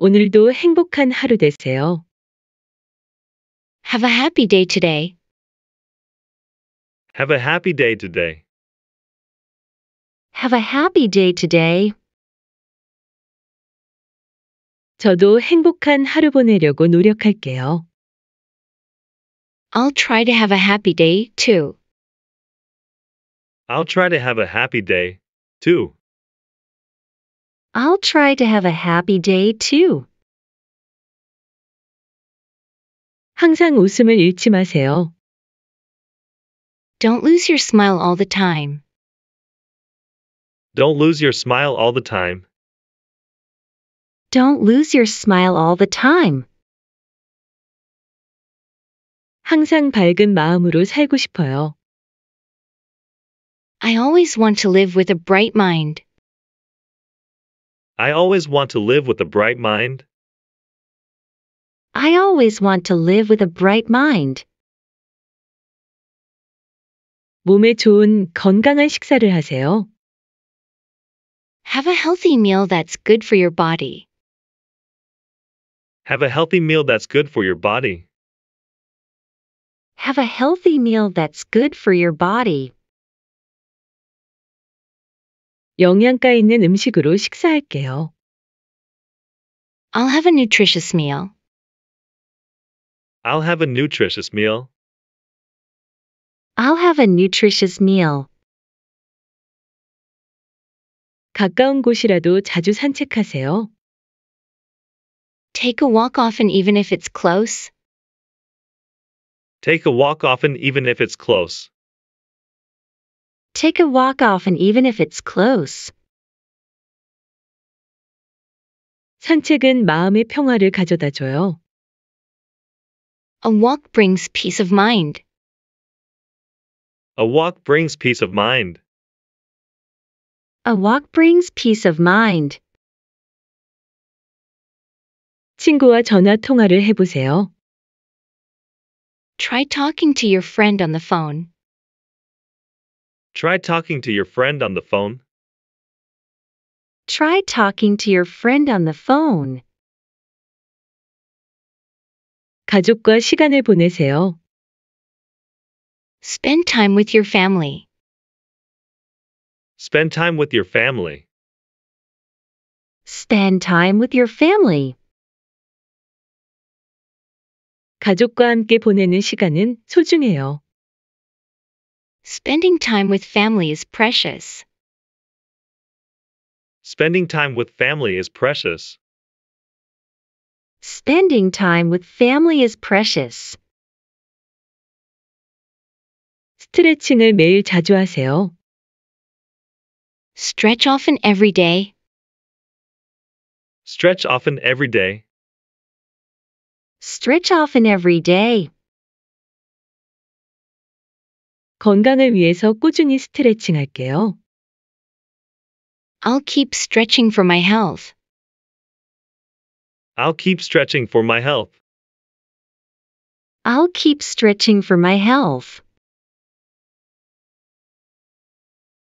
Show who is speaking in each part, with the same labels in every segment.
Speaker 1: 오늘도 행복한 하루 되세요. Have a happy day today.
Speaker 2: Have a happy day today.
Speaker 1: Have a happy day today. 저도 행복한 하루 보내려고 노력할게요. I'll try to have a happy day too.
Speaker 2: I'll try to have a happy day too.
Speaker 1: I'll try to have a happy day too. 항상 웃음을 잃지 마세요. Don't lose your smile all the time.
Speaker 2: Don't lose your smile all the time.
Speaker 1: Don't lose your smile all the time. 항상 밝은 마음으로 살고 싶어요. I always want to live with a bright mind.
Speaker 2: I always want to live with a bright mind.
Speaker 1: I always want to live with a bright mind. 몸에 좋은 건강한 식사를 하세요. Have a healthy meal that's good for your body.
Speaker 2: Have a healthy meal that's good for your body.
Speaker 1: Have a healthy meal that's good for your body. 영양가 있는 음식으로 식사할게요. I'll have a nutritious meal.
Speaker 2: I'll have a nutritious meal.
Speaker 1: I'll have a nutritious meal. 가까운 곳이라도 자주 산책하세요. Take a walk often even if it's close.
Speaker 2: Take a walk often even if it's close.
Speaker 1: Take a walk often even if it's close. 산책은 마음의 평화를 가져다 줘요. A walk brings peace of mind.
Speaker 2: A walk brings peace of mind.
Speaker 1: A walk brings peace of mind. 친구와 전화 통화를 해보세요. Try talking to your friend on the phone.
Speaker 2: Try talking to your friend on the phone.
Speaker 1: Try talking to your friend on the phone. 가족과 시간을 보내세요. Spend time with your family.
Speaker 2: Spend time with your family.
Speaker 1: Spend time with your family. 가족과 함께 보내는 시간은 소중해요. Spending time with family is precious.
Speaker 2: Spending time with family is precious.
Speaker 1: Spending time with family is precious. 스트레칭을 매일 자주 하세요. Stretch often every day.
Speaker 2: Stretch often every day.
Speaker 1: Stretch often every day. 건강을 위해서 스트레칭할게요. I'll keep stretching for my health.
Speaker 2: I'll keep stretching for my health.
Speaker 1: I'll keep stretching for my health.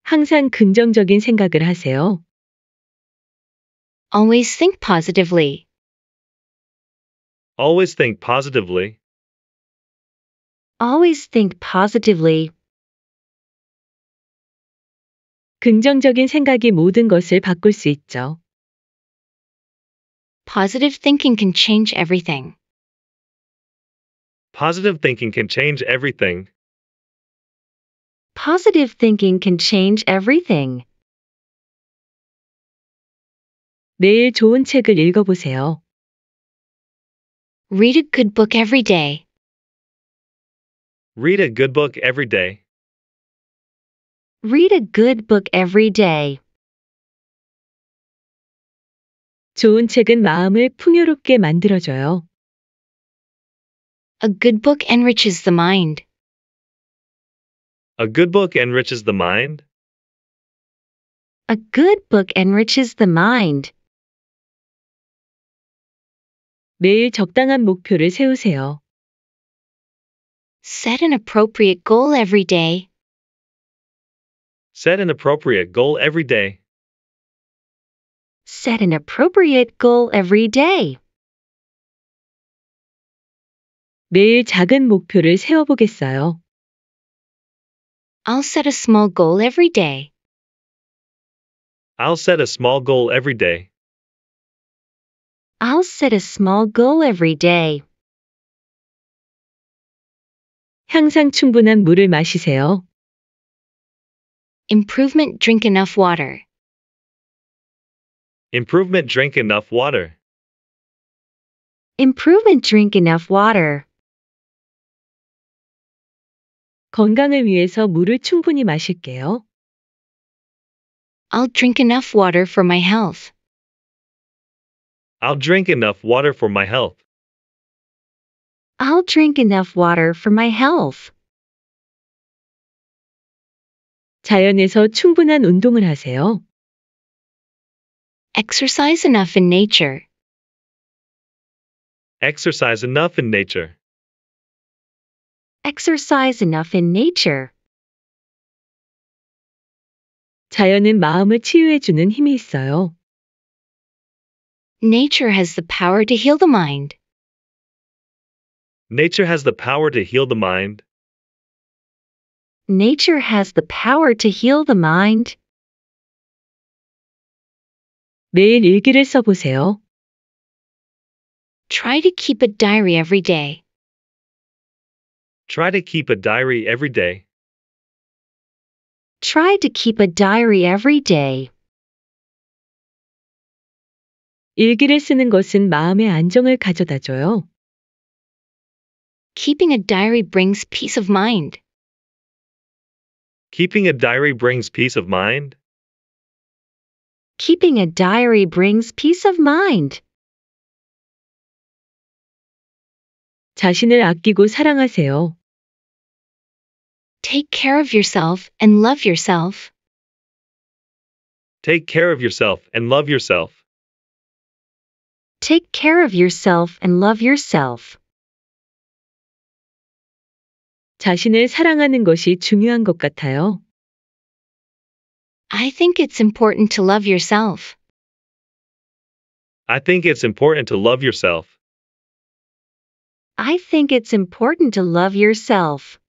Speaker 1: 항상 긍정적인 생각을 하세요. Always think positively.
Speaker 2: Always think positively.
Speaker 1: Always think positively. 긍정적인 생각이 모든 것을 바꿀 수 있죠. Positive thinking can change everything.
Speaker 2: Positive thinking can change everything.
Speaker 1: Positive thinking can change everything. 매일 좋은 책을 읽어보세요. Read a good book every day.
Speaker 2: Read a good book every day.
Speaker 1: Read a good book every day. 좋은 책은 마음을 풍요롭게 만들어줘요. A good book enriches the mind.
Speaker 2: A good book enriches the mind.
Speaker 1: A good book enriches the mind. 매일 적당한 목표를 세우세요. Set an appropriate goal every day.
Speaker 2: Set an appropriate goal every day.
Speaker 1: Set an appropriate goal every day. 매일 작은 목표를 세워보겠어요. I'll set a small goal every day.
Speaker 2: I'll set a small goal every day.
Speaker 1: I'll set a small goal every day. 항상 충분한 물을 마시세요. Improvement drink enough water.
Speaker 2: Improvement drink enough water.
Speaker 1: Improvement drink enough water. 건강을 위해서 물을 충분히 마실게요. I'll drink enough water for my health.
Speaker 2: I'll drink enough water for my health.
Speaker 1: I'll drink enough water for my health. 자연에서 충분한 운동을 하세요. Exercise enough in nature.
Speaker 2: Exercise enough in nature.
Speaker 1: Exercise enough in nature. 자연은 마음을 치유해 주는 힘이 있어요. Nature has the power to heal the mind.
Speaker 2: Nature has the power to heal the mind
Speaker 1: nature has the power to heal the mind. 매일 일기를 써보세요. Try to keep a diary every day.
Speaker 2: Try to keep a diary every day.
Speaker 1: Try to keep a diary every day. 일기를 쓰는 것은 마음의 Keeping a diary brings peace of mind.
Speaker 2: Keeping a diary brings peace of mind.
Speaker 1: Keeping a diary brings peace of mind. 자신을 아끼고 사랑하세요. Take care of yourself and love yourself.
Speaker 2: Take care of yourself and love yourself.
Speaker 1: Take care of yourself and love yourself. 자신을 사랑하는 것이 중요한 것 같아요. I think it's important to love yourself.
Speaker 2: I think it's important to love yourself.
Speaker 1: I think it's important to love yourself.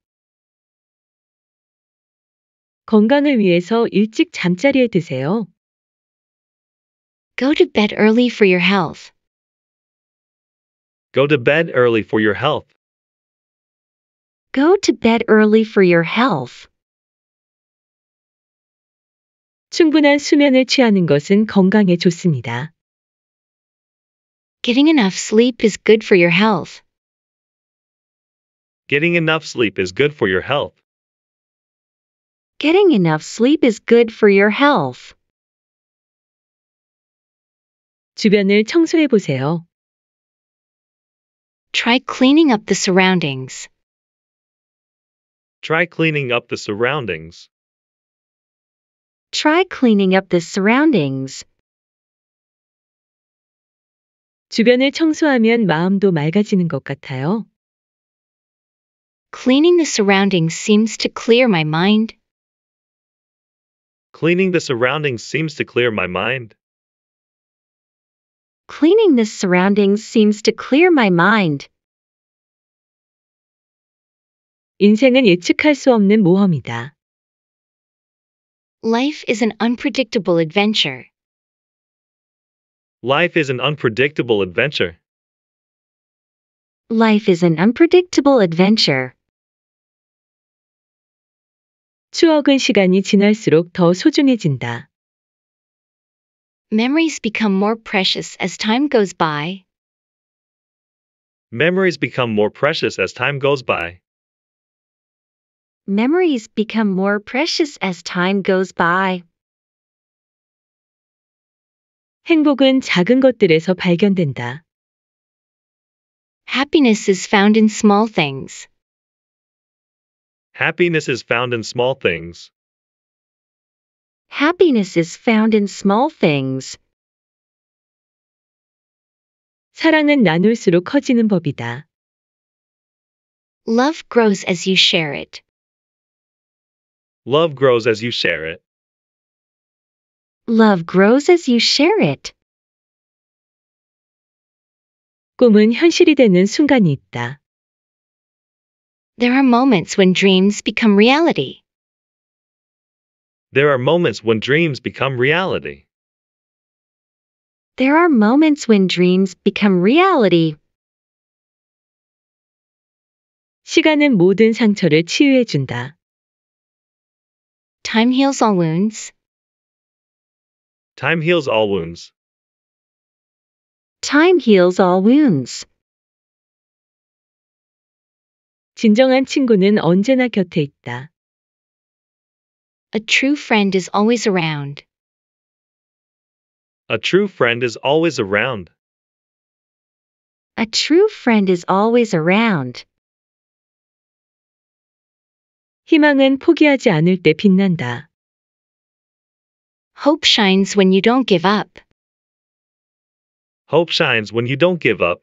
Speaker 1: 건강을 위해서 일찍 잠자리에 드세요. Go to bed early for your health.
Speaker 2: Go to bed early for your health.
Speaker 1: Go to bed early for your health. 충분한 수면을 취하는 것은 건강에 좋습니다. Getting enough sleep is good for your health.
Speaker 2: Getting enough sleep is good for your health.
Speaker 1: Getting enough sleep is good for your health. 주변을 청소해 보세요. Try cleaning up the surroundings.
Speaker 2: Try cleaning up the surroundings.
Speaker 1: Try cleaning up the surroundings. 주변을 청소하면 마음도 맑아지는 것 같아요. Cleaning the surroundings seems to clear my mind.
Speaker 2: Cleaning the surroundings seems to clear my mind.
Speaker 1: Cleaning the surroundings seems to clear my mind. 인생은 예측할 수 없는 모험이다. Life is an unpredictable adventure.
Speaker 2: Life is an unpredictable adventure.
Speaker 1: Life is an unpredictable adventure. 추억은 시간이 지날수록 더 소중해진다. Memories become more precious as time goes by.
Speaker 2: Memories become more precious as time goes by
Speaker 1: memories become more precious as time goes by. 행복은 작은 것들에서 발견된다. Happiness is found in small things.
Speaker 2: Happiness is found in small things.
Speaker 1: Happiness is found in small things. 사랑은 나눌수록 커지는 법이다. Love grows as you share it.
Speaker 2: Love grows as you share it.
Speaker 1: Love grows as you share it. 꿈은 현실이 되는 순간이 있다. There are moments when dreams become reality.
Speaker 2: There are moments when dreams become reality.
Speaker 1: There are moments when dreams become reality. 시간은 모든 상처를 치유해 준다. Time heals all wounds.
Speaker 2: Time heals all wounds.
Speaker 1: Time heals all wounds. 진정한 친구는 언제나 곁에 있다. A true friend is always around.
Speaker 2: A true friend is always around.
Speaker 1: A true friend is always around. 희망은 포기하지 않을 때 빛난다. Hope shines when you don't give up.
Speaker 2: Hope shines when you don't give up.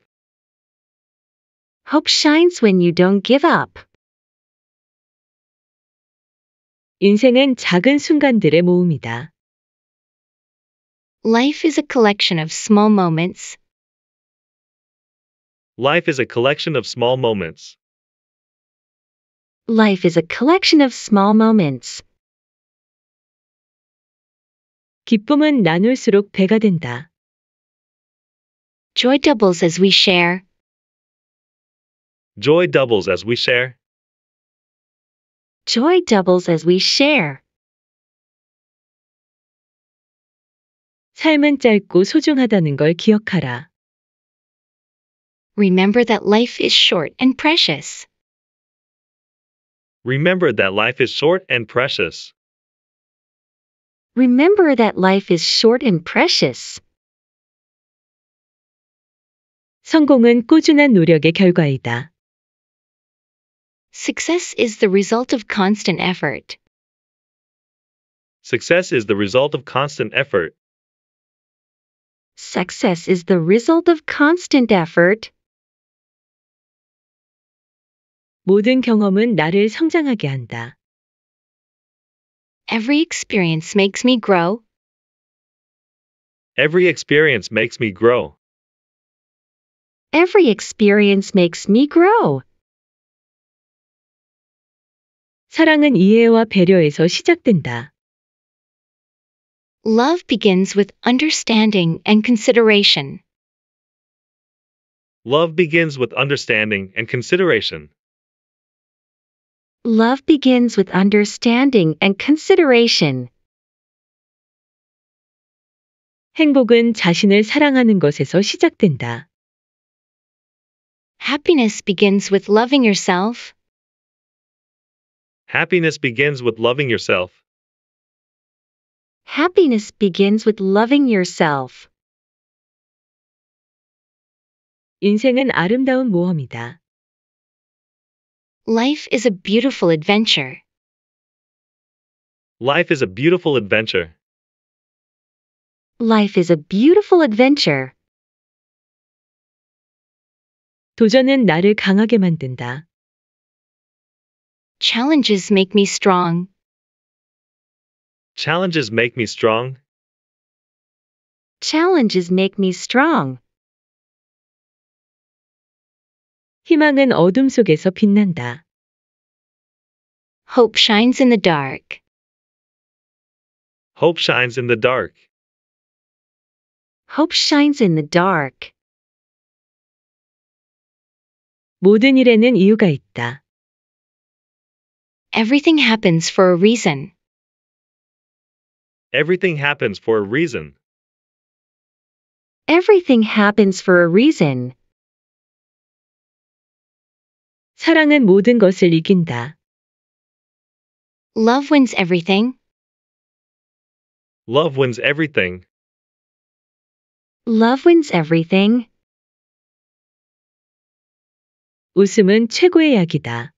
Speaker 1: Hope shines when you don't give up. 인생은 작은 순간들의 모음이다. Life is a collection of small moments.
Speaker 2: Life is a collection of small
Speaker 3: moments.
Speaker 1: Life is a collection of small moments. 기쁨은 나눌수록 배가 된다. Joy doubles as we share.
Speaker 2: Joy doubles as we share.
Speaker 1: Joy doubles as we share. 삶은 짧고 소중하다는 걸 기억하라. Remember that life is short and precious.
Speaker 2: Remember that life is short and precious.
Speaker 1: Remember that life is short and precious. 성공은 꾸준한 노력의 결과이다. Success is the result of constant effort.
Speaker 2: Success is the result of constant effort.
Speaker 1: Success is the result of constant effort. 모든 경험은 나를 성장하게 한다. Every experience makes me grow.
Speaker 2: Every experience makes me grow.
Speaker 1: Every experience makes me grow. 사랑은 이해와 배려에서 시작된다. Love begins with understanding and consideration.
Speaker 2: Love begins with understanding and consideration.
Speaker 1: Love begins with understanding and consideration. 행복은 자신을 사랑하는 것에서 시작된다. Happiness begins with loving yourself.
Speaker 2: Happiness begins with loving yourself.
Speaker 1: Happiness begins with loving yourself. 인생은 아름다운 모험이다. Life is a beautiful adventure.
Speaker 2: Life is a beautiful adventure.
Speaker 1: Life is a beautiful adventure. 도전은 나를 강하게 만든다. Challenges make me strong.
Speaker 2: Challenges make me strong.
Speaker 1: Challenges make me strong. 희망은 어둠 속에서 빛난다. Hope shines in the dark.
Speaker 2: Hope shines in the dark.
Speaker 1: Hope shines in the dark. 모든 일에는 이유가 있다. Everything happens for a reason.
Speaker 2: Everything happens for a reason.
Speaker 1: Everything happens for a reason. 사랑은 모든 것을 이긴다. Love wins everything.
Speaker 2: Love wins everything.
Speaker 1: Love wins everything. 웃음은 최고의 약이다.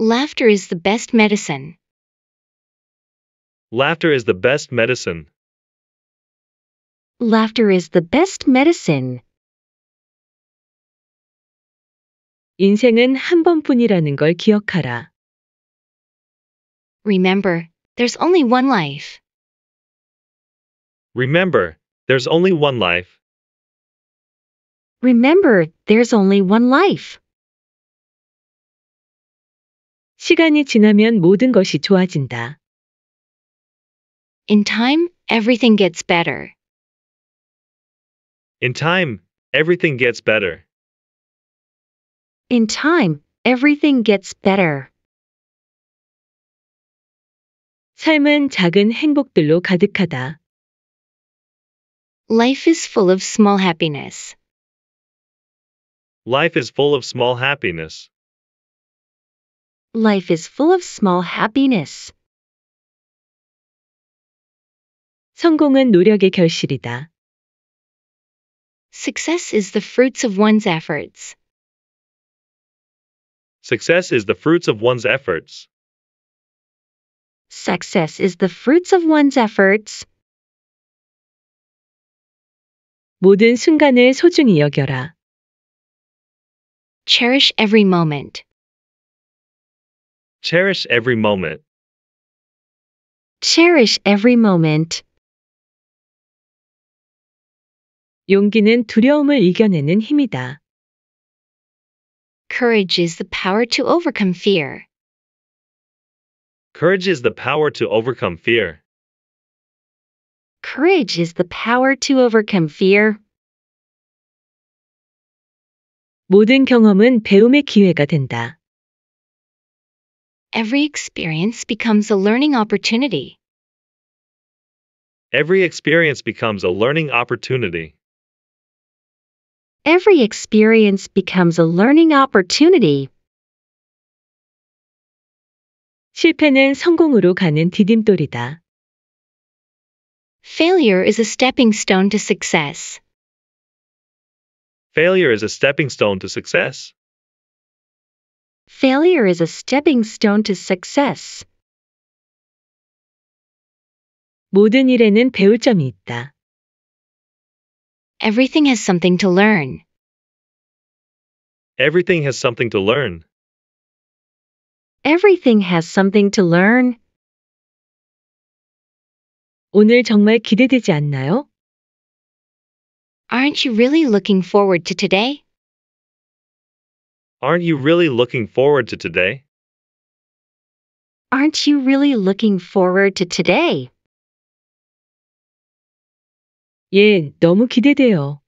Speaker 1: Laughter is the best medicine.
Speaker 2: Laughter is the best medicine.
Speaker 1: Laughter is the best medicine. 인생은 한 번뿐이라는 걸 기억하라. Remember, there's only one life.
Speaker 2: Remember, there's only one life.
Speaker 1: Remember, there's only one life. 시간이 지나면 모든 것이 좋아진다. In time, everything gets better.
Speaker 2: In time, everything gets better.
Speaker 1: In time, everything gets better. 삶은 작은 행복들로 가득하다. Life is full of small happiness.
Speaker 2: Life is full of small happiness.
Speaker 1: Life is full of small happiness. 성공은 노력의 결실이다. Success is the fruits of one's efforts.
Speaker 2: Success is the fruits of one's efforts.
Speaker 1: Success is the fruits of one's efforts. 모든 순간을 소중히 여겨라. Cherish every moment.
Speaker 2: Cherish every moment.
Speaker 1: Cherish every moment. 용기는 두려움을 이겨내는 힘이다. Courage is the power to overcome fear.
Speaker 2: Courage is the power to overcome fear.
Speaker 1: Courage is the power to overcome fear. 모든 경험은 배움의 기회가 된다. Every experience becomes a learning opportunity.
Speaker 2: Every experience becomes a learning opportunity
Speaker 1: every experience becomes a learning opportunity. 실패는 성공으로 가는 디딤돌이다. Failure is a stepping stone to success.
Speaker 2: Failure is a stepping stone to success.
Speaker 1: Failure is a stepping stone to success. 모든 일에는 배울 점이 있다. Everything has something to learn.
Speaker 2: Everything has something to learn.
Speaker 1: Everything has something to learn. 오늘 정말 기대되지 않나요? Aren't you really looking forward to today?
Speaker 2: Aren't you really looking forward to today?
Speaker 1: Aren't you really looking forward to today? 예, 너무 기대돼요.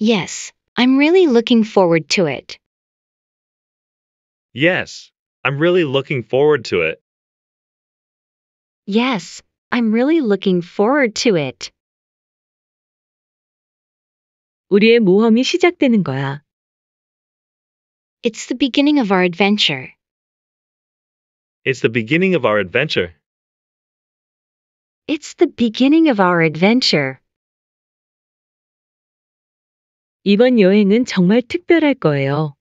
Speaker 1: Yes, I'm really looking forward to it.
Speaker 2: Yes, I'm really looking forward to it.
Speaker 1: Yes, I'm really looking forward to it. 우리의 모험이 시작되는 거야. It's the beginning of our adventure.
Speaker 2: It's the beginning of our adventure.
Speaker 1: It's the beginning of our adventure. 이번 여행은 정말 특별할 거예요.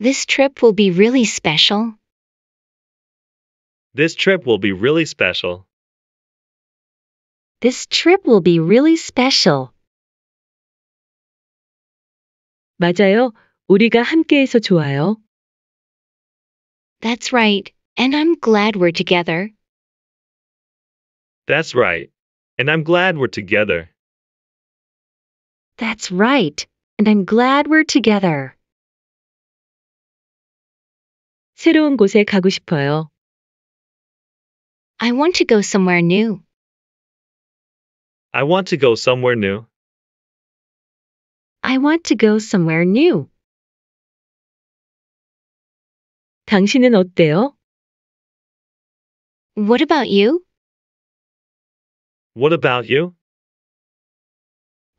Speaker 1: This trip will be really special.
Speaker 2: This trip will be really special.
Speaker 1: This trip will be really special. 맞아요. 우리가 함께해서 좋아요. That's right. And I'm glad we're together.
Speaker 2: That's right. And I'm glad we're together.
Speaker 1: That's right. And I'm glad we're together. 새로운 곳에 가고 싶어요. I want to go somewhere new.
Speaker 2: I want to go somewhere new.
Speaker 1: I want to go somewhere new. 당신은 어때요? What about you?
Speaker 2: What about you?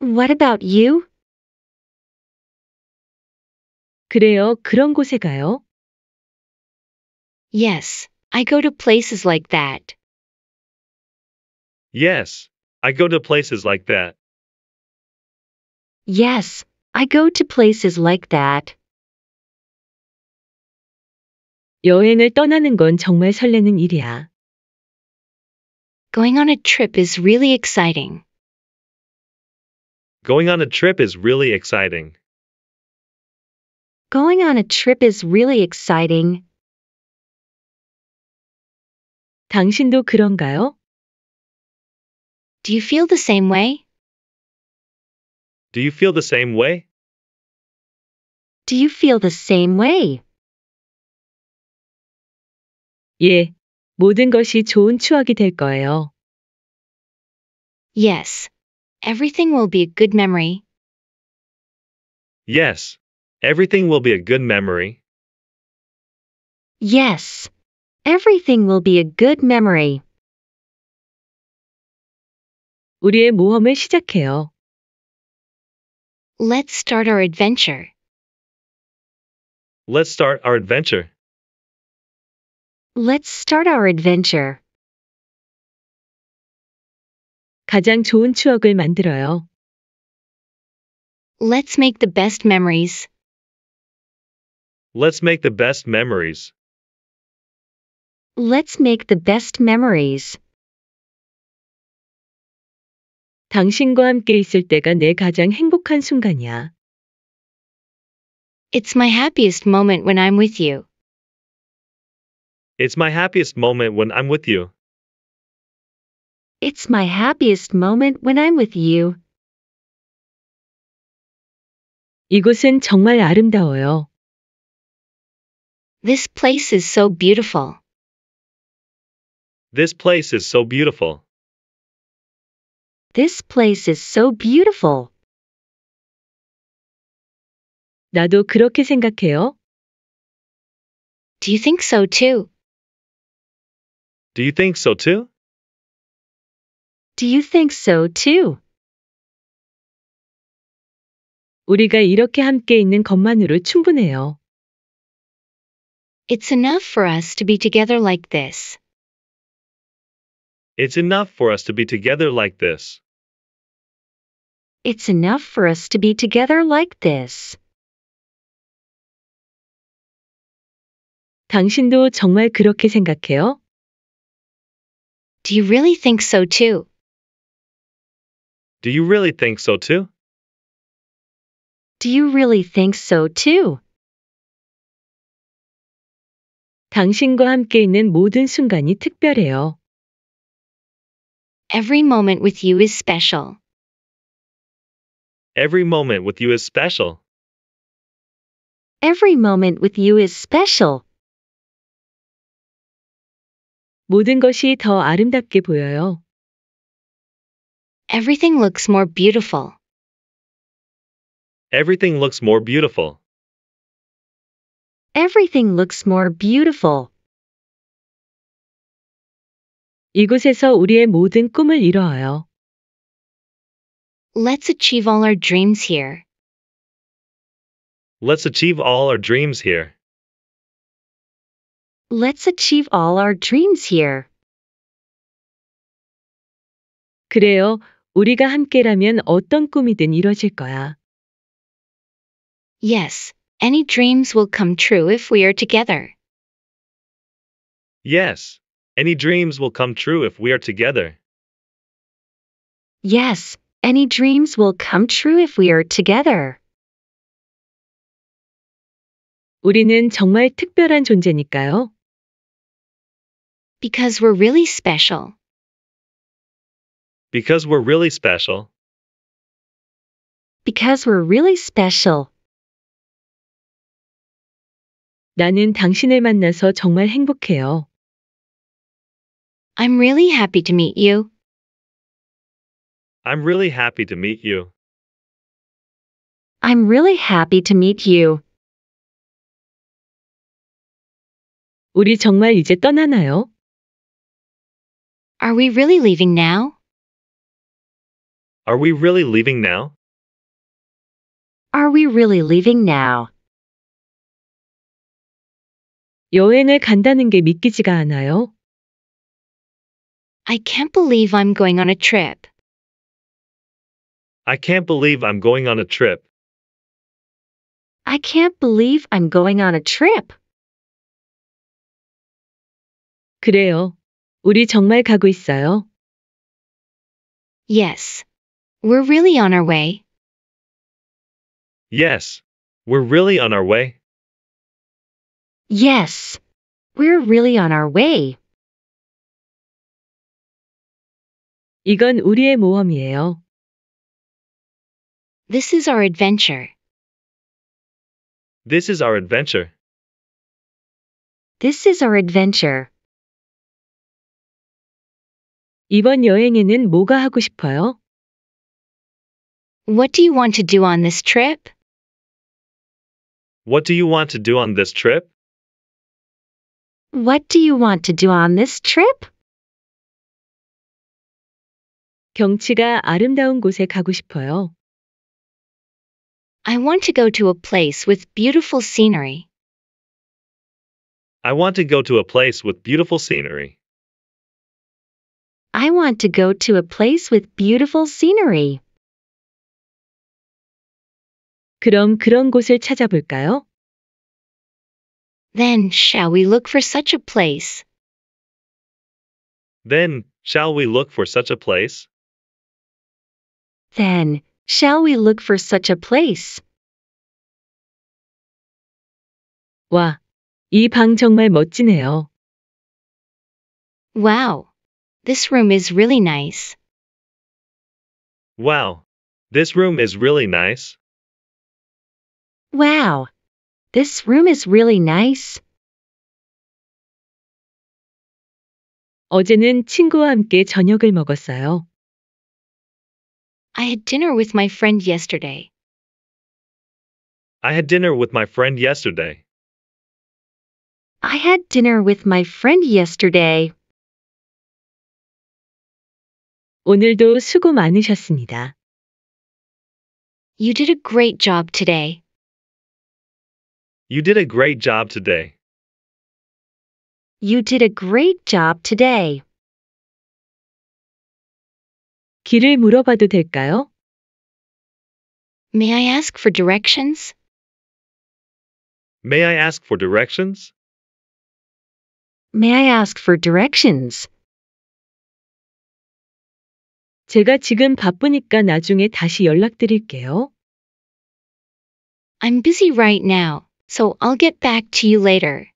Speaker 1: What about you? 그래요, 그런 곳에 가요. Yes, I go to places like that.
Speaker 2: Yes, I go to places like that.
Speaker 1: Yes, I go to places like that. 여행을 떠나는 건 정말 설레는 일이야. Going on a trip is really exciting.
Speaker 2: Going on a trip is really exciting.
Speaker 1: Going on a trip is really exciting. 당신도 그런가요? Do you feel the same way?
Speaker 2: Do you feel the same way?
Speaker 1: Do you feel the same way? 예, 모든 것이 좋은 추억이 될 거예요. Yes. Everything will be a good memory.
Speaker 2: Yes. Everything will be a good memory.
Speaker 1: Yes. Everything will be a good memory. 우리의 모험을 시작해요. Let's start our adventure.
Speaker 2: Let's start our adventure.
Speaker 1: Let's start our adventure. 가장 좋은 추억을 만들어요. Let's make the best memories.
Speaker 2: Let's make the best memories.
Speaker 1: Let's make the best memories. 당신과 함께 있을 때가 내 가장 행복한 순간이야. It's my happiest moment when I'm with you.
Speaker 2: It's my happiest moment when I'm with you.
Speaker 1: It's my happiest moment when I'm with you. 이곳은 정말 아름다워요. This place is so beautiful.
Speaker 2: This place is so beautiful.
Speaker 1: This place is so beautiful. 나도 그렇게 생각해요. Do you think so too?
Speaker 2: Do you think so too?
Speaker 1: Do you think so too? 우리가 이렇게 함께 있는 것만으로 충분해요. It's enough for us to be together like this.
Speaker 2: It's enough for us to be together like this.
Speaker 1: It's enough for us to be together like this. 당신도 정말 그렇게 생각해요? Do you really think so too?
Speaker 2: Do you really think so too?
Speaker 1: Do you really think so too? 당신과 함께 있는 모든 순간이 특별해요. Every moment with you is special.
Speaker 2: Every moment with you is special.
Speaker 1: Every moment with you is special. 모든 것이 더 아름답게 보여요. Everything looks more beautiful.
Speaker 2: Everything looks more beautiful.
Speaker 1: Everything looks more beautiful. 이곳에서 우리의 모든 꿈을 이뤄요. Let's achieve all our dreams here.
Speaker 2: Let's achieve all our dreams here.
Speaker 1: Let's achieve all our dreams here. 그래요. 우리가 함께라면 어떤 꿈이든 이루어질 거야. Yes, any dreams will come true if we are together.
Speaker 2: Yes, any dreams will come true if we are together.
Speaker 1: Yes, any dreams will come true if we are together. 우리는 정말 특별한 존재니까요. Because we're really special.
Speaker 2: Because we're really special.
Speaker 1: Because we're really special. 나는 당신을 만나서 정말 행복해요. I'm really happy to meet you.
Speaker 2: I'm really happy to meet you.
Speaker 1: I'm really happy to meet you. 우리 정말 이제 떠나나요? Are we really leaving now?
Speaker 2: Are we really leaving now?
Speaker 1: Are we really leaving now? 여행을 간다는 게 믿기지가 않아요. I can't believe I'm going on a trip.
Speaker 2: I can't believe I'm going on a trip.
Speaker 1: I can't believe I'm going on a trip. 그래요. 우리 정말 가고 있어요. Yes. We're really on our way.
Speaker 2: Yes. We're really on our way.
Speaker 1: Yes. We're really on our way. 이건 우리의 모험이에요. This is our adventure.
Speaker 2: This is our adventure.
Speaker 1: This is our adventure. 이번 여행에는 뭐가 하고 싶어요? What do you want to do on this trip?
Speaker 2: What do you want to do on this trip?
Speaker 1: What do you want to do on this trip? 경치가 아름다운 곳에 가고 싶어요. I want to go to a place with beautiful scenery.
Speaker 2: I want to go to a place with beautiful scenery.
Speaker 1: I want to go to a place with beautiful scenery. 그럼 그런 곳을 찾아볼까요? Then shall we look for such a place?
Speaker 2: Then, shall we look for such a place?
Speaker 1: Then, shall we look for such a place? 와, 이 정말 멋지네요. Wow, this room is really nice.
Speaker 2: Wow. This room is really nice.
Speaker 1: Wow. This room is really nice. 어제는 친구와 함께 저녁을 먹었어요. I had dinner with my friend yesterday.
Speaker 2: I had dinner with my friend yesterday.
Speaker 1: I had dinner with my friend yesterday. 오늘도 수고 많으셨습니다. You did a great job today.
Speaker 2: You did a great job today.
Speaker 1: You did a great job today. 길을 물어봐도 될까요? May I ask for directions?
Speaker 2: May I ask for directions?
Speaker 1: May I ask for directions? 제가 지금 바쁘니까 나중에 다시 연락드릴게요. I'm busy right now, so I'll get back to you later.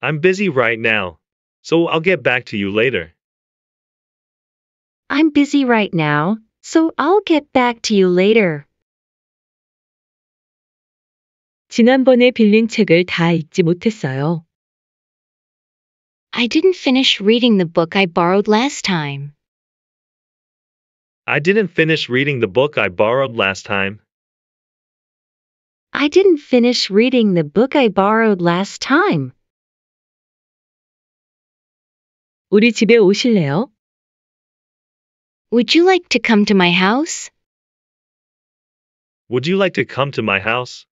Speaker 2: I'm busy right now, so I'll get back to you later.
Speaker 1: I'm busy right now, so I'll get back to you later. 지난번에 빌린 책을 다 읽지 못했어요. I didn't finish reading the book I borrowed last time.
Speaker 2: I didn't finish reading the book I borrowed last time.
Speaker 1: I didn't finish reading the book I borrowed last time. 우리 집에 오실래요? Would you like to come to my house?
Speaker 2: Would you like to come to my house?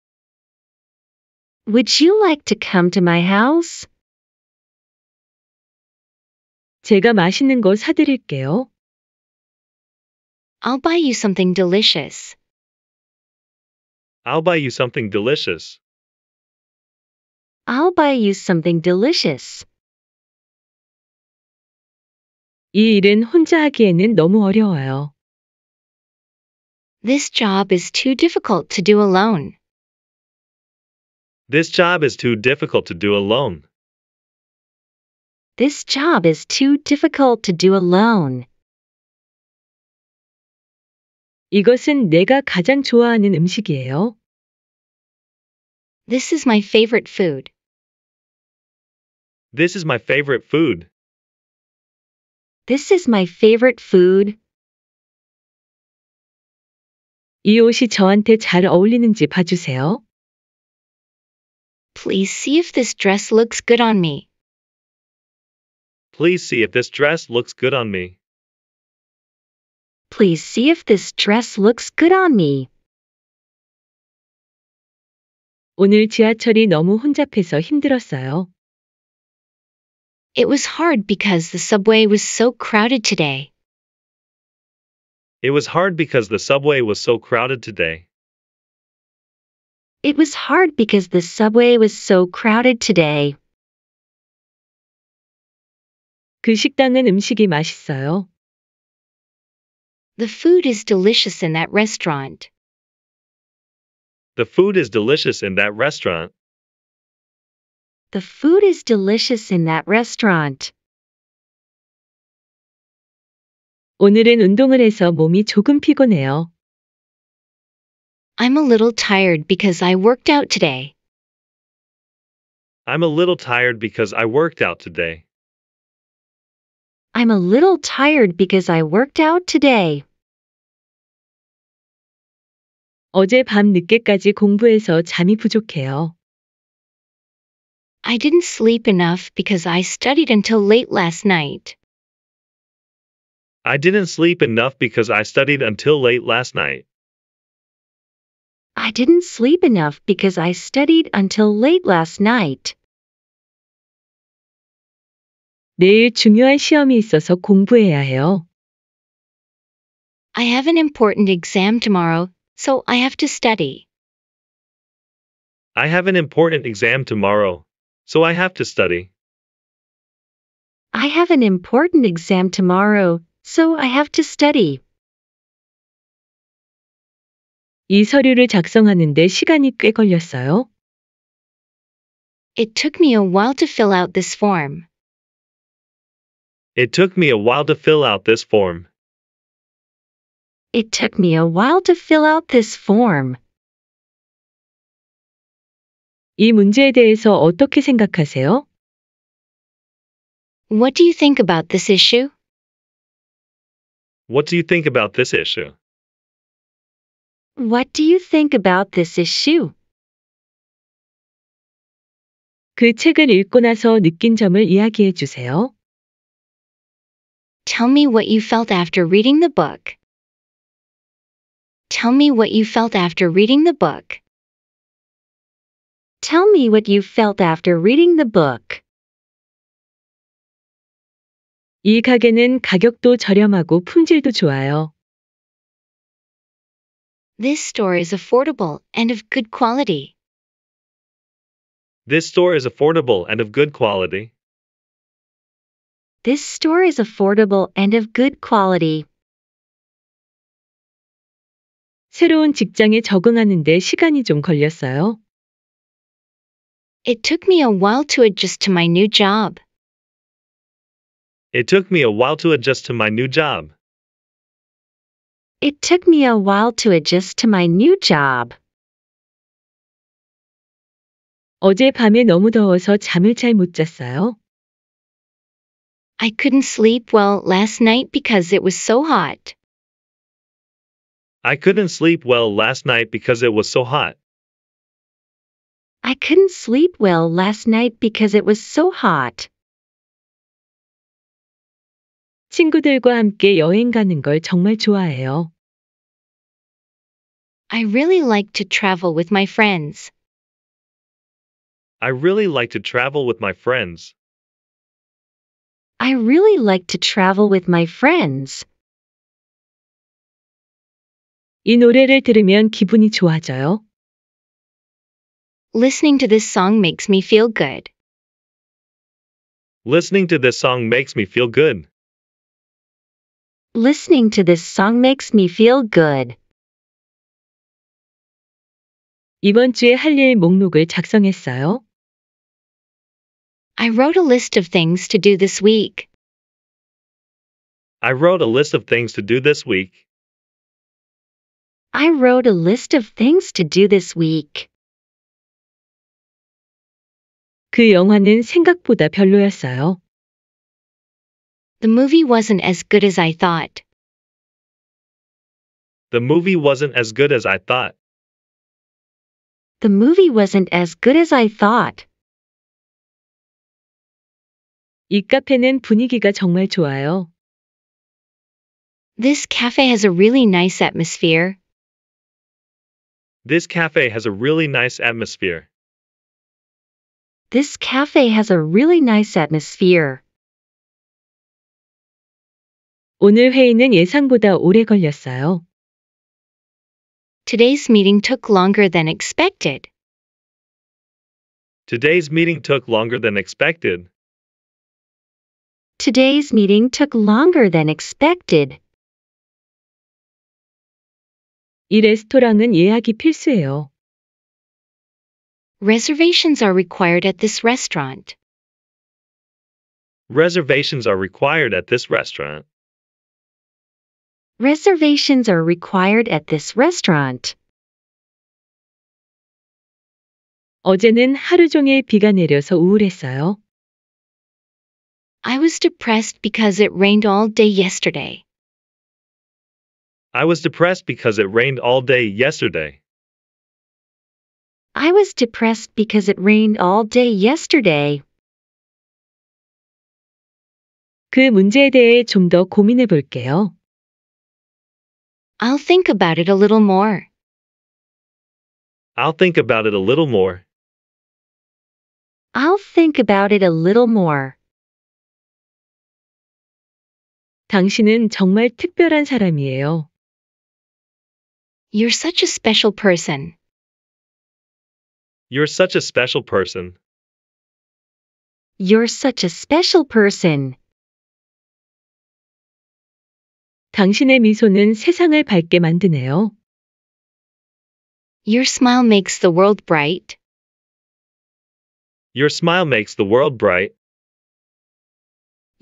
Speaker 1: Would you like to come to my house? 제가 맛있는 거 사드릴게요. I'll buy you something delicious.
Speaker 2: I'll buy you something delicious.
Speaker 1: I'll buy you something delicious. 이 일은 혼자 하기에는 너무 어려워요. This job is too difficult to do alone.
Speaker 2: This job is too difficult to do alone.
Speaker 1: This job is too difficult to do alone. 이것은 내가 가장 좋아하는 음식이에요. This is my favorite food.
Speaker 2: This is my favorite food.
Speaker 1: This is my favorite food. 이 옷이 저한테 잘 어울리는지 봐주세요. Please see if this dress looks good on me.
Speaker 2: Please see if this dress looks good on me.
Speaker 1: Please see if this dress looks good on me. 오늘 지하철이 너무 혼잡해서 힘들었어요. It was hard because the subway was so crowded today.
Speaker 2: It was hard because the subway was so crowded today.
Speaker 1: It was hard because the subway was so crowded today. 그 식당은 음식이 맛있어요. The food is delicious in that restaurant.
Speaker 2: The food is delicious in that restaurant.
Speaker 1: The food is delicious in that restaurant. 오늘은 운동을 해서 몸이 조금 피곤해요. I'm a little tired because I worked out today.
Speaker 2: I'm a little tired because I worked out today.
Speaker 1: I'm a little tired because I worked out today. 어제 밤 늦게까지 공부해서 잠이 부족해요. I didn't sleep enough because I studied until late last night.
Speaker 2: I didn't sleep enough because I studied until late last night.
Speaker 1: I didn't sleep enough because I studied until late last night. 내일 중요한 시험이 있어서 공부해야 해요. I have an important exam tomorrow, so I have to study.
Speaker 2: I have an important exam tomorrow, so I have to study.
Speaker 1: I have an important exam tomorrow, so I have to study. 이 서류를 작성하는데 시간이 꽤 걸렸어요. It took me a while to fill out this form.
Speaker 2: It took me a while to fill out this
Speaker 1: form. It took me a while to fill out this form. 이 문제에 대해서 어떻게 생각하세요? What do you think about this issue?
Speaker 2: What do you think about this issue?
Speaker 1: What do you think about this issue? 그 책을 읽고 나서 느낀 점을 이야기해 주세요. Tell me what you felt after reading the book. Tell me what you felt after reading the book. Tell me what you felt after reading the book. 이 가게는 가격도 저렴하고 품질도 좋아요. This store is affordable and of good quality.
Speaker 2: This store is affordable and of good quality.
Speaker 1: This store is affordable and of good quality. 새로운 직장에 적응하는데 시간이 좀 걸렸어요. It took me a while to adjust to my new job.
Speaker 2: It took me a while to adjust to my new job.
Speaker 1: It took me a while to adjust to my new job. 어젯밤에 너무 더워서 잠을 잘 못 잤어요. I couldn't sleep well last night because it was so hot.
Speaker 2: I couldn't sleep well last night because it was so hot.
Speaker 1: I couldn't sleep well last night because it was so hot. 친구들과 함께 여행 가는 걸 정말 좋아해요. I really like to travel with my friends.
Speaker 2: I really like to travel with my friends.
Speaker 1: I really like to travel with my friends. 이 노래를 들으면 기분이 좋아져요. Listening to this song makes me feel good.
Speaker 2: Listening to this song makes me feel good.
Speaker 1: Listening to this song makes me feel good. 이번 주에 할 일 목록을 작성했어요. I wrote a list of things to do this week. I wrote a
Speaker 2: list of things to do this week.
Speaker 1: I wrote a list of things to do this week. 그 영화는 생각보다 별로였어요. The movie wasn't as good as I thought.
Speaker 2: The movie wasn't as good as I thought.
Speaker 1: The movie wasn't as good as I thought. 이 카페는 분위기가 정말 좋아요. This cafe has a really nice atmosphere.
Speaker 2: This cafe has a really nice atmosphere.
Speaker 1: This cafe has a really nice atmosphere. 오늘 회의는 예상보다 오래 걸렸어요. Today's meeting took longer than expected.
Speaker 2: Today's meeting took longer than expected.
Speaker 1: Today's meeting took longer than expected. 이 레스토랑은 예약이 필수예요. Reservations are required at this restaurant.
Speaker 2: Reservations are required at this restaurant.
Speaker 1: Reservations are required at this restaurant. 어제는 하루 종일 비가 내려서 우울했어요. I was depressed because it rained all day yesterday.
Speaker 2: I was depressed because it rained all day yesterday.
Speaker 1: I was depressed because it rained all day yesterday. 그 문제에 대해 더 고민해 볼게요. I'll think about it a little more.
Speaker 2: I'll think about it a little more.
Speaker 1: I'll think about it a little more. 당신은 정말 특별한 사람이에요. You're such a special person.
Speaker 2: You're such a special person.
Speaker 1: You're such a special person. 당신의 미소는 세상을 밝게 만드네요. Your smile makes the world bright.
Speaker 2: Your smile makes the world bright.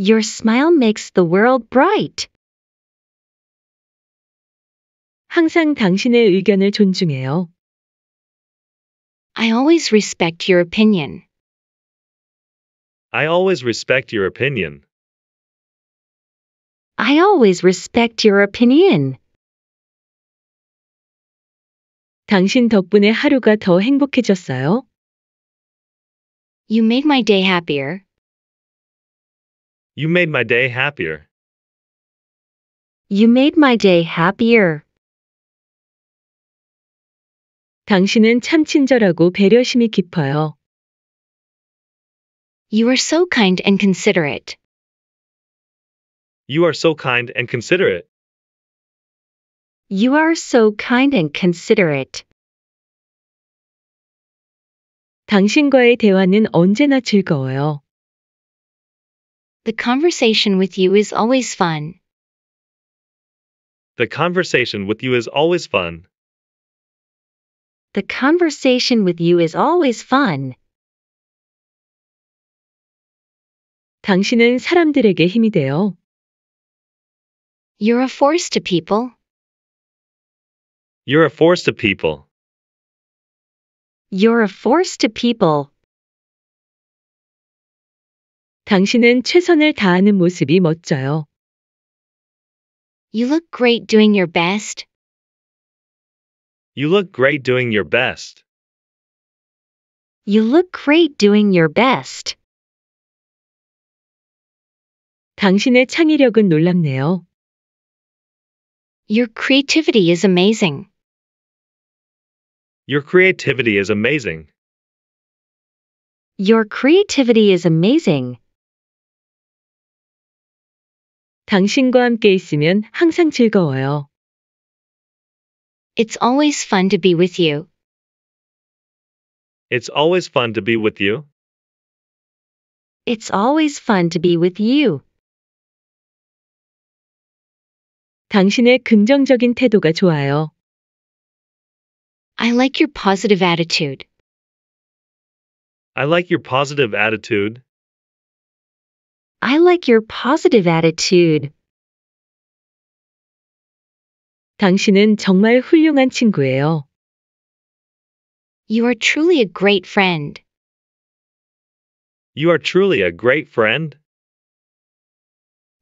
Speaker 1: Your smile makes the world bright. 항상 당신의 의견을 존중해요. I always respect your opinion.
Speaker 2: I always respect your opinion.
Speaker 1: I always respect your opinion. 당신 덕분에 하루가 더 행복해졌어요. You made my day happier.
Speaker 2: You made my day happier.
Speaker 1: You made my day happier. 당신은 참 친절하고 배려심이 깊어요. You are so kind and considerate.
Speaker 2: You are so kind and considerate.
Speaker 1: You are so kind and considerate. 당신과의 대화는 언제나 즐거워요. The conversation with you is always fun.
Speaker 2: The conversation with you is always fun.
Speaker 1: The conversation with you is always fun. 당신은 사람들에게 돼요. You're a force to people.
Speaker 2: You're a force to people.
Speaker 1: You're a force to people. 당신은 최선을 다하는 모습이 멋져요. You look great doing your best.
Speaker 2: You look great doing your
Speaker 3: best.
Speaker 1: You look great doing your best. 당신의 창의력은 놀랍네요. Your creativity is amazing.
Speaker 2: Your creativity is amazing.
Speaker 1: Your creativity is amazing. 당신과 함께 있으면 항상 즐거워요. It's always fun to be with you.
Speaker 2: It's always fun to be with you.
Speaker 1: It's always fun to be with you. 당신의 긍정적인 태도가 좋아요. I like your positive attitude.
Speaker 2: I like your positive attitude.
Speaker 1: I like your positive attitude. 당신은 정말 훌륭한 친구예요. You are truly a great friend.
Speaker 2: You are truly a great friend.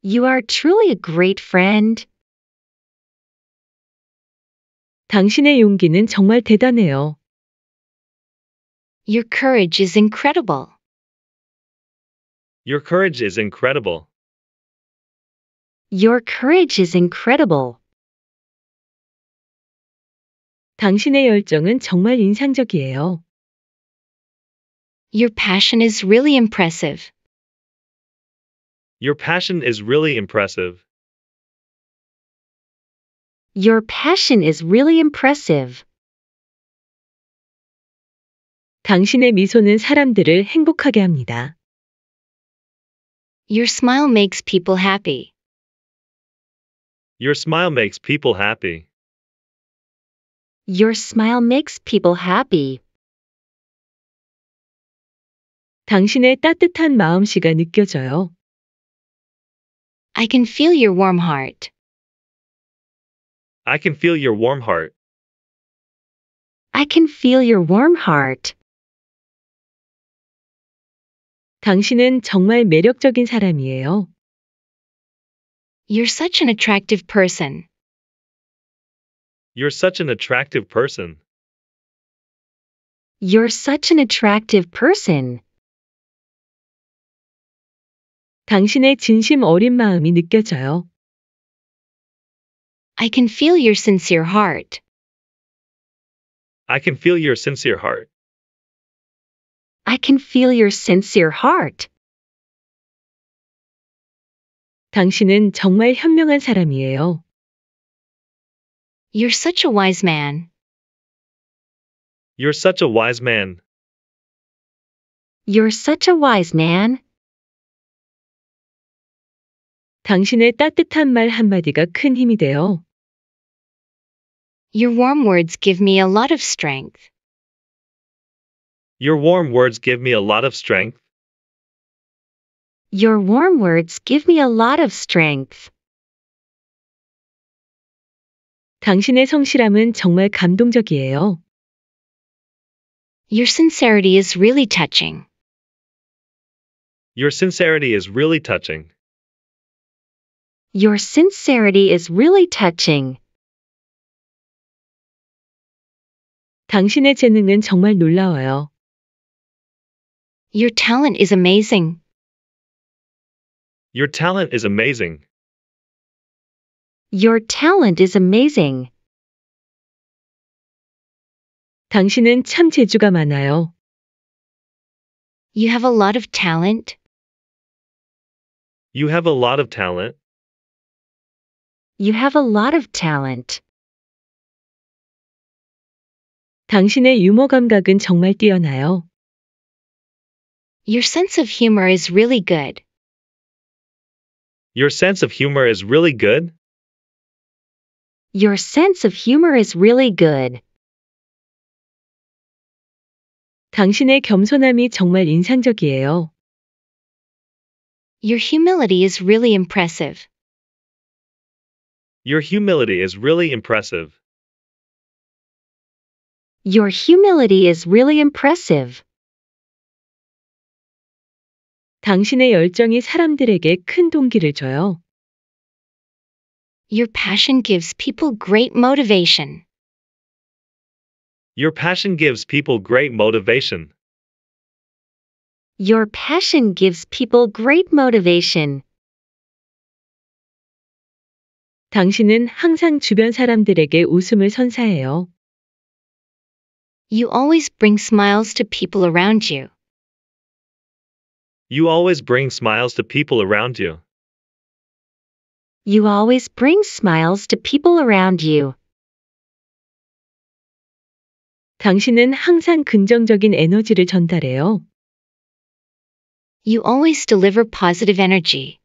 Speaker 1: You are truly a great friend. 당신의 용기는 정말 대단해요. Your courage is incredible.
Speaker 2: Your courage is incredible.
Speaker 1: Your courage is incredible. 당신의 열정은 정말 인상적이에요. Your passion is really impressive.
Speaker 2: Your passion is really impressive.
Speaker 1: Your passion is really impressive. 당신의 미소는 사람들을 행복하게 합니다. Your smile makes people happy.
Speaker 2: Your smile makes people happy.
Speaker 1: Your smile makes people happy. 당신의 따뜻한 마음씨가 느껴져요. I can feel your warm heart.
Speaker 2: I can feel your warm heart.
Speaker 1: I can feel your warm heart. 당신은 정말 매력적인 사람이에요. You're such an attractive person.
Speaker 2: You're such an attractive person.
Speaker 1: You're such an attractive person. 당신의 진심 어린 마음이 느껴져요. I can feel your sincere heart.
Speaker 2: I can feel your sincere heart.
Speaker 1: I can feel your sincere heart. 당신은 정말 현명한 사람이에요. You're such a wise man.
Speaker 2: You're such a wise man.
Speaker 1: You're such a wise man. 당신의 따뜻한 말 한마디가 큰 힘이 돼요. Your warm words give me a lot of strength.
Speaker 2: Your warm words give me a lot of strength.
Speaker 1: Your warm words give me a lot of strength. 당신의 성실함은 정말 감동적이에요. Your sincerity is really touching.
Speaker 2: Your sincerity is really touching.
Speaker 1: Your sincerity is really touching. 당신의 재능은 정말 놀라워요. Your talent is amazing.
Speaker 2: Your talent is amazing.
Speaker 1: Your talent is amazing. 당신은 참 재주가 많아요. You have a lot of talent.
Speaker 2: You have a lot of talent.
Speaker 1: You have a lot of talent. 당신의 유머 감각은 정말 뛰어나요. Your sense of humor is really good.
Speaker 2: Your sense of humor is really good?
Speaker 1: Your sense of humor is really good. 당신의 겸손함이 정말 인상적이에요. Your humility is really impressive.
Speaker 2: Your humility is really impressive.
Speaker 1: Your humility is really impressive. 당신의 열정이 사람들에게 큰 동기를 줘요. Your passion gives people great motivation.
Speaker 2: Your passion gives people great motivation.
Speaker 1: Your passion gives people great motivation. 당신은 항상 주변 사람들에게 웃음을 선사해요. You always bring smiles to people around you.
Speaker 2: You always bring smiles to people around you.
Speaker 1: You always bring smiles to people around you. 당신은 항상 긍정적인 에너지를 전달해요. You always deliver positive energy.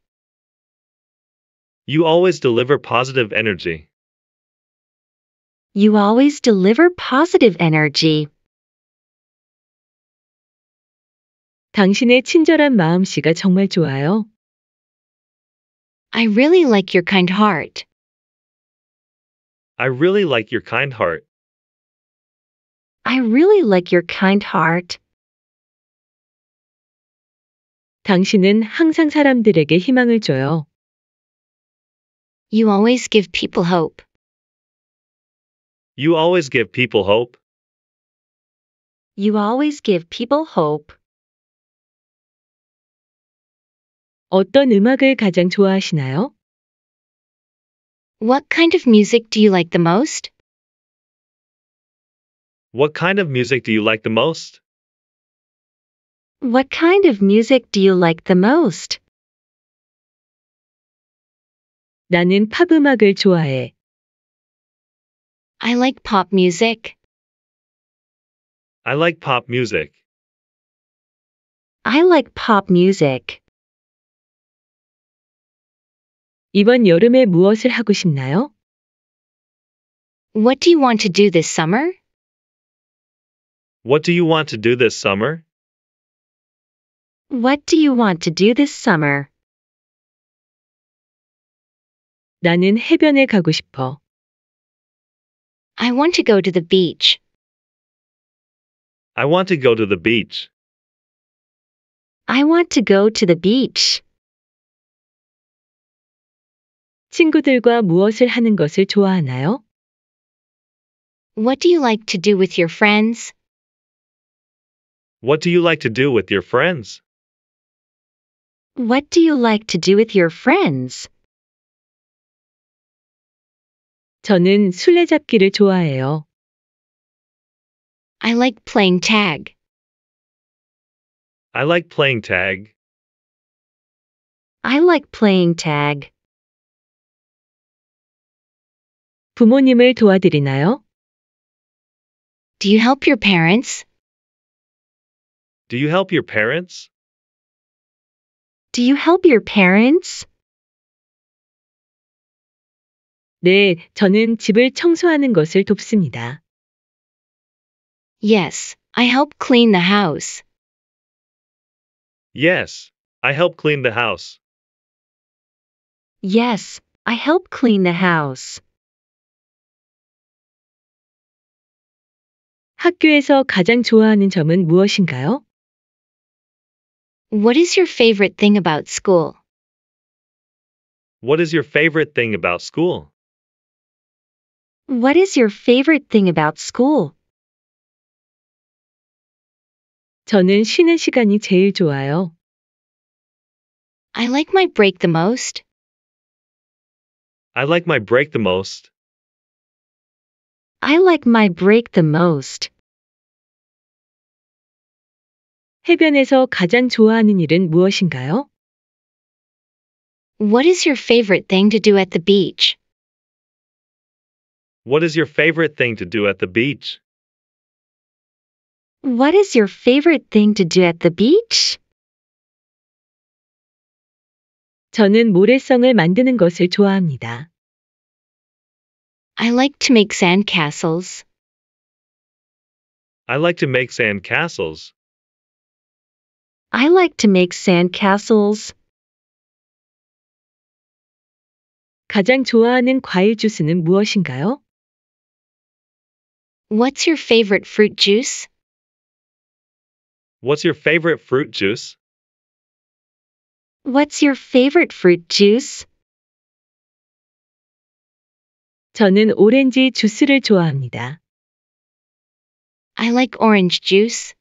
Speaker 2: You always deliver positive energy.
Speaker 1: You always deliver positive energy. 당신의 친절한 마음씨가 정말 좋아요. I really like your kind heart.
Speaker 2: I really like your kind heart.
Speaker 1: I really like your kind heart. 당신은 항상 사람들에게 희망을 줘요. You always give people hope.
Speaker 2: You always give people hope.
Speaker 1: You always give people hope. 어떤 음악을 가장 좋아하시나요? What kind of music do you like the most?
Speaker 2: What kind of music do you like the most?
Speaker 1: What kind of music do you like the most? 나는 팝 음악을 좋아해. I like pop music.
Speaker 2: I like pop music.
Speaker 1: I like pop music. 이번 여름에 무엇을 하고 싶나요? What do you want to do this summer?
Speaker 2: What do you want to do this summer?
Speaker 1: What do you want to do this summer? 나는 해변에 가고 싶어. I want to go to the beach.
Speaker 2: I want to go to the beach.
Speaker 1: I want to go to the beach. 친구들과 무엇을 하는 것을 좋아하나요? What do you like to do with your friends?
Speaker 2: What do you like to do with your friends?
Speaker 1: What do you like to do with your friends? 저는 술래잡기를 좋아해요. I like playing tag.
Speaker 2: I like playing tag.
Speaker 1: I like playing tag. 부모님을 도와드리나요? Do you help your parents?
Speaker 2: Do you help your parents?
Speaker 1: Do you help your parents? 네, 저는 집을 청소하는 것을 돕습니다. Yes, I help clean the house.
Speaker 2: Yes, I help clean the house.
Speaker 1: Yes, I help clean the house. 학교에서 가장 좋아하는 점은 무엇인가요? What is your favorite thing about school?
Speaker 2: What is your favorite thing about school?
Speaker 1: What is your favorite thing about school? 저는 쉬는 시간이 제일 좋아요. I like my break the most.
Speaker 2: I like my break the most.
Speaker 1: I like my break the most. 해변에서 가장 좋아하는 일은 무엇인가요? What is your favorite thing to do at the beach?
Speaker 2: What is your favorite thing to do at the beach?
Speaker 1: What is your favorite thing to do at the beach? 저는 모래성을 만드는 것을 좋아합니다. I like to make sand castles.
Speaker 2: I like to make sand castles.
Speaker 1: I like to make sandcastles. 가장 좋아하는 과일 주스는 무엇인가요? What's your favorite fruit juice?
Speaker 2: What's your favorite fruit juice?
Speaker 1: What's your favorite fruit juice? 저는 오렌지 주스를 좋아합니다. I like orange juice.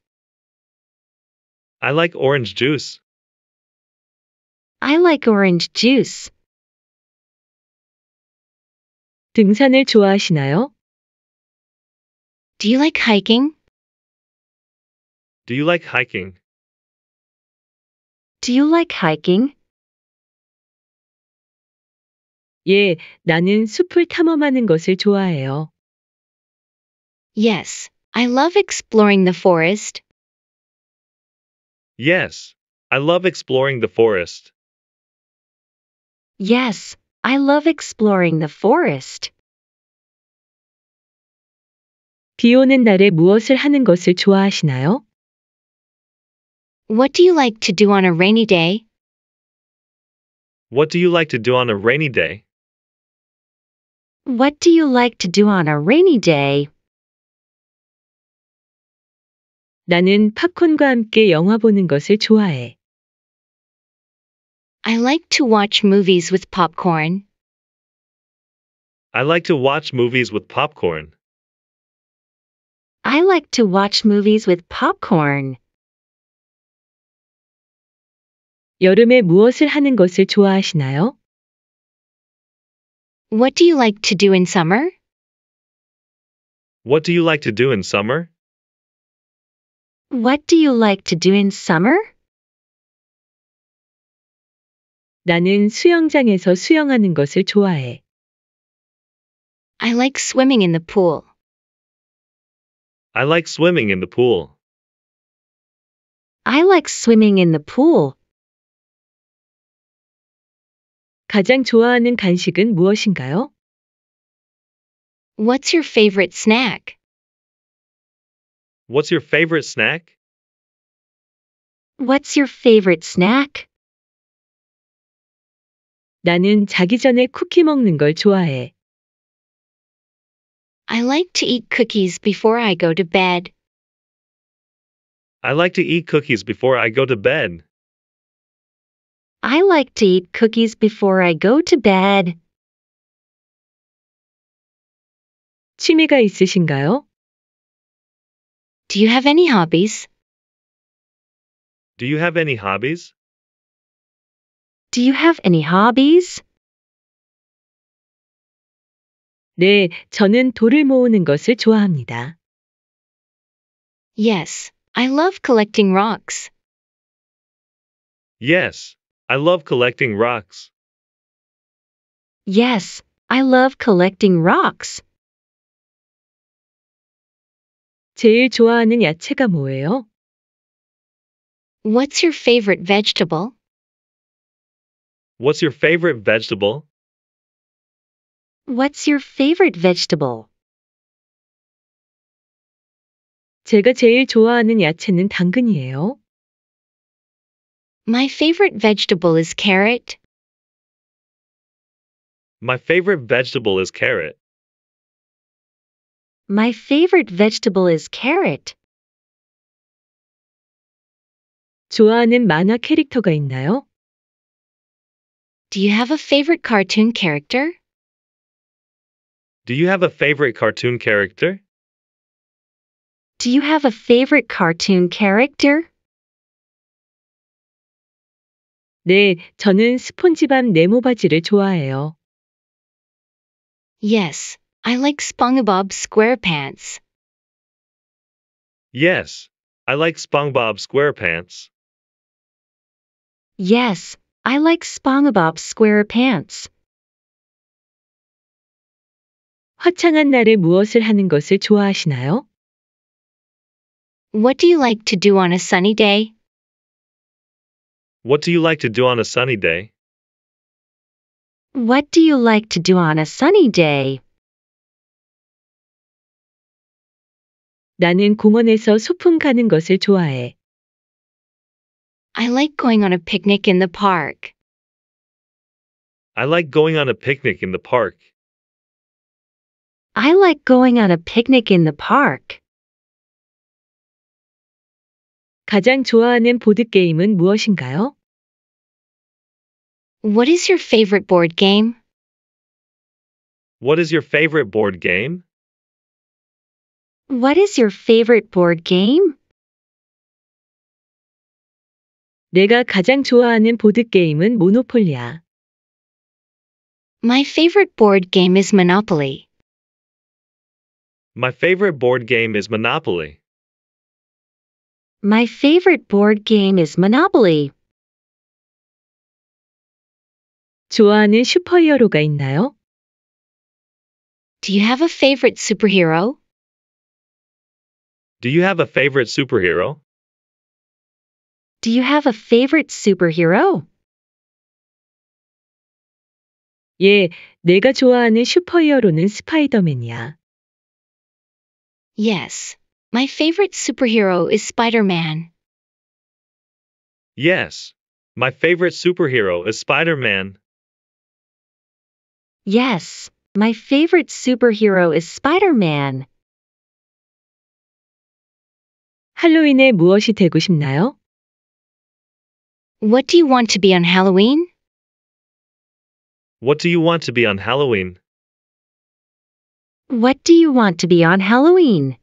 Speaker 2: I like orange juice.
Speaker 1: I like orange juice. 등산을 좋아하시나요? Do you like hiking?
Speaker 2: Do you like hiking?
Speaker 1: Do you like hiking? 예, 나는 숲을 탐험하는 것을 좋아해요. Yes, I love exploring the forest.
Speaker 2: Yes, I love exploring the forest.
Speaker 1: Yes, I love exploring the forest. 비 오는 날에 무엇을 하는 것을 좋아하시나요? What do you like to do on a rainy day?
Speaker 2: What do you like to do on a rainy day?
Speaker 1: What do you like to do on a rainy day? 나는 팝콘과 함께 영화 보는 것을 좋아해. I like to watch movies with popcorn.
Speaker 2: I like to watch movies with popcorn.
Speaker 1: I like to watch movies with popcorn. 여름에 무엇을 하는 것을 좋아하시나요? What do you like to do in summer?
Speaker 2: What do you like to do in summer?
Speaker 1: What do you like to do in summer? 나는 수영장에서 수영하는 것을 좋아해. I like swimming in the pool.
Speaker 2: I like swimming in the pool.
Speaker 1: I like swimming in the pool. 가장 좋아하는 간식은 무엇인가요? What's your favorite snack?
Speaker 2: What's your favorite snack?
Speaker 1: What's your favorite snack? 나는 자기 전에 쿠키 먹는 걸 좋아해. I like to eat cookies before I go to bed.
Speaker 2: I like to eat cookies before I go to bed.
Speaker 1: I like to eat cookies before I go to bed. 취미가 있으신가요? Do you have any hobbies?
Speaker 2: Do you have any hobbies?
Speaker 1: Do you have any hobbies? 네, 저는 돌을 모으는 것을 좋아합니다. Yes, I love collecting rocks.
Speaker 3: Yes,
Speaker 2: I love collecting rocks.
Speaker 1: Yes, I love collecting rocks. 제일 좋아하는 야채가 뭐예요? What's your favorite vegetable?
Speaker 2: What's your favorite vegetable?
Speaker 1: What's your favorite vegetable? 제가 제일 좋아하는 야채는 당근이에요. My favorite vegetable is carrot.
Speaker 2: My favorite vegetable is carrot.
Speaker 1: My favorite vegetable is carrot. 좋아하는 만화 캐릭터가 있나요? Do you have a favorite cartoon character?
Speaker 2: Do you have a favorite cartoon character?
Speaker 1: Do you have a favorite cartoon character? 네, 저는 스폰지밥 네모 바지를 좋아해요. Yes, I like SpongeBob SquarePants.
Speaker 2: Yes, I like SpongeBob SquarePants.
Speaker 1: Yes, I like SpongeBob SquarePants. 화창한 날에 무엇을 하는 것을 좋아하시나요? What do you like to do on a sunny day?
Speaker 2: What do you like to do on a sunny day?
Speaker 1: What do you like to do on a sunny day? 나는 공원에서 소풍 가는 것을 좋아해. I like going on a picnic in the park.
Speaker 2: I like going on a picnic in the park.
Speaker 1: I like going on a picnic in the park. 가장 좋아하는 보드 게임은 무엇인가요? What is your favorite board game?
Speaker 2: What is your favorite board game?
Speaker 1: What is your favorite board game? 내가 가장 좋아하는 보드 게임은 모노폴리야. My favorite board game is Monopoly.
Speaker 2: My favorite board game is Monopoly.
Speaker 1: My favorite board game is Monopoly. 좋아하는 슈퍼히어로가 있나요? Do you have a favorite superhero?
Speaker 3: Do you
Speaker 2: have a favorite superhero?
Speaker 1: Do you have a favorite superhero? 예, 내가 좋아하는 슈퍼히어로는 스파이더맨이야. Yes, my favorite superhero is Spider-Man.
Speaker 2: Yes, my favorite superhero is Spider-Man.
Speaker 1: Yes, my favorite superhero is Spider-Man. 할로윈에 무엇이 되고 싶나요? What do you want to be on Halloween?
Speaker 2: What do you want to be on Halloween?
Speaker 1: What do you want to be on Halloween?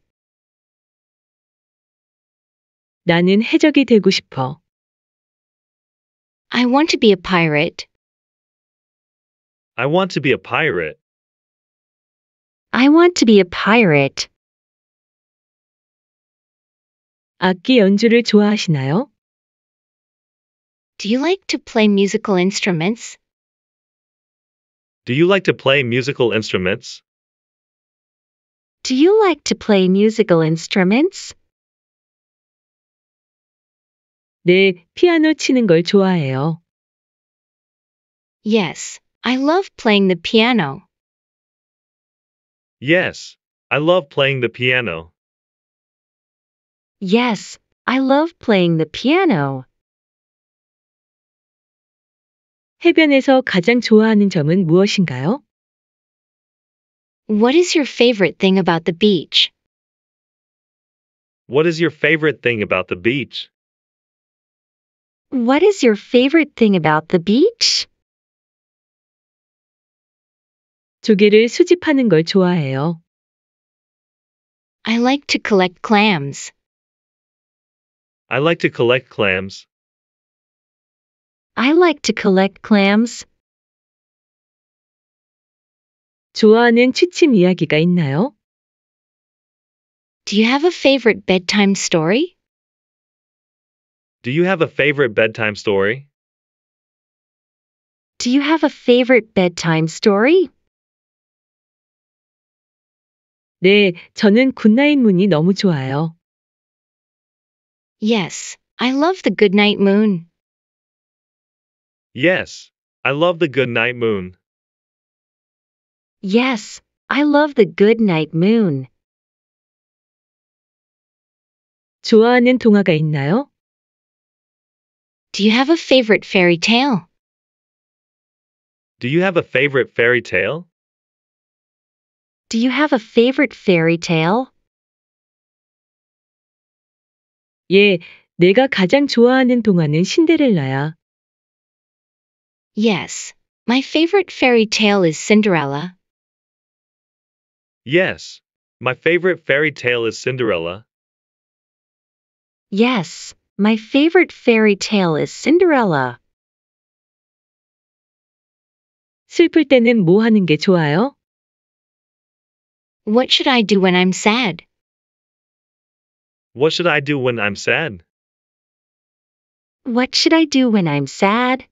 Speaker 1: 나는 해적이 되고 싶어. I want to be a pirate.
Speaker 2: I want to be a pirate.
Speaker 1: I want to be a pirate. 악기 연주를 좋아하시나요? Do you like to play musical instruments?
Speaker 2: Do you like to play musical instruments?
Speaker 1: Do you like to play musical instruments? 네, 피아노 치는 걸 좋아해요. Yes, I love playing the piano.
Speaker 2: Yes, I love playing the piano.
Speaker 1: Yes, I love playing the piano. 해변에서 가장 좋아하는 점은 무엇인가요? What is your favorite thing about the beach?
Speaker 2: What is your favorite thing about the beach?
Speaker 1: What is your favorite thing about the beach? 조개를 수집하는 걸 좋아해요. I like to collect clams.
Speaker 2: I like to collect clams.
Speaker 1: I like to collect clams. 좋아하는 취침 이야기가 있나요? Do you have a favorite bedtime story?
Speaker 2: Do you have a favorite bedtime story?
Speaker 1: Do you have a favorite bedtime story? 네, 저는 굿나잇 문이 너무 좋아요. Yes, I love the goodnight moon.
Speaker 2: Yes, I love the goodnight moon.
Speaker 1: Yes, I love the goodnight moon. 좋아하는 동화가 있나요? Do you have a favorite fairy tale?
Speaker 2: Do you have a favorite fairy tale?
Speaker 1: Do you have a favorite fairy tale? 예, 내가 가장 좋아하는 동화는 신데렐라야. Yes, my favorite fairy tale is Cinderella.
Speaker 2: Yes, my favorite fairy tale is Cinderella.
Speaker 1: Yes, my favorite fairy tale is Cinderella. 슬플 때는 뭐 하는 게 좋아요? What should I do when I'm sad?
Speaker 2: What should I do when I'm sad?
Speaker 1: What should I do when I'm sad?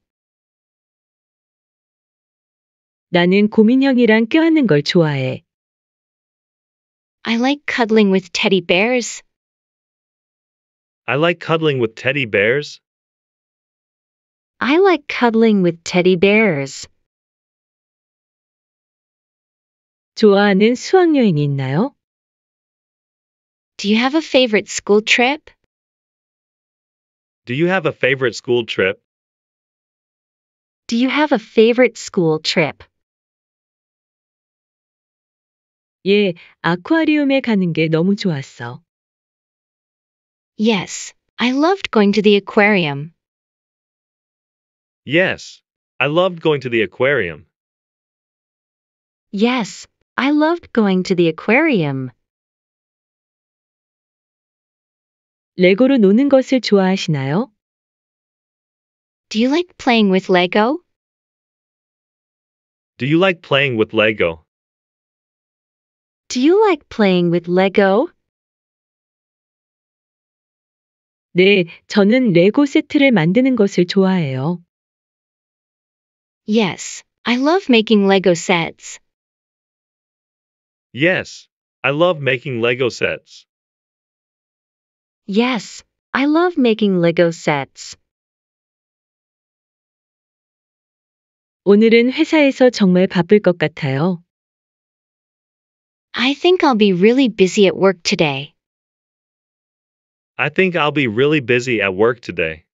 Speaker 1: 나는 고민형이랑 껴안는 걸 좋아해. I like cuddling with teddy bears.
Speaker 2: I like cuddling with teddy bears.
Speaker 1: I like cuddling with teddy bears. 좋아하는 수학여행이 있나요? Do you have a favorite school trip?
Speaker 2: Do you have a favorite school trip?
Speaker 1: Do you have a favorite school trip? 예, 아쿠아리움에 가는 게 너무 좋았어. Yes, I loved going to the aquarium.
Speaker 2: Yes, I loved going to the aquarium.
Speaker 1: Yes, I loved going to the aquarium. 레고로 노는 것을 좋아하시나요? Do you like playing with Lego?
Speaker 2: Do you like playing with Lego?
Speaker 1: Do you like playing with Lego? 네, 저는 레고 세트를 만드는 것을 좋아해요. Yes, I love making Lego sets.
Speaker 2: Yes, I love making Lego sets.
Speaker 1: Yes, I love making Lego sets. 오늘은 회사에서 정말 바쁠 것 같아요. I think I'll be really busy at work today.
Speaker 2: I think I'll be really busy at work today.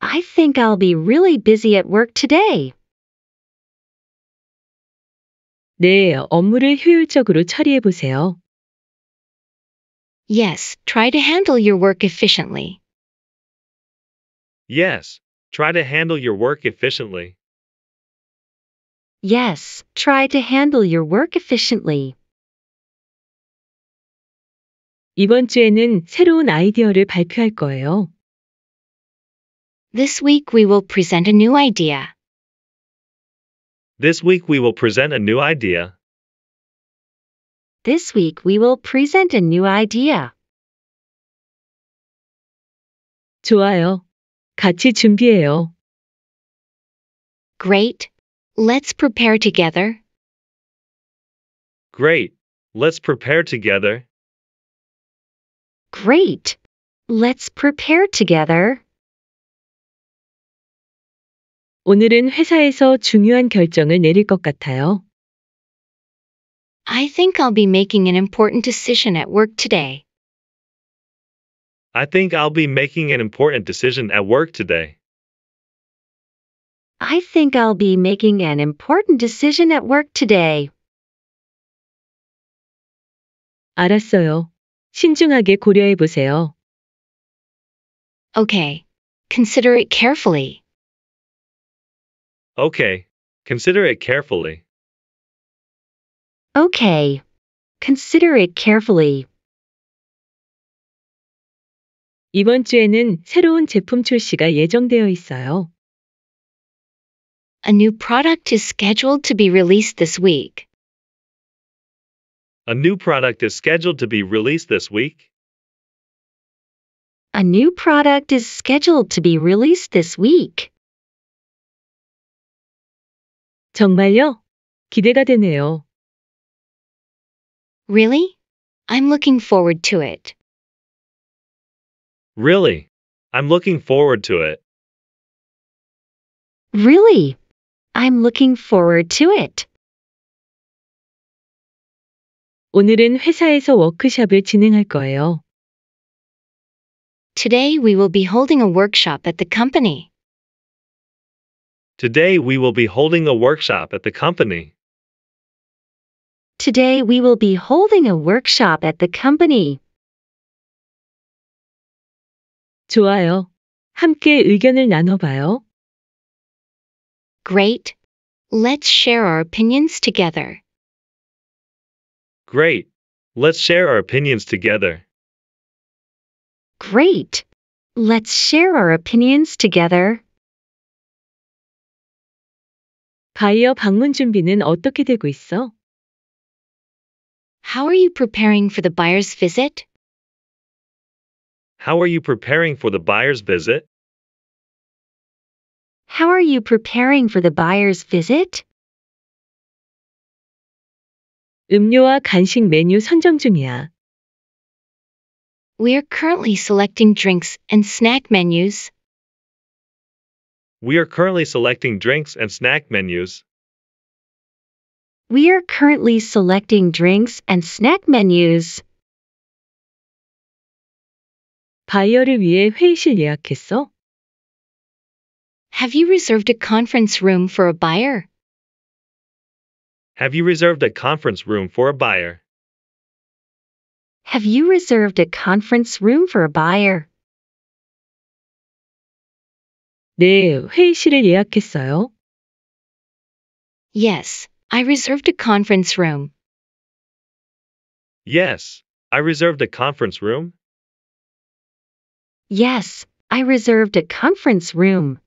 Speaker 1: I think I'll be really busy at work today. 네, 업무를 효율적으로 처리해 보세요. Yes, try to handle your work efficiently.
Speaker 2: Yes, try to handle your work efficiently.
Speaker 1: Yes, try to handle your work efficiently. 이번 주에는 새로운 아이디어를 발표할 거예요. This week we will present a new idea.
Speaker 2: This week we will present a new idea.
Speaker 1: This week we will present a new idea. 좋아요. 같이 준비해요. Great. Let's prepare together.
Speaker 2: Great. Let's prepare together.
Speaker 1: Great. Let's prepare together. 오늘은 회사에서 중요한 결정을 내릴 것 같아요. I think I'll be making an important decision at work today.
Speaker 2: I think I'll be making an important decision at work today.
Speaker 1: I think I'll be making an important decision at work today. 알았어요. 신중하게 고려해 보세요. Okay. Consider it carefully.
Speaker 2: Okay. Consider it carefully.
Speaker 1: Okay. Consider it carefully. 이번 주에는 새로운 제품 출시가 예정되어 있어요. A new product is scheduled to be released this week.
Speaker 2: A new product is scheduled to be released this week.
Speaker 1: A new product is scheduled to be released this week. 정말요? 기대가 되네요. Really? I'm looking forward to it.
Speaker 2: Really? I'm looking forward to it.
Speaker 1: Really? I'm looking forward to it. 오늘은 회사에서 워크숍을 진행할 거예요. Today we will be holding a workshop at the company.
Speaker 2: Today we will be holding a workshop at the company.
Speaker 1: Today we will be holding a workshop at the company. 좋아요. 함께 의견을 나눠봐요. Great. Let's share our opinions together.
Speaker 2: Great. Let's share our opinions together.
Speaker 1: Great. Let's share our opinions together. 바이어 방문 준비는 어떻게 되고 있어? How are you preparing for the buyer's visit?
Speaker 2: How are you preparing for the buyer's visit?
Speaker 1: How are you preparing for the buyer's visit? 음료와 간식 메뉴 선정 중이야. We are currently selecting drinks and snack menus.
Speaker 2: We are currently selecting drinks and snack menus.
Speaker 1: We are currently selecting drinks and snack menus. 바이어를 위해 회의실 예약했어? Have you reserved a conference room for a buyer?
Speaker 2: Have you reserved a conference room for a buyer?
Speaker 1: Have you reserved a conference room for a buyer? 네, 회의실을 예약했어요. Yes, I reserved a conference room.
Speaker 2: Yes, I reserved a conference room.
Speaker 1: Yes, I reserved a conference room.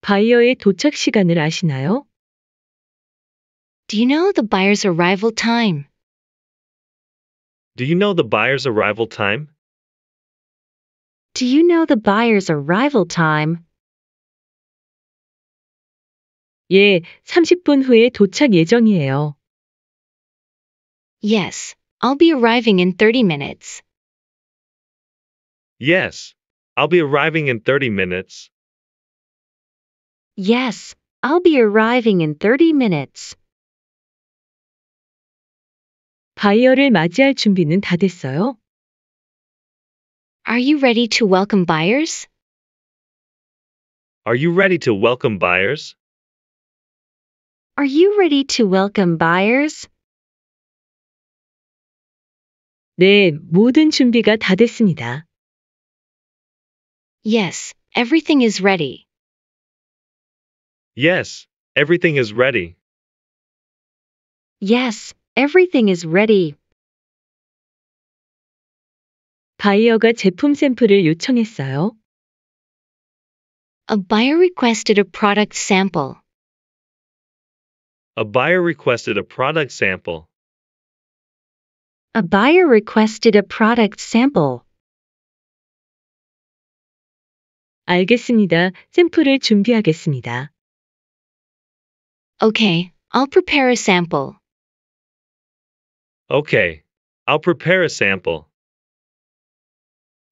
Speaker 1: 바이어의 도착 시간을 아시나요? Do you know the buyer's arrival time?
Speaker 2: Do you know the buyer's arrival time?
Speaker 1: Do you know the buyer's arrival time? 예, 30분 후에 도착 예정이에요. Yes, I'll be arriving in 30 minutes.
Speaker 2: Yes, I'll be arriving in 30 minutes.
Speaker 1: Yes, I'll be arriving in 30 minutes. 바이어를 맞이할 준비는 다 됐어요? Are you ready to welcome buyers?
Speaker 2: Are you ready to welcome buyers?
Speaker 1: Are you ready to welcome buyers? 네, 모든 준비가 다 됐습니다. Yes, everything is ready.
Speaker 2: Yes, everything is ready.
Speaker 1: Yes, everything is ready. 바이어가 제품 샘플을 요청했어요. A buyer requested a product sample.
Speaker 2: A buyer requested a product sample.
Speaker 1: A buyer requested a product sample. 알겠습니다. 샘플을 준비하겠습니다. Okay, I'll prepare a sample.
Speaker 2: Okay, I'll prepare a sample.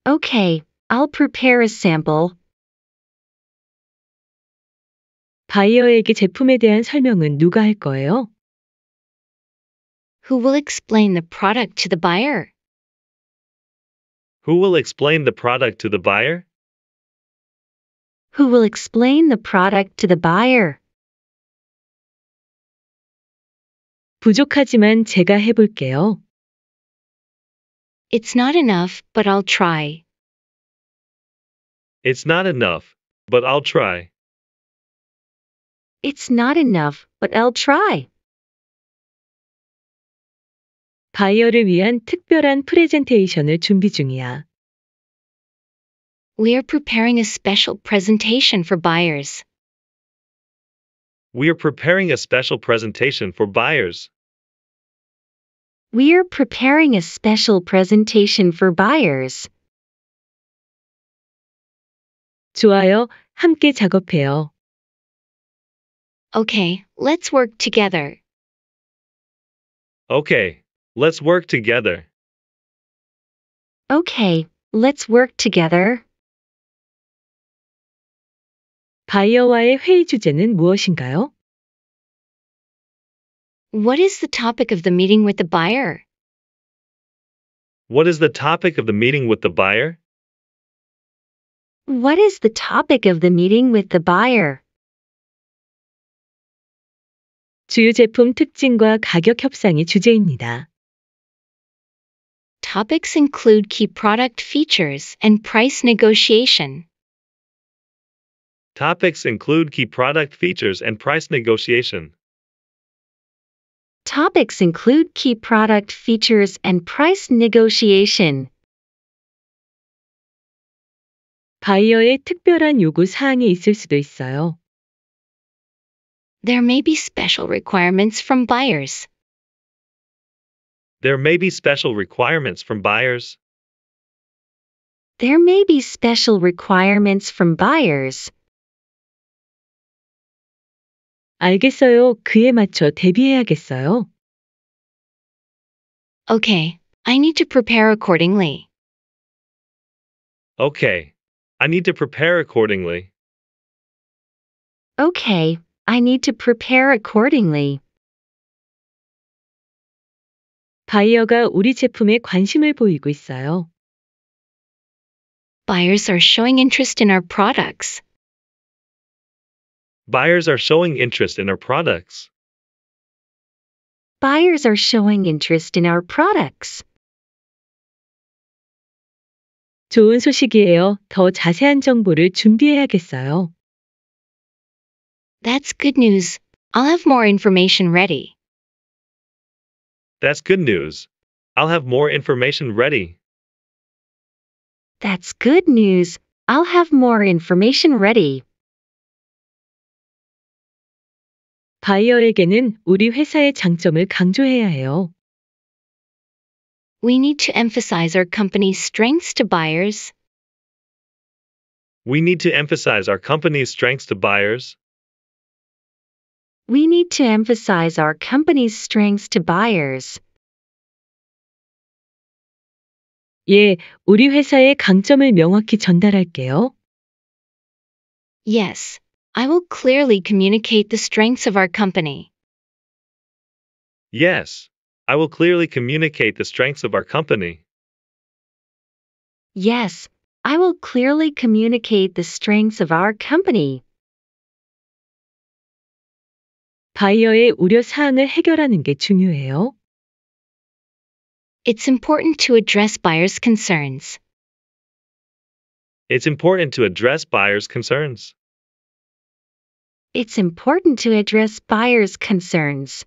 Speaker 1: Okay, I'll prepare a sample. 바이어에게 제품에 대한 설명은 누가 할 거예요? Who will explain the product to the buyer?
Speaker 2: Who will explain the product to the buyer?
Speaker 1: Who will explain the product to the buyer? 부족하지만 제가 It's not enough, but I'll try.
Speaker 2: It's not enough, but I'll try.
Speaker 1: It's not enough, but I'll try. 바이어를 위한 특별한 프레젠테이션을 준비 중이야. We are preparing a special presentation for buyers.
Speaker 2: We are preparing a special presentation for buyers.
Speaker 1: We are preparing a special presentation for buyers. 좋아요, 함께 작업해요. Okay, let's work together.
Speaker 2: Okay, let's work together.
Speaker 1: Okay, let's work together. 바이어와의 회의 주제는 무엇인가요? What is the topic of the meeting with the buyer?
Speaker 2: What is the topic of the meeting with the buyer?
Speaker 1: What is the topic of the meeting with the buyer? 주요 제품 특징과 가격 협상이 주제입니다. Topics include key product features and price negotiation.
Speaker 2: Topics include key product features and price negotiation.
Speaker 1: Topics include key product features and price negotiation. 바이어의 특별한 요구 사항이 있을 수도 있어요. There may be special requirements from buyers.
Speaker 2: There may be special requirements from buyers.
Speaker 1: There may be special requirements from buyers. 알겠어요. 그에 맞춰 대비해야겠어요. Okay, I need to prepare accordingly.
Speaker 2: Okay, I need to prepare accordingly.
Speaker 1: Okay, I need to prepare accordingly. 바이어가 우리 제품에 관심을 보이고 있어요. Buyers are showing interest in our products.
Speaker 2: Buyers are showing interest in our
Speaker 3: products.
Speaker 1: Buyers are showing interest in our products. 좋은 소식이에요. 더 자세한 정보를 준비해야겠어요. That's good news. I'll have more information ready.
Speaker 2: That's good news. I'll have more information ready.
Speaker 1: That's good news. I'll have more information ready. 바이어에게는 우리 회사의 장점을 강조해야 해요. We need to emphasize our company's strengths to buyers.
Speaker 2: We need to emphasize our company's strengths to buyers
Speaker 1: we need to emphasize our company's strengths to buyers. 예, 우리 회사의 강점을 명확히 전달할게요. Yes, I will clearly communicate the strengths of our company.
Speaker 2: Yes, I will clearly communicate the strengths of our company.
Speaker 1: Yes, I will clearly communicate the strengths of our company. 바이어의 우려 사항을 해결하는 게 중요해요. It's important to address buyers' concerns.
Speaker 2: It's important to address buyers' concerns.
Speaker 1: It's important to address buyers' concerns.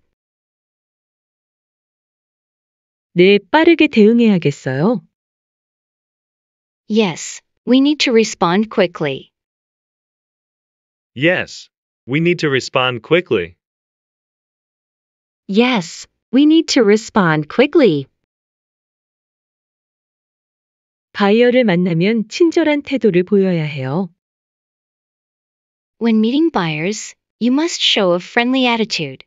Speaker 1: 네, 빠르게 대응해야겠어요. Yes, we need to respond quickly.
Speaker 2: Yes, we need to respond quickly.
Speaker 1: Yes, we need to respond quickly. 바이어를 만나면 친절한 태도를 보여야 해요. When meeting buyers, you must show a friendly attitude.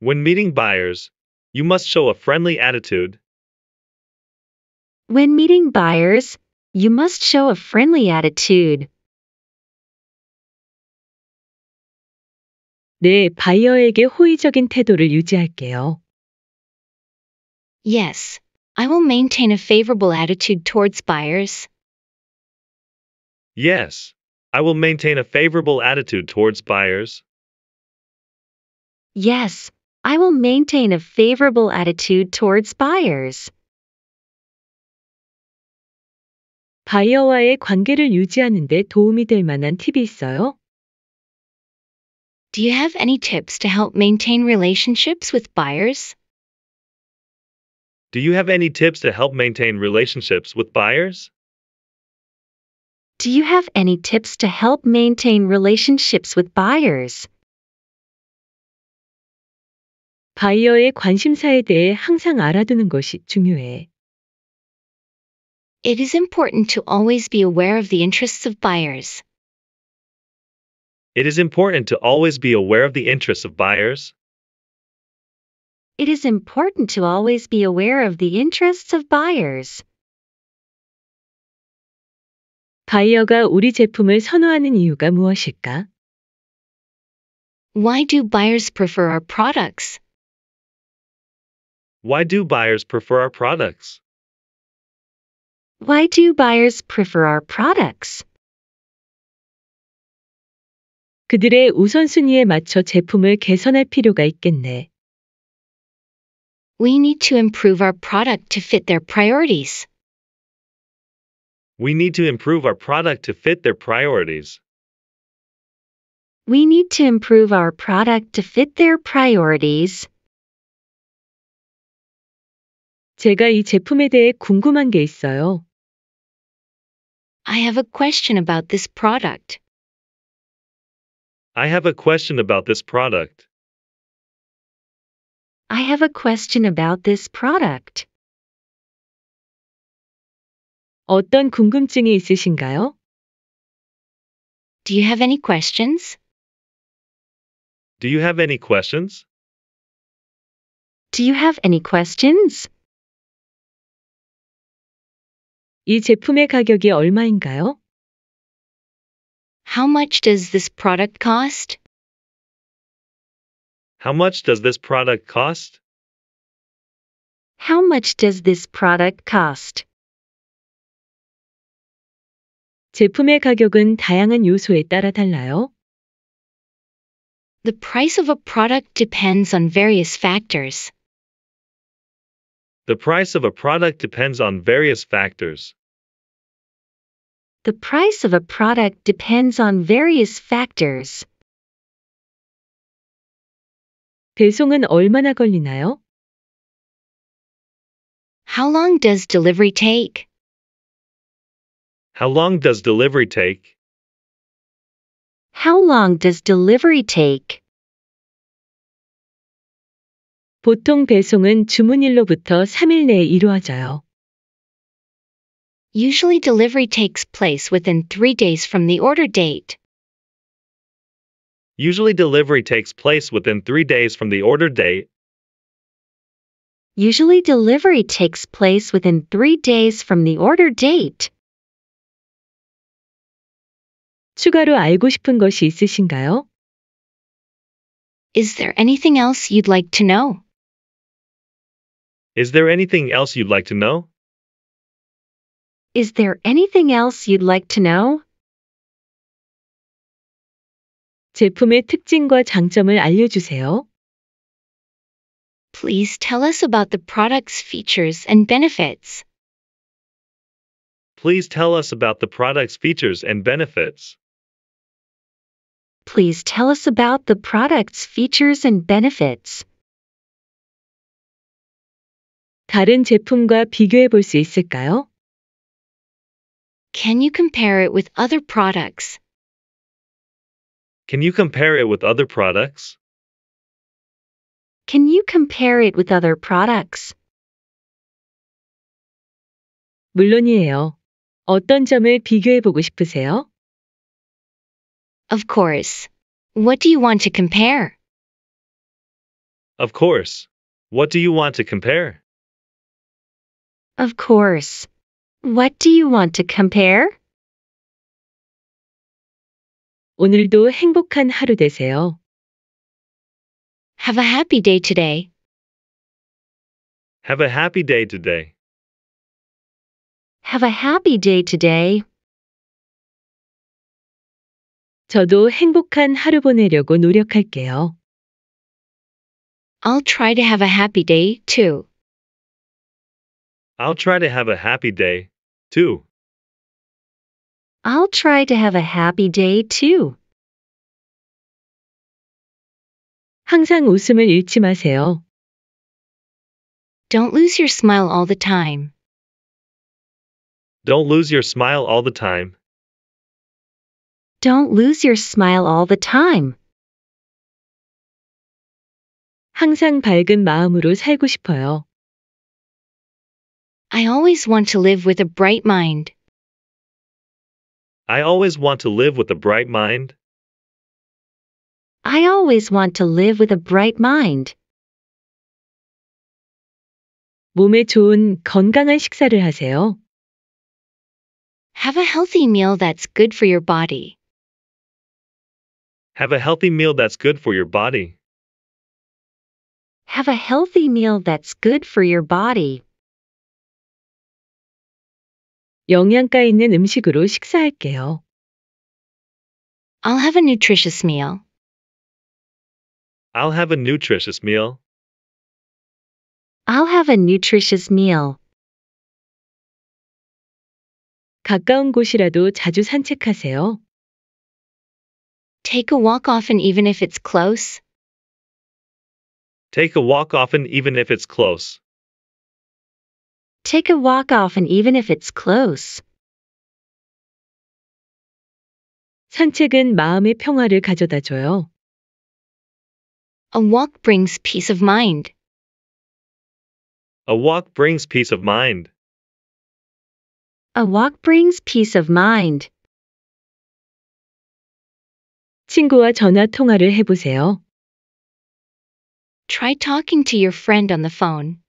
Speaker 2: When meeting buyers, you must show a friendly attitude.
Speaker 1: When meeting buyers, you must show a friendly attitude. 네, 바이어에게 호의적인 태도를 유지할게요. Yes, I will maintain a favorable attitude towards buyers.
Speaker 2: Yes, I will maintain a favorable attitude towards buyers.
Speaker 1: Yes, I will maintain a favorable attitude towards buyers. 바이어와의 관계를 유지하는 데 도움이 될 만한 팁이 있어요? Do you have any tips to help maintain relationships with buyers?
Speaker 2: Do you have any tips to help maintain relationships with buyers?
Speaker 1: Do you have any tips to help maintain relationships with buyers? 바이어의 관심사에 대해 항상 알아두는 것이 중요해. It is important to always be aware of the interests of buyers.
Speaker 2: It is important to always be aware of the interests of buyers.
Speaker 1: It is important to always be aware of the interests of buyers. 바이어가 우리 제품을 선호하는 이유가 무엇일까? Why do buyers prefer our products?
Speaker 2: Why do buyers prefer our products?
Speaker 1: Why do buyers prefer our products? 그들의 우선순위에 맞춰 제품을 개선할 필요가 있겠네. We need to improve our product to fit their priorities.
Speaker 2: We need to improve our product to fit their priorities.
Speaker 1: We need to improve our product to fit their priorities. 제가 이 제품에 대해 궁금한 게 있어요. I have a question about this product.
Speaker 2: I have a question about this product.
Speaker 1: I have a question about this product. 어떤 궁금증이 있으신가요? Do you have any questions?
Speaker 2: Do you have any questions?
Speaker 1: Do you have any questions? 이 제품의 가격이 얼마인가요? How much does this product cost?
Speaker 2: How much does this product cost?
Speaker 1: How much does this product cost? 제품의 가격은 다양한 요소에 따라 달라요. The price of a product depends on various factors.
Speaker 2: The price of a product depends on various factors.
Speaker 1: The price of a product depends on various factors. 배송은 얼마나 걸리나요? How long does delivery take?
Speaker 2: How long does delivery take?
Speaker 1: How long does delivery take? 보통 배송은 주문일로부터 3일 내에 이루어져요. Usually delivery takes place within three days from the order date.
Speaker 2: Usually delivery takes place within three days from the order date.
Speaker 1: Usually delivery takes place within three days from the order date. 추가로 알고 싶은 것이 있으신가요? Is there anything else you'd like to know?
Speaker 2: Is there anything else you'd like to know?
Speaker 1: Is there anything else you'd like to know? 제품의 특징과 장점을 알려주세요. Please tell us about the product's features and benefits.
Speaker 2: Please tell us about the product's features and benefits.
Speaker 1: Please tell us about the product's features and benefits. 다른 제품과 비교해 볼 있을까요? Can you compare it with other products?
Speaker 2: Can you compare it with other products?
Speaker 1: Can you compare it with other products? 물론이에요. 어떤 점을 비교해 보고 싶으세요? Of course. What do you want to compare?
Speaker 2: Of course. What do you want to compare?
Speaker 1: Of course. What do you want to compare? 오늘도 행복한 하루 되세요. Have a happy day today.
Speaker 2: Have a happy day today.
Speaker 1: Have a happy day today. 저도 행복한 하루 보내려고 노력할게요. I'll try to have a happy day too.
Speaker 2: I'll try to have a happy day too.
Speaker 1: I'll try to have a happy day too. 항상 웃음을 잃지 마세요. Don't lose your smile all the time.
Speaker 2: Don't lose your smile all the time.
Speaker 1: Don't lose your smile all the time. 항상 밝은 마음으로 살고 싶어요. I always want to live with a bright mind.
Speaker 2: I always want to live with a bright mind.
Speaker 1: I always want to live with a bright mind. 몸에 좋은 건강한 식사를 하세요. Have a healthy meal that's good for your body.
Speaker 2: Have a healthy meal that's good for your body.
Speaker 1: Have a healthy meal that's good for your body. 영양가 있는 음식으로 식사할게요. I'll have a nutritious meal.
Speaker 2: I'll have a nutritious meal.
Speaker 1: I'll have a nutritious meal. 가까운 곳이라도 자주 산책하세요. Take a walk often even if it's close.
Speaker 2: Take a walk often even if it's close.
Speaker 1: Take a walk often even if it's close. 산책은 마음의 평화를 가져다 줘요. A walk brings peace of mind.
Speaker 3: A
Speaker 2: walk brings peace of mind.
Speaker 1: A walk brings peace of mind. 친구와 전화 통화를 해보세요. Try talking to your friend on the phone.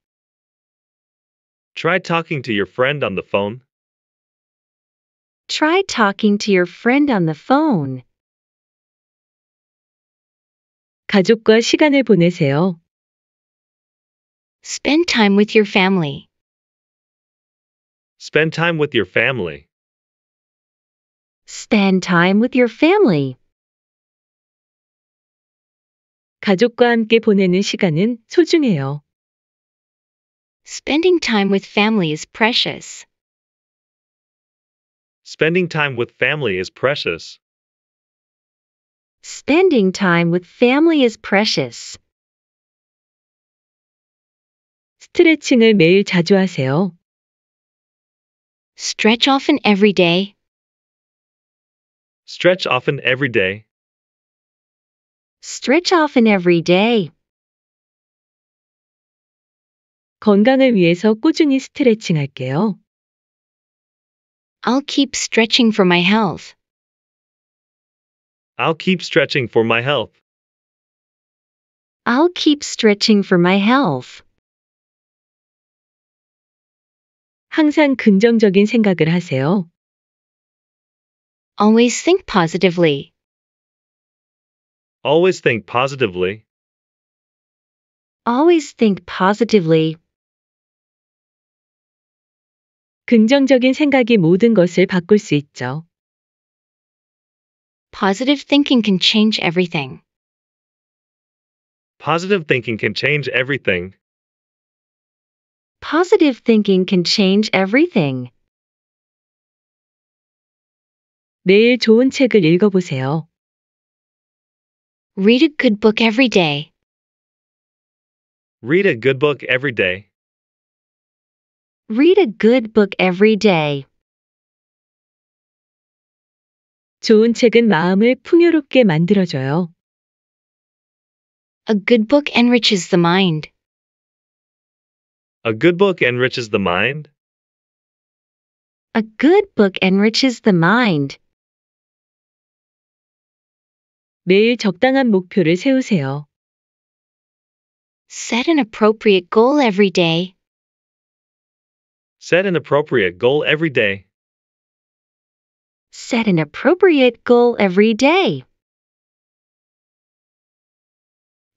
Speaker 2: Try talking to your friend on the phone.
Speaker 1: Try talking to your friend on the phone. 가족과 시간을 보내세요. Spend time with your family.
Speaker 2: Spend time with your family.
Speaker 1: Spend time with your family. 가족과 함께 보내는 시간은 소중해요. Spending time with family is precious.
Speaker 2: Spending time with family is precious.
Speaker 1: Spending time with family is precious. 스트레칭을 매일 자주 하세요. Stretch often every day.
Speaker 2: Stretch often every day.
Speaker 1: Stretch often every day. 건강을 위해서 스트레칭할게요. I'll keep stretching for my health.
Speaker 2: I'll keep stretching for my health.
Speaker 1: I'll keep stretching for my health. 항상 긍정적인 생각을 하세요. Always think positively.
Speaker 2: Always think positively.
Speaker 1: Always think positively. 긍정적인 생각이 모든 것을 바꿀 수 있죠. Positive thinking can change everything.
Speaker 2: Positive thinking can change everything.
Speaker 1: Positive thinking can change everything. 매일 좋은 책을 읽어보세요. Read a good book every day.
Speaker 2: Read a good book every day.
Speaker 1: Read a good book every day. 좋은 책은 마음을 풍요롭게 만들어줘요. A good book enriches the mind.
Speaker 2: A good book enriches the mind.
Speaker 1: A good book enriches the mind. 매일 적당한 목표를 세우세요. Set an appropriate goal every day.
Speaker 2: Set an appropriate goal every day.
Speaker 1: Set an appropriate goal every day.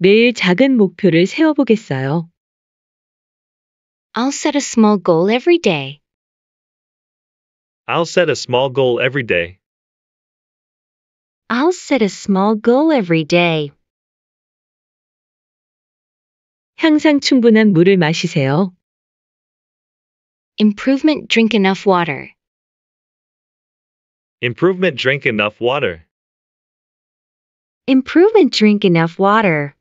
Speaker 1: 매일 작은 목표를 세워보겠어요. I'll set a small goal every day.
Speaker 2: I'll set a small goal every
Speaker 3: day.
Speaker 1: I'll set a small goal every day. 항상 충분한 물을 마시세요. Improvement drink enough water.
Speaker 2: Improvement drink enough water.
Speaker 1: Improvement drink enough water.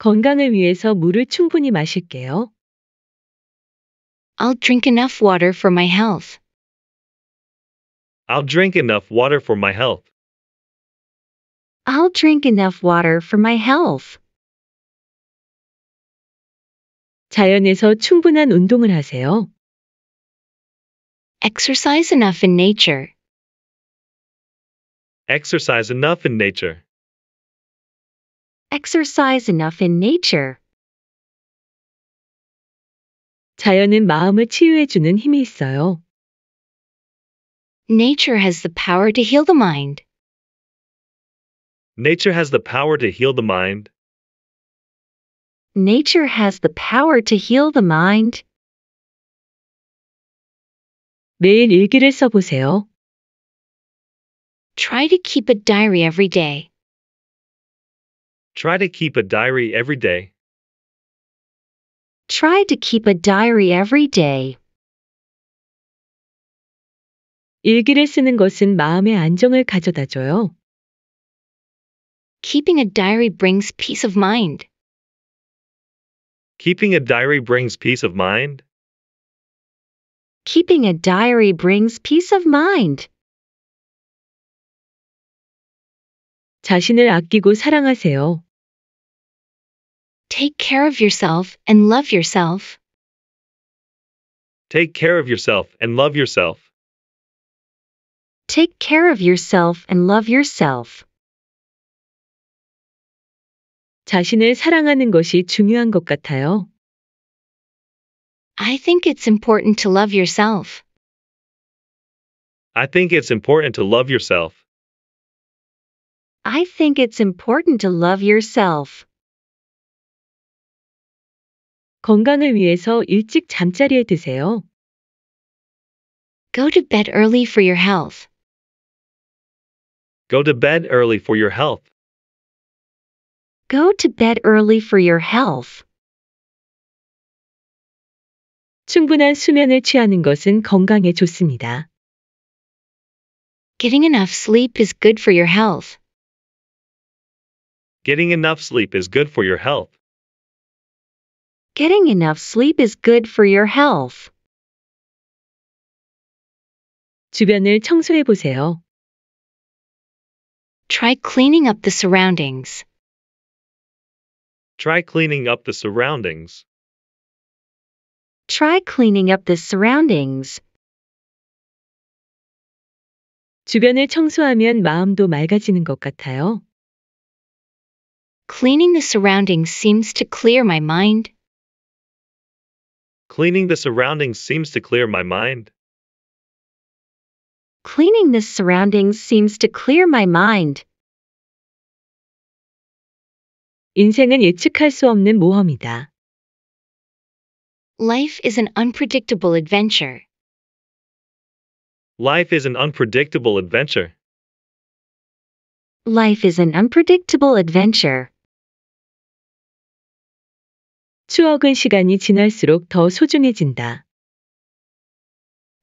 Speaker 1: 건강을 위해서 물을 충분히 마실게요. I'll drink enough water for my health.
Speaker 2: I'll drink enough water for my health.
Speaker 1: I'll drink enough water for my health. 자연에서 충분한 운동을 하세요. Exercise enough in nature.
Speaker 2: Exercise enough in nature.
Speaker 1: Exercise enough in nature. 자연은 마음을 힘이 있어요. Nature has the power to heal the mind.
Speaker 2: Nature has the power to heal the mind
Speaker 1: nature has the power to heal the mind. 매일 일기를 써보세요. Try to keep a diary every day.
Speaker 2: Try to keep a diary every day.
Speaker 1: Try to keep a diary every day. 일기를 쓰는 것은 마음의 Keeping a diary brings peace of mind.
Speaker 2: Keeping a diary brings peace of mind.
Speaker 1: Keeping a diary brings peace of mind. 자신을 아끼고 사랑하세요. Take care of yourself and love yourself.
Speaker 2: Take care of yourself and love yourself.
Speaker 1: Take care of yourself and love yourself. 자신을 사랑하는 것이 중요한 것 같아요. I think it's important to love yourself.
Speaker 2: I think it's important to love yourself.
Speaker 1: I think it's important to love yourself. 건강을 위해서 일찍 잠자리에 드세요. Go to bed early for your health.
Speaker 2: Go to bed early for your health.
Speaker 1: Go to bed early for your health. 충분한 수면을 취하는 것은 건강에 좋습니다. Getting enough sleep is good for your health.
Speaker 2: Getting enough sleep is good for your health.
Speaker 1: Getting enough sleep is good for your health. 주변을 청소해 보세요. Try cleaning up the surroundings.
Speaker 2: Try cleaning up the surroundings.
Speaker 1: Try cleaning up the surroundings. 주변을 청소하면 마음도 맑아지는 것 같아요. Cleaning the surroundings seems to clear my mind.
Speaker 2: Cleaning the surroundings seems to clear my mind.
Speaker 1: Cleaning the surroundings seems to clear my mind. 인생은 예측할 수 없는 모험이다. Life is an unpredictable adventure.
Speaker 2: Life is an unpredictable adventure.
Speaker 1: Life is an unpredictable adventure. 추억은 시간이 지날수록 더 소중해진다.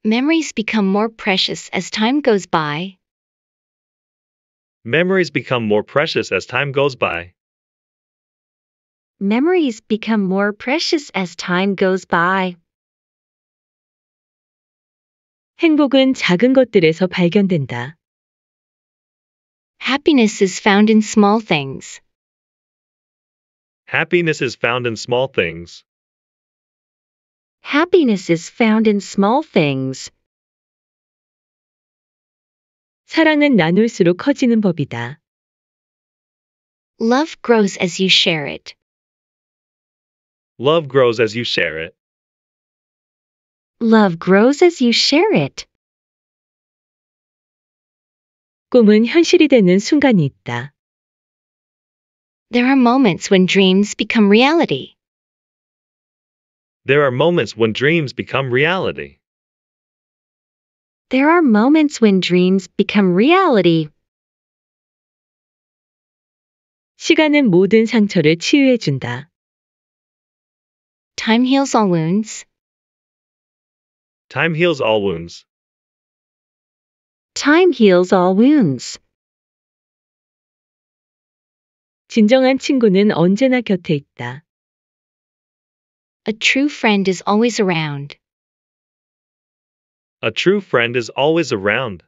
Speaker 1: Memories become more precious as time goes by.
Speaker 2: Memories become more precious as time goes by
Speaker 1: memories become more precious as time goes by. 행복은 작은 것들에서 발견된다. Happiness is found in small things.
Speaker 2: Happiness is found in small
Speaker 1: things. Happiness is found in small things. 사랑은 나눌수록 커지는 법이다. Love grows as you share it.
Speaker 2: Love grows as you share it.
Speaker 1: Love grows as you share it. 꿈은 현실이 되는 순간이 있다. There are moments when dreams become reality.
Speaker 2: There are moments when dreams become reality.
Speaker 1: There are moments when dreams become reality. 시간은 모든 상처를 치유해 준다. Time heals all wounds.
Speaker 2: Time heals all wounds.
Speaker 1: Time heals all wounds. 진정한 친구는 언제나 곁에 있다. A true friend is always around.
Speaker 3: A true
Speaker 2: friend is always around.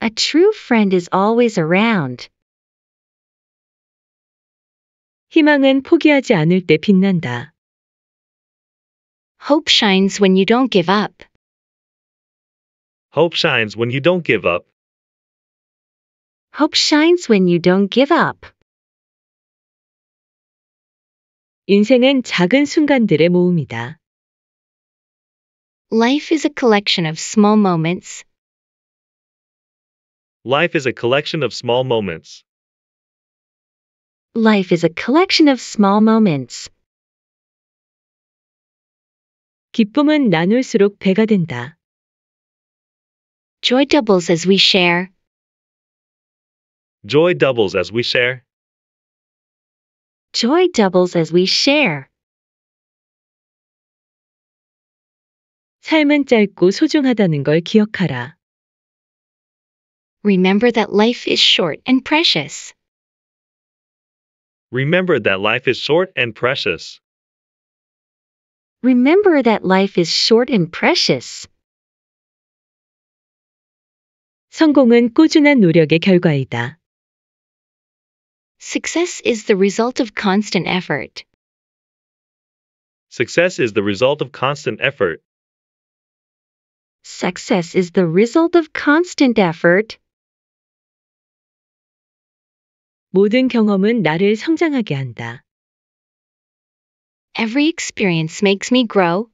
Speaker 1: A true friend is always around. 희망은 포기하지 않을 때 빛난다. Hope shines when you don't give up.
Speaker 2: Hope shines when you don't give up.
Speaker 1: Hope shines when you don't give up. 인생은 작은 순간들의 모음이다. Life is a collection of small moments.
Speaker 2: Life is a collection of small moments.
Speaker 1: Life is a collection of small moments. 기쁨은 나눌수록 배가 된다. Joy doubles as we share.
Speaker 2: Joy doubles as we share.
Speaker 1: Joy doubles as we share. 삶은 짧고 소중하다는 걸 기억하라. Remember that life is short and precious.
Speaker 2: Remember that life is short and precious.
Speaker 1: Remember that life is short and precious. 성공은 꾸준한 노력의 결과이다. Success is the result of constant effort.
Speaker 2: Success is the result of constant effort.
Speaker 1: Success is the result of constant effort. 모든 경험은 나를 성장하게 한다. Every experience makes me grow.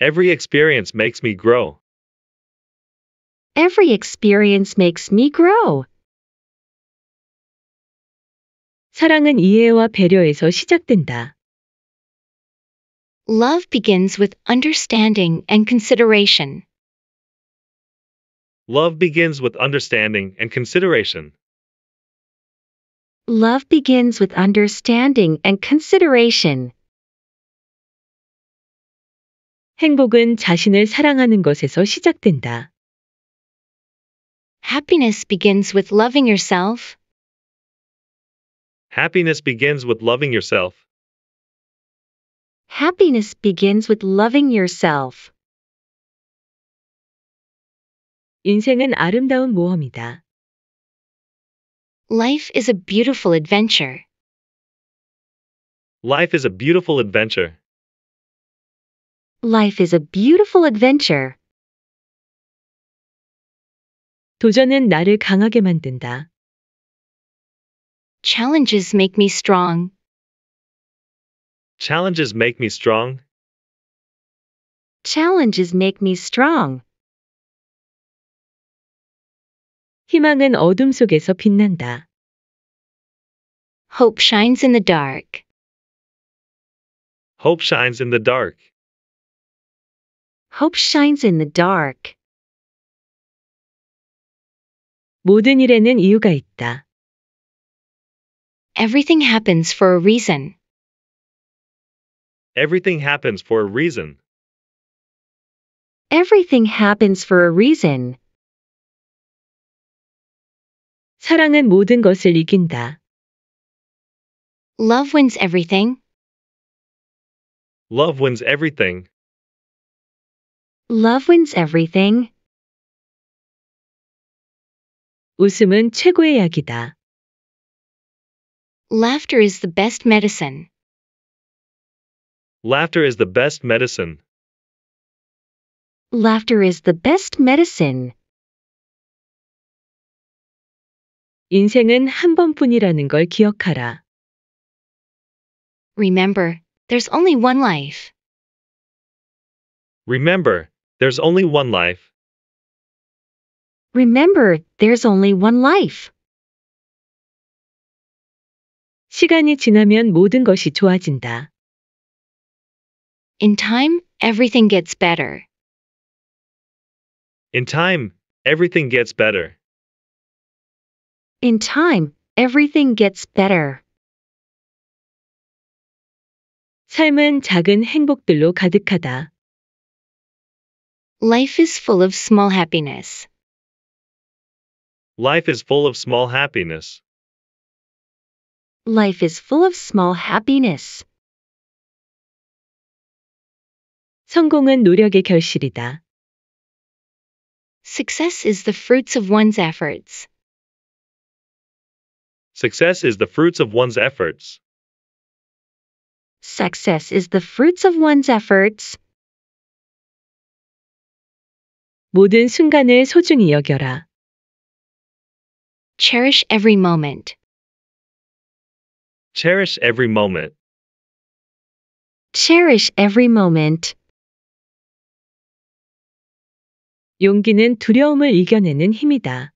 Speaker 2: Every experience makes me grow.
Speaker 1: Every experience makes me grow. 사랑은 이해와 배려에서 시작된다. Love begins with understanding and consideration.
Speaker 2: Love begins with understanding and consideration.
Speaker 1: Love begins with understanding and consideration. 행복은 자신을 사랑하는 것에서 시작된다. Happiness begins with loving yourself.
Speaker 2: Happiness begins with loving yourself.
Speaker 1: Happiness begins with loving yourself. 인생은 아름다운 모험이다. Life is a beautiful adventure.
Speaker 2: Life is a beautiful adventure.
Speaker 1: Life is a beautiful adventure. 도전은 나를 강하게 만든다. Challenges make me strong.
Speaker 2: Challenges make me strong.
Speaker 1: Challenges make me strong. 희망은 어둠 속에서 빛난다. Hope shines in the dark.
Speaker 2: Hope shines in the dark.
Speaker 1: Hope shines in the dark. 모든 일에는 이유가 있다. Everything happens for a reason.
Speaker 2: Everything happens for a reason.
Speaker 1: Everything happens for a reason. 사랑은 모든 것을 이긴다. Love wins everything.
Speaker 2: Love wins everything.
Speaker 1: Love wins everything. 웃음은 최고의 약이다. Laughter is the best medicine.
Speaker 2: Laughter is the best medicine.
Speaker 1: Laughter is the best medicine. 인생은 한 번뿐이라는 걸 기억하라. Remember, there's only one life.
Speaker 2: Remember, there's only one life.
Speaker 1: Remember, there's only one life. 시간이 지나면 모든 것이 좋아진다. In time, everything gets better.
Speaker 2: In time, everything gets better.
Speaker 1: In time, everything gets better. 삶은 작은 행복들로 가득하다. Life is full of small happiness.
Speaker 2: Life is full of small happiness.
Speaker 1: Life is full of small happiness. 성공은 노력의 결실이다. Success is the fruits of one's efforts.
Speaker 2: Success is the fruits of one's efforts.
Speaker 1: Success is the fruits of one's efforts. 모든 순간을 소중히 여겨라. Cherish every moment.
Speaker 2: Cherish every moment.
Speaker 1: Cherish every moment. 용기는 두려움을 이겨내는 힘이다.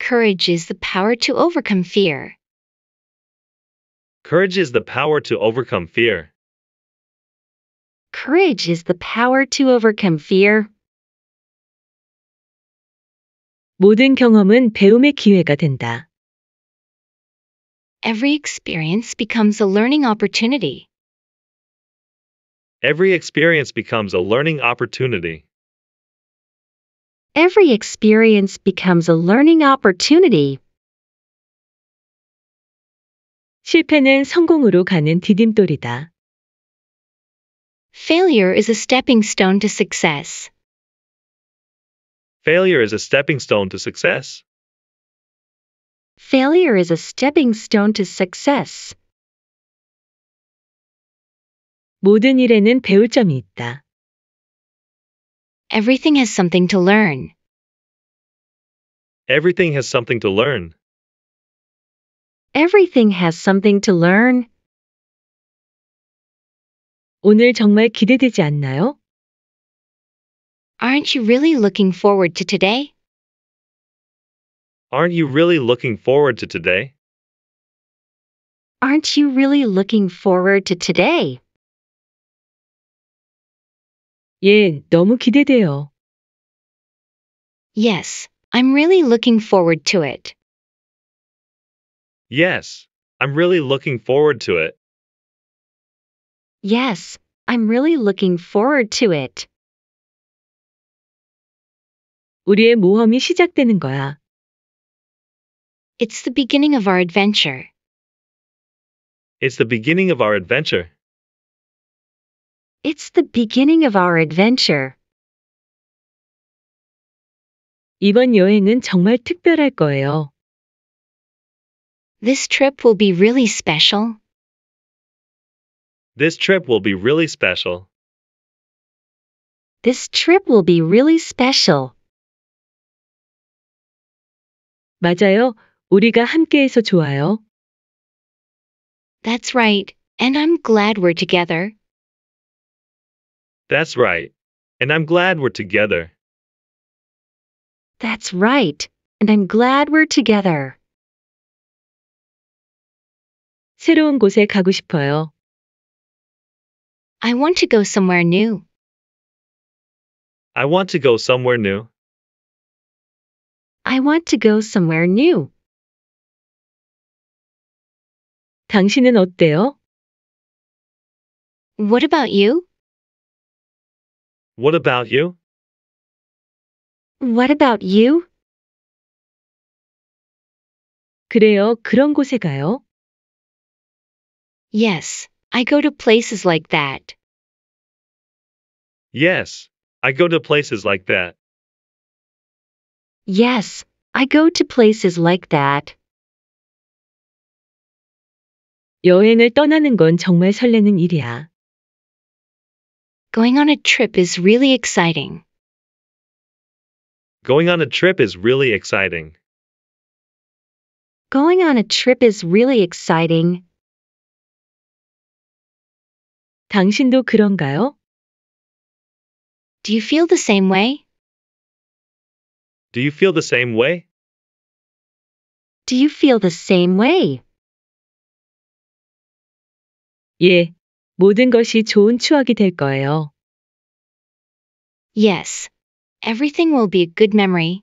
Speaker 1: Courage is the power to overcome fear.
Speaker 2: Courage is the power to overcome fear.
Speaker 1: Courage is the power to overcome fear. 모든 경험은 배움의 기회가 된다. Every experience becomes a learning opportunity.
Speaker 2: Every experience becomes a learning opportunity
Speaker 1: every experience becomes a learning opportunity. 실패는 성공으로 가는 디딤돌이다. Failure is a stepping stone to success.
Speaker 2: Failure is a stepping stone to
Speaker 1: success. Failure is a stepping stone to success. 모든 일에는 배울 점이 있다. Everything has something to learn.
Speaker 2: Everything has something to learn.
Speaker 1: Everything has something to learn. 오늘 정말 기대되지 않나요? Aren't you really looking forward to today?
Speaker 2: Aren't you really looking forward to today?
Speaker 1: Aren't you really looking forward to today? 예, 너무 기대돼요. Yes, I'm really looking forward to it.
Speaker 2: Yes, I'm really looking forward to it.
Speaker 1: Yes, I'm really looking forward to it. 우리의 모험이 시작되는 거야. It's the beginning of our adventure.
Speaker 2: It's the beginning of our adventure.
Speaker 1: It's the beginning of our adventure. 이번 여행은 정말 특별할 거예요. This trip will be really special.
Speaker 2: This trip will be really special.
Speaker 1: This trip will be really special. 맞아요. 우리가 함께해서 좋아요. That's right. And I'm glad we're together.
Speaker 2: That's right. And I'm glad we're together.
Speaker 1: That's right. And I'm glad we're together. 새로운 곳에 가고 싶어요. I want to go somewhere new.
Speaker 2: I want to go somewhere new.
Speaker 1: I want to go somewhere new. 당신은 어때요? What about you?
Speaker 2: What about you?
Speaker 1: What about you? 그래요. 그런 곳에 가요. Yes, I go to places like that.
Speaker 2: Yes, I go to places like that.
Speaker 1: Yes, I go to places like that. 여행을 떠나는 건 정말 설레는 일이야. Going on a trip is really exciting.
Speaker 2: Going on a trip is really exciting.
Speaker 1: Going on a trip is really exciting. 당신도 그런가요? Do you feel the same way?
Speaker 2: Do you feel the same way?
Speaker 1: Do you feel the same way? 예, 모든 것이 좋은 추억이 될 거예요. Yes. Everything will be a good memory.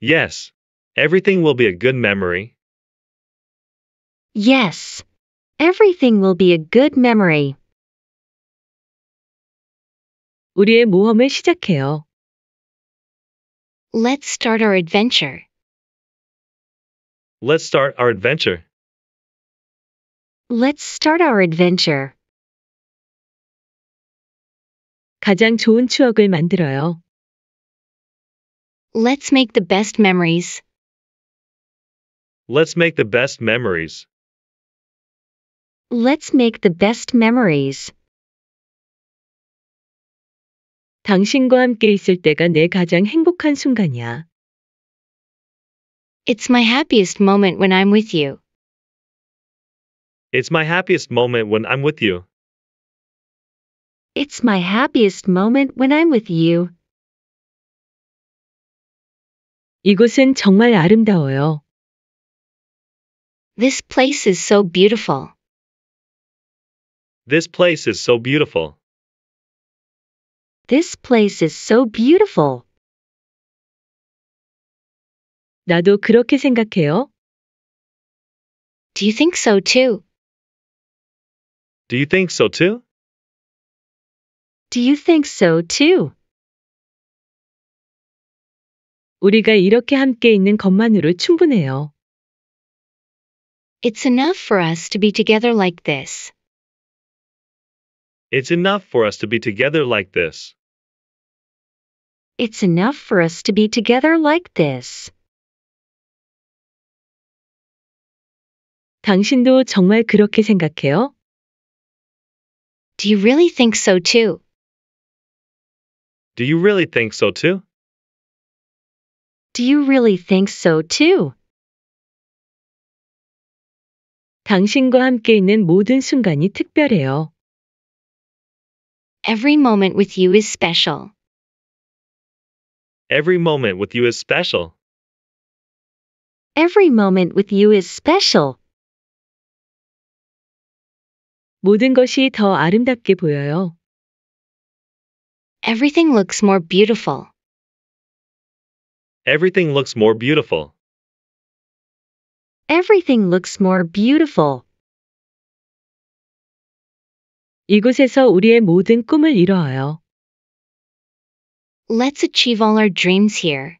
Speaker 2: Yes. Everything will be a good memory.
Speaker 1: Yes. Everything will be a good memory. 우리의 모험을 시작해요. Let's start our adventure.
Speaker 2: Let's start our adventure.
Speaker 1: Let's start our adventure. 가장 좋은 추억을 만들어요. Let's make the best memories.
Speaker 2: Let's make the best memories.
Speaker 1: Let's make the best memories. 당신과 함께 있을 때가 내 가장 행복한 순간이야. It's my happiest moment when I'm with you.
Speaker 2: It's my happiest moment when I'm with you.
Speaker 1: It's my happiest moment when I'm with you. 이곳은 정말 아름다워요. This place is so beautiful.
Speaker 2: This place is so beautiful.
Speaker 1: This place is so beautiful. 나도 그렇게 생각해요. Do you think so too?
Speaker 2: Do you think so too?
Speaker 1: Do you think so too? 우리가 이렇게 함께 있는 것만으로 충분해요. It's enough for us to be together like this.
Speaker 2: It's enough for us to be together like this.
Speaker 1: It's enough for us to be together like this. 당신도 정말 그렇게 생각해요? Do you really think so too?
Speaker 2: Do you really think so too?
Speaker 1: Do you really think so too? 당신과 함께 있는 모든 순간이 특별해요. Every moment with you is special.
Speaker 2: Every moment with you is special.
Speaker 1: Every moment with you is special. 모든 것이 더 아름답게 보여요. Everything looks more beautiful.
Speaker 2: Everything looks more beautiful.
Speaker 1: Everything looks more beautiful. 이곳에서 우리의 모든 꿈을 이뤄요. Let's achieve all our dreams here.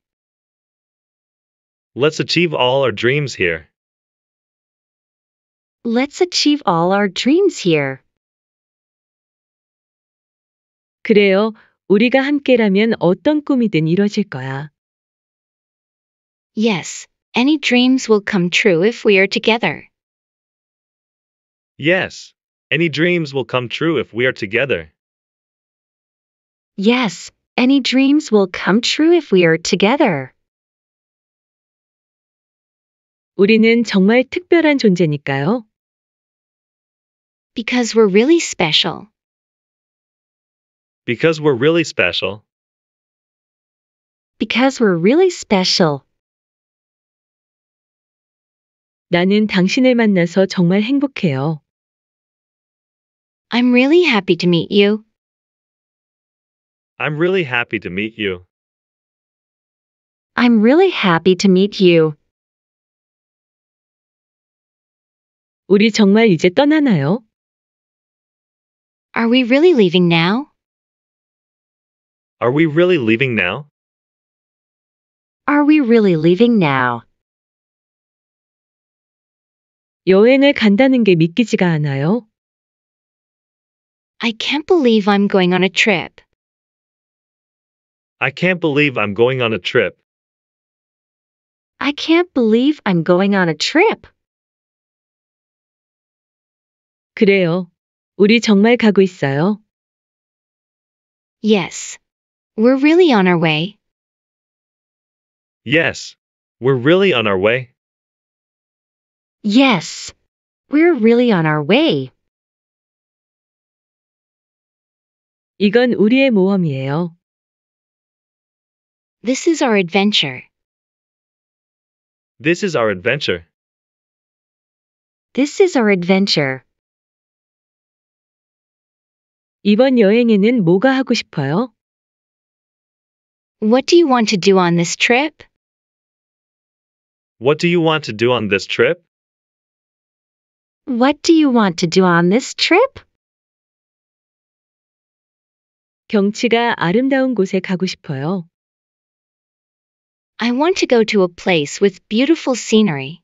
Speaker 2: Let's achieve all our dreams here.
Speaker 1: Let's achieve all our dreams here. 그래요. 우리가 함께라면 어떤 꿈이든 이루어질 거야. Yes, any dreams will come true if we are together.
Speaker 2: Yes, any dreams will come true if we are together.
Speaker 1: Yes, any dreams will come true if we are together. 우리는 정말 특별한 존재니까요. Because we're really special.
Speaker 2: Because we're really special.
Speaker 1: Because we're really special. 나는 당신을 만나서 정말 행복해요. I'm really happy to meet you.
Speaker 2: I'm really happy to meet you.
Speaker 1: I'm really happy to meet you. 우리 정말 이제 떠나나요? Are we really leaving now?
Speaker 2: Are we really leaving now?
Speaker 1: Are we really leaving now? 여행을 간다는 게 믿기지가 않아요. I can't believe I'm going on a trip.
Speaker 2: I can't believe I'm going on a trip.
Speaker 1: I can't believe I'm going on a trip. 그래요. 우리 정말 가고 있어요. Yes. We're really on our way.
Speaker 2: Yes. We're really on our way.
Speaker 1: Yes. We're really on our way. 이건 우리의 모험이에요. This is our adventure.
Speaker 2: This is our adventure.
Speaker 1: This is our adventure. 이번 여행에는 뭐가 하고 싶어요? What do you want to do on this trip?
Speaker 2: What do you want to do on this trip?
Speaker 1: What do you want to do on this trip? 경치가 아름다운 곳에 가고 싶어요. I want to go to a place with beautiful scenery.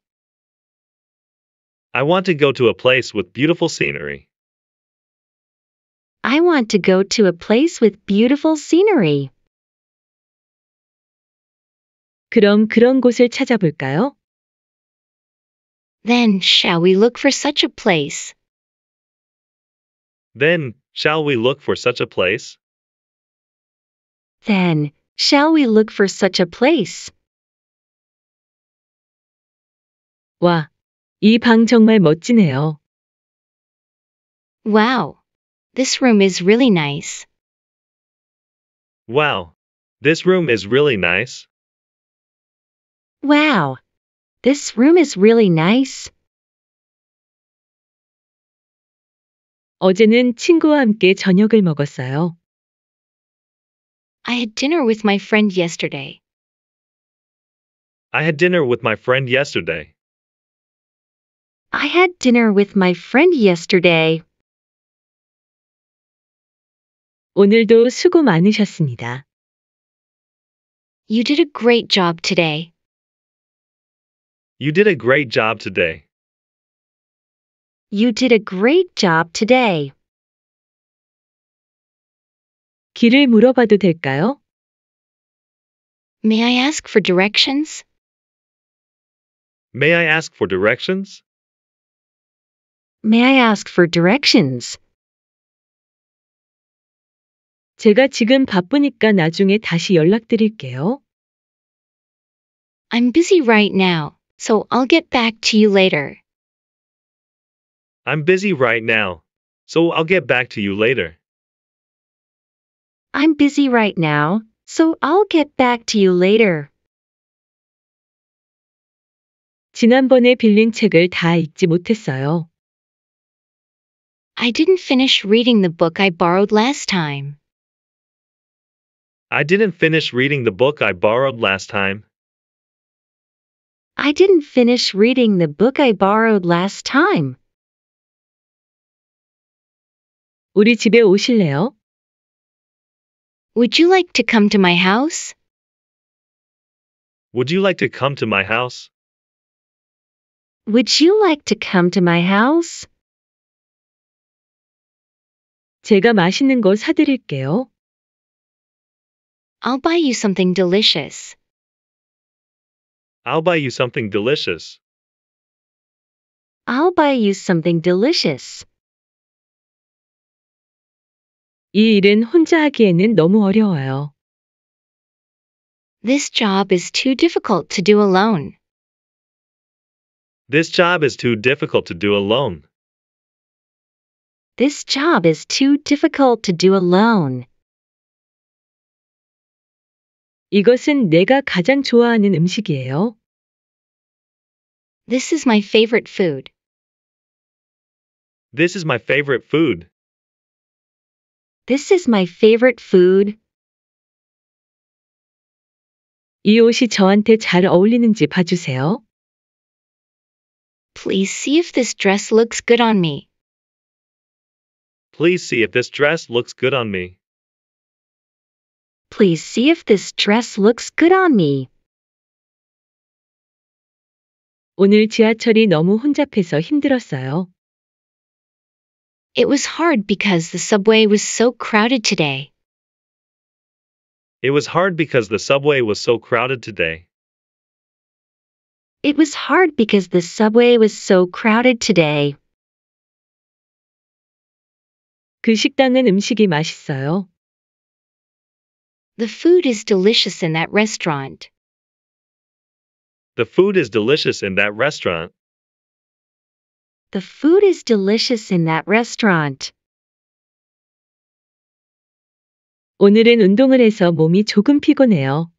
Speaker 2: I want to go to a place with beautiful scenery.
Speaker 1: I want to go to a place with beautiful scenery. 그럼 그런 곳을 찾아볼까요? Then shall we look for such a place?
Speaker 2: Then, shall we look for such a place?
Speaker 1: Then, shall we look for such a place? 와, 이 정말 멋지네요. Wow, this room is really nice.
Speaker 2: Wow. This room is really nice.
Speaker 1: Wow. This room is really nice. 어제는 친구와 함께 저녁을 먹었어요. I had dinner with my friend yesterday.
Speaker 2: I had dinner with my friend yesterday.
Speaker 1: I had dinner with my friend yesterday. 오늘도 수고 많으셨습니다. You did a great job today.
Speaker 2: You did a great job today.
Speaker 1: You did a great job today. 길을 물어봐도 될까요? May I ask for directions?
Speaker 2: May I ask for directions?
Speaker 1: May I ask for directions? 제가 지금 바쁘니까 나중에 다시 연락드릴게요. I'm busy right now, so I'll get back to you later.
Speaker 2: I'm busy right now, so I'll get back to you later.
Speaker 1: I'm busy right now, so I'll get back to you later. 지난번에 빌린 책을 다 읽지 못했어요. I didn't finish reading the book I borrowed last time.
Speaker 2: I didn't finish reading the book I borrowed last time.
Speaker 1: I didn't finish reading the book I borrowed last time. 우리 집에 오실래요? Would you like to come to my house?
Speaker 2: Would you like to come to my house?
Speaker 1: Would you like to come to my house? 제가 맛있는 거 사드릴게요. I'll buy you something delicious.
Speaker 2: I'll buy you something delicious.
Speaker 1: I'll buy you something delicious. 이 일은 혼자 하기에는 너무 어려워요. This job is too difficult to do alone.
Speaker 2: This job is too difficult to do alone.
Speaker 1: This job is too difficult to do alone. 이것은 내가 가장 좋아하는 음식이에요. This is my favorite food.
Speaker 2: This is my favorite food.
Speaker 1: This is my favorite food. 이 옷이 저한테 잘 어울리는지 봐주세요. Please see if this dress looks good on me.
Speaker 2: Please see if this dress looks good on me.
Speaker 1: Please see if this dress looks good on me. 오늘 지하철이 너무 혼잡해서 힘들었어요. It was hard because the subway was so crowded today.
Speaker 2: It was hard because the subway was so crowded today.
Speaker 1: It was hard because the subway was so crowded today. 그 식당은 음식이 맛있어요. The food is delicious in that restaurant.
Speaker 2: The food is delicious in that restaurant.
Speaker 1: The food is delicious in that restaurant. 오늘은 운동을 해서 몸이 조금 피곤해요.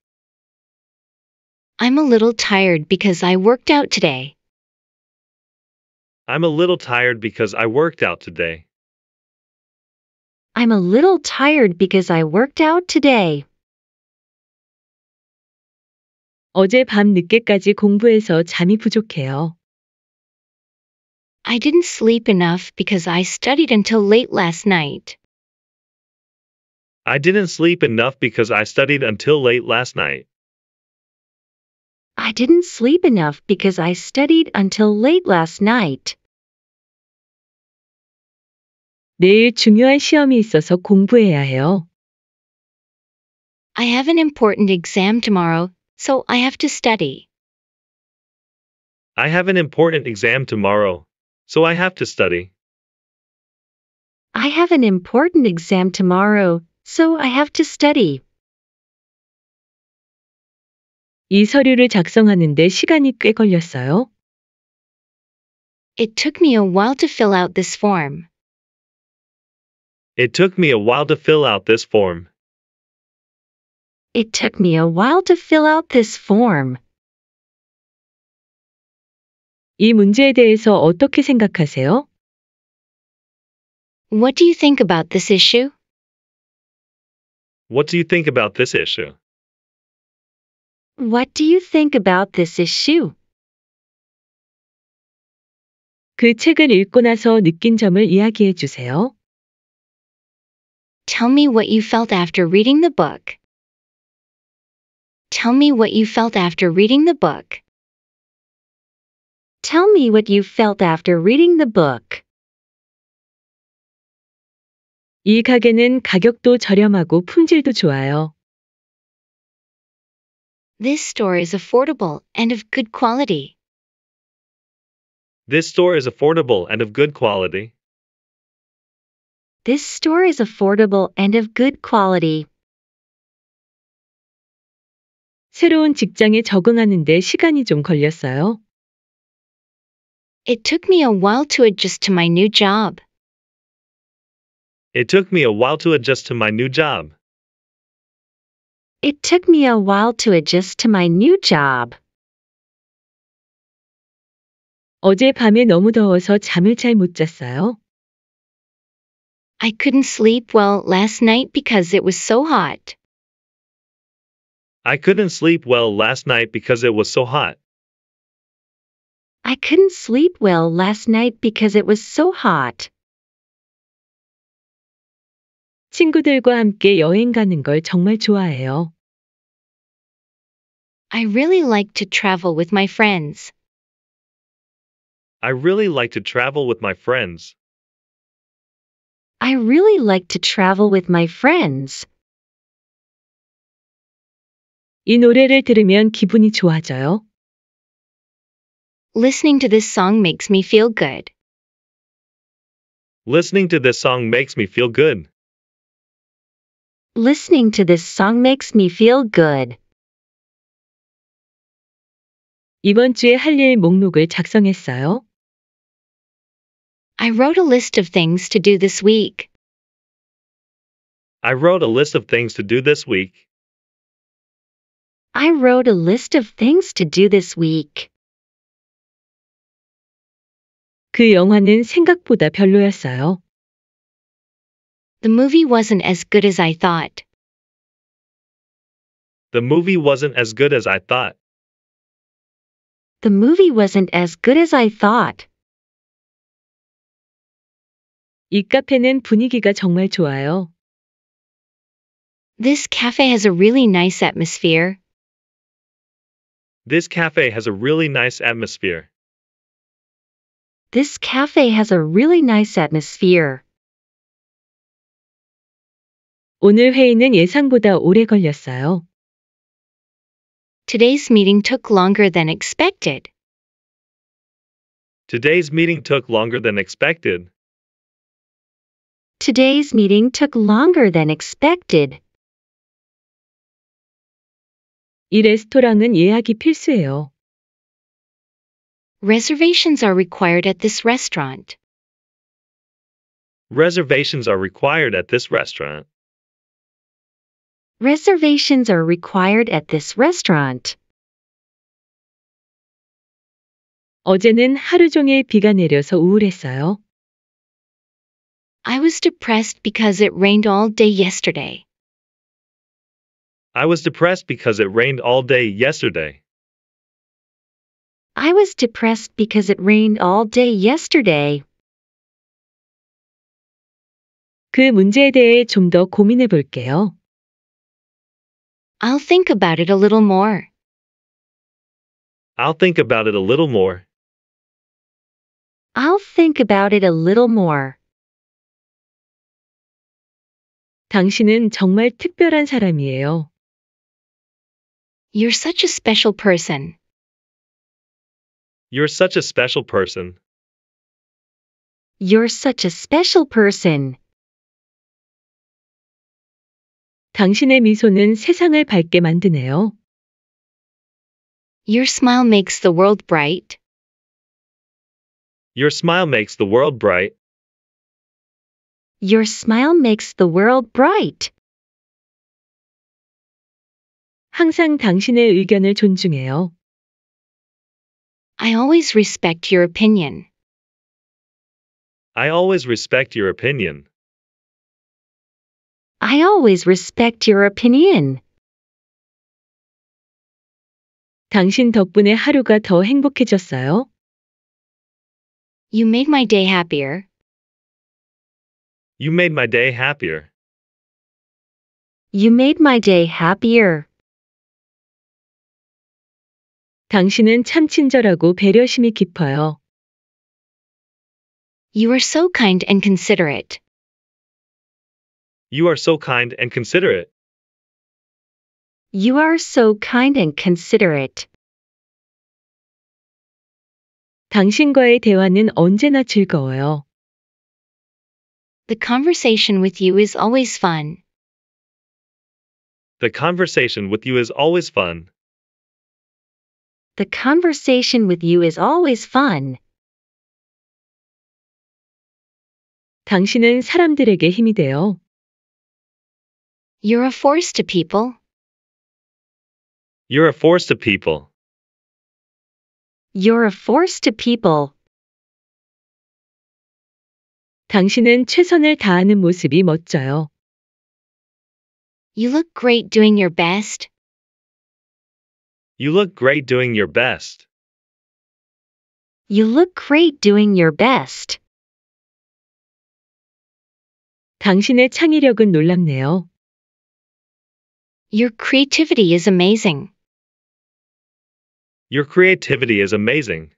Speaker 1: I'm a little tired because I worked out today.
Speaker 2: I'm a little tired because I worked out today.
Speaker 1: I'm a little tired because I worked out today. 어제 밤 늦게까지 공부해서 잠이 부족해요. I didn't sleep enough because I studied until late last night.
Speaker 2: I didn't sleep enough because I studied until late last night.
Speaker 1: I didn't sleep enough because I studied until late last night. 내일 중요한 시험이 있어서 공부해야 해요. I have an important exam tomorrow, so I have to study.
Speaker 2: I have an important exam tomorrow, so I have to study.
Speaker 1: I have an important exam tomorrow, so I have to study. 이 서류를 작성하는데 시간이 꽤 걸렸어요. It took me a while to fill out this form.
Speaker 2: It took me a while to fill out this form.
Speaker 1: It took me a while to fill out this form. 이 문제에 대해서 어떻게 생각하세요? What do you think about this issue?
Speaker 2: What do you think about this issue?
Speaker 1: What do you think about this issue? 그 책을 읽고 나서 느낀 점을 이야기해 주세요. Tell me what you felt after reading the book. Tell me what you felt after reading the book. Tell me what you felt after reading the book. 이 가게는 가격도 저렴하고 품질도 좋아요. This store is affordable and of good quality.
Speaker 2: This store is affordable and of good quality.
Speaker 1: This store is affordable and of good quality. 새로운 직장에 적응하는 데 시간이 좀 걸렸어요. It took me a while to adjust to my new job.
Speaker 2: It took me a while to adjust to my new job.
Speaker 1: It took me a while to adjust to my new job. 어제 밤에 너무 더워서 잠을 잤어요. I couldn't sleep well last night because it was so hot.
Speaker 2: I couldn't sleep well last night because it was so hot.
Speaker 1: I couldn't sleep well last night because it was so hot. 친구들과 함께 여행 가는 걸 정말 좋아해요. I really like to travel with my friends.
Speaker 2: I really like to travel with my friends.
Speaker 1: I really like to travel with my friends. 이 노래를 들으면 기분이 좋아져요. Listening to this song makes me feel good.
Speaker 2: Listening to this song makes me feel good.
Speaker 1: Listening to this song makes me feel good. 이번 주에 목록을 작성했어요. I wrote a list of things to do this week.
Speaker 2: I wrote a list of things to do this week.
Speaker 1: I wrote a list of things to do this week. 그 영화는 생각보다 별로였어요. The movie wasn't as good as I thought.
Speaker 2: The movie wasn't as good as I thought.
Speaker 1: The movie wasn't as good as I thought. 이 카페는 분위기가 정말 좋아요. This cafe has a really nice atmosphere.
Speaker 2: This cafe has a really nice atmosphere.
Speaker 1: This cafe has a really nice atmosphere. 오늘 회의는 예상보다 오래 걸렸어요. Today's meeting took longer than expected.
Speaker 2: Today's meeting took longer than expected.
Speaker 1: Today's meeting took longer than expected. 이 레스토랑은 예약이 필수예요. Reservations are required at this restaurant.
Speaker 2: Reservations are required at this restaurant.
Speaker 1: Reservations are required at this restaurant. 어제는 하루 종일 비가 내려서 우울했어요. I was depressed because it rained all day yesterday.
Speaker 2: I was depressed because it rained all day yesterday.
Speaker 1: I was depressed because it rained all day yesterday. 그 문제에 대해 더 고민해 볼게요. I'll think about it a little more.
Speaker 2: I'll think about it a little more.
Speaker 1: I'll think about it a little more. 당신은 정말 특별한 사람이에요. You're such a special person.
Speaker 2: You're such a special person.
Speaker 1: You're such a special person. 당신의 미소는 세상을 밝게 만드네요. Your smile makes the world bright.
Speaker 2: Your smile makes the world bright.
Speaker 1: Your smile makes the world bright. 항상 당신의 의견을 존중해요. I always respect your opinion.
Speaker 2: I always respect your opinion.
Speaker 1: I always respect your opinion. 당신 덕분에 하루가 더 행복해졌어요. You made my day happier.
Speaker 2: You made my day happier.
Speaker 1: You made my day happier. 당신은 참 친절하고 배려심이 깊어요. You are so kind and considerate.
Speaker 2: You are so kind and considerate.
Speaker 1: You are so kind and considerate. 당신과의 대화는 언제나 즐거워요. The conversation with you is always fun.
Speaker 2: The conversation with you is always fun.
Speaker 1: The conversation with you is always fun. 당신은 사람들에게 돼요. You're a force to people.
Speaker 2: You're a force to people.
Speaker 1: You're a force to people. 당신은 최선을 다하는 모습이 멋져요. You look great doing your best.
Speaker 2: You look great doing your best.
Speaker 1: You look great doing your best. 당신의 창의력은 놀랍네요. Your creativity is amazing.
Speaker 2: Your creativity is amazing.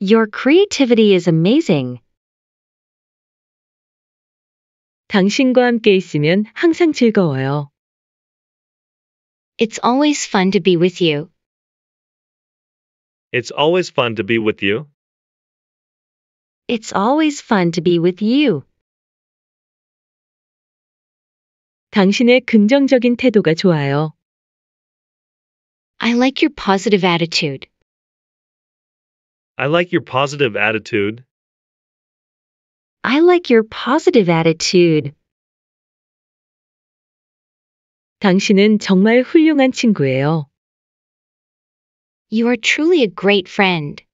Speaker 1: Your creativity is amazing. 당신과 함께 있으면 항상 즐거워요. It's always fun to be with you.
Speaker 2: It's always fun to be with you.
Speaker 1: It's always fun to be with you. 당신의 긍정적인 태도가 좋아요. I like your positive attitude.
Speaker 2: I like your positive attitude.
Speaker 1: I like your positive attitude. 당신은 정말 훌륭한 친구예요. You are truly a great friend.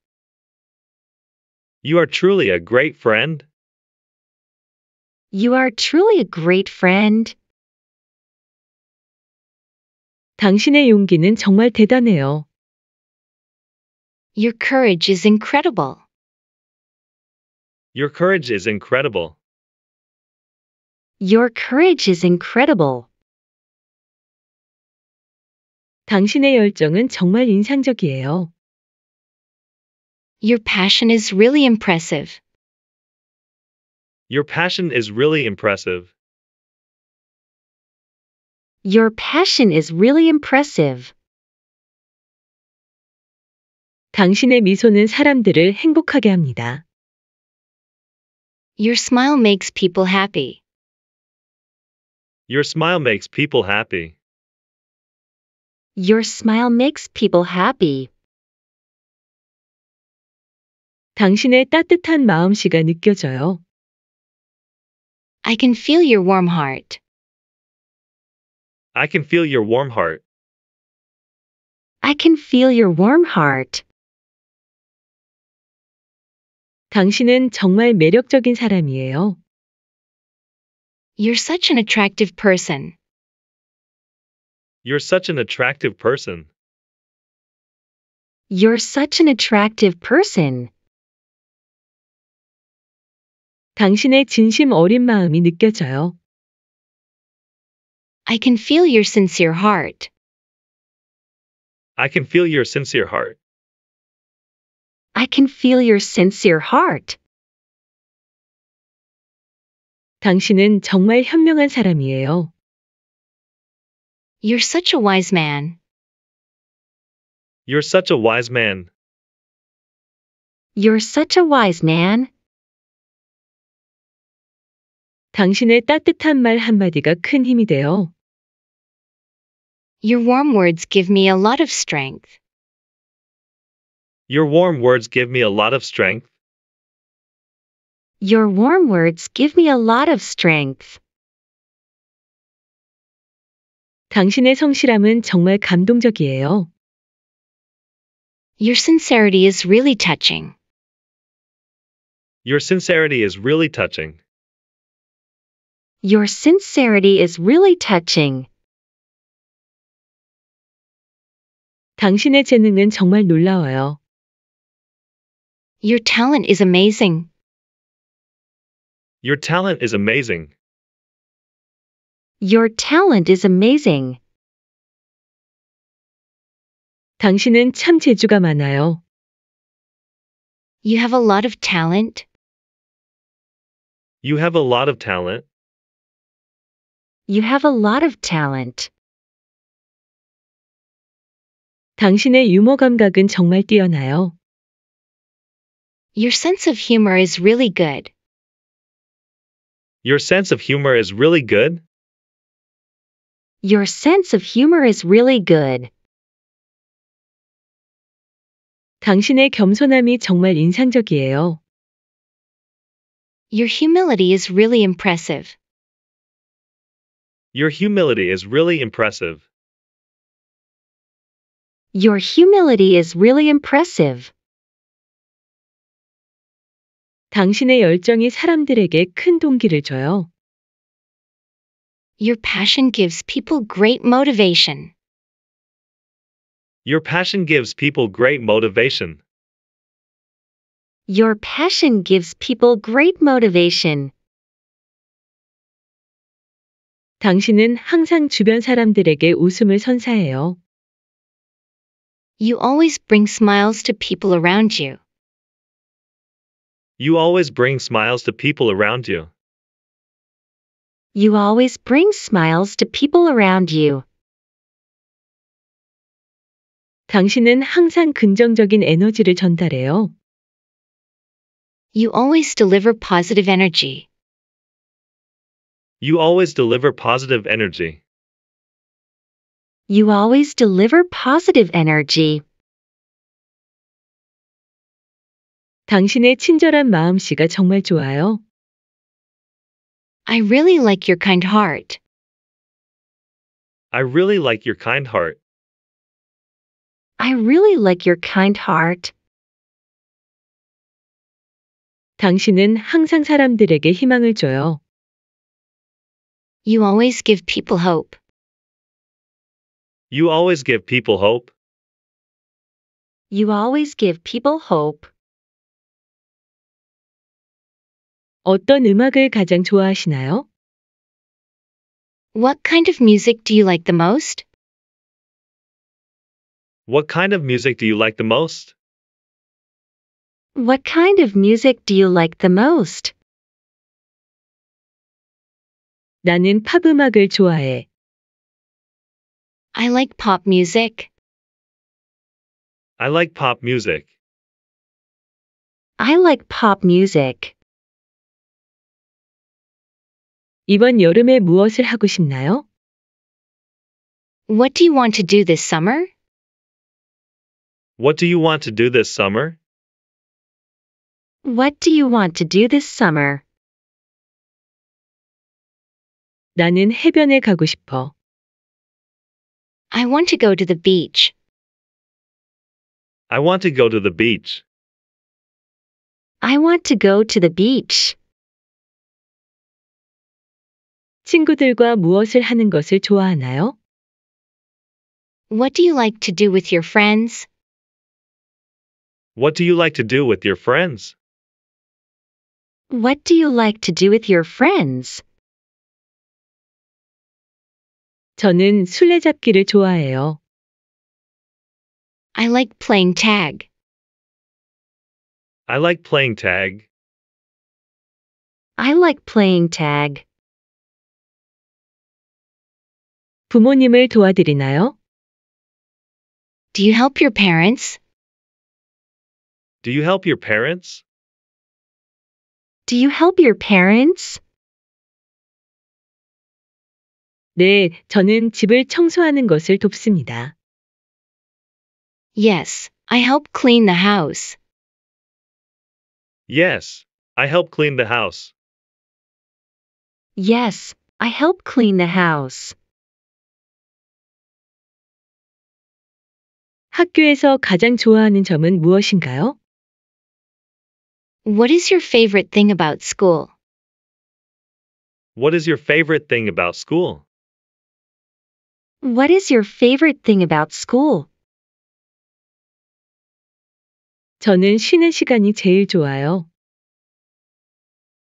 Speaker 1: You
Speaker 2: are truly a great friend.
Speaker 1: You are truly a great friend. 당신의 용기는 정말 대단해요. Your courage is incredible.
Speaker 2: Your courage is incredible.
Speaker 1: Your courage is incredible. 당신의 열정은 정말 인상적이에요. Your passion is really impressive.
Speaker 2: Your passion is really impressive.
Speaker 1: Your passion is really impressive. 당신의 미소는 사람들을 행복하게 합니다. Your smile makes people happy.
Speaker 2: Your smile makes people happy.
Speaker 1: Your smile makes people happy. 당신의 따뜻한 마음씨가 느껴져요. I can feel your warm heart.
Speaker 2: I can feel your warm heart.
Speaker 1: I can feel your warm heart. 당신은 정말 매력적인 사람이에요. You're such an attractive person.
Speaker 2: You're such an attractive person.
Speaker 1: You're such an attractive person. 당신의 진심 어린 마음이 느껴져요. I can feel your sincere heart.
Speaker 2: I can feel your sincere heart.
Speaker 1: I can feel your sincere heart. 당신은 정말 현명한 사람이에요. You're such a wise man.
Speaker 2: You're such a wise man.
Speaker 1: You're such a wise man. 당신의 따뜻한 말 한마디가 큰 힘이 돼요. Your warm words give me a lot of strength.
Speaker 2: Your warm words give me a lot of strength.
Speaker 1: Your warm words give me a lot of strength. 당신의 성실함은 정말 감동적이에요. Your sincerity is really touching.
Speaker 2: Your sincerity is really touching.
Speaker 1: Your sincerity is really touching. 당신의 재능은 정말 놀라워요. Your talent is amazing.
Speaker 2: Your talent is amazing.
Speaker 1: Your talent is amazing. 당신은 참 재주가 많아요. You have a lot of talent.
Speaker 2: You have a lot of talent.
Speaker 1: You have a lot of talent. 당신의 유머 감각은 정말 뛰어나요. Your sense of humor is really good.
Speaker 2: Your sense of humor is really good.
Speaker 1: Your sense of humor is really good. 당신의 겸손함이 정말 인상적이에요. Your humility is really impressive.
Speaker 2: Your humility is really impressive.
Speaker 1: Your humility is really impressive. 당신의 열정이 사람들에게 큰 동기를 줘요. Your passion gives people great motivation.
Speaker 2: Your passion gives people great motivation.
Speaker 1: Your passion gives people great motivation. 당신은 항상 주변 사람들에게 웃음을 선사해요. You always bring smiles to people around you.
Speaker 2: You always bring smiles to people around you.
Speaker 1: You always bring smiles to people around you. 당신은 항상 긍정적인 에너지를 전달해요. You always deliver positive energy.
Speaker 2: You always deliver positive energy.
Speaker 1: You always deliver positive energy. 당신의 친절한 마음씨가 정말 좋아요. I really like your kind heart.
Speaker 2: I really like your kind heart.
Speaker 1: I really like your kind heart. 당신은 항상 사람들에게 희망을 줘요. You always give people hope.
Speaker 2: You always give people hope.
Speaker 1: You always give people hope. 어떤 음악을 가장 좋아하시나요? What kind of music do you like the most?
Speaker 2: What kind of music do you like the most?
Speaker 1: What kind of music do you like the most? 나는 팝 음악을 좋아해. I like pop music.
Speaker 2: I like pop music.
Speaker 1: I like pop music. 이번 여름에 무엇을 하고 싶나요? What do you want to do this summer?
Speaker 2: What do you want to do this summer?
Speaker 1: What do you want to do this summer? 나는 해변에 가고 싶어. I want to go to the beach.
Speaker 2: I want to go to the beach.
Speaker 1: I want to go to the beach. 친구들과 무엇을 하는 것을 좋아하나요? What do you like to do with your friends?
Speaker 2: What do you like to do with your friends?
Speaker 1: What do you like to do with your friends? 저는 술래잡기를 좋아해요. I like playing tag.
Speaker 2: I like playing tag.
Speaker 1: I like playing tag. 부모님을 도와드리나요? Do you help your parents?
Speaker 2: Do you help your parents?
Speaker 1: Do you help your parents? 네, 저는 집을 청소하는 것을 돕습니다. Yes, I help clean the house.
Speaker 2: Yes, I help clean the house.
Speaker 1: Yes, I help clean the house. 학교에서 가장 좋아하는 점은 무엇인가요? What is your favorite thing about school?
Speaker 2: What is your favorite thing about
Speaker 1: school? What is your favorite thing about school? 저는 쉬는 시간이 제일 좋아요.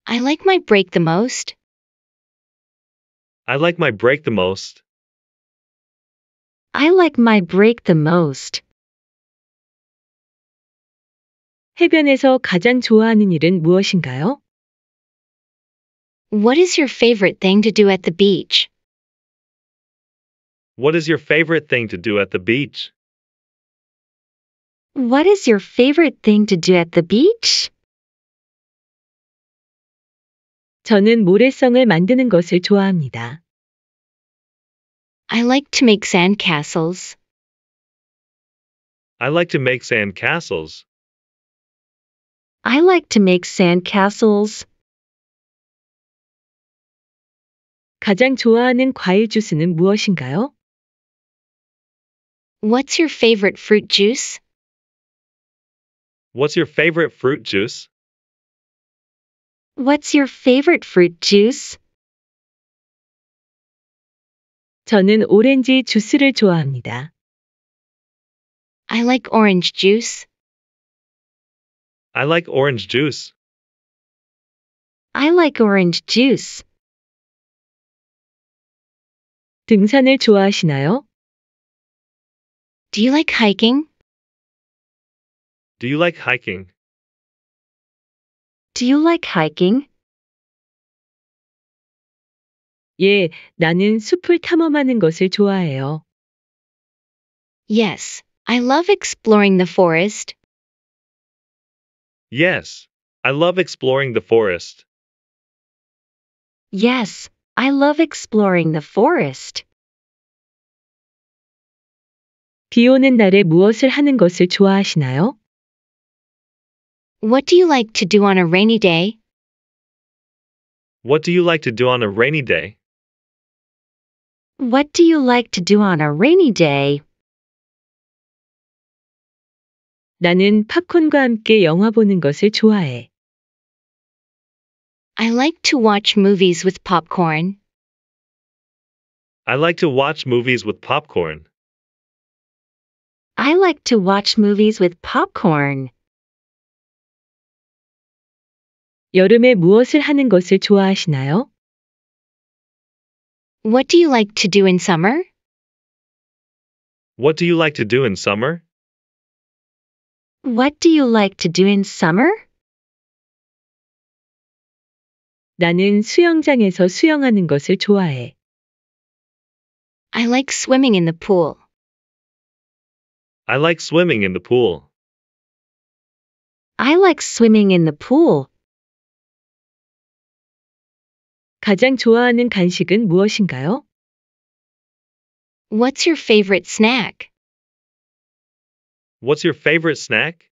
Speaker 1: I like my break the most.
Speaker 3: I like
Speaker 2: my break the most.
Speaker 1: I like my break the most. 해변에서 가장 좋아하는 일은 무엇인가요? What is your favorite thing to do at the beach?
Speaker 2: What is your favorite thing to do at the beach?
Speaker 1: What is your favorite thing to do at the beach? 저는 모래성을 만드는 것을 좋아합니다. I like to make sandcastles.
Speaker 2: I like to make sand castles.
Speaker 1: I like to make sandcastles. 가장 좋아하는 과일 주스는 무엇인가요? What's your favorite fruit juice?
Speaker 2: What's your favorite fruit juice?
Speaker 1: What's your favorite fruit juice? 저는 오렌지 주스를 좋아합니다. I like orange juice.
Speaker 2: I like orange juice.
Speaker 1: I like orange juice. 등산을 좋아하시나요? Do you like hiking?
Speaker 2: Do you like hiking?
Speaker 1: Do you like hiking? 예, 나는 숲을 탐험하는 것을 좋아해요. Yes, I love exploring the forest.
Speaker 2: Yes, I love exploring the forest.
Speaker 1: Yes, I love exploring the forest. 비 오는 날에 무엇을 하는 것을 좋아하시나요? What do you like to do on a rainy day?
Speaker 2: What do you like to do on a rainy day?
Speaker 1: What do you like to do on a rainy day? 나는 팝콘과 함께 영화 보는 것을 좋아해. I like to watch movies with popcorn.
Speaker 2: I like to watch movies with popcorn.
Speaker 1: I like to watch movies with popcorn. 여름에 무엇을 하는 것을 좋아하시나요? What do you like to do in summer?
Speaker 2: What do you like to do in summer?
Speaker 1: What do you like to do in summer? 나는 수영장에서 수영하는 것을 좋아해. I like swimming in the pool.
Speaker 2: I like swimming in the pool.
Speaker 1: I like swimming in the pool. 가장 좋아하는 간식은 무엇인가요? What's your favorite snack?
Speaker 2: What's your favorite snack?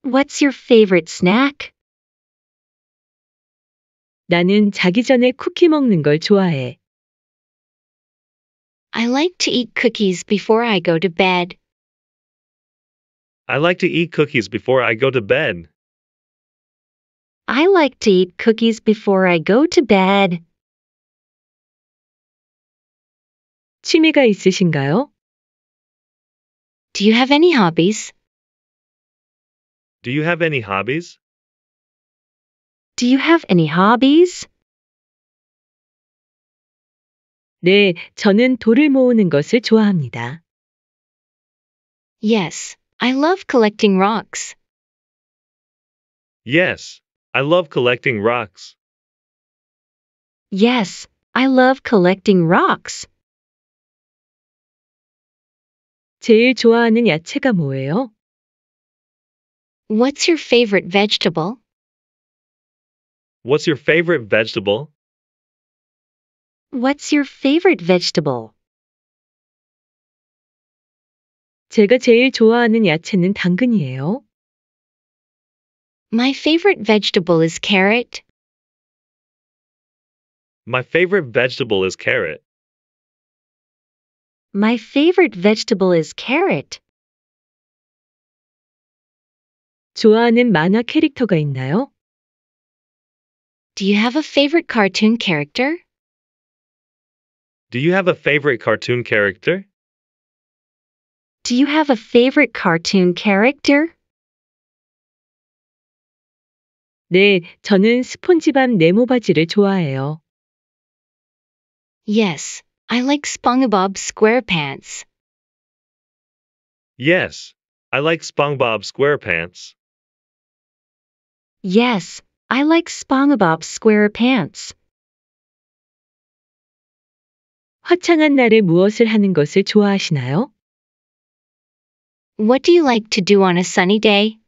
Speaker 1: What's your favorite snack? 나는 자기 전에 쿠키 먹는 걸 좋아해. I like to eat cookies before I go to bed.
Speaker 2: I like to eat cookies before I go to bed.
Speaker 1: I like to eat cookies before I go to bed. 취미가 있으신가요? Do you have any hobbies?
Speaker 2: Do you have any hobbies?
Speaker 1: Do you have any hobbies? 네, 저는 돌을 모으는 것을 좋아합니다. Yes, I love collecting rocks.
Speaker 2: Yes, I love collecting rocks.
Speaker 1: Yes, I love collecting rocks. 제일 좋아하는 야채가 뭐예요? What's your favorite vegetable?
Speaker 2: What's your favorite vegetable?
Speaker 1: What's your favorite vegetable? 제가 제일 좋아하는 야채는 당근이에요. My favorite vegetable is carrot.
Speaker 2: My favorite vegetable is carrot.
Speaker 1: My favorite vegetable is carrot. 좋아하는 만화 캐릭터가 있나요? Do you have a favorite cartoon character?
Speaker 2: Do you have a favorite cartoon character?
Speaker 1: Do you have a favorite cartoon character? 네, 저는 스폰지밥 네모 바지를 좋아해요. Yes, I like SpongeBob SquarePants.
Speaker 2: Yes, I like SpongeBob SquarePants.
Speaker 1: Yes, I like SpongeBob SquarePants. 화창한 날에 무엇을 하는 것을 좋아하시나요? What do you like to do on a sunny day?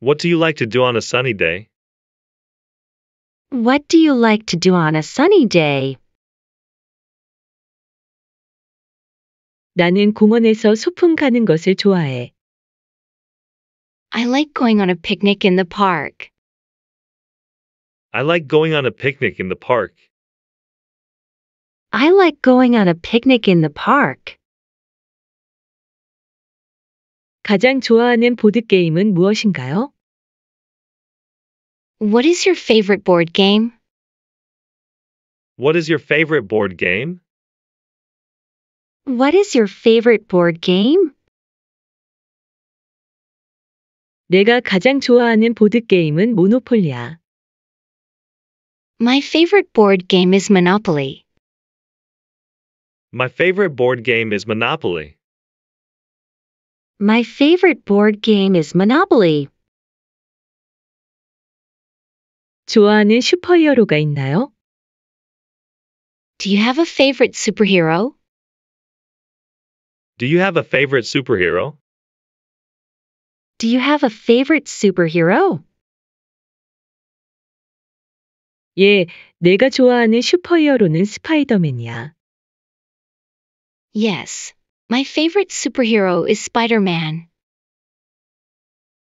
Speaker 2: What do you like to do on a sunny day?
Speaker 1: What do you like to do on a sunny day? 나는 공원에서 소풍 가는 것을 좋아해. I like going on a picnic in the park.
Speaker 2: I like going on a picnic in the park.
Speaker 1: I like going on a picnic in the park. 가장 좋아하는 무엇인가요? What is your favorite board game?
Speaker 2: What is your favorite board game?
Speaker 1: What is your favorite board game? 내가 가장 좋아하는 보드 게임은 모노폴리야. My favorite board game is Monopoly.
Speaker 2: My favorite board game is Monopoly.
Speaker 1: My favorite board game is Monopoly. 좋아하는 슈퍼히어로가 있나요? Do you have a favorite superhero?
Speaker 2: Do you have a favorite superhero?
Speaker 1: Do you have a favorite superhero? 예, 내가 좋아하는 슈퍼히어로는 스파이더맨이야. Yes, my favorite superhero is Spider-Man.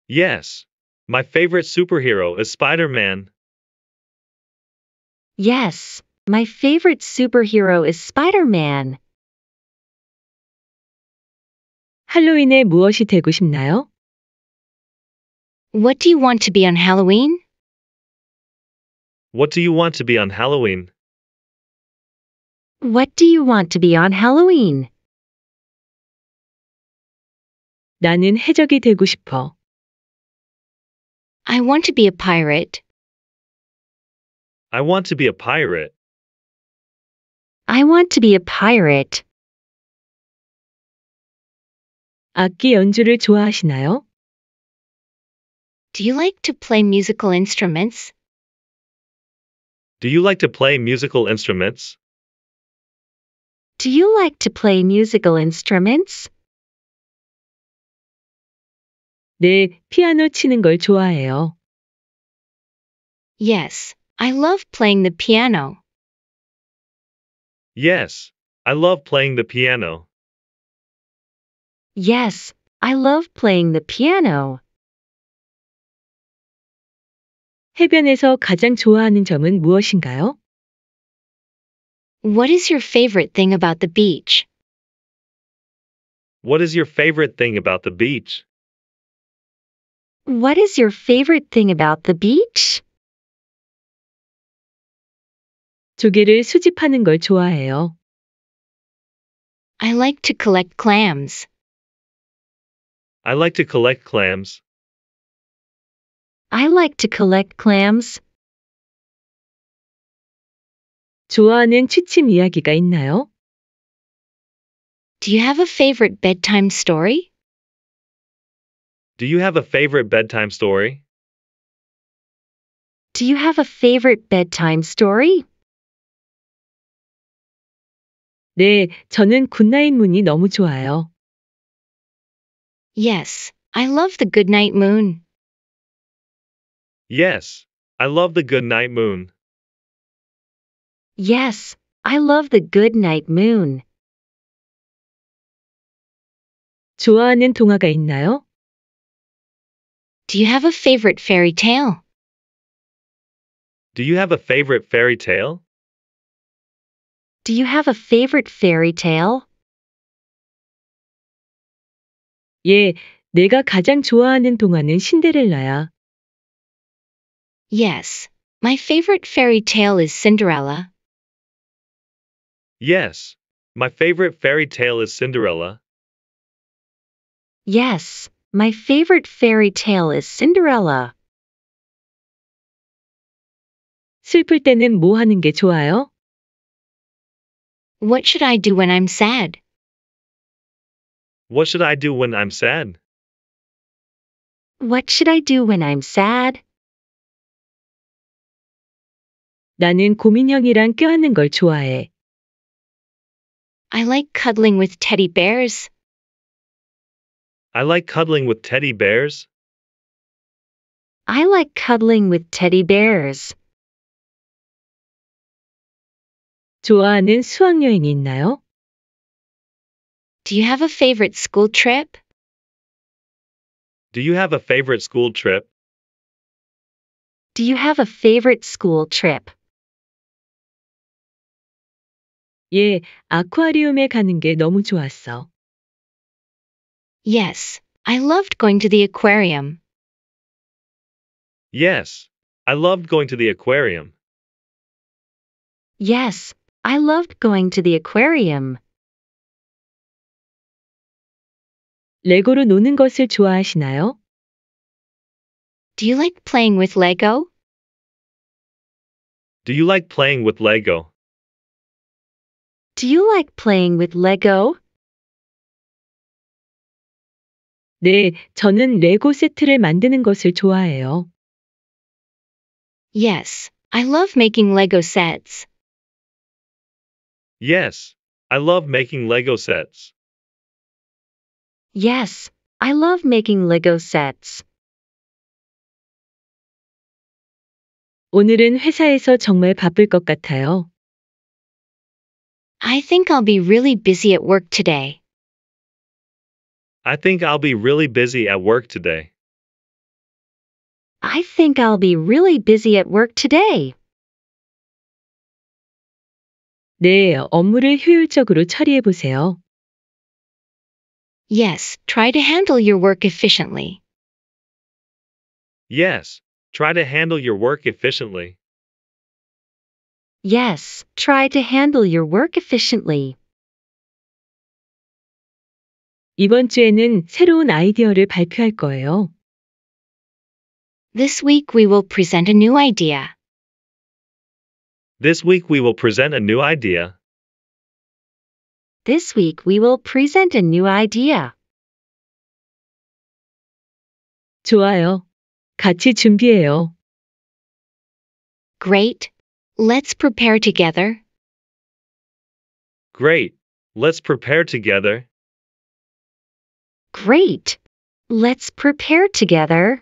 Speaker 2: Yes, my favorite superhero is Spider-Man.
Speaker 1: Yes, my favorite superhero is Spider-Man. 할로윈에 무엇이 되고 싶나요? What do you want to be on Halloween?
Speaker 2: What do you want to be on Halloween?
Speaker 1: What do you want to be on Halloween? 나는 해적이 되고 싶어. I want to be a pirate.
Speaker 2: I want to be a pirate.
Speaker 1: I want to be a pirate. 악기 연주를 좋아하시나요? Do you like to play musical instruments?
Speaker 2: Do you like to play musical instruments?
Speaker 1: Do you like to play musical instruments? 네, 피아노 치는 걸 좋아해요. Yes, I love playing the piano.
Speaker 2: Yes, I love playing the piano.
Speaker 1: Yes, I love playing the piano. 해변에서 가장 좋아하는 점은 무엇인가요? What is your favorite thing about the beach?
Speaker 2: What is your favorite thing about the beach?
Speaker 1: What is your favorite thing about the beach? 조개를 수집하는 걸 좋아해요. I like to collect clams.
Speaker 2: I like to collect clams.
Speaker 1: I like to collect clams. 좋아하는 취침 이야기가 있나요? Do you have a favorite bedtime story?
Speaker 2: Do you have a favorite bedtime story?
Speaker 1: Do you have a favorite bedtime story? 네, 저는 굿나잇 문이 너무 좋아요. Yes, I love the Good Night moon.
Speaker 2: Yes, I love the Good Night moon.
Speaker 1: Yes, I love the Good Night moon. 좋아하는 동화가 있나요? Do you have a favorite fairy tale?
Speaker 2: Do you have a favorite fairy tale?
Speaker 1: Do you have a favorite fairy tale? 예, 내가 가장 좋아하는 동화는 신데렐라야. Yes, my favorite fairy tale is Cinderella.
Speaker 2: Yes, my favorite fairy tale is Cinderella.
Speaker 1: Yes, my favorite fairy tale is Cinderella. 슬플 때는 뭐 하는 게 좋아요? What should I do when I'm sad?
Speaker 2: What should I do when I'm sad?
Speaker 1: What should I do when I'm sad? 나는 고민형이랑 껴안는 걸 좋아해. I like cuddling with teddy bears.
Speaker 2: I like cuddling with teddy bears.
Speaker 1: I like cuddling with teddy bears. 좋아하는 수학여행이 있나요? Do you have a favorite school trip?
Speaker 2: Do you have a favorite school trip?
Speaker 1: Do you have a favorite school trip? 예, 아쿠아리움에 가는 게 너무 좋았어. Yes, I loved going to the aquarium.
Speaker 2: Yes, I loved going to the aquarium.
Speaker 1: Yes, I loved going to the aquarium. 레고로 노는 것을 좋아하시나요? Do you like playing with Lego?
Speaker 2: Do you like playing with Lego?
Speaker 1: Do you like playing with Lego? 네, 저는 레고 세트를 만드는 것을 좋아해요. Yes, I love making Lego sets.
Speaker 2: Yes, I love making Lego sets.
Speaker 1: Yes, I love making Lego sets. 오늘은 회사에서 정말 바쁠 것 같아요. I think I'll be really busy at work today.
Speaker 2: I think I'll be really busy at work today.
Speaker 1: I think I'll be really busy at work today. 네, 업무를 효율적으로 처리해 보세요. Yes, try to handle your work efficiently.
Speaker 2: Yes, try to handle your work efficiently.
Speaker 1: Yes, try to handle your work efficiently. 이번 주에는 새로운 아이디어를 발표할 거예요. This week we will present a new idea.
Speaker 2: This week we will present a new idea.
Speaker 1: This week we will present a new idea. 좋아요. 같이 준비해요. Great. Let's prepare together.
Speaker 2: Great. Let's prepare together.
Speaker 1: Great. Let's prepare together.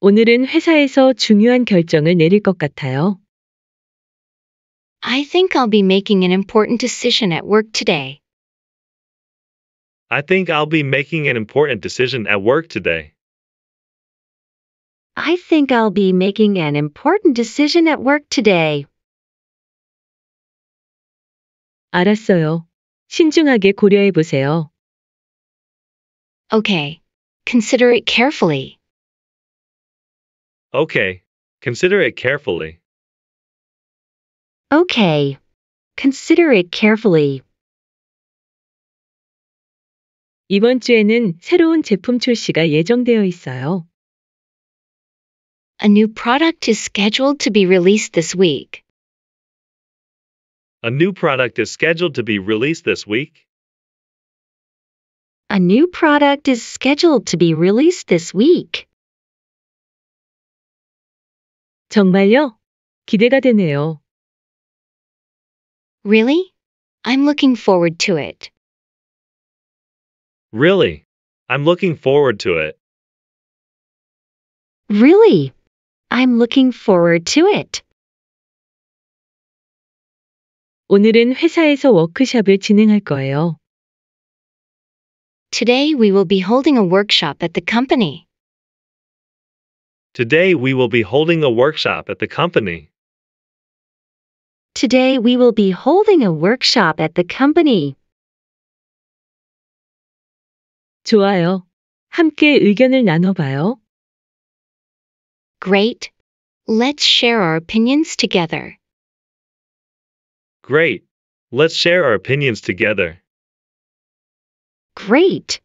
Speaker 1: 오늘은 회사에서 중요한 결정을 내릴 것 같아요. I think I'll be making an important decision at work today.
Speaker 2: I think I'll be making an important decision at work today.
Speaker 1: I think I'll be making an important decision at work today. 알았어요. 신중하게 고려해 보세요. Okay. Consider it carefully.
Speaker 2: Okay. Consider it carefully.
Speaker 1: Okay. Consider it carefully. 이번 주에는 새로운 제품 출시가 예정되어 있어요. A new product is scheduled to be released this week.
Speaker 2: A new product is scheduled to be released this
Speaker 1: week. A new product is scheduled to be released this week. 정말요? 기대가 되네요. Really? I'm looking forward to it.
Speaker 2: Really? I'm looking forward to it.
Speaker 1: Really? I'm looking forward to it. 오늘은 회사에서 워크숍을 진행할 거예요. Today we will be holding a workshop at the company.
Speaker 2: Today we will be holding a workshop at the company.
Speaker 1: Today we will be holding a workshop at the company. 좋아요. 함께 의견을 나눠봐요. Great. Let's share our opinions together.
Speaker 2: Great. Let's share our opinions together.
Speaker 1: Great.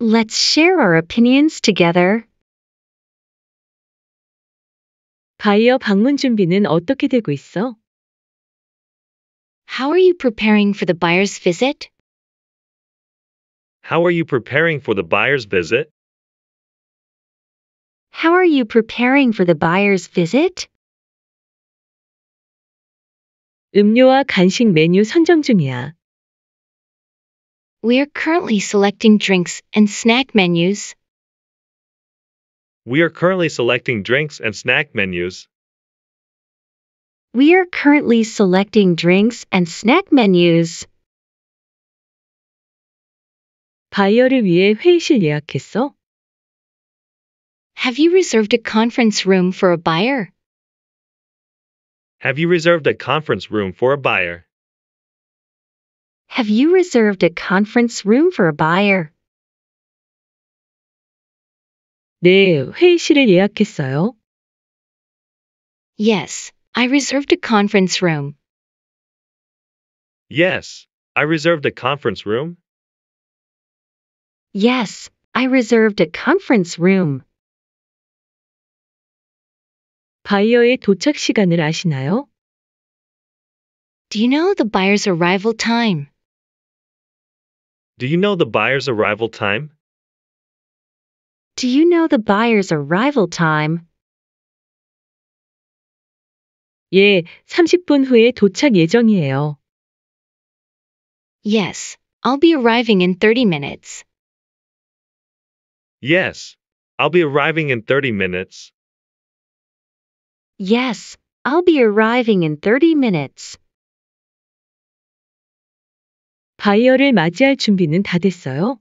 Speaker 1: Let's share our opinions together. 바이어 방문 준비는 어떻게 되고 있어? How are you preparing for the buyer's visit?
Speaker 2: How are you preparing for the buyer's visit?
Speaker 1: How are you preparing for the buyer's visit? 음료와 간식 메뉴 선정 중이야. We are currently selecting drinks and snack menus.
Speaker 2: We are currently selecting drinks and snack menus.
Speaker 1: We are currently selecting drinks and snack menus. 바이어를 위해 회의실 예약했어? Have you reserved a conference room for a buyer?
Speaker 2: Have you reserved a conference room for a buyer?
Speaker 1: Have you reserved a conference room for a buyer? 네, 회의실을 예약했어요. Yes, I reserved a conference room.
Speaker 2: Yes, I reserved a conference room.
Speaker 1: Yes, I reserved a conference room. 바이어의 도착 시간을 아시나요? Do you know the buyer's arrival time?
Speaker 2: Do you know the buyer's arrival time?
Speaker 1: Do you know the buyer's arrival time? 예, 30분 후에 도착 예정이에요. Yes, I'll be arriving in 30 minutes.
Speaker 2: Yes, I'll be arriving in 30 minutes.
Speaker 1: Yes, I'll be arriving in 30 minutes. 바이어를 맞이할 준비는 다 됐어요?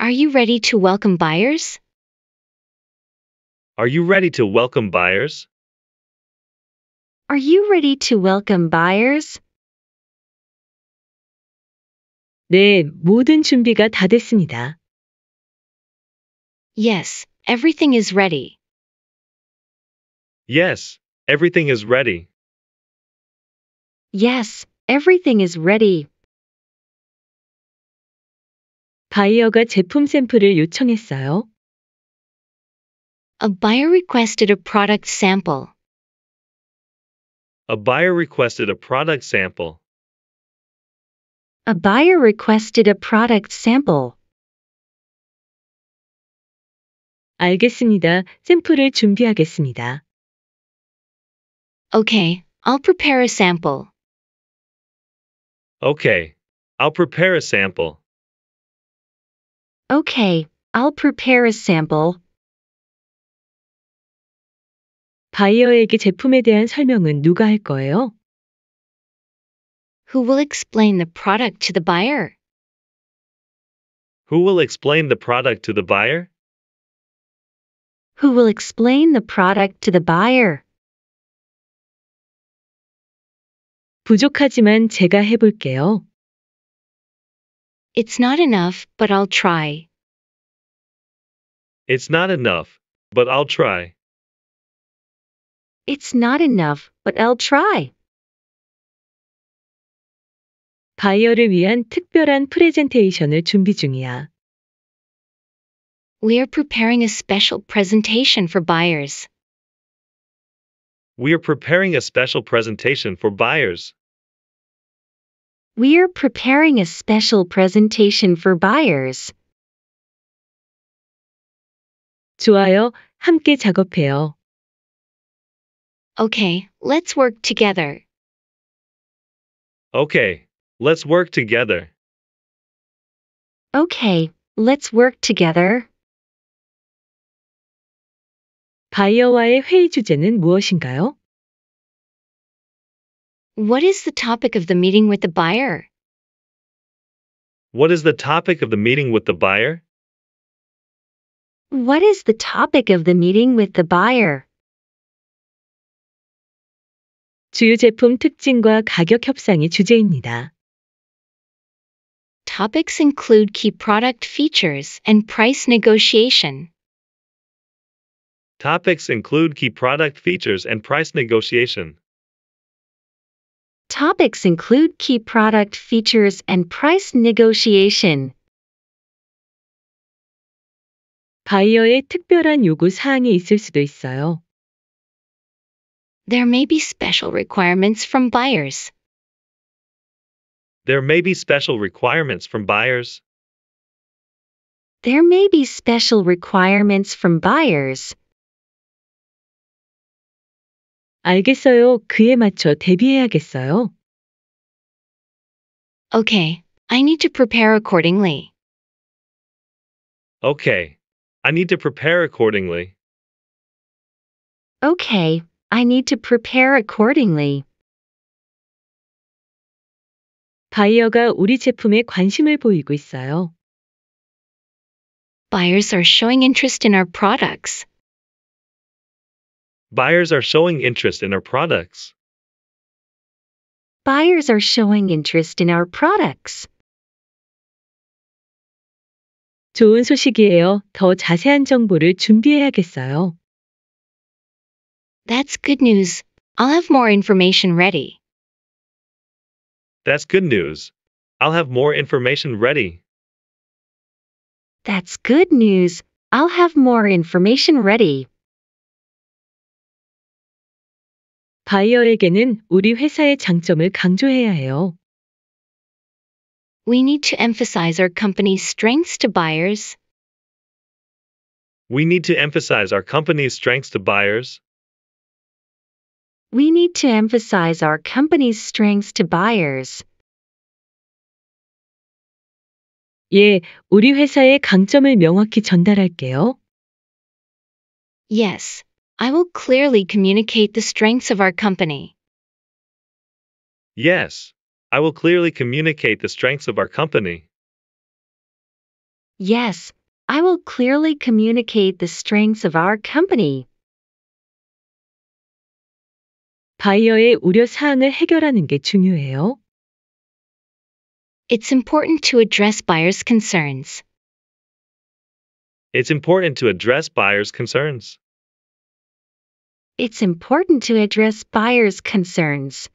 Speaker 1: Are you ready to welcome buyers?
Speaker 2: Are you ready to welcome buyers?
Speaker 1: Are you ready to welcome buyers? 네, 모든 준비가 다 됐습니다. Yes, everything is ready.
Speaker 2: Yes, everything is ready.
Speaker 1: Yes, everything is ready. 바이어가 제품 샘플을 요청했어요. A buyer requested a product sample.
Speaker 2: A buyer requested a product sample.
Speaker 1: A buyer requested a product sample. 알겠습니다. 샘플을 준비하겠습니다. Okay, I'll prepare a sample.
Speaker 2: Okay, I'll prepare a sample.
Speaker 1: Okay, I'll prepare a sample. 바이어에게 제품에 대한 설명은 누가 할 거예요? Who will explain the product to the buyer?
Speaker 2: Who will explain the product to the buyer?
Speaker 1: Who will explain the product to the buyer? 부족하지만 제가 해볼게요. It's not enough, but I'll try.
Speaker 2: It's not enough, but I'll try.
Speaker 1: It's not enough, but I'll try. 바이어를 위한 특별한 프레젠테이션을 준비 중이야. We are preparing a special presentation for buyers.
Speaker 2: We are preparing a special presentation for buyers.
Speaker 1: We are preparing a special presentation for buyers. 좋아요, 함께 작업해요. Okay, let's work together.
Speaker 2: Okay, let's work together.
Speaker 1: Okay, let's work together. 바이어와의 회의 주제는 무엇인가요? What is the topic of the meeting with the buyer?
Speaker 2: What is the topic of the meeting with the buyer?
Speaker 1: What is the topic of the meeting with the buyer? 주요 제품 특징과 가격 협상이 주제입니다. Topics include key product features and price negotiation.
Speaker 2: Topics include key product features and price negotiation.
Speaker 1: Topics include key product features and price negotiation. 바이어의 특별한 요구 사항이 있을 수도 있어요. There may be special requirements from buyers.
Speaker 2: There may be special requirements from buyers.
Speaker 1: There may be special requirements from buyers. 알겠어요. 그에 맞춰 대비해야겠어요. Okay, I need to prepare accordingly.
Speaker 2: Okay, I need to prepare accordingly.
Speaker 1: Okay, I need to prepare accordingly. 바이어가 우리 제품에 관심을 보이고 있어요. Buyers are showing interest in our products.
Speaker 2: Buyers are showing interest in our products.
Speaker 1: Buyers are showing interest in our products. 좋은 소식이에요. 더 자세한 정보를 준비해야겠어요. That's good news. I'll have more information ready.
Speaker 2: That's good news. I'll have more information ready.
Speaker 1: That's good news. I'll have more information ready. 바이어에게는 우리 회사의 장점을 강조해야 해요. We need to emphasize our company's strengths to buyers.
Speaker 2: We need to emphasize our company's strengths to buyers
Speaker 1: we need to emphasize our company's strengths to buyers. 예, 우리 회사의 강점을 명확히 전달할게요. Yes, I will clearly communicate the strengths of our company.
Speaker 2: Yes, I will clearly communicate the strengths of our company.
Speaker 1: Yes, I will clearly communicate the strengths of our company. 바이어의 우려 사항을 해결하는 게 중요해요. It's important to address buyers' concerns.
Speaker 2: It's important to address buyers' concerns.
Speaker 1: It's important to address buyers' concerns.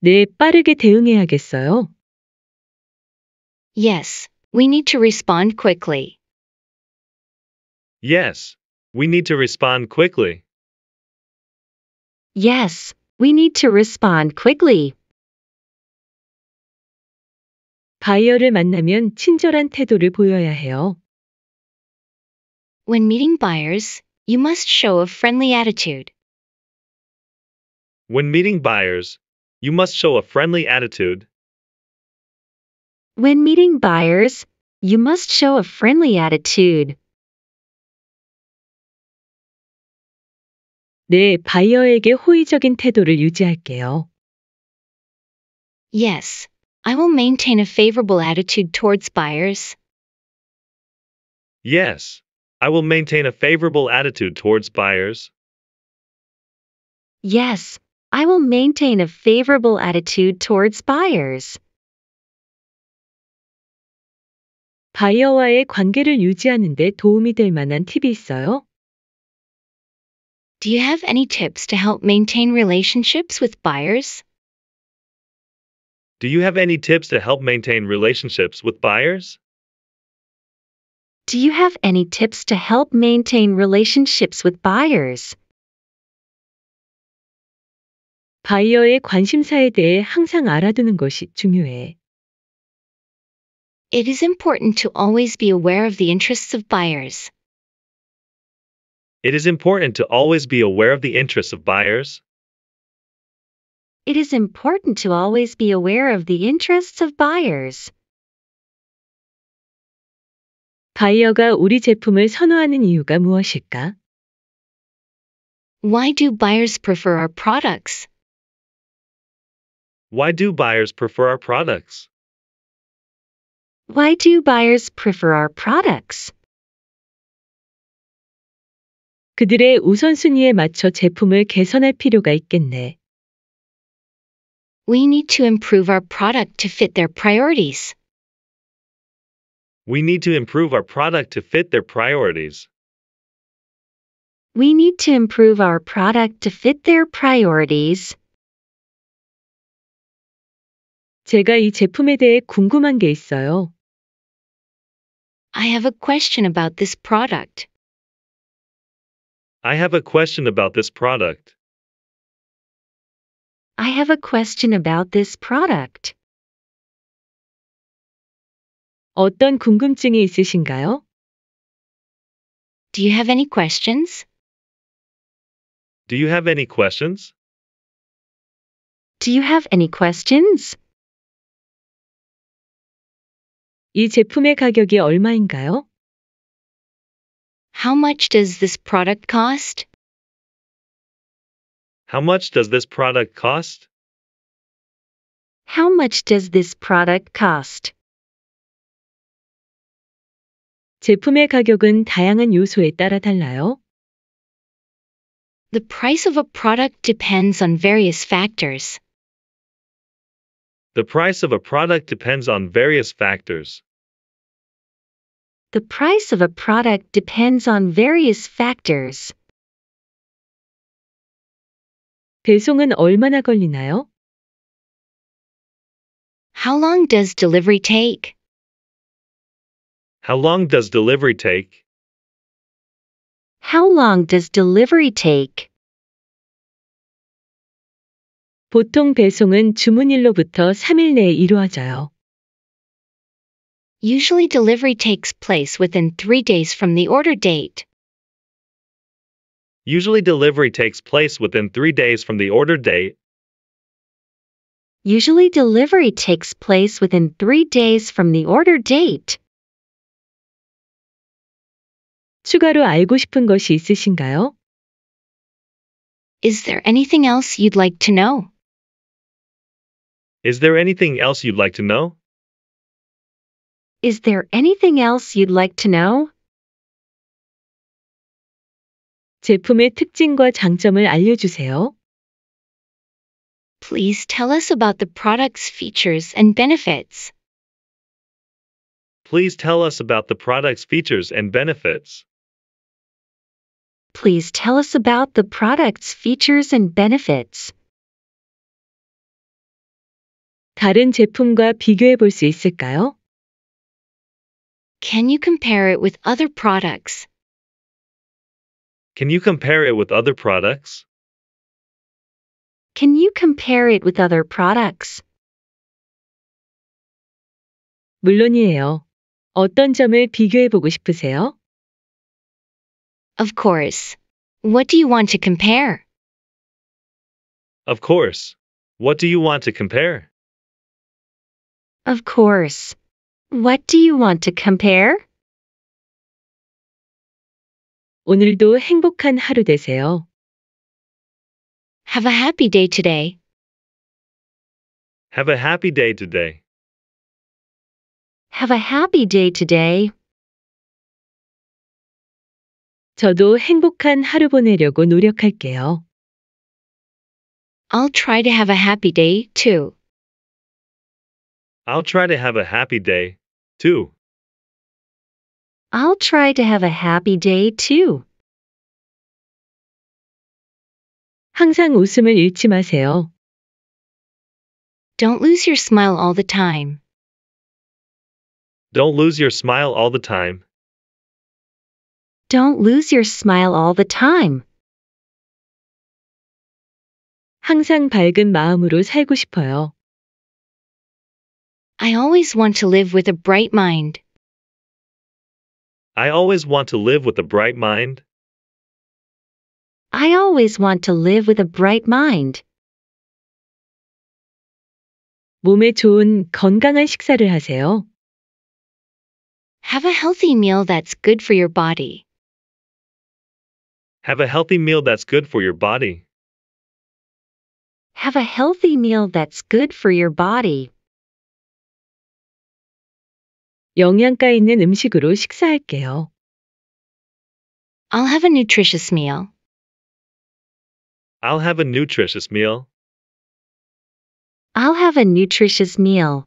Speaker 1: 네, 빠르게 대응해야겠어요. Yes, we need to respond quickly.
Speaker 2: Yes, we need to respond quickly.
Speaker 1: Yes, we need to respond quickly. 바이어를 만나면 친절한 태도를 보여야 해요. When meeting buyers, you must show a friendly attitude.
Speaker 2: When meeting buyers, you must show a friendly attitude.
Speaker 1: When meeting buyers, you must show a friendly attitude. 내 바이어에게 호의적인 태도를 유지할게요. Yes, I will maintain a favorable attitude towards buyers.
Speaker 2: Yes, I will maintain a favorable attitude towards buyers.
Speaker 1: Yes, I will maintain a favorable attitude towards buyers. 바이어와의 관계를 유지하는 데 도움이 될 만한 팁이 있어요? Do you have any tips to help maintain relationships with buyers?
Speaker 2: Do you have any tips to help maintain relationships with buyers?
Speaker 1: Do you have any tips to help maintain relationships with buyers? 바이어의 관심사에 대해 항상 알아두는 것이 중요해. It is important to always be aware of the interests of buyers.
Speaker 2: It is important to always be aware of the interests of buyers.
Speaker 1: It is important to always be aware of the interests of buyers. 바이어가 우리 제품을 선호하는 이유가 무엇일까? Why do buyers prefer our products?
Speaker 2: Why do buyers prefer our products?
Speaker 1: Why do buyers prefer our products? 그들의 우선순위에 맞춰 제품을 개선할 필요가 있겠네. We need to improve our product to fit their priorities.
Speaker 2: We need to improve our product to fit their priorities.
Speaker 1: We need to improve our product to fit their priorities. 제가 이 제품에 대해 궁금한 게 있어요. I have a question about this product.
Speaker 2: I have a question about this product.
Speaker 1: I have a question about this product. 어떤 궁금증이 있으신가요? Do you have any questions?
Speaker 2: Do you have any questions?
Speaker 1: Do you have any questions? 이 제품의 가격이 얼마인가요? How much does this product cost?
Speaker 2: How much does this product cost?
Speaker 1: How much does this product cost? 제품의 가격은 다양한 요소에 따라 달라요. The price of a product depends on various factors.
Speaker 2: The price of a product depends on various factors.
Speaker 1: The price of a product depends on various factors. 배송은 얼마나 걸리나요? How long does delivery take?
Speaker 2: How long does delivery take?
Speaker 1: How long does delivery take? 보통 배송은 주문일로부터 3일 내에 이루어져요. Usually delivery takes place within three days from the order date.
Speaker 2: Usually delivery takes place within three days from the order date.
Speaker 1: Usually delivery takes place within three days from the order date. 추가로 알고 싶은 것이 있으신가요? Is there anything else you'd like to know?
Speaker 2: Is there anything else you'd like to know?
Speaker 1: Is there anything else you'd like to know? 제품의 특징과 장점을 알려주세요. Please tell us about the product's features and benefits.
Speaker 2: Please tell us about the product's features and benefits.
Speaker 1: Please tell us about the product's features and benefits. 다른 제품과 비교해 볼 있을까요? Can you compare it with other products?
Speaker 2: Can you compare it with other products?
Speaker 1: Can you compare it with other products? 물론이에요. 어떤 점을 비교해 보고 싶으세요? Of course. What do you want to compare?
Speaker 2: Of course. What do you want to compare?
Speaker 1: Of course. What do you want to compare? 오늘도 행복한 하루 되세요. Have a happy day today.
Speaker 2: Have a happy day today.
Speaker 1: Have a happy day today. 저도 행복한 하루 보내려고 노력할게요. I'll try to have a happy day too.
Speaker 2: I'll try to have a happy day Two.
Speaker 1: I'll try to have a happy day too. 항상 웃음을 잃지 마세요. Don't lose your smile all the time.
Speaker 2: Don't lose your smile all the time.
Speaker 1: Don't lose your smile all the time. 항상 밝은 마음으로 살고 싶어요. I always want to live with a bright mind.
Speaker 2: I always want to live with a bright mind.
Speaker 1: I always want to live with a bright mind. 몸에 좋은 건강한 식사를 하세요. Have a healthy meal that's good for your body.
Speaker 2: Have a healthy meal that's good for your body.
Speaker 1: Have a healthy meal that's good for your body. 영양가 있는 음식으로 식사할게요. I'll have a nutritious meal.
Speaker 2: I'll have a nutritious meal.
Speaker 1: I'll have a nutritious meal.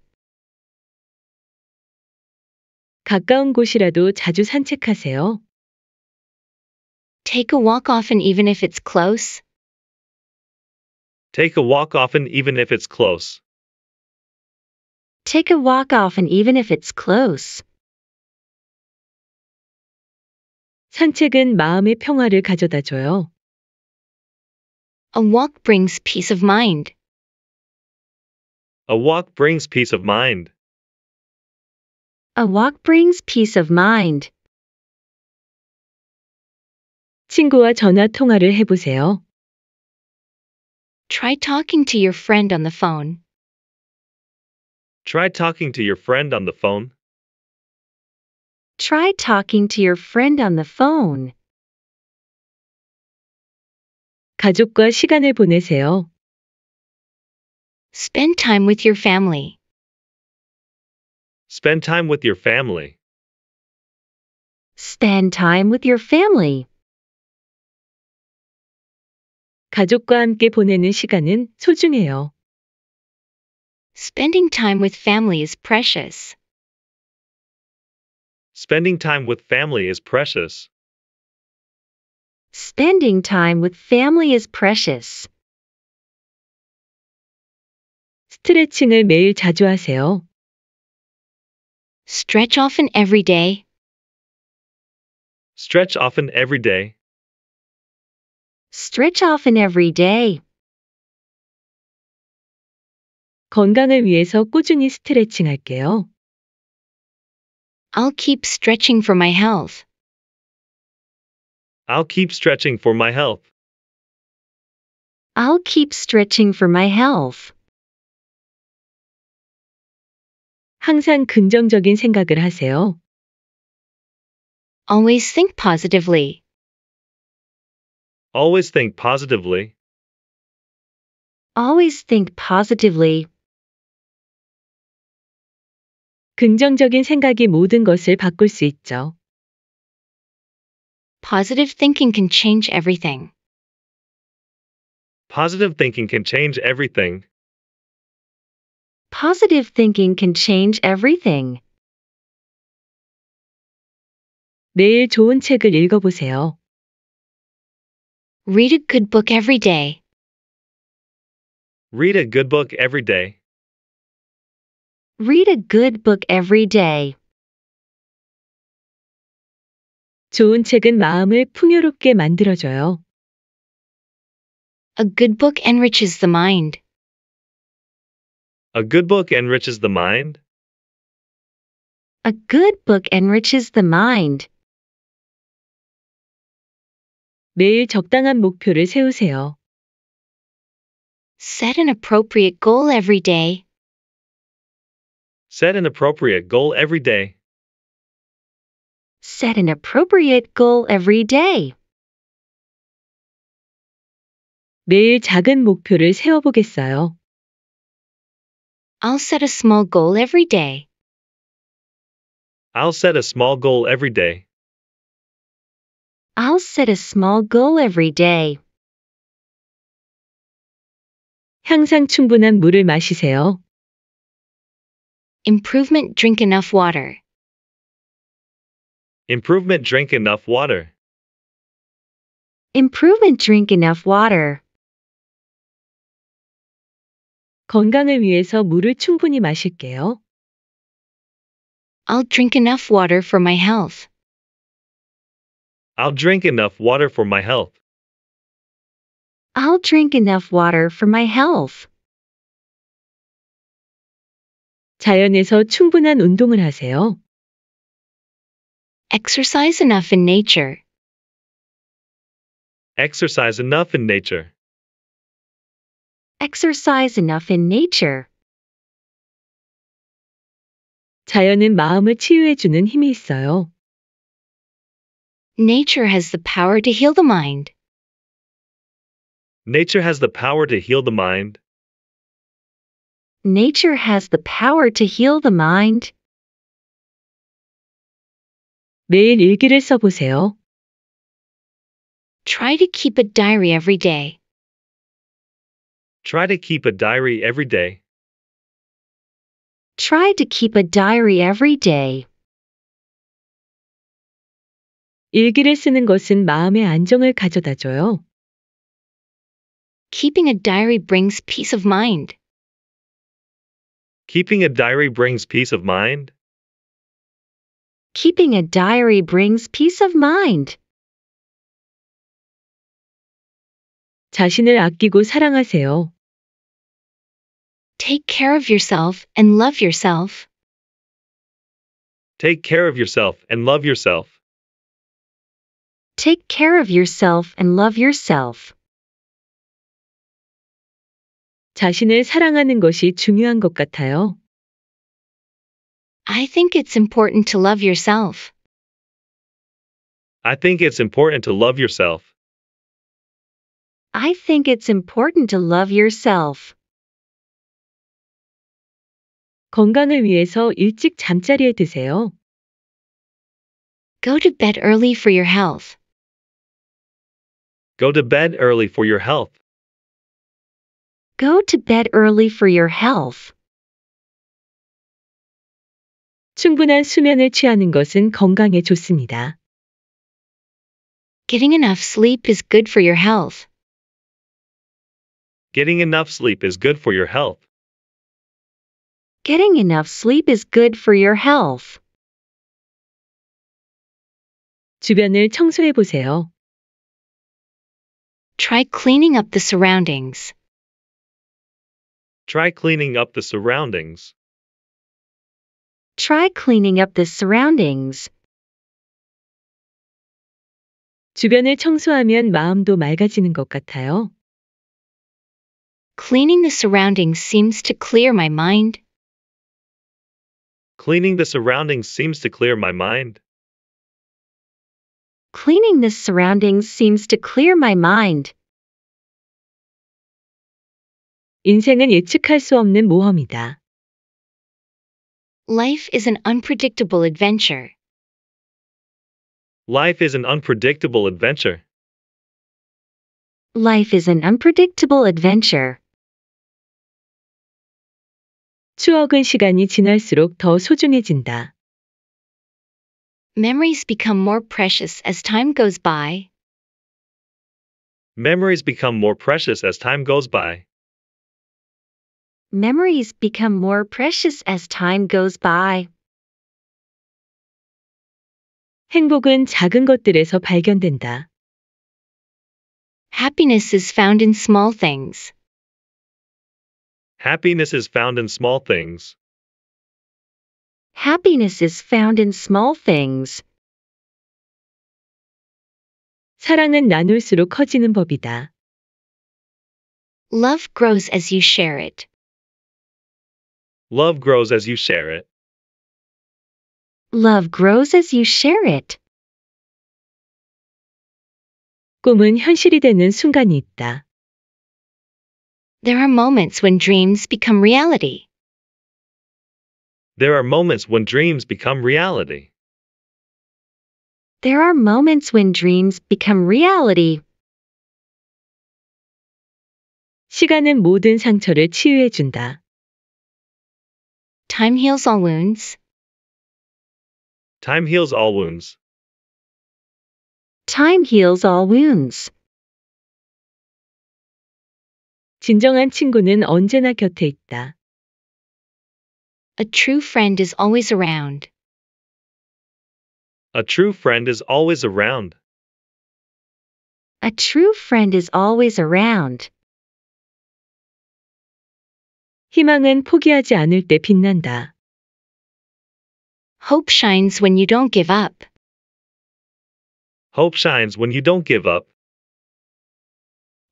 Speaker 1: 가까운 곳이라도 자주 산책하세요. Take a walk often even if it's close.
Speaker 2: Take a walk often even if it's close.
Speaker 1: Take a walk often even if it's close. 산책은 마음의 평화를 가져다 줘요. A walk brings peace of mind.
Speaker 2: A walk brings peace of mind.
Speaker 1: A walk brings peace of mind. 친구와 전화 통화를 해보세요. Try talking to your friend on the phone.
Speaker 2: Try talking to your friend on the phone.
Speaker 1: Try talking to your friend on the phone. 가족과 시간을 보내세요. Spend time with your family.
Speaker 2: Spend time with your family.
Speaker 1: Spend time with your family. 가족과 함께 보내는 시간은 소중해요. Spending time with family is precious.
Speaker 2: Spending time with family is precious.
Speaker 1: Spending time with family is precious. 스트레칭을 매일 자주 하세요. Stretch often every day.
Speaker 2: Stretch often every day.
Speaker 1: Stretch often every day. 건강을 위해서 스트레칭할게요. I'll keep stretching for my health.
Speaker 2: I'll keep stretching for my health.
Speaker 1: I'll keep stretching for my health. 항상 긍정적인 생각을 하세요. Always think positively.
Speaker 2: Always think positively.
Speaker 1: Always think positively. 긍정적인 생각이 모든 것을 바꿀 수 있죠. Positive thinking can change everything.
Speaker 2: Positive thinking can change everything.
Speaker 1: Positive thinking can change everything. 매일 좋은 책을 읽어보세요. Read a good book every day.
Speaker 2: Read a good book every day.
Speaker 1: Read a good book every day. 좋은 책은 마음을 풍요롭게 만들어줘요. A good book enriches the mind.
Speaker 2: A good book enriches the mind.
Speaker 1: A good book enriches the mind. 매일 적당한 목표를 세우세요. Set an appropriate goal every day.
Speaker 2: Set an appropriate goal every day.
Speaker 1: Set an appropriate goal every day. 매일 작은 목표를 세워보겠어요. I'll set a small goal every day.
Speaker 2: I'll set a small goal every day.
Speaker 1: I'll set a small goal every day. 항상 충분한 물을 마시세요. Improvement drink enough water.
Speaker 2: Improvement drink enough water.
Speaker 1: Improvement drink enough water. 건강을 위해서 물을 충분히 마실게요. I'll drink enough water for my health.
Speaker 2: I'll drink enough water for my health.
Speaker 1: I'll drink enough water for my health. 자연에서 충분한 운동을 하세요. Exercise enough in nature.
Speaker 2: Exercise enough in nature.
Speaker 1: Exercise enough in nature. 자연은 마음을 힘이 있어요. Nature has the power to heal the mind.
Speaker 2: Nature has the power to heal the mind
Speaker 1: nature has the power to heal the mind. 매일 일기를 써보세요. Try to keep a diary every day.
Speaker 2: Try to keep a diary every day.
Speaker 1: Try to keep a diary every day. 일기를 쓰는 것은 마음의 Keeping a diary brings peace of mind.
Speaker 2: Keeping a diary brings peace of mind.
Speaker 1: Keeping a diary brings peace of mind. 자신을 아끼고 사랑하세요. Take care of yourself and love yourself.
Speaker 2: Take care of yourself and love yourself.
Speaker 1: Take care of yourself and love yourself. 자신을 사랑하는 것이 중요한 것 같아요. I think it's important to love yourself.
Speaker 2: I think it's important to love yourself.
Speaker 1: I think it's important to love yourself. 건강을 위해서 일찍 잠자리에 드세요. Go to bed early for your health.
Speaker 2: Go to bed early for your health.
Speaker 1: Go to bed early for your health. 충분한 수면을 취하는 것은 건강에 좋습니다. Getting enough sleep is good for your health.
Speaker 2: Getting enough sleep is good for your health.
Speaker 1: Getting enough sleep is good for your health. 주변을 청소해 보세요. Try cleaning up the surroundings.
Speaker 2: Try cleaning up the surroundings.
Speaker 1: Try cleaning up the surroundings. 주변을 청소하면 마음도 맑아지는 것 같아요. Cleaning the surroundings seems to clear my mind.
Speaker 2: Cleaning the surroundings seems to clear my mind.
Speaker 1: Cleaning the surroundings seems to clear my mind. 인생은 예측할 수 없는 모험이다. Life is an unpredictable adventure.
Speaker 2: Life is an unpredictable adventure.
Speaker 1: Life is an unpredictable adventure. 추억은 시간이 지날수록 더 소중해진다. Memories become more precious as time goes by.
Speaker 2: Memories become more precious as time goes by
Speaker 1: memories become more precious as time goes by. 행복은 작은 것들에서 발견된다. Happiness is found in small things.
Speaker 2: Happiness is found in small things.
Speaker 1: Happiness is found in small things. 사랑은 나눌수록 커지는 법이다. Love grows as you share it.
Speaker 2: Love grows as you share it.
Speaker 1: Love grows as you share it. 꿈은 현실이 되는 순간이 있다. There are moments when dreams become reality.
Speaker 2: There are moments when dreams become reality.
Speaker 1: There are moments when dreams become reality. 시간은 모든 상처를 치유해 준다. Time heals all wounds.
Speaker 2: Time heals all wounds.
Speaker 1: Time heals all wounds. 진정한 친구는 언제나 곁에 있다. A true friend is always around.
Speaker 2: A true friend is always around.
Speaker 1: A true friend is always around. 희망은 포기하지 않을 때 빛난다. Hope shines when you don't give up.
Speaker 2: Hope shines when you don't give up.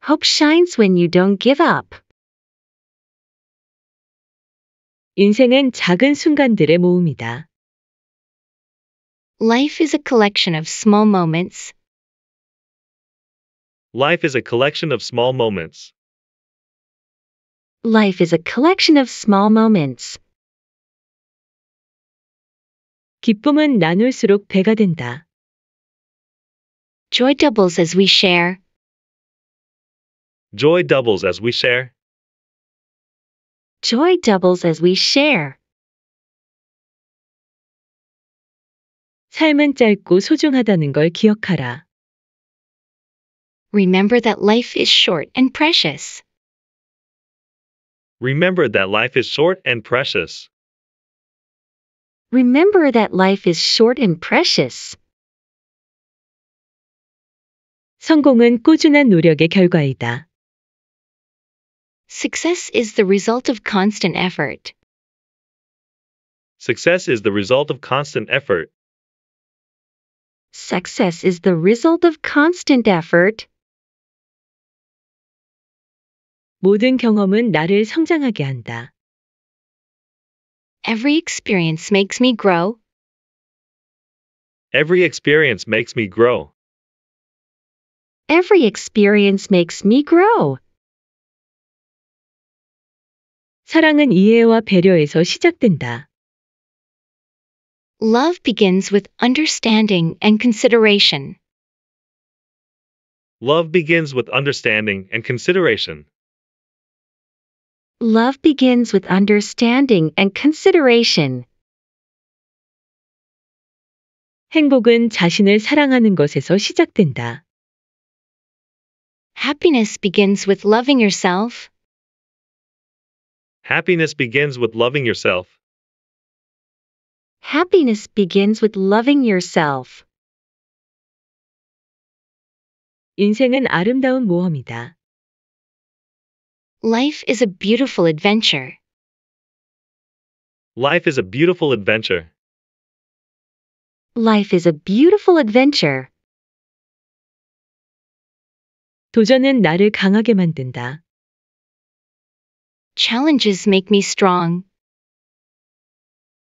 Speaker 1: Hope shines when you don't give up. 인생은 작은 순간들의 모음이다. Life is a collection of small moments.
Speaker 2: Life is a collection of small moments.
Speaker 1: Life is a collection of small moments. 기쁨은 나눌수록 배가 된다. Joy doubles as we share.
Speaker 2: Joy doubles as we share.
Speaker 1: Joy doubles as we share. 삶은 짧고 소중하다는 걸 기억하라. Remember that life is short and precious.
Speaker 2: Remember that life is short and precious.
Speaker 1: Remember that life is short and precious. 성공은 꾸준한 노력의 결과이다. Success is the result of constant effort.
Speaker 2: Success is the result of constant effort.
Speaker 1: Success is the result of constant effort. 모든 경험은 나를 성장하게 한다. Every experience makes me grow.
Speaker 2: Every experience makes me grow.
Speaker 1: Every experience makes me grow. 사랑은 이해와 배려에서 시작된다. Love begins with understanding and consideration.
Speaker 2: Love begins with understanding and consideration.
Speaker 1: Love begins with understanding and consideration. 행복은 자신을 사랑하는 것에서 시작된다. Happiness begins with loving yourself.
Speaker 2: Happiness begins with loving yourself.
Speaker 1: Happiness begins with loving yourself. 인생은 아름다운 모험이다. Life is a beautiful adventure.
Speaker 2: Life is a beautiful adventure.
Speaker 1: Life is a beautiful adventure. 도전은 나를 강하게 만든다. Challenges make me strong.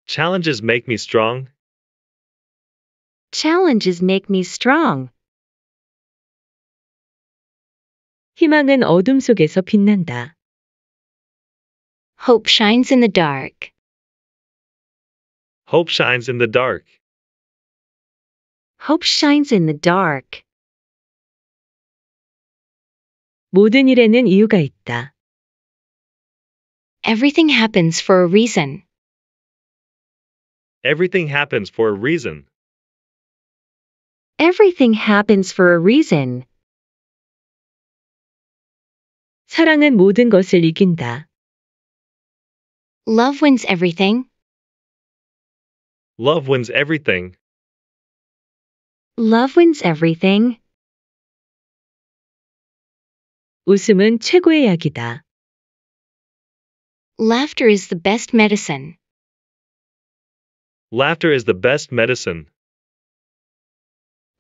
Speaker 2: Challenges make me strong.
Speaker 1: Challenges make me strong. 희망은 어둠 속에서 빛난다. Hope shines in the dark.
Speaker 2: Hope shines in the dark.
Speaker 1: Hope shines in the dark. 모든 일에는 이유가 있다. Everything happens for a reason.
Speaker 2: Everything happens for a reason.
Speaker 1: Everything happens for a reason. 사랑은 모든 것을 이긴다. Love wins everything.
Speaker 2: Love wins everything.
Speaker 1: Love wins everything. 웃음은 최고의 약이다. Laughter is the best medicine.
Speaker 2: Laughter is the best medicine.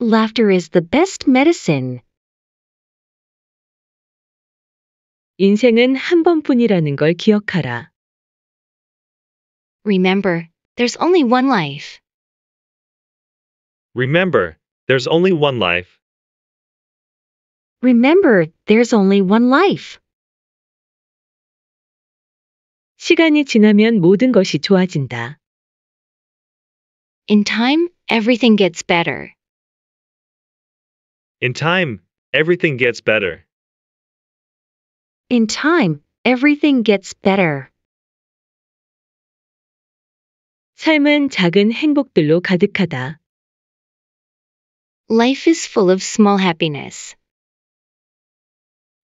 Speaker 1: Laughter is the best medicine. 인생은 한 번뿐이라는 걸 기억하라. Remember, there's only one life.
Speaker 2: Remember, there's only one life.
Speaker 1: Remember, there's only one life. 시간이 지나면 모든 것이 좋아진다. In time, everything gets better.
Speaker 2: In time, everything gets better.
Speaker 1: In time, everything gets better. 삶은 작은 행복들로 가득하다. Life is full of small happiness.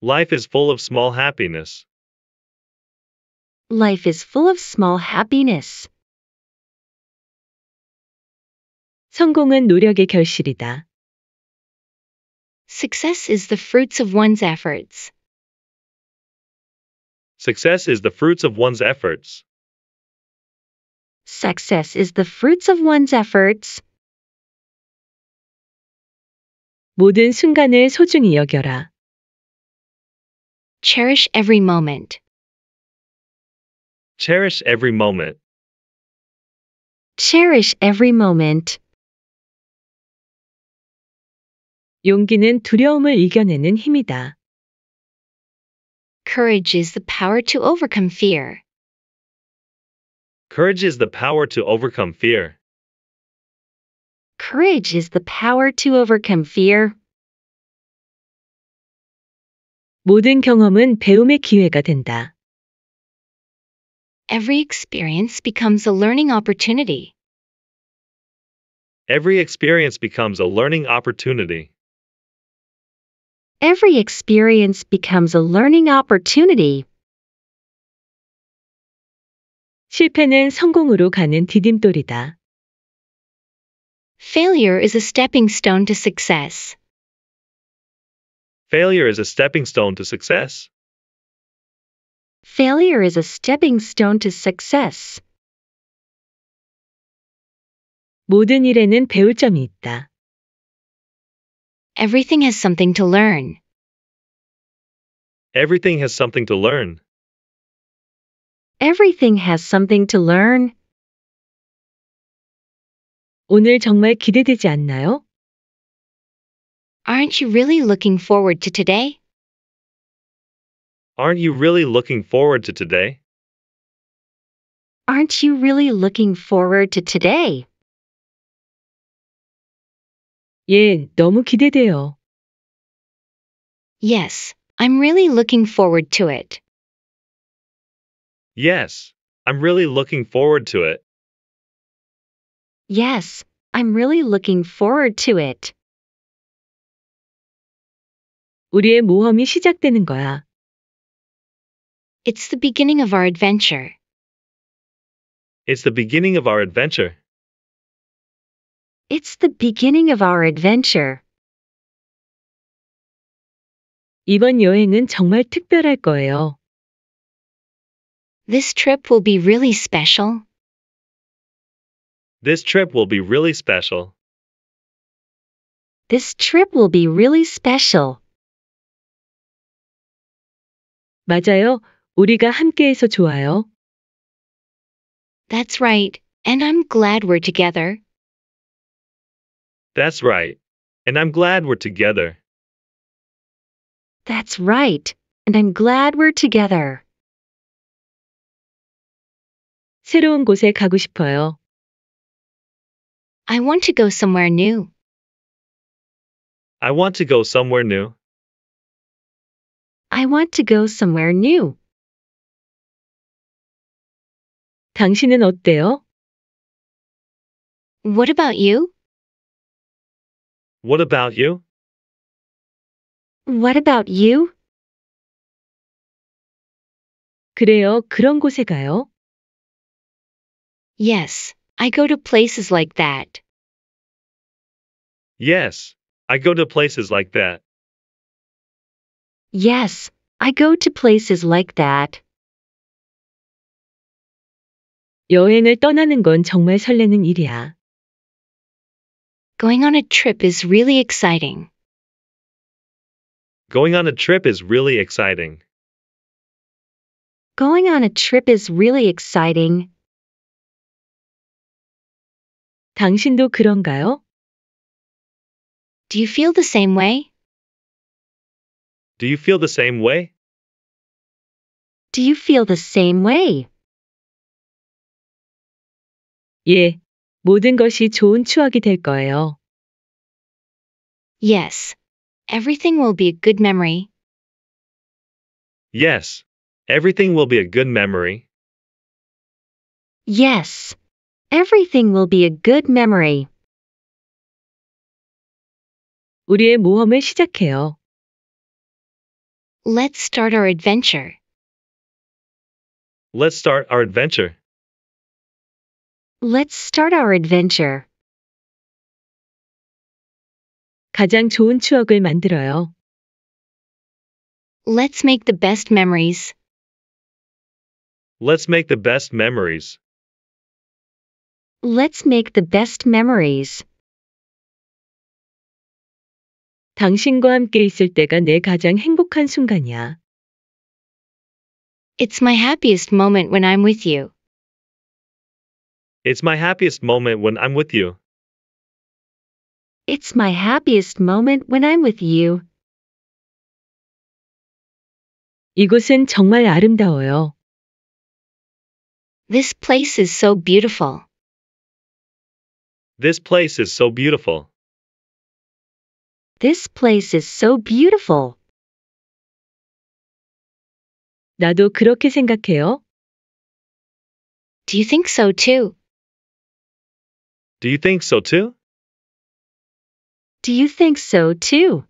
Speaker 2: Life is full of small happiness.
Speaker 1: Life is full of small happiness. 성공은 노력의 결실이다. Success is the fruits of one's efforts.
Speaker 2: Success is the fruits of one's efforts.
Speaker 1: Success is the fruits of one's efforts. 모든 순간을 소중히 여겨라. Cherish every moment.
Speaker 2: Cherish every moment.
Speaker 1: Cherish every moment. 용기는 두려움을 이겨내는 힘이다. Courage is the power to overcome fear.
Speaker 2: Courage is the power to overcome fear.
Speaker 1: Courage is the power to overcome fear. 모든 경험은 배움의 기회가 된다. Every experience becomes a learning opportunity. Every experience
Speaker 2: becomes a learning opportunity
Speaker 1: every experience becomes a learning opportunity. 실패는 성공으로 가는 디딤돌이다. Failure is a stepping stone to success.
Speaker 2: Failure is a stepping stone to success.
Speaker 1: Failure is a stepping stone to success. 모든 일에는 배울 점이 있다. Everything has something to learn.
Speaker 2: Everything has something to learn.
Speaker 1: Everything has something to learn. 오늘 정말 기대되지 않나요? Aren't you really looking forward to today?
Speaker 2: Aren't you really looking forward to today?
Speaker 1: Aren't you really looking forward to today? 예, 너무 기대돼요. Yes, I'm really looking forward to it.
Speaker 2: Yes, I'm really looking forward to it.
Speaker 1: Yes, I'm really looking forward to it. 우리의 모험이 시작되는 거야. It's the beginning of our adventure.
Speaker 2: It's the beginning of our adventure.
Speaker 1: It's the beginning of our adventure. 이번 여행은 정말 특별할 거예요. This trip will be really special.
Speaker 2: This trip will be really special.
Speaker 1: This trip will be really special. 맞아요. 우리가 함께해서 좋아요. That's right. And I'm glad we're together.
Speaker 2: That's right. And I'm glad we're together.
Speaker 1: That's right. And I'm glad we're together. 새로운 곳에 가고 싶어요. I want to go somewhere new.
Speaker 2: I want to go somewhere new.
Speaker 1: I want to go somewhere new. 당신은 어때요? What about you?
Speaker 2: What about you?
Speaker 1: What about you? 그래요. 그런 곳에 가요. Yes, I go to places like that.
Speaker 2: Yes, I go to places like that.
Speaker 1: Yes, I go to places like that. 여행을 떠나는 건 정말 설레는 일이야. Going on a trip is really exciting.
Speaker 2: Going on a trip is really exciting.
Speaker 1: Going on a trip is really exciting. 당신도 그런가요? Do you feel the same way?
Speaker 2: Do you feel the same way?
Speaker 1: Do you feel the same way? 예, 모든 것이 좋은 추억이 될 거예요. Yes. Everything will be a good memory.
Speaker 2: Yes. Everything will be a good memory.
Speaker 1: Yes. Everything will be a good memory. 우리의 모험을 시작해요. Let's start our adventure.
Speaker 2: Let's start our adventure.
Speaker 1: Let's start our adventure. 가장 좋은 추억을 만들어요. Let's make the best memories.
Speaker 2: Let's make the best memories.
Speaker 1: Let's make the best memories. 당신과 함께 있을 때가 내 가장 행복한 순간이야. It's my happiest moment when I'm with you.
Speaker 2: It's my happiest moment when I'm with you.
Speaker 1: It's my happiest moment when I'm with you. 이곳은 정말 아름다워요. This place is so beautiful.
Speaker 2: This place is so beautiful.
Speaker 1: This place is so beautiful. 나도 그렇게 생각해요. Do you think so too?
Speaker 2: Do you think so too?
Speaker 1: Do you think so too?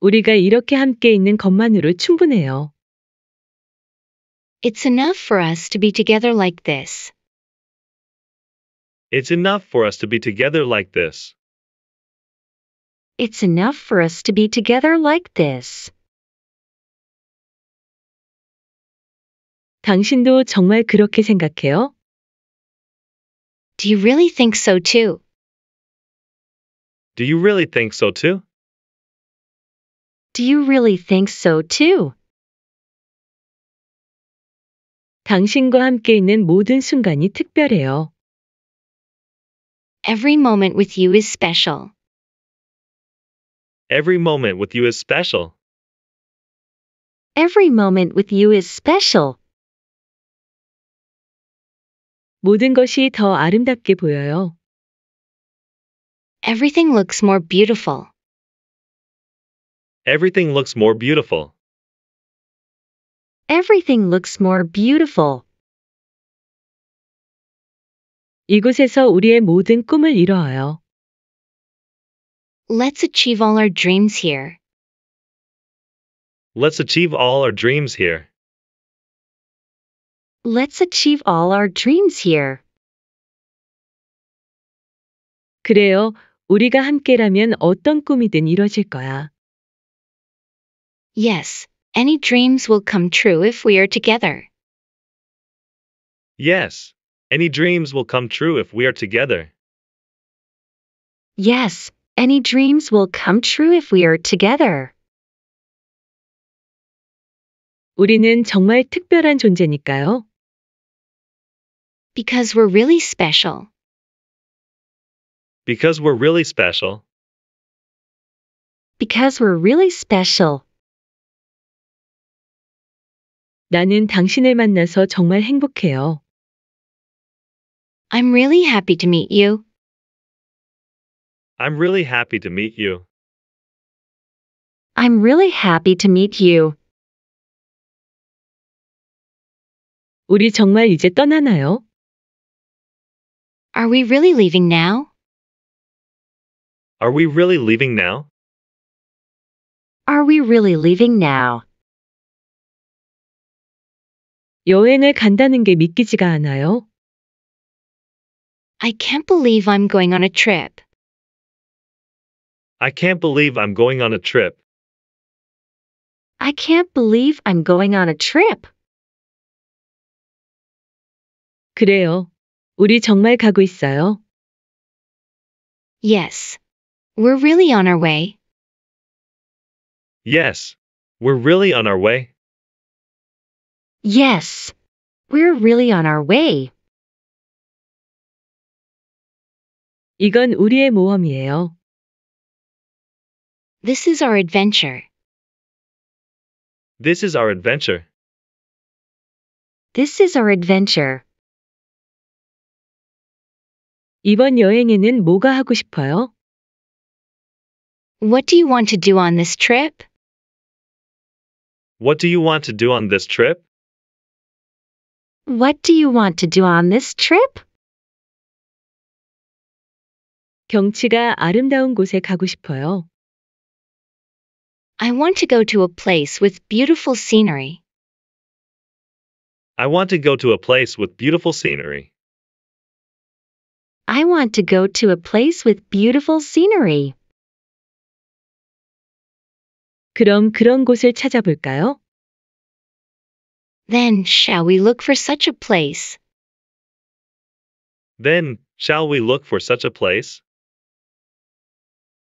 Speaker 1: 우리가 이렇게 함께 있는 것만으로 충분해요. It's enough for us to be together like this.
Speaker 2: It's enough for us to be together like this.
Speaker 1: It's enough for us to be together like this. 당신도 정말 그렇게 생각해요? Do you really think so too?
Speaker 2: Do you really think so too?
Speaker 1: Do you really think so too? 당신과 함께 있는 모든 순간이 특별해요. Every moment with you is special.
Speaker 2: Every moment with you is special.
Speaker 1: Every moment with you is special. 모든 것이 더 아름답게 보여요. Everything looks more beautiful.
Speaker 2: Everything looks more beautiful.
Speaker 1: Everything looks more beautiful. 이곳에서 우리의 모든 이뤄요. Let's achieve all our dreams here.
Speaker 2: Let's achieve all our dreams here.
Speaker 1: Let's achieve all our dreams here. 그래요. 우리가 함께라면 어떤 꿈이든 이루어질 거야. Yes, any dreams will come true if we are together.
Speaker 2: Yes, any dreams will come true if we are together.
Speaker 1: Yes, any dreams will come true if we are together. 우리는 정말 특별한 존재니까요. Because we're really special.
Speaker 2: Because we're really special.
Speaker 1: Because we're really special. 나는 당신을 만나서 정말 행복해요. I'm really happy to meet you.
Speaker 2: I'm really happy to meet you.
Speaker 1: I'm really happy to meet you. 우리 정말 이제 떠나나요? Are we really leaving now?
Speaker 2: Are we really leaving now?
Speaker 1: Are we really leaving now? 여행을 간다는 게 믿기지가 않아요. I can't believe I'm going on a trip.
Speaker 2: I can't believe I'm going on a trip.
Speaker 1: I can't believe I'm going on a trip. 그래요. 우리 정말 가고 있어요. Yes. We're really on our way.
Speaker 2: Yes. We're really on our way.
Speaker 1: Yes. We're really on our way. 이건 우리의 모험이에요. This is our adventure.
Speaker 2: This is our adventure.
Speaker 1: This is our adventure. 이번 여행에는 뭐가 하고 싶어요? What do you want to do on this trip?
Speaker 2: What do you want to do on this trip?
Speaker 1: What do you want to do on this trip? 경치가 아름다운 곳에 가고 싶어요. I want to go to a place with beautiful scenery.
Speaker 2: I want to go to a place with beautiful scenery.
Speaker 1: I want to go to a place with beautiful scenery. 그럼 그런 곳을 찾아볼까요? Then shall we look for such a place?
Speaker 2: Then, shall we look for such a place?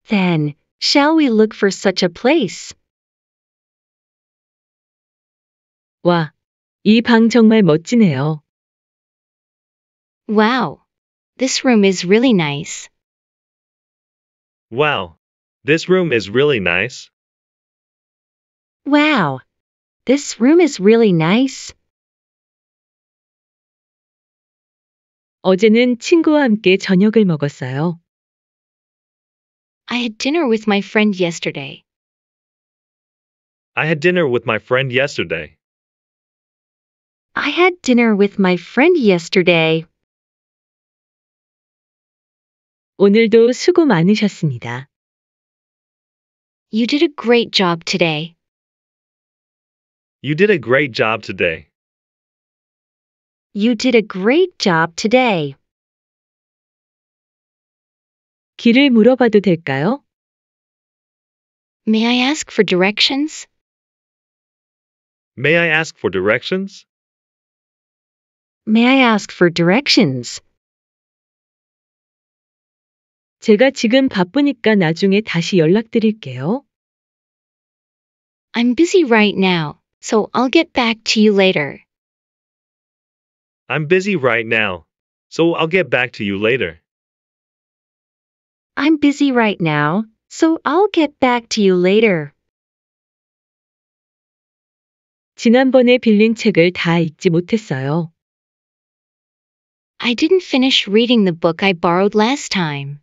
Speaker 1: Then shall we look for such a place? 와, 이 정말 멋지네요. Wow, this room is really nice.
Speaker 2: Wow. This room is really nice.
Speaker 1: Wow. This room is really nice. 어제는 친구와 함께 저녁을 먹었어요. I had dinner with my friend yesterday.
Speaker 2: I had dinner with my friend yesterday.
Speaker 1: I had dinner with my friend yesterday. 오늘도 수고 많으셨습니다. You did a great job today.
Speaker 2: You did a great job today.
Speaker 1: You did a great job today. 길을 물어봐도 될까요? May I ask for directions?
Speaker 2: May I ask for directions?
Speaker 1: May I ask for directions? 제가 지금 바쁘니까 나중에 다시 연락드릴게요. I'm busy right now, so I'll get back to you later.
Speaker 2: I'm busy right now, so I'll get back to you later.
Speaker 1: I'm busy right now, so I'll get back to you later. 지난번에 빌린 책을 다 읽지 못했어요. I didn't finish reading the book I borrowed last time.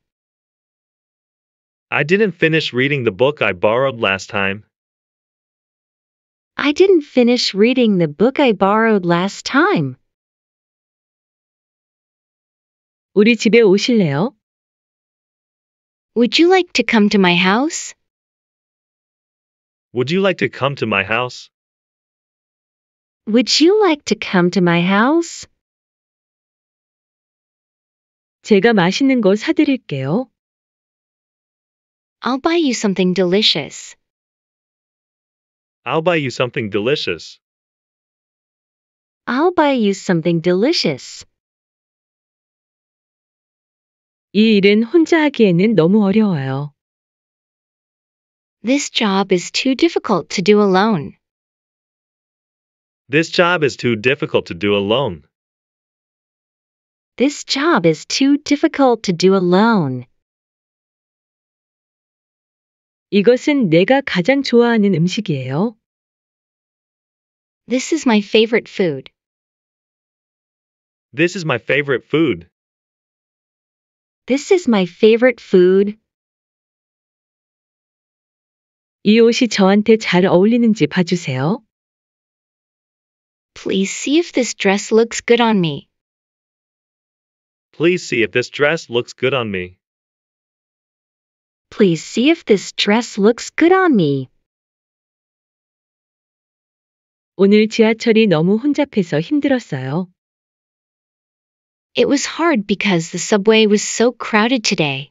Speaker 2: I didn't finish reading the book I borrowed last time.
Speaker 1: I didn't finish reading the book I borrowed last time. 우리 집에 오실래요? Would you like to come to my house?
Speaker 2: Would you like to come to my house?
Speaker 1: Would you like to come to my house? 제가 맛있는 거 사드릴게요. I'll buy you something delicious.
Speaker 2: I'll buy you something delicious.
Speaker 1: I'll buy you something delicious. 이 일은 혼자 하기에는 너무 어려워요. This job is too difficult to do alone.
Speaker 2: This job is too difficult to do alone.
Speaker 1: This job is too difficult to do alone. 이것은 내가 가장 좋아하는 음식이에요. This is my favorite food.
Speaker 2: This is my favorite food.
Speaker 1: This is my favorite food. 이 옷이 저한테 잘 어울리는지 봐주세요. Please see if this dress looks good on me.
Speaker 2: Please see if this dress looks good on
Speaker 1: me. Please see if this dress looks good on me. 오늘 지하철이 너무 혼잡해서 힘들었어요. It was hard because the subway was so crowded today.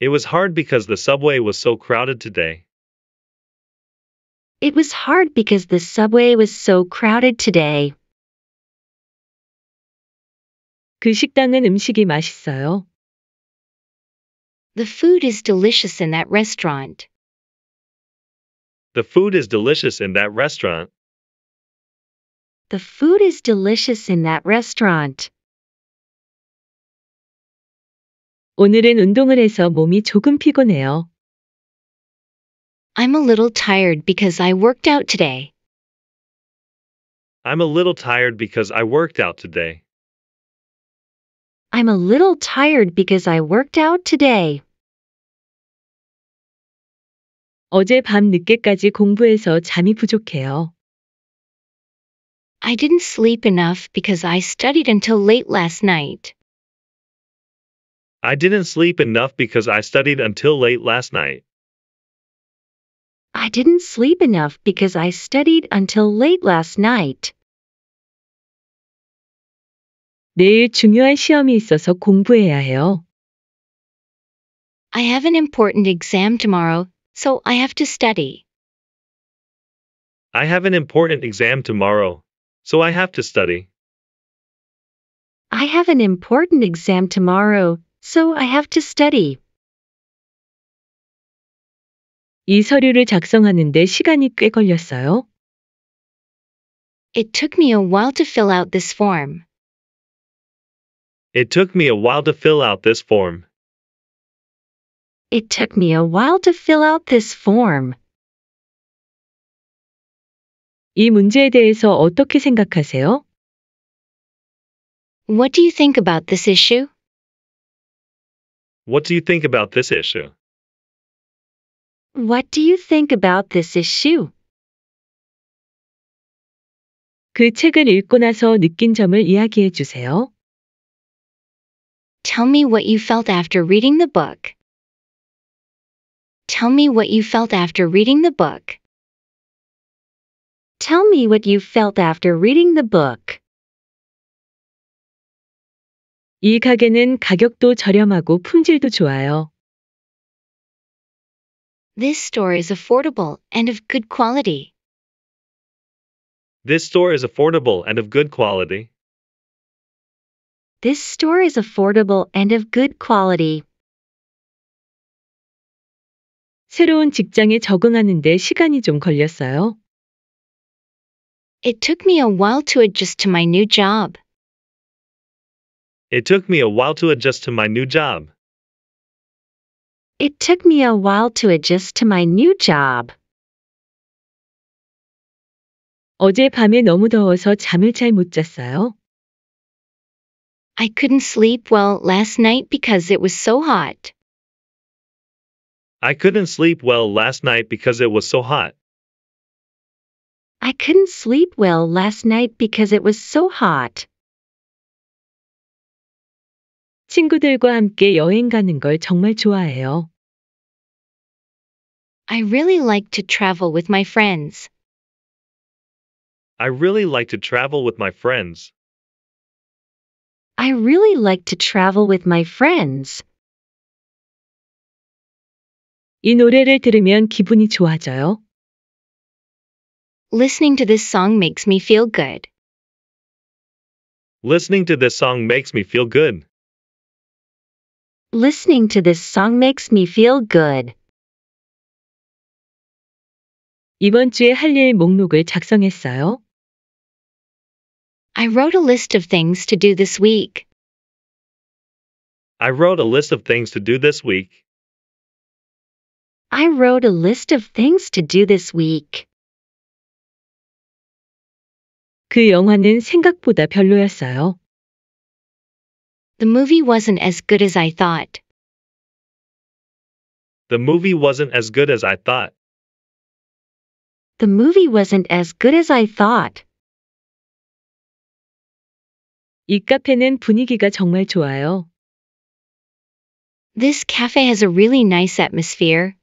Speaker 2: It was hard because the subway was so crowded today.
Speaker 1: It was hard because the subway was so crowded today. 그 식당은 음식이 맛있어요. The food is delicious in that restaurant.
Speaker 2: The food is delicious in that restaurant.
Speaker 1: The food is delicious in that restaurant. 오늘은 운동을 해서 몸이 조금 피곤해요. I'm a little tired because I worked out today.
Speaker 2: I'm a little tired because I worked out today.
Speaker 1: I'm a little tired because I worked out today. 어제 밤 늦게까지 공부해서 잠이 부족해요. I didn't sleep enough because I studied until late last night.
Speaker 2: I didn't sleep enough because I studied until late last night.
Speaker 1: I didn't sleep enough because I studied until late last night. 내일 중요한 시험이 있어서 공부해야 해요. I have an important exam tomorrow, so I have to study.
Speaker 2: I have an important exam tomorrow, so I have to study.
Speaker 1: I have an important exam tomorrow, so I have to study. 이 서류를 작성하는데 시간이 꽤 걸렸어요. It took me a while to fill out this form.
Speaker 2: It took me a while to fill out this form.
Speaker 1: It took me a while to fill out this form. 이 문제에 대해서 어떻게 생각하세요? What do you think about this issue?
Speaker 2: What do you think about this issue?
Speaker 1: What do you think about this issue? 그 책을 읽고 나서 느낀 점을 이야기해 주세요. Tell me what you felt after reading the book. Tell me what you felt after reading the book. Tell me what you felt after reading the book. 이 가게는 가격도 저렴하고 품질도 좋아요. This store is affordable and of good quality.
Speaker 2: This store is affordable and of good quality.
Speaker 1: This store is affordable and of good quality. 새로운 직장에 적응하는 데 시간이 좀 걸렸어요. It took me a while to adjust to my new job.
Speaker 2: It took me a while to adjust to my new job.
Speaker 1: It took me a while to adjust to my new job. 너무 더워서 잠을 잤어요. I couldn't sleep well last night because it was so hot.
Speaker 2: I couldn't sleep well last night because it was so hot.
Speaker 1: I couldn't sleep well last night because it was so hot. 친구들과 함께 여행 가는 걸 정말 좋아해요. I really like to travel with my friends.
Speaker 2: I really like to travel with my friends.
Speaker 1: I really like to travel with my friends. 이 노래를 들으면 기분이 좋아져요. Listening to this song makes me feel good.
Speaker 2: Listening to this song makes me feel good.
Speaker 1: Listening to this song makes me feel good. 이번 주에 목록을 작성했어요. I wrote a list of things to do this week.
Speaker 2: I wrote a list of things to do this week.
Speaker 1: I wrote a list of things to do this week. 그 영화는 생각보다 별로였어요. The movie wasn't as good as I thought.
Speaker 2: The movie wasn't as good as I thought.
Speaker 1: The movie wasn't as good as I thought. 이 카페는 분위기가 정말 좋아요. This cafe has a really nice atmosphere.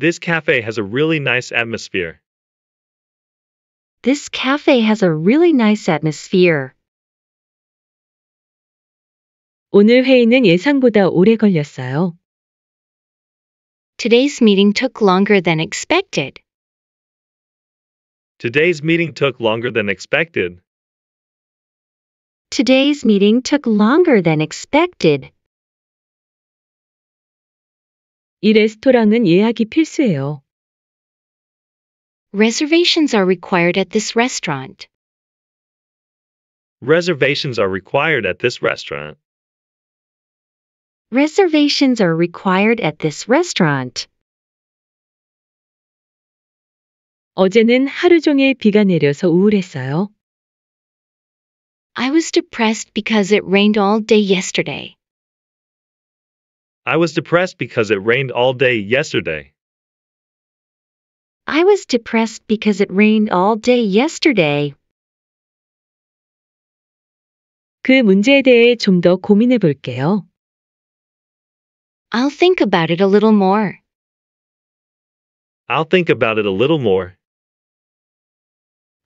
Speaker 2: This cafe has a really nice atmosphere.
Speaker 1: This cafe has a really nice atmosphere. 오늘 회의는 예상보다 오래 걸렸어요. Today's meeting took longer than expected.
Speaker 2: Today's meeting took longer than expected.
Speaker 1: Today's meeting took longer than expected. 이 레스토랑은 예약이 필수예요. Reservations are required at this restaurant.
Speaker 2: Reservations are required at this restaurant.
Speaker 1: Reservations are required at this restaurant. 어제는 하루 종일 비가 내려서 우울했어요. I was depressed because it rained all day yesterday.
Speaker 2: I was depressed because it rained all day yesterday.
Speaker 1: I was depressed because it rained all day yesterday. 그 문제에 대해 더 고민해 볼게요. I'll think about it a little more.
Speaker 2: I'll think about it a little more.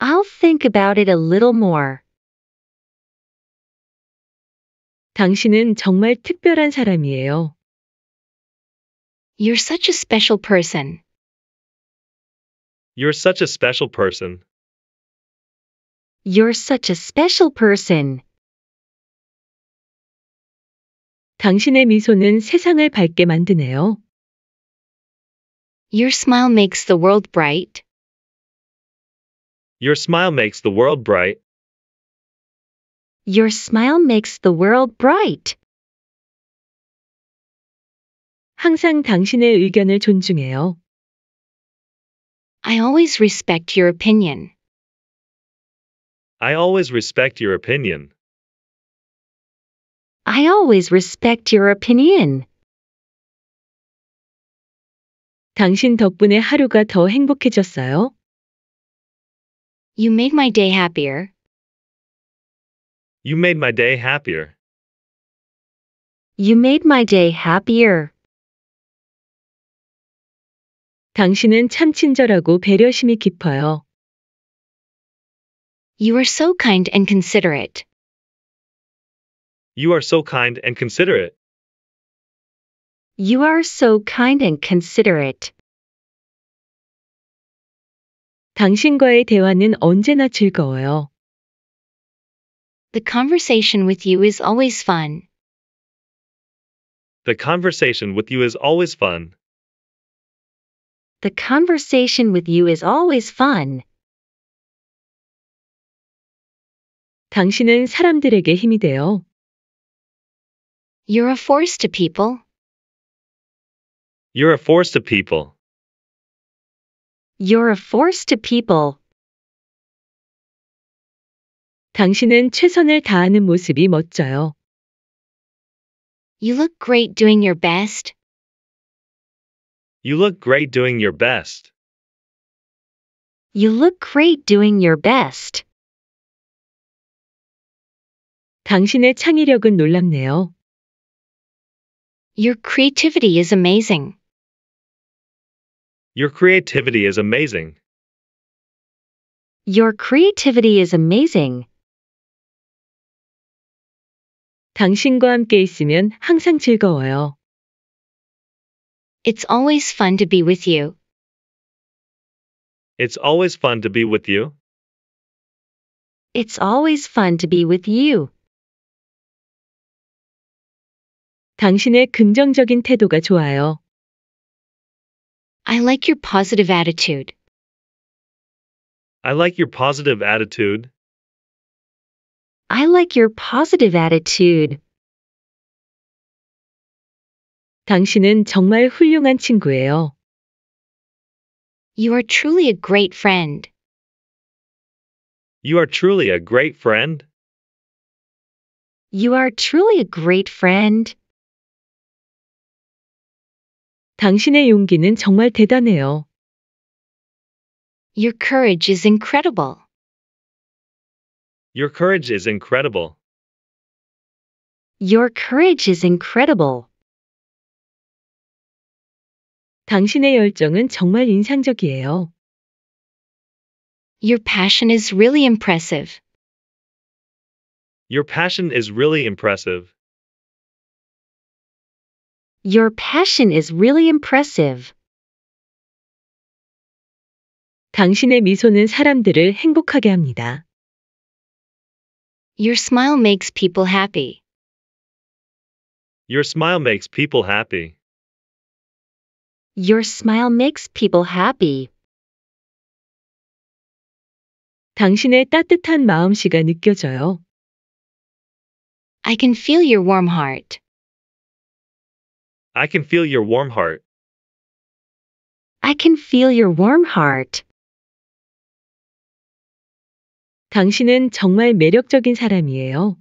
Speaker 1: I'll think about it a little more. 당신은 정말 특별한 사람이에요. You're such a special person.
Speaker 2: You're such a special person.
Speaker 1: You're such a special person. 당신의 미소는 세상을 밝게 만드네요. Your smile makes the world bright.
Speaker 2: Your smile makes the world bright.
Speaker 1: Your smile makes the world bright. 항상 당신의 의견을 존중해요. I always respect your opinion.
Speaker 2: I always respect your opinion.
Speaker 1: I always respect your opinion. 당신 덕분에 하루가 더 행복해졌어요. You made my day happier.
Speaker 2: You made my day happier.
Speaker 1: You made my day happier. 당신은 참 친절하고 배려심이 깊어요. You are so kind and considerate.
Speaker 2: You are so kind and considerate.
Speaker 1: You are so kind and considerate. 당신과의 대화는 언제나 즐거워요. The conversation with you is always fun.
Speaker 2: The conversation with you is always fun.
Speaker 1: The conversation with you is always fun. 당신은 사람들에게 돼요. You're a force to people.
Speaker 2: You're a force to people.
Speaker 1: You're a force to people. 당신은 최선을 다하는 모습이 멋져요. You look great doing your best.
Speaker 2: You look great doing your best.
Speaker 1: You look great doing your best. 당신의 창의력은 놀랍네요. Your creativity is amazing.
Speaker 2: Your creativity is amazing.
Speaker 1: Your creativity is amazing. 당신과 함께 있으면 항상 즐거워요. It's always fun to be with you.
Speaker 2: It's always fun to be with you.
Speaker 1: It's always fun to be with you. 당신의 긍정적인 태도가 좋아요. I like your positive attitude.
Speaker 2: I like your positive attitude.
Speaker 1: I like your positive attitude. 당신은 정말 훌륭한 친구예요. You are truly a great friend.
Speaker 2: You are truly a great friend.
Speaker 1: You are truly a great friend. 당신의 용기는 정말 대단해요. Your courage is incredible.
Speaker 2: Your courage is incredible.
Speaker 1: Your courage is incredible. 당신의 열정은 정말 인상적이에요. Your passion is really impressive.
Speaker 2: Your passion is really impressive.
Speaker 1: Your passion is really impressive. 당신의 미소는 사람들을 행복하게 합니다. Your smile makes people happy.
Speaker 2: Your smile makes people happy.
Speaker 1: Your smile makes people happy. 당신의 따뜻한 마음씨가 느껴져요. I can feel your warm heart.
Speaker 2: I can feel your warm heart.
Speaker 1: I can feel your warm heart. 당신은 정말 매력적인 사람이에요.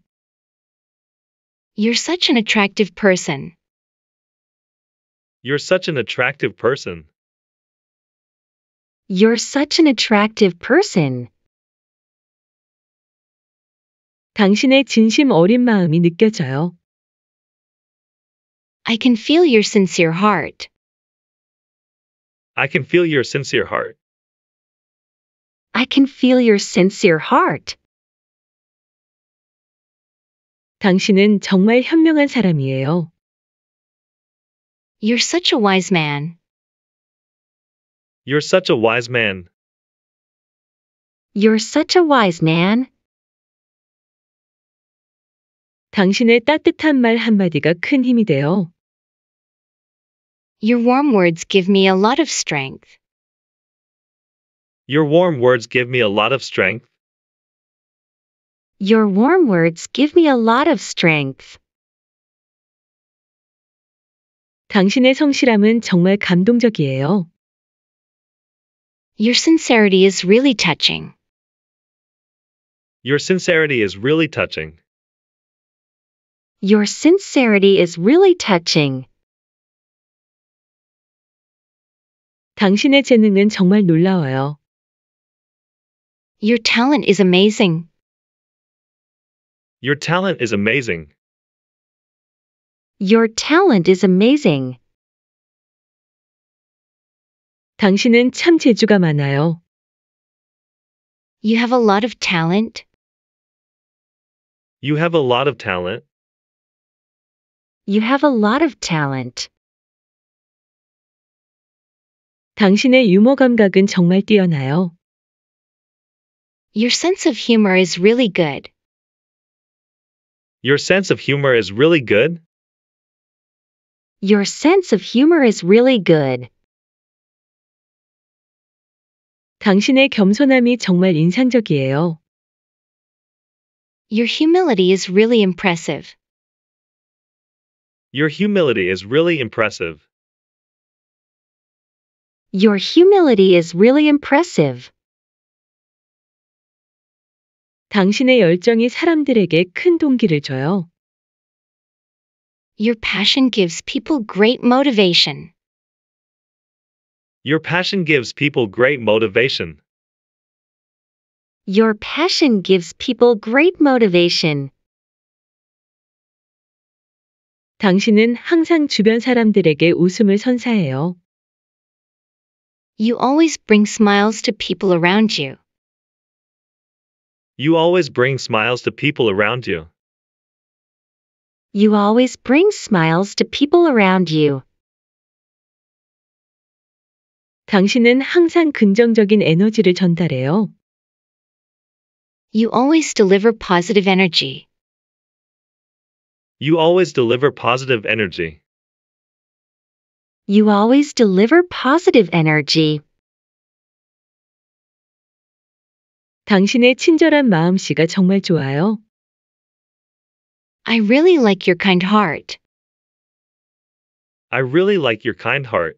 Speaker 1: You're such an attractive person.
Speaker 2: You're such an attractive person.
Speaker 1: You're such an attractive person. 당신의 진심 어린 마음이 느껴져요. I can feel your sincere heart.
Speaker 2: I can feel your sincere heart.
Speaker 1: I can feel your sincere heart. 당신은 정말 현명한 사람이에요. You're such a wise man.
Speaker 2: You're such a wise man.
Speaker 1: You're such a wise man. 당신의 따뜻한 말 한마디가 큰 힘이 Your warm words give me a lot of strength.
Speaker 2: Your warm words give me a lot of strength.
Speaker 1: Your warm words give me a lot of strength. 당신의 성실함은 정말 감동적이에요. Your sincerity is really touching.
Speaker 2: Your sincerity is really touching.
Speaker 1: Your sincerity is really touching. 당신의 재능은 정말 놀라워요. Your talent is amazing.
Speaker 2: Your talent is amazing.
Speaker 1: Your talent is amazing. 당신은 참 재주가 많아요. You have a lot of talent.
Speaker 2: You have a lot of talent.
Speaker 1: You have a lot of talent. 당신의 유머 감각은 정말 뛰어나요. Your sense of humor is really good.
Speaker 2: Your sense of humor is really good.
Speaker 1: Your sense of humor is really good. 당신의 겸손함이 정말 인상적이에요. Your humility is really impressive.
Speaker 2: Your humility is really impressive.
Speaker 1: Your humility is really impressive. 당신의 열정이 사람들에게 큰 동기를 줘요. Your passion gives people great motivation.
Speaker 2: Your passion gives people great motivation.
Speaker 1: Your passion gives people great motivation. 당신은 항상 주변 사람들에게 웃음을 선사해요. You always bring smiles to people around you.
Speaker 2: You always bring smiles to people around you.
Speaker 1: You always bring smiles to people around you. 당신은 항상 긍정적인 에너지를 전달해요. You always deliver positive energy.
Speaker 2: You always deliver positive energy.
Speaker 1: You always deliver positive energy. 당신의 친절한 마음씨가 정말 좋아요. I really like your kind heart.
Speaker 2: I really like your kind heart.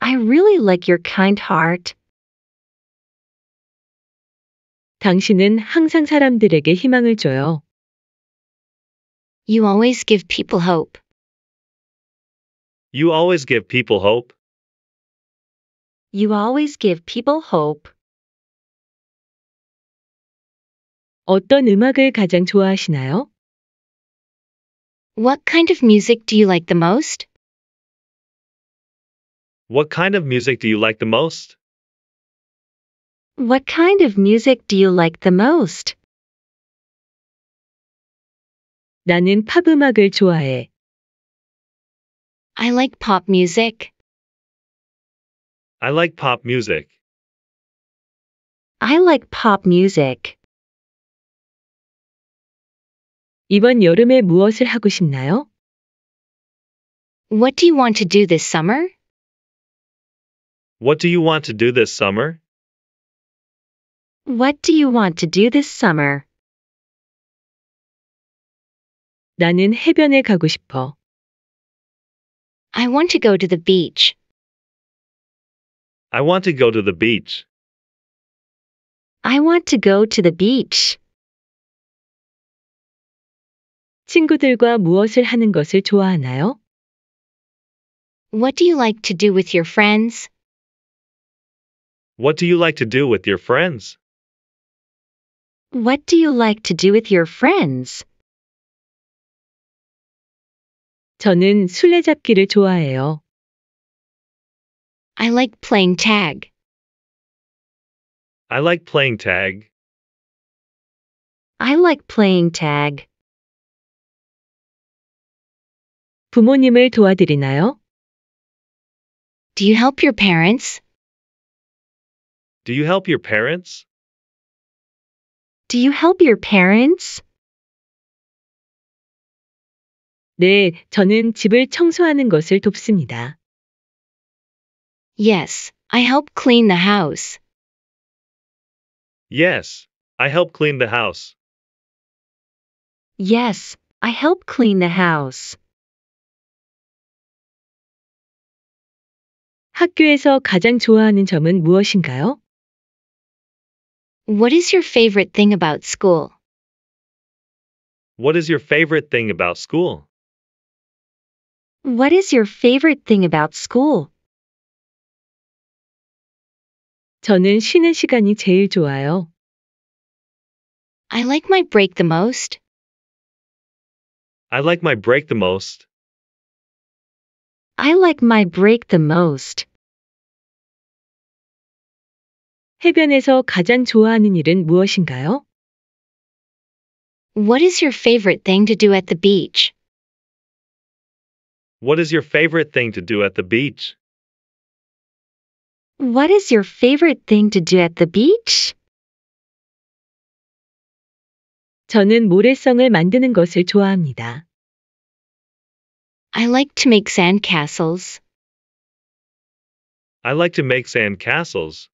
Speaker 1: I really like your kind heart. 당신은 항상 사람들에게 희망을 줘요. You always give people hope.
Speaker 2: You always give people hope.
Speaker 1: You always give people hope. 어떤 음악을 가장 좋아하시나요? What kind of music do you like the most?
Speaker 2: What kind of music do you like the most?
Speaker 1: What kind of music do you like the most? 나는 팝 음악을 좋아해. I like pop music.
Speaker 2: I like pop music.
Speaker 1: I like pop music. 이번 여름에 무엇을 하고 싶나요? What do you want to do this summer?
Speaker 2: What do you want to do this summer?
Speaker 1: What do you want to do this summer? 나는 해변에 가고 싶어. I want to go to the beach.
Speaker 2: I want to go to the beach.
Speaker 1: I want to go to the beach. 친구들과 무엇을 하는 것을 좋아하나요? What do you like to do with your friends?
Speaker 2: What do you like to do with your friends?
Speaker 1: What do you like to do with your friends? 저는 술래잡기를 좋아해요. I like playing tag.
Speaker 2: I like playing tag.
Speaker 1: I like playing tag. 부모님을 도와드리나요? Do you help your parents?
Speaker 2: Do you help your parents?
Speaker 1: Do you help your parents? 네, 저는 집을 청소하는 것을 돕습니다. Yes, I help clean the house.
Speaker 2: Yes, I help clean the house.
Speaker 1: Yes, I help clean the house. 학교에서 가장 좋아하는 점은 무엇인가요? What is your favorite thing about school?
Speaker 2: What is your favorite thing about school?
Speaker 1: What is your favorite thing about school? 저는 쉬는 시간이 제일 좋아요. I like my break the most.
Speaker 2: I like my break the most.
Speaker 1: I like my break the most. 해변에서 가장 좋아하는 일은 무엇인가요? What is your favorite thing to do at the beach?
Speaker 2: What is your favorite thing to do at the beach?
Speaker 1: What is your favorite thing to do at the beach? 저는 모래성을 만드는 것을 좋아합니다. I like to make sand castles.
Speaker 2: I like to make sand castles.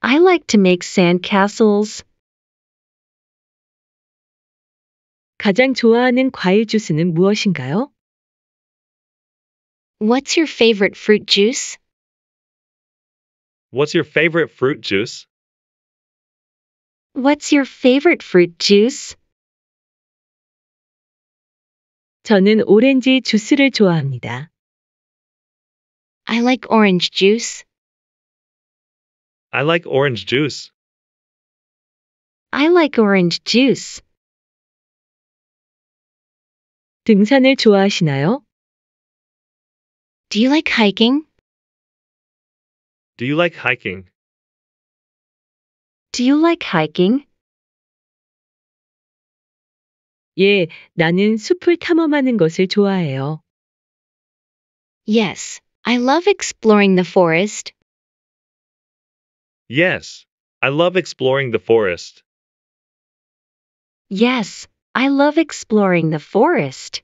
Speaker 1: I like to make sandcastles. 가장 좋아하는 과일 주스는 무엇인가요? What's your favorite fruit juice?
Speaker 2: What's your favorite fruit juice?
Speaker 1: What's your favorite fruit juice? 저는 오렌지 주스를 좋아합니다. I like orange juice.
Speaker 2: I like orange juice.
Speaker 1: I like orange juice. 등산을 좋아하시나요? Do you like hiking?
Speaker 2: Do you like hiking?
Speaker 1: Do you like hiking? 예, 나는 숲을 탐험하는 것을 좋아해요. Yes, I love exploring the forest.
Speaker 2: Yes, I love exploring the forest.
Speaker 1: Yes, I love exploring the forest.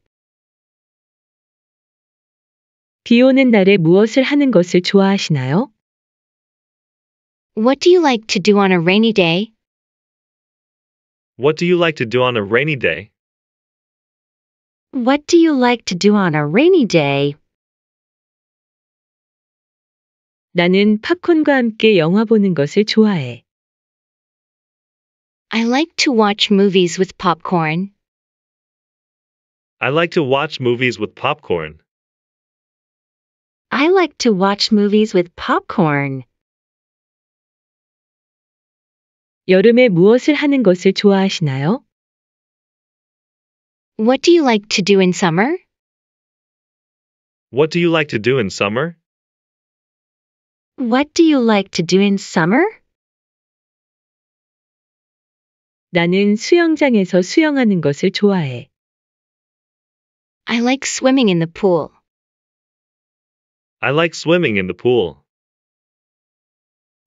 Speaker 1: 비 오는 날에 무엇을 하는 것을 좋아하시나요? What do you like to do on a rainy day?
Speaker 2: What do you like to do on a rainy day?
Speaker 1: what do you like to do on a rainy day? 나는 팝콘과 함께 영화 보는 것을 좋아해. I like to watch movies with popcorn.
Speaker 2: I like to watch movies with popcorn.
Speaker 1: I like to watch movies with popcorn. 여름에 무엇을 하는 것을 좋아하시나요? What do you like to do in summer?
Speaker 2: What do you like to do in summer?
Speaker 1: What do you like to do in summer? 나는 수영장에서 수영하는 것을 좋아해. I like swimming in the pool.
Speaker 2: I like swimming in the pool.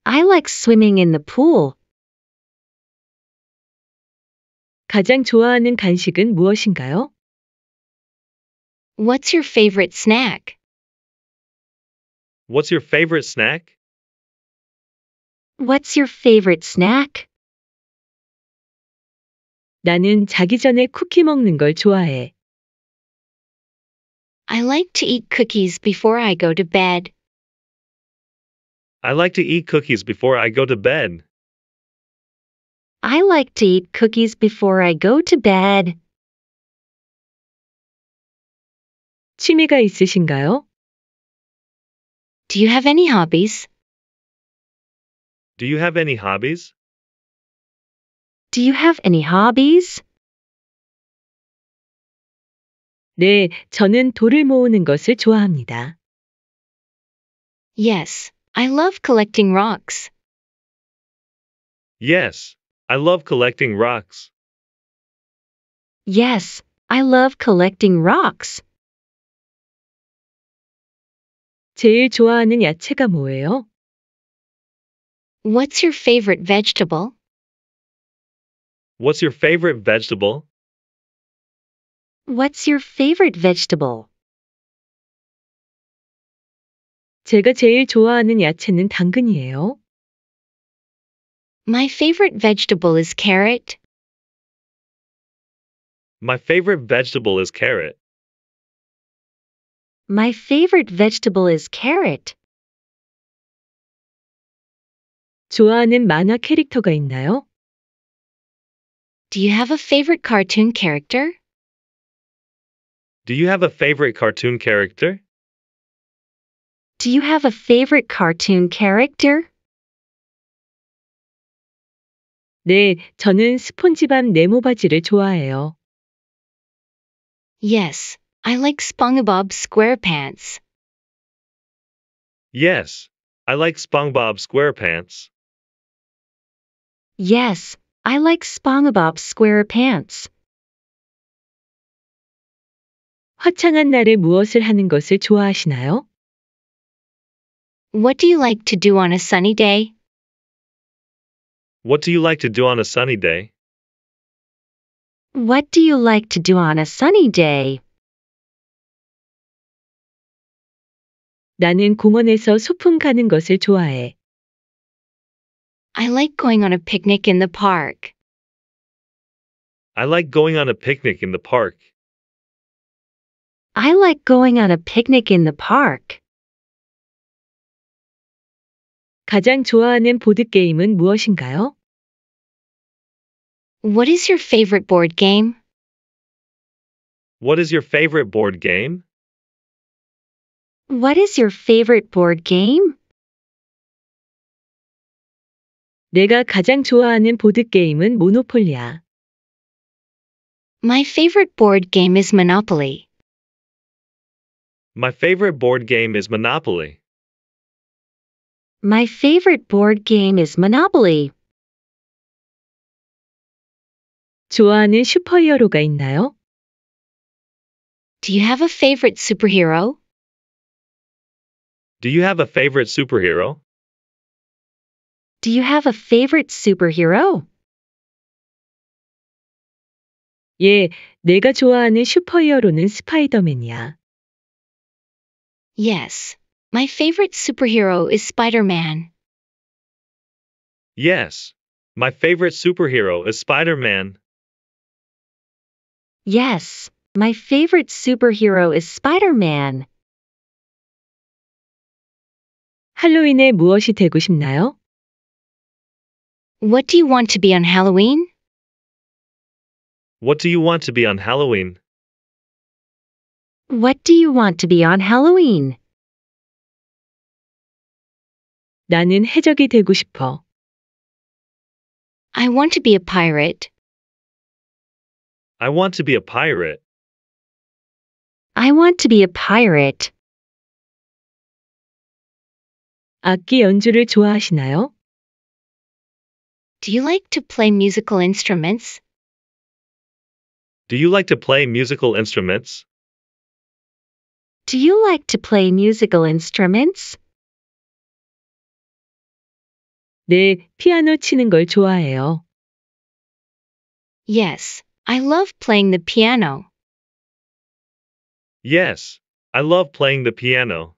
Speaker 1: I like swimming in the pool. 가장 좋아하는 간식은 무엇인가요? What's your favorite snack?
Speaker 2: What's your favorite snack?
Speaker 1: What's your favorite snack? 나는 자기 전에 쿠키 먹는 걸 좋아해. I like to eat cookies before I go to bed.
Speaker 2: I like to eat cookies before I go to bed.
Speaker 1: I like to eat cookies before I go to bed. 취미가 있으신가요? Do you have any hobbies?
Speaker 2: Do you have any hobbies?
Speaker 1: Do you have any hobbies? 네, 저는 돌을 모으는 것을 좋아합니다. Yes, I love collecting rocks.
Speaker 2: Yes, I love collecting rocks.
Speaker 1: Yes, I love collecting rocks. 제일 좋아하는 야채가 뭐예요? What's your favorite vegetable?
Speaker 2: What's your favorite vegetable?
Speaker 1: What's your favorite vegetable? 제가 제일 좋아하는 야채는 당근이에요. My favorite vegetable is carrot.
Speaker 2: My favorite vegetable is carrot.
Speaker 1: My favorite vegetable is carrot. 좋아하는 만화 캐릭터가 있나요? Do you have a favorite cartoon character?
Speaker 2: Do you have a favorite cartoon character?
Speaker 1: Do you have a favorite cartoon character? 네, 저는 스폰지밥 네모 바지를 좋아해요. Yes, I like SpongeBob SquarePants.
Speaker 2: Yes, I like SpongeBob SquarePants.
Speaker 1: Yes, I like SpongeBob SquarePants. 화창한 날에 무엇을 하는 것을 좋아하시나요? What do you like to do on a sunny day?
Speaker 2: What do you like to do on a sunny day?
Speaker 1: What do you like to do on a sunny day? 나는 공원에서 소풍 가는 것을 좋아해. I like going on a picnic in the park.
Speaker 2: I like going on a picnic in the park.
Speaker 1: I like going on a picnic in the park. 가장 좋아하는 무엇인가요? What is your favorite board game?
Speaker 2: What is your favorite board game?
Speaker 1: What is your favorite board game? 내가 가장 좋아하는 모노폴리야. My favorite board game is Monopoly.
Speaker 2: My favorite board game is Monopoly.
Speaker 1: My favorite board game is Monopoly. 좋아하는 슈퍼히어로가 있나요? Do you have a favorite superhero?
Speaker 2: Do you have a favorite superhero?
Speaker 1: Do you have a favorite superhero? 예, 내가 좋아하는 슈퍼히어로는 스파이더맨이야. Yes, my favorite superhero is Spider Man.
Speaker 2: Yes, my favorite superhero is Spider Man.
Speaker 1: Yes, my favorite superhero is Spider Man. 할로윈에 무엇이 되고 싶나요? What do you want to be on Halloween?
Speaker 2: What do you want to be on Halloween?
Speaker 1: What do you want to be on Halloween? 나는 해적이 되고 싶어. I want to be a pirate.
Speaker 2: I want to be a pirate.
Speaker 1: I want to be a pirate. 악기 연주를 좋아하시나요? Do you like to play musical instruments?
Speaker 2: Do you like to play musical instruments?
Speaker 1: Do you like to play musical instruments? 네, 피아노 치는 걸 좋아해요. Yes, I love playing the piano.
Speaker 2: Yes, I love playing the piano.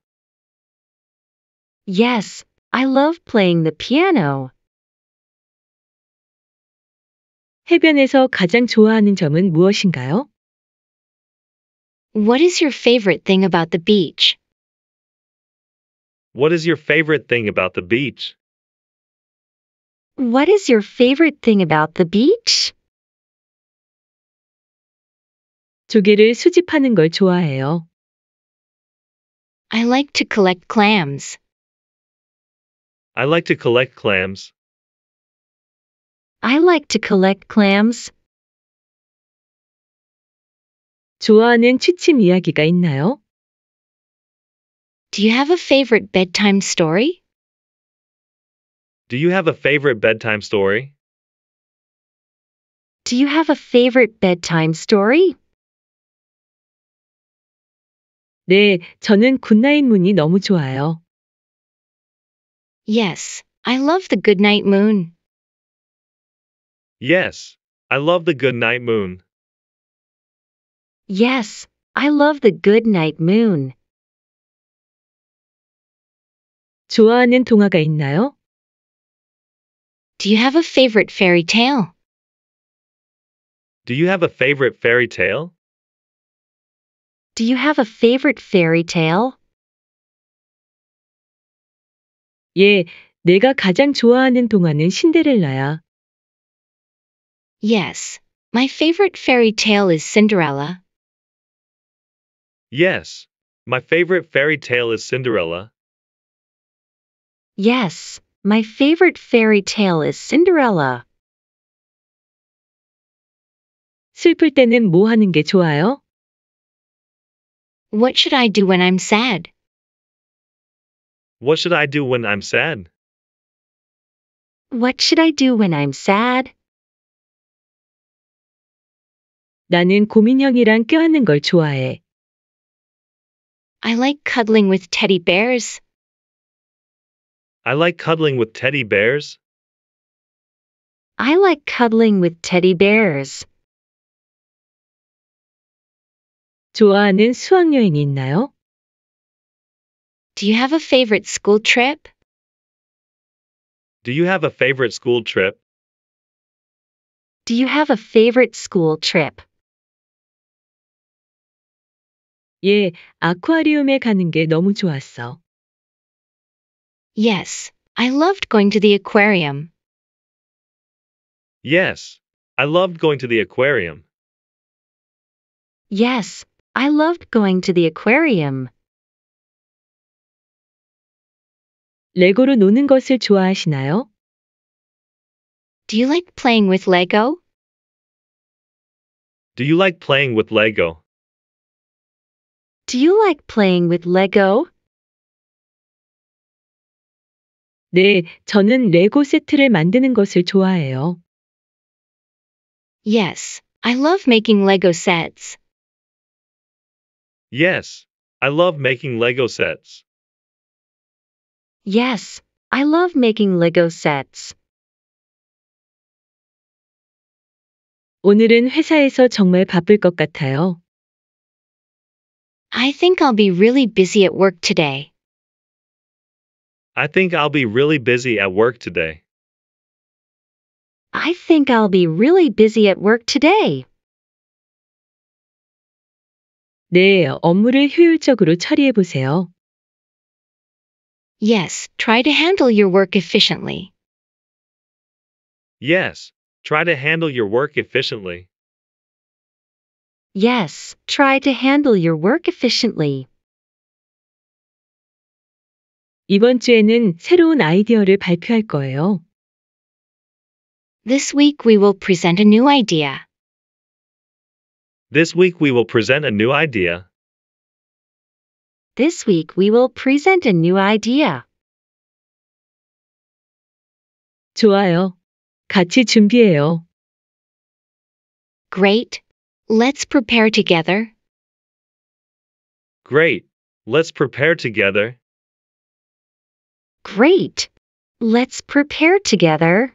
Speaker 1: Yes, I love playing the piano. 해변에서 가장 좋아하는 점은 무엇인가요? What is your favorite thing about the beach?
Speaker 2: What is your favorite thing about the beach?
Speaker 1: what is your favorite thing about the beach? 조개를 수집하는 걸 좋아해요. I like to collect clams.
Speaker 2: I like to collect clams.
Speaker 1: I like to collect clams. 좋아하는 취침 이야기가 있나요? Do you have a favorite bedtime story?
Speaker 2: Do you have a favorite bedtime story?
Speaker 1: Do you have a favorite bedtime story? 네, 저는 굿나잇 문이 너무 좋아요. Yes, I love the Good Night moon.
Speaker 2: Yes, I love the Good Night moon.
Speaker 1: Yes, I love the Good Night moon. 좋아하는 동화가 있나요? Do you have a favorite fairy tale?
Speaker 2: Do you have a favorite fairy tale?
Speaker 1: Do you have a favorite fairy tale? 예, 내가 가장 좋아하는 동화는 신데렐라야. Yes, my favorite fairy tale is Cinderella.
Speaker 2: Yes, my favorite fairy tale is Cinderella.
Speaker 1: Yes, my favorite fairy tale is Cinderella. 슬플 때는 뭐 하는 게 좋아요? What should I do when I'm sad?
Speaker 2: What should I do when I'm sad?
Speaker 1: What should I do when I'm sad? 나는 고민형이랑 껴안는 걸 좋아해. I like cuddling with teddy bears.
Speaker 2: I like cuddling with teddy bears.
Speaker 1: I like cuddling with teddy bears. 좋아하는 수학 있나요? Do you have a favorite school trip?
Speaker 2: Do you have a favorite school trip?
Speaker 1: Do you have a favorite school trip? 예, 아쿠아리움에 가는 게 너무 좋았어. Yes, I loved going to the aquarium.
Speaker 2: Yes, I loved going to the aquarium.
Speaker 1: Yes, I loved going to the aquarium. 레고로 노는 것을 좋아하시나요? Do you like playing with Lego?
Speaker 2: Do you like playing with
Speaker 3: Lego?
Speaker 1: Do you like playing with Lego? 네, 저는 레고 세트를 만드는 것을 좋아해요. Yes, I love making Lego sets.
Speaker 2: Yes, I love making Lego sets.
Speaker 1: Yes, I love making Lego sets. 오늘은 회사에서 정말 바쁠 것 같아요. I think I'll be really busy at work today.
Speaker 2: I think I'll be really busy at work today.
Speaker 1: I think I'll be really busy at work today. 네, 업무를 효율적으로 처리해 보세요. Yes, try to handle your work efficiently.
Speaker 2: Yes, try to handle your work efficiently.
Speaker 1: Yes, try to handle your work efficiently. 이번 주에는 새로운 아이디어를 발표할 거예요. This week we will present a new idea.
Speaker 2: This week we will present a new idea.
Speaker 1: This week we will present a new idea. 좋아요. 같이 준비해요. Great. Let's prepare together.
Speaker 2: Great. Let's prepare together.
Speaker 1: Great! Let's prepare together.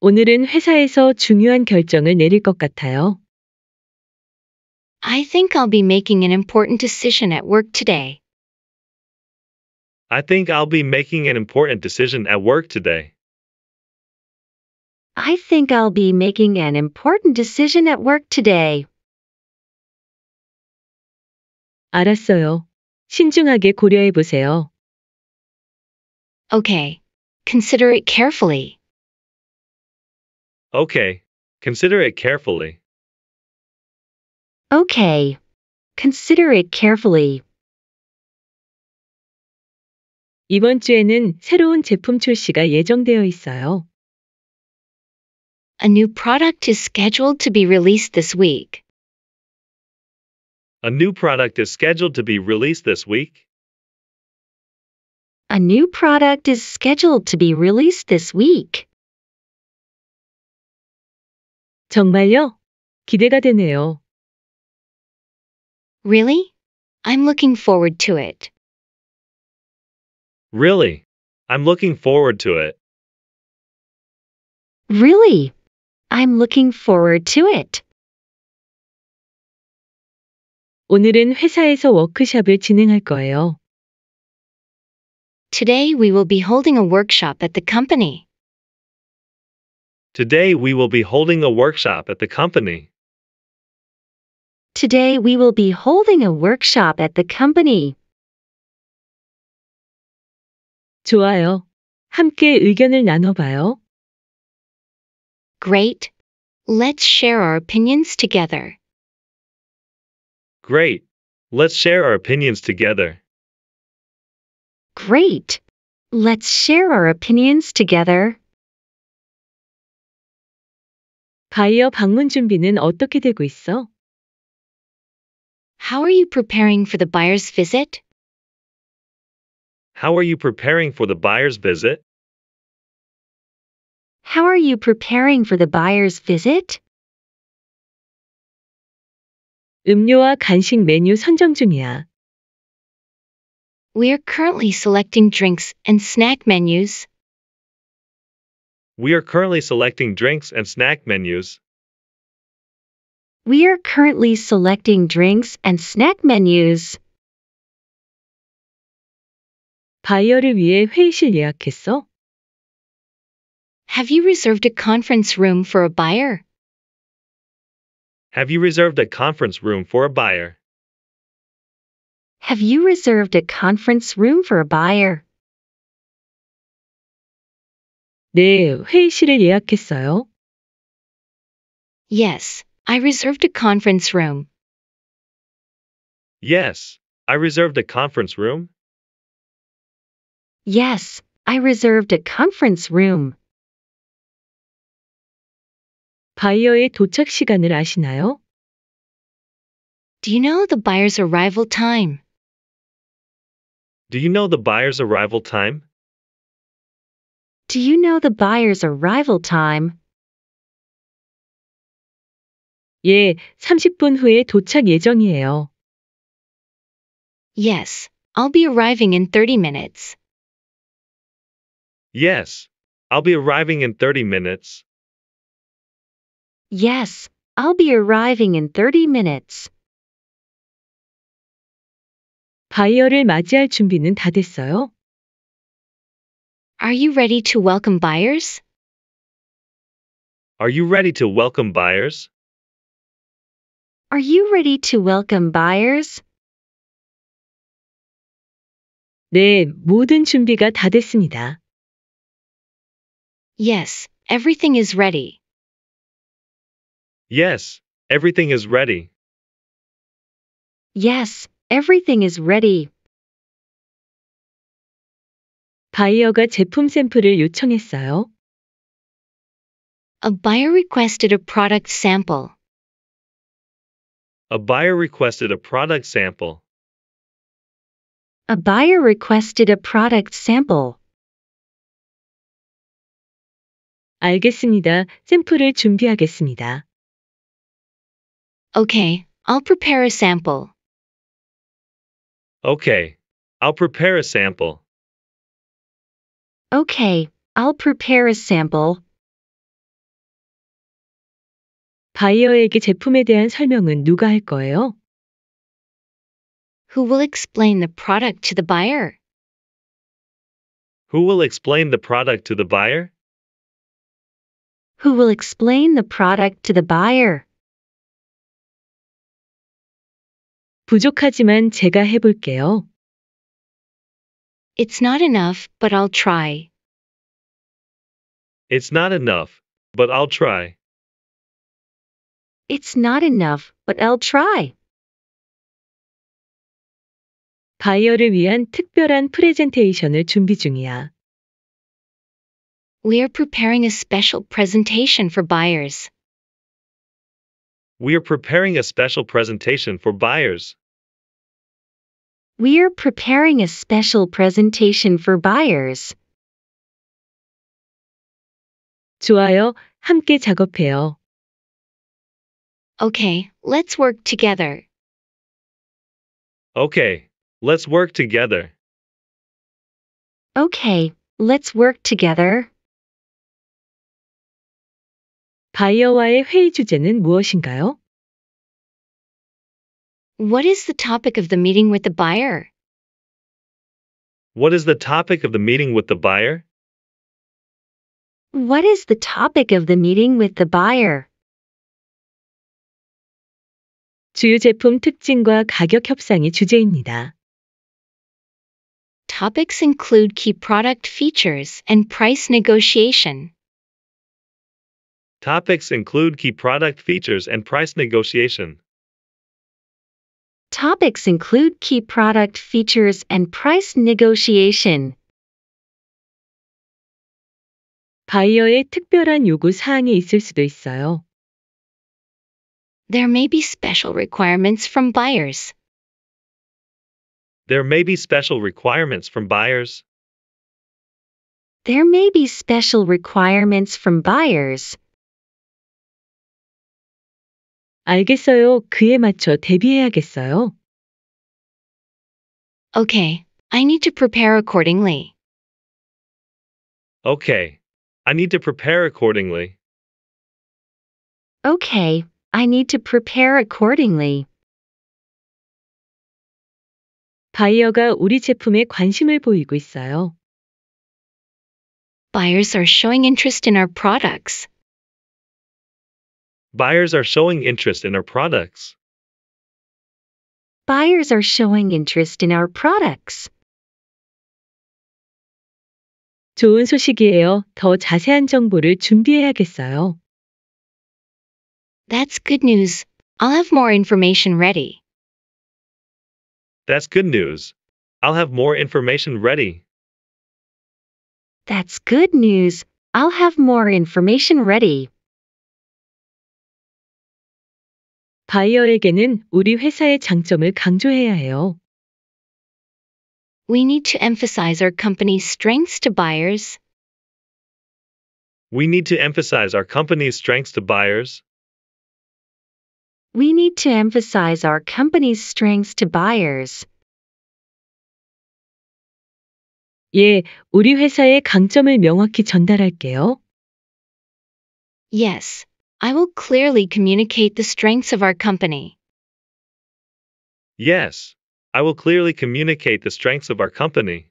Speaker 1: 오늘은 회사에서 중요한 결정을 내릴 것 같아요. I think I'll be making an important decision at work today.
Speaker 2: I think I'll be making an important decision at work
Speaker 3: today.
Speaker 1: I think I'll be making an important decision at work today. 알았어요. 신중하게 고려해 보세요. Okay. Consider it carefully.
Speaker 2: Okay. Consider it carefully.
Speaker 1: Okay. Consider it carefully. 이번 주에는 새로운 제품 출시가 예정되어 있어요. A new product is scheduled to be released this week.
Speaker 2: A new product is scheduled to be released this week.
Speaker 1: A new product is scheduled to be released this week. 정말요? 기대가 되네요. Really? I'm looking forward to it.
Speaker 2: Really? I'm looking forward to it.
Speaker 1: Really? I'm looking forward to it. 오늘은 회사에서 워크샵을 진행할 거예요. Today we will be holding a workshop at the company.
Speaker 2: Today we will be holding a workshop at the company.
Speaker 1: Today we will be holding a workshop at the company. 좋아요. 함께 의견을 나눠봐요. Great. Let's share our opinions together.
Speaker 2: Great. Let's share our opinions
Speaker 3: together.
Speaker 1: Great. Let's share our opinions together. 바이어 방문 준비는 어떻게 되고 있어? How are you preparing for the buyer's visit?
Speaker 2: How are you preparing for the buyer's visit?
Speaker 1: How are you preparing for the buyer's visit? 음료와 간식 메뉴 선정 중이야. We are currently selecting drinks and snack menus.
Speaker 2: We are currently selecting drinks and snack menus.
Speaker 1: We are currently selecting drinks and snack menus. 바이어를 위해 회의실 예약했어? Have you reserved a conference room for a buyer?
Speaker 2: Have you reserved a conference room for a buyer?
Speaker 1: Have you reserved a conference room for a buyer? 네, 회의실을 예약했어요. Yes, I reserved a conference room.
Speaker 2: Yes, I reserved a conference room.
Speaker 1: Yes, I reserved a conference room. 바이어의 도착 시간을 아시나요? Do you know the buyer's arrival time?
Speaker 2: Do you know the buyer's arrival time?
Speaker 1: Do you know the buyer's arrival time? 예, 30분 후에 도착 예정이에요. Yes, I'll be arriving in 30 minutes.
Speaker 2: Yes, I'll be arriving in 30 minutes.
Speaker 1: Yes, I'll be arriving in 30 minutes. 바이어를 맞이할 준비는 다 됐어요? Are you ready to welcome buyers?
Speaker 2: Are you ready to welcome buyers?
Speaker 1: Are you ready to welcome buyers? 네, 모든 준비가 다 됐습니다. Yes, everything is ready.
Speaker 3: Yes,
Speaker 2: everything is ready.
Speaker 1: Yes, everything is ready. 바이어가 제품 샘플을 요청했어요. A buyer requested a product sample.
Speaker 2: A buyer requested a product sample.
Speaker 1: A buyer requested a product sample. 알겠습니다. 샘플을 준비하겠습니다. Okay, I'll prepare a sample.
Speaker 2: Okay, I'll prepare a sample.
Speaker 1: Okay, I'll prepare a sample. 바이어에게 제품에 대한 설명은 누가 할 거예요? Who will explain the product to the buyer?
Speaker 2: Who will explain the product to the
Speaker 3: buyer?
Speaker 1: Who will explain the product to the buyer? 부족하지만 제가 해볼게요. It's not enough, but I'll try.
Speaker 2: It's not enough, but I'll try.
Speaker 1: It's not enough, but I'll try. 바이어를 위한 특별한 프레젠테이션을 준비 중이야. We are preparing a special presentation for buyers.
Speaker 2: We are preparing a special presentation for buyers.
Speaker 1: We are preparing a special presentation for buyers. 좋아요. 함께 작업해요. Okay, let's work together.
Speaker 2: Okay, let's work together.
Speaker 1: Okay, let's work together. 바이어와의 회의 주제는 무엇인가요? What is the topic of the meeting with the buyer?
Speaker 2: What is the topic of the meeting with the buyer?
Speaker 1: What is the topic of the meeting with the buyer? 주요 제품 특징과 가격 협상이 주제입니다. Topics include key product features and price negotiation.
Speaker 2: Topics include key product features and price negotiation.
Speaker 1: Topics include key product features and price negotiation. 바이어의 특별한 요구 사항이 있을 수도 있어요. There may be special requirements from buyers.
Speaker 2: There may be special requirements from buyers.
Speaker 1: There may be special requirements from buyers. 알겠어요. 그에 맞춰 대비해야겠어요. Okay, I need to prepare accordingly.
Speaker 2: Okay. I need to prepare accordingly.
Speaker 1: Okay, I need to prepare accordingly. 바이어가 우리 제품에 관심을 보이고 있어요. Buyers are showing interest in our products.
Speaker 2: Buyers are showing interest in our products.
Speaker 1: Buyers are showing interest in our products. 좋은 소식이에요. 더 자세한 정보를 준비해야겠어요. That's good news. I'll have more information ready.
Speaker 2: That's good news. I'll have more information ready.
Speaker 1: That's good news. I'll have more information ready. 바이어에게는 우리 회사의 장점을 강조해야 해요. We need to emphasize our company's strengths to buyers.
Speaker 2: We need to emphasize our company's strengths to buyers.
Speaker 1: We need to emphasize our company's strengths to buyers. 예, 우리 회사의 강점을 명확히 전달할게요. Yes, I will clearly communicate the strengths of our company.
Speaker 2: Yes, I will clearly communicate the strengths of our company.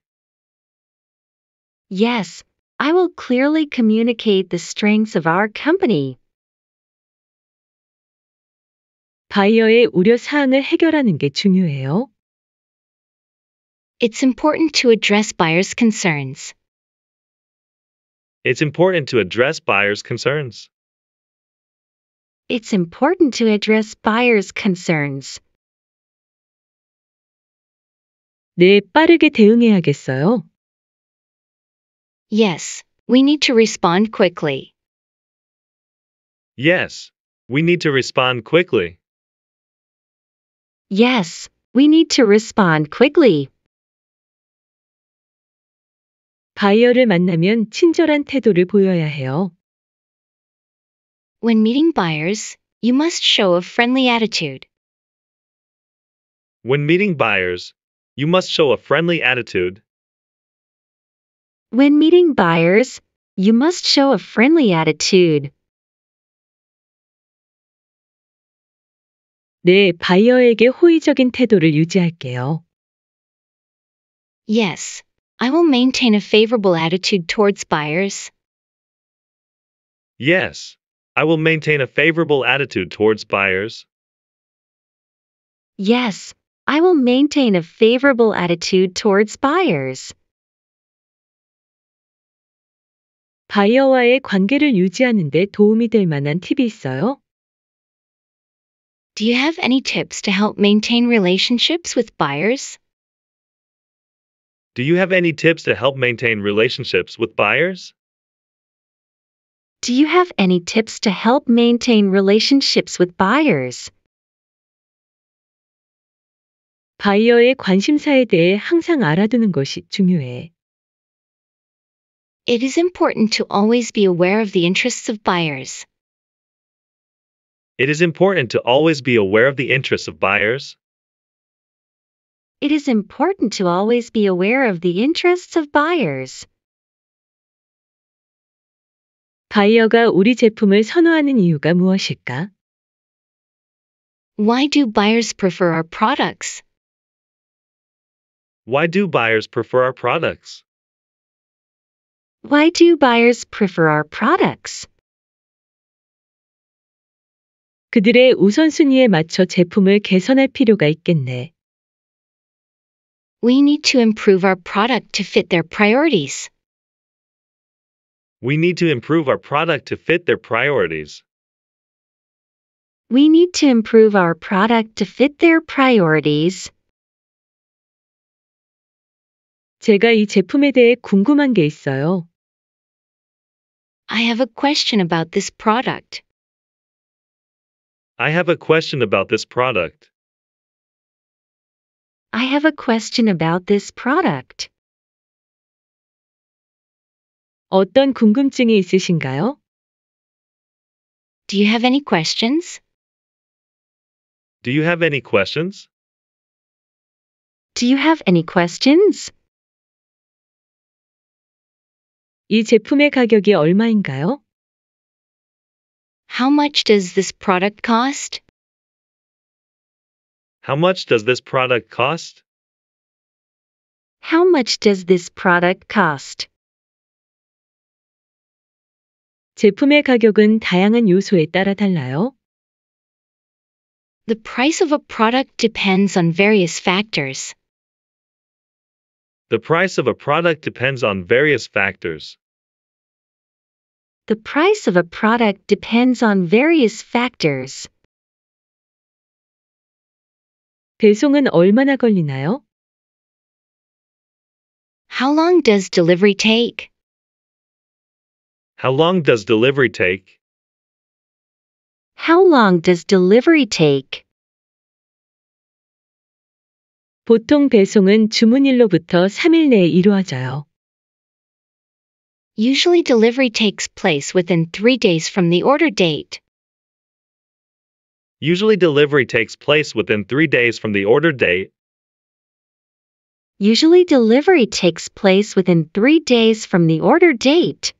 Speaker 1: Yes, I will clearly communicate the strengths of our company. 바이어의 우려 사항을 해결하는 게 중요해요. It's important to address buyers' concerns.
Speaker 2: It's important to address buyers' concerns
Speaker 1: it's important to address buyers' concerns. 네, 빠르게 대응해야겠어요. Yes, we need to respond quickly.
Speaker 2: Yes, we need to respond quickly.
Speaker 1: Yes, we need to respond quickly. 바이어를 만나면 친절한 태도를 보여야 해요. When meeting buyers, you must show a friendly attitude.
Speaker 2: When meeting buyers, you must show a friendly attitude.
Speaker 1: When meeting buyers, you must show a friendly attitude. 네, 바이어에게 호의적인 태도를 유지할게요. Yes, I will maintain a favorable attitude towards buyers.
Speaker 2: Yes, I will maintain a favorable attitude towards buyers.
Speaker 1: Yes, I will maintain a favorable attitude towards buyers. 바이어와의 관계를 유지하는 데 도움이 될 만한 팁이 있어요? Do you have any tips to help maintain relationships with buyers?
Speaker 2: Do you have any tips to help maintain relationships with buyers?
Speaker 1: Do you have any tips to help maintain relationships with buyers? 바이어의 관심사에 대해 항상 알아두는 것이 중요해. It is important to always be aware of the interests of buyers.
Speaker 2: It is important to always be aware of the interests of buyers.
Speaker 1: It is important to always be aware of the interests of buyers. 바이어가 우리 제품을 선호하는 이유가 무엇일까? Why do buyers prefer our products?
Speaker 2: Why do buyers prefer our products?
Speaker 1: Why do buyers prefer our products? 그들의 우선순위에 맞춰 제품을 개선할 필요가 있겠네. We need to improve our product to fit their priorities.
Speaker 2: We need to improve our product to fit their priorities.
Speaker 1: We need to improve our product to fit their priorities. 제가 이 제품에 대해 궁금한 게 있어요. I have a question about this product.
Speaker 3: I have
Speaker 2: a question about this product.
Speaker 1: I have a question about this product. 어떤 궁금증이 있으신가요? Do you have any questions?
Speaker 2: Do you have any questions?
Speaker 1: Do you have any questions? 이 제품의 가격이 얼마인가요? How much does this product cost?
Speaker 2: How much does this product cost?
Speaker 1: How much does this product cost? 제품의 가격은 다양한 요소에 따라 달라요. The price of a product depends on various factors.
Speaker 2: The price of a product depends on various factors.
Speaker 1: The price of a product depends on various factors. 배송은 얼마나 걸리나요? How long does delivery take?
Speaker 2: How long does delivery take?
Speaker 1: How long does delivery take? 보통 배송은 주문일로부터 3일 내에 이루어져요. Usually delivery takes place within 3 days from the order date.
Speaker 2: Usually delivery takes place within 3 days from the order date.
Speaker 1: Usually delivery takes place within 3 days from the order date.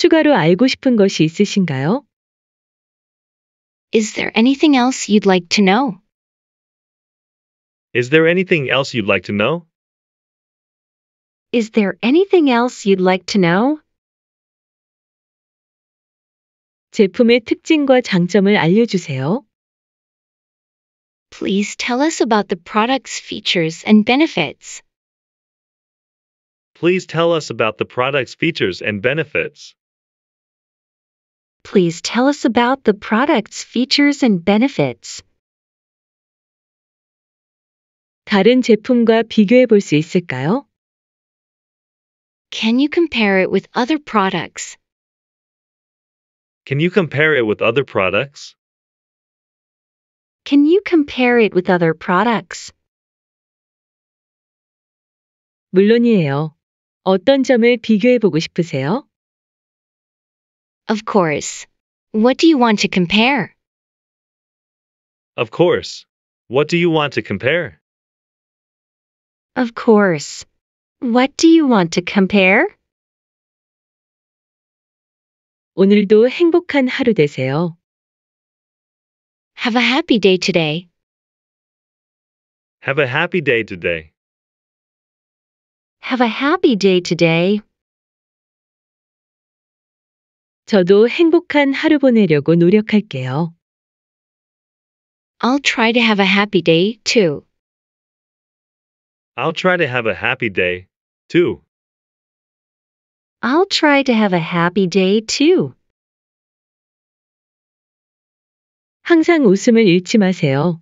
Speaker 1: 추가로 알고 싶은 것이 있으신가요? Is there anything else you'd like to know?
Speaker 2: Is there anything else you'd like to know?
Speaker 1: Is there anything else you'd like to know? 제품의 특징과 장점을 알려주세요. Please tell us about the product's features and benefits.
Speaker 2: Please tell us about the product's features and benefits.
Speaker 1: Please tell us about the product's features and benefits. 다른 제품과 비교해 있을까요? Can you compare it with other products?
Speaker 2: Can you compare it with other products?
Speaker 1: Can you compare it with other products? 물론이에요. 어떤 점을 비교해 보고 싶으세요? Of course. What do you want to compare?
Speaker 2: Of course. What do you want to
Speaker 3: compare?
Speaker 1: Of course. What do you want to compare? 오늘도 행복한 하루 되세요. Have a happy day today.
Speaker 2: Have a happy day today.
Speaker 1: Have a happy day today. 저도 행복한 하루 보내려고 노력할게요. I'll try to have a happy day too.
Speaker 2: I'll try to have a happy day too.
Speaker 1: I'll try to have a happy day too. 항상 웃음을 잃지 마세요.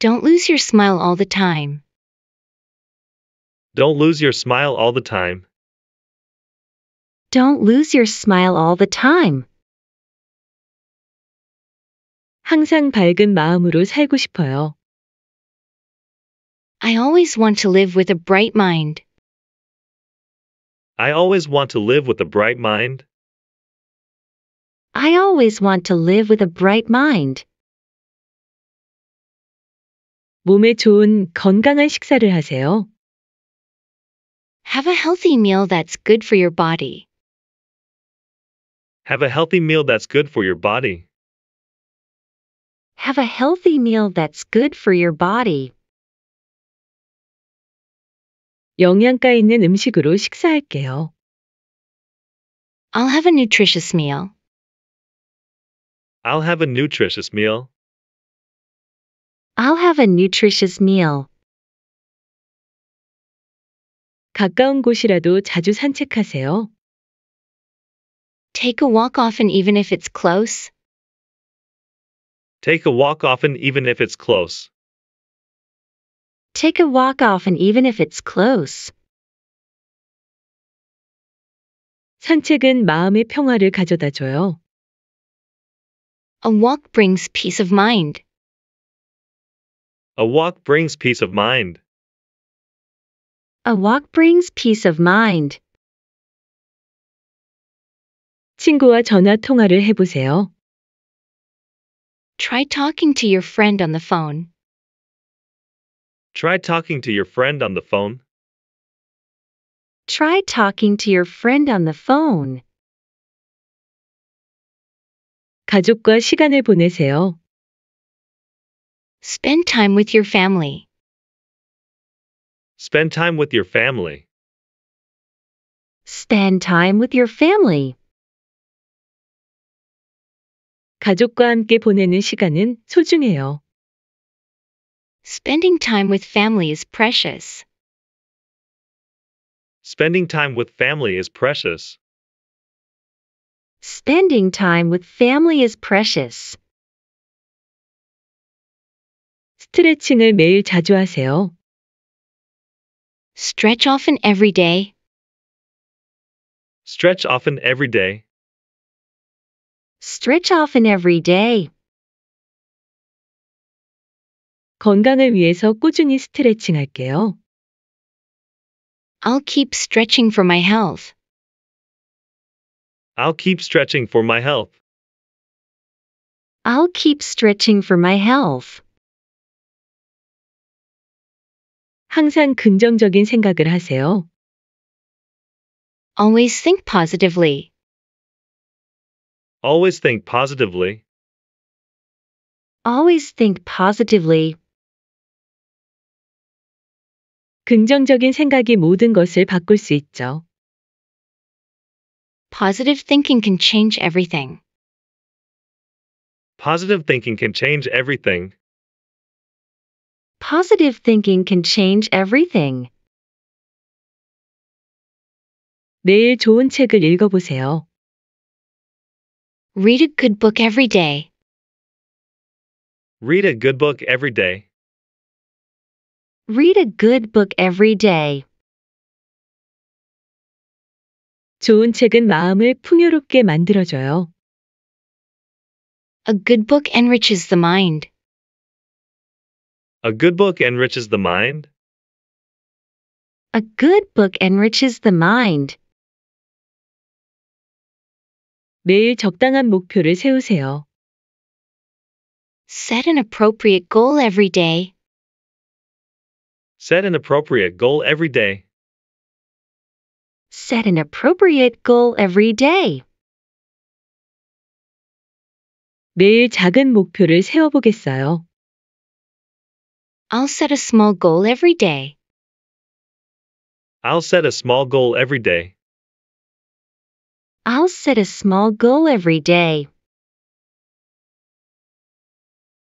Speaker 1: Don't lose your smile all the time.
Speaker 2: Don't lose your smile all the time.
Speaker 1: Don't lose your smile all the time. 항상 밝은 마음으로 살고 싶어요. I always want to live with a bright mind.
Speaker 2: I always want to live with a bright mind.
Speaker 1: I always want to live with a bright mind. 몸에 좋은 건강한 식사를 하세요. Have a healthy meal that's good for your body.
Speaker 2: Have a healthy meal that's good for your body.
Speaker 1: Have a healthy meal that's good for your body. 영양가 있는 음식으로 식사할게요. I'll have a nutritious meal.
Speaker 2: I'll have a nutritious meal.
Speaker 1: I'll have a nutritious meal. 가까운 곳이라도 자주 산책하세요. Take a walk often even if it's close.
Speaker 2: Take a walk often even if it's close.
Speaker 1: Take a walk often even if it's close. 산책은 마음의 평화를 가져다 줘요. A walk brings peace of mind.
Speaker 2: A walk brings peace of mind.
Speaker 1: A walk brings peace of mind. 친구와 전화 통화를 해보세요. Try talking to your friend on the phone.
Speaker 2: Try talking to your friend on the phone.
Speaker 1: Try talking to your friend on the phone. 가족과 시간을 보내세요. Spend time with your family.
Speaker 2: Spend time with your family.
Speaker 1: Spend time with your family. 가족과 함께 보내는 시간은 소중해요. Spending time with family is precious.
Speaker 2: Spending time with family is precious.
Speaker 1: Spending time with family is precious. 스트레칭을 매일 자주 하세요. Stretch often every day.
Speaker 2: Stretch often every day.
Speaker 1: Stretch often every day. 건강을 위해서 꾸준히 스트레칭할게요. I'll keep stretching for my health.
Speaker 2: I'll keep stretching for my health.
Speaker 1: I'll keep stretching for my health. 항상 긍정적인 생각을 하세요. Always think positively.
Speaker 2: Always think positively.
Speaker 1: Always think positively. 긍정적인 생각이 모든 것을 바꿀 수 있죠. Positive thinking can change everything.
Speaker 2: Positive thinking can change everything.
Speaker 1: Positive thinking can change everything. 내일 좋은 책을 읽어보세요. Read a good book every day.
Speaker 2: Read a good book every day.
Speaker 1: Read a good book every day. 좋은 책은 마음을 풍요롭게 만들어줘요. A good book enriches the mind.
Speaker 2: A good book enriches the mind.
Speaker 1: A good book enriches the mind. 매일 적당한 목표를 세우세요. Set an appropriate goal every day.
Speaker 2: Set an appropriate goal every day.
Speaker 1: Set an appropriate goal every day. 매일 작은 목표를 세워보겠어요. I'll set a small goal every day.
Speaker 2: I'll set a small goal every day.
Speaker 1: I'll set a small goal every day.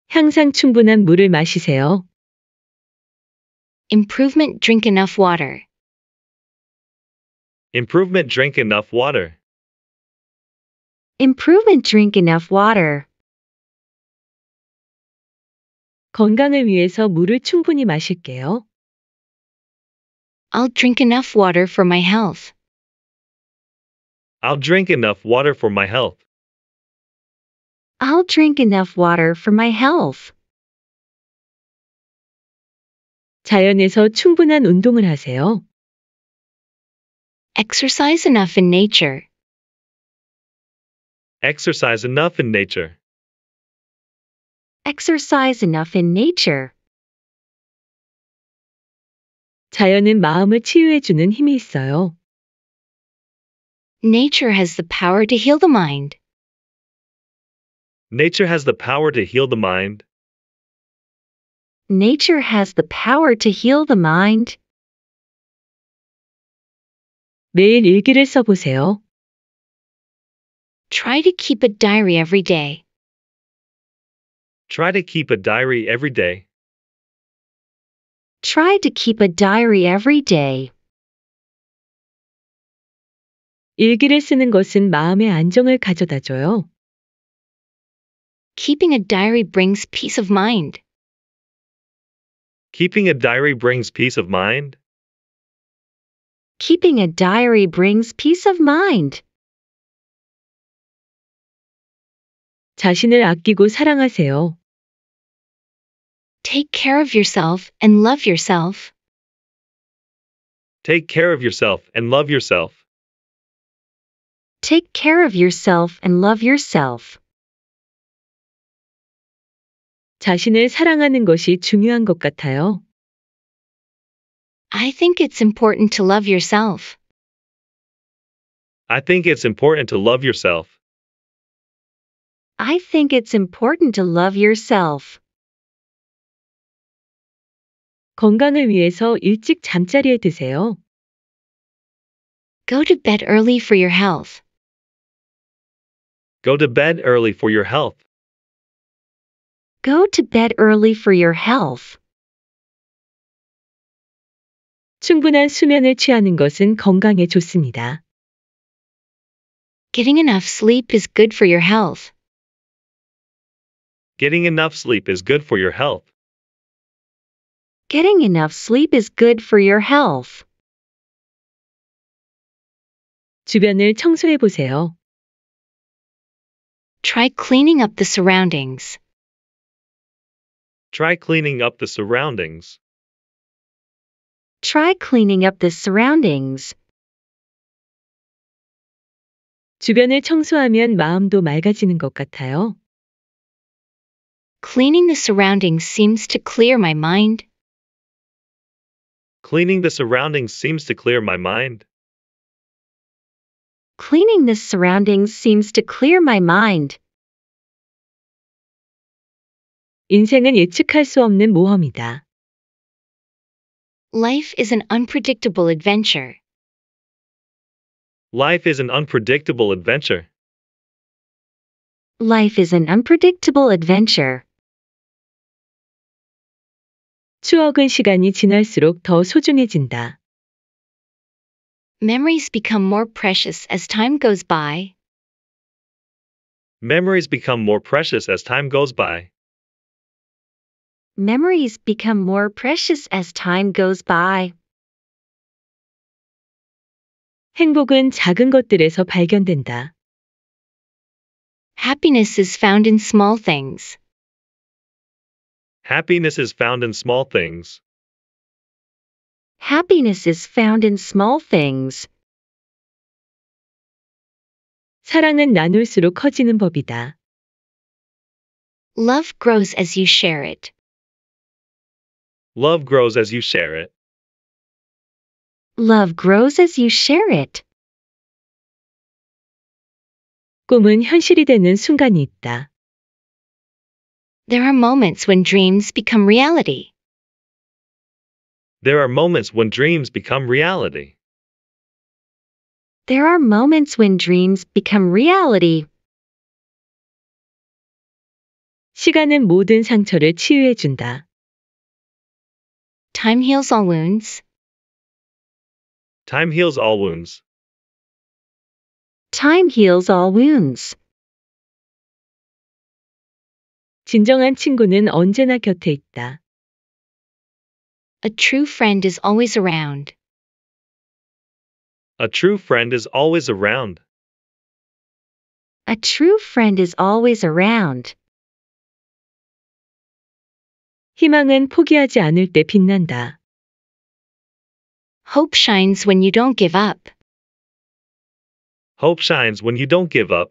Speaker 1: 항상 충분한 물을 마시세요. Improvement drink enough water.
Speaker 2: Improvement drink enough water.
Speaker 1: Improvement drink enough water. 건강을 위해서 물을 충분히 마실게요. I'll drink enough water for my health.
Speaker 2: I'll drink enough water for my health.
Speaker 1: I'll drink enough water for my health. 자연에서 충분한 운동을 하세요. Exercise enough in nature.
Speaker 2: Exercise enough in nature.
Speaker 1: Exercise enough in nature. 자연은 마음을 치유해 주는 힘이 있어요. Nature has the power to heal the mind.
Speaker 2: Nature has the power to heal the mind.
Speaker 1: Nature has the power to heal the mind. 매일 일기를 써보세요. Try to keep a diary every day.
Speaker 2: Try to keep a diary every day.
Speaker 1: Try to keep a diary every day. 일기를 쓰는 것은 마음의 안정을 가져다 줘요. Keeping a diary brings peace of mind.
Speaker 2: Keeping a diary brings peace of mind.
Speaker 1: Keeping a diary brings peace of mind. 자신을 아끼고 사랑하세요. Take care of yourself and love yourself.
Speaker 2: Take care of yourself and love yourself.
Speaker 1: Take care of yourself and love yourself. 자신을 사랑하는 것이 중요한 것 같아요. I think it's important to love yourself.
Speaker 2: I think it's important to love yourself.
Speaker 1: I think it's important to love yourself. 건강을 위해서 일찍 잠자리에 드세요. Go to bed early for your health.
Speaker 2: Go to bed early for your health.
Speaker 1: Go to bed early for your health. 충분한 수면을 취하는 것은 건강에 좋습니다. Getting enough sleep is good for your health.
Speaker 2: Getting enough sleep is good for your health.
Speaker 1: Getting enough sleep is good for your health. 주변을 청소해 보세요. Try cleaning up the surroundings.
Speaker 2: Try cleaning up the surroundings.
Speaker 1: Try cleaning up the surroundings. 주변을 청소하면 마음도 맑아지는 것 같아요. Cleaning the surroundings seems to clear my mind.
Speaker 2: Cleaning the surroundings seems to clear my mind.
Speaker 1: Cleaning the surroundings seems to clear my mind. 인생은 예측할 수 없는 모험이다. Life is an unpredictable adventure.
Speaker 2: Life is an unpredictable adventure.
Speaker 1: Life is an unpredictable adventure. 추억은 시간이 지날수록 더 소중해진다. Memories become more precious as time goes by.
Speaker 2: Memories become more precious as time goes by.
Speaker 1: Memories become more precious as time goes by. 행복은 작은 것들에서 발견된다. Happiness is found in small things.
Speaker 2: Happiness is found in small things.
Speaker 1: Happiness is found in small things. 사랑은 나눌수록 커지는 법이다. Love grows as you share it.
Speaker 2: Love grows as you share it.
Speaker 1: Love grows as you share it. 꿈은 현실이 되는 순간이 있다. There are moments when dreams become reality.
Speaker 2: There are moments when dreams become reality.
Speaker 1: There are moments when dreams become reality. 시간은 모든 상처를 치유해 준다. Time heals all wounds.
Speaker 2: Time heals all
Speaker 3: wounds.
Speaker 1: Time heals all wounds. 진정한 친구는 언제나 곁에 있다. A true friend is always around.
Speaker 2: A true friend is always around.
Speaker 1: A true friend is always around. 희망은 포기하지 않을 때 빛난다. Hope shines when you don't give up.
Speaker 2: Hope shines when you don't give up.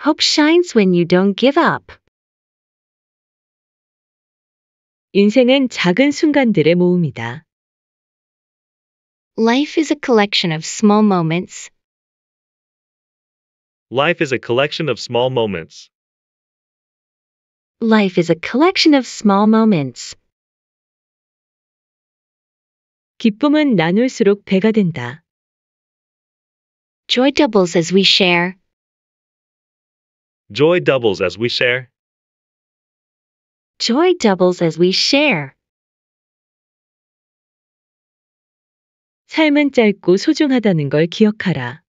Speaker 1: Hope shines when you don't give up. 인생은 작은 순간들의 모음이다. Life is a collection of small moments.
Speaker 2: Life is a collection of small moments.
Speaker 1: Life is a collection of small moments. 기쁨은 나눌수록 배가 된다. Joy doubles as we share.
Speaker 2: Joy doubles as we share.
Speaker 1: Joy doubles as we share. 삶은 짧고 소중하다는 걸 기억하라.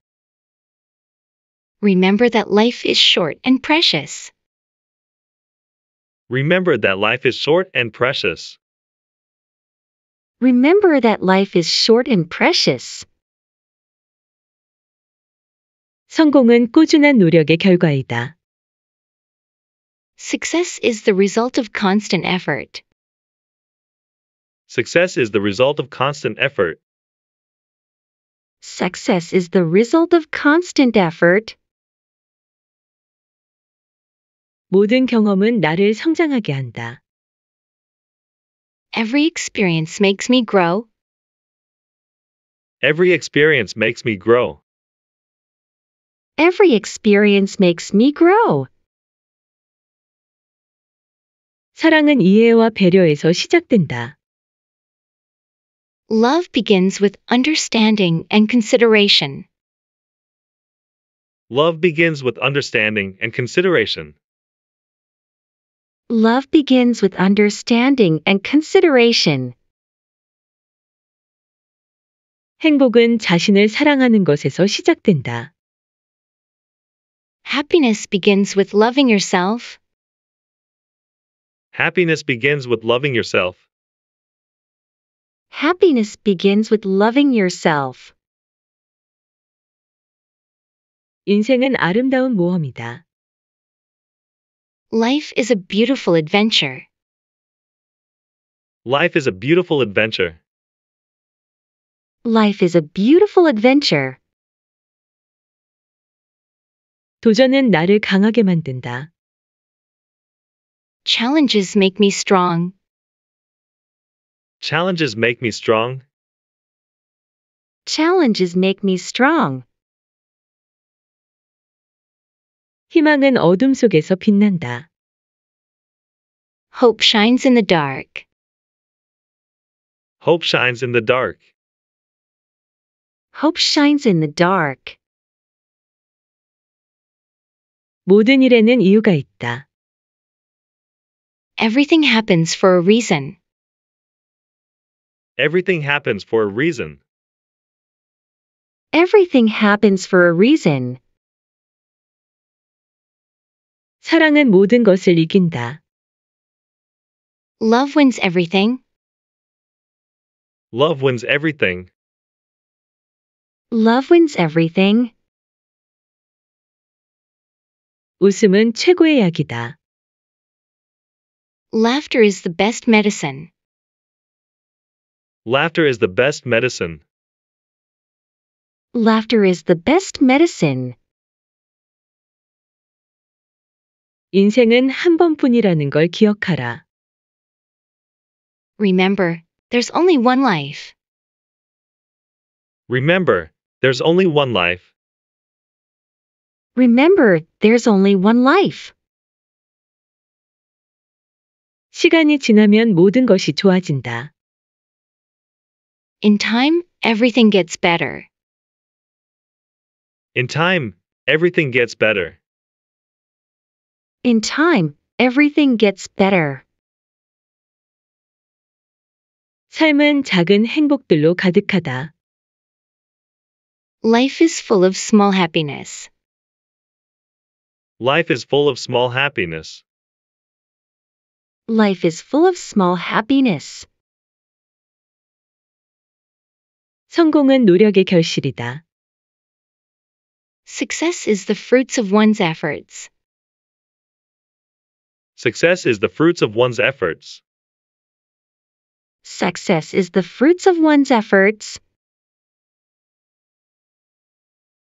Speaker 1: Remember that life is short and precious.
Speaker 2: Remember that life is short and precious.
Speaker 1: Remember that life is short and precious. 성공은 꾸준한 노력의 결과이다. Success is the result of constant effort.
Speaker 2: Success is the result of constant effort.
Speaker 1: Success is the result of constant effort. 모든 경험은 나를 성장하게 한다. Every experience makes me grow.
Speaker 2: Every experience makes me grow.
Speaker 1: Every experience makes me grow. 사랑은 이해와 배려에서 시작된다. Love begins with understanding and consideration.
Speaker 2: Love begins with understanding and consideration.
Speaker 1: Love begins with understanding and consideration. 행복은 자신을 사랑하는 것에서 시작된다. Happiness begins with loving yourself
Speaker 2: Happiness begins with loving yourself.
Speaker 1: Happiness begins with loving yourself. 인생은 아름다운 모험이다. Life is a beautiful adventure.
Speaker 2: Life is a beautiful adventure.
Speaker 1: Life is a beautiful adventure. 도전은 나를 강하게 만든다. Challenges make me strong.
Speaker 2: Challenges make me strong.
Speaker 1: Challenges make me strong. 희망은 어둠 속에서 빛난다. Hope shines in the dark.
Speaker 2: Hope shines in the dark.
Speaker 1: Hope shines in the dark. 모든 일에는 이유가 있다. Everything happens for a reason.
Speaker 2: Everything happens for a reason.
Speaker 1: Everything happens for a reason. 사랑은 모든 것을 이긴다. Love wins everything.
Speaker 2: Love wins everything.
Speaker 1: Love wins everything. 웃음은 최고의 약이다. Laughter is the best medicine.
Speaker 2: Laughter is the best medicine.
Speaker 1: Laughter is the best medicine. 인생은 한 번뿐이라는 걸 기억하라. Remember, there's only one life.
Speaker 2: Remember, there's only one life.
Speaker 1: Remember, there's only one life. 시간이 지나면 모든 것이 좋아진다. In time, everything gets better.
Speaker 2: In time, everything gets better.
Speaker 1: In time, everything gets better. 삶은 작은 행복들로 가득하다. Life is full of small happiness.
Speaker 2: Life is full of small happiness.
Speaker 1: Life is full of small happiness. 성공은 노력의 결실이다. Success is the fruits of one's efforts.
Speaker 2: Success is the fruits of one's efforts.
Speaker 1: Success is the fruits of one's efforts.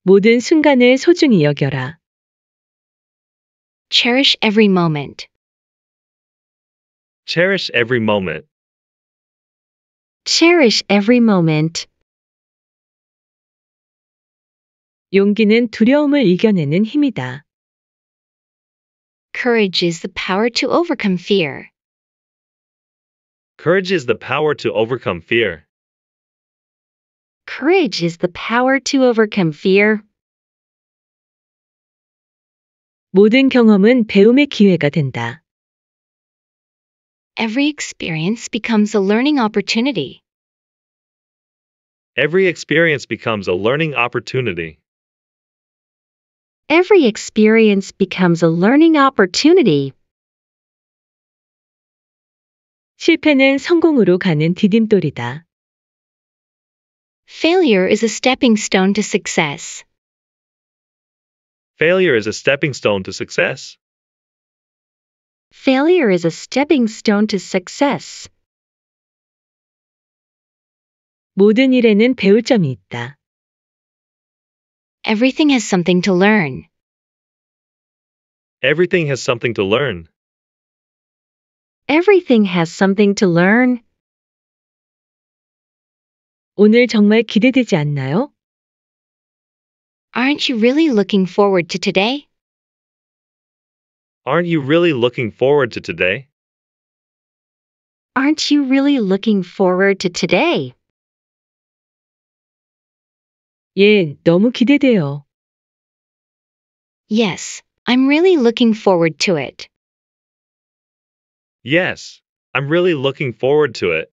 Speaker 1: 모든 순간을 소중히 여겨라. Cherish every moment.
Speaker 2: Cherish every moment.
Speaker 1: Cherish every moment. 용기는 두려움을 이겨내는 힘이다. Courage is the power to overcome fear.
Speaker 2: Courage is the power to overcome fear.
Speaker 1: Courage is the power to overcome fear. 모든 경험은 배움의 기회가 된다. Every experience becomes a learning opportunity. Every
Speaker 2: experience becomes a learning opportunity.
Speaker 1: Every experience becomes a learning opportunity. 실패는 성공으로 가는 디딤돌이다. Failure is a stepping stone to success.
Speaker 2: Failure is a stepping stone to success.
Speaker 1: Failure is a stepping stone to success. 모든 일에는 배울 점이 있다. Everything has something to learn.
Speaker 2: Everything has something to learn.
Speaker 1: Everything has something to learn. 오늘 정말 기대되지 않나요? Aren't you really looking forward to today?
Speaker 2: Aren't you really looking forward to today?
Speaker 1: Aren't you really looking forward to today? 예, 너무 기대돼요. Yes, I'm really looking forward to it.
Speaker 3: Yes, I'm
Speaker 2: really looking forward to it.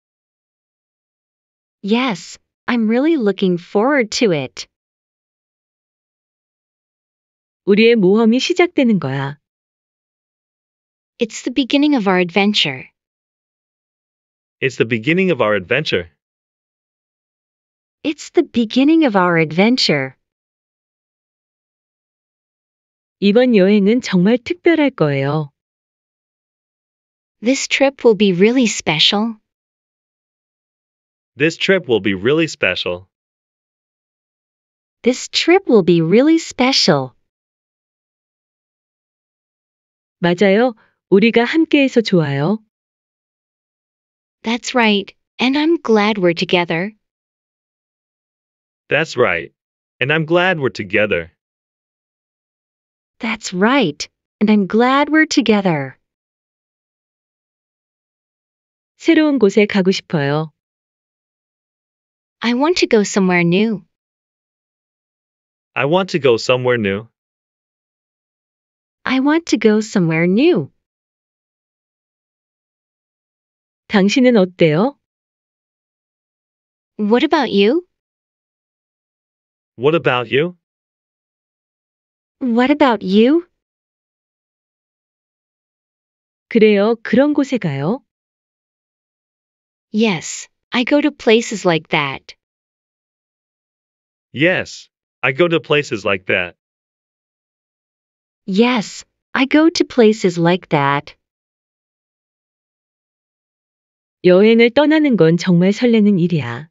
Speaker 1: Yes, I'm really looking forward to it. 우리의 모험이 시작되는 거야. It's the beginning of our adventure.
Speaker 2: It's the beginning of our adventure.
Speaker 1: It's the beginning of our adventure. 이번 여행은 정말 특별할 거예요. This trip will be really special.
Speaker 2: This trip will be really special.
Speaker 1: This trip will be really special. 맞아요. 우리가 함께해서 좋아요. That's right, and I'm glad we're together.
Speaker 2: That's right, and I'm glad we're together.
Speaker 1: That's right, and I'm glad we're together. 새로운 곳에 가고 싶어요. I want to go somewhere new.
Speaker 2: I want to go somewhere new.
Speaker 1: I want to go somewhere new. 당신은 어때요? What about you?
Speaker 2: What about you?
Speaker 1: What about you? 그래요. 그런 곳에 가요. Yes, I go to places like that.
Speaker 2: Yes, I go to places like that.
Speaker 1: Yes, I go to places like that. 여행을 떠나는 건 정말 설레는 일이야.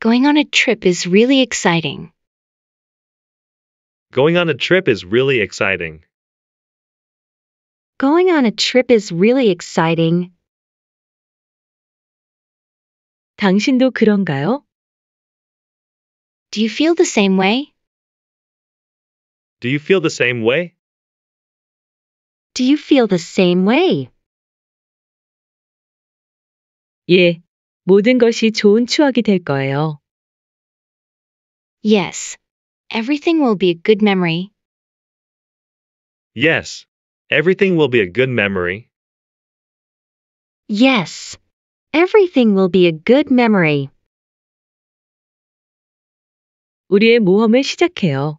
Speaker 1: Going on a trip is really exciting.
Speaker 2: Going on a trip is really exciting.
Speaker 1: Going on a trip is really exciting. 당신도 그런가요? Do you feel the same way?
Speaker 2: Do you feel the same way?
Speaker 1: Do you feel the same way? 예, 모든 것이 좋은 추억이 될 거예요. Yes, everything will be a good memory.
Speaker 2: Yes, everything will be a good memory.
Speaker 1: Yes, everything will be a good memory. 우리의 모험을 시작해요.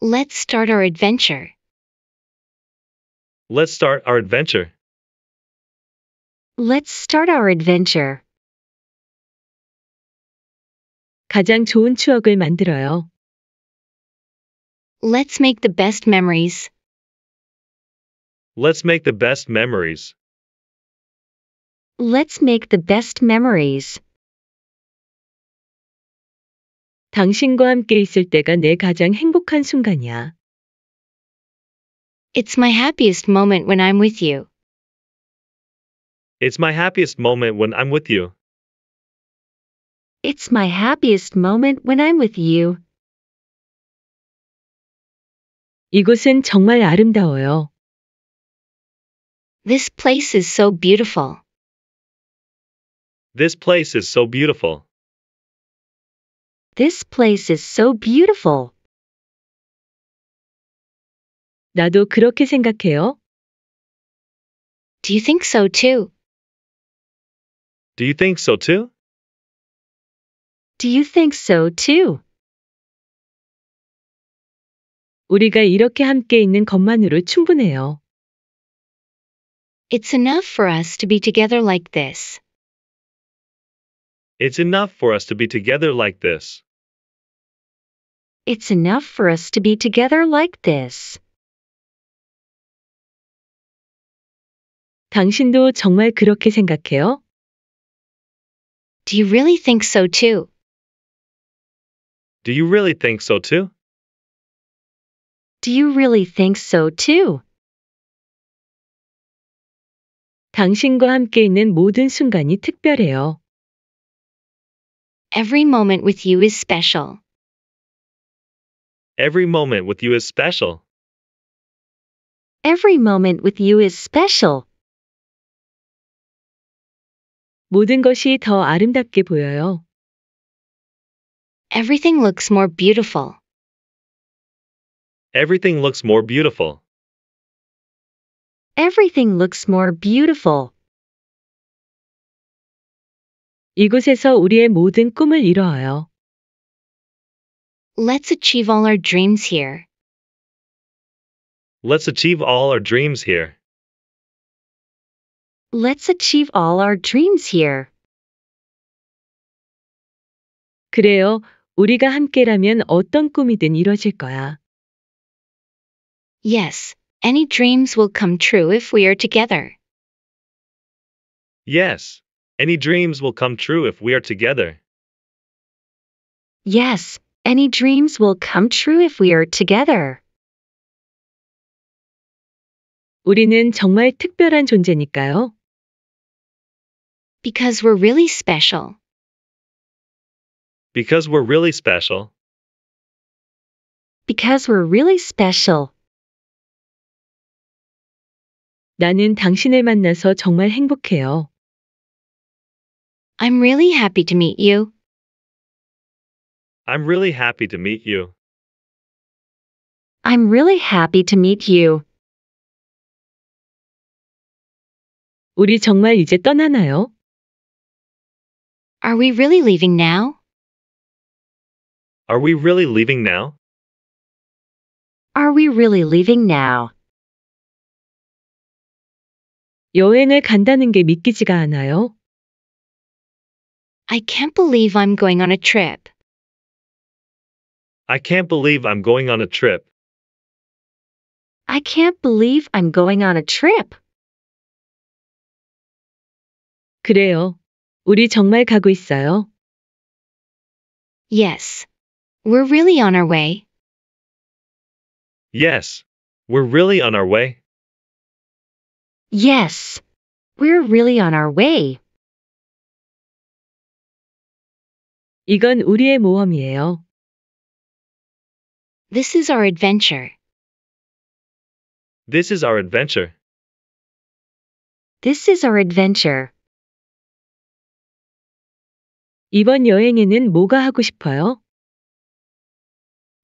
Speaker 1: Let's start our adventure.
Speaker 2: Let's start our adventure.
Speaker 1: Let's start our adventure. 가장 좋은 추억을 만들어요. Let's make the best memories.
Speaker 2: Let's make the best memories.
Speaker 1: Let's make the best memories. 당신과 함께 있을 때가 내 가장 행복한 순간이야. It's my happiest moment when I'm with you.
Speaker 2: It's my happiest moment when I'm with you.
Speaker 1: It's my happiest moment when I'm with you. 이곳은 정말 아름다워요. This place is so beautiful.
Speaker 2: This place is so beautiful.
Speaker 1: This place is so beautiful. 나도 그렇게 생각해요. Do you think so too?
Speaker 2: Do you think so too?
Speaker 1: Do you think so too? 우리가 이렇게 함께 있는 것만으로 충분해요. It's enough for us to be together like this.
Speaker 2: It's enough for us to be together like this.
Speaker 1: It's enough for us to be together like this. 당신도 정말 그렇게 생각해요? Do you really think so too?
Speaker 2: Do you really think so too?
Speaker 1: Do you really think so too? 당신과 함께 있는 모든 순간이 특별해요. Every moment with you is special.
Speaker 2: Every moment with you is special.
Speaker 1: Every moment with you is special. 모든 것이 더 아름답게 보여요. Everything looks more beautiful.
Speaker 2: Everything looks more beautiful.
Speaker 1: Everything looks more beautiful. 이곳에서 우리의 모든 꿈을 이뤄요. Let's achieve all our dreams here.
Speaker 2: Let's achieve all our dreams here.
Speaker 1: Let's achieve all our dreams here. 그래요. 우리가 함께라면 어떤 꿈이든 이루어질 거야. Yes, any dreams will come true if we are together.
Speaker 2: Yes, any dreams will come true if we are together.
Speaker 1: Yes, any dreams will come true if we are together. 우리는 정말 특별한 존재니까요. Because we're really special.
Speaker 2: Because we're really special.
Speaker 1: Because we're really special. 나는 당신을 만나서 정말 행복해요. I'm really happy to meet you.
Speaker 2: I'm really happy to meet you.
Speaker 1: I'm really happy to meet you. 우리 정말 이제 떠나나요? Are we really leaving now?
Speaker 2: Are we really leaving now?
Speaker 1: Are we really leaving now? 여행을 간다는 게 믿기지가 않아요. I can't believe I'm going on a trip.
Speaker 2: I can't believe I'm going on a trip.
Speaker 1: I can't believe I'm going on a trip. 그래요. 우리 정말 가고 있어요. Yes. We're really on our way.
Speaker 2: Yes. We're really on our way.
Speaker 1: Yes. We're really on our way. 이건 우리의 모험이에요. This is our adventure.
Speaker 2: This is our adventure.
Speaker 1: This is our adventure. 이번 여행에는 뭐가 하고 싶어요?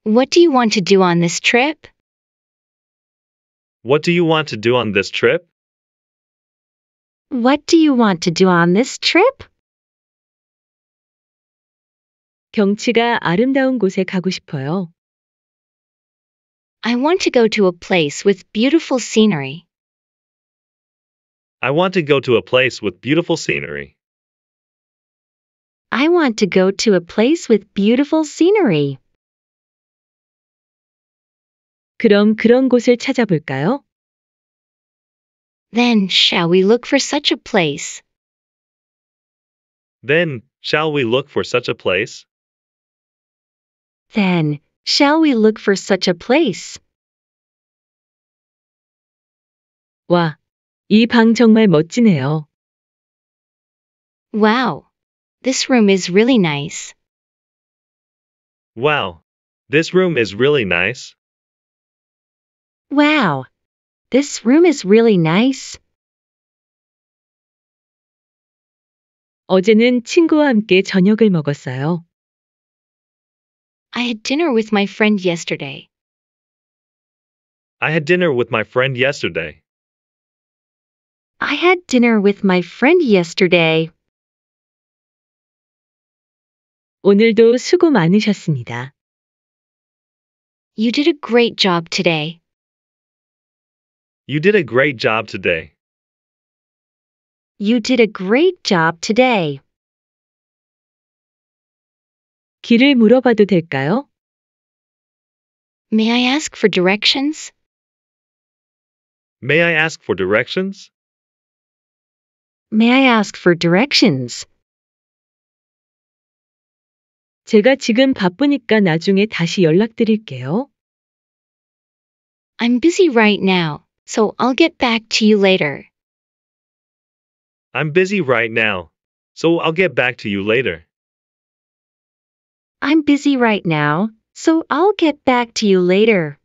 Speaker 1: What do you want to do on this trip?
Speaker 2: What do you want to do on this trip?
Speaker 1: What do you want to do on this trip? 경치가 아름다운 곳에 가고 싶어요. I want to go to a place with beautiful scenery.
Speaker 2: I want to go to a place with beautiful scenery.
Speaker 1: I want to go to a place with beautiful scenery. 그럼 그런 곳을 찾아볼까요? Then shall we look for such a place?
Speaker 2: Then, shall we look for such a place?
Speaker 1: Then shall we look for such a place? 와, 이 정말 멋지네요. Wow, this room is really nice.
Speaker 2: Wow. This room is really nice.
Speaker 1: Wow. This room is really nice. 어제는 친구와 함께 저녁을 먹었어요. I had dinner with my friend yesterday.
Speaker 2: I had dinner with my friend yesterday.
Speaker 1: I had dinner with my friend yesterday. 오늘도 수고 많으셨습니다. You did a great job today.
Speaker 2: You did a great job today.
Speaker 1: You did a great job today. 길을 물어봐도 될까요? May I ask for directions?
Speaker 2: May I ask for directions?
Speaker 1: May I ask for directions? 제가 지금 바쁘니까 나중에 다시 연락드릴게요. I'm busy right now, so I'll get back to you later.
Speaker 2: I'm busy right now, so I'll get back to you later.
Speaker 1: I'm busy right now, so I'll get back to you later.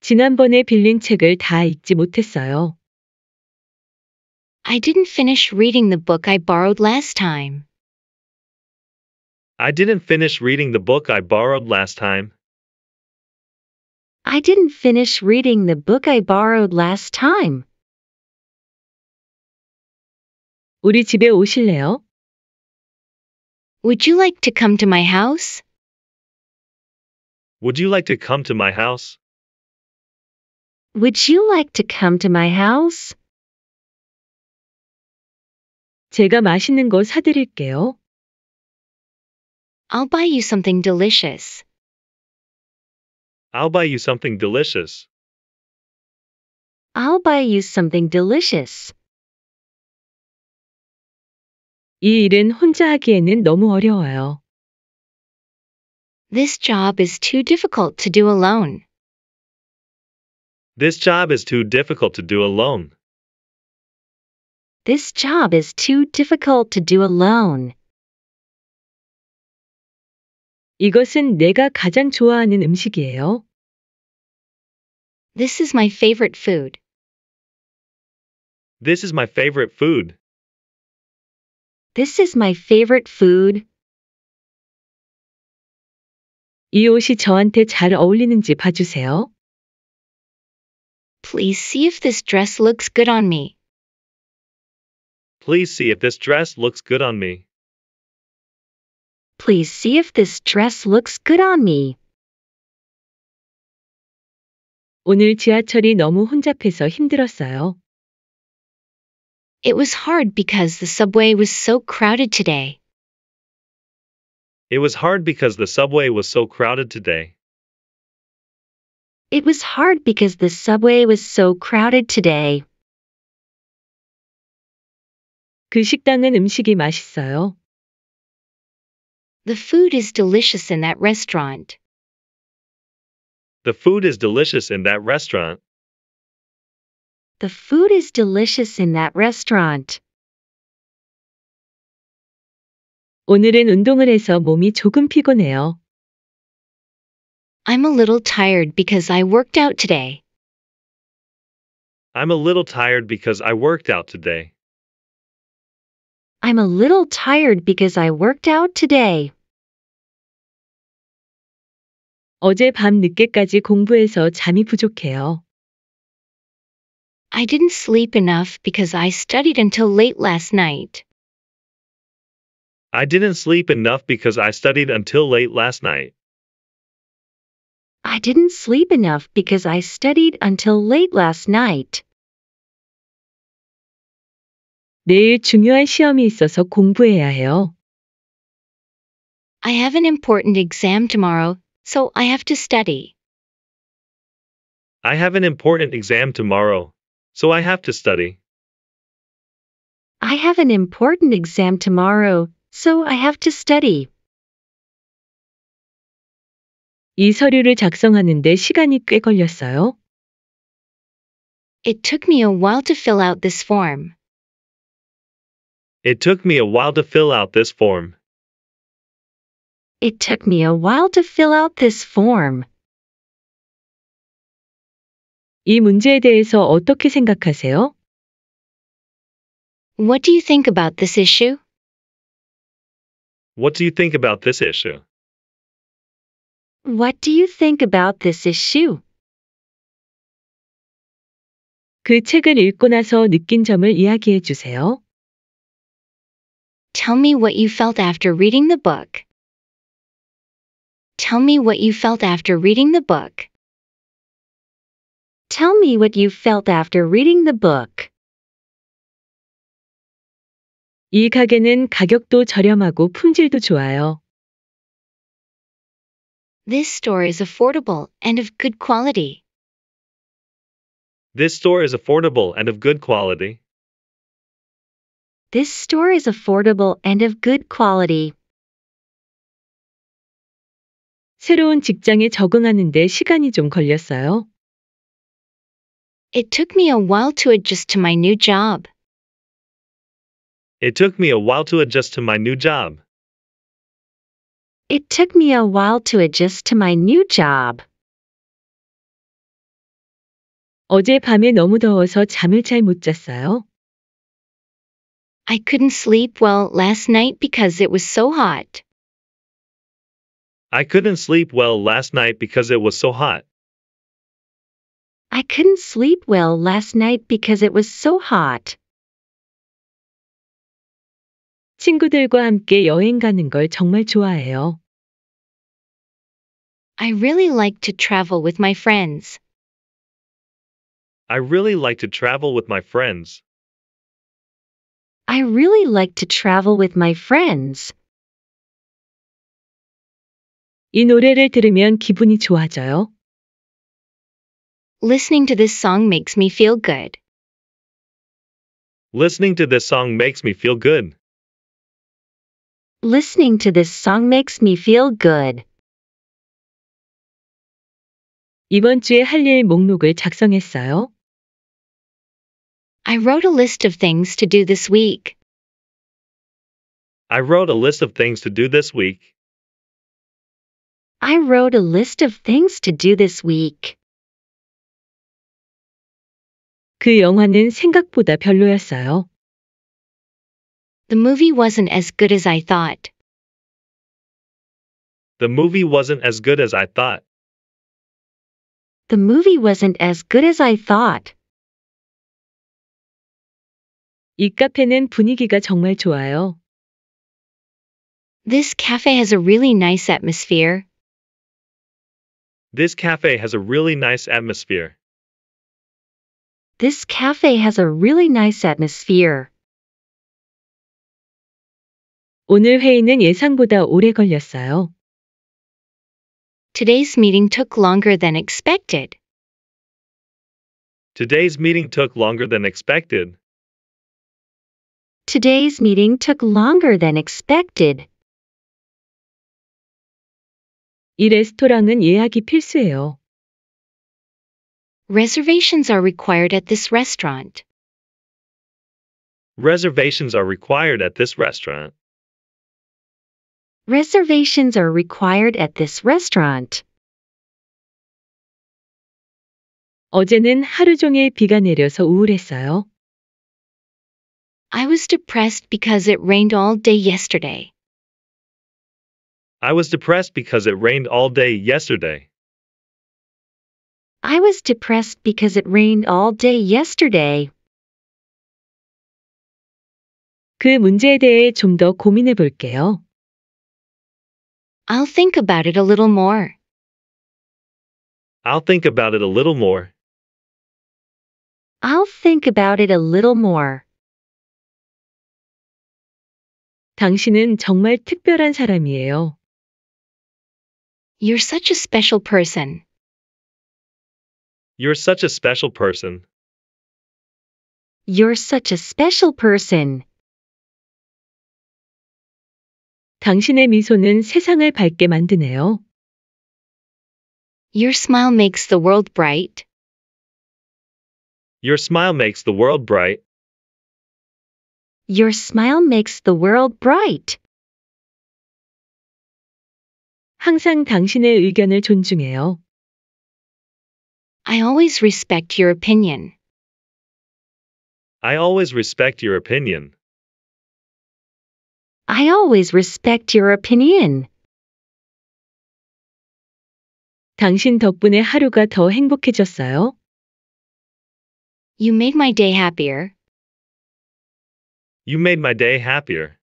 Speaker 1: 지난번에 빌린 책을 다 읽지 못했어요. I didn't finish reading the book I borrowed last time.
Speaker 2: I didn't finish reading the book I borrowed last time.
Speaker 1: I didn't finish reading the book I borrowed last time. 우리 집에 오실래요? Would you like to come to my house?
Speaker 2: Would you like to come to my house?
Speaker 1: Would you like to come to my house? 제가 맛있는 거 사드릴게요. I'll buy you something delicious.
Speaker 2: I'll buy you something delicious.
Speaker 1: I'll buy you something delicious. 이 일은 혼자 하기에는 너무 어려워요. This job is too difficult to do alone.
Speaker 2: This job is too difficult to do alone.
Speaker 1: This job is too difficult to do alone. 이것은 내가 가장 좋아하는 음식이에요. This is my favorite food.
Speaker 2: This is my favorite food.
Speaker 1: This is my favorite food. 이 옷이 저한테 잘 어울리는지 봐주세요. Please see if this dress looks good on me.
Speaker 2: Please see if this dress looks good on me.
Speaker 1: Please see if this dress looks good on me. 오늘 지하철이 너무 혼잡해서 힘들었어요. It was hard because the subway was so crowded today.
Speaker 2: It was hard because the subway was so crowded today.
Speaker 1: It was hard because the subway was so crowded today. 그 식당은 음식이 맛있어요. The food is delicious in that restaurant.
Speaker 2: The food is delicious in that restaurant.
Speaker 1: The food is delicious in that restaurant. 오늘은 운동을 해서 몸이 조금 피곤해요. I'm a little tired because I worked out today.
Speaker 2: I'm a little tired because I worked out today.
Speaker 1: I'm a little tired because I worked out today. 어제 늦게까지 공부해서 잠이 부족해요. I didn't sleep enough because I studied until late last night.
Speaker 2: I didn't sleep enough because I studied until late last night.
Speaker 1: I didn't sleep enough because I studied until late last night. 내일 중요한 시험이 있어서 공부해야 해요. I have an important exam tomorrow, so I have to study.
Speaker 2: I have an important exam tomorrow, so I have to study.
Speaker 1: I have an important exam tomorrow, so I have to study. 이 서류를 작성하는데 시간이 꽤 걸렸어요. It took me a while to fill out this form.
Speaker 2: It took me a while to fill out this form.
Speaker 1: It took me a while to fill out this form. 이 문제에 대해서 어떻게 생각하세요? What do you think about this issue?
Speaker 2: What do you think about this issue?
Speaker 1: What do you think about this issue? 그 책을 읽고 나서 느낀 점을 이야기해 주세요. Tell me what you felt after reading the book. Tell me what you felt after reading the book. Tell me what you felt after reading the book. 이 가게는 가격도 저렴하고 품질도 좋아요. This store is affordable and of good quality.
Speaker 2: This store is affordable and of good quality.
Speaker 1: This store is affordable and of good quality. 새로운 직장에 적응하는데 시간이 좀 걸렸어요. It took me a while to adjust to my new job.
Speaker 2: It took me a while to adjust to my new job.
Speaker 1: It took me a while to adjust to my new job. 어제 밤에 너무 더워서 잠을 잘 못 잤어요. I couldn't sleep well last night because it was so hot.
Speaker 2: I couldn't sleep well last night because it was so hot.
Speaker 1: I couldn't sleep well last night because it was so hot. 친구들과 함께 여행 가는 걸 정말 좋아해요. I really like to travel with my friends.
Speaker 2: I really like to travel with my friends.
Speaker 1: I really like to travel with my friends. 이 노래를 들으면 기분이 좋아져요. Listening to this song makes me feel good.
Speaker 2: Listening to this song makes me feel good.
Speaker 1: Listening to this song makes me feel good. 이번 주에 할 일 목록을 작성했어요. I wrote a list of things to do this week.
Speaker 2: I wrote a list of things to do this week.
Speaker 1: I wrote a list of things to do this week. 그 영화는 생각보다 별로였어요. The movie wasn't as good as I thought.
Speaker 2: The movie wasn't as good as I thought.
Speaker 1: The movie wasn't as good as I thought. 이 카페는 분위기가 정말 좋아요. This cafe has a really nice atmosphere.
Speaker 2: This cafe has a really nice atmosphere.
Speaker 1: This cafe has a really nice atmosphere. 오늘 회의는 예상보다 오래 걸렸어요. Today's meeting took longer than expected.
Speaker 2: Today's meeting took longer than expected.
Speaker 1: Today's meeting took longer than expected. 이 레스토랑은 예약이 필수예요. Reservations are required at this restaurant.
Speaker 2: Reservations are required at this restaurant.
Speaker 1: Reservations are required at this restaurant. 어제는 하루 종일 비가 내려서 우울했어요. I was depressed because it rained all day yesterday.
Speaker 2: I was depressed because it rained all day yesterday.
Speaker 1: I was depressed because it rained all day yesterday. 그 문제에 더 고민해 볼게요. I'll think about it a little more.
Speaker 2: I'll think about it a little more.
Speaker 1: I'll think about it a little more. 당신은 정말 특별한 사람이에요. You're such a special person.
Speaker 2: You're such a special person.
Speaker 1: You're such a special person. 당신의 미소는 세상을 밝게 만드네요. Your smile makes the world bright.
Speaker 2: Your smile makes the world bright.
Speaker 1: Your smile makes the world bright. 항상 당신의 의견을 존중해요. I always respect your opinion.
Speaker 2: I always respect your opinion.
Speaker 1: I always respect your opinion. 당신 덕분에 하루가 더 행복해졌어요. You made my day happier.
Speaker 2: You made my day happier.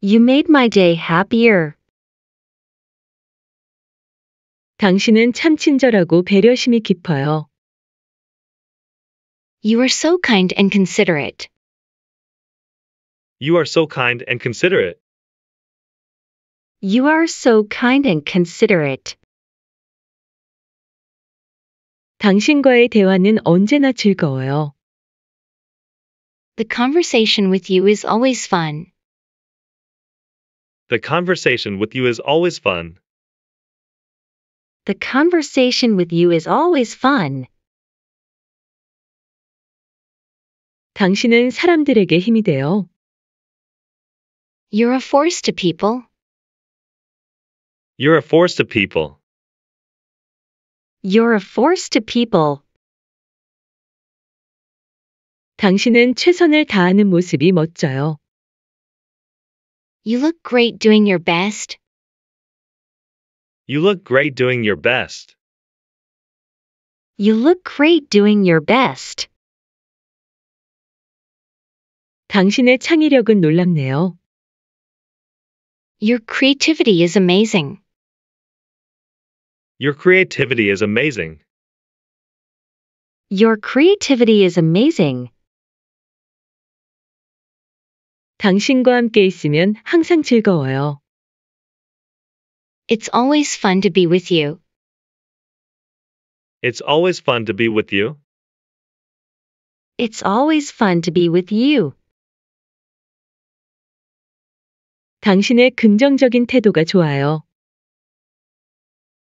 Speaker 1: You made my day happier. 당신은 참 친절하고 배려심이 깊어요. You are so kind and considerate.
Speaker 2: You are so kind and considerate.
Speaker 1: You are so kind and considerate. 당신과의 대화는 언제나 즐거워요. The conversation with you is always fun.
Speaker 2: The conversation with you is always fun.
Speaker 1: The conversation with you is always fun. 당신은 사람들에게 돼요. You're a force to people.
Speaker 2: You're a force to people.
Speaker 1: You're a force to people. 당신은 최선을 다하는 모습이 멋져요. You look great doing your best.
Speaker 2: You look great doing your best.
Speaker 1: You look great doing your best. 당신의 창의력은 놀랍네요. Your creativity is amazing.
Speaker 2: Your creativity is amazing.
Speaker 1: Your creativity is amazing. 당신과 함께 있으면 항상 즐거워요. It's always fun to be with you.
Speaker 2: It's always fun to be with you.
Speaker 1: It's always fun to be with you. 당신의 긍정적인 태도가 좋아요.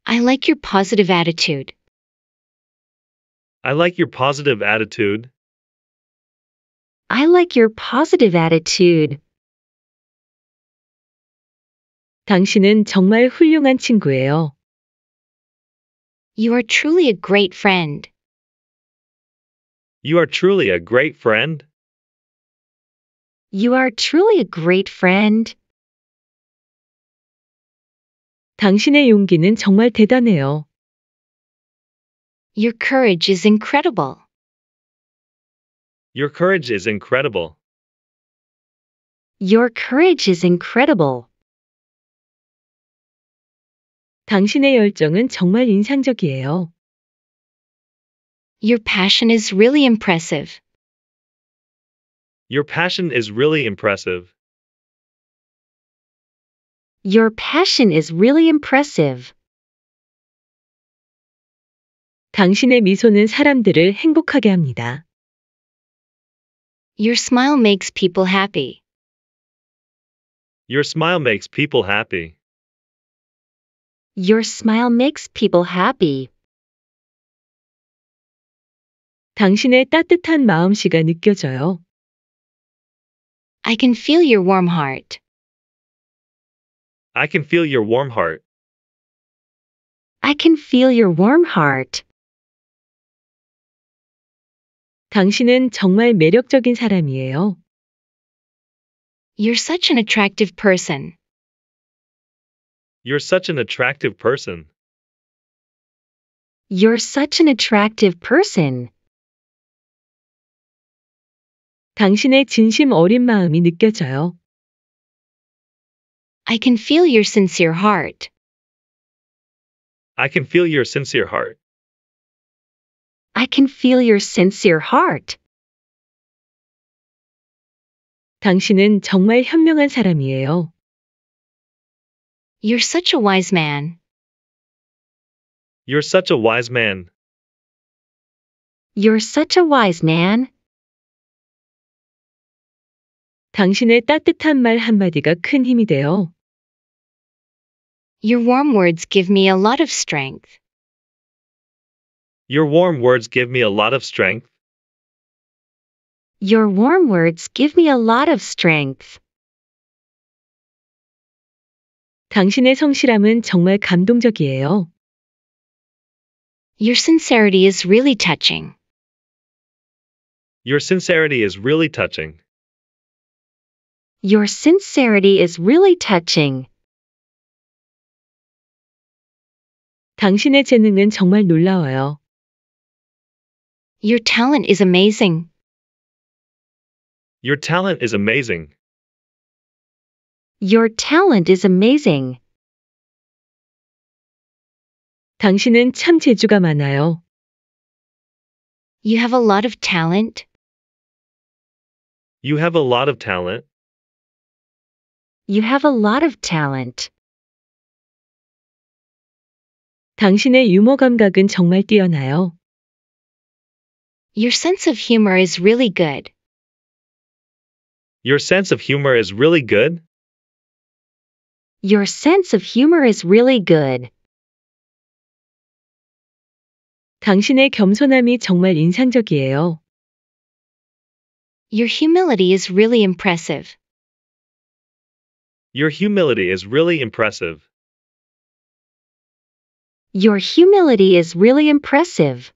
Speaker 1: I like your positive attitude.
Speaker 2: I like your positive attitude.
Speaker 1: I like your positive attitude. 당신은 정말 훌륭한 친구예요. You are truly a great friend.
Speaker 2: You are truly a great friend.
Speaker 1: You are truly a great friend. 당신의 용기는 정말 대단해요. Your courage is incredible.
Speaker 2: Your courage is incredible.
Speaker 1: Your courage is incredible. 당신의 열정은 정말 인상적이에요. Your passion is really impressive.
Speaker 2: Your passion is really impressive.
Speaker 1: Your passion is really impressive. 당신의 미소는 사람들을 행복하게 합니다. Your smile makes people happy.
Speaker 2: Your smile makes people happy.
Speaker 1: Your smile makes people happy. 당신의 따뜻한 마음씨가 느껴져요. I can feel your warm heart.
Speaker 2: I can feel your warm heart.
Speaker 1: I can feel your warm heart. 당신은 정말 매력적인 사람이에요. You're such an attractive person.
Speaker 2: You're such an attractive person.
Speaker 1: You're such an attractive person. 당신의 진심 어린 마음이 느껴져요. I can feel your sincere heart.
Speaker 2: I can feel your sincere heart.
Speaker 1: I can feel your sincere heart. 당신은 정말 현명한 사람이에요. You're such a wise man.
Speaker 2: You're such a wise man.
Speaker 1: You're such a wise man. 당신의 따뜻한 말 한마디가 큰 힘이 돼요. Your warm words give me a lot of strength.
Speaker 2: Your warm words give me a lot of strength.
Speaker 1: Your warm words give me a lot of strength. 당신의 성실함은 정말 감동적이에요. Your sincerity is really touching.
Speaker 2: Your sincerity is really touching.
Speaker 1: Your sincerity is really touching. 당신의 재능은 정말 놀라워요. Your talent is amazing.
Speaker 2: Your talent is amazing.
Speaker 1: Your talent is amazing. 당신은 참 재주가 많아요. You have a lot of talent.
Speaker 2: You have a lot of talent.
Speaker 1: You have a lot of talent. 당신의 유머 감각은 정말 뛰어나요. Your sense of humor is really good.
Speaker 2: Your sense of humor is really good?
Speaker 1: Your sense of humor is really good. 당신의 겸손함이 정말 인상적이에요. Your humility is really impressive.
Speaker 2: Your humility is really impressive.
Speaker 1: Your humility is really impressive.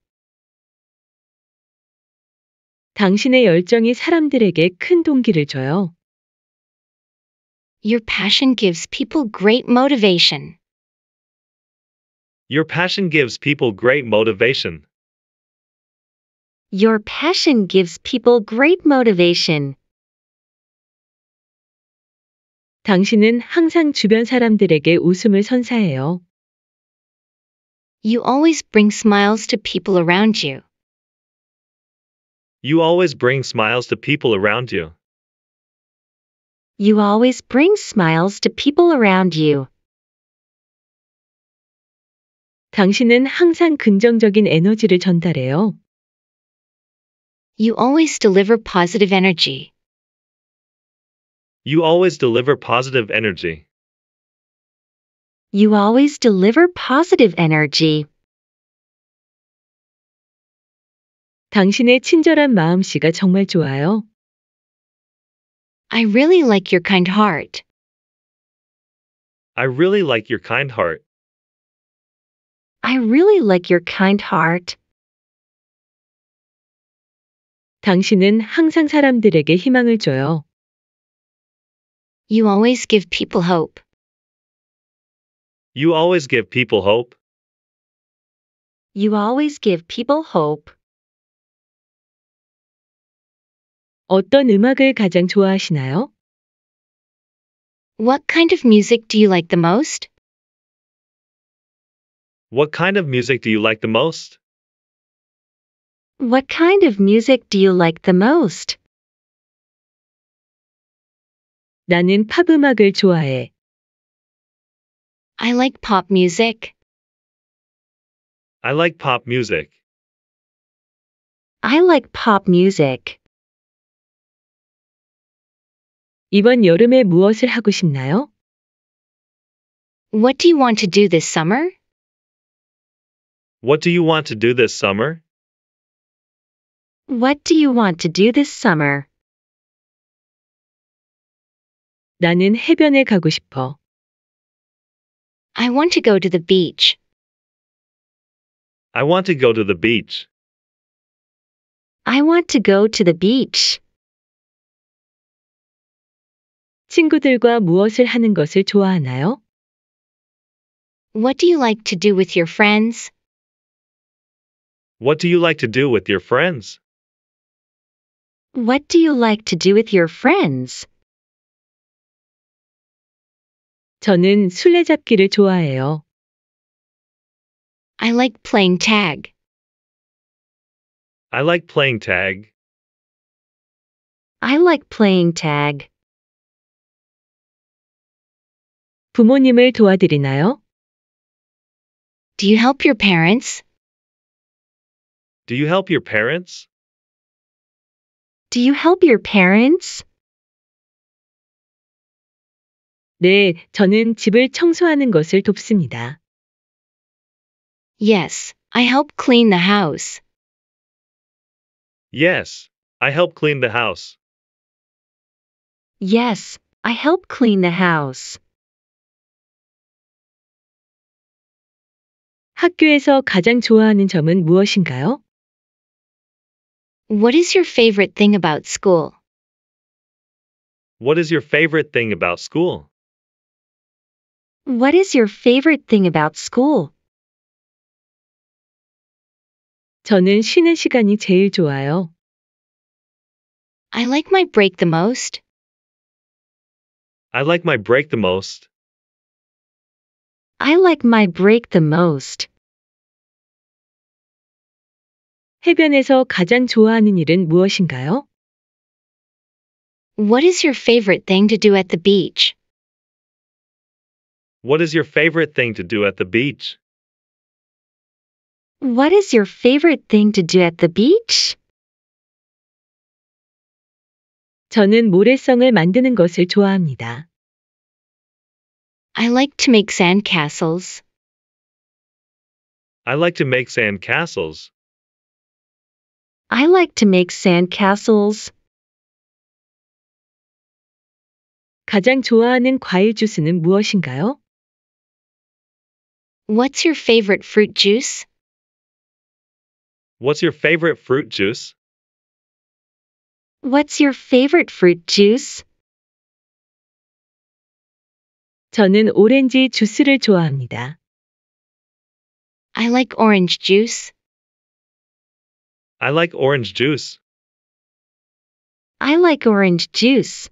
Speaker 1: 당신의 열정이 사람들에게 큰 동기를 줘요. Your passion gives people great motivation.
Speaker 2: Your passion gives people great motivation.
Speaker 1: Your passion gives people great motivation. 당신은 항상 주변 사람들에게 웃음을 선사해요. You always bring smiles to people around you.
Speaker 2: You always bring smiles to people around you.
Speaker 1: You always bring smiles to people around you. 당신은 항상 긍정적인 에너지를 전달해요. You always deliver positive energy.
Speaker 2: You always deliver positive energy.
Speaker 1: You always deliver positive energy. 당신의 친절한 마음씨가 정말 좋아요. I really like your kind heart.
Speaker 2: I really like your kind heart.
Speaker 1: I really like your kind heart. 당신은 항상 사람들에게 희망을 줘요. You always give people hope.
Speaker 2: You always give people
Speaker 1: hope. You always give people hope. 어떤 음악을 가장 좋아하시나요? What kind of music do you like the most?
Speaker 2: What kind of music do you like the most?
Speaker 1: What kind of music do you like the most? 나는 팝 음악을 좋아해. I like pop music.
Speaker 2: I like pop music.
Speaker 1: I like pop music. 이번 여름에 무엇을 하고 싶나요? What do you want to do this summer?
Speaker 2: What do you want to do this summer?
Speaker 1: What do you want to do this summer? 나는 해변에 가고 싶어. I want to go to the beach.
Speaker 2: I want to go to the beach.
Speaker 1: I want to go to the beach. 친구들과 무엇을 하는 것을 좋아하나요? What do you like to do with your friends?
Speaker 2: What do you like to do with your friends?
Speaker 1: What do you like to do with your friends? 저는 술래잡기를 좋아해요. I like playing tag.
Speaker 2: I like playing tag.
Speaker 1: I like playing tag. 부모님을 도와드리나요? Do you help your parents?
Speaker 2: Do you help your parents?
Speaker 1: Do you help your parents? 네, 저는 집을 청소하는 것을 돕습니다. Yes, I help clean the house.
Speaker 2: Yes, I help clean the house.
Speaker 1: Yes, I help clean the house. 학교에서 가장 좋아하는 점은 무엇인가요? What is your favorite thing about school?
Speaker 2: What is your favorite thing about school?
Speaker 1: What is your favorite thing about school? 저는 쉬는 시간이 제일 좋아요. I like my break the most.
Speaker 2: I like my break the most.
Speaker 1: I like my break the most. 해변에서 가장 좋아하는 일은 무엇인가요? What is your favorite thing to do at the beach?
Speaker 2: What is your favorite thing to do at the beach?
Speaker 1: What is your favorite thing to do at the beach? 저는 모래성을 만드는 것을 좋아합니다. I like to make sand castles.
Speaker 2: I like to make sand castles.
Speaker 1: I like to make sandcastles. 가장 좋아하는 과일 주스는 무엇인가요? What's your favorite fruit juice?
Speaker 2: What's your favorite fruit juice?
Speaker 1: What's your favorite fruit juice? 저는 오렌지 주스를 좋아합니다. I like orange juice.
Speaker 2: I like orange juice.
Speaker 1: I like orange juice.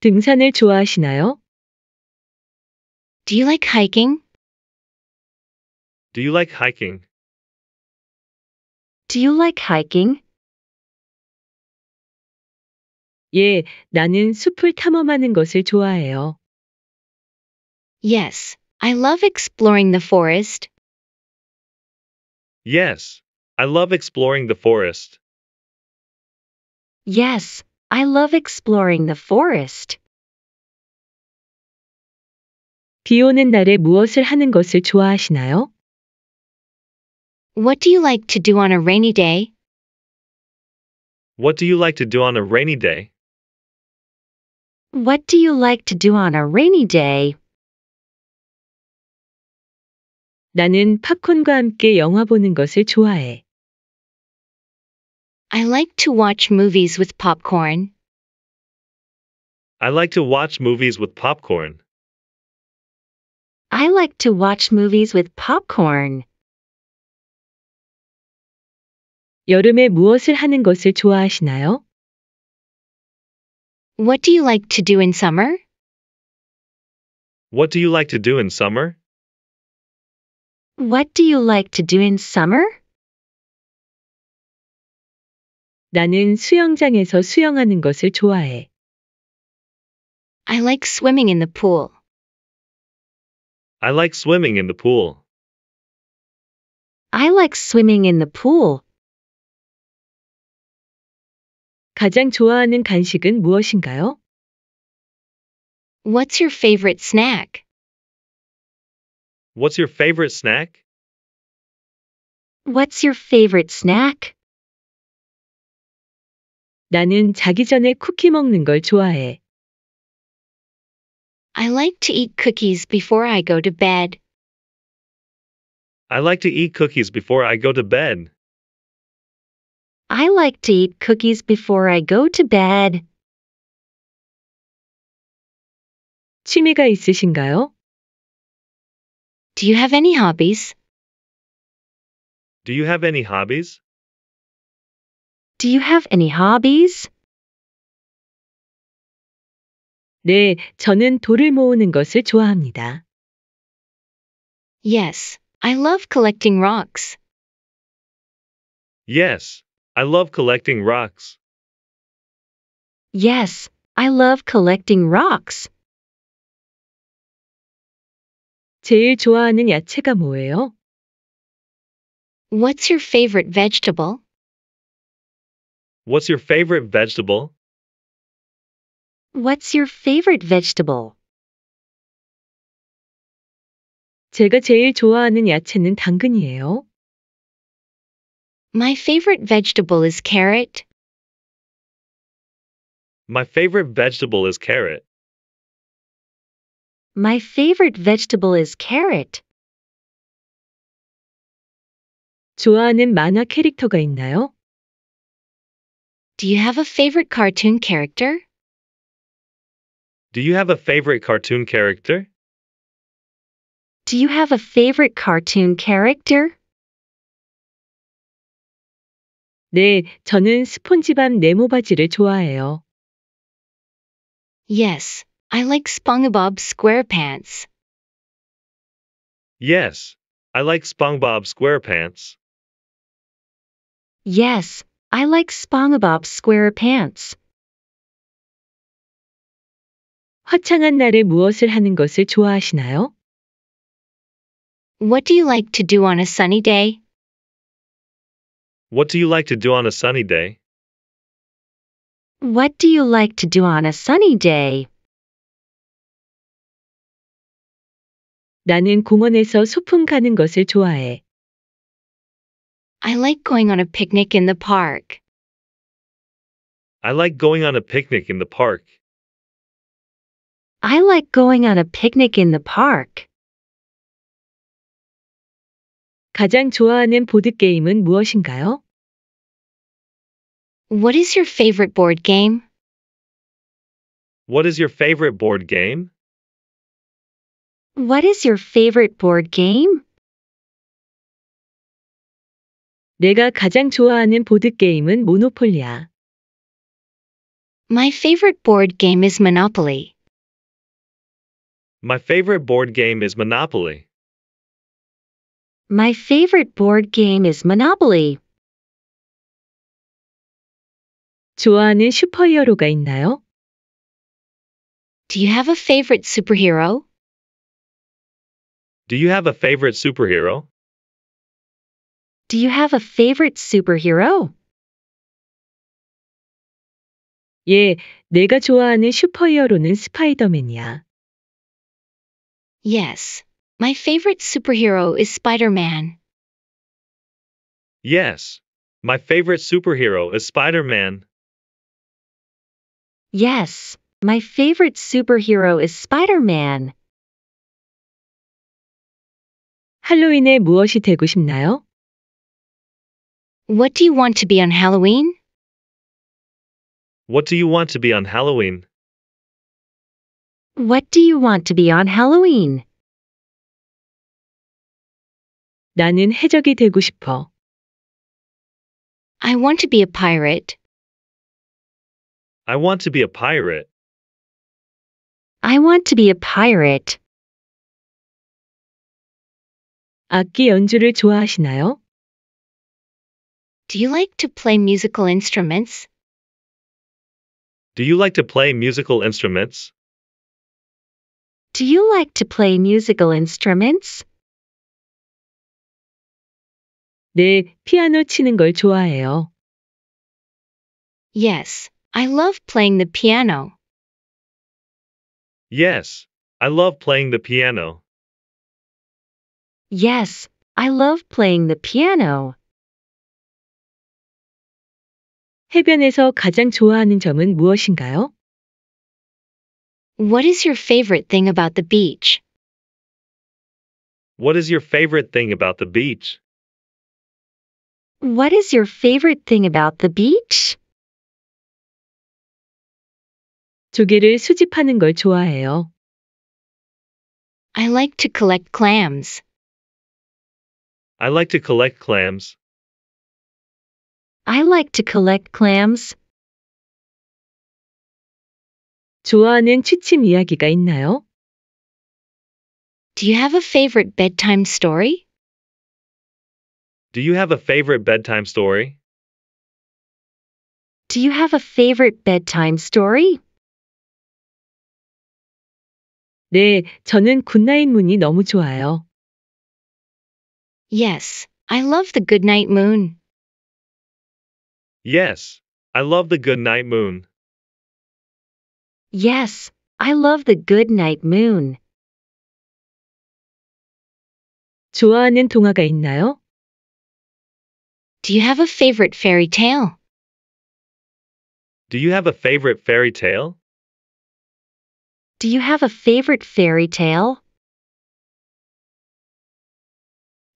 Speaker 1: 등산을 좋아하시나요? Do you like hiking?
Speaker 2: Do you like hiking?
Speaker 1: Do you like hiking? 예, 나는 숲을 탐험하는 것을 좋아해요. Yes, I love exploring the forest.
Speaker 2: Yes, I love exploring the forest.
Speaker 1: Yes, I love exploring the forest. 비 오는 날에 무엇을 하는 것을 좋아하시나요? What do you like to do on a rainy day?
Speaker 2: What do you like to do on a rainy day?
Speaker 1: What do you like to do on a rainy day? 나는 팝콘과 함께 영화 보는 것을 좋아해. I like to watch movies with popcorn.
Speaker 2: I like to watch movies with popcorn.
Speaker 1: I like to watch movies with popcorn. 여름에 무엇을 하는 것을 좋아하시나요? What do you like to do in summer?
Speaker 2: What do you like to do in summer?
Speaker 1: What do you like to do in summer? 나는 수영장에서 수영하는 것을 좋아해. I like swimming in the pool.
Speaker 2: I like swimming in the pool.
Speaker 1: I like swimming in the pool. 가장 좋아하는 간식은 무엇인가요? What's your favorite snack?
Speaker 2: What's your favorite snack?
Speaker 1: What's your favorite snack? 나는 자기 전에 쿠키 먹는 걸 좋아해. I like to eat cookies before I go to bed.
Speaker 2: I like to eat cookies before I go to bed.
Speaker 1: I like to eat cookies before I go to bed. 취미가 있으신가요? Do you have any hobbies? Do you have any hobbies? Do you have any hobbies? 네, 저는 돌을 모으는 것을 좋아합니다. Yes, I love collecting rocks.
Speaker 2: Yes, I love collecting rocks.
Speaker 1: Yes, I love collecting rocks. 제일 좋아하는 야채가 뭐예요? What's your favorite vegetable?
Speaker 2: What's your favorite vegetable?
Speaker 1: What's your favorite vegetable? 제가 제일 좋아하는 야채는 당근이에요. My favorite vegetable is carrot.
Speaker 3: My
Speaker 2: favorite vegetable is carrot.
Speaker 1: My favorite vegetable is carrot. 좋아하는 만화 캐릭터가 있나요? Do you have a favorite cartoon character?
Speaker 2: Do you have a favorite cartoon character?
Speaker 1: Do you have a favorite cartoon character? 네, 저는 스폰지밥 네모 바지를 좋아해요. Yes, I like SpongeBob SquarePants.
Speaker 2: Yes, I like SpongeBob SquarePants.
Speaker 1: Yes, I like SpongeBob SquarePants. 화창한 날에 무엇을 하는 것을 좋아하시나요? What do you like to do on a sunny day?
Speaker 2: What do you like to do on a sunny day?
Speaker 1: What do you like to do on a sunny day? 나는 공원에서 소풍 가는 것을 좋아해. I like going on a picnic in the park.
Speaker 2: I like going on a picnic in the park.
Speaker 1: I like going on a picnic in the park. 가장 좋아하는 보드 게임은 무엇인가요? What is your favorite board game?
Speaker 2: What is your favorite board game?
Speaker 1: What is your favorite board game? 내가 가장 좋아하는 보드 게임은 모노폴리야. My favorite board game is Monopoly.
Speaker 2: My favorite board game is Monopoly.
Speaker 1: My favorite board game is Monopoly. 좋아하는 슈퍼히어로가 있나요? Do you have a favorite superhero?
Speaker 2: Do you have a favorite superhero?
Speaker 1: Do you have a favorite superhero? 예, 내가 좋아하는 슈퍼히어로는 스파이더맨이야. Yes, my favorite superhero is Spider-Man.
Speaker 2: Yes, my favorite superhero is Spider-Man.
Speaker 1: Yes, my favorite superhero is Spider-Man. 할로윈에 무엇이 되고 싶나요? What do you want to be on Halloween?
Speaker 2: What do you want to be on Halloween?
Speaker 1: What do you want to be on Halloween? 나는 해적이 되고 싶어. I want to be a pirate.
Speaker 2: I want to be a pirate.
Speaker 1: I want to be a pirate. 악기 연주를 좋아하시나요? Do you like to play musical instruments?
Speaker 2: Do you like to play musical instruments?
Speaker 1: Do you like to play musical instruments? 네, 피아노 치는 걸 좋아해요. Yes, I love playing the piano.
Speaker 2: Yes, I love playing the piano.
Speaker 1: Yes, I love playing the piano. 해변에서 가장 좋아하는 점은 무엇인가요? What is your favorite thing about the beach?
Speaker 2: What is your favorite thing about the beach?
Speaker 1: What is your favorite thing about the beach? 조개를 수집하는 걸 좋아해요. I like to collect clams.
Speaker 2: I like to collect clams.
Speaker 1: I like to collect clams. 좋아하는 취침 이야기가 있나요? Do you have a favorite bedtime story?
Speaker 2: Do you have a favorite bedtime story?
Speaker 1: Do you have a favorite bedtime story? 네, 저는 굿나잇 문이 너무 좋아요. Yes, I love the Night moon.
Speaker 2: Yes, I love the Night moon.
Speaker 1: Yes, I love the Night moon. 좋아하는 동화가 있나요? Do you have a favorite fairy tale?
Speaker 2: Do you have a favorite fairy tale?
Speaker 1: Do you have a favorite fairy tale?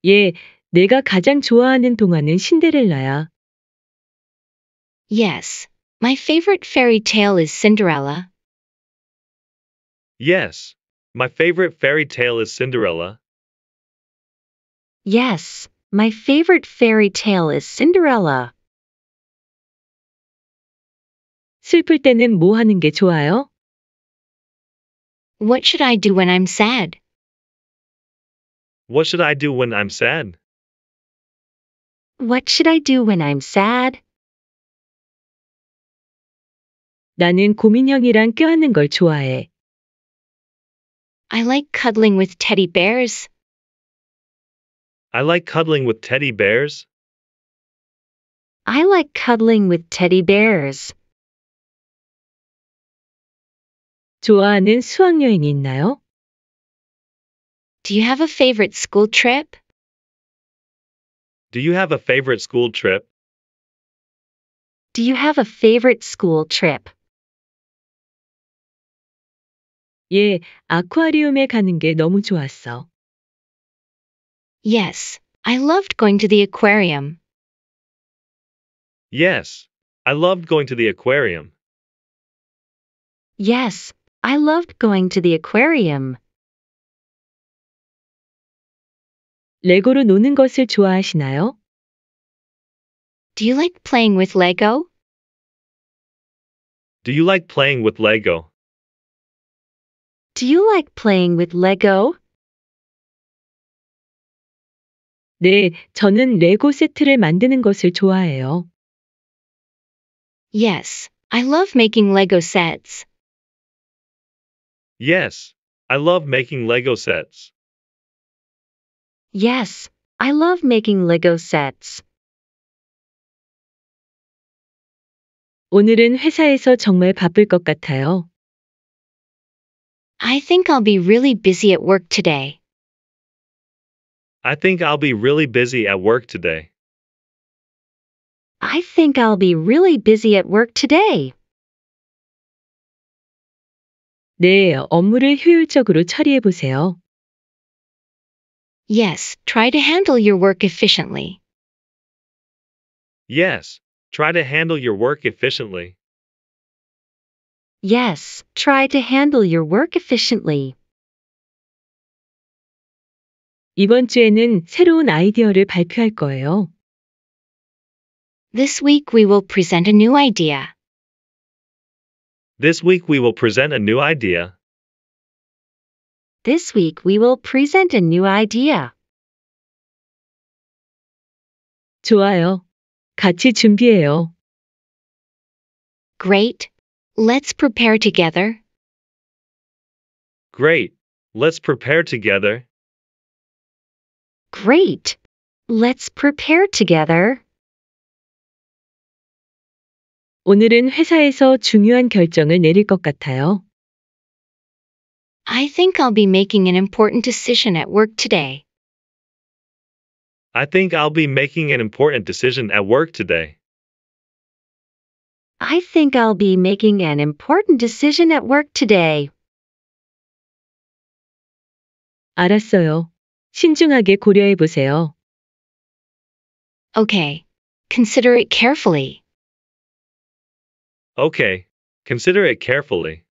Speaker 1: 예, 내가 가장 좋아하는 동화는 신데렐라야. Yes, my favorite fairy tale is Cinderella.
Speaker 2: Yes, my favorite fairy tale is Cinderella.
Speaker 1: Yes, my favorite fairy tale is Cinderella. 슬플 때는 뭐 하는 게 좋아요? What should I do when I'm sad?
Speaker 2: What should I do when I'm sad?
Speaker 1: What should I do when I'm sad? 나는 고민형이랑 껴안는 걸 좋아해. I like cuddling with teddy bears.
Speaker 2: I like cuddling with teddy bears.
Speaker 1: I like cuddling with teddy bears. 좋아하는 수학여행이 있나요? Do you have a favorite school trip?
Speaker 2: Do you have a favorite school trip?
Speaker 1: Do you have a favorite school trip? 예, 아쿠아리움에 가는 게 너무 좋았어. Yes, I loved going to the aquarium.
Speaker 2: Yes, I loved going to the aquarium.
Speaker 1: Yes, I loved going to the aquarium. 레고로 노는 것을 좋아하시나요? Do you like playing with Lego?
Speaker 2: Do you like playing with Lego?
Speaker 1: Do you like playing with Lego? 네, 저는 레고 세트를 만드는 것을 좋아해요. Yes, I love making Lego sets.
Speaker 2: Yes, I love making Lego sets.
Speaker 1: Yes, I love making Lego sets. 오늘은 회사에서 정말 바쁠 것 같아요. I think I'll be really busy at work today.
Speaker 2: I think I'll be really busy at work today.
Speaker 1: I think I'll be really busy at work today. 네, 업무를 효율적으로 처리해 보세요. Yes, try to handle your work efficiently.
Speaker 2: Yes, try to handle your work efficiently.
Speaker 1: Yes, try to handle your work efficiently. 이번 주에는 새로운 아이디어를 발표할 거예요. This week we will present a new idea.
Speaker 2: This week we will present a new idea.
Speaker 1: This week we will present a new idea. 좋아요. 같이 준비해요. Great. Let's prepare together.
Speaker 2: Great. Let's prepare together.
Speaker 1: Great. Let's prepare together. 오늘은 회사에서 중요한 결정을 내릴 것 같아요. I think I'll be making an important decision at work today.
Speaker 2: I think I'll be making an important decision at work today.
Speaker 1: I think I'll be making an important decision at work today. 알았어요. 신중하게 고려해 보세요. Okay. Consider it carefully.
Speaker 2: Okay. Consider it
Speaker 1: carefully.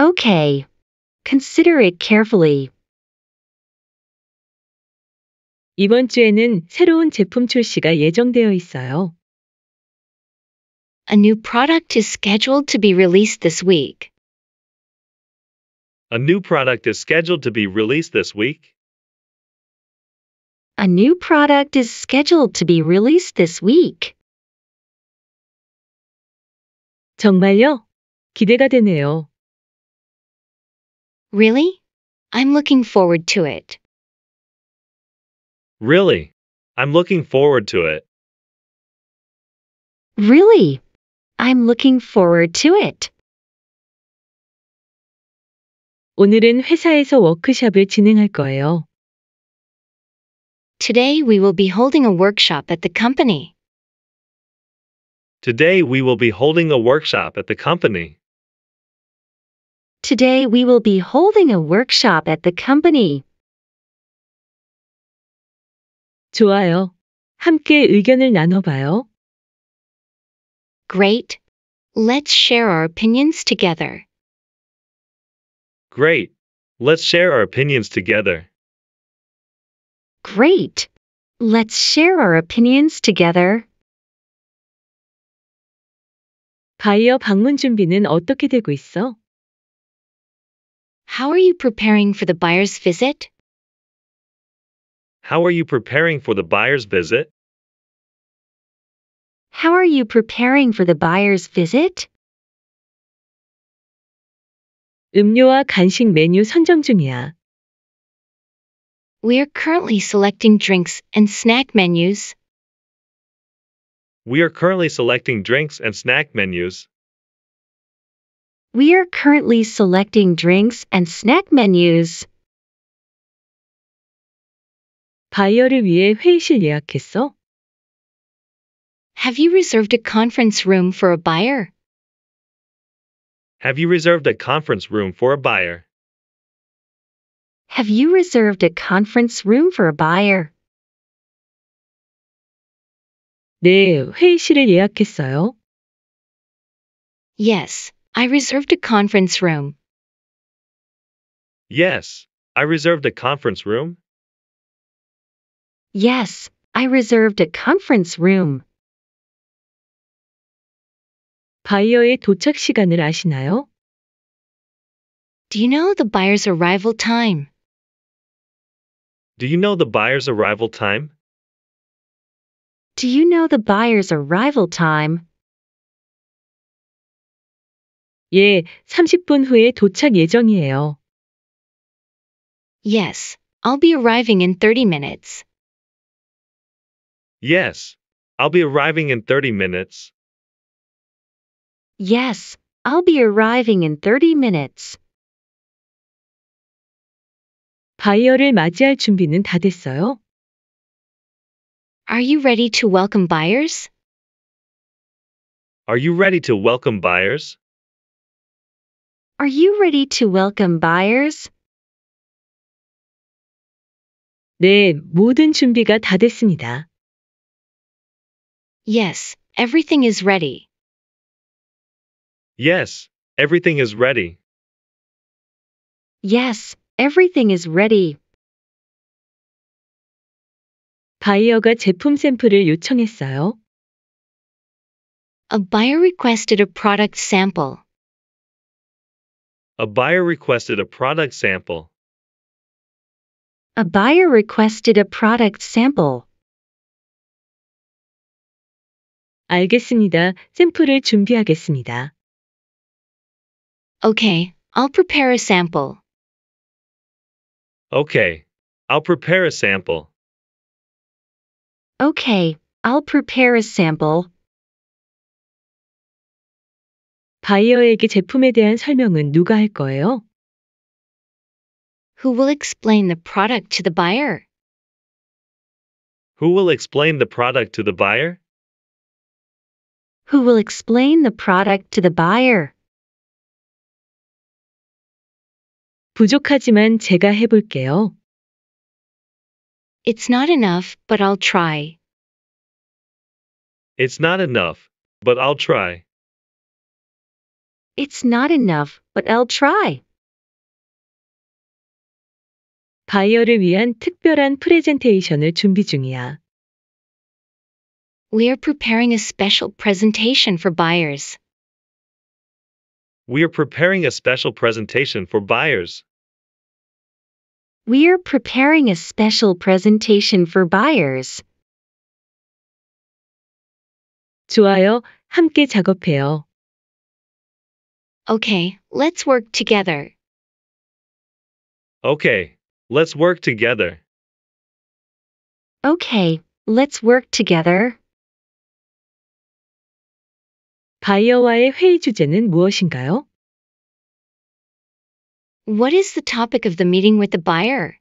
Speaker 1: Okay. Consider it carefully. 이번 주에는 새로운 제품 출시가 예정되어 있어요. A new product is scheduled to be released this week.
Speaker 2: A new product is scheduled to be released this week.
Speaker 1: A new product is scheduled to be released this week. 정말요? 기대가 되네요. Really? I'm looking forward to it.
Speaker 2: Really? I'm looking forward
Speaker 3: to it.
Speaker 1: Really? I'm looking forward to it. 오늘은 회사에서 워크숍을 진행할 거예요. Today we will be holding a workshop at the company.
Speaker 2: Today we will be holding a workshop at the
Speaker 3: company.
Speaker 1: Today we will be holding a workshop at the company. 좋아요. 함께 의견을 나눠봐요. Great. Let's share our opinions together.
Speaker 2: Great. Let's share our opinions together.
Speaker 1: Great. Let's share our opinions together. 바이어 방문 준비는 어떻게 되고 있어? How are you preparing for the buyer's visit?
Speaker 2: How are you preparing for the buyer's visit?
Speaker 1: How are you preparing for the buyer's visit? 음료와 간식 메뉴 선정 중이야. We are currently selecting drinks and snack menus.
Speaker 2: We are currently selecting drinks and snack menus.
Speaker 1: We are currently selecting drinks and snack menus. 바이어를 위해 회의실 예약했어? Have you reserved a conference room for a buyer?
Speaker 2: Have you reserved a conference room for a buyer?
Speaker 1: Have you reserved a conference room for a buyer? 네, 회의실을 예약했어요. Yes, I reserved a conference room.
Speaker 3: Yes, I
Speaker 2: reserved a conference room.
Speaker 1: Yes, I reserved a conference room. 바이어의 도착 시간을 아시나요? Do you know the buyer's arrival time?
Speaker 2: Do you know the buyer's arrival time?
Speaker 1: do you know the buyer's arrival time? 예, 30분 후에 도착 예정이에요. Yes, I'll be arriving in 30 minutes.
Speaker 2: Yes, I'll be arriving in 30 minutes.
Speaker 1: Yes, I'll be arriving in 30 minutes. 바이어를 맞이할 준비는 다 됐어요? Are you ready to welcome buyers?
Speaker 2: Are you ready to welcome buyers?
Speaker 1: Are you ready to welcome buyers? 네, 모든 준비가 다 됐습니다. Yes, everything is ready.
Speaker 2: Yes, everything is ready.
Speaker 1: Yes, everything is ready. 바이어가 제품 샘플을 요청했어요. A buyer requested a product sample.
Speaker 2: A buyer requested a product sample.
Speaker 1: A buyer requested a product sample. 알겠습니다. 샘플을 준비하겠습니다. Okay, I'll prepare a sample.
Speaker 2: Okay, I'll prepare a sample.
Speaker 1: Okay, I'll prepare a sample. 바이어에게 제품에 대한 설명은 누가 할 거예요? Who will explain the product to the buyer?
Speaker 2: Who will explain the product to the buyer?
Speaker 1: Who will explain the product to the buyer? 부족하지만 제가 해볼게요. It's not enough, but I'll try.
Speaker 2: It's not enough, but I'll try.
Speaker 1: It's not enough, but I'll try. 바이어를 위한 특별한 프레젠테이션을 준비 중이야. We are preparing a special presentation for buyers.
Speaker 2: We are preparing a special presentation for buyers.
Speaker 1: We're preparing a special presentation for buyers. 좋아요. 함께 작업해요. Okay, let's work together.
Speaker 2: Okay, let's work together.
Speaker 1: Okay, let's work together. 바이어와의 회의 주제는 무엇인가요? What is the topic of the meeting with the buyer?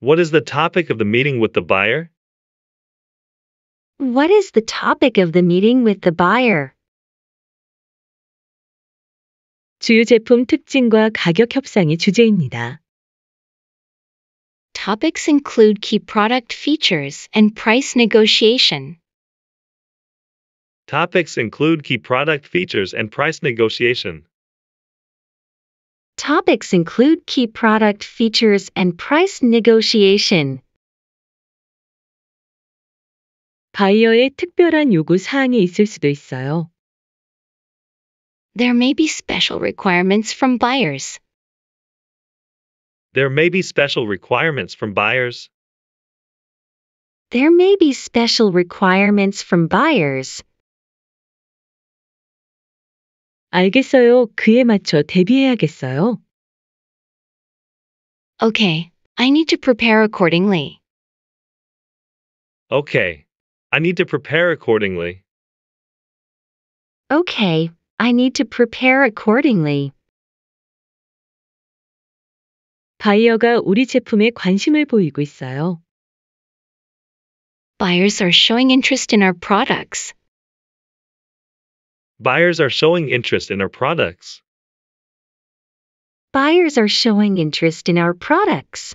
Speaker 2: What is the topic of the meeting with the buyer?
Speaker 1: What is the topic of the meeting with the buyer? 주요 제품 특징과 가격 협상이 주제입니다. Topics include key product features and price negotiation.
Speaker 2: Topics include key product features and price negotiation.
Speaker 1: Topics include key product features and price negotiation. 바이어의 특별한 요구 사항이 있을 수도 있어요. There may be special requirements from buyers.
Speaker 2: There may be special requirements from buyers.
Speaker 1: There may be special requirements from buyers. 알겠어요. 그에 맞춰 대비해야겠어요. Okay, I need to prepare accordingly.
Speaker 2: Okay. I need to prepare accordingly.
Speaker 1: Okay, I need to prepare accordingly. 바이어가 우리 제품에 관심을 보이고 있어요. Buyers are showing interest in our products.
Speaker 2: Buyers are showing interest in our products.
Speaker 1: Buyers are showing interest in our products.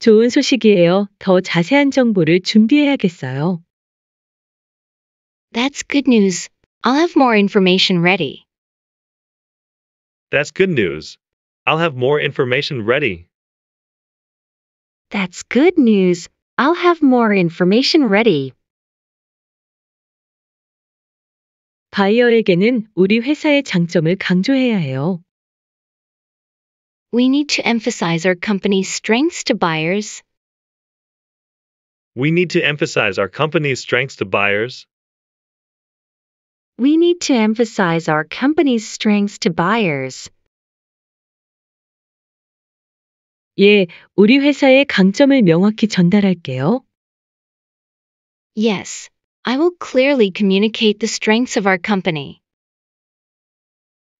Speaker 1: 좋은 소식이에요. 더 자세한 정보를 준비해야겠어요. That's good news. I'll have more information ready.
Speaker 2: That's good news. I'll have more information ready.
Speaker 1: That's good news. I'll have more information ready. 우리 회사의 장점을 강조해야 해요. We need to emphasize our company's strengths to buyers.
Speaker 2: We need to emphasize our company's strengths to buyers.
Speaker 1: We need to emphasize our company's strengths to buyers. 예, 우리 회사의 강점을 명확히 전달할게요. Yes, I will clearly communicate the strengths of our company.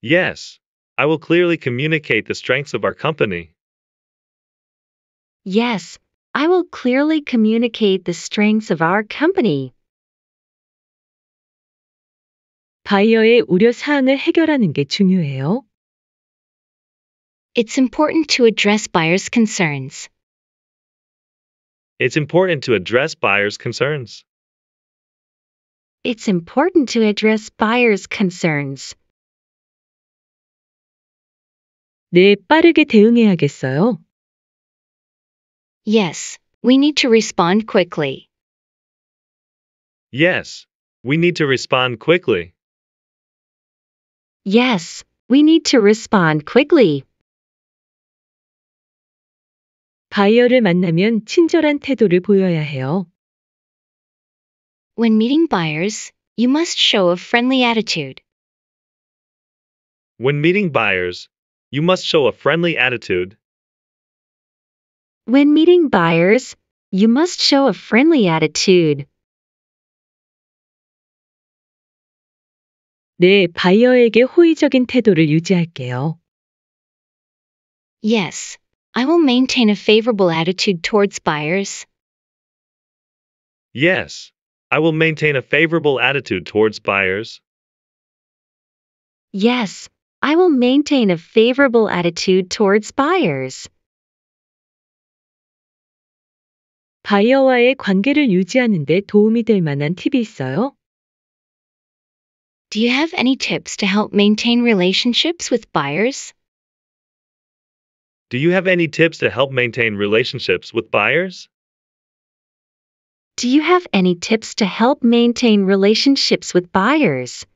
Speaker 2: Yes, I will clearly communicate the strengths of our company.
Speaker 1: Yes, I will clearly communicate the strengths of our company. 바이어의 우려 사항을 해결하는 게 중요해요. It's important to address buyers' concerns.
Speaker 2: It's important to address buyers' concerns
Speaker 1: it's important to address buyers' concerns. 네, 빠르게 대응해야겠어요. Yes, we need to respond quickly.
Speaker 2: Yes, we need to respond quickly.
Speaker 1: Yes, we need to respond quickly. 바이어를 만나면 친절한 태도를 보여야 해요. When meeting buyers, you must show a friendly attitude.
Speaker 2: When meeting buyers, you must show a friendly attitude.
Speaker 1: When meeting buyers, you must show a friendly attitude. 네, 바이어에게 호의적인 태도를 유지할게요. Yes, I will maintain a favorable attitude towards buyers.
Speaker 2: Yes, I will maintain a favorable attitude towards buyers.
Speaker 1: Yes, I will maintain a favorable attitude towards buyers. 바이어와의 관계를 유지하는 데 도움이 될 만한 팁이 있어요? Do you have any tips to help maintain relationships with buyers?
Speaker 2: Do you have any tips to help maintain relationships with buyers?
Speaker 1: Do you have any tips to help maintain relationships with buyers?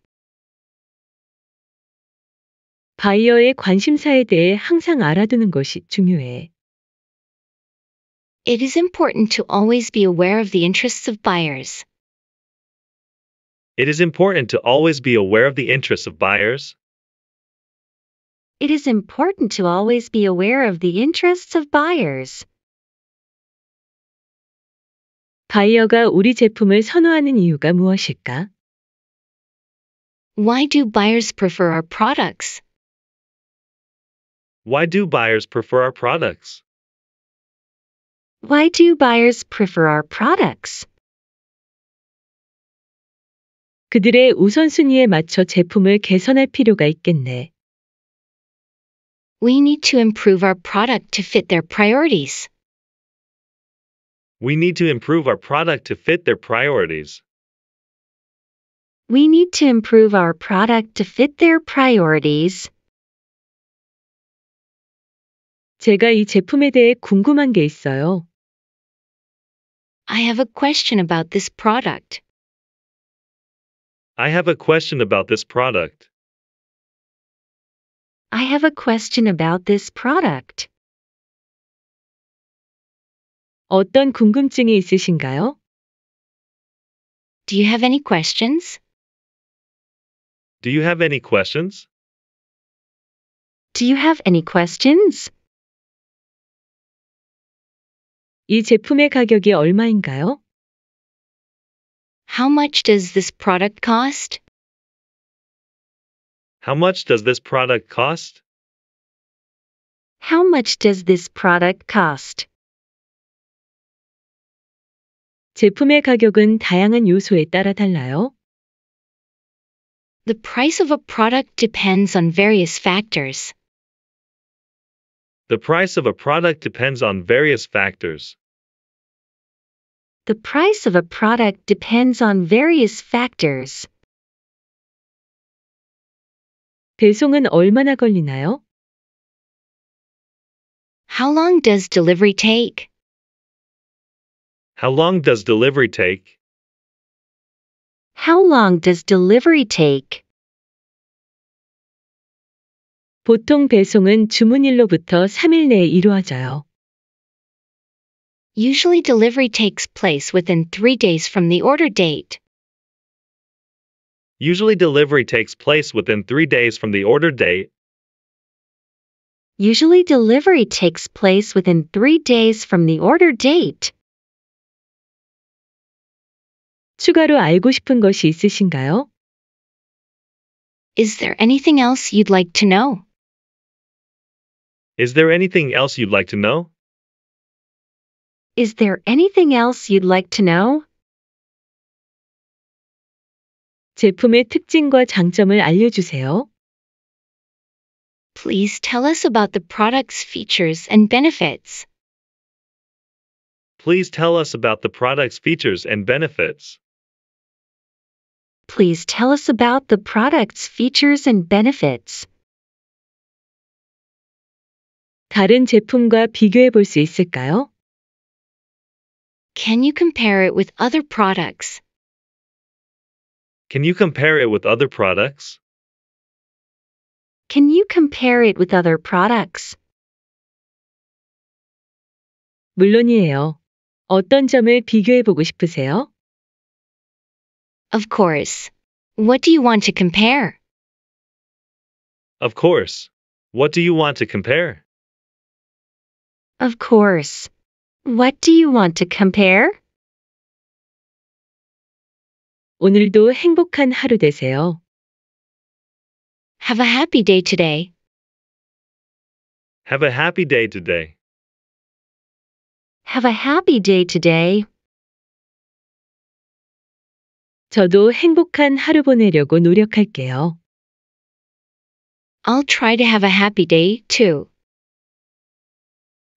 Speaker 1: 바이어의 관심사에 대해 항상 알아두는 것이 중요해. It is important to always be aware of the interests of buyers. It is
Speaker 2: important to always be aware of the interests of buyers.
Speaker 1: It is important to always be aware of the interests of buyers. 바이어가 우리 제품을 선호하는 이유가 무엇일까? Why do buyers prefer our products?
Speaker 2: Why do buyers prefer our products?
Speaker 1: Why do buyers prefer our products? 그들의 우선순위에 맞춰 제품을 개선할 필요가 있겠네. We need to improve our product to fit their priorities.
Speaker 2: We need to improve our product to fit their priorities.
Speaker 1: We need to improve our product to fit their priorities. 제가 이 제품에 대해 궁금한 게 있어요. I have a question about this product.
Speaker 2: I have a question about this product.
Speaker 1: I have a question about this product. 어떤 궁금증이 있으신가요? Do you have any questions?
Speaker 2: Do you have any questions?
Speaker 1: Do you have any questions? 이 제품의 가격이 얼마인가요? How much does this product cost?
Speaker 2: How much does this product cost?
Speaker 1: How much does this product cost? 제품의 가격은 다양한 요소에 따라 달라요. The price of a product depends on various factors.
Speaker 2: The price of a product depends on various factors.
Speaker 1: The price of a product depends on various factors. 배송은 얼마나 걸리나요? How long does delivery take?
Speaker 2: How long does delivery take?
Speaker 1: How long does delivery take? 보통 배송은 주문일로부터 3일 내에 이루어져요. Usually delivery takes place within 3 days from the order date.
Speaker 2: Usually delivery takes place within 3 days from the order date.
Speaker 1: Usually delivery takes place within 3 days from the order date. 추가로 알고 싶은 것이 있으신가요? Is there anything else you'd like to know?
Speaker 2: Is there anything else you'd like to know?
Speaker 1: Is there anything else you'd like to know? 제품의 특징과 장점을 알려주세요. Please tell us about the product's features and benefits.
Speaker 2: Please tell us about the product's features and benefits
Speaker 1: please tell us about the product's features and benefits? 다른 제품과 비교해 있을까요? Can you compare it with other products?
Speaker 2: Can you compare it with other products?
Speaker 1: Can you compare it with other products? 물론이에요. 어떤 점을 비교해 보고 싶으세요? Of course. What do you want to compare?
Speaker 2: Of course. What do you want to compare?
Speaker 1: Of course. What do you want to compare? 오늘도 행복한 하루 되세요. Have a happy day today.
Speaker 2: Have a happy day today.
Speaker 1: Have a happy day today. 저도 행복한 하루 보내려고 노력할게요. I'll try to have a happy day, too.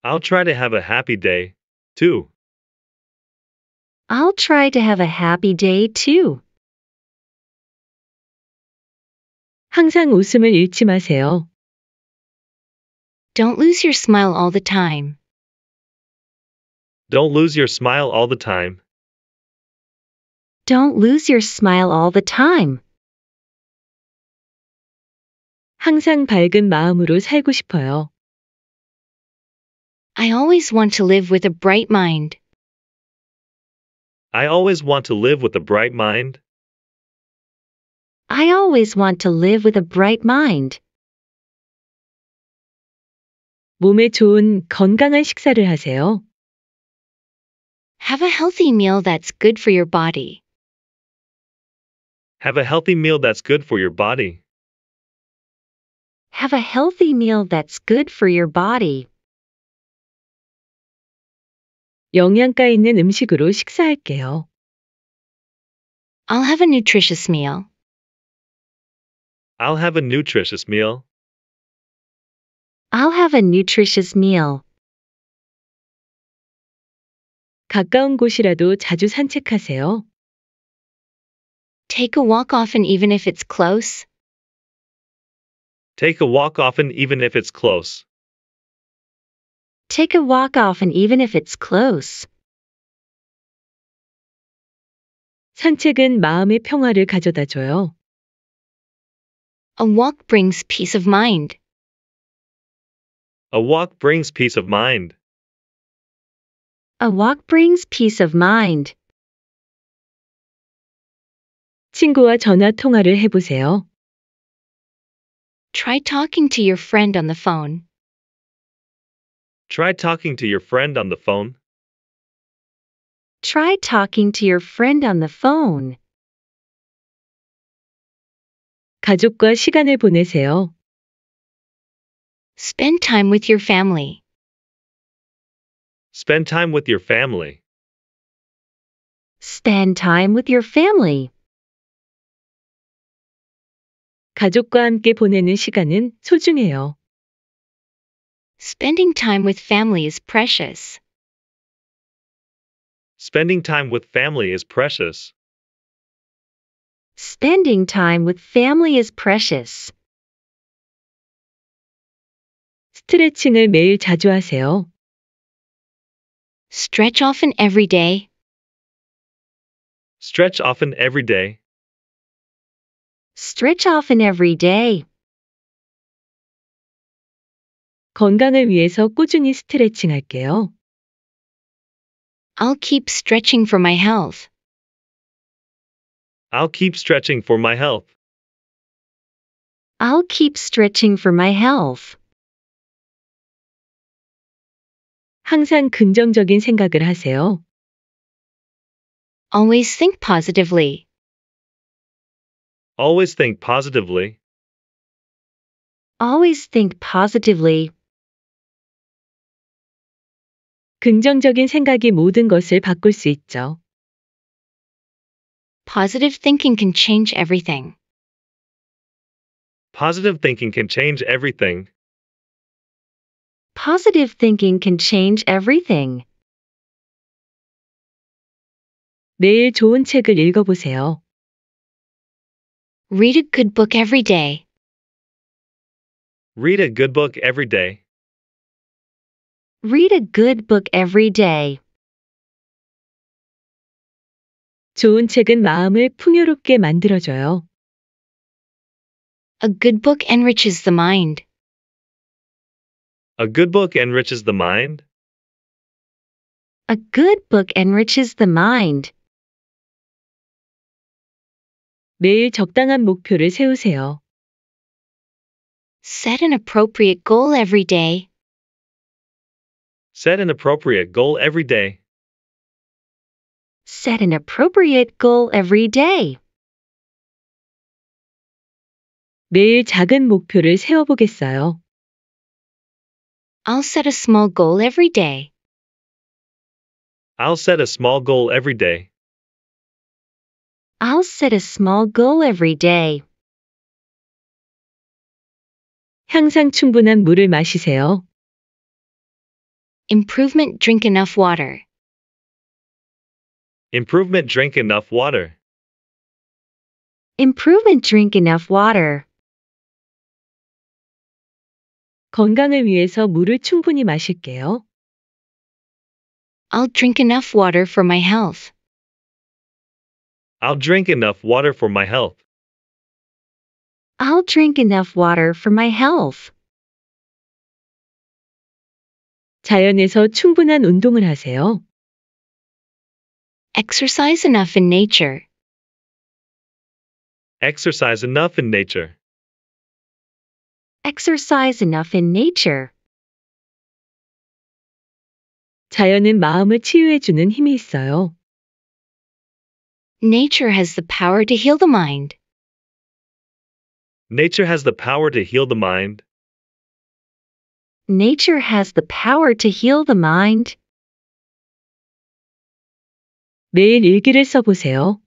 Speaker 2: I'll try to have a happy day, too.
Speaker 1: I'll try to have a happy day, too. 항상 웃음을 잃지 마세요. Don't lose your smile all the time.
Speaker 2: Don't lose your smile all the time.
Speaker 1: Don't lose your smile all the time. 항상 밝은 마음으로 살고 싶어요. I always want to live with a bright mind.
Speaker 2: I always want to live with a bright mind.
Speaker 1: I always want to live with a bright mind. 몸에 좋은 건강한 식사를 하세요. Have a healthy meal that's good for your body.
Speaker 2: Have a healthy meal that's good for your body.
Speaker 1: Have a healthy meal that's good for your body. 영양가 있는 음식으로 식사할게요. I'll have a nutritious meal.
Speaker 2: I'll have a nutritious meal.
Speaker 1: I'll have a nutritious meal. 가까운 곳이라도 자주 산책하세요. Take a walk often even if it's close.
Speaker 2: Take a walk often even if it's close.
Speaker 1: Take a walk often even if it's close. 산책은 마음의 평화를 가져다 줘요. A walk brings peace of mind.
Speaker 2: A walk brings peace of mind.
Speaker 1: A walk brings peace of mind. 친구와 전화 통화를 해보세요. Try talking to your friend on the phone.
Speaker 2: Try talking to your friend on the phone.
Speaker 1: Try talking to your friend on the phone. 가족과 시간을 보내세요. Spend time with your family.
Speaker 2: Spend time with your family.
Speaker 1: Spend time with your family. 가족과 함께 보내는 시간은 소중해요. Spending time with family is precious.
Speaker 2: Spending time with family is precious.
Speaker 1: Spending time with family is precious. 스트레칭을 매일 자주 하세요. Stretch often every day.
Speaker 2: Stretch often every day.
Speaker 1: Stretch often every day. 건강을 위해서 스트레칭할게요. I'll keep stretching for my health.
Speaker 2: I'll keep stretching for my
Speaker 1: health. I'll keep stretching for my health. 항상 긍정적인 생각을 하세요. Always think positively.
Speaker 2: Always think positively.
Speaker 1: Always think positively. 긍정적인 생각이 모든 것을 바꿀 수 있죠. Positive thinking can change everything.
Speaker 2: Positive thinking can change everything.
Speaker 1: Positive thinking can change everything. 내일 좋은 책을 읽어보세요. Read a good book every day.
Speaker 2: Read a good book every
Speaker 3: day.
Speaker 1: Read a good book every day. 좋은 책은 마음을 풍요롭게 만들어줘요. A good book enriches the mind.
Speaker 2: A good book enriches the mind.
Speaker 1: A good book enriches the mind. 매일 적당한 목표를 세우세요. Set an appropriate goal every day.
Speaker 2: Set an appropriate goal every day.
Speaker 1: Set an appropriate goal every day. 매일 작은 목표를 세워보겠어요. I'll set a small goal every day.
Speaker 2: I'll set a small goal every day.
Speaker 1: I'll set a small goal every day. 항상 충분한 물을 마시세요. Improvement drink enough water.
Speaker 2: Improvement drink enough water.
Speaker 1: Improvement drink enough water. 건강을 위해서 물을 충분히 마실게요. I'll drink enough water for my health.
Speaker 2: I'll drink enough water for my health.
Speaker 1: I'll drink enough water for my health. 자연에서 충분한 운동을 하세요. Exercise enough in nature.
Speaker 2: Exercise enough in nature.
Speaker 1: Exercise enough in nature. 자연은 마음을 치유해 주는 힘이 있어요. Nature has the power to heal the mind.
Speaker 2: Nature has the power to heal the mind.
Speaker 1: Nature has the power to heal the mind. 매일 일기를 써보세요.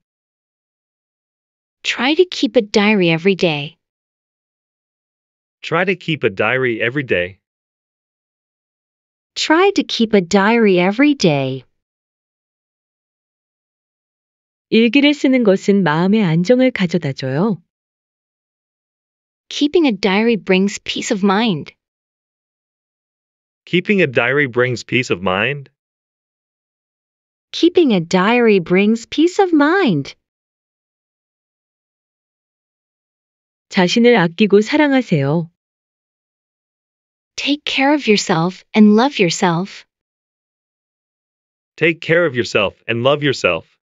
Speaker 1: Try to keep a diary every day.
Speaker 2: Try to keep a diary every day.
Speaker 1: Try to keep a diary every day. 일기를 쓰는 것은 마음의 안정을 가져다 줘요. Keeping a diary brings peace of mind.
Speaker 2: Keeping a diary brings peace of mind.
Speaker 1: Keeping a diary brings peace of mind. 자신을 아끼고 사랑하세요. Take care of yourself and love yourself.
Speaker 2: Take care of yourself and love yourself.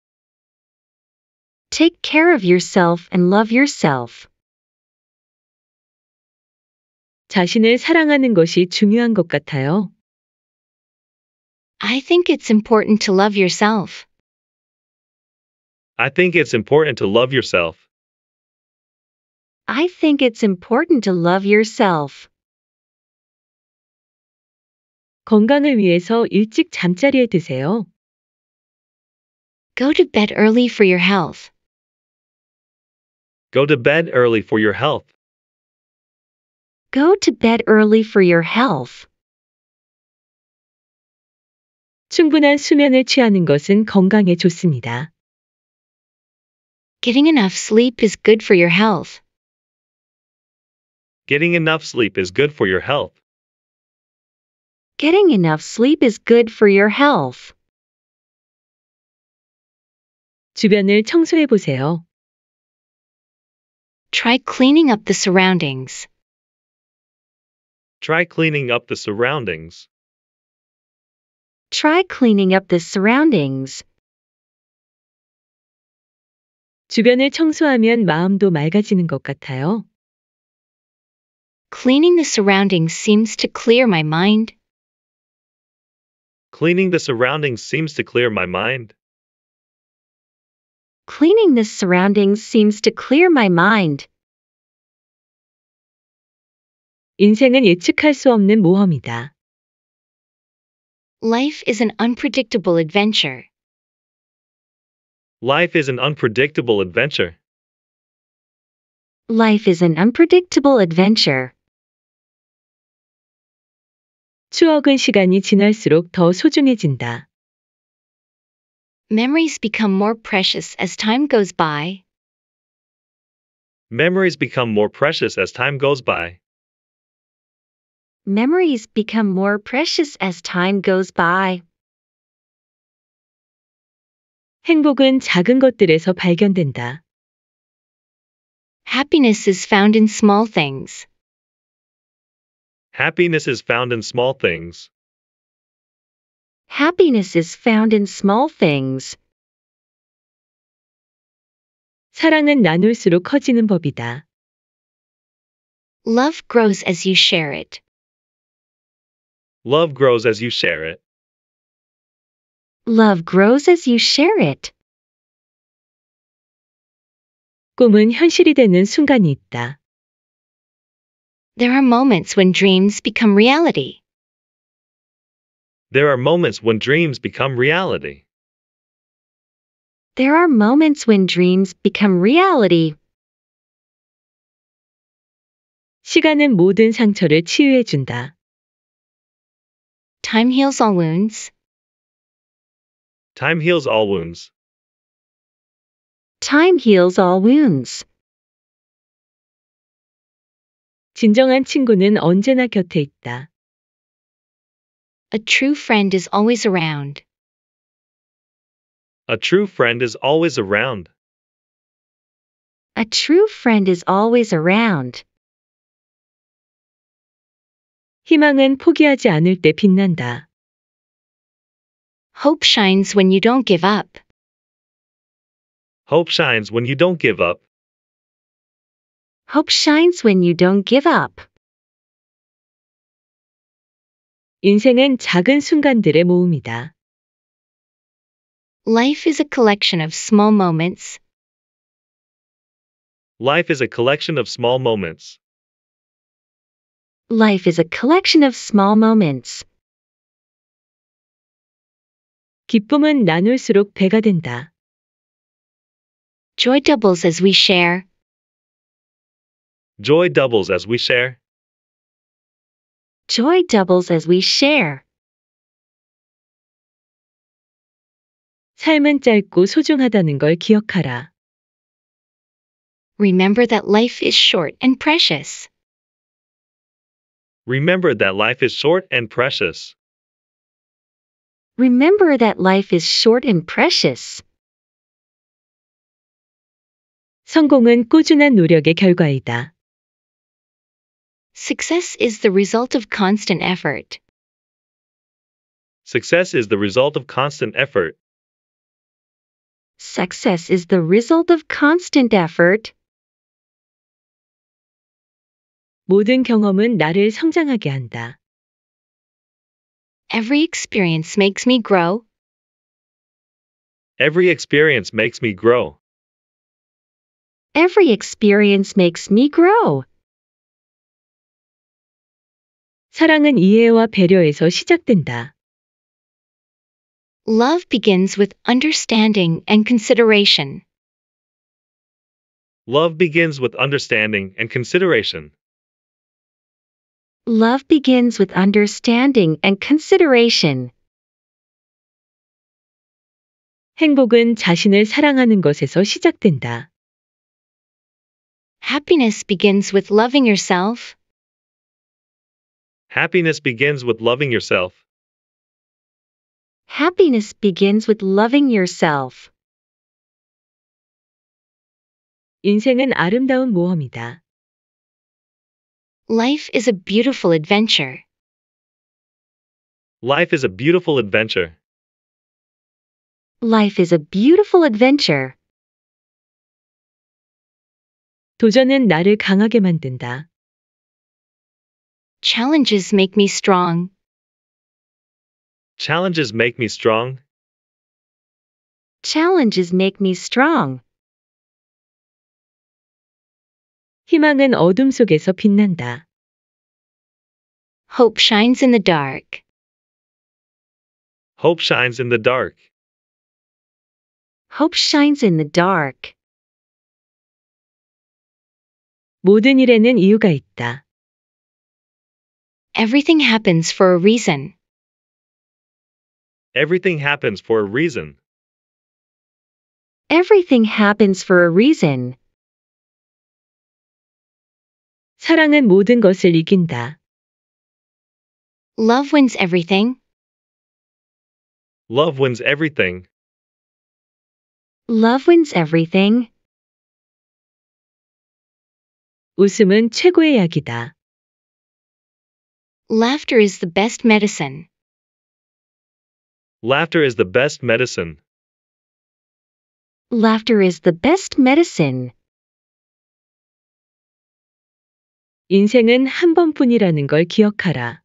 Speaker 1: Take care of yourself and love yourself. 자신을 사랑하는 것이 중요한 것 같아요. I think it's important to love yourself.
Speaker 2: I think it's important to love yourself.
Speaker 1: I think it's important to love yourself. 건강을 위해서 일찍 잠자리에 드세요. Go to bed early for your health.
Speaker 3: Go
Speaker 2: to bed early for your health.
Speaker 1: Go to bed early for your health. 충분한 수면을 취하는 것은 건강에 좋습니다. Getting enough sleep is good for your health.
Speaker 2: Getting enough sleep is good for your health.
Speaker 1: Getting enough sleep is good for your health. 주변을 청소해 보세요. Try cleaning up the surroundings.
Speaker 2: Try cleaning up the surroundings.
Speaker 1: Try cleaning up the surroundings. 주변을 청소하면 마음도 맑아지는 것 같아요. Cleaning the surroundings seems to clear my mind.
Speaker 2: Cleaning the surroundings seems to clear my
Speaker 1: mind. Cleaning the surroundings seems to clear my mind. 인생은 예측할 수 없는 모험이다. Life is an unpredictable adventure.
Speaker 2: Life is an unpredictable adventure.
Speaker 1: Life is an unpredictable adventure. 추억은 시간이 지날수록 더 소중해진다. Memories become more precious as time goes by.
Speaker 2: Memories become more precious as time goes by.
Speaker 1: Memories become more precious as time goes by. 행복은 작은 것들에서 발견된다. Happiness is found in small things.
Speaker 2: Happiness is found in small things.
Speaker 1: Happiness is found in small things. 사랑은 나눌수록 커지는 법이다. Love grows as you share it.
Speaker 2: Love grows as you share it.
Speaker 1: Love grows as you share it. 꿈은 현실이 되는 순간이 있다. There are moments when dreams become reality.
Speaker 2: There are moments when dreams become reality.
Speaker 1: There are moments when dreams become reality. 시간은 모든 상처를 치유해 준다. Time heals all wounds.
Speaker 2: Time heals all wounds.
Speaker 1: Time heals all wounds. 진정한 친구는 언제나 곁에 있다. A true friend is always around.
Speaker 2: A true friend is always around.
Speaker 1: A true friend is always around. 희망은 포기하지 않을 때 빛난다. Hope shines when you don't give up.
Speaker 2: Hope shines when you don't give up.
Speaker 1: Hope shines when you don't give up. 인생은 작은 순간들의 모음이다. Life is a collection of small moments.
Speaker 2: Life is a collection of small moments.
Speaker 1: Life is a collection of small moments. 기쁨은 나눌수록 배가 된다. Joy doubles as we share.
Speaker 2: Joy doubles as we share.
Speaker 1: Joy doubles as we share. 삶은 짧고 소중하다는 걸 기억하라. Remember that life is short and precious.
Speaker 2: Remember that life is short and precious.
Speaker 1: Remember that life is short and precious. 성공은 꾸준한 노력의 결과이다. Success is the result of constant effort.
Speaker 2: Success is the result of constant effort.
Speaker 1: Success is the result of constant effort. 모든 경험은 나를 성장하게 한다. Every experience makes me grow.
Speaker 2: Every experience makes me grow.
Speaker 1: Every experience makes me grow. 사랑은 이해와 배려에서 시작된다. Love begins with understanding and consideration.
Speaker 2: Love begins with understanding and consideration.
Speaker 1: Love begins with understanding and consideration. 행복은 자신을 사랑하는 것에서 시작된다. Happiness begins with loving yourself
Speaker 2: Happiness begins with loving yourself.
Speaker 1: Happiness begins with loving yourself. 인생은 아름다운 모험이다. Life is a beautiful adventure.
Speaker 2: Life is a beautiful adventure.
Speaker 1: Life is a beautiful adventure. 도전은 나를 강하게 만든다. Challenges make me strong.
Speaker 2: Challenges make me strong.
Speaker 1: Challenges make me strong. 희망은 어둠 속에서 빛난다. Hope shines in the dark.
Speaker 2: Hope shines in the dark.
Speaker 1: Hope shines in the dark. 모든 일에는 이유가 있다. Everything happens for a reason.
Speaker 2: Everything happens for a reason.
Speaker 1: Everything happens for a reason. 사랑은 모든 것을 이긴다. Love wins everything.
Speaker 2: Love wins everything.
Speaker 1: Love wins everything. 웃음은 최고의 약이다. Laughter is the best medicine.
Speaker 2: Laughter is the best medicine.
Speaker 1: Laughter is the best medicine. 인생은 한 번뿐이라는 걸 기억하라.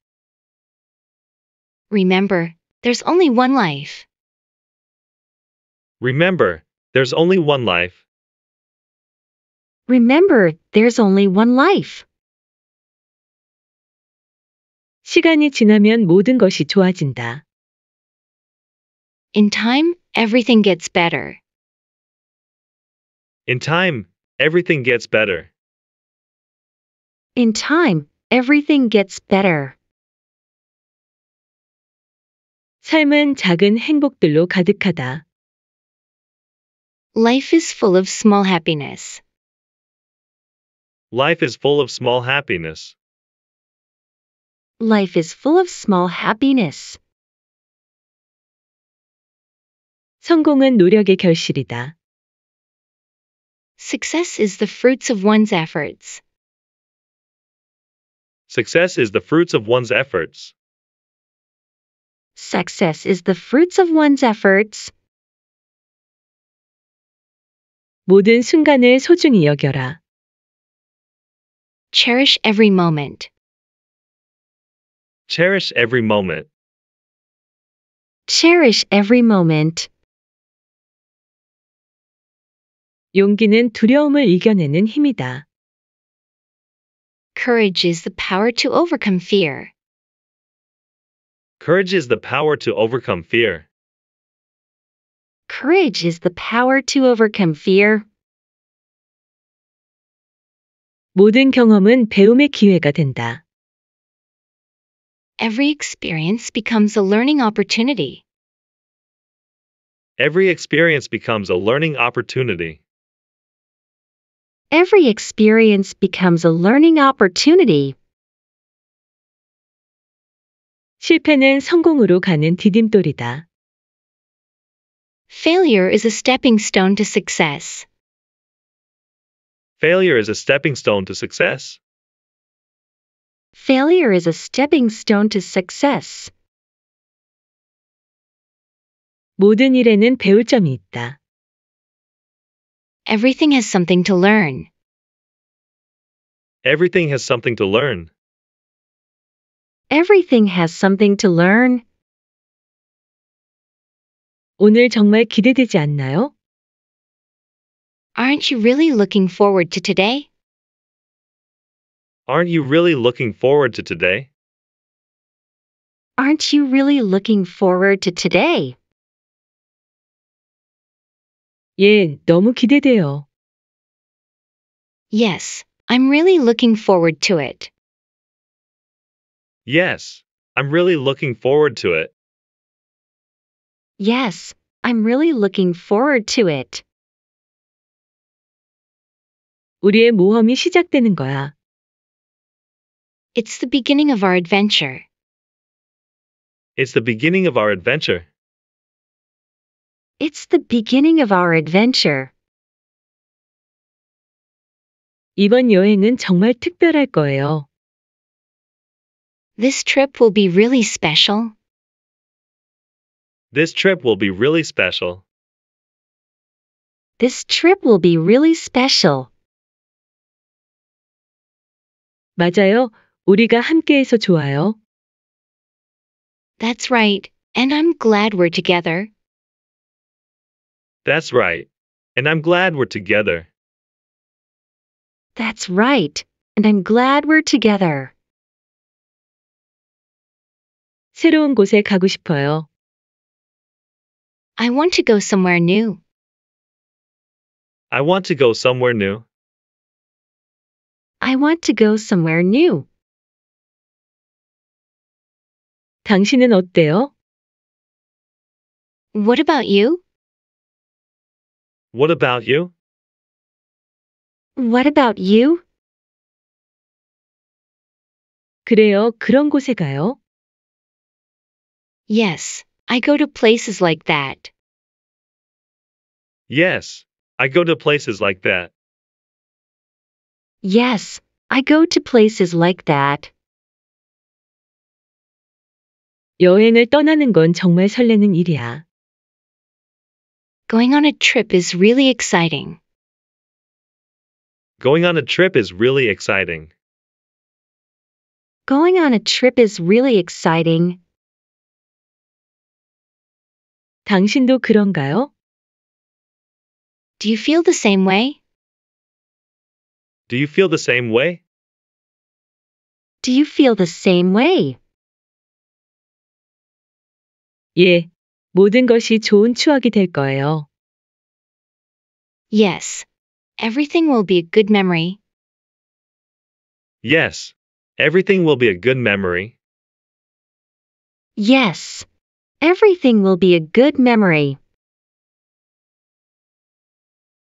Speaker 1: Remember, there's only one life.
Speaker 2: Remember, there's only one life.
Speaker 1: Remember, there's only one life. 시간이 지나면 모든 것이 좋아진다. In time, everything gets better.
Speaker 2: In time, everything gets better.
Speaker 1: In time, everything gets better. 삶은 작은 행복들로 가득하다. Life is full of small happiness.
Speaker 2: Life is full of small happiness.
Speaker 1: Life is full of small happiness. 성공은 노력의 결실이다. Success is the fruits of one's efforts.
Speaker 2: Success is the fruits of one's efforts.
Speaker 1: Success is the fruits of one's efforts. 모든 순간을 소중히 여겨라. Cherish every moment.
Speaker 2: Cherish every moment.
Speaker 1: Cherish every moment. 용기는 두려움을 이겨내는 힘이다. Courage is the power to overcome fear.
Speaker 2: Courage is the power to overcome fear.
Speaker 1: Courage is the power to overcome fear. 모든 경험은 배움의 기회가 된다 every experience becomes a learning opportunity. Every
Speaker 2: experience becomes a learning opportunity.
Speaker 1: Every experience becomes a learning opportunity. 실패는 성공으로 가는 디딤돌이다. Failure is a stepping stone to success.
Speaker 2: Failure is a stepping stone to success.
Speaker 1: Failure is a stepping stone to success. 모든 일에는 배울 점이 있다. Everything has something to learn.
Speaker 2: Everything has something to learn.
Speaker 1: Everything has something to learn. 오늘 정말 기대되지 않나요? Aren't you really looking forward to today?
Speaker 2: Aren't you really looking forward to today?
Speaker 1: Aren't you really looking forward to today? 예, 너무 기대돼요. Yes, I'm really looking forward to it.
Speaker 3: Yes,
Speaker 2: I'm really looking forward to it.
Speaker 1: Yes, I'm really looking forward to it. 우리의 모험이 시작되는 거야. It's the beginning of our adventure.
Speaker 2: It's the beginning of our adventure.
Speaker 1: It's the beginning of our adventure. 이번 여행은 정말 특별할 거예요. This trip will be really special.
Speaker 2: This trip will be really special.
Speaker 1: This trip will be really special. 맞아요. 우리가 함께해서 좋아요. That's right, and I'm glad we're together.
Speaker 2: That's right, and I'm glad we're together.
Speaker 1: That's right, and I'm glad we're together. 새로운 곳에 가고 싶어요. I want to go somewhere new.
Speaker 2: I want to go somewhere new.
Speaker 1: I want to go somewhere new. 당신은 어때요? What about you?
Speaker 2: What about you?
Speaker 1: What about you? 그래요. 그런 곳에 가요. Yes, I go to places like that.
Speaker 2: Yes, I go to places like that.
Speaker 1: Yes, I go to places like that. 여행을 떠나는 건 정말 설레는 일이야. Going on a trip is really exciting.
Speaker 2: Going on a trip is really exciting.
Speaker 1: Going on a trip is really exciting. 당신도 그런가요? Do you feel the same way? Do
Speaker 2: you feel the same way?
Speaker 1: Do you feel the same way? 예, 모든 것이 좋은 추억이 될 거예요. Yes, everything will be a good memory.
Speaker 2: Yes, everything will be a good memory.
Speaker 1: Yes, everything will be a good memory.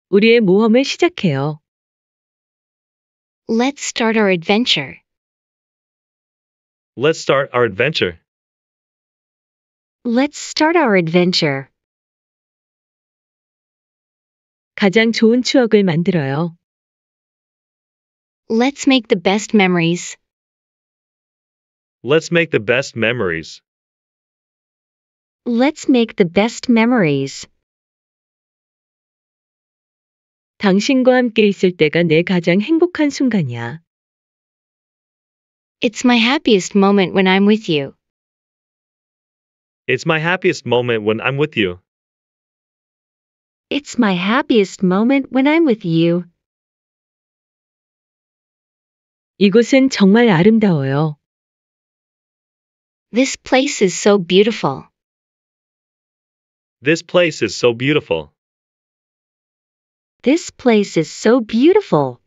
Speaker 1: 우리의 모험을 시작해요. Let's start our adventure.
Speaker 2: Let's start our
Speaker 3: adventure.
Speaker 1: Let's start our adventure. 가장 좋은 추억을 만들어요. Let's make the best memories.
Speaker 2: Let's make the best memories.
Speaker 1: Let's make the best memories. 당신과 함께 있을 때가 내 가장 행복한 순간이야. It's my happiest moment when I'm with you.
Speaker 2: It's my happiest moment when I'm with you.
Speaker 1: It's my happiest moment when I'm with you. 이곳은 정말 아름다워요. This place is so beautiful.
Speaker 2: This place is so
Speaker 3: beautiful.
Speaker 1: This place is so beautiful.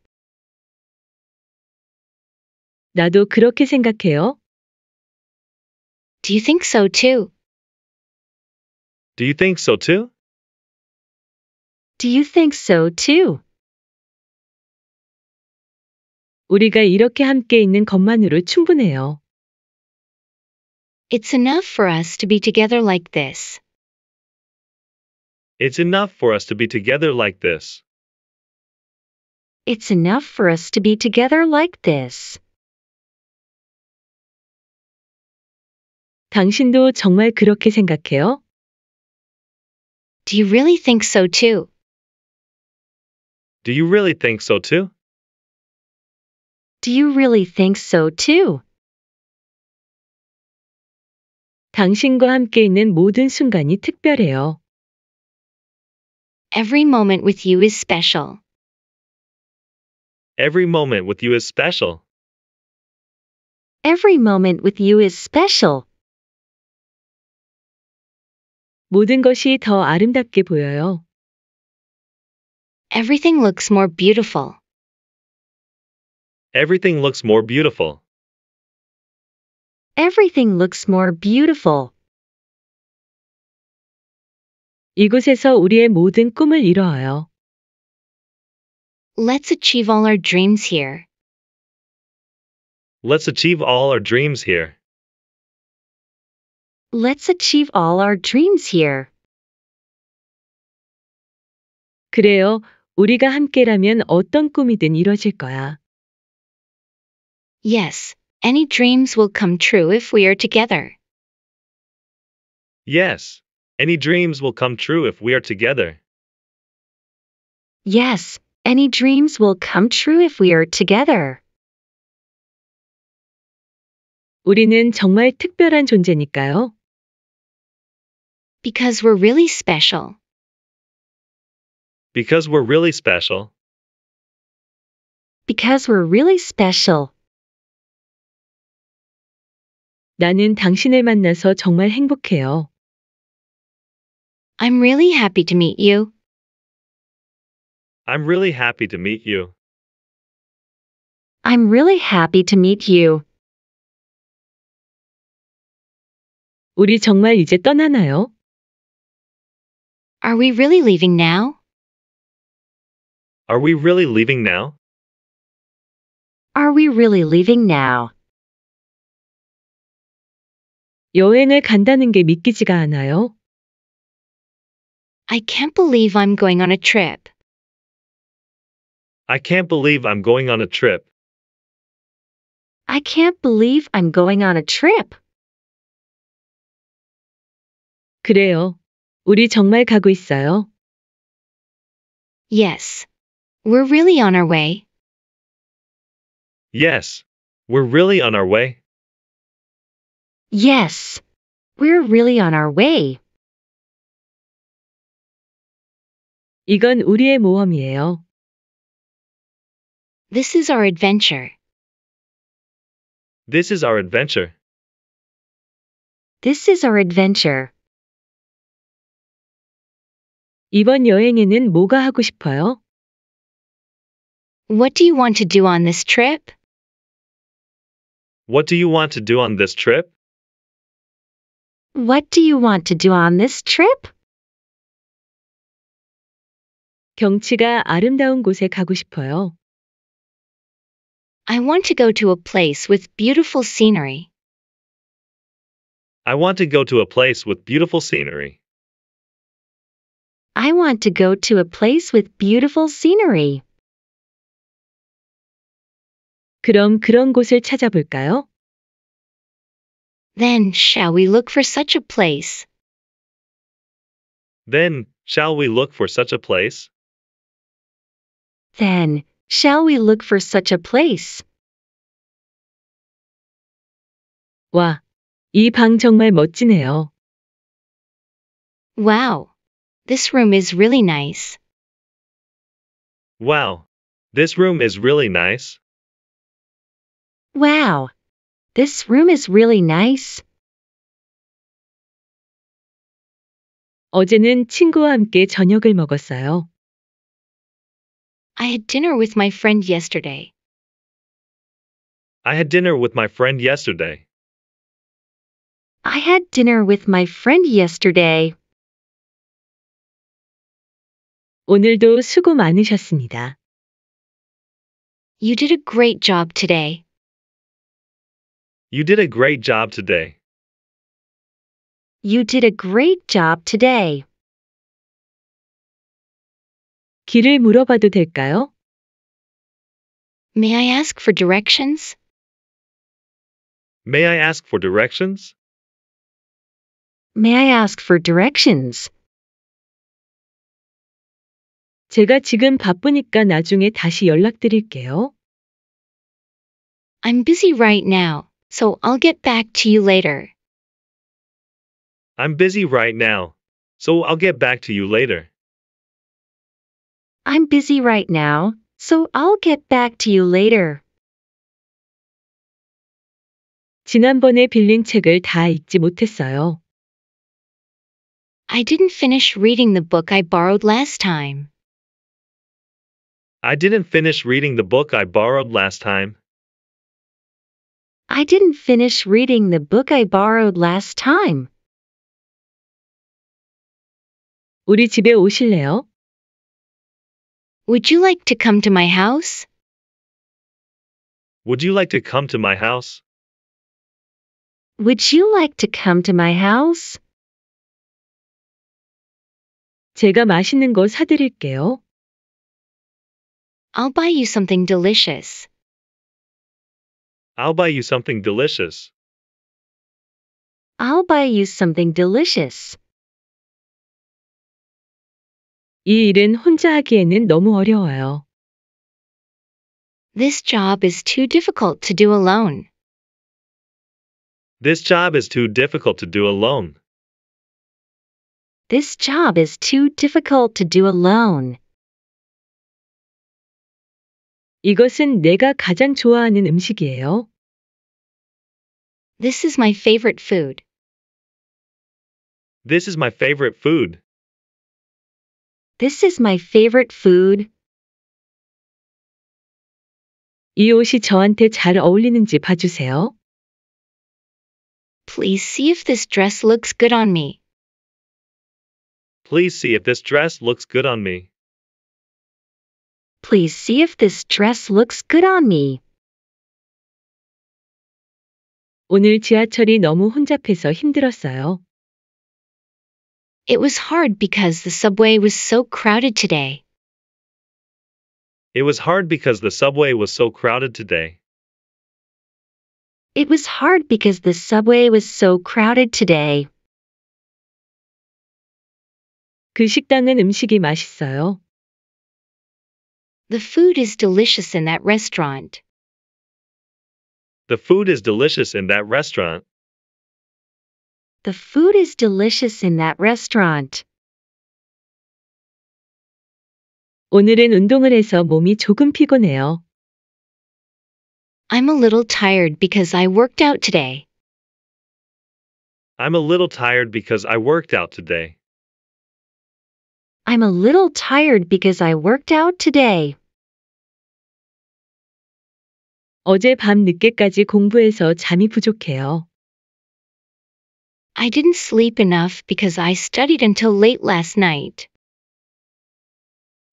Speaker 1: 나도 그렇게 생각해요. Do you think so too?
Speaker 2: Do you think so too?
Speaker 1: Do you think so too? 우리가 이렇게 함께 있는 것만으로 충분해요. It's enough for us to be together like this.
Speaker 2: It's enough for us to be together like this.
Speaker 1: It's enough for us to be together like this. 당신도 정말 그렇게 생각해요? Do you really think so too?
Speaker 2: Do you really think so too?
Speaker 1: Do you really think so too? 당신과 함께 있는 모든 순간이 특별해요. Every moment with you is special.
Speaker 2: Every moment with you is special.
Speaker 1: Every moment with you is special. 모든 것이 더 아름답게 보여요. Everything looks more beautiful.
Speaker 2: Everything looks more beautiful.
Speaker 1: Everything looks more beautiful. 이곳에서 우리의 모든 꿈을 이뤄요. Let's achieve all our dreams here.
Speaker 2: Let's achieve all our dreams here.
Speaker 1: Let's achieve all our dreams here. 그래요. 우리가 함께라면 어떤 꿈이든 이루어질 거야. Yes, any dreams will come true if we are together.
Speaker 2: Yes, any dreams will come true if we are together.
Speaker 1: Yes, any dreams will come true if we are together. 우리는 정말 특별한 존재니까요. Because we're really special.
Speaker 2: Because we're really special.
Speaker 1: Because we're really special. 나는 당신을 만나서 정말 행복해요. I'm really happy to meet you.
Speaker 2: I'm really happy to meet you.
Speaker 1: I'm really happy to meet you. 우리 정말 이제 떠나나요? Are we really leaving now?
Speaker 2: Are we really leaving now?
Speaker 1: Are we really leaving now? 여행을 간다는 게 믿기지가 않아요. I can't believe I'm going on a trip.
Speaker 2: I can't believe I'm going on a trip.
Speaker 1: I can't believe I'm going on a trip. 그래요. 우리 정말 가고 있어요. Yes. We're really on our way.
Speaker 2: Yes. We're really on our way.
Speaker 1: Yes. We're really on our way. 이건 우리의 모험이에요. This is our adventure.
Speaker 2: This is our adventure.
Speaker 1: This is our adventure. 이번 여행에는 뭐가 하고 싶어요? What do you want to do on this trip?
Speaker 2: What do you want to do on this trip?
Speaker 1: What do you want to do on this trip? 경치가 아름다운 곳에 가고 싶어요. I want to go to a place with beautiful scenery.
Speaker 2: I want to go to a place with beautiful scenery.
Speaker 1: I want to go to a place with beautiful scenery. 그럼 그런 곳을 찾아볼까요? Then shall we look for such a place?
Speaker 2: Then, shall we look for such a place?
Speaker 1: Then, shall we look for such a place? 와, 이 정말 멋지네요. Wow, this room is really nice.
Speaker 2: Wow. This room is really nice.
Speaker 1: Wow. This room is really nice. 어제는 친구와 함께 저녁을 먹었어요. I had dinner with my friend yesterday.
Speaker 2: I had dinner with my friend yesterday.
Speaker 1: I had dinner with my friend yesterday. 오늘도 수고 많으셨습니다. You did a great job today.
Speaker 2: You did a great job today.
Speaker 1: You did a great job today. 길을 물어봐도 될까요? May I ask for directions?
Speaker 2: May I ask for directions?
Speaker 1: May I ask for directions? 제가 지금 바쁘니까 나중에 다시 연락드릴게요. I'm busy right now, so I'll get back to you later.
Speaker 2: I'm busy right now, so I'll get back to you later.
Speaker 1: I'm busy right now, so I'll get back to you later. 지난번에 빌린 책을 다 읽지 못했어요. I didn't finish reading the book I borrowed last time.
Speaker 2: I didn't finish reading the book I borrowed last time.
Speaker 1: I didn't finish reading the book I borrowed last time. 우리 집에 오실래요? Would you like to come to my house?
Speaker 2: Would you like to come to my house?
Speaker 1: Would you like to come to my house? 제가 맛있는 거 사드릴게요. I'll buy you something delicious.
Speaker 2: I'll buy you something delicious.
Speaker 1: I'll buy you something delicious. 이 일은 혼자 하기에는 너무 어려워요. This job is too difficult to do alone.
Speaker 2: This job is too difficult to do alone.
Speaker 1: This job is too difficult to do alone. 이것은 내가 가장 좋아하는 음식이에요. This is my favorite food.
Speaker 2: This is my favorite food.
Speaker 1: This is my favorite food. 이 옷이 저한테 잘 어울리는지 봐주세요. Please see if this dress looks good on me.
Speaker 2: Please see if this dress looks good on me.
Speaker 1: Please see if this dress looks good on me. 오늘 지하철이 너무 혼잡해서 힘들었어요. It was hard because the subway was so crowded today.
Speaker 2: It was hard because the subway was so crowded today.
Speaker 1: It was hard because the subway was so crowded today. 그 식당은 음식이 맛있어요. The food is delicious in that restaurant.
Speaker 2: The food is delicious in that restaurant.
Speaker 1: The food is delicious in that restaurant. 오늘은 운동을 해서 몸이 조금 피곤해요. I'm a little tired because I worked out today.
Speaker 2: I'm a little tired because I worked out today.
Speaker 1: I'm a little tired because I worked out today. 어제 늦게까지 공부해서 잠이 부족해요. I didn't sleep enough because I studied until late last night.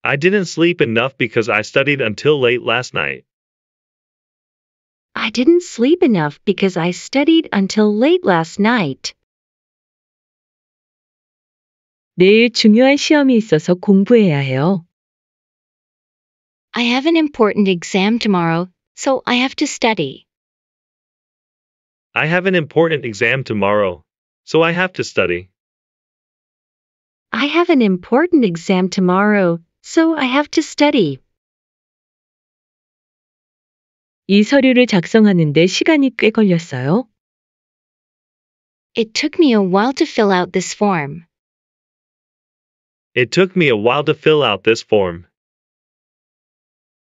Speaker 2: I didn't sleep enough because I studied until late last night.
Speaker 1: I didn't sleep enough because I studied until late last night. 내일 중요한 시험이 있어서 공부해야 해요. I have an important exam tomorrow, so I have to study.
Speaker 2: I have an important exam tomorrow, so I have to study.
Speaker 1: I have an important exam tomorrow, so I have to study. 이 서류를 작성하는데 시간이 꽤 걸렸어요. It took me a while to fill out this form.
Speaker 2: It took me a while to fill out this form.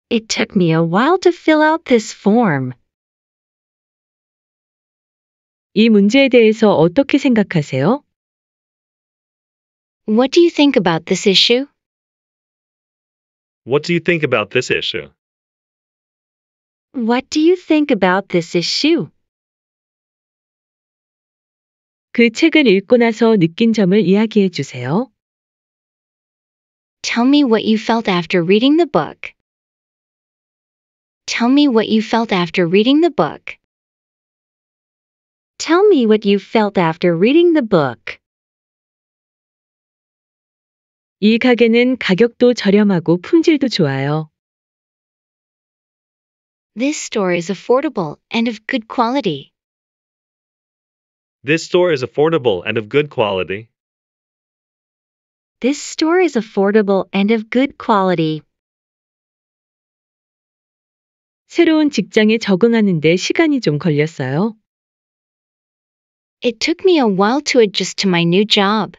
Speaker 1: It took me a while to fill out this form. 이 문제에 대해서 어떻게 생각하세요? What do you think about this issue?
Speaker 2: What do you think about this issue?
Speaker 1: What do you think about this issue? 그 책을 읽고 나서 느낀 점을 이야기해 주세요. Tell me what you felt after reading the book. Tell me what you felt after reading the book. Tell me what you felt after reading the book. 이 가게는 가격도 저렴하고 품질도 좋아요. This store is affordable and of good quality.
Speaker 2: This store is affordable and of good quality.
Speaker 1: This store is affordable and of good quality. 새로운 직장에 적응하는데 시간이 좀 걸렸어요. It took me a while to adjust to my new job.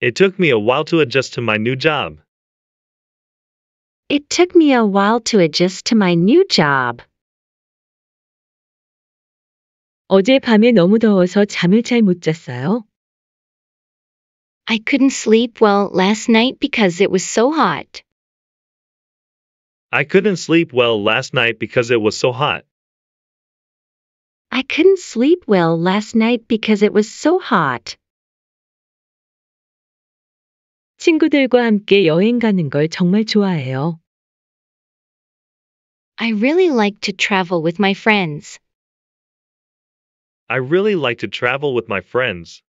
Speaker 2: It took me a while to adjust to my new job.
Speaker 1: It took me a while to adjust to my new job. 어제 밤에 너무 더워서 잠을 잘 못 잤어요. I couldn't sleep well last night because it was so hot.
Speaker 2: I couldn't sleep well last night because it was so hot.
Speaker 1: I couldn't sleep well last night because it was so hot. 친구들과 함께 여행 가는 걸 정말 좋아해요. I really like to travel with my friends.
Speaker 2: I really like to travel with my friends.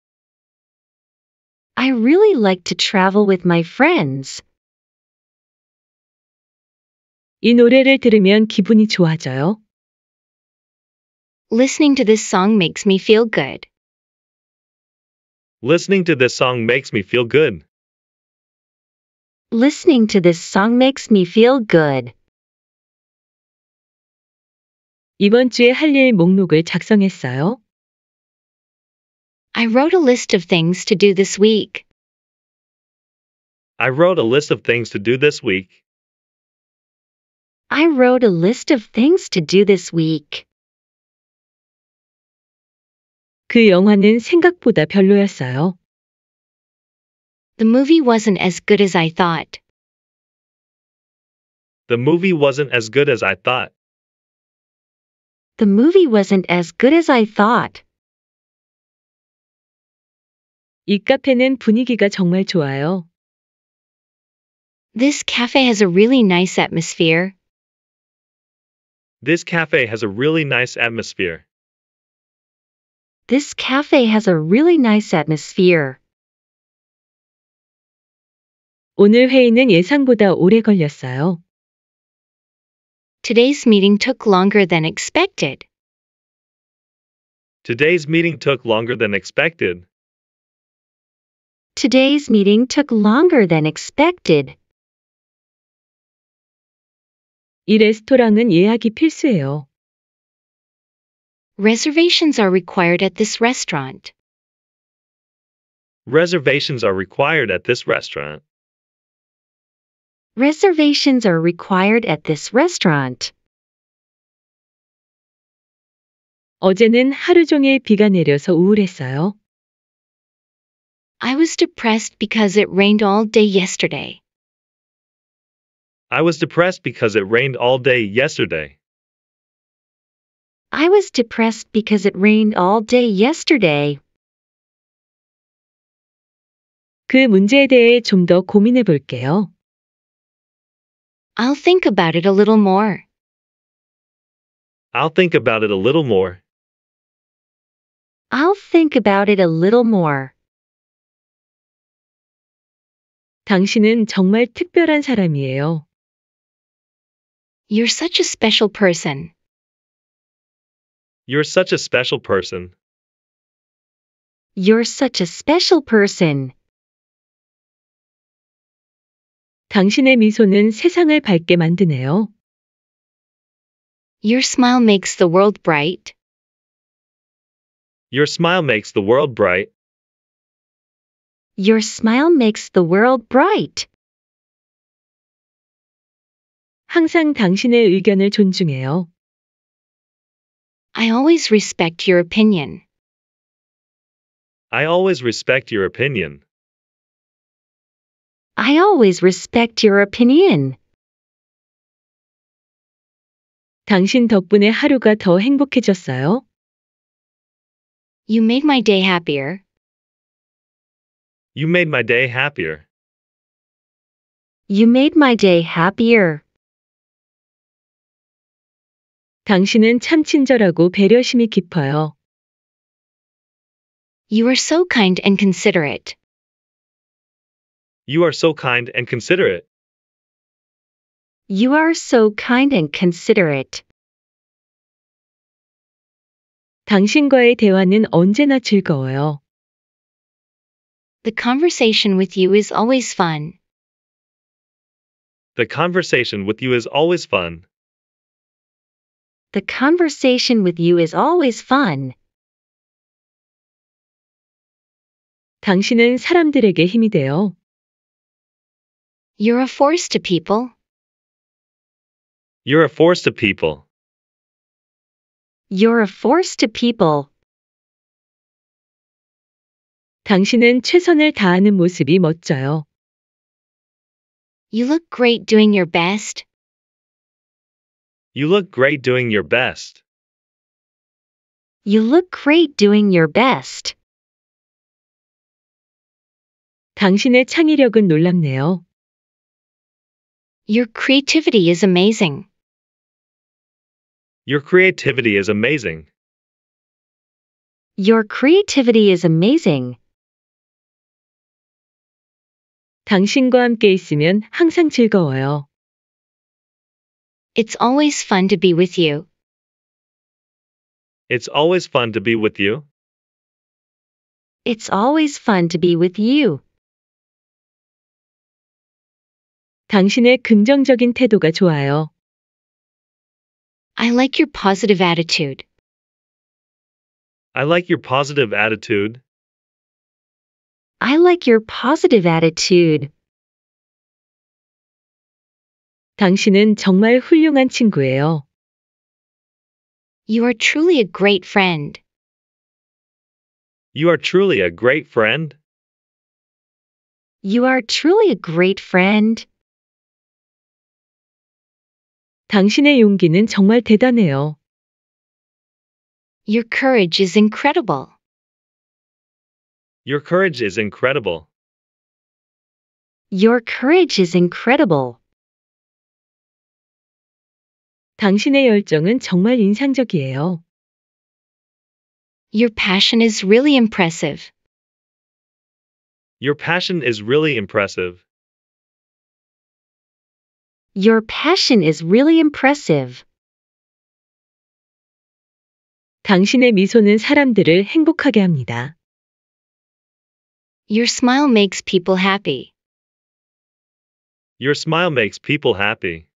Speaker 1: I really like to travel with my friends. 이 노래를 들으면 기분이 좋아져요. Listening to this song makes me feel good.
Speaker 2: Listening to this song makes me feel good.
Speaker 1: Listening to this song makes me feel good. 이번 주에 할 일 목록을 작성했어요. I wrote a list of things to do this week.
Speaker 2: I wrote a list of things to do this week.
Speaker 1: I wrote a list of things to do this week. 그 영화는 생각보다 별로였어요. The movie wasn't as good as I thought.
Speaker 2: The movie wasn't as good as I thought.
Speaker 1: The movie wasn't as good as I thought. 이 카페는 분위기가 정말 좋아요. This cafe has a really nice atmosphere.
Speaker 2: This cafe has a really nice atmosphere.
Speaker 1: This cafe has a really nice atmosphere. 오늘 회의는 예상보다 오래 걸렸어요. Today's meeting took longer than expected.
Speaker 2: Today's meeting took longer than expected.
Speaker 1: Today's meeting took longer than expected. 이 레스토랑은 예약이 필수예요. Reservations are required at this restaurant.
Speaker 2: Reservations are required at this
Speaker 3: restaurant.
Speaker 1: Reservations are required at this restaurant. 어제는 하루 종일 비가 내려서 우울했어요. I was depressed because it rained all day yesterday.
Speaker 2: I was depressed because it rained all day yesterday.
Speaker 1: I was depressed because it rained all day yesterday. 그 문제에 더 고민해 볼게요. I'll think about it a little more.
Speaker 2: I'll think about it a little more.
Speaker 1: I'll think about it a little more. 당신은 정말 특별한 사람이에요. You're such a special person.
Speaker 2: You're such a special person.
Speaker 1: You're such a special person. 당신의 미소는 세상을 밝게 만드네요. Your smile makes the world bright.
Speaker 2: Your smile makes the world bright.
Speaker 1: Your smile makes the world bright. 항상 당신의 의견을 존중해요. I always respect your opinion.
Speaker 2: I always respect your opinion.
Speaker 1: I always respect your opinion. 당신 덕분에 하루가 더 행복해졌어요. You made my day happier.
Speaker 2: You made my day happier.
Speaker 1: You made my day happier. 당신은 참 친절하고 배려심이 깊어요. You are so kind and considerate.
Speaker 2: You are so kind and considerate.
Speaker 1: You are so kind and considerate. 당신과의 대화는 언제나 즐거워요. The conversation with you is always fun.
Speaker 2: The conversation with you is always fun.
Speaker 1: The conversation with you is always fun. 당신은 사람들에게 돼요. You're a force to people.
Speaker 2: You're a force to people.
Speaker 1: You're a force to people. 당신은 최선을 다하는 모습이 멋져요. You look great doing your best.
Speaker 2: You look great doing your best.
Speaker 1: You look great doing your best. 당신의 창의력은 놀랍네요. Your creativity is amazing.
Speaker 2: Your creativity is amazing.
Speaker 1: Your creativity is amazing. 당신과 함께 있으면 항상 즐거워요. It's always fun to be with you.
Speaker 2: It's always fun to be with you.
Speaker 1: It's always fun to be with you. 당신의 긍정적인 태도가 좋아요. I like your positive attitude.
Speaker 2: I like your positive attitude.
Speaker 1: I like your positive attitude. 당신은 정말 훌륭한 친구예요. You are truly a great friend.
Speaker 2: You are truly a great friend.
Speaker 1: You are truly a great friend. 당신의 용기는 정말 대단해요. Your courage is incredible.
Speaker 2: Your courage is incredible.
Speaker 1: Your courage is incredible. 당신의 열정은 정말 인상적이에요. Your passion is really impressive.
Speaker 2: Your passion is really impressive.
Speaker 1: Your passion is really impressive. 당신의 미소는 사람들을 행복하게 합니다. Your smile makes people happy.
Speaker 2: Your smile makes people happy.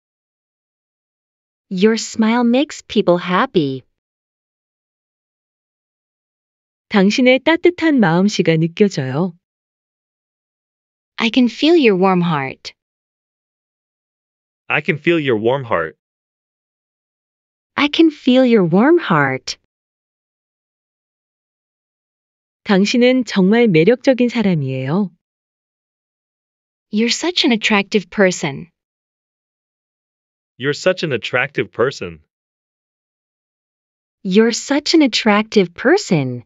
Speaker 1: Your smile makes people happy. 당신의 따뜻한 마음씨가 느껴져요. I can feel your warm heart.
Speaker 2: I can feel your warm heart.
Speaker 1: I can feel your warm heart. 당신은 정말 매력적인 사람이에요. You're such an attractive person.
Speaker 2: You're such an attractive person.
Speaker 1: You're such an attractive person.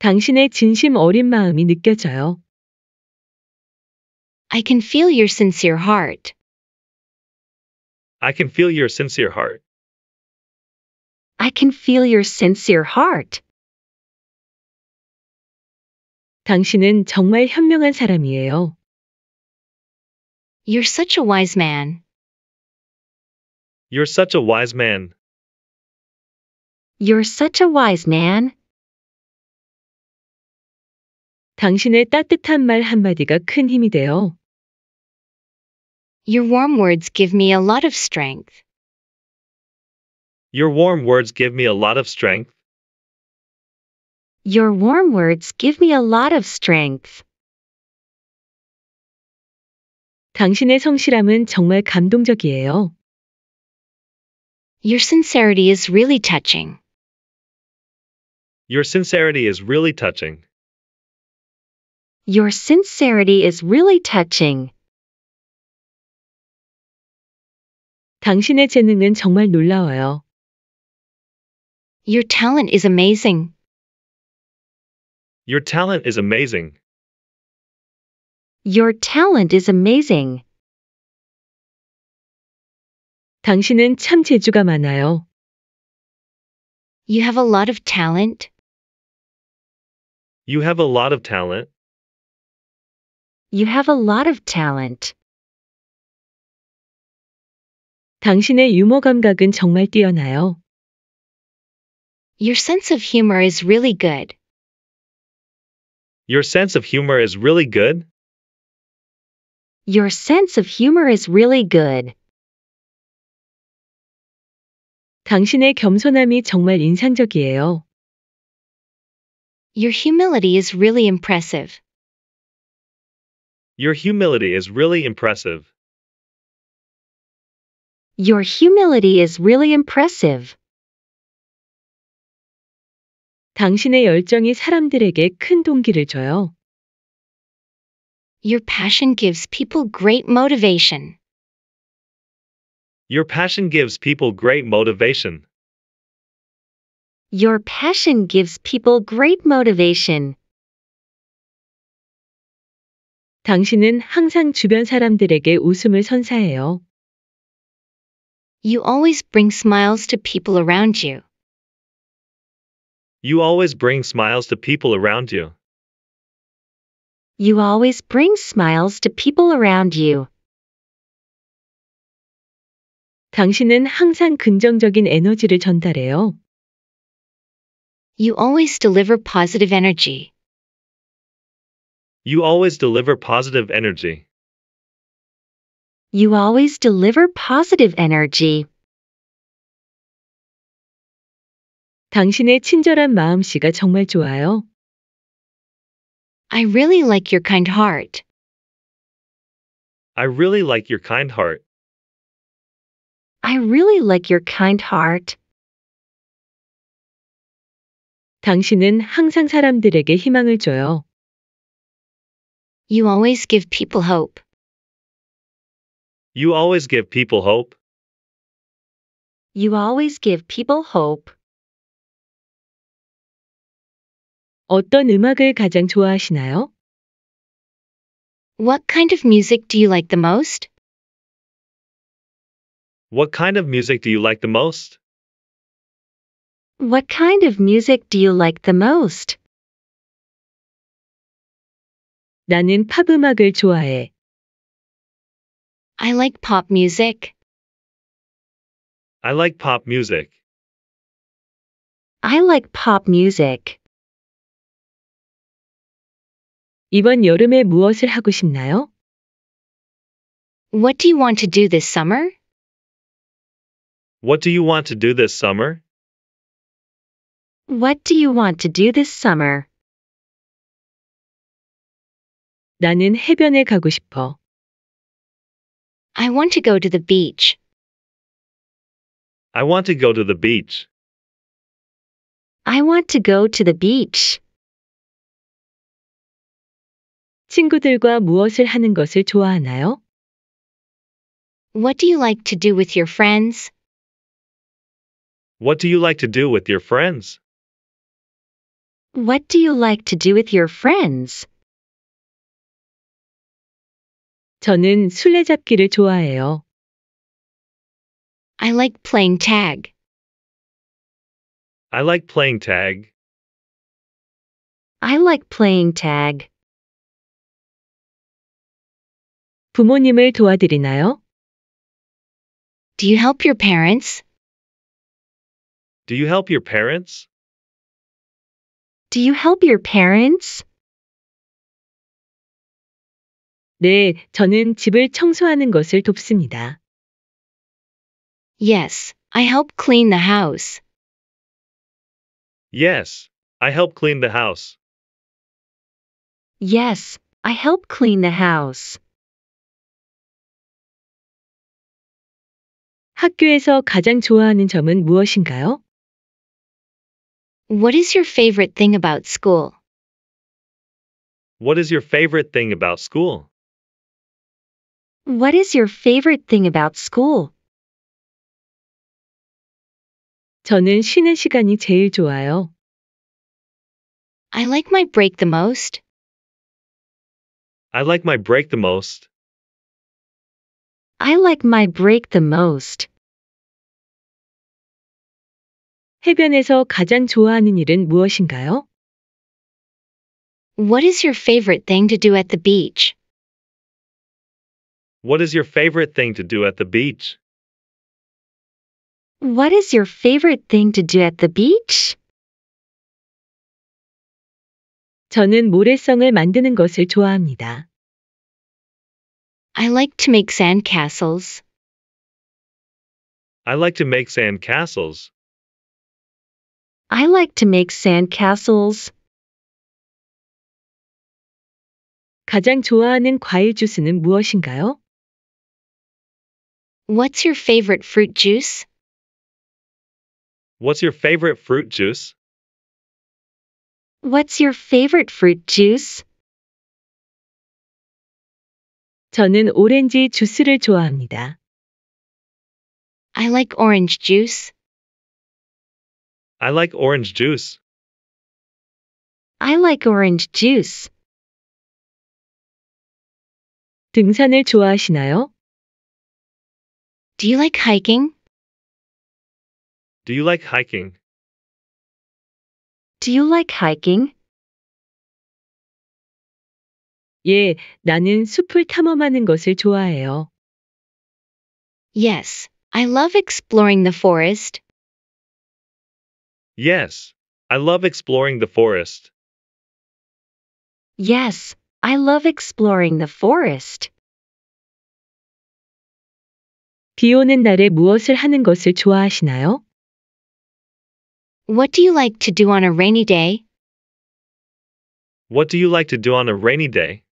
Speaker 1: 당신의 진심 어린 마음이 느껴져요. I can feel your sincere heart.
Speaker 2: I can feel your sincere heart.
Speaker 1: I can feel your sincere heart. 당신은 정말 현명한 사람이에요. You're such a wise man.
Speaker 2: You're such a wise man.
Speaker 1: You're such a wise man. 당신의 따뜻한 말 한마디가 큰 힘이 돼요. Your warm words give me a lot of strength.
Speaker 2: Your warm words give me a lot of strength.
Speaker 1: Your warm words give me a lot of strength. 당신의 성실함은 정말 감동적이에요. Your sincerity is really touching.
Speaker 2: Your sincerity is really touching.
Speaker 1: Your sincerity is really touching. 당신의 재능은 정말 놀라워요. Your talent is amazing.
Speaker 2: Your talent is amazing.
Speaker 1: Your talent is amazing. 당신은 참 재주가 많아요. You have a lot of talent.
Speaker 2: You have a lot of talent.
Speaker 1: You have a lot of talent. 당신의 유머 감각은 정말 뛰어나요. Your sense of humor is really good.
Speaker 2: Your sense of humor is really good?
Speaker 1: Your sense of humor is really good. 당신의 겸손함이 정말 인상적이에요. Your humility is really impressive.
Speaker 2: Your humility is really impressive.
Speaker 1: Your humility is really impressive. 당신의 열정이 사람들에게 큰 동기를 줘요. Your passion gives people great motivation.
Speaker 2: Your passion gives people great motivation.
Speaker 1: Your passion gives people great motivation. 당신은 항상 주변 사람들에게 웃음을 선사해요. You always bring smiles to people around you.
Speaker 2: You always bring smiles to people around you.
Speaker 1: You always bring smiles to people around you. 당신은 항상 긍정적인 에너지를 전달해요. You always deliver positive energy.
Speaker 2: You always deliver positive energy.
Speaker 1: You always deliver positive energy. 당신의 친절한 마음씨가 정말 좋아요. I really like your kind heart.
Speaker 2: I really like your kind heart.
Speaker 1: I really like your kind heart. 당신은 항상 사람들에게 희망을 줘요. You always give people hope.
Speaker 2: You always give people hope.
Speaker 1: You always give people hope. 어떤 음악을 가장 좋아하시나요? What kind of music do you like the most?
Speaker 2: What kind of music do you like the most?
Speaker 1: What kind of music do you like the most? 나는 팝 음악을 좋아해. I like pop music.
Speaker 2: I like pop music.
Speaker 1: I like pop music. 이번 여름에 무엇을 하고 싶나요? What do you want to do this summer?
Speaker 2: What do you want to do this summer?
Speaker 1: What do you want to do this summer? 나는 해변에 가고 싶어. I want to go to the beach.
Speaker 2: I want to go to the beach.
Speaker 1: I want to go to the beach. 친구들과 무엇을 하는 것을 좋아하나요? What do you like to do with your friends?
Speaker 2: What do you like to do with your friends?
Speaker 1: What do you like to do with your friends? 저는 술래잡기를 좋아해요. I like playing tag.
Speaker 2: I like playing tag.
Speaker 1: I like playing tag. 부모님을 도와드리나요? Do you help your parents?
Speaker 2: Do you help your parents?
Speaker 1: Do you help your parents? 네, 저는 집을 청소하는 것을 돕습니다. Yes, I help clean the house.
Speaker 2: Yes, I help clean the house.
Speaker 1: Yes, I help clean the house. 학교에서 가장 좋아하는 점은 무엇인가요? What is your favorite thing about school?
Speaker 2: What is your favorite thing about school?
Speaker 1: What is your favorite thing about school? 저는 쉬는 시간이 제일 좋아요. I like my break the most.
Speaker 2: I like my break the most.
Speaker 1: I like my break the most. 해변에서 가장 좋아하는 일은 무엇인가요? What is your favorite thing to do at the beach?
Speaker 2: What is your favorite thing to do at the beach?
Speaker 1: What is your favorite thing to do at the beach? 저는 모래성을 만드는 것을 좋아합니다. I like to make castles.
Speaker 2: I like to make sand castles.
Speaker 1: I like to make sandcastles. 가장 좋아하는 과일 주스는 무엇인가요? What's your favorite fruit juice?
Speaker 2: What's your favorite fruit juice?
Speaker 1: What's your favorite fruit juice? 저는 오렌지 주스를 좋아합니다. I like orange juice.
Speaker 2: I like orange
Speaker 1: juice. I like orange juice. 등산을 좋아하시나요? Do you like hiking?
Speaker 2: Do you like hiking?
Speaker 1: Do you like hiking? 예, 나는 숲을 탐험하는 것을 좋아해요. Yes, I love exploring the forest.
Speaker 2: Yes, I love exploring the forest.
Speaker 1: Yes, I love exploring the forest. 비 오는 날에 무엇을 하는 것을 좋아하시나요? What do you like to do on a rainy day?
Speaker 2: What do you like to do on a rainy day?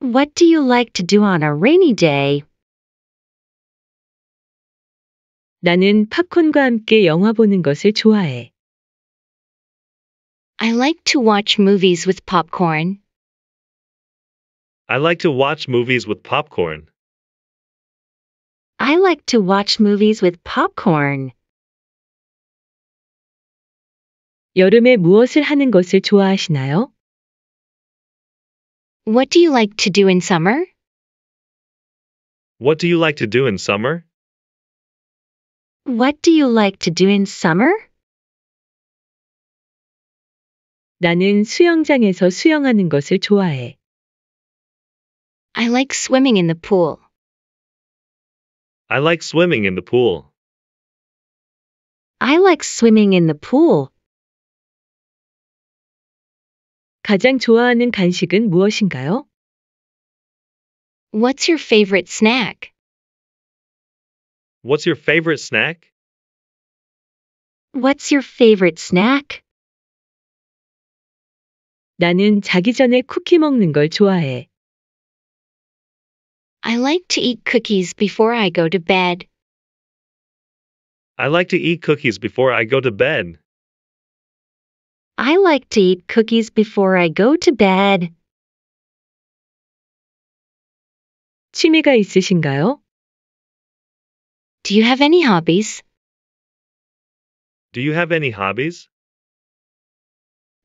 Speaker 1: What do you like to do on a rainy day? 나는 팝콘과 함께 영화 보는 것을 좋아해. I like to watch movies with popcorn.
Speaker 2: I like to watch movies with popcorn.
Speaker 1: I like to watch movies with popcorn. 여름에 무엇을 하는 것을 좋아하시나요? What do you like to do in summer?
Speaker 2: What do you like to do in summer?
Speaker 1: What do you like to do in summer? 나는 수영장에서 수영하는 것을 좋아해. I like swimming in the pool.
Speaker 2: I like swimming in the pool.
Speaker 1: I like swimming in the pool. 가장 좋아하는 간식은 무엇인가요? What's your favorite snack?
Speaker 2: What's your favorite snack?
Speaker 1: What's your favorite snack? 나는 자기 전에 쿠키 먹는 걸 좋아해. I like to eat cookies before I go to bed.
Speaker 2: I like to eat cookies before I go to bed.
Speaker 1: I like to eat cookies before I go to bed. 취미가 있으신가요? Do you have any hobbies?
Speaker 2: Do you have any hobbies?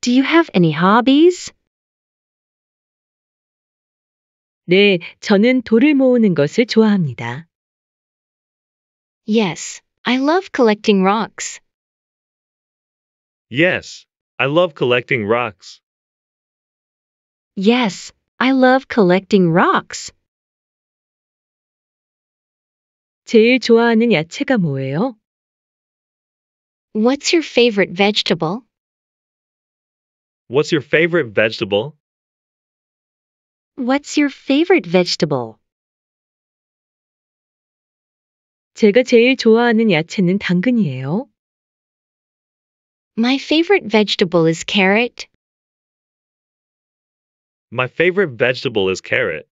Speaker 1: Do you have any hobbies? 네, 저는 돌을 모으는 것을 좋아합니다. Yes, I love collecting rocks.
Speaker 2: Yes, I love collecting rocks.
Speaker 1: Yes, I love collecting rocks. 제일 좋아하는 야채가 뭐예요? What's your favorite vegetable?
Speaker 2: What's your favorite vegetable?
Speaker 1: What's your favorite vegetable? 제가 제일 좋아하는 야채는 당근이에요. My favorite vegetable is carrot.
Speaker 2: My favorite vegetable is carrot.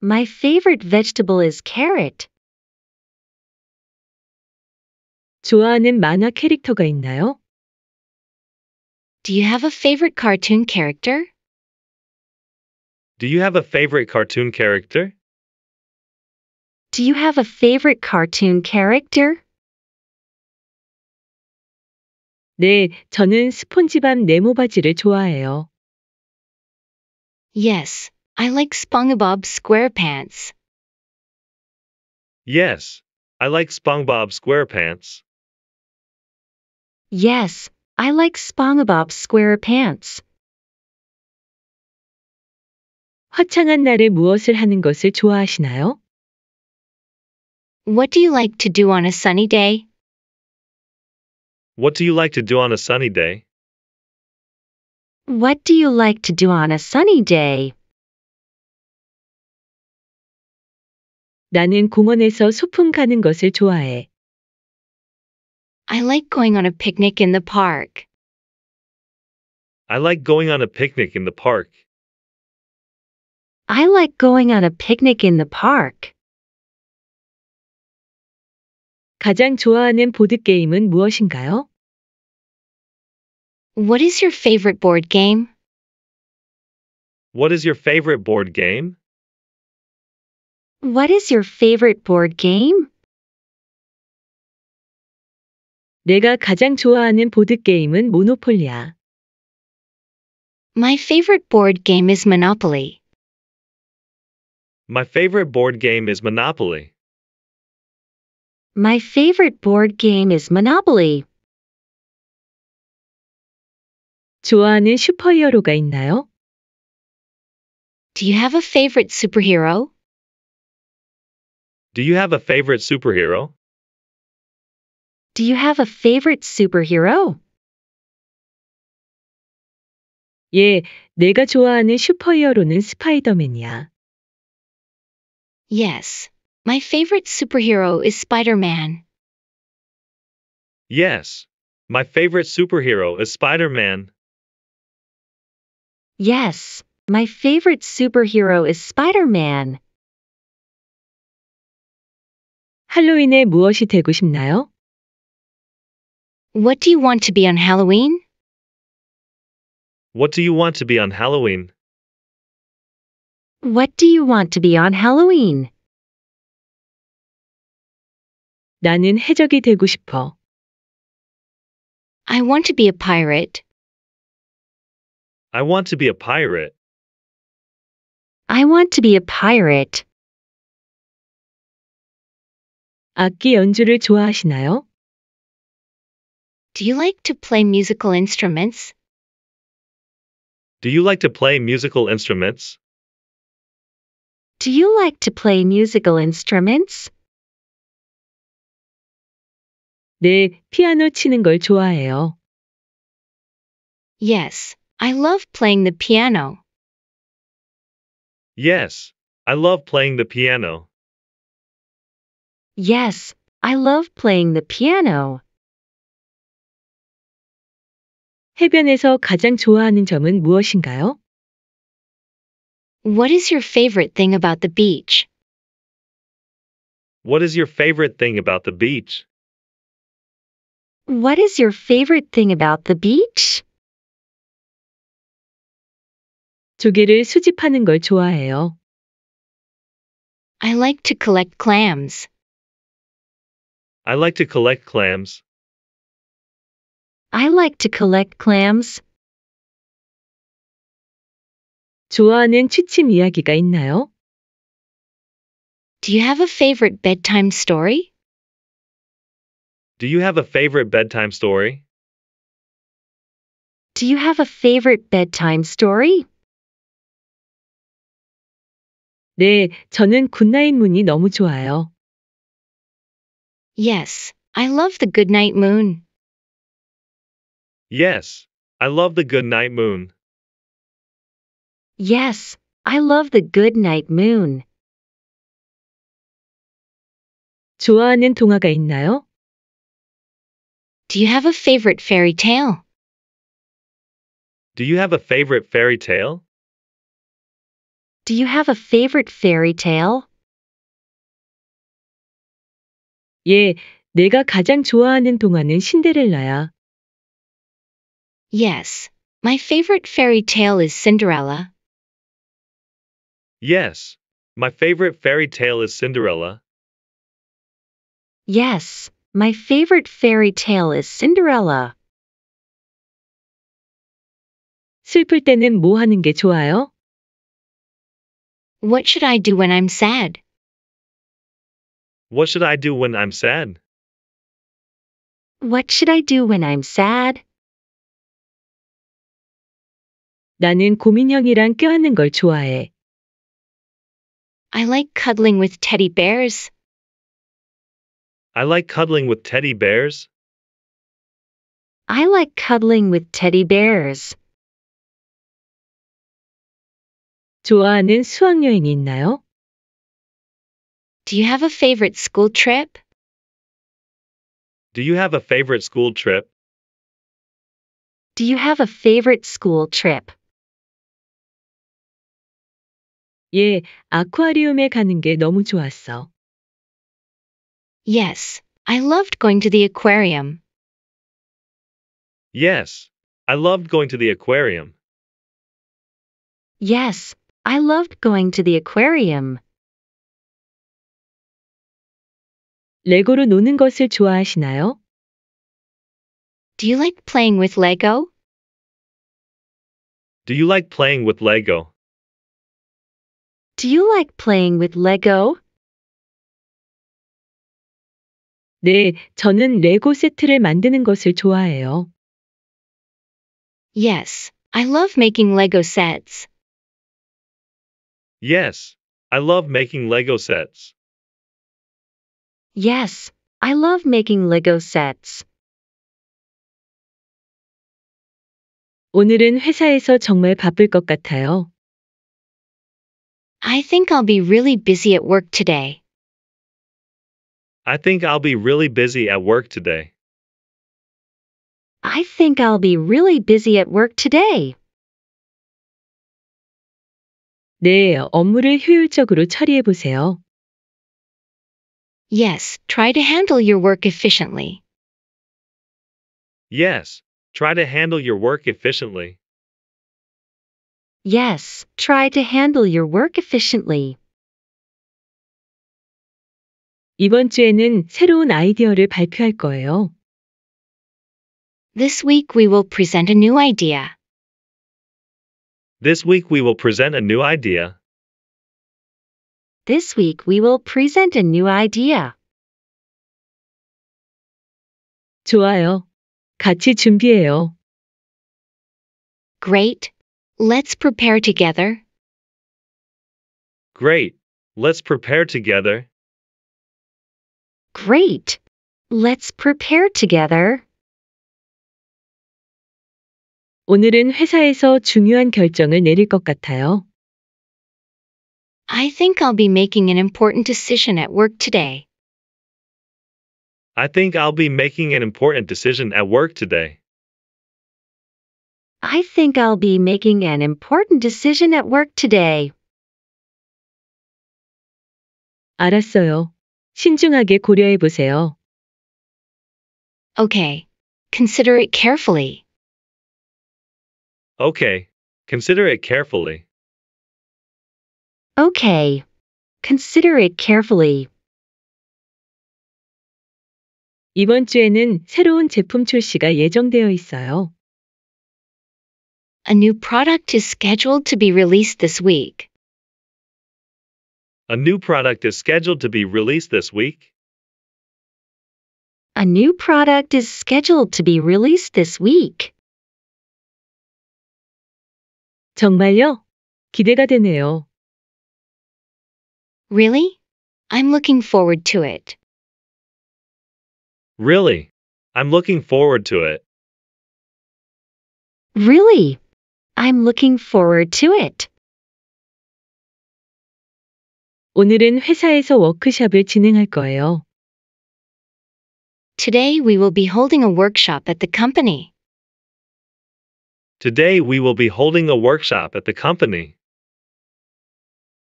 Speaker 1: My favorite vegetable is carrot. 좋아하는 만화 캐릭터가 있나요? Do you have a favorite cartoon character?
Speaker 2: Do you have a favorite cartoon character?
Speaker 1: Do you have a favorite cartoon character? 네, 저는 스폰지밥 네모 바지를 좋아해요. Yes, I like SpongeBob SquarePants.
Speaker 2: Yes, I like SpongeBob SquarePants.
Speaker 1: Yes, I like SpongeBob SquarePants. 화창한 날에 무엇을 하는 것을 좋아하시나요? What do you like to do on a sunny day?
Speaker 2: What do you like to do on a sunny day?
Speaker 1: What do you like to do on a sunny day? 나는 공원에서 소풍 가는 것을 좋아해. I like going on a picnic in the park.
Speaker 2: I like going on a picnic in the park.
Speaker 1: I like going on a picnic in the park. 가장 좋아하는 보드 게임은 무엇인가요? What is your favorite board game?
Speaker 2: What is your favorite board game?
Speaker 1: What is your favorite board game? 내가 가장 좋아하는 보드 게임은 모노폴리야. My favorite board game is Monopoly.
Speaker 2: My favorite board game is Monopoly.
Speaker 1: My favorite board game is Monopoly. 좋아하는 슈퍼히어로가 있나요? Do you have a favorite superhero?
Speaker 2: Do you have a favorite superhero?
Speaker 1: Do you have a favorite superhero? 예, 내가 좋아하는 슈퍼히어로는 스파이더맨이야. Yes, my favorite superhero is Spider-Man.
Speaker 2: Yes, my favorite superhero is Spider-Man.
Speaker 1: Yes, my favorite superhero is Spider-Man. 할로윈에 무엇이 되고 싶나요? What do you want to be on Halloween?
Speaker 2: What do you want to be on Halloween?
Speaker 1: What do you want to be on Halloween? 나는 해적이 되고 싶어. I want to be a pirate.
Speaker 2: I want to be a pirate.
Speaker 1: I want to be a pirate. 악기 연주를 좋아하시나요? Do you like to play musical instruments?
Speaker 3: Do
Speaker 2: you like to play musical instruments?
Speaker 1: Do you like to play musical instruments? 네, 피아노 치는 걸 좋아해요. Yes, I love playing the piano.
Speaker 2: Yes, I love playing the piano.
Speaker 1: Yes, I love playing the piano. 해변에서 가장 좋아하는 점은 무엇인가요? What is your favorite thing about the beach?
Speaker 2: What is your favorite thing about the beach?
Speaker 1: What is your favorite thing about the beach? 조개를 수집하는 걸 좋아해요. I like to collect clams.
Speaker 2: I like to collect clams.
Speaker 1: I like to collect clams. 좋아하는 취침 이야기가 있나요? Do you have a favorite bedtime story?
Speaker 2: Do you have a favorite bedtime story?
Speaker 1: Do you have a favorite bedtime story? 네, 저는 굿나잇 문이 너무 좋아요. Yes, I love the goodnight moon.
Speaker 2: Yes, I love the goodnight moon.
Speaker 1: Yes, I love the goodnight moon. 좋아하는 동화가 있나요? Do you have a favorite fairy tale?
Speaker 2: Do you have a favorite fairy tale?
Speaker 1: Do you have a favorite fairy tale? 예, 내가 가장 좋아하는 동화는 신데렐라야. Yes, my favorite fairy tale is Cinderella.
Speaker 2: Yes, my favorite fairy tale is Cinderella.
Speaker 1: Yes, my favorite fairy tale is Cinderella. 슬플 때는 뭐 하는 게 좋아요? What should I do when I'm sad?
Speaker 2: What should I do when I'm sad?
Speaker 1: What should I do when I'm sad? 나는 고민형이랑 껴안는 걸 좋아해. I like cuddling with teddy bears.
Speaker 2: I like cuddling with teddy bears.
Speaker 1: I like cuddling with teddy bears. 좋아하는 수학여행이 있나요? Do you have a favorite school trip?
Speaker 2: Do you have a favorite school trip?
Speaker 1: Do you have a favorite school trip? 예, 아쿠아리움에 가는 게 너무 좋았어. Yes, I loved going to the aquarium.
Speaker 2: Yes, I loved going to the aquarium.
Speaker 1: Yes, I loved going to the aquarium. 레고로 노는 것을 좋아하시나요? Do you like playing with Lego?
Speaker 2: Do you like playing with Lego?
Speaker 1: Do you like playing with Lego? 네, 저는 레고 세트를 만드는 것을 좋아해요. Yes, I love making Lego sets.
Speaker 2: Yes, I love making Lego sets.
Speaker 1: Yes, I love making Lego sets. 오늘은 회사에서 정말 바쁠 것 같아요. I think I'll be really busy at work today.
Speaker 2: I think I'll be really busy at work today.
Speaker 1: I think I'll be really busy at work today. 네, 업무를 효율적으로 처리해 보세요. Yes, try to handle your work efficiently.
Speaker 2: Yes, try to handle your work efficiently.
Speaker 1: Yes, try to handle your work efficiently. 이번 주에는 새로운 아이디어를 발표할 거예요. This week we will present a new idea.
Speaker 2: This week we will present a new idea.
Speaker 1: This week we will present a new idea. 좋아요. 같이 준비해요. Great. Let's prepare together.
Speaker 2: Great. Let's prepare together.
Speaker 1: Great. Let's prepare together. 오늘은 회사에서 중요한 결정을 내릴 것 같아요. I think I'll be making an important decision at work today.
Speaker 2: I think I'll be making an important decision at work today.
Speaker 1: I think I'll be making an important decision at work today. 알았어요. 신중하게 고려해 보세요. Okay. Consider it carefully.
Speaker 2: Okay. Consider it carefully.
Speaker 1: Okay. Consider it carefully. 이번 주에는 새로운 제품 출시가 예정되어 있어요. A new product is scheduled to be released this week.
Speaker 2: A new product is scheduled to be released this week.
Speaker 1: A new product is scheduled to be released this week. 정말요? 기대가 되네요. Really? I'm looking forward to it.
Speaker 2: Really? I'm looking forward to it.
Speaker 1: Really? I'm looking forward to it. 오늘은 회사에서 워크숍을 진행할 거예요. Today we will be holding a workshop at the company.
Speaker 2: Today we will be holding a workshop at the company.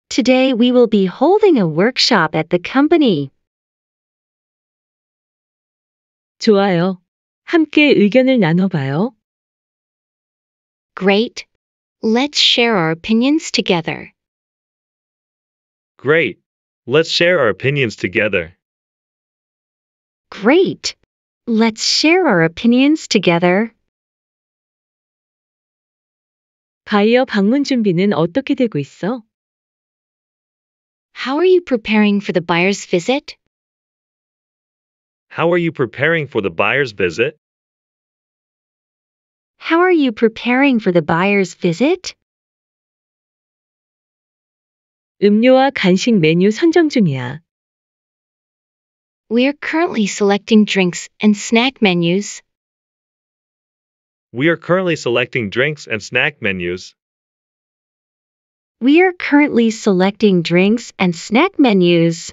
Speaker 1: Today we will be holding a workshop at the company. 좋아요. 함께 의견을 나눠봐요. Great. Let's share our opinions together.
Speaker 2: Great. Let's share our opinions together.
Speaker 1: Great. Let's share our opinions together. 바이어 방문 준비는 어떻게 되고 있어? How are you preparing for the buyer's visit?
Speaker 2: How are you preparing for the buyer's visit?
Speaker 1: How are you preparing for the buyer's visit? 음료와 간식 메뉴 선정 중이야. We are currently selecting drinks and snack menus.
Speaker 2: We are currently selecting drinks and snack menus.
Speaker 1: We are currently selecting drinks and snack menus.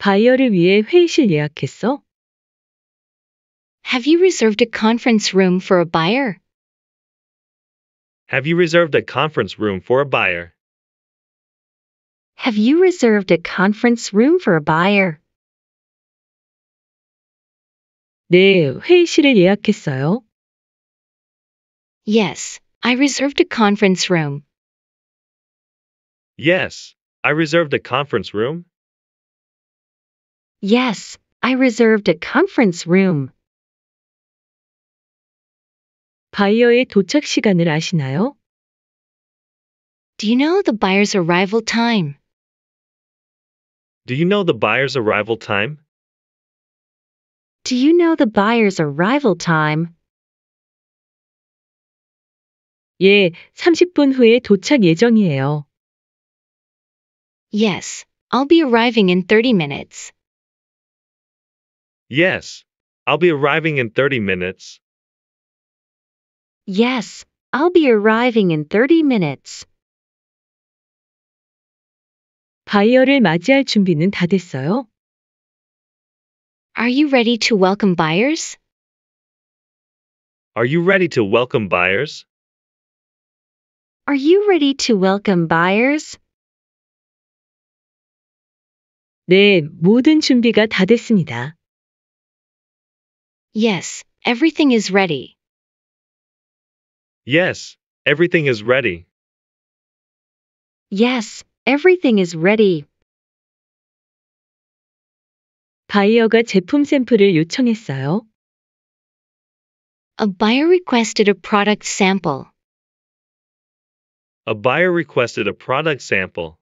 Speaker 1: 바이어를 위해 회의실 예약했어? Have you reserved a conference room for a buyer?
Speaker 2: Have you reserved a conference room for a buyer?
Speaker 1: Have you reserved a conference room for a buyer? 네, 회의실을 예약했어요. Yes, I reserved a conference room.
Speaker 3: Yes,
Speaker 2: I reserved a conference room.
Speaker 1: Yes, I reserved a conference room. 바이어의 도착 시간을 아시나요? Do you know the buyer's arrival time?
Speaker 2: Do you know the buyer's arrival time?
Speaker 1: Do you know the buyer's arrival time? 예, 30분 후에 도착 예정이에요. Yes, I'll be arriving in 30 minutes.
Speaker 2: Yes, I'll be arriving in 30 minutes.
Speaker 1: Yes, I'll be arriving in 30 minutes. 바이어를 맞이할 준비는 다 됐어요? Are you ready to welcome buyers?
Speaker 2: Are you ready to welcome buyers?
Speaker 1: Are you ready to welcome buyers? 네, 모든 준비가 다 됐습니다. Yes, everything is ready.
Speaker 2: Yes, everything is ready.
Speaker 1: Yes, everything is ready. 바이어가 제품 샘플을 요청했어요. A buyer requested a product sample.
Speaker 2: A buyer requested a product sample.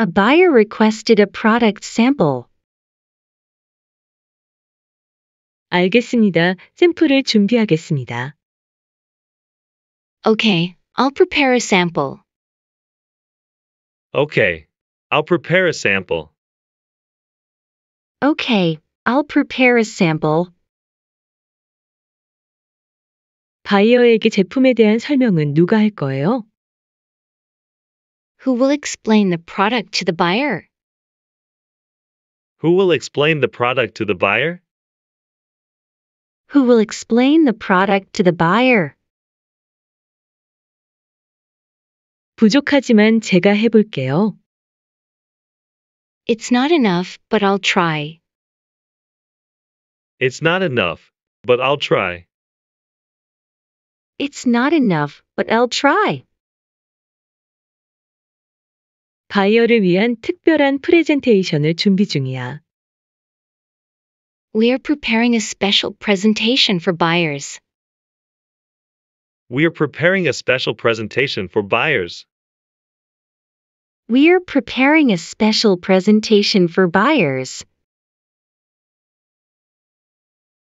Speaker 1: A buyer requested a product sample. 알겠습니다. 샘플을 준비하겠습니다. Okay, I'll prepare a sample.
Speaker 2: Okay, I'll prepare a sample.
Speaker 1: Okay, I'll prepare a sample. 바이어에게 제품에 대한 설명은 누가 할 거예요? Who will explain the product to the buyer?
Speaker 2: Who will explain the product to the buyer?
Speaker 1: Who will explain the product to the buyer? 부족하지만 제가 해볼게요. It's not enough, but I'll try.
Speaker 2: It's not enough, but I'll try.
Speaker 1: It's not enough, but I'll try. 바이어를 위한 특별한 프레젠테이션을 준비 중이야. We are preparing a special presentation for buyers.
Speaker 2: We are preparing a special presentation for buyers.
Speaker 1: We are preparing a special presentation for buyers.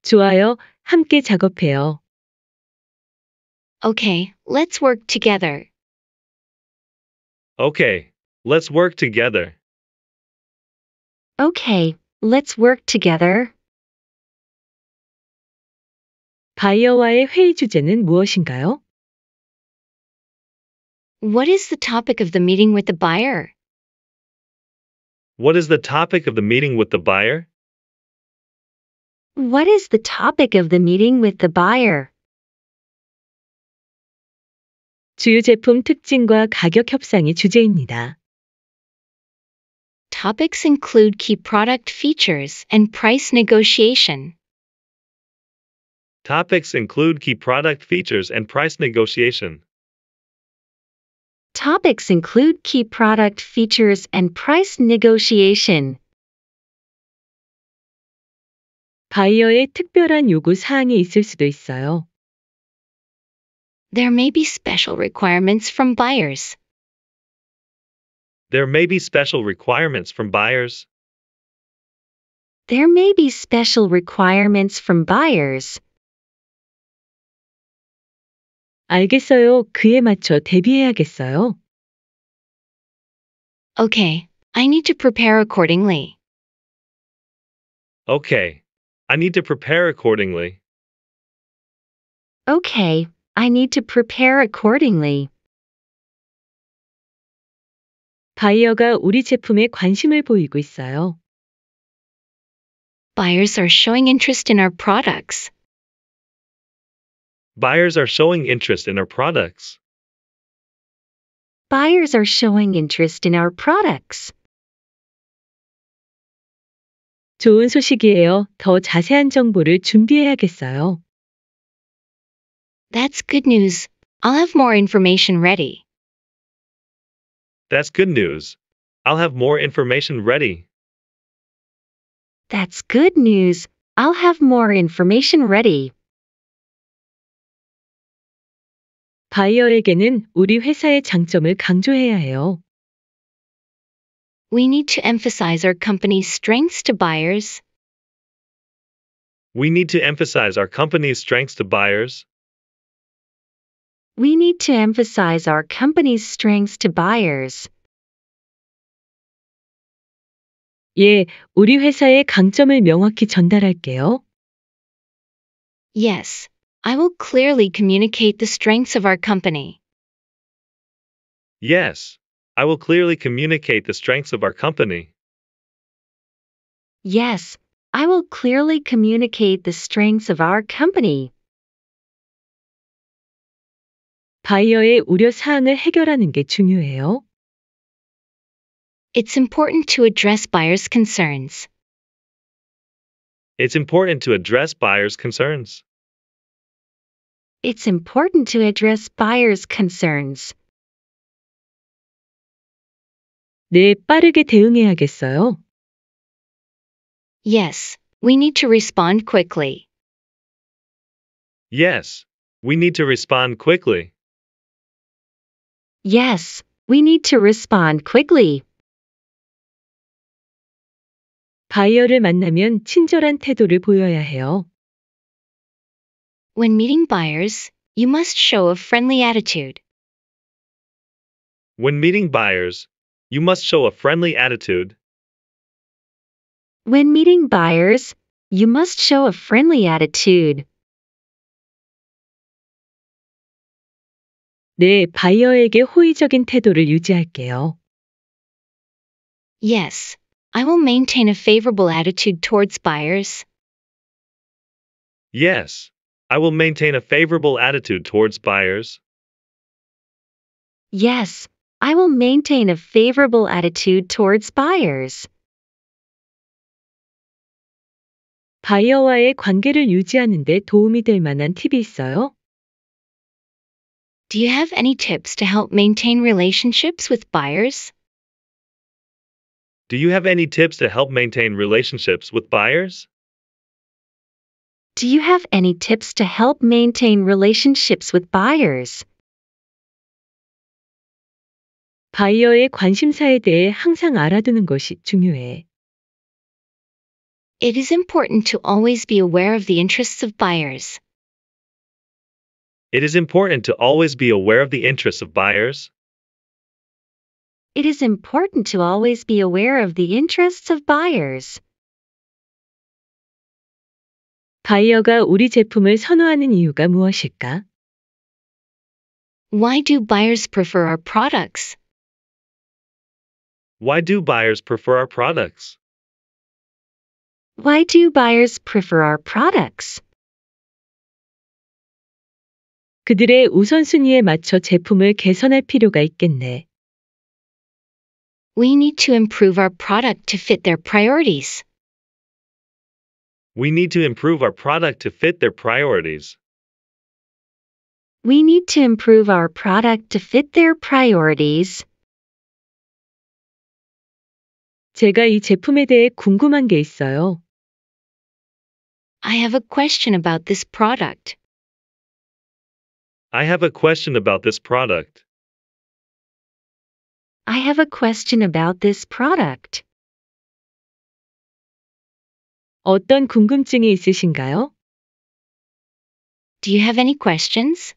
Speaker 1: 좋아요, 함께 작업해요. Okay, let's work together.
Speaker 2: Okay, let's work together.
Speaker 1: Okay, let's work together. 바이어와의 회의 주제는 무엇인가요? What is the topic of the meeting with the buyer?
Speaker 2: What is the topic of the meeting with the buyer?
Speaker 1: What is the topic of the meeting with the buyer? 주요 제품 특징과 가격 협상이 주제입니다. Topics include key product features and price negotiation.
Speaker 2: Topics include key product features and price negotiation.
Speaker 1: Topics include key product features and price negotiation. 바이어의 특별한 요구 사항이 있을 수도 있어요. There may be special requirements from buyers.
Speaker 2: There may be special requirements from buyers.
Speaker 1: There may be special requirements from buyers. 알겠어요. 그에 맞춰 대비해야겠어요. Okay, I need to prepare accordingly.
Speaker 2: Okay, I need to prepare accordingly.
Speaker 1: Okay, I need to prepare accordingly. 바이어가 우리 제품에 관심을 보이고 있어요. Buyers are showing interest in our products.
Speaker 2: Buyers are showing interest in our products.
Speaker 1: Buyers are showing interest in our products. 좋은 소식이에요. 더 자세한 정보를 준비해야겠어요. That's good news. I'll have more information ready.
Speaker 2: That's good news. I'll have more information ready.
Speaker 1: That's good news. I'll have more information ready. 바이어에게는 우리 회사의 장점을 강조해야 해요. We need to emphasize our company's strengths to buyers.
Speaker 2: We need to emphasize our company's strengths to buyers
Speaker 1: we need to emphasize our company's strengths to buyers. 예, 우리 회사의 강점을 명확히 전달할게요. Yes, I will clearly communicate the strengths of our company.
Speaker 2: Yes, I will clearly communicate the strengths of our company.
Speaker 1: Yes, I will clearly communicate the strengths of our company. 바이어의 우려 사항을 해결하는 게 중요해요. It's important to address buyers' concerns.
Speaker 2: It's important to address buyers' concerns.
Speaker 1: It's important to address buyers' concerns. 네, 빠르게 대응해야겠어요. Yes, we need to respond quickly. Yes, we need
Speaker 2: to respond quickly.
Speaker 1: Yes, we need to respond quickly. 바이어를 만나면 친절한 태도를 보여야 해요. When meeting buyers, you must show a friendly attitude.
Speaker 2: When meeting buyers, you must show a friendly attitude.
Speaker 1: When meeting buyers, you must show a friendly attitude. 네 바이어에게 호의적인 태도를 유지할게요. Yes, I will maintain a favorable attitude towards buyers.
Speaker 2: Yes, I will maintain a favorable attitude towards buyers.
Speaker 1: Yes, I will maintain a favorable attitude towards buyers. 바이어와의 관계를 유지하는 데 도움이 될 만한 팁이 있어요? Do you have any tips to help maintain relationships with buyers?
Speaker 2: Do you have any tips to help maintain relationships with buyers?
Speaker 1: Do you have any tips to help maintain relationships with buyers? 바이어의 관심사에 대해 항상 알아두는 것이 중요해. It is important to always be aware of the interests of buyers.
Speaker 2: It is important to always be aware of the interests of buyers.
Speaker 1: It is important to always be aware of the interests of buyers. 바이어가 우리 제품을 선호하는 이유가 무엇일까? Why do buyers prefer our products?
Speaker 2: Why do buyers prefer our products?
Speaker 1: Why do buyers prefer our products? 그들의 우선순위에 맞춰 제품을 개선할 필요가 있겠네. We need to improve our product to fit their priorities.
Speaker 2: We need to improve our product to fit their priorities.
Speaker 1: We need to improve our product to fit their priorities. 제가 이 제품에 대해 궁금한 게 있어요. I have a question about this product.
Speaker 2: I have a question about this product.
Speaker 1: I have a question about this product. 어떤 궁금증이 있으신가요? Do you have any questions?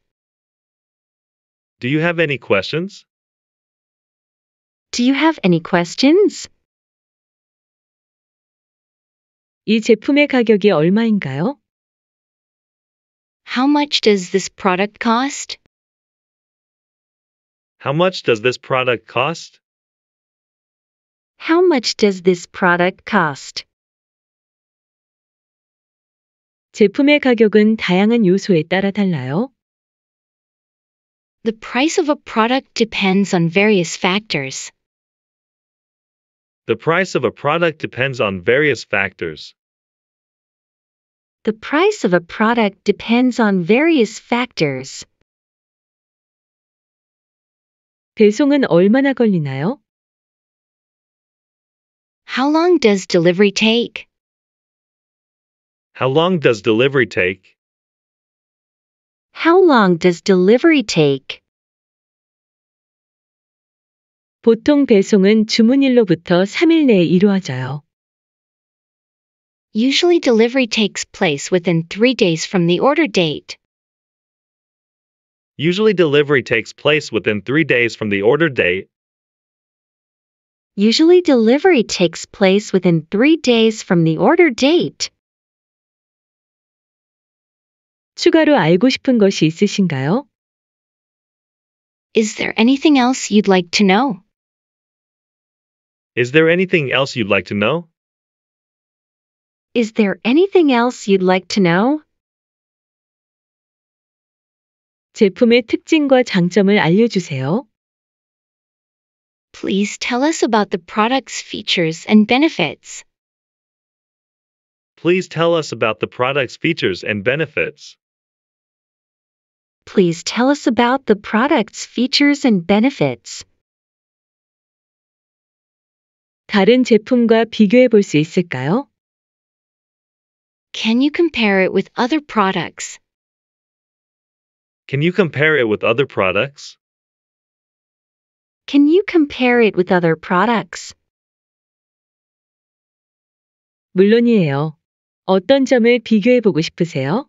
Speaker 2: Do you have any questions?
Speaker 1: Do you have any questions? 이 제품의 가격이 얼마인가요? How much does this product cost?
Speaker 2: How much does this product cost?
Speaker 1: How much does this product cost? 제품의 가격은 다양한 요소에 따라 달라요. The price of a product depends on various factors.
Speaker 2: The price of a product depends on various factors.
Speaker 1: The price of a product depends on various factors. 배송은 얼마나 걸리나요? How long does delivery take?
Speaker 2: How long does delivery take?
Speaker 1: How long does delivery take? 보통 배송은 주문일로부터 3일 내에 이루어져요. Usually delivery takes place within three days from the order date.
Speaker 2: Usually delivery takes place within three days from the order date.
Speaker 1: Usually delivery takes place within three days from the order date. 추가로 알고 싶은 것이 있으신가요? Is there anything else you'd like to know?
Speaker 2: Is there anything else you'd like to know?
Speaker 1: Is there anything else you'd like to know? 제품의 특징과 장점을 알려주세요. Please tell us about the product's features and benefits.
Speaker 2: Please tell us about the product's features and benefits.
Speaker 1: Please tell us about the product's features and benefits. 다른 제품과 비교해 볼 있을까요? Can you compare it with other products?
Speaker 2: Can you compare it with other products?
Speaker 1: Can you compare it with other products? 물론이에요. 어떤 점을 비교해 보고 싶으세요?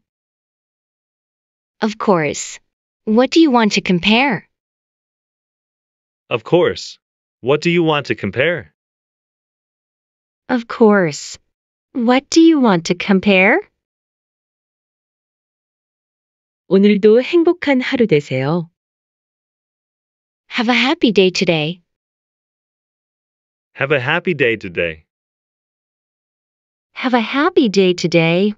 Speaker 1: Of course. What do you want to compare?
Speaker 2: Of course. What do you want to compare?
Speaker 1: Of course. What do you want to compare? 오늘도 행복한 하루 되세요. Have a happy day today.
Speaker 2: Have a happy day today.
Speaker 1: Have a happy day today.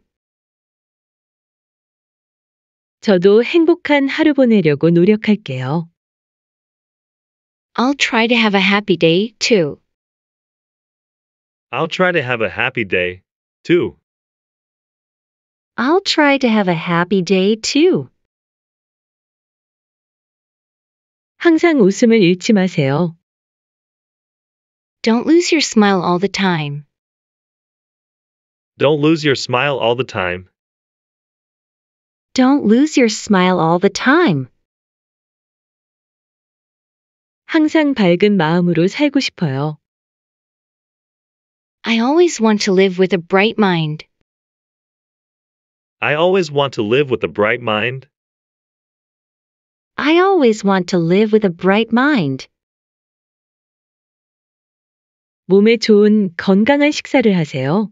Speaker 1: 저도 행복한 하루 보내려고 노력할게요. I'll try to have a happy day too.
Speaker 2: I'll try to have a happy day, too.
Speaker 1: I'll try to have a happy day, too. 항상 웃음을 잃지 마세요. Don't lose your smile all the time.
Speaker 2: Don't lose your smile all the time.
Speaker 1: Don't lose your smile all the time. 항상 밝은 마음으로 살고 싶어요. I always want to live with a bright mind.
Speaker 2: I always want to live with a bright mind.
Speaker 1: I always want to live with a bright mind. 몸에 좋은 건강한 식사를 하세요.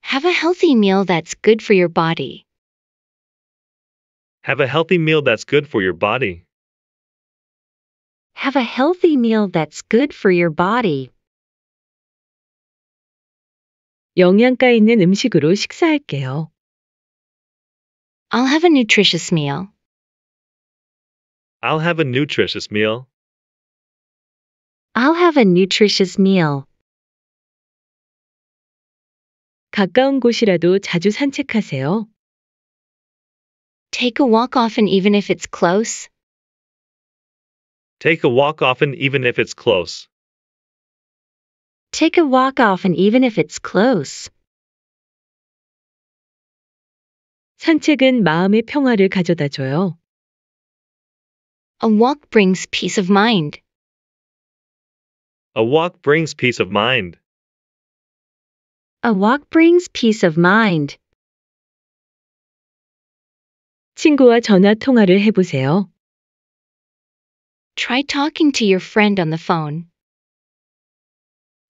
Speaker 1: Have a healthy meal that's good for your body.
Speaker 2: Have a healthy meal that's good for your body.
Speaker 1: Have a healthy meal that's good for your body. 영양가 있는 음식으로 식사할게요. I'll have a nutritious meal.
Speaker 2: I'll have a nutritious meal.
Speaker 1: I'll have a nutritious meal. 가까운 곳이라도 자주 산책하세요. Take a walk often even if it's close.
Speaker 2: Take a walk often even if it's
Speaker 3: close.
Speaker 1: Take a walk often even if it's close. 산책은 마음의 평화를 가져다 줘요. A walk brings peace of mind.
Speaker 2: A walk brings peace of mind.
Speaker 1: A walk brings peace of mind. 친구와 전화 통화를 해보세요. Try talking to your friend on the phone.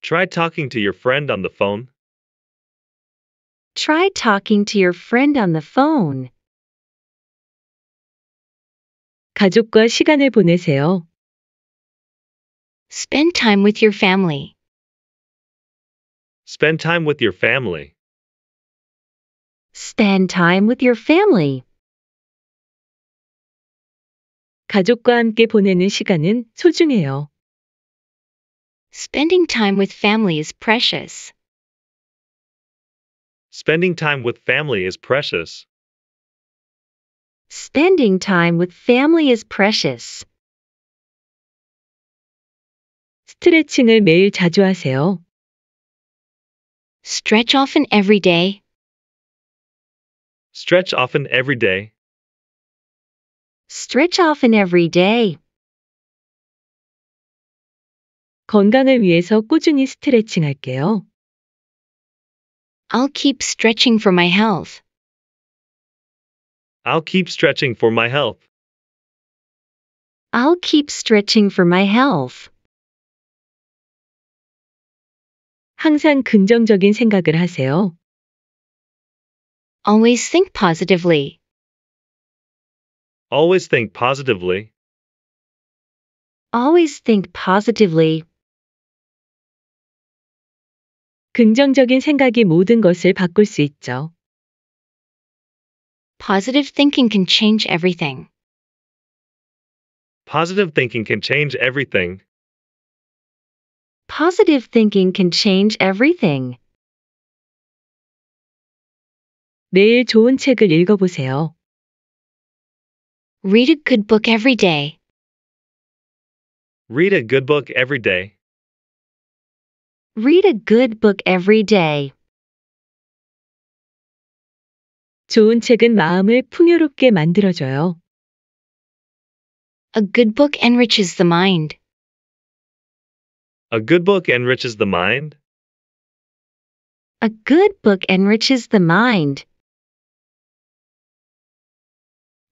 Speaker 2: Try talking to your friend on the phone.
Speaker 1: Try talking to your friend on the phone. 가족과 시간을 보내세요. Spend time with your family.
Speaker 2: Spend time with your family.
Speaker 1: Spend time with your family. 가족과 함께 보내는 시간은 소중해요. Spending time with family is precious.
Speaker 2: Spending time with family is precious.
Speaker 1: Spending time with family is precious. 스트레칭을 매일 자주 하세요. Stretch often every day.
Speaker 2: Stretch often every day.
Speaker 1: Stretch often every day. 건강을 위해서 스트레칭할게요. I'll keep stretching for my health.
Speaker 2: I'll keep stretching for my health.
Speaker 1: I'll keep stretching for my health. 항상 긍정적인 생각을 하세요. Always think positively.
Speaker 2: Always think positively.
Speaker 1: Always think positively. 긍정적인 생각이 모든 것을 바꿀 수 있죠. Positive thinking can change everything.
Speaker 2: Positive thinking can change everything.
Speaker 1: Positive thinking can change everything. 매일 좋은 책을 읽어보세요. Read a good book every day.
Speaker 2: Read a good book every day.
Speaker 1: Read a good book every day. 좋은 책은 마음을 풍요롭게 만들어줘요. A good book enriches the mind.
Speaker 2: A good book enriches the mind.
Speaker 1: A good book enriches the mind.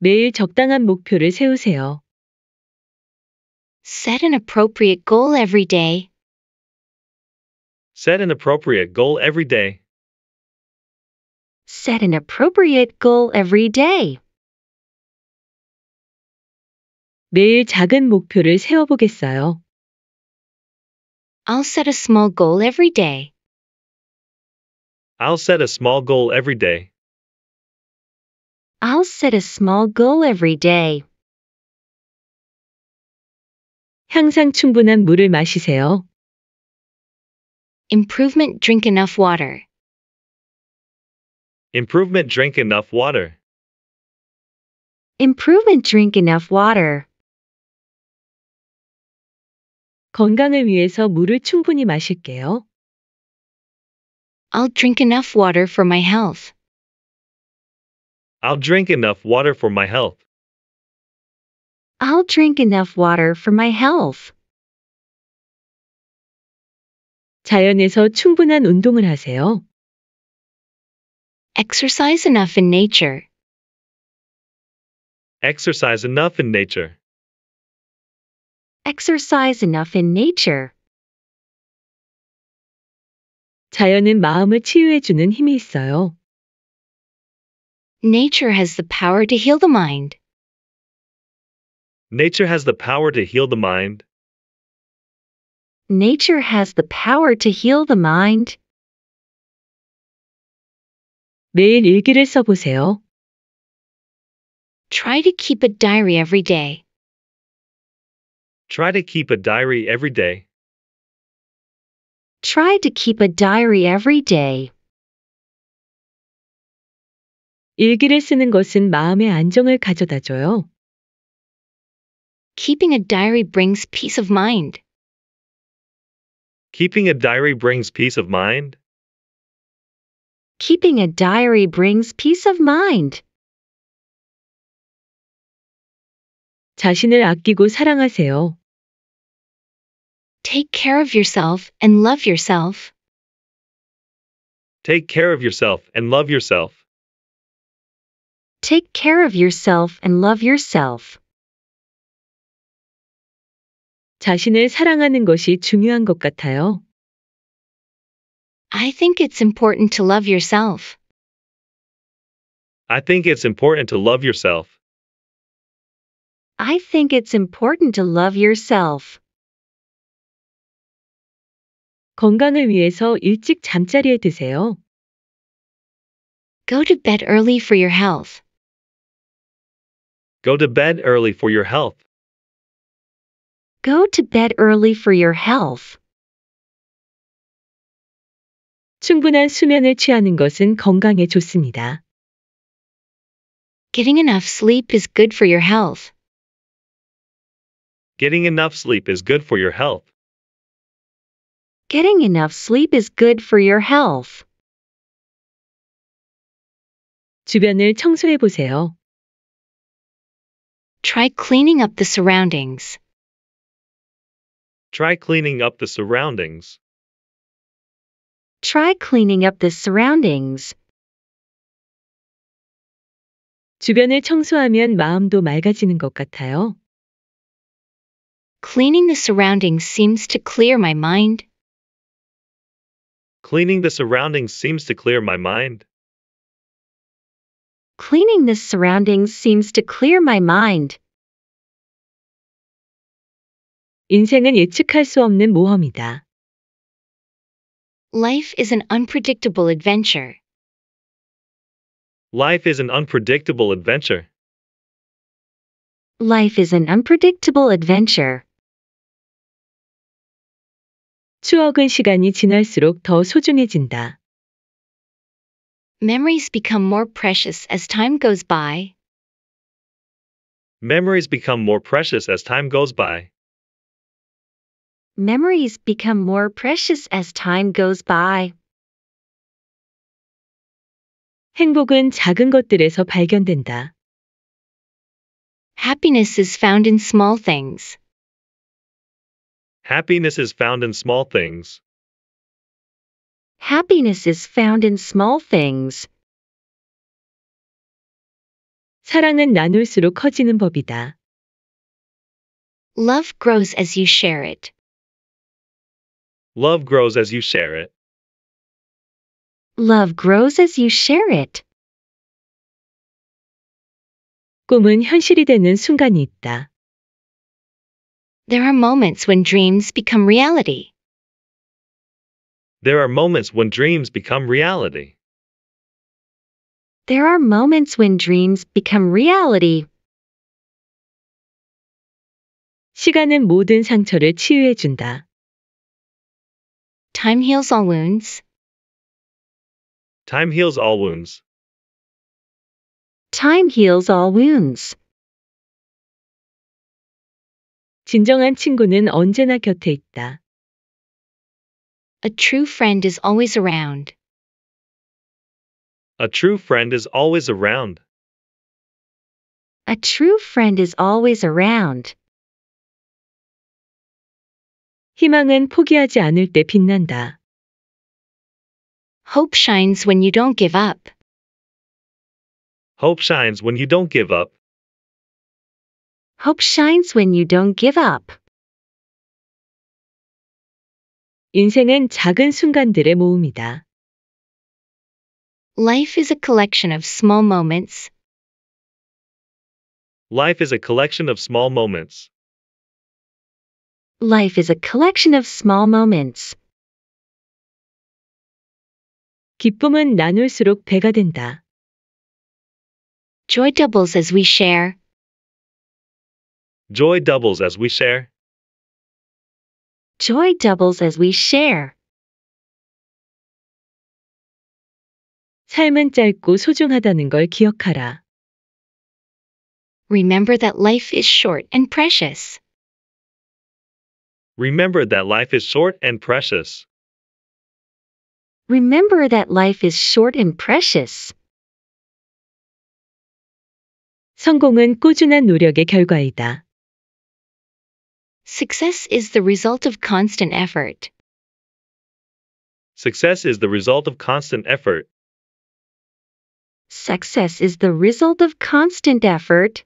Speaker 1: 매일 적당한 목표를 세우세요. Set an appropriate goal every day.
Speaker 2: Set an appropriate goal every day.
Speaker 1: Set an appropriate goal every day. 매일 작은 목표를 세워보겠어요. I'll set a small goal every day.
Speaker 2: I'll set a small goal every day.
Speaker 1: I'll set a small goal every day. 항상 충분한 물을 마시세요. Improvement drink enough water.
Speaker 2: Improvement drink enough water.
Speaker 1: Improvement drink enough water. 건강을 위해서 물을 충분히 마실게요. I'll drink enough water for my health.
Speaker 2: I'll drink enough water for my health.
Speaker 1: I'll drink enough water for my health. 자연에서 충분한 운동을 하세요. Exercise enough in nature.
Speaker 2: Exercise enough in nature.
Speaker 1: Exercise enough in nature. 자연은 마음을 힘이 있어요. Nature has the power to heal the mind.
Speaker 2: Nature has the power to heal the mind
Speaker 1: nature has the power to heal the mind. 매일 일기를 써보세요. Try to keep a diary every day.
Speaker 2: Try to keep a diary every day.
Speaker 1: Try to keep a diary every day. 일기를 쓰는 것은 마음의 Keeping a diary brings peace of mind.
Speaker 2: Keeping a diary brings peace of mind.
Speaker 1: Keeping a diary brings peace of mind. 자신을 아끼고 사랑하세요. Take care of yourself and love yourself.
Speaker 2: Take care of yourself and love yourself.
Speaker 1: Take care of yourself and love yourself. 자신을 사랑하는 것이 중요한 것 같아요. I think it's important to love yourself.
Speaker 2: I think it's important to love yourself.
Speaker 1: I think it's important to love yourself. 건강을 위해서 일찍 잠자리에 드세요. Go to bed early for your health.
Speaker 2: Go to bed early for your health.
Speaker 1: Go to bed early for your health. 충분한 수면을 취하는 것은 건강에 좋습니다. Getting enough sleep is good for your health.
Speaker 2: Getting enough sleep is good for your health.
Speaker 1: Getting enough sleep is good for your health. 주변을 청소해 보세요. Try cleaning up the surroundings.
Speaker 2: Try cleaning up the surroundings.
Speaker 1: Try cleaning up the surroundings. 주변을 청소하면 마음도 맑아지는 것 같아요. Cleaning the surroundings seems to clear my mind.
Speaker 2: Cleaning the surroundings seems to clear my mind.
Speaker 1: Cleaning the surroundings seems to clear my mind. 인생은 예측할 수 없는 모험이다. Life is an unpredictable adventure.
Speaker 2: Life is an unpredictable adventure.
Speaker 1: Life is an unpredictable adventure. 추억은 시간이 지날수록 더 소중해진다. Memories become more precious as time goes by.
Speaker 2: Memories become more precious as time goes by
Speaker 1: memories become more precious as time goes by. 행복은 작은 것들에서 발견된다. Happiness is found in small things.
Speaker 2: Happiness is found in small things.
Speaker 1: Happiness is found in small things. 사랑은 나눌수록 커지는 법이다. Love grows as you share it.
Speaker 2: Love grows as you share it.
Speaker 1: Love grows as you share it. 꿈은 현실이 되는 순간이 있다. There are moments when dreams become reality.
Speaker 2: There are moments when dreams become reality.
Speaker 1: There are moments when dreams become reality. 시간은 모든 상처를 치유해 준다. Time heals all wounds.
Speaker 2: Time heals all wounds.
Speaker 1: Time heals all wounds. 진정한 친구는 언제나 곁에 있다. A true friend is always around.
Speaker 2: A true friend is always around.
Speaker 1: A true friend is always around. 희망은 포기하지 않을 때 빛난다. Hope shines when you don't give up.
Speaker 2: Hope shines when you don't give up.
Speaker 1: Hope shines when you don't give up. 인생은 작은 순간들의 모음이다. Life is a collection of small moments.
Speaker 2: Life is a collection of small moments.
Speaker 1: Life is a collection of small moments. 기쁨은 나눌수록 배가 된다. Joy doubles as we share.
Speaker 2: Joy doubles as we share.
Speaker 1: Joy doubles as we share. 삶은 짧고 소중하다는 걸 기억하라. Remember that life is short and precious.
Speaker 2: Remember that life is short and precious.
Speaker 1: Remember that life is short and precious. 성공은 꾸준한 노력의 결과이다. Success is the result of constant effort.
Speaker 2: Success is the result of constant effort.
Speaker 1: Success is the result of constant effort.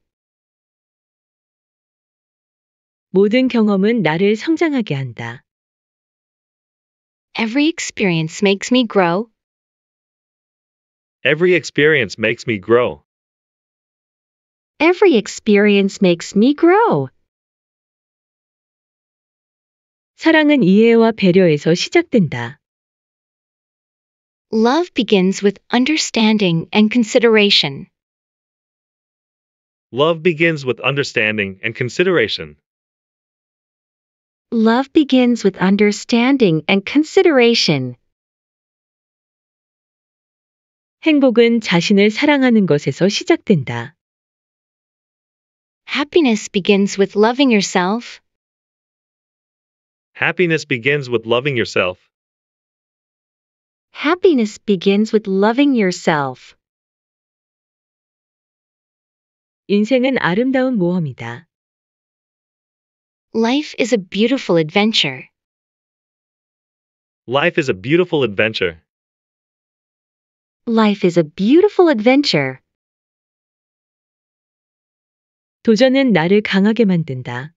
Speaker 1: 모든 경험은 나를 성장하게 한다. Every experience makes me grow.
Speaker 2: Every experience makes me grow.
Speaker 1: Every experience makes me grow. 사랑은 이해와 배려에서 시작된다. Love begins with understanding and consideration.
Speaker 2: Love begins with understanding and consideration.
Speaker 1: Love begins with understanding and consideration. 행복은 자신을 사랑하는 것에서 시작된다. Happiness begins with loving yourself.
Speaker 2: Happiness begins with loving yourself.
Speaker 1: Happiness begins with loving yourself. 인생은 아름다운 모험이다. Life is a beautiful adventure.
Speaker 2: Life is a beautiful adventure.
Speaker 1: Life is a beautiful adventure. 도전은 나를 강하게 만든다.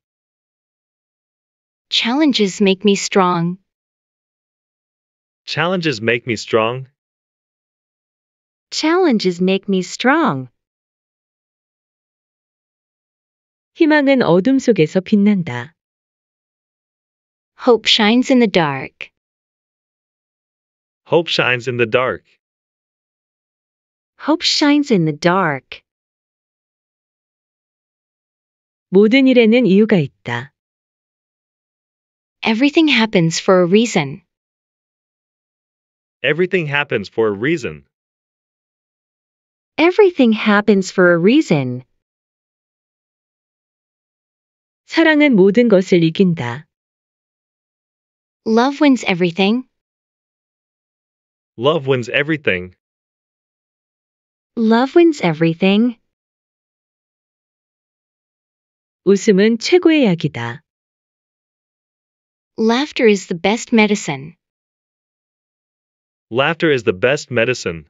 Speaker 1: Challenges make me strong.
Speaker 2: Challenges make me strong.
Speaker 1: Challenges make me strong. 희망은 어둠 속에서 빛난다. Hope shines in the dark.
Speaker 2: Hope shines in the dark.
Speaker 1: Hope shines in the dark. 모든 일에는 이유가 있다. Everything happens for a reason.
Speaker 2: Everything happens for a reason.
Speaker 1: Everything happens for a reason. 사랑은 모든 것을 이긴다. Love wins everything.
Speaker 2: Love wins everything.
Speaker 1: Love wins everything. 웃음은 최고의 약이다. Laughter is the best medicine.
Speaker 2: Laughter is the best medicine.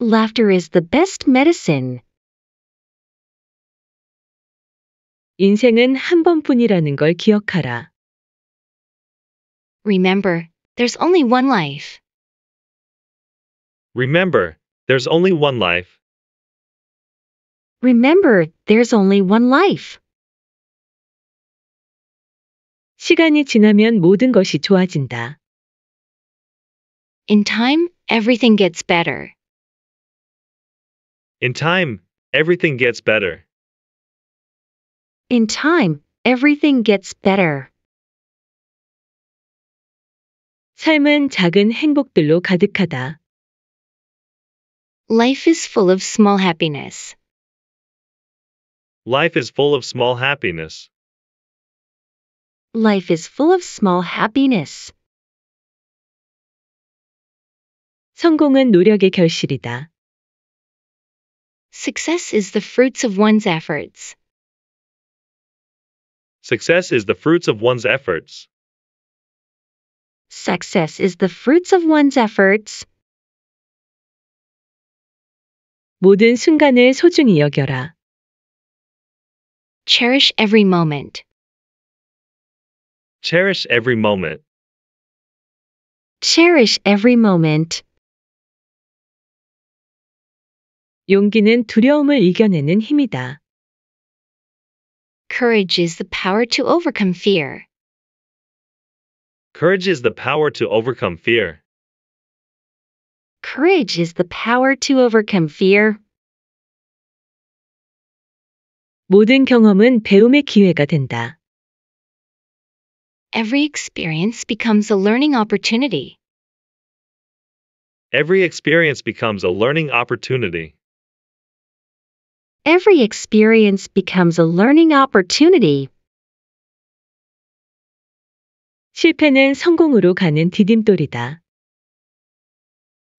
Speaker 1: Laughter is the best medicine. 인생은 한 번뿐이라는 걸 기억하라. Remember, there's only one life.
Speaker 2: Remember, there's only one life.
Speaker 1: Remember, there's only one life. 시간이 지나면 모든 것이 좋아진다. In time, everything gets better.
Speaker 2: In time, everything gets better.
Speaker 1: In time, everything gets better. 삶은 작은 행복들로 가득하다. Life is full of small happiness.
Speaker 2: Life is full of small happiness.
Speaker 1: Life is full of small happiness. 성공은 노력의 결실이다. Success is the fruits of one's efforts.
Speaker 2: Success is the fruits of one's efforts.
Speaker 1: Success is the fruits of one's efforts. 모든 순간을 소중히 여겨라. Cherish every moment.
Speaker 2: Cherish every moment.
Speaker 1: Cherish every moment. 용기는 두려움을 이겨내는 힘이다. Courage is the power to overcome fear.
Speaker 2: Courage is the power to overcome fear.
Speaker 1: Courage is the power to overcome fear. 모든 경험은 배움의 기회가 된다. Every experience becomes a learning opportunity.
Speaker 2: Every experience becomes a learning opportunity
Speaker 1: every experience becomes a learning opportunity. 실패는 성공으로 가는 디딤돌이다.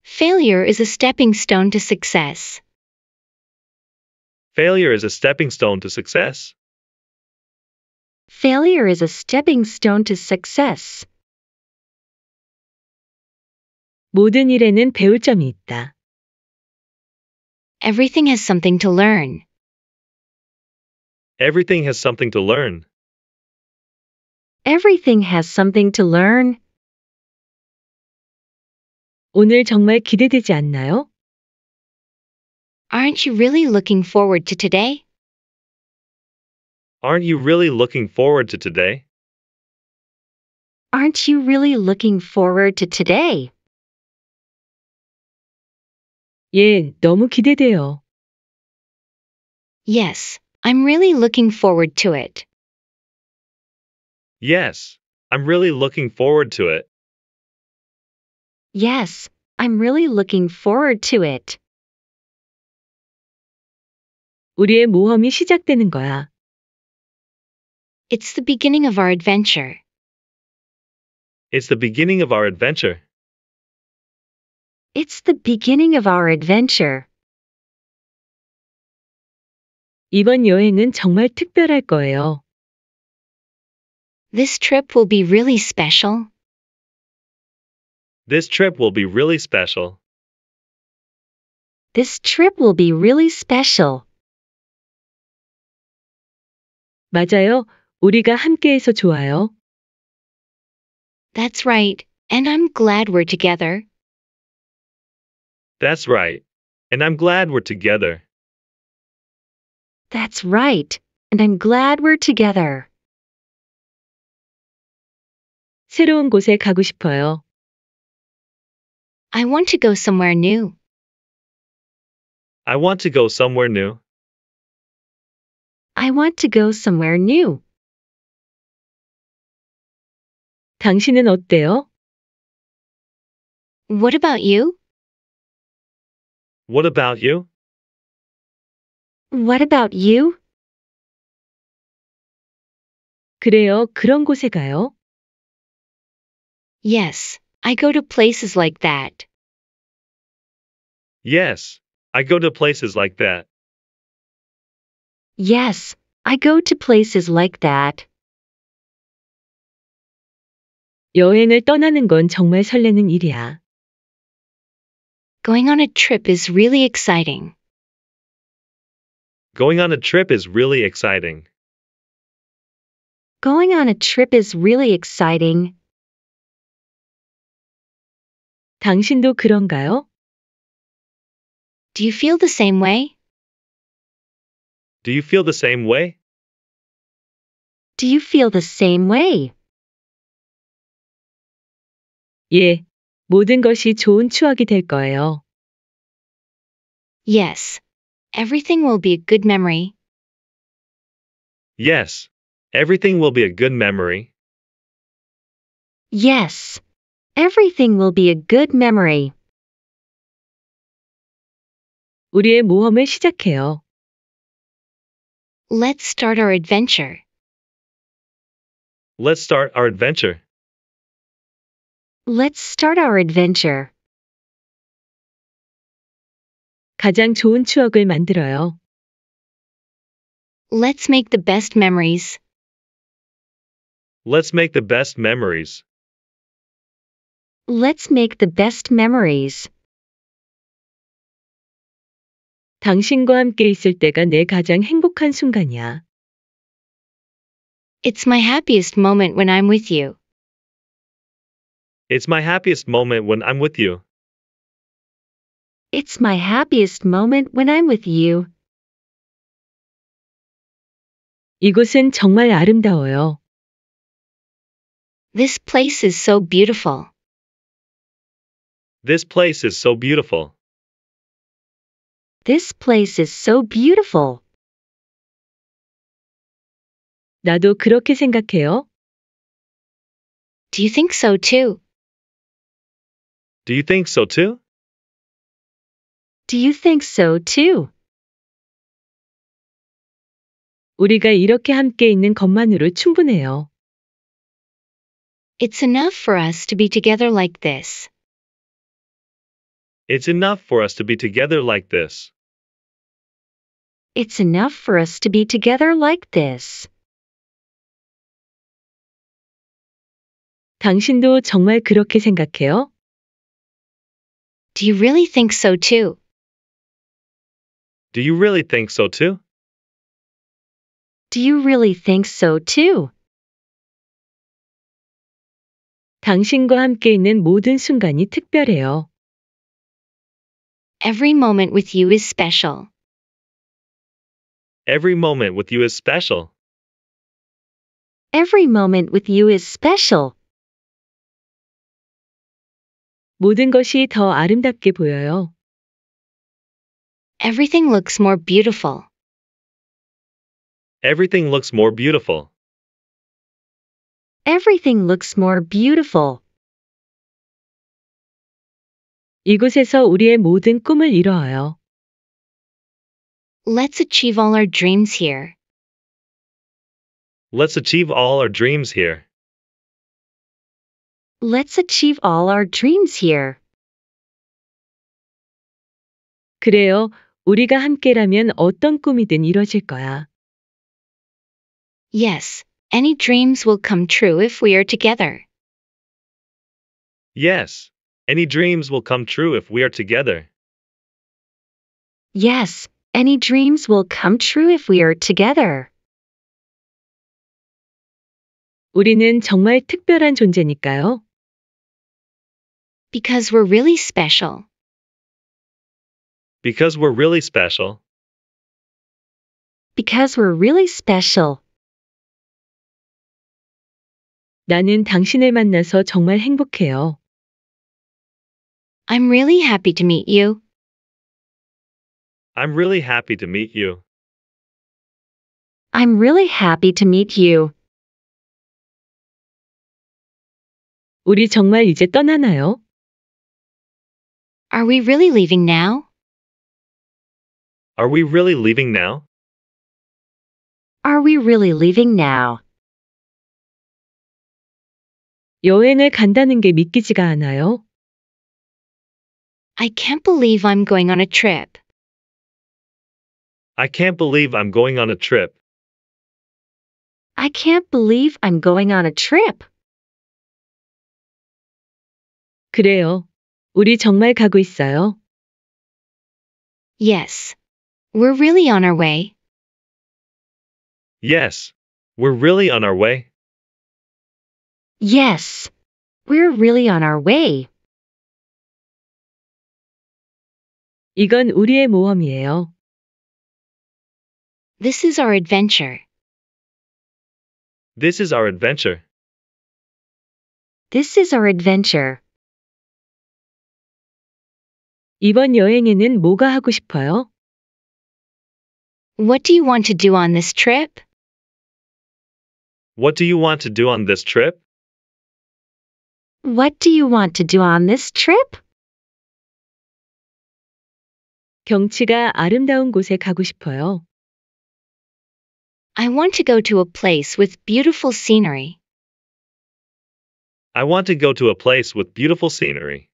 Speaker 1: Failure is a stepping stone to success.
Speaker 2: Failure is a stepping stone to success.
Speaker 1: Failure is a stepping stone to success. 모든 일에는 배울 점이 있다. Everything has something to learn.
Speaker 2: Everything has something to learn.
Speaker 1: Everything has something to learn. 오늘 정말 기대되지 않나요? Aren't you really looking forward to today?
Speaker 2: Aren't you really looking forward to today?
Speaker 1: Aren't you really looking forward to today? 예, 너무 기대돼요. Yes, I'm really looking forward to it.
Speaker 3: Yes,
Speaker 2: I'm really looking forward to it.
Speaker 1: Yes, I'm really looking forward to it. 우리의 모험이 시작되는 거야. It's the beginning of our adventure.
Speaker 2: It's the beginning of our adventure.
Speaker 1: It's the beginning of our adventure. 이번 여행은 정말 특별할 거예요. This trip will be really special.
Speaker 2: This trip will be really special.
Speaker 1: This trip will be really special. 맞아요. 우리가 함께해서 좋아요. That's right. And I'm glad we're together.
Speaker 2: That's right. And I'm glad we're together.
Speaker 1: That's right. And I'm glad we're together. 새로운 곳에 가고 싶어요. I want to go somewhere new.
Speaker 2: I want to go somewhere new.
Speaker 1: I want to go somewhere new. 당신은 어때요? What about you?
Speaker 2: What about you?
Speaker 1: What about you? 그래요, 그런 곳에 가요. Yes, I go to places like that.
Speaker 2: Yes, I go to places like that.
Speaker 1: Yes, I go to places like that. 여행을 떠나는 건 정말 설레는 일이야. Going on a trip is really exciting.
Speaker 2: Going on a trip is really exciting.
Speaker 1: Going on a trip is really exciting. 당신도 그런가요? Do you feel the same way?
Speaker 2: Do you feel the same way?
Speaker 1: Do you feel the same way? 예, 모든 것이 좋은 추억이 될 거예요. Yes. Everything will be a good memory.
Speaker 2: Yes. Everything will be a good memory.
Speaker 1: Yes. Everything will be a good memory. 우리의 모험을 시작해요. Let's start our adventure.
Speaker 2: Let's start our adventure.
Speaker 1: Let's start our adventure. 가장 좋은 추억을 만들어요. Let's make the best memories.
Speaker 2: Let's make the best memories.
Speaker 1: Let's make the best memories. 당신과 함께 있을 때가 내 가장 행복한 순간이야. It's my happiest moment when I'm with you.
Speaker 2: It's my happiest moment when I'm with you.
Speaker 1: It's my happiest moment when I'm with you. 이곳은 정말 아름다워요. This place is so beautiful.
Speaker 2: This place is so beautiful.
Speaker 1: This place is so beautiful. 나도 그렇게 생각해요. Do you think so too?
Speaker 2: Do you think so too?
Speaker 1: Do you think so too? 우리가 이렇게 함께 있는 것만으로 충분해요. It's enough for us to be together like this.
Speaker 2: It's enough for us to be together like this.
Speaker 1: It's enough for us to be together like this. 당신도 정말 그렇게 생각해요? Do you really think so too?
Speaker 2: Do you really think so too?
Speaker 1: Do you really think so too? 당신과 함께 있는 모든 순간이 특별해요. Every moment with you is special.
Speaker 2: Every moment with you is special.
Speaker 1: Every moment with you is special. 모든 것이 더 아름답게 보여요. Everything looks more beautiful.
Speaker 2: Everything looks more beautiful.
Speaker 1: Everything looks more beautiful. 이곳에서 우리의 모든 꿈을 이뤄요. Let's achieve all our dreams here.
Speaker 2: Let's achieve all our dreams here.
Speaker 1: Let's achieve all our dreams here. 그래요. 우리가 함께라면 어떤 꿈이든 이루어질 거야. Yes, any dreams will come true if we are together.
Speaker 2: Yes, any dreams will come true if we are together.
Speaker 1: Yes, any dreams will come true if we are together. 우리는 정말 특별한 존재니까요. Because we're really special.
Speaker 2: Because we're really special.
Speaker 1: Because we're really special. 나는 당신을 만나서 정말 행복해요. I'm really happy to meet you.
Speaker 2: I'm really happy to meet you.
Speaker 1: I'm really happy to meet you. 우리 정말 이제 떠나나요? Are we really leaving now?
Speaker 2: Are we really leaving now?
Speaker 1: Are we really leaving now? 여행을 간다는 게 믿기지가 않아요. I can't believe I'm going on a trip.
Speaker 2: I can't believe I'm going on a trip.
Speaker 1: I can't believe I'm going on a trip. 그래요. 우리 정말 가고 있어요. Yes. We're really on our way.
Speaker 2: Yes. We're really on our way.
Speaker 1: Yes. We're really on our way. 이건 우리의 모험이에요. This is our adventure.
Speaker 2: This is our adventure.
Speaker 1: This is our adventure. 이번 여행에는 뭐가 하고 싶어요? What do you want to do on this trip?
Speaker 2: What do you want to do on this trip?
Speaker 1: What do you want to do on this trip? 경치가 아름다운 곳에 가고 싶어요. I want to go to a place with beautiful scenery.
Speaker 2: I want to go to a place with beautiful scenery.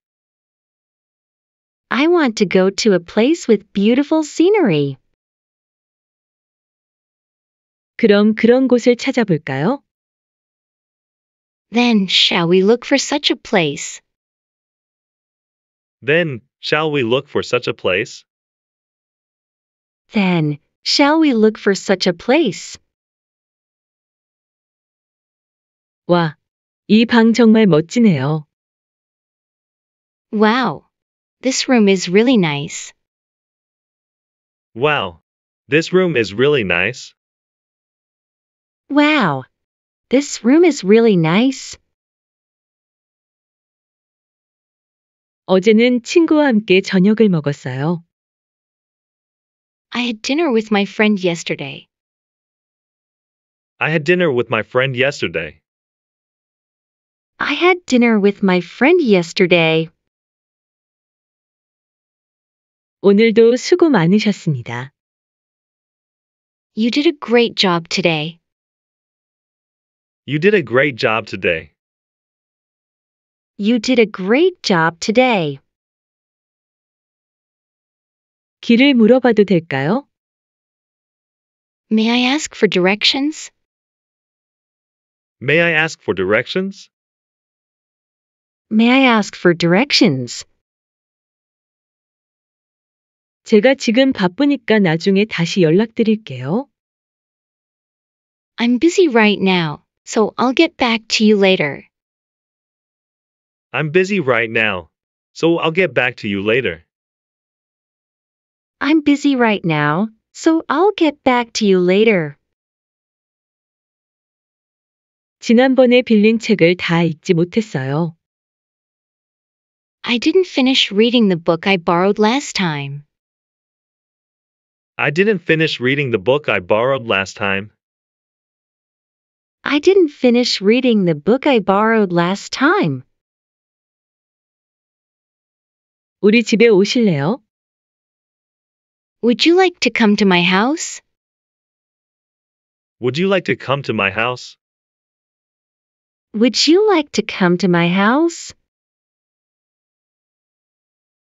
Speaker 1: I want to go to a place with beautiful scenery. 그럼 그런 곳을 찾아볼까요? Then shall we look for such a place?
Speaker 2: Then, shall we look for such a place?
Speaker 1: Then, shall we look for such a place? 와, 이 정말 멋지네요. Wow, this room is really nice.
Speaker 2: Wow. This room is really
Speaker 3: nice.
Speaker 1: Wow. This room is really nice. 어제는 친구와 함께 저녁을 먹었어요. I had dinner with my friend yesterday.
Speaker 2: I had dinner with my friend yesterday.
Speaker 1: I had dinner with my friend yesterday. 오늘도 수고 많으셨습니다. You did a great job today.
Speaker 2: You did a great job today.
Speaker 1: You did a great job today. 길을 물어봐도 될까요? May I ask for directions?
Speaker 2: May I ask for directions?
Speaker 1: May I ask for directions? 제가 지금 바쁘니까 나중에 다시 연락드릴게요. I'm busy right now, so I'll get back to you later.
Speaker 2: I'm busy right now, so I'll get back to you later.
Speaker 1: I'm busy right now, so I'll get back to you later. 지난번에 빌린 책을 다 읽지 못했어요. I didn't finish reading the book I borrowed last time.
Speaker 2: I didn't finish reading the book I borrowed last time.
Speaker 1: I didn't finish reading the book I borrowed last time. 우리 집에 오실래요? Would you like to come to my house?
Speaker 2: Would you like to come to my house?
Speaker 1: Would you like to come to my house?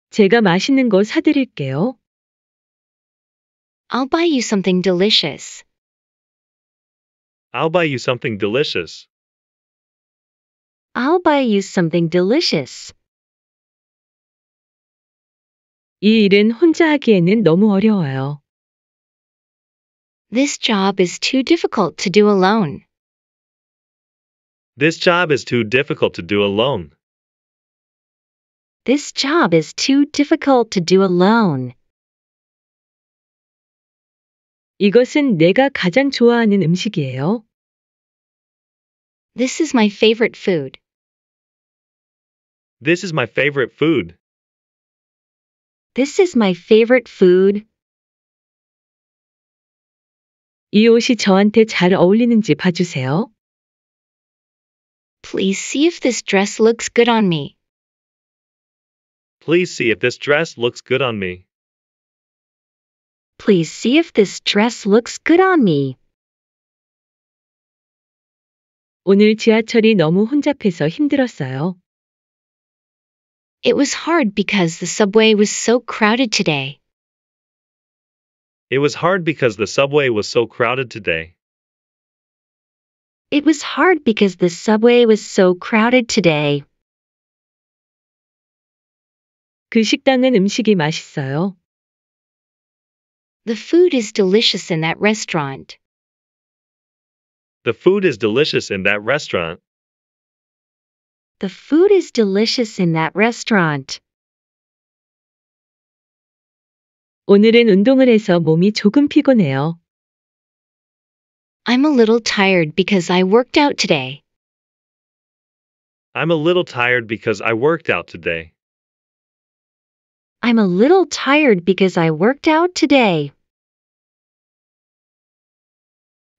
Speaker 1: 제가 맛있는 거 사드릴게요. I'll buy you something delicious.
Speaker 2: I'll buy you something delicious.
Speaker 1: I'll buy you something delicious. 이 일은 혼자 하기에는 너무 어려워요. This job is too difficult to do alone.
Speaker 2: This job is too difficult to do alone.
Speaker 1: This job is too difficult to do alone. 이것은 내가 가장 좋아하는 음식이에요. This is my favorite food.
Speaker 2: This is my favorite food.
Speaker 1: This is my favorite food. 이 옷이 저한테 잘 어울리는지 봐주세요. Please see if this dress looks good on me.
Speaker 2: Please see if this dress looks good on me.
Speaker 1: Please see if this dress looks good on me. 오늘 지하철이 너무 혼잡해서 힘들었어요. It was hard because the subway was so crowded today.
Speaker 2: It was hard because the subway was so crowded today.
Speaker 1: It was hard because the subway was so crowded today. 그 식당은 음식이 맛있어요. The food is delicious in that restaurant.
Speaker 2: The food is delicious in that restaurant.
Speaker 1: The food is delicious in that restaurant. 오늘은 운동을 해서 몸이 조금 피곤해요. I'm a little tired because I worked out today.
Speaker 2: I'm a little tired because I worked out today.
Speaker 1: I'm a little tired because I worked out today.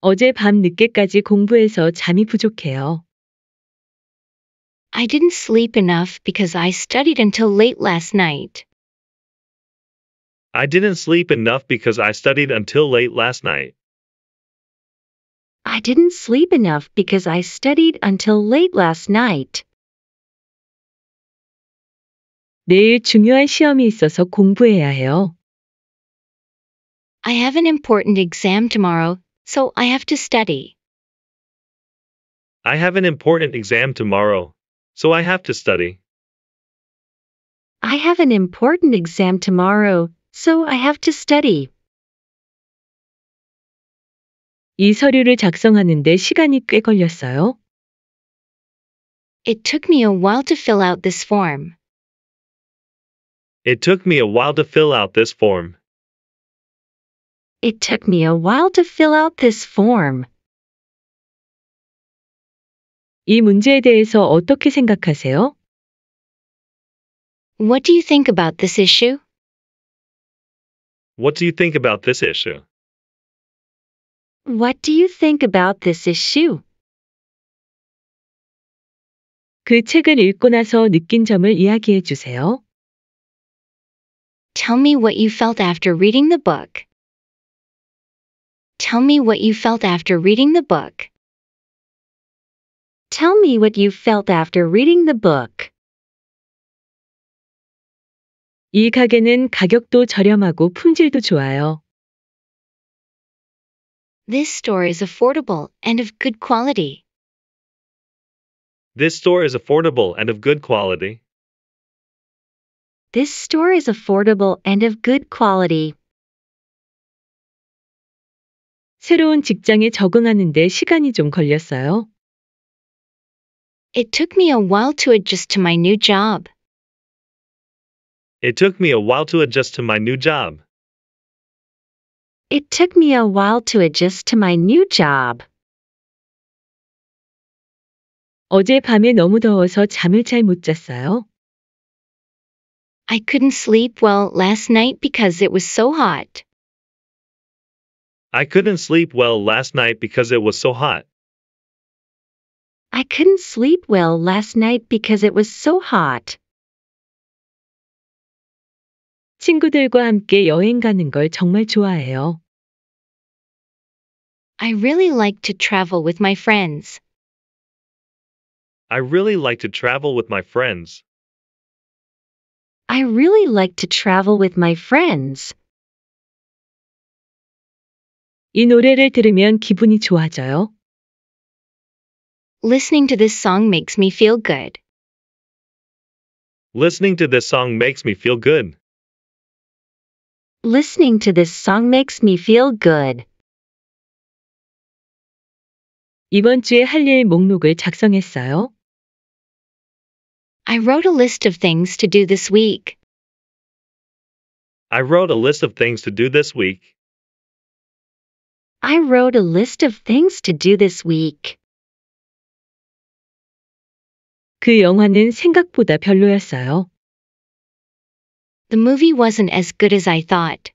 Speaker 1: 어제 밤 늦게까지 공부해서 잠이 부족해요. I didn't sleep enough because I studied until late last night.
Speaker 2: I didn't sleep enough because I studied until late last night.
Speaker 1: I didn't sleep enough because I studied until late last night. 내일 중요한 시험이 있어서 공부해야 해요. I have an important exam tomorrow, so I have to study.
Speaker 2: I have an important exam tomorrow, so I have to study.
Speaker 1: I have an important exam tomorrow, so I have to study. 이 서류를 작성하는데 시간이 꽤 걸렸어요. It took me a while to fill out this form.
Speaker 2: It took me a while to fill out this form.
Speaker 1: It took me a while to fill out this form. 이 문제에 대해서 어떻게 생각하세요? What do you think about this issue?
Speaker 2: What do you think about this issue?
Speaker 1: What do you think about this issue? 그 책을 읽고 나서 느낀 점을 이야기해 주세요. Tell me what you felt after reading the book. Tell me what you felt after reading the book. Tell me what you felt after reading the book. 이 가게는 가격도 저렴하고 품질도 좋아요. This store is affordable and of good quality.
Speaker 2: This store is affordable and of good quality.
Speaker 1: This store is affordable and of good quality. 새로운 직장에 적응하는데 시간이 좀 걸렸어요. It took me a while to adjust to my new job.
Speaker 2: It took me a while to adjust to my new job.
Speaker 1: It took me a while to adjust to my new job. 어젯밤에 너무 더워서 잠을 잘 못 잤어요. I couldn't sleep well last night because it was so hot.
Speaker 2: I couldn't sleep well last night because it was so hot.
Speaker 1: I couldn't sleep well last night because it was so hot. 친구들과 함께 여행 가는 걸 정말 좋아해요. I really like to travel with my friends.
Speaker 2: I really like to travel with my friends.
Speaker 1: I really like to travel with my friends. 이 노래를 들으면 기분이 좋아져요. Listening to this song makes me feel good.
Speaker 2: Listening to this song makes me feel good.
Speaker 1: Listening to this song makes me feel good. 이번 주에 할 일 목록을 작성했어요. I wrote a list of things to do this week.
Speaker 2: I wrote a list of things to do this week.
Speaker 1: I wrote a list of things to do this week. 그 영화는 생각보다 별로였어요. The movie wasn't as good as I thought.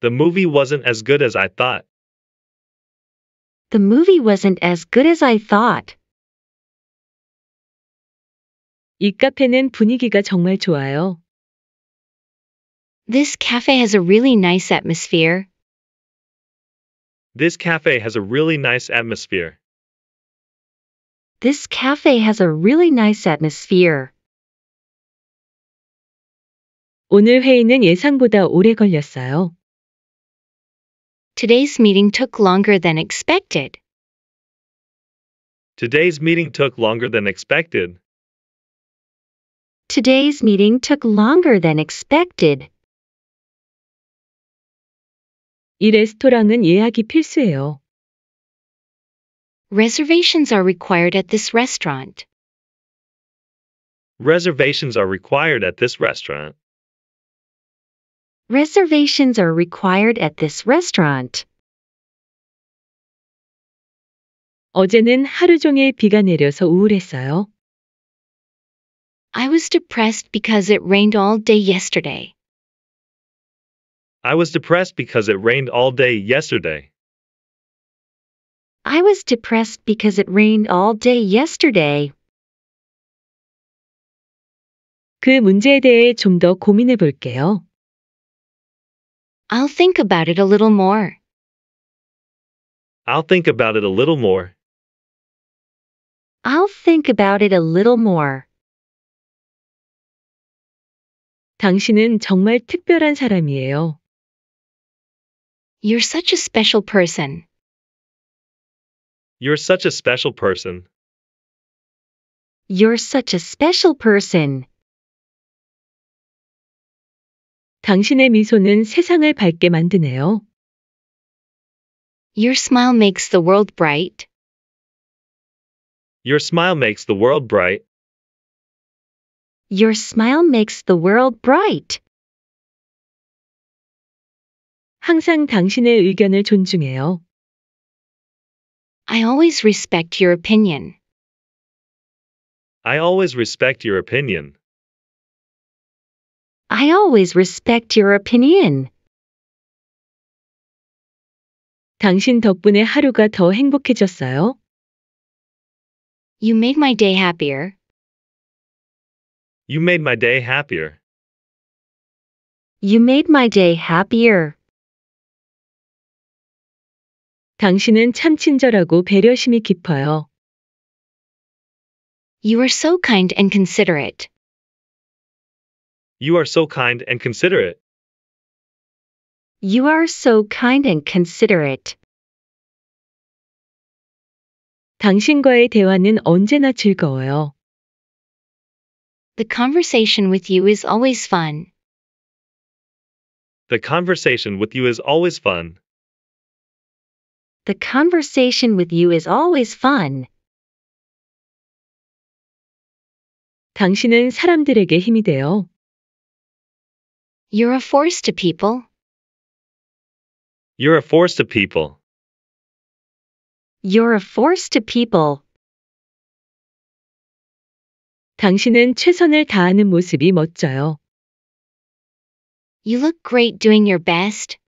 Speaker 2: The movie wasn't as good as I thought.
Speaker 1: The movie wasn't as good as I thought. 이 카페는 분위기가 정말 좋아요. This cafe has a really nice atmosphere.
Speaker 2: This cafe has a really nice atmosphere.
Speaker 1: This cafe has a really nice atmosphere. 오늘 회의는 예상보다 오래 걸렸어요. Today's meeting took longer than expected.
Speaker 2: Today's meeting took longer than expected.
Speaker 1: Today's meeting took longer than expected. 이 레스토랑은 예약이 필수예요. Reservations are required at this restaurant.
Speaker 2: Reservations are required at this restaurant.
Speaker 1: Reservations are required at this restaurant. 어제는 하루 종일 비가 내려서 우울했어요. I was depressed because it rained all day yesterday.
Speaker 2: I was depressed because it rained all day yesterday.
Speaker 1: I was depressed because it rained all day yesterday. 그 문제에 대해 더 고민해 볼게요. I'll think about it a little more.
Speaker 2: I'll think about it a little more.
Speaker 1: I'll think about it a little more. 당신은 정말 특별한 사람이에요. You're such a special person.
Speaker 2: You're such a special person.
Speaker 1: You're such a special person. 당신의 미소는 세상을 밝게 만드네요. Your smile makes the world bright.
Speaker 2: Your smile makes the world bright.
Speaker 1: Your smile makes the world bright. 항상 당신의 의견을 존중해요. I always respect your opinion.
Speaker 2: I always respect your opinion.
Speaker 1: I always respect your opinion. 당신 덕분에 하루가 더 행복해졌어요. You made my day happier.
Speaker 2: You made my day happier.
Speaker 1: You made my day happier. 당신은 참 친절하고 배려심이 깊어요. You are so kind and considerate.
Speaker 2: You are so kind and considerate.
Speaker 1: You are so kind and considerate. 당신과의 대화는 언제나 즐거워요. The conversation with you is always fun.
Speaker 2: The conversation with you is always fun.
Speaker 1: The conversation with you is always fun. 당신은 사람들에게 돼요. You're a force to people.
Speaker 3: You're
Speaker 2: a force to people.
Speaker 1: You're a force to people. 당신은 최선을 다하는 모습이 멋져요. You look great doing your best.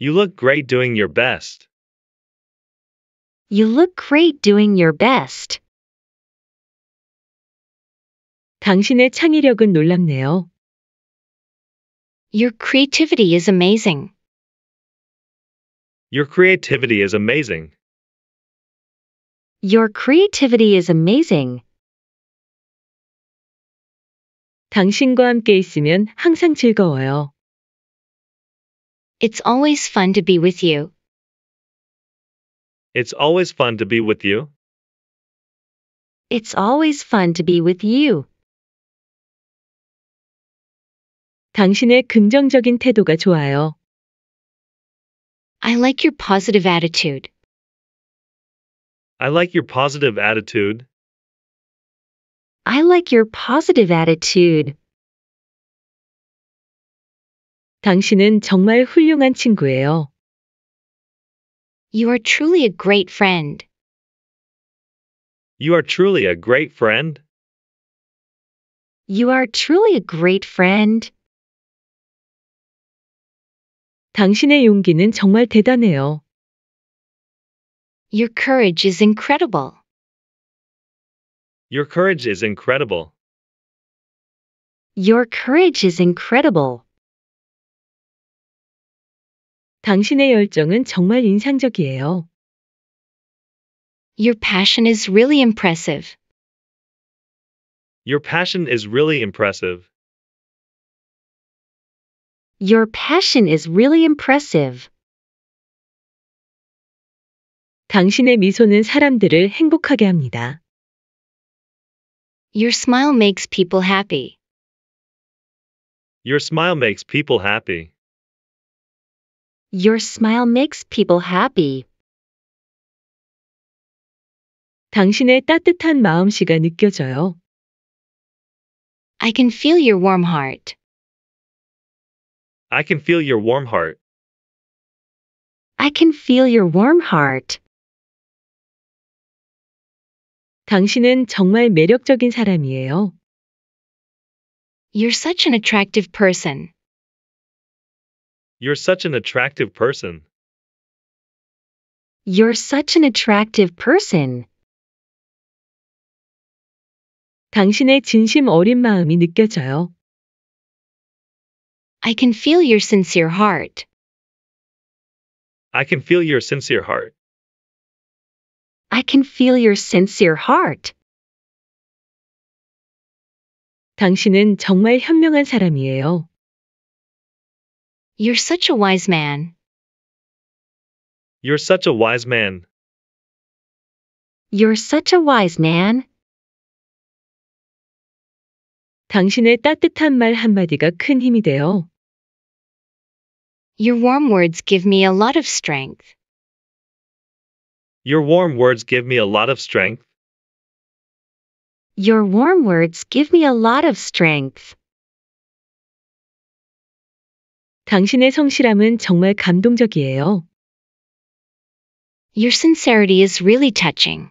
Speaker 2: You look great doing your best.
Speaker 1: You look great doing your best. 당신의 창의력은 놀랍네요. Your creativity is amazing.
Speaker 2: Your creativity is amazing.
Speaker 1: Your creativity is amazing. 당신과 함께 있으면 항상 즐거워요. It's always fun to be with you.
Speaker 2: It's always fun to be with you.
Speaker 1: It's always fun to be with you. 당신의 긍정적인 태도가 좋아요. I like your positive attitude.
Speaker 3: I
Speaker 2: like your positive attitude.
Speaker 1: I like your positive attitude. 당신은 정말 훌륭한 친구예요. You are truly a great friend.
Speaker 2: You are truly a great friend.
Speaker 1: You are truly a great friend. 당신의 용기는 정말 대단해요. Your courage is incredible.
Speaker 2: Your courage is incredible.
Speaker 1: Your courage is incredible. 당신의 열정은 정말 인상적이에요. Your passion is really impressive.
Speaker 2: Your passion is really impressive.
Speaker 1: Your passion is really impressive. 당신의 미소는 사람들을 행복하게 합니다. Your smile makes people happy.
Speaker 2: Your smile makes people happy.
Speaker 1: Your smile makes people happy. 당신의 따뜻한 마음씨가 느껴져요. I can feel your warm heart.
Speaker 2: I can feel your warm heart.
Speaker 1: I can feel your warm heart. 당신은 정말 매력적인 사람이에요. You're such an attractive person.
Speaker 2: You're such an attractive person.
Speaker 1: You're such an attractive person. 당신의 진심 어린 마음이 느껴져요. I can feel your sincere heart.
Speaker 2: I can feel your sincere heart.
Speaker 1: I can feel your sincere heart. 당신은 정말 현명한 사람이에요. You're such a wise man.
Speaker 2: You're such a wise man.
Speaker 1: You're such a wise man. 당신의 따뜻한 말 한마디가 큰 힘이 돼요. Your warm words give me a lot of strength.
Speaker 2: Your warm words give me a lot of strength.
Speaker 1: Your warm words give me a lot of strength. 당신의 성실함은 정말 감동적이에요. Your sincerity is really touching.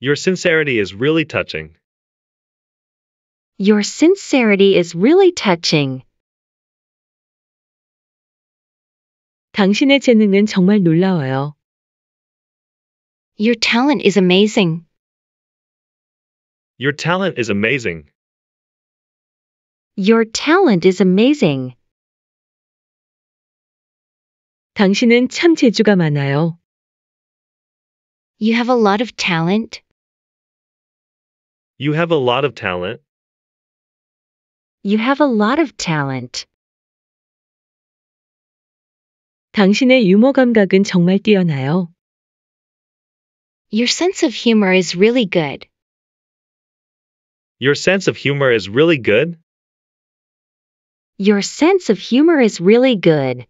Speaker 2: Your sincerity is really touching.
Speaker 1: Your sincerity is really touching. 당신의 재능은 정말 놀라워요. Your talent is amazing.
Speaker 2: Your talent is amazing.
Speaker 1: Your talent is amazing. 당신은 참 재주가 많아요. You have a lot of talent.
Speaker 2: You have a lot of talent.
Speaker 1: You have a lot of talent. 당신의 유머 감각은 정말 뛰어나요. Your sense of humor is really good.
Speaker 2: Your sense of humor is really good?
Speaker 1: Your sense of humor is really good.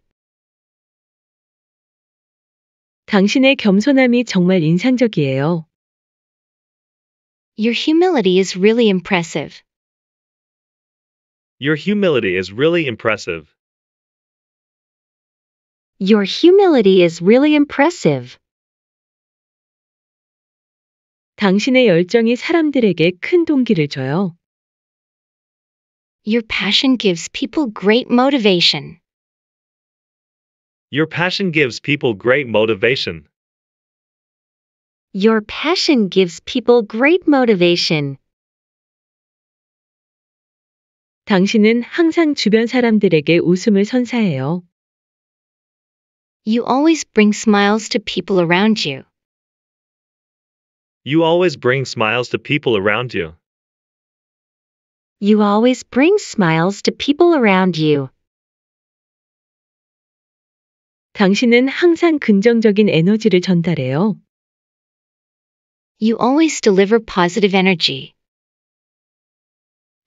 Speaker 1: 당신의 겸손함이 정말 인상적이에요. Your humility is really impressive.
Speaker 2: Your humility is really impressive.
Speaker 1: Your humility is really impressive. 당신의 열정이 사람들에게 큰 동기를 줘요. Your passion gives people great motivation.
Speaker 2: Your passion gives people great motivation.
Speaker 1: Your passion gives people great motivation. 당신은 항상 주변 사람들에게 웃음을 선사해요. You always bring smiles to people around you.
Speaker 2: You always bring smiles to people around you.
Speaker 1: You always bring smiles to people around you. 당신은 항상 긍정적인 에너지를 전달해요. You always deliver positive energy.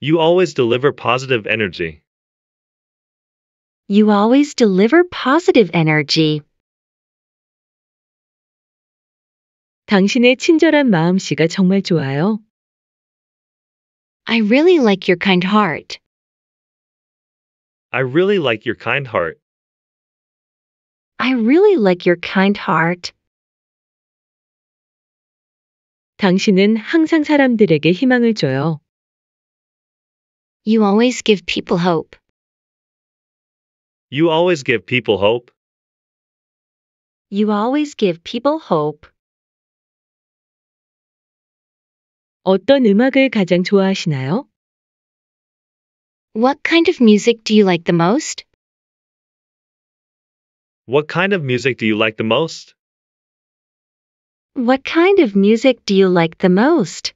Speaker 2: You always deliver positive energy.
Speaker 1: You always deliver positive energy. 당신의 친절한 마음씨가 정말 좋아요. I really like your kind heart.
Speaker 2: I really like your kind heart.
Speaker 1: I really like your kind heart. 당신은 항상 사람들에게 희망을 줘요. You always give people hope.
Speaker 2: You always give people hope.
Speaker 1: You always give people hope. 어떤 음악을 가장 좋아하시나요? What kind of music do you like the most?
Speaker 2: What kind of music do you like the most?
Speaker 1: What kind of music do you like the most?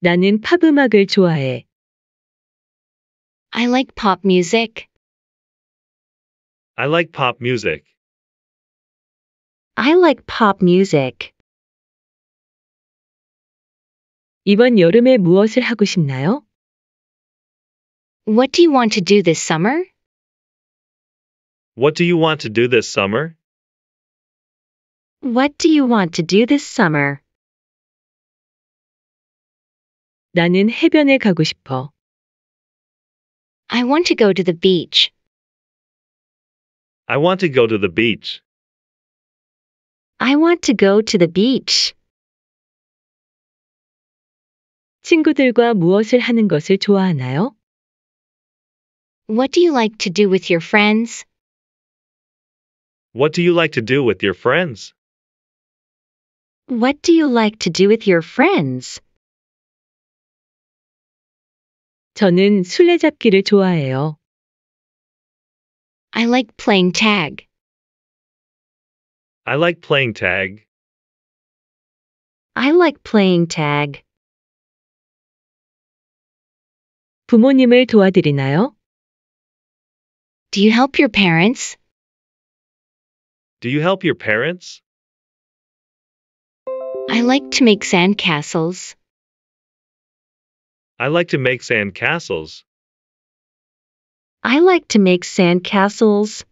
Speaker 1: 나는 팝 음악을 좋아해. I like pop music.
Speaker 2: I like pop music.
Speaker 1: I like pop music. 이번 여름에 무엇을 하고 싶나요? What do you want to do this summer?
Speaker 2: What do you want to do this summer?
Speaker 1: What do you want to do this summer? 나는 해변에 가고 싶어. I want to go to the beach.
Speaker 2: I want to go to the beach.
Speaker 1: I want to go to the beach. 친구들과 무엇을 하는 것을 좋아하나요? What do you like to do with your friends?
Speaker 2: What do you like to do with your
Speaker 3: friends?
Speaker 1: What do you like to do with your friends? 저는 술래잡기를 좋아해요. I like playing tag.
Speaker 2: I like playing tag.
Speaker 1: I like playing tag. 부모님을 도와드리나요? Do you help your parents?
Speaker 2: Do you help your parents?
Speaker 1: I like to make sand castles.
Speaker 2: I like to make sand castles.
Speaker 1: I like to make sandcastles.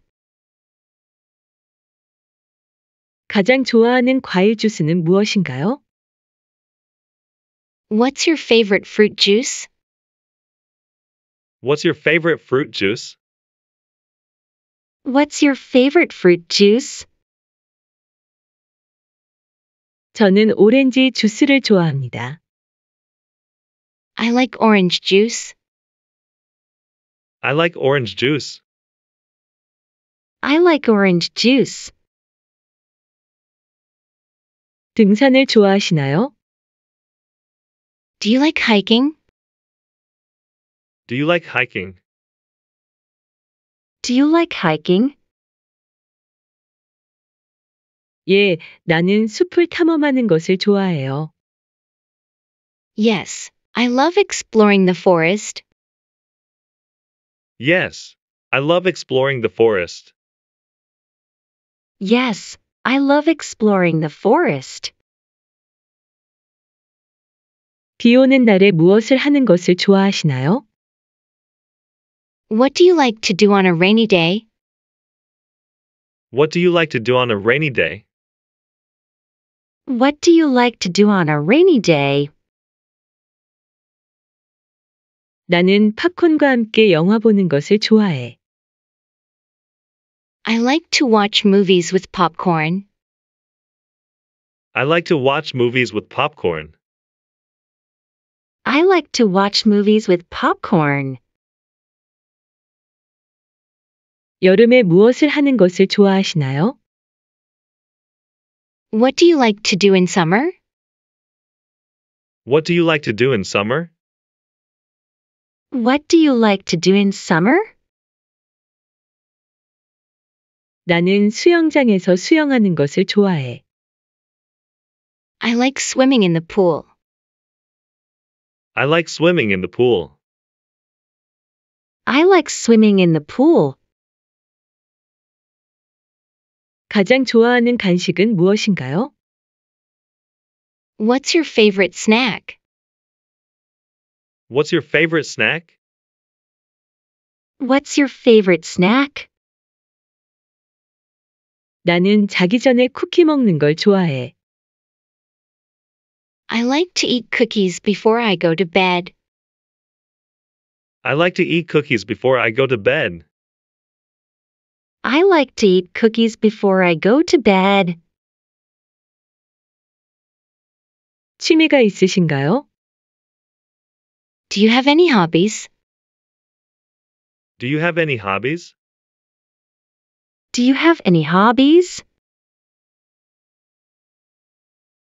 Speaker 1: 가장 좋아하는 과일 주스는 무엇인가요? What's your favorite fruit juice?
Speaker 2: What's your favorite fruit juice?
Speaker 1: What's your favorite fruit juice? 저는 오렌지 주스를 좋아합니다. I like orange juice.
Speaker 2: I like orange
Speaker 1: juice. I like orange juice. 등산을 좋아하시나요? Do you like hiking?
Speaker 2: Do you like hiking?
Speaker 1: Do you like hiking? 예, 나는 숲을 탐험하는 것을 좋아해요. Yes, I love exploring the forest.
Speaker 2: Yes, I love exploring the forest.
Speaker 1: Yes, I love exploring the forest. 비 오는 날에 무엇을 하는 것을 좋아하시나요? What do you like to do on a rainy day?
Speaker 2: What do you like to do on a rainy day?
Speaker 1: What do you like to do on a rainy day? 나는 팝콘과 함께 영화 보는 것을 좋아해. I like to watch movies with popcorn.
Speaker 2: I like to watch movies with popcorn.
Speaker 1: I like to watch movies with popcorn. 여름에 무엇을 하는 것을 좋아하시나요? What do you like to do in summer?
Speaker 2: What do you like to do in summer?
Speaker 1: What do you like to do in summer? 나는 수영장에서 수영하는 것을 좋아해. I like swimming in the pool.
Speaker 2: I like swimming in the pool.
Speaker 1: I like swimming in the pool. 가장 좋아하는 간식은 무엇인가요? What's your favorite snack?
Speaker 2: What's your favorite snack?
Speaker 1: What's your favorite snack? 나는 자기 전에 쿠키 먹는 걸 좋아해. I like to eat cookies before I go to bed.
Speaker 2: I like to eat cookies before I go to bed.
Speaker 1: I like to eat cookies before I go to bed. 취미가 있으신가요? Do you have any hobbies?
Speaker 2: Do you have any hobbies?
Speaker 1: Do you have any hobbies?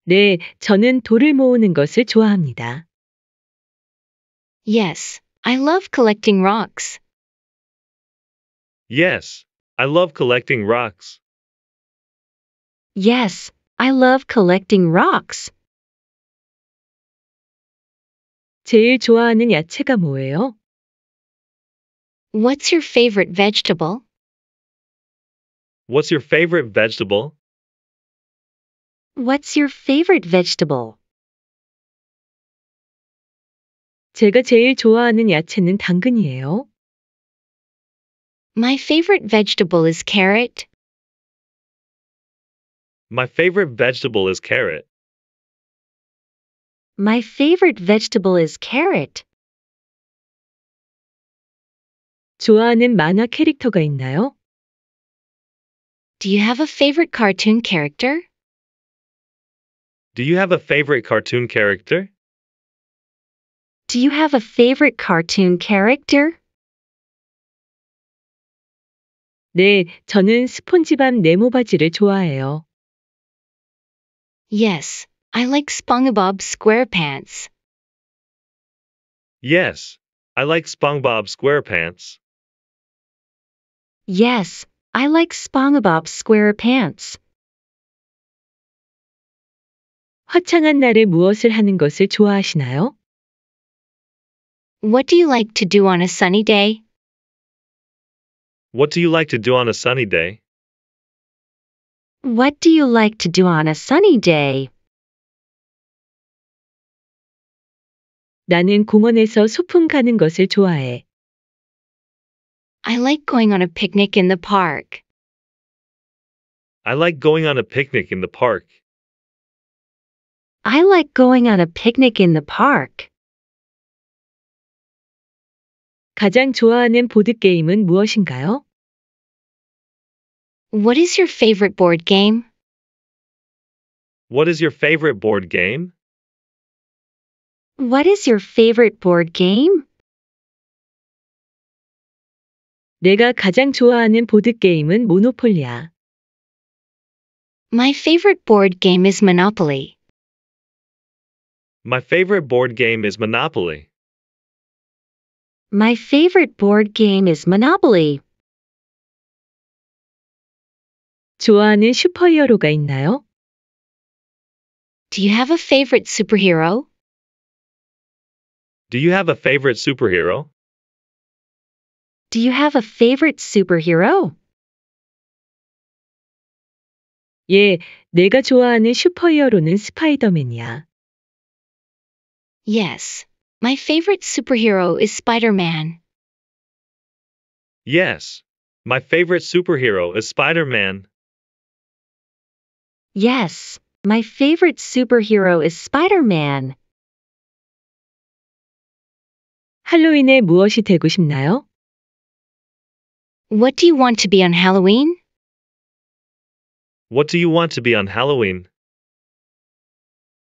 Speaker 1: 네, 저는 돌을 모으는 것을 좋아합니다. Yes, I love collecting rocks.
Speaker 2: Yes, I love collecting rocks.
Speaker 1: Yes, I love collecting rocks. 제일 좋아하는 야채가 뭐예요? What's your favorite vegetable?
Speaker 2: What's your favorite vegetable?
Speaker 1: What's your favorite vegetable? 제가 제일 좋아하는 야채는 당근이에요. My favorite vegetable is carrot.
Speaker 2: My favorite vegetable is carrot.
Speaker 1: My favorite vegetable is carrot. 좋아하는 만화 캐릭터가 있나요? Do you have a favorite cartoon character?
Speaker 2: Do you have a favorite cartoon character?
Speaker 1: Do you have a favorite cartoon character? 네, 저는 스폰지밥 네모 바지를 좋아해요. Yes, I like SpongeBob SquarePants.
Speaker 2: Yes, I like SpongeBob SquarePants.
Speaker 1: Yes, I like SpongeBob SquarePants. 화창한 날에 무엇을 하는 것을 좋아하시나요? What do you like to do on a sunny day?
Speaker 2: What do you like to do on a sunny day?
Speaker 1: What do you like to do on a sunny day? 나는 공원에서 소풍 가는 것을 좋아해. I like going on a picnic in the park.
Speaker 2: I like going on a picnic in the park.
Speaker 1: I like going on a picnic in the park. 가장 좋아하는 무엇인가요? What is your favorite board game?
Speaker 2: What is your favorite board game?
Speaker 1: What is your favorite board game? 내가 가장 좋아하는 모노폴리야. My favorite board game is Monopoly.
Speaker 2: My favorite board game is Monopoly.
Speaker 1: My favorite board game is Monopoly. 좋아하는 슈퍼히어로가 있나요? Do you have a favorite superhero?
Speaker 2: Do you have a favorite superhero?
Speaker 1: Do you have a favorite superhero? 예, 내가 좋아하는 슈퍼히어로는 스파이더맨이야. Yes, my favorite superhero is Spider Man.
Speaker 2: Yes, my favorite superhero is Spider Man.
Speaker 1: Yes, my favorite superhero is Spider Man. 할로윈에 무엇이 되고 싶나요? What do you want to be on Halloween?
Speaker 2: What do you want to be on Halloween?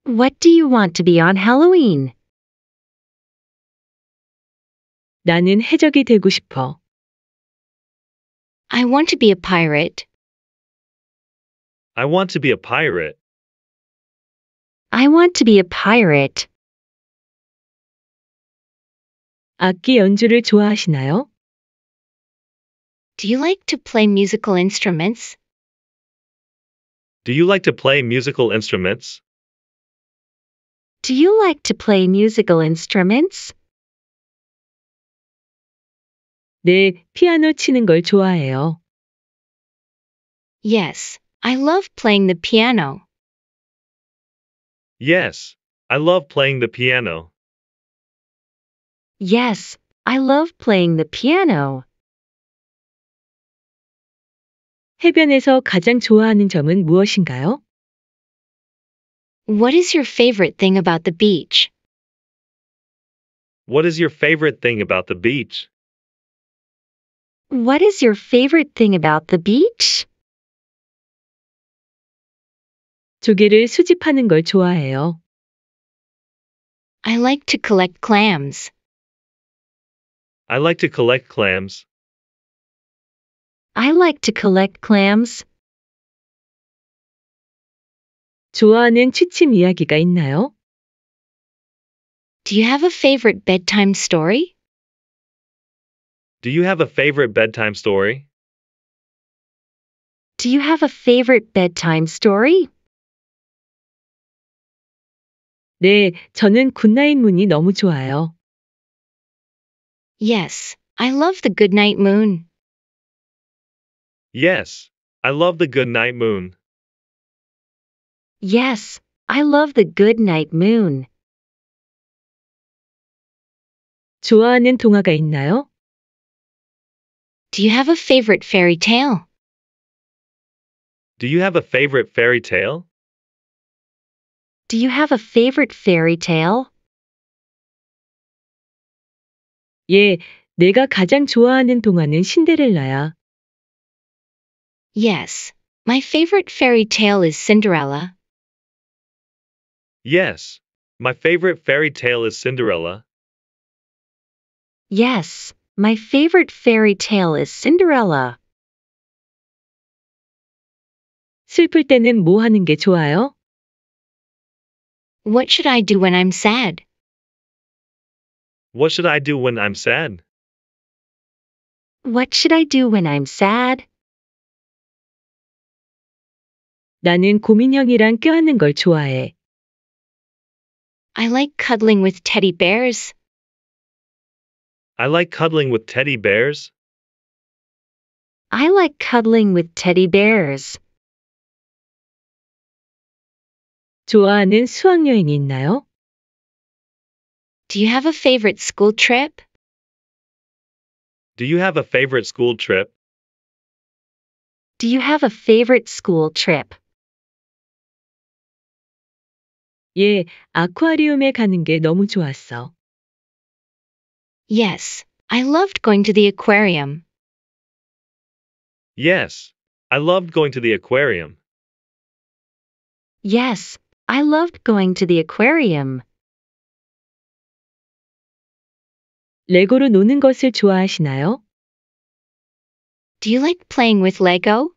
Speaker 1: What do you want to be on Halloween? 나는 해적이 되고 싶어. I want to be a pirate.
Speaker 2: I want to be a pirate.
Speaker 1: I want to be a pirate. 악기 연주를 좋아하시나요? Do you like to play musical instruments?
Speaker 2: Do you like to play musical instruments?
Speaker 1: Do you like to play musical instruments? 네, 피아노 치는 걸 좋아해요. Yes, I love playing the piano.
Speaker 2: Yes, I love playing the piano.
Speaker 1: Yes, I love playing the piano. 해변에서 가장 좋아하는 점은 무엇인가요? What is your favorite thing about the beach?
Speaker 2: What is your favorite thing about the beach?
Speaker 1: What is your favorite thing about the beach? 조개를 수집하는 걸 좋아해요. I like to collect clams.
Speaker 2: I like to collect clams.
Speaker 1: I like to collect clams. 좋아하는 취침 이야기가 있나요? Do you have a favorite bedtime story?
Speaker 2: Do you have a favorite bedtime story?
Speaker 1: Do you have a favorite bedtime story? 네, 저는 굿나잇 문이 너무 좋아요. Yes, I love the goodnight moon.
Speaker 2: Yes, I love the goodnight moon.
Speaker 1: Yes, I love the goodnight moon. 좋아하는 동화가 있나요? Do you have a favorite fairy tale?
Speaker 2: Do you have a favorite fairy tale?
Speaker 1: Do you have a favorite fairy tale? 예, 내가 가장 좋아하는 동화는 신데렐라야. Yes, my favorite fairy tale is Cinderella.
Speaker 2: Yes, my favorite fairy tale is Cinderella.
Speaker 1: Yes, my favorite fairy tale is Cinderella. 슬플 때는 뭐 하는 게 좋아요? What should I do when I'm sad?
Speaker 2: What should I do when I'm sad?
Speaker 1: What should I do when I'm sad? 나는 고민형이랑 껴안는 걸 좋아해. I like cuddling with teddy bears.
Speaker 2: I like cuddling with teddy bears.
Speaker 1: I like cuddling with teddy bears. 좋아하는 수학여행이 있나요? Do you have a favorite school trip?
Speaker 2: Do you have a favorite school trip?
Speaker 1: Do you have a favorite school trip? 예, 아쿠아리움에 가는 게 너무 좋았어. Yes, I loved going to the aquarium.
Speaker 2: Yes, I loved going to the aquarium.
Speaker 1: Yes, I loved going to the aquarium. 레고로 노는 것을 좋아하시나요? Do you like playing with Lego?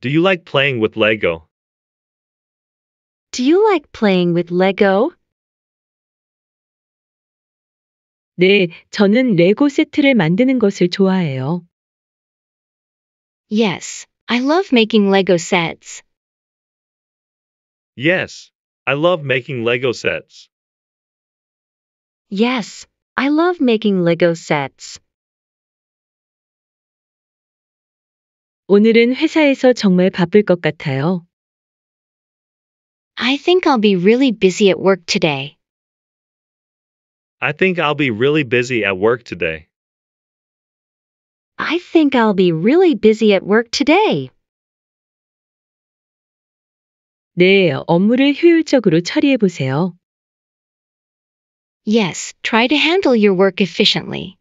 Speaker 2: Do you like playing with Lego?
Speaker 1: Do you like playing with Lego? 네, 저는 레고 세트를 만드는 것을 좋아해요. Yes, I love making Lego sets.
Speaker 2: Yes, I love making Lego sets.
Speaker 1: Yes, I love making Lego sets. 오늘은 회사에서 정말 바쁠 것 같아요. I think I'll be really busy at work today.
Speaker 2: I think I'll be really busy at work today.
Speaker 1: I think I'll be really busy at work today. 네, 업무를 효율적으로 처리해 보세요. Yes, try to handle your work efficiently.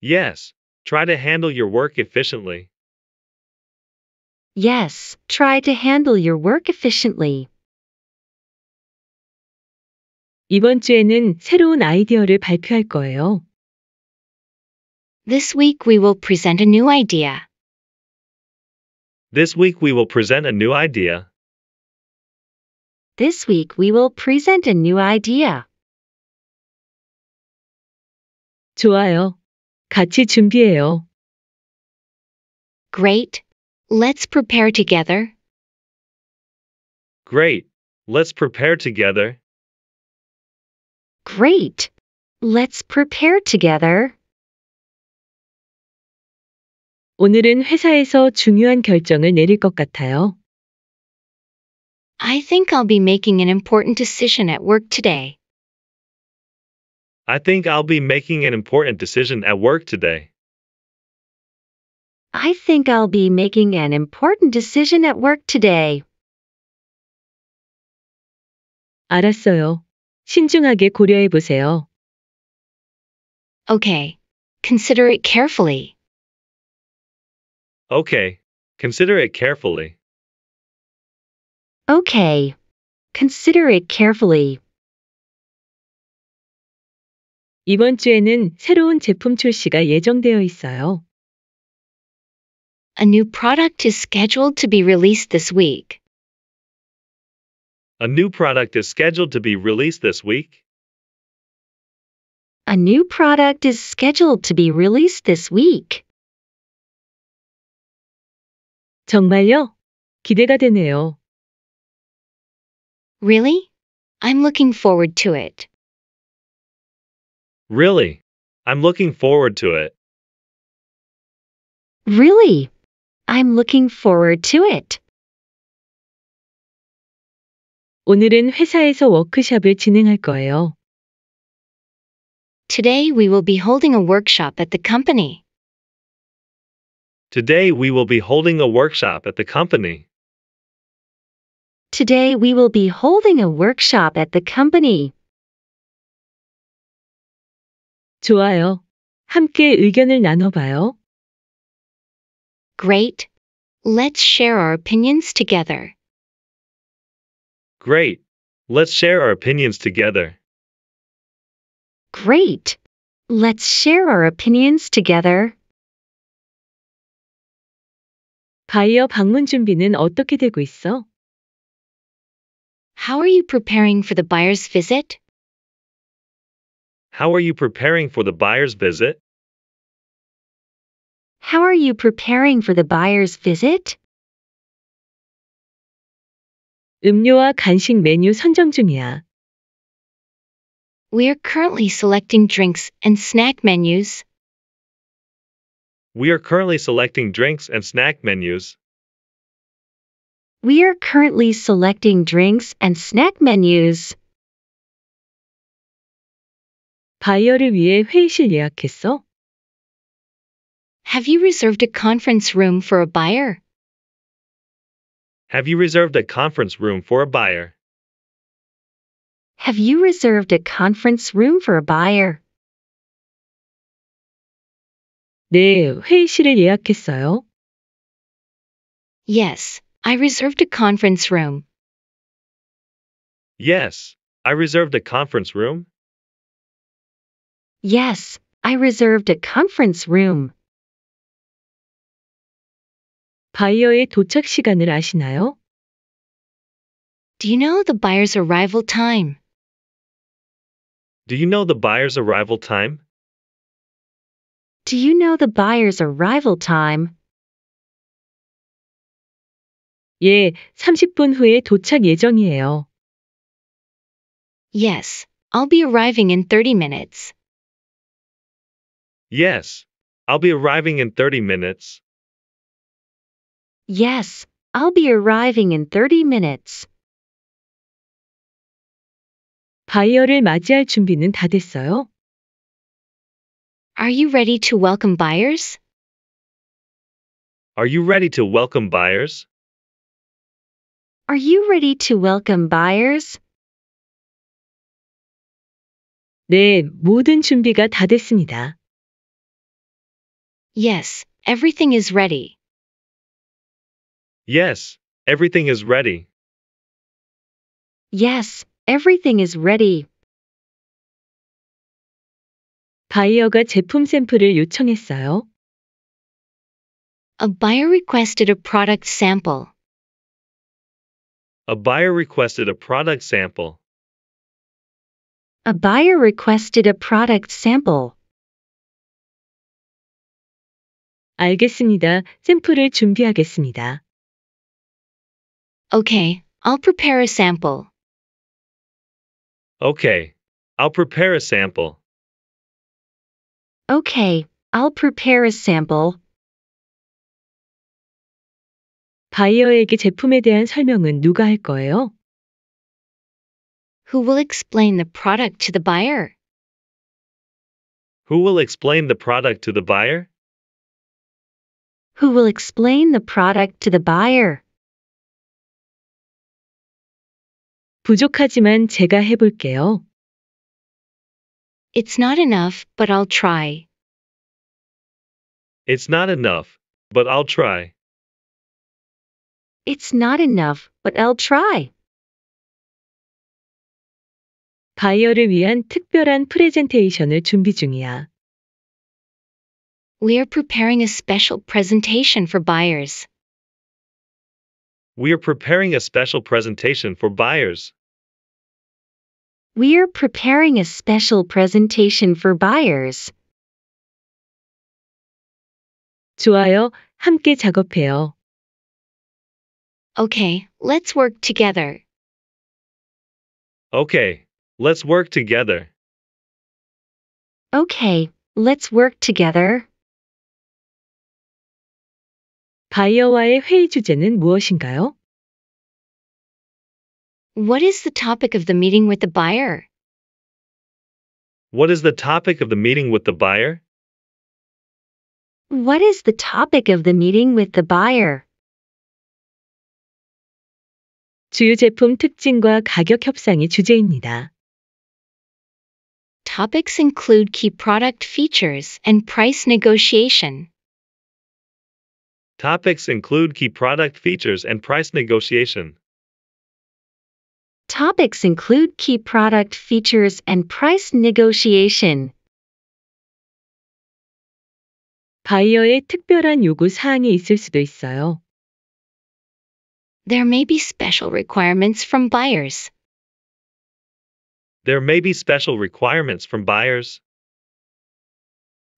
Speaker 2: Yes, try to handle your work efficiently.
Speaker 1: Yes, try to handle your work efficiently. 이번 주에는 새로운 아이디어를 발표할 거예요. This week we will present a new idea.
Speaker 2: This week we will present a new idea.
Speaker 1: This week we will present a new idea. 좋아요. 같이 준비해요. Great. Let's prepare together.
Speaker 2: Great. Let's prepare together.
Speaker 1: Great! Let's prepare together. 오늘은 회사에서 중요한 결정을 내릴 것 같아요. I think I'll be making an important decision at work today.
Speaker 2: I think I'll be making an important decision at work today.
Speaker 1: I think I'll be making an important decision at work today. 알았어요. 신중하게 고려해 보세요. Okay. Consider it carefully.
Speaker 2: Okay. Consider it carefully.
Speaker 1: Okay. Consider it carefully. 이번 주에는 새로운 제품 출시가 예정되어 있어요. A new product is scheduled to be released this week.
Speaker 2: A new product is scheduled to be released this week.
Speaker 1: A new product is scheduled to be released this week. 정말요? 기대가 되네요. Really? I'm looking forward to it.
Speaker 2: Really? I'm looking forward to it.
Speaker 1: Really? I'm looking forward to it. 오늘은 회사에서 워크숍을 진행할 거예요. Today we will be holding a workshop at the company.
Speaker 2: Today we will be holding a workshop at the company.
Speaker 1: Today we will be holding a workshop at the company. 좋아요. 함께 의견을 나눠봐요. Great. Let's share our opinions together.
Speaker 2: Great. Let's share our opinions together.
Speaker 1: Great. Let's share our opinions together. 바이어 방문 준비는 어떻게 되고 있어? How are you preparing for the buyer's visit?
Speaker 2: How are you preparing for the buyer's visit?
Speaker 1: How are you preparing for the buyer's visit? 음료와 간식 메뉴 선정 중이야. We are currently selecting drinks and snack menus.
Speaker 2: We are currently selecting drinks and snack menus.
Speaker 1: We are currently selecting drinks and snack menus. 바이어를 위해 회의실 예약했어? Have you reserved a conference room for a buyer?
Speaker 2: Have you reserved a conference room for a buyer?
Speaker 1: Have you reserved a conference room for a buyer? 네, 회의실을 예약했어요. Yes, I reserved a conference room.
Speaker 3: Yes,
Speaker 2: I reserved a conference room.
Speaker 1: Yes, I reserved a conference room. 바이어의 도착 시간을 아시나요? Do you know the buyer's arrival time?
Speaker 2: Do you know the buyer's arrival time?
Speaker 1: Do you know the buyer's arrival time? 예, 30분 후에 도착 예정이에요. Yes, I'll be arriving in 30 minutes.
Speaker 2: Yes, I'll be arriving in 30 minutes.
Speaker 1: Yes, I'll be arriving in 30 minutes. 바이어를 맞이할 준비는 다 됐어요? Are you ready to welcome buyers?
Speaker 2: Are you ready to welcome buyers?
Speaker 1: Are you ready to welcome buyers? 네, 모든 준비가 다 됐습니다. Yes, everything is ready.
Speaker 2: Yes, everything is ready.
Speaker 1: Yes, everything is ready. 바이어가 제품 샘플을 요청했어요. A buyer requested a product sample.
Speaker 2: A buyer requested a product sample.
Speaker 1: A buyer requested a product sample. 알겠습니다. 샘플을 준비하겠습니다. Okay, I'll prepare a sample.
Speaker 2: Okay, I'll prepare a sample.
Speaker 1: Okay, I'll prepare a sample. 바이어에게 제품에 대한 설명은 누가 할 거예요? Who will explain the product to the buyer?
Speaker 2: Who will explain the product to the buyer?
Speaker 1: Who will explain the product to the buyer? 부족하지만 제가 해볼게요. It's not enough, but I'll try.
Speaker 2: It's not enough, but I'll try.
Speaker 1: It's not enough, but I'll try. 바이어를 위한 특별한 프레젠테이션을 준비 중이야. We are preparing a special presentation for buyers.
Speaker 2: We are preparing a special presentation for buyers.
Speaker 1: We're preparing a special presentation for buyers. 좋아요. 함께 작업해요. Okay, let's work together.
Speaker 2: Okay, let's work together.
Speaker 1: Okay, let's work together. 바이어와의 회의 주제는 무엇인가요? What is the topic of the meeting with the buyer?
Speaker 2: What is the topic of the meeting with the buyer?
Speaker 1: What is the topic of the meeting with the buyer? 주요 제품 특징과 가격 협상이 주제입니다. Topics include key product features and price negotiation.
Speaker 2: Topics include key product features and price negotiation.
Speaker 1: Topics include key product features and price negotiation. 바이어의 특별한 요구 사항이 있을 수도 있어요. There may be special requirements from buyers.
Speaker 2: There may be special requirements from buyers.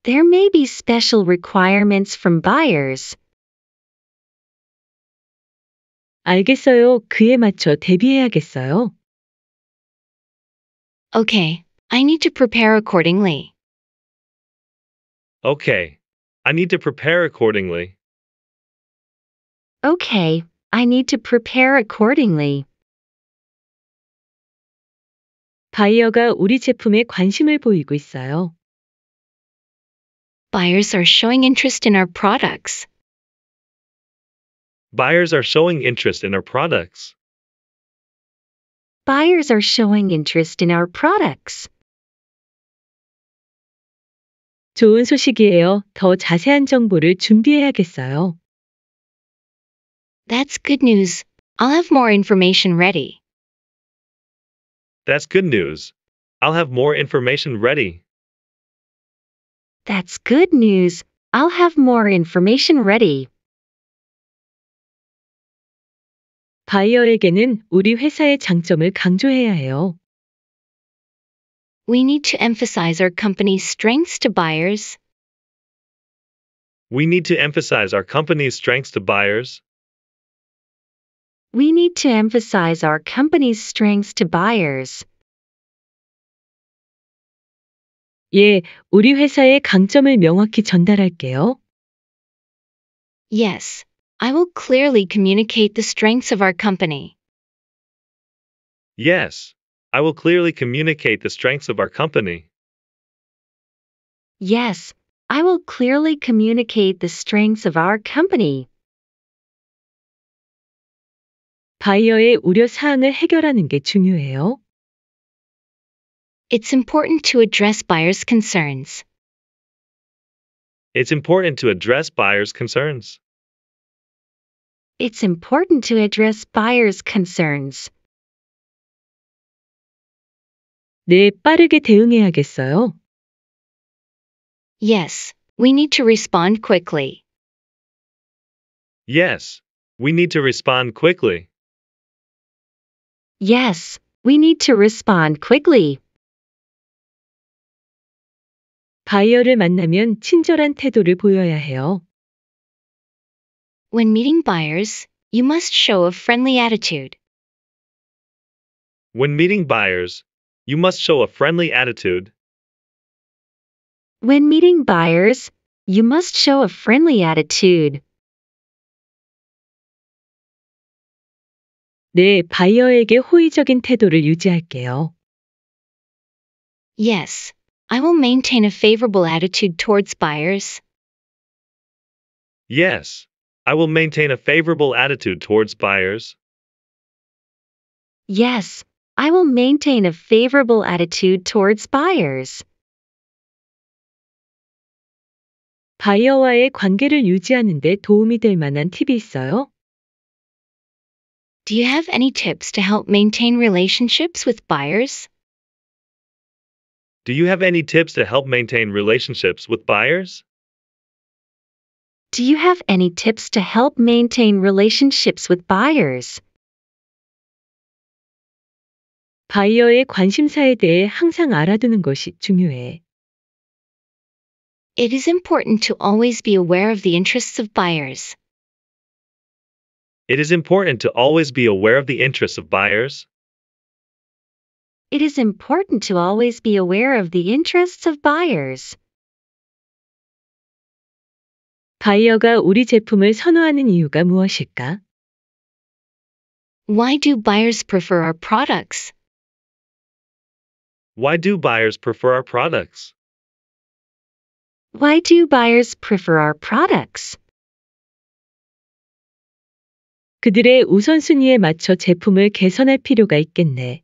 Speaker 1: There may be special requirements from buyers. 알겠어요. 그에 맞춰 대비해야겠어요. Okay, I need to prepare accordingly.
Speaker 2: Okay, I need to prepare accordingly.
Speaker 1: Okay, I need to prepare accordingly. 바이어가 우리 제품에 관심을 보이고 있어요. Buyers are showing interest in our products.
Speaker 2: Buyers are showing interest in our products.
Speaker 1: Buyers are showing interest in our products. 좋은 소식이에요. 더 자세한 정보를 준비해야겠어요. That's good news. I'll have more information ready.
Speaker 2: That's good news. I'll have more information ready.
Speaker 1: That's good news. I'll have more information ready. 우리 회사의 장점을 강조해야 해요. We need to emphasize our company's strengths to buyers.
Speaker 2: We need to emphasize our company's strengths to buyers.
Speaker 1: We need to emphasize our company's strengths to buyers. 예, 우리 회사의 강점을 명확히 전달할게요. Yes, I will clearly communicate the strengths of our company. Yes, I will
Speaker 2: clearly communicate the strengths of our company.
Speaker 1: Yes, I will clearly communicate the strengths of our company. 바이어의 우려 사항을 해결하는 게 중요해요. It's important to address buyers' concerns.
Speaker 2: It's important to address buyers' concerns
Speaker 1: it's important to address buyers' concerns. 네, 빠르게 대응해야겠어요. Yes, we need to respond quickly. Yes, we
Speaker 2: need to respond quickly.
Speaker 1: Yes, we need to respond quickly. 바이어를 만나면 친절한 태도를 보여야 해요. When meeting buyers, you must show a friendly attitude.
Speaker 2: When meeting buyers, you must show a friendly attitude.
Speaker 1: When meeting buyers, you must show a friendly attitude. 네, 바이어에게 호의적인 태도를 유지할게요. Yes, I will maintain a favorable attitude towards buyers.
Speaker 2: Yes, I will maintain a favorable attitude towards buyers.
Speaker 1: Yes, I will maintain a favorable attitude towards buyers. 바이어와의 관계를 유지하는 데 도움이 될 만한 팁이 있어요? Do you have any tips to help maintain relationships with buyers?
Speaker 2: Do you have any tips to help maintain relationships with buyers?
Speaker 1: Do you have any tips to help maintain relationships with buyers? 바이어의 관심사에 대해 항상 알아두는 것이 중요해. It is important to always be aware of the interests of buyers.
Speaker 2: It is important to always be aware of the interests of buyers.
Speaker 1: It is important to always be aware of the interests of buyers. 바이어가 우리 제품을 선호하는 이유가 무엇일까? Why do buyers prefer our products?
Speaker 2: Why do buyers prefer our products?
Speaker 1: Why do buyers prefer our products? 그들의 우선순위에 맞춰 제품을 개선할 필요가 있겠네.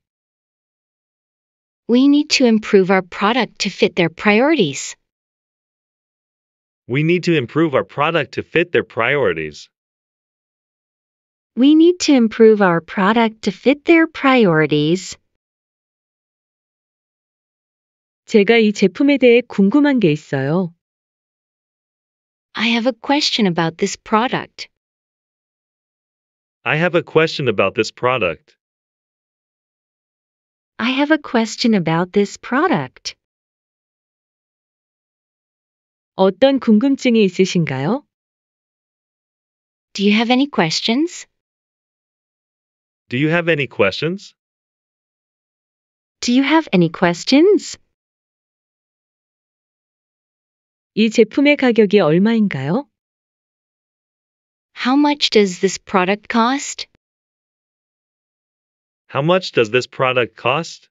Speaker 1: We need to improve our product to fit their priorities.
Speaker 2: We need to improve our product to fit their priorities.
Speaker 1: We need to improve our product to fit their priorities. 제가 이 제품에 대해 궁금한 게 있어요. I have a question about this product.
Speaker 2: I have a question about this product.
Speaker 1: I have a question about this product. 어떤 궁금증이 있으신가요? Do you have any questions?
Speaker 2: Do you have any questions?
Speaker 1: Do you have any questions? 이 제품의 가격이 얼마인가요? How much does this product cost?
Speaker 2: How much does this product cost?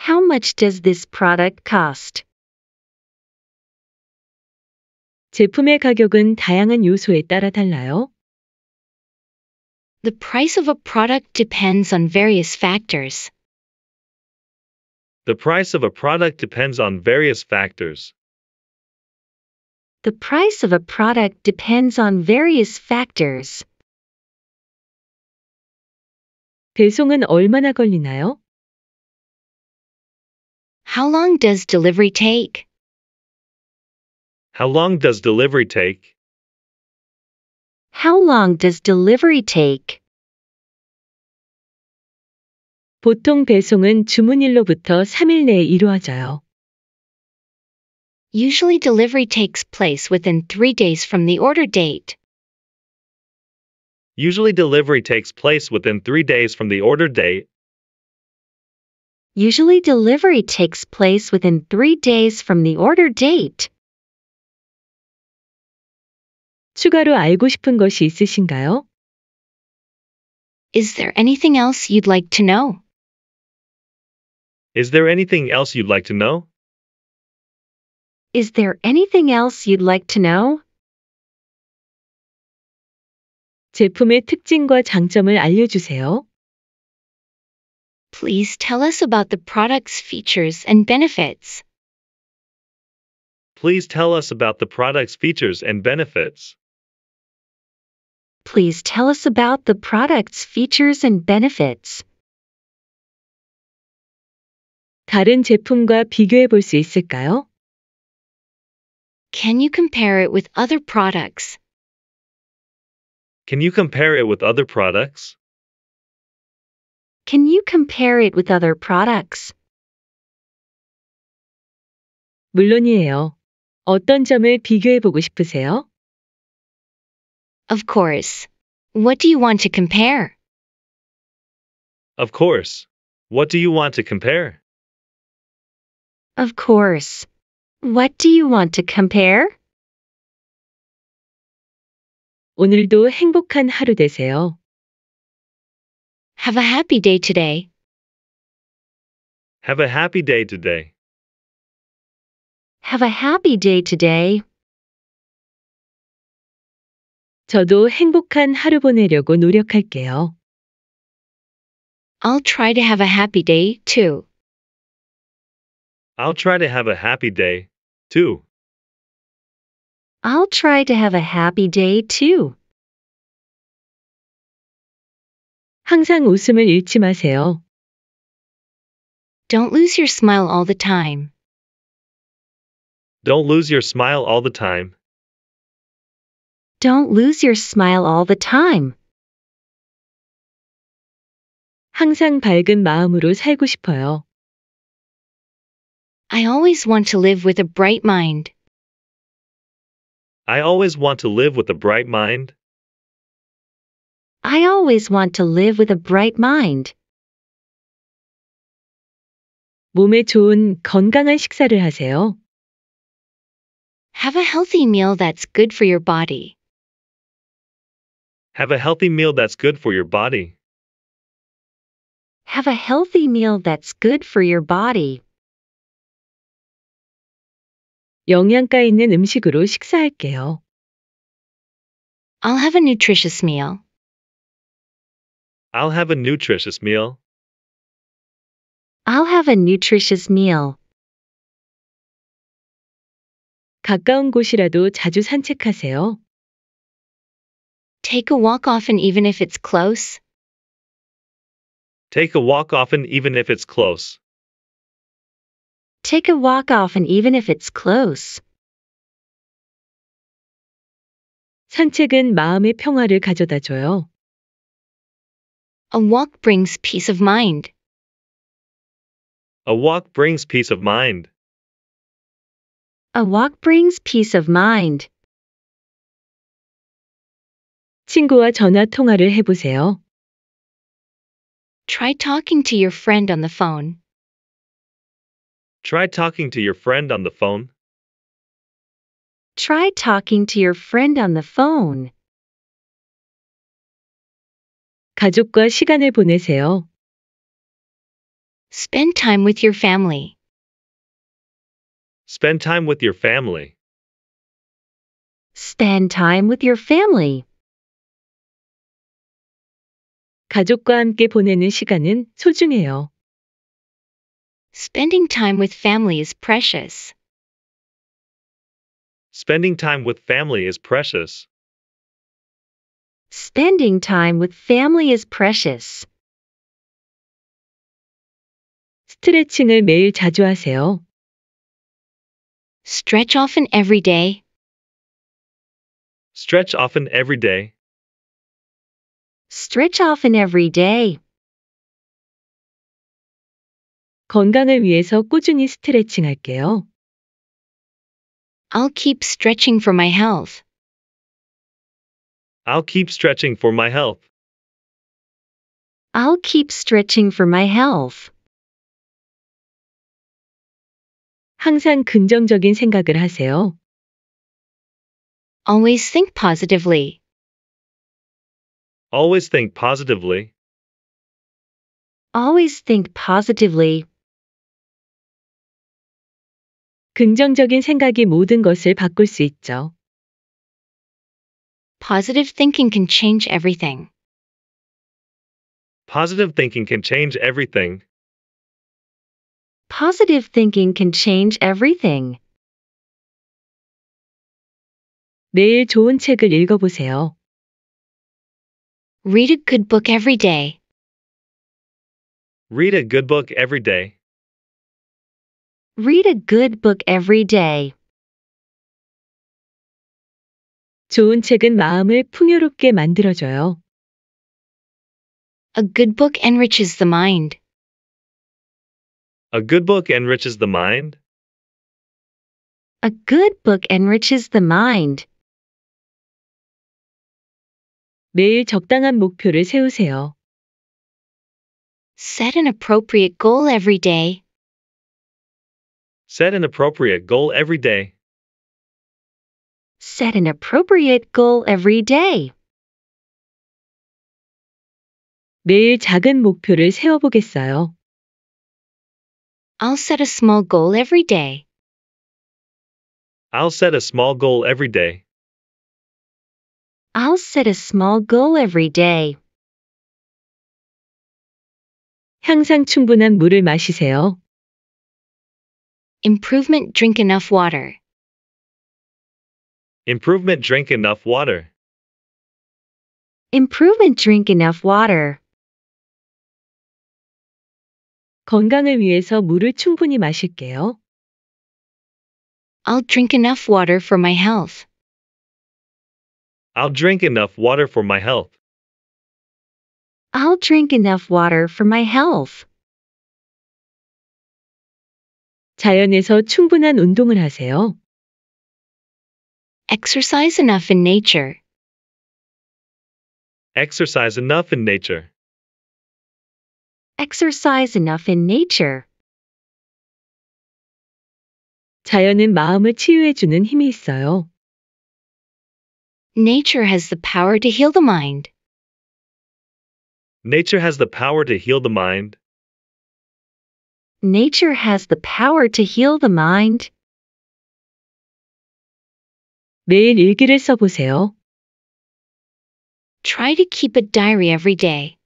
Speaker 1: How much does this product cost? 제품의 가격은 다양한 요소에 따라 달라요. The price of a product depends on various factors.
Speaker 2: The price of a product depends on various factors.
Speaker 1: The price of a product depends on various factors. 배송은 얼마나 걸리나요? How long does delivery take?
Speaker 2: How long does delivery take?
Speaker 1: How long does delivery take? 보통 배송은 주문일로부터 3일 내에 이루어져요. Usually delivery takes place within 3 days from the order date.
Speaker 2: Usually delivery takes place within 3 days from the order date.
Speaker 1: Usually delivery takes place within 3 days from the order date. 추가로 알고 싶은 것이 있으신가요? Is there anything else you'd like to know?
Speaker 2: Is there anything else you'd like to know?
Speaker 1: Is there anything else you'd like to know? 제품의 특징과 장점을 알려주세요. Please tell us about the product's features and benefits.
Speaker 2: Please tell us about the product's features and benefits.
Speaker 1: Please tell us about the product's features and benefits. 다른 제품과 비교해 있을까요? Can you compare it with other products?
Speaker 2: Can you compare it with other products?
Speaker 1: Can you compare it with other products? 물론이에요. 어떤 점을 비교해 보고 싶으세요? Of course. What do you want to compare?
Speaker 2: Of course. What do you want to compare?
Speaker 1: Of course. What do you want to compare? 오늘도 행복한 하루 되세요. Have a happy day today.
Speaker 2: Have a happy day today.
Speaker 1: Have a happy day today. 저도 행복한 하루 보내려고 노력할게요. I'll try to have a happy day, too.
Speaker 2: I'll try to have a happy day, too.
Speaker 1: I'll try to have a happy day, too. 항상 웃음을 잃지 마세요. Don't lose your smile all the time.
Speaker 3: Don't
Speaker 2: lose your smile all the time.
Speaker 1: Don't lose your smile all the time. 항상 밝은 마음으로 살고 싶어요. I always want to live with a bright mind.
Speaker 2: I always want to live with a bright mind.
Speaker 1: I always want to live with a bright mind. 몸에 좋은 건강한 식사를 하세요. Have a healthy meal that's good for your body.
Speaker 2: Have a healthy meal that's good for your body.
Speaker 1: Have a healthy meal that's good for your body. 영양가 있는 음식으로 식사할게요. I'll have a nutritious meal.
Speaker 2: I'll have a nutritious meal.
Speaker 1: I'll have a nutritious meal. 가까운 곳이라도 자주 산책하세요. Take a walk often even if it's close.
Speaker 2: Take a walk often even if it's close.
Speaker 1: Take a walk often even if it's close. 산책은 마음의 평화를 가져다 줘요. A walk brings peace of mind.
Speaker 2: A walk brings peace of mind.
Speaker 1: A walk brings peace of mind. 친구와 전화 통화를 해보세요. Try talking to your friend on the phone.
Speaker 2: Try talking to your friend on the phone.
Speaker 1: Try talking to your friend on the phone. 가족과 시간을 보내세요. Spend time with your family.
Speaker 2: Spend time with your family.
Speaker 1: Spend time with your family. 가족과 함께 보내는 시간은 소중해요. Spending time with family is precious.
Speaker 2: Spending time with family is precious.
Speaker 1: Spending time with family is precious. 스트레칭을 매일 자주 하세요. Stretch often every day.
Speaker 2: Stretch often every day.
Speaker 1: Stretch often every day. 건강을 위해서 스트레칭할게요. I'll keep stretching for my health.
Speaker 2: I'll keep stretching for my health.
Speaker 1: I'll keep stretching for my health. 항상 긍정적인 생각을 하세요. Always think positively.
Speaker 2: Always think positively.
Speaker 1: Always think positively. 긍정적인 생각이 모든 것을 바꿀 수 있죠. Positive thinking can change everything.
Speaker 2: Positive thinking can change everything.
Speaker 1: Positive thinking can change everything. 매일 좋은 책을 읽어보세요. Read a good book every day.
Speaker 2: Read a good book every day.
Speaker 1: Read a good book every day. 좋은 책은 마음을 풍요롭게 만들어줘요. A good book enriches the mind.
Speaker 2: A good book enriches the mind.
Speaker 1: A good book enriches the mind. 매일 적당한 목표를 세우세요. Set an appropriate goal every day.
Speaker 2: Set an appropriate goal every day.
Speaker 1: Set an appropriate goal every day. 매일 작은 목표를 세워보겠어요. I'll set a small goal every day.
Speaker 2: I'll set a small goal every day.
Speaker 1: I'll set a small goal every day. 항상 충분한 물을 마시세요. Improvement drink enough water.
Speaker 2: Improvement drink enough water.
Speaker 1: Improvement drink enough water. 건강을 위해서 물을 충분히 마실게요. I'll drink enough water for my health.
Speaker 2: I'll drink enough water for my health.
Speaker 1: I'll drink enough water for my health. 자연에서 충분한 운동을 하세요. Exercise enough in nature.
Speaker 2: Exercise enough in nature.
Speaker 1: Exercise enough in nature. 자연은 마음을 치유해 주는 힘이 있어요. Nature has the power to heal the mind.
Speaker 2: Nature has the power to heal the mind.
Speaker 1: Nature has the power to heal the mind. 매일 일기를 써보세요. Try to keep a diary every day.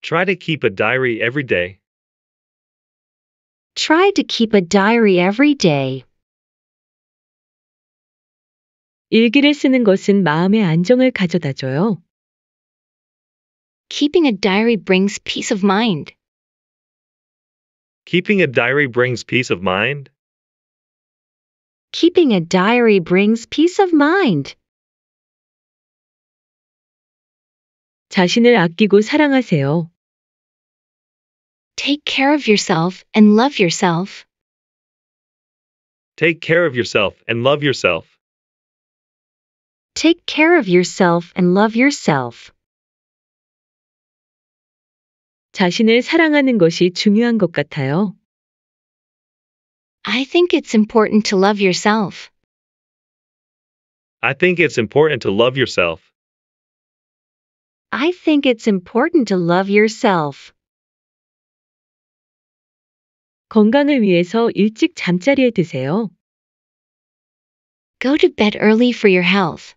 Speaker 2: Try to keep a diary every
Speaker 3: day.
Speaker 1: Try to keep a diary every day. 일기를 쓰는 것은 마음의 안정을 가져다 줘요. Keeping a diary brings peace of mind.
Speaker 2: Keeping a diary brings peace of mind.
Speaker 1: Keeping a diary brings peace of mind. 자신을 아끼고 사랑하세요. Take care of yourself and love yourself.
Speaker 2: Take care of yourself and love yourself.
Speaker 1: Take care of yourself and love yourself. 자신을 사랑하는 것이 중요한 것 같아요. I think it's important to love yourself.
Speaker 2: I think it's important to love yourself.
Speaker 1: I think it's important to love yourself. 건강을 위해서 일찍 잠자리에 드세요. Go to bed early for your health.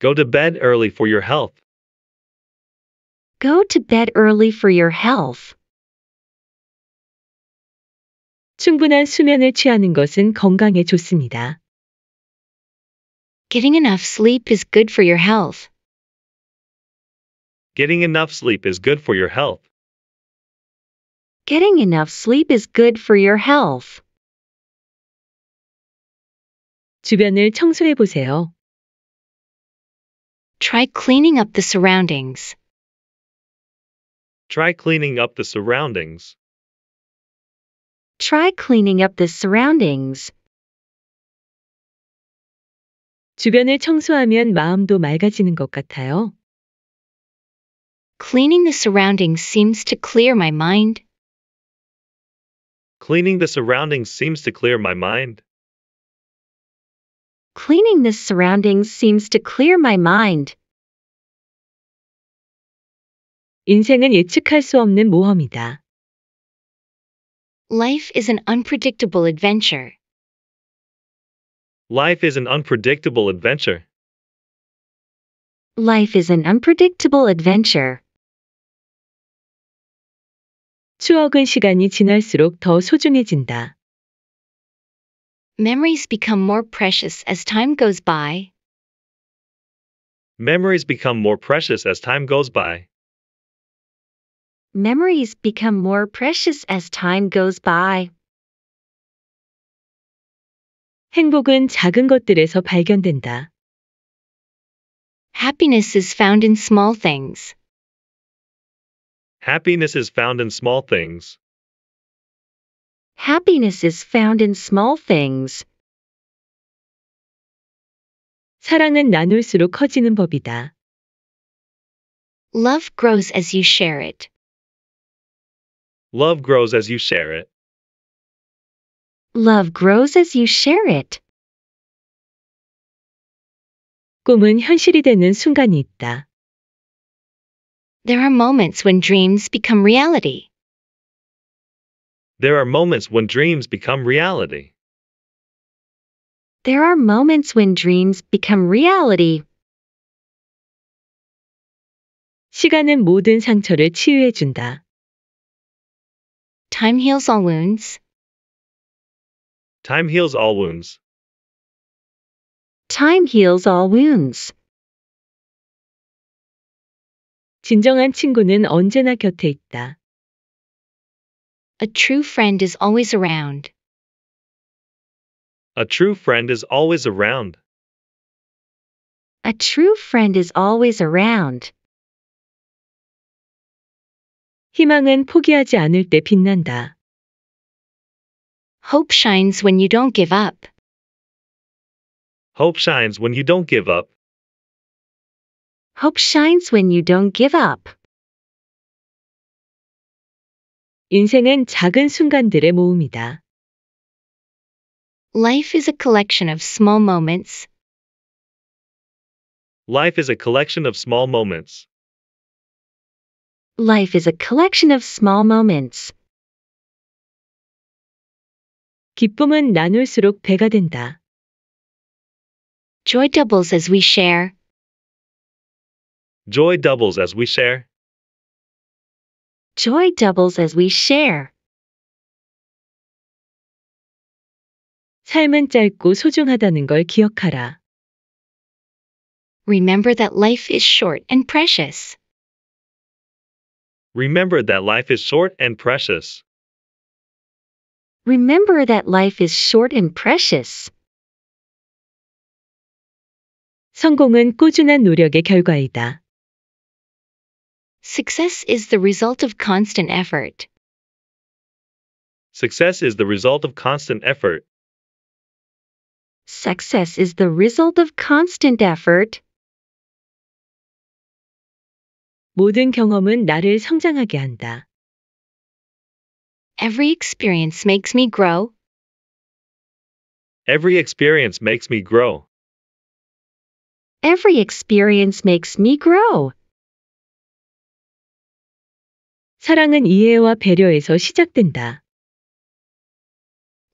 Speaker 2: Go to bed early for your health.
Speaker 1: Go to bed early for your health. 충분한 수면을 취하는 것은 건강에 좋습니다. Getting enough sleep is good for your health.
Speaker 2: Getting enough sleep is good for your health.
Speaker 1: Getting enough sleep is good for your health. 주변을 청소해 보세요. Try cleaning up the surroundings.
Speaker 3: Try
Speaker 2: cleaning up the surroundings.
Speaker 1: Try cleaning up the surroundings. 주변을 청소하면 마음도 맑아지는 것 같아요. Cleaning the surroundings seems to clear my mind.
Speaker 2: Cleaning the surroundings seems to clear my mind.
Speaker 1: Cleaning the surroundings seems to clear my mind. 인생은 예측할 수 없는 모험이다. Life is an unpredictable adventure.
Speaker 2: Life is an unpredictable adventure.
Speaker 1: Life is an unpredictable adventure. 추억은 시간이 지날수록 더 소중해진다. Memories become more precious as time goes by.
Speaker 2: Memories become more precious as time goes by.
Speaker 1: Memories become more precious as time goes by. 행복은 작은 것들에서 발견된다. Happiness is found in small things.
Speaker 2: Happiness is found in small things.
Speaker 1: Happiness is found in small things. 사랑은 나눌수록 커지는 법이다. Love grows as you share it.
Speaker 2: Love grows as you share it.
Speaker 1: Love grows as you share it. 꿈은 현실이 되는 순간이 있다. There are moments when dreams become reality.
Speaker 2: There are moments when dreams become reality.
Speaker 1: There are moments when dreams become reality. 시간은 모든 상처를 치유해 준다. Time heals all wounds.
Speaker 2: Time heals all wounds.
Speaker 1: Time heals all wounds. 진정한 친구는 언제나 곁에 있다. A true friend is always around.
Speaker 2: A true friend is always around.
Speaker 1: A true friend is always around. 희망은 포기하지 않을 때 빛난다. Hope shines when you don't give up.
Speaker 2: Hope shines when you don't give up.
Speaker 1: Hope shines when you don't give up. 인생은 작은 순간들의 모음이다. Life is a collection of small moments.
Speaker 2: Life is a collection of small moments.
Speaker 1: Life is a collection of small moments. 기쁨은 나눌수록 배가 된다. Joy doubles as we share.
Speaker 2: Joy doubles as we share.
Speaker 1: Joy doubles as we share. 삶은 짧고 소중하다는 걸 기억하라. Remember that life is short and precious.
Speaker 2: Remember that life is short and precious.
Speaker 1: Remember that life is short and precious. 성공은 꾸준한 노력의 결과이다. Success is the result of constant effort.
Speaker 2: Success is the result of constant effort.
Speaker 1: Success is the result of constant effort. 모든 경험은 나를 성장하게 한다. Every experience makes me grow.
Speaker 2: Every experience makes me grow.
Speaker 1: Every experience makes me grow. 사랑은 이해와 배려에서 시작된다.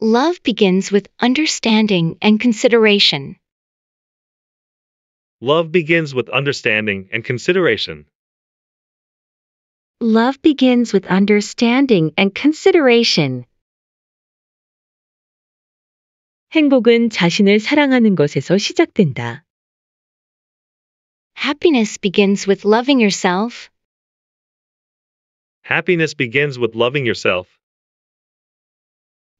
Speaker 1: Love begins with understanding and consideration.
Speaker 2: Love begins with understanding and consideration.
Speaker 1: Love begins with understanding and consideration. 행복은 자신을 사랑하는 것에서 시작된다. Happiness begins with loving yourself
Speaker 2: Happiness begins with loving yourself.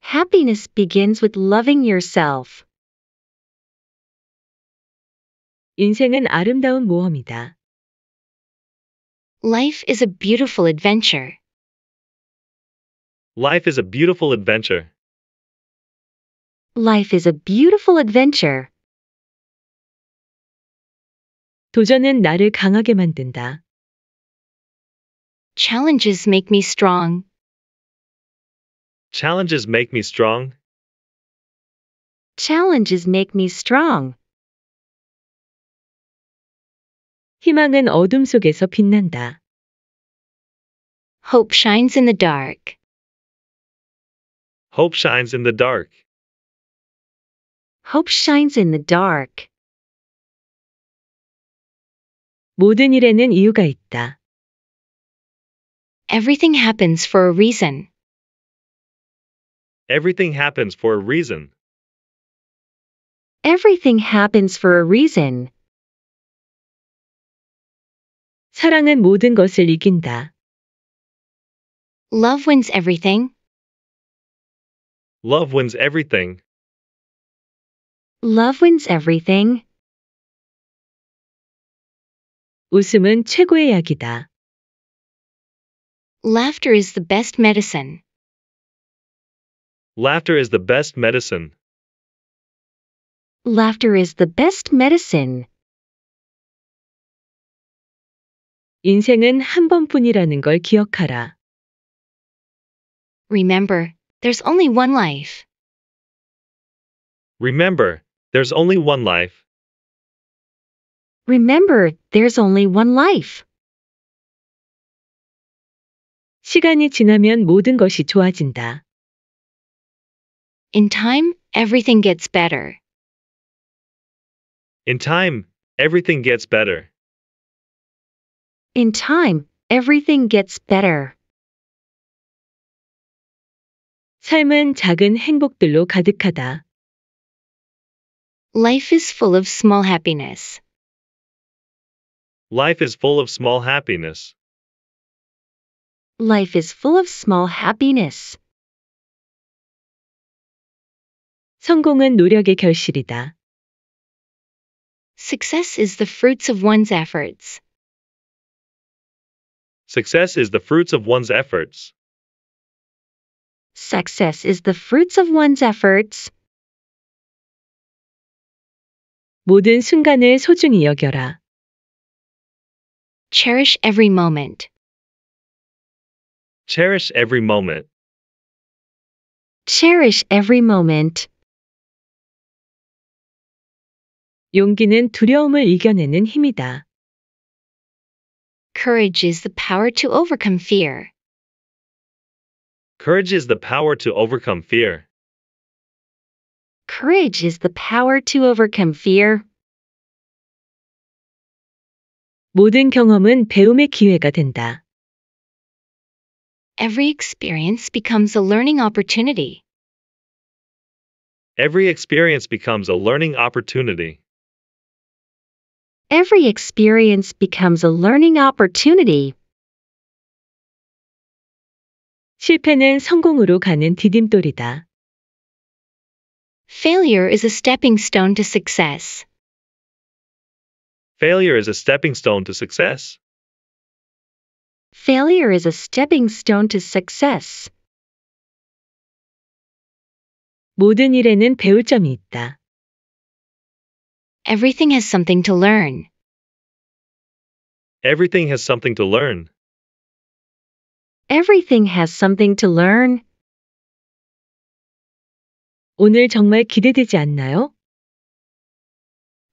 Speaker 1: Happiness begins with loving yourself. 인생은 아름다운 모험이다. Life is a beautiful adventure.
Speaker 2: Life is a beautiful adventure.
Speaker 1: Life is a beautiful adventure. 도전은 나를 강하게 만든다. Challenges make me strong.
Speaker 2: Challenges make me strong.
Speaker 1: Challenges make me strong. 희망은 어둠 속에서 빛난다. Hope shines in the dark.
Speaker 2: Hope shines in the dark.
Speaker 1: Hope shines in the dark. 모든 일에는 이유가 있다. Everything happens for a reason.
Speaker 2: Everything happens for a reason.
Speaker 1: Everything happens for a reason. 사랑은 모든 것을 이긴다. Love wins everything.
Speaker 2: Love wins everything.
Speaker 1: Love wins everything. 웃음은 최고의 약이다. Laughter is the best medicine.
Speaker 2: Laughter is the best medicine.
Speaker 1: Laughter is the best medicine. 인생은 한 번뿐이라는 걸 기억하라. Remember, there's only one life.
Speaker 2: Remember, there's only one life.
Speaker 1: Remember, there's only one life. 시간이 지나면 모든 것이 좋아진다. In time, everything gets better.
Speaker 2: In time, everything gets better.
Speaker 1: In time, everything gets better. 삶은 작은 행복들로 가득하다. Life is full of small happiness.
Speaker 2: Life is full of small happiness.
Speaker 1: Life is full of small happiness. 성공은 노력의 결실이다. Success is the fruits of one's efforts.
Speaker 2: Success is the fruits of one's efforts.
Speaker 1: Success is the fruits of one's efforts. 모든 순간을 소중히 여겨라. Cherish every moment.
Speaker 2: Cherish every moment.
Speaker 1: Cherish every moment. 용기는 두려움을 이겨내는 힘이다. Courage is the power to overcome fear.
Speaker 2: Courage is the power to overcome fear.
Speaker 1: Courage is the power to overcome fear. 모든 경험은 배움의 기회가 된다 every experience becomes a learning opportunity.
Speaker 2: Every experience becomes a learning opportunity.
Speaker 1: Every experience becomes a learning opportunity. 실패는 성공으로 가는 디딤돌이다. Failure is a stepping stone to success.
Speaker 2: Failure is a stepping stone to success.
Speaker 1: Failure is a stepping stone to success. 모든 일에는 배울 점이 있다. Everything has something to learn.
Speaker 2: Everything has something to learn.
Speaker 1: Everything has something to learn. 오늘 정말 기대되지 않나요?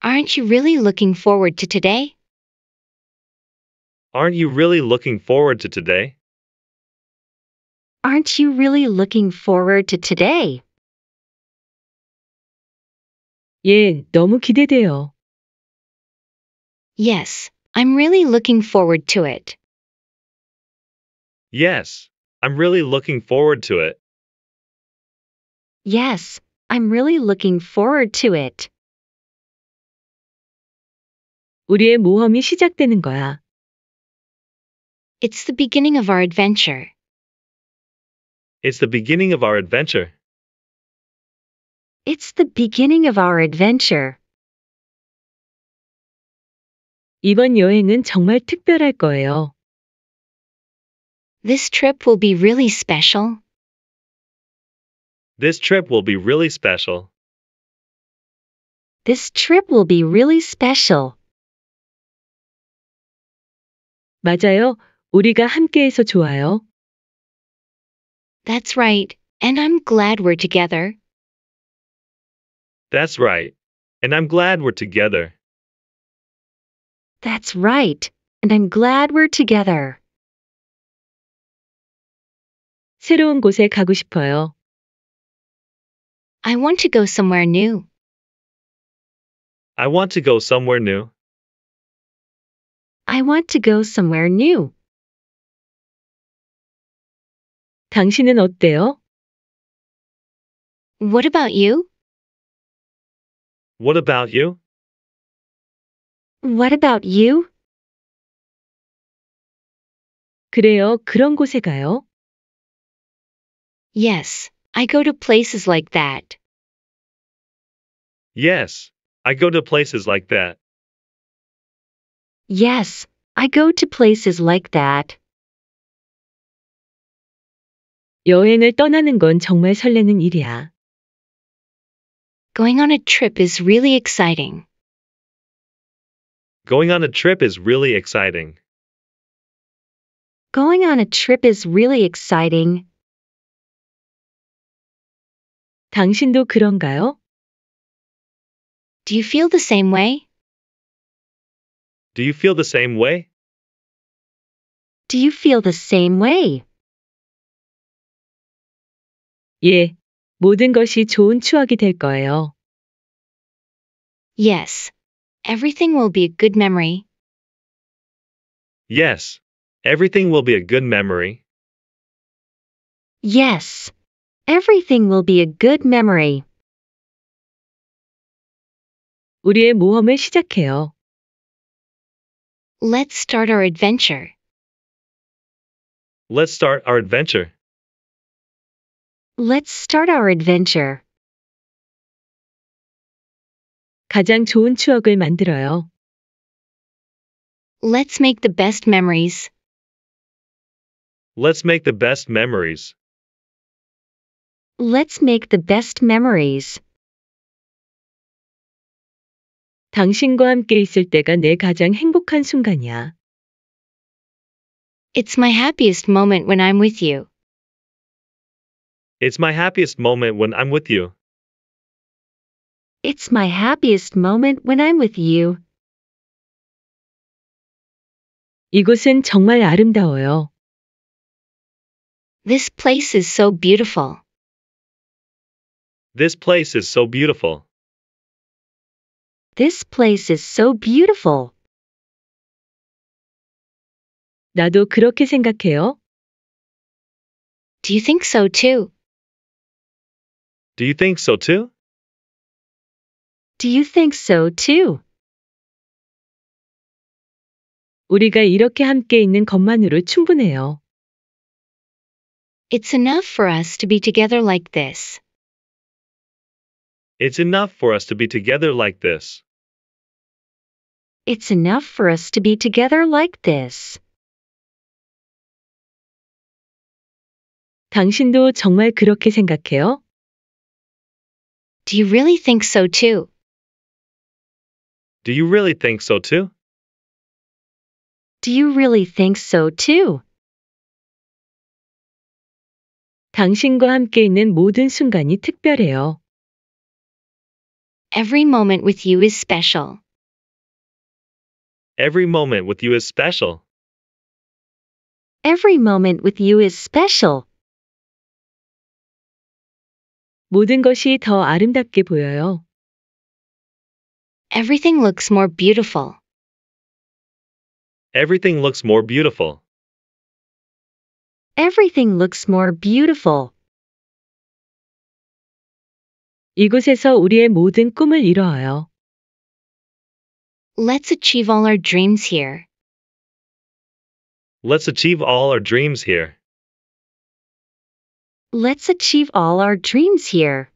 Speaker 1: Aren't you really looking forward to today?
Speaker 2: Aren't you really looking forward to today?
Speaker 1: Aren't you really looking forward to today? 예, 너무 기대돼요. Yes, I'm really looking forward to it.
Speaker 3: Yes,
Speaker 2: I'm really looking forward to it.
Speaker 1: Yes, I'm really looking forward to it. 우리의 모험이 시작되는 거야. It's the beginning of our adventure.
Speaker 2: It's the beginning of our adventure.
Speaker 1: It's the beginning of our adventure. 이번 여행은 정말 특별할 거예요. This trip will be really special.
Speaker 2: This trip will be really special.
Speaker 1: This trip will be really special. 맞아요. 우리가 함께해서 좋아요. That's right, and I'm glad we're together.
Speaker 2: That's right, and I'm glad we're together.
Speaker 1: That's right, and I'm glad we're together. 새로운 곳에 가고 싶어요. I want to go somewhere new.
Speaker 2: I want to go somewhere new.
Speaker 1: I want to go somewhere new. 당신은 어때요? What about you?
Speaker 2: What about you?
Speaker 1: What about you? 그래요, 그런 곳에 가요. Yes, I go to places like that.
Speaker 2: Yes, I go to places like that.
Speaker 1: Yes, I go to places like that. 여행을 떠나는 건 정말 설레는 일이야. Going on a trip is really exciting.
Speaker 2: Going on a trip is really exciting.
Speaker 1: Going on a trip is really exciting. 당신도 그런가요? Do you feel the same way?
Speaker 2: Do you feel the same way?
Speaker 1: Do you feel the same way? 예, 모든 것이 좋은 추억이 될 거예요. Yes, everything will be a good memory.
Speaker 2: Yes, everything will be a good memory.
Speaker 1: Yes, everything will be a good memory. 우리의 모험을 시작해요. Let's start our adventure.
Speaker 2: Let's start our adventure.
Speaker 1: Let's start our adventure. 가장 좋은 추억을 만들어요. Let's make the best memories.
Speaker 2: Let's make the best memories.
Speaker 1: Let's make the best memories. 당신과 함께 있을 때가 내 가장 행복한 순간이야. It's my happiest moment when I'm with you.
Speaker 2: It's my happiest moment when I'm with you.
Speaker 1: It's my happiest moment when I'm with you. 이곳은 정말 아름다워요. This place is so beautiful.
Speaker 2: This place is so beautiful.
Speaker 1: This place is so beautiful. 나도 그렇게 생각해요. Do you think so too?
Speaker 2: Do you think so too?
Speaker 1: Do you think so too? 우리가 이렇게 함께 있는 것만으로 충분해요. It's enough for us to be together like this.
Speaker 2: It's enough for us to be together like this.
Speaker 1: It's enough for us to be together like this. 당신도 정말 그렇게 생각해요? Do you really think so too?
Speaker 2: Do you really think so too?
Speaker 1: Do you really think so too? 당신과 함께 있는 모든 순간이 특별해요. Every moment with you is special.
Speaker 2: Every moment with you is special.
Speaker 1: Every moment with you is special. 모든 것이 더 아름답게 보여요. Everything looks more beautiful.
Speaker 2: Everything looks more beautiful.
Speaker 1: Everything looks more beautiful. 이곳에서 우리의 모든 꿈을 이뤄요. Let's achieve all our dreams here.
Speaker 2: Let's achieve all our dreams here.
Speaker 1: Let's achieve all our dreams here.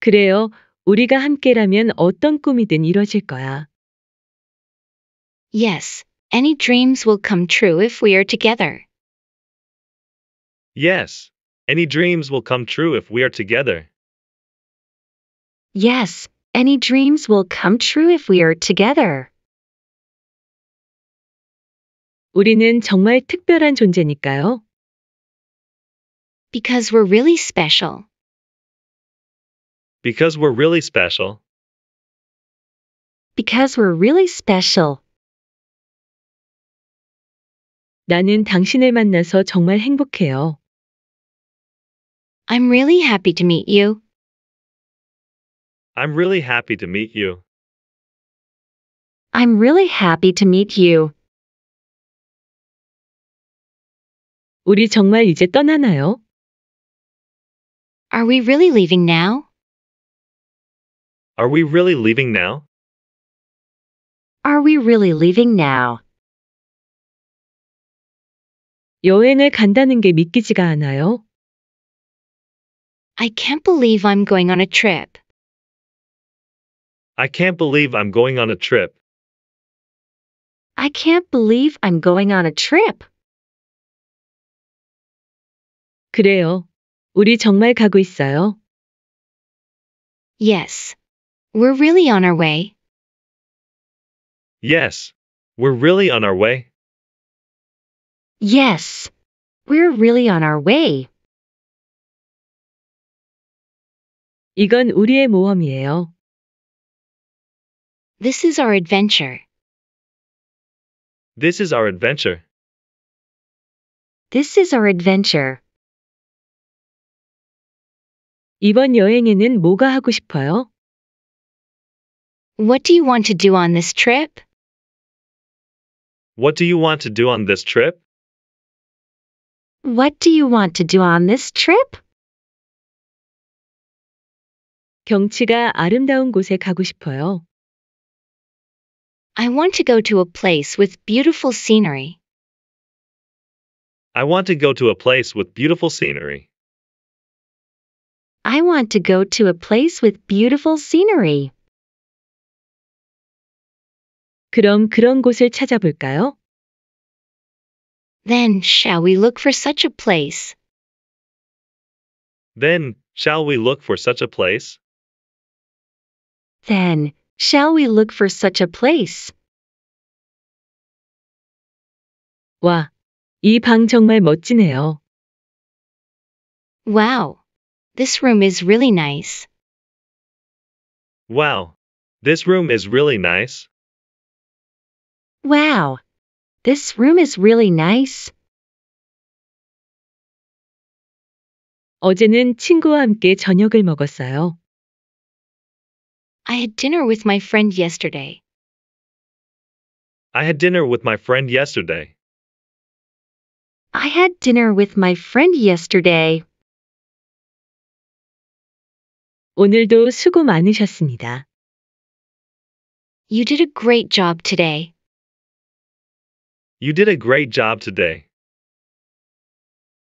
Speaker 1: 그래요. 우리가 함께라면 어떤 꿈이든 이루어질 거야. Yes, any dreams will come true if we are together.
Speaker 2: Yes, any dreams will come true if we are together.
Speaker 1: Yes, any dreams will come true if we are together. 우리는 정말 특별한 존재니까요. Because we're really special.
Speaker 2: Because we're really special.
Speaker 1: Because we're really special. 나는 당신을 만나서 정말 행복해요. I'm really happy to meet you.
Speaker 2: I'm really happy to meet you.
Speaker 1: I'm really happy to meet you. 우리 정말 이제 떠나나요? Are we really leaving now?
Speaker 2: Are we really leaving now?
Speaker 1: Are we really leaving now? 여행을 간다는 게 믿기지가 않아요. I can't believe I'm going on a trip.
Speaker 2: I can't believe I'm going on a trip.
Speaker 1: I can't believe I'm going on a trip. 그래요. 우리 정말 가고 있어요. Yes. We're really on our way.
Speaker 2: Yes. We're really on our way.
Speaker 1: Yes. We're really on our way. 이건 우리의 모험이에요. This is our adventure.
Speaker 2: This is our adventure.
Speaker 1: This is our adventure. 이번 여행에는 뭐가 하고 싶어요? What do you want to do on this trip?
Speaker 2: What do you want to do on this trip?
Speaker 1: What do you want to do on this trip? 경치가 아름다운 곳에 가고 싶어요. I want to go to a place with beautiful scenery.
Speaker 2: I want to go to a place with beautiful scenery.
Speaker 1: I want to go to a place with beautiful scenery. 그럼 그런 곳을 찾아볼까요? Then shall we look for such a place?
Speaker 2: Then, shall we look for such a place?
Speaker 1: Then shall we look for such a place? 와, 이 정말 멋지네요. Wow, this room is really nice.
Speaker 2: Wow. This room is really
Speaker 3: nice.
Speaker 1: Wow. This room is really nice. 어제는 친구와 함께 저녁을 먹었어요. I had dinner with my friend yesterday.
Speaker 2: I had dinner with my friend yesterday.
Speaker 1: I had dinner with my friend yesterday. 오늘도 수고 많으셨습니다. You did a great job today.
Speaker 2: You did a great job today.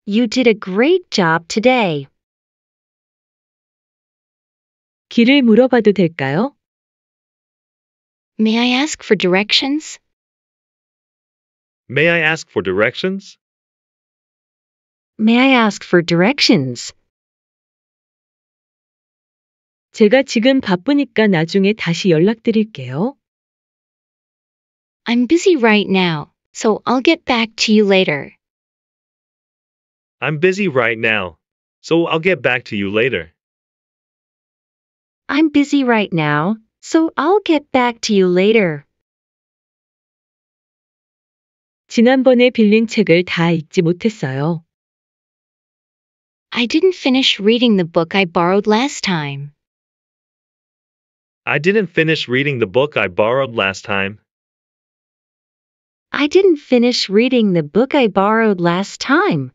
Speaker 1: You did a great job today. 길을 물어봐도 될까요? May I ask for directions?
Speaker 2: May I ask for directions?
Speaker 1: May I ask for directions? 제가 지금 바쁘니까 나중에 다시 연락드릴게요. I'm busy right now, so I'll get back to you later.
Speaker 2: I'm busy right now, so I'll get back to you
Speaker 3: later.
Speaker 1: I'm busy right now, so I'll get back to you later. 지난번에 빌린 책을 다 읽지 못했어요. I didn't finish reading the book I borrowed last time.
Speaker 2: I didn't finish reading the book I borrowed last time.
Speaker 1: I didn't finish reading the book I borrowed last time.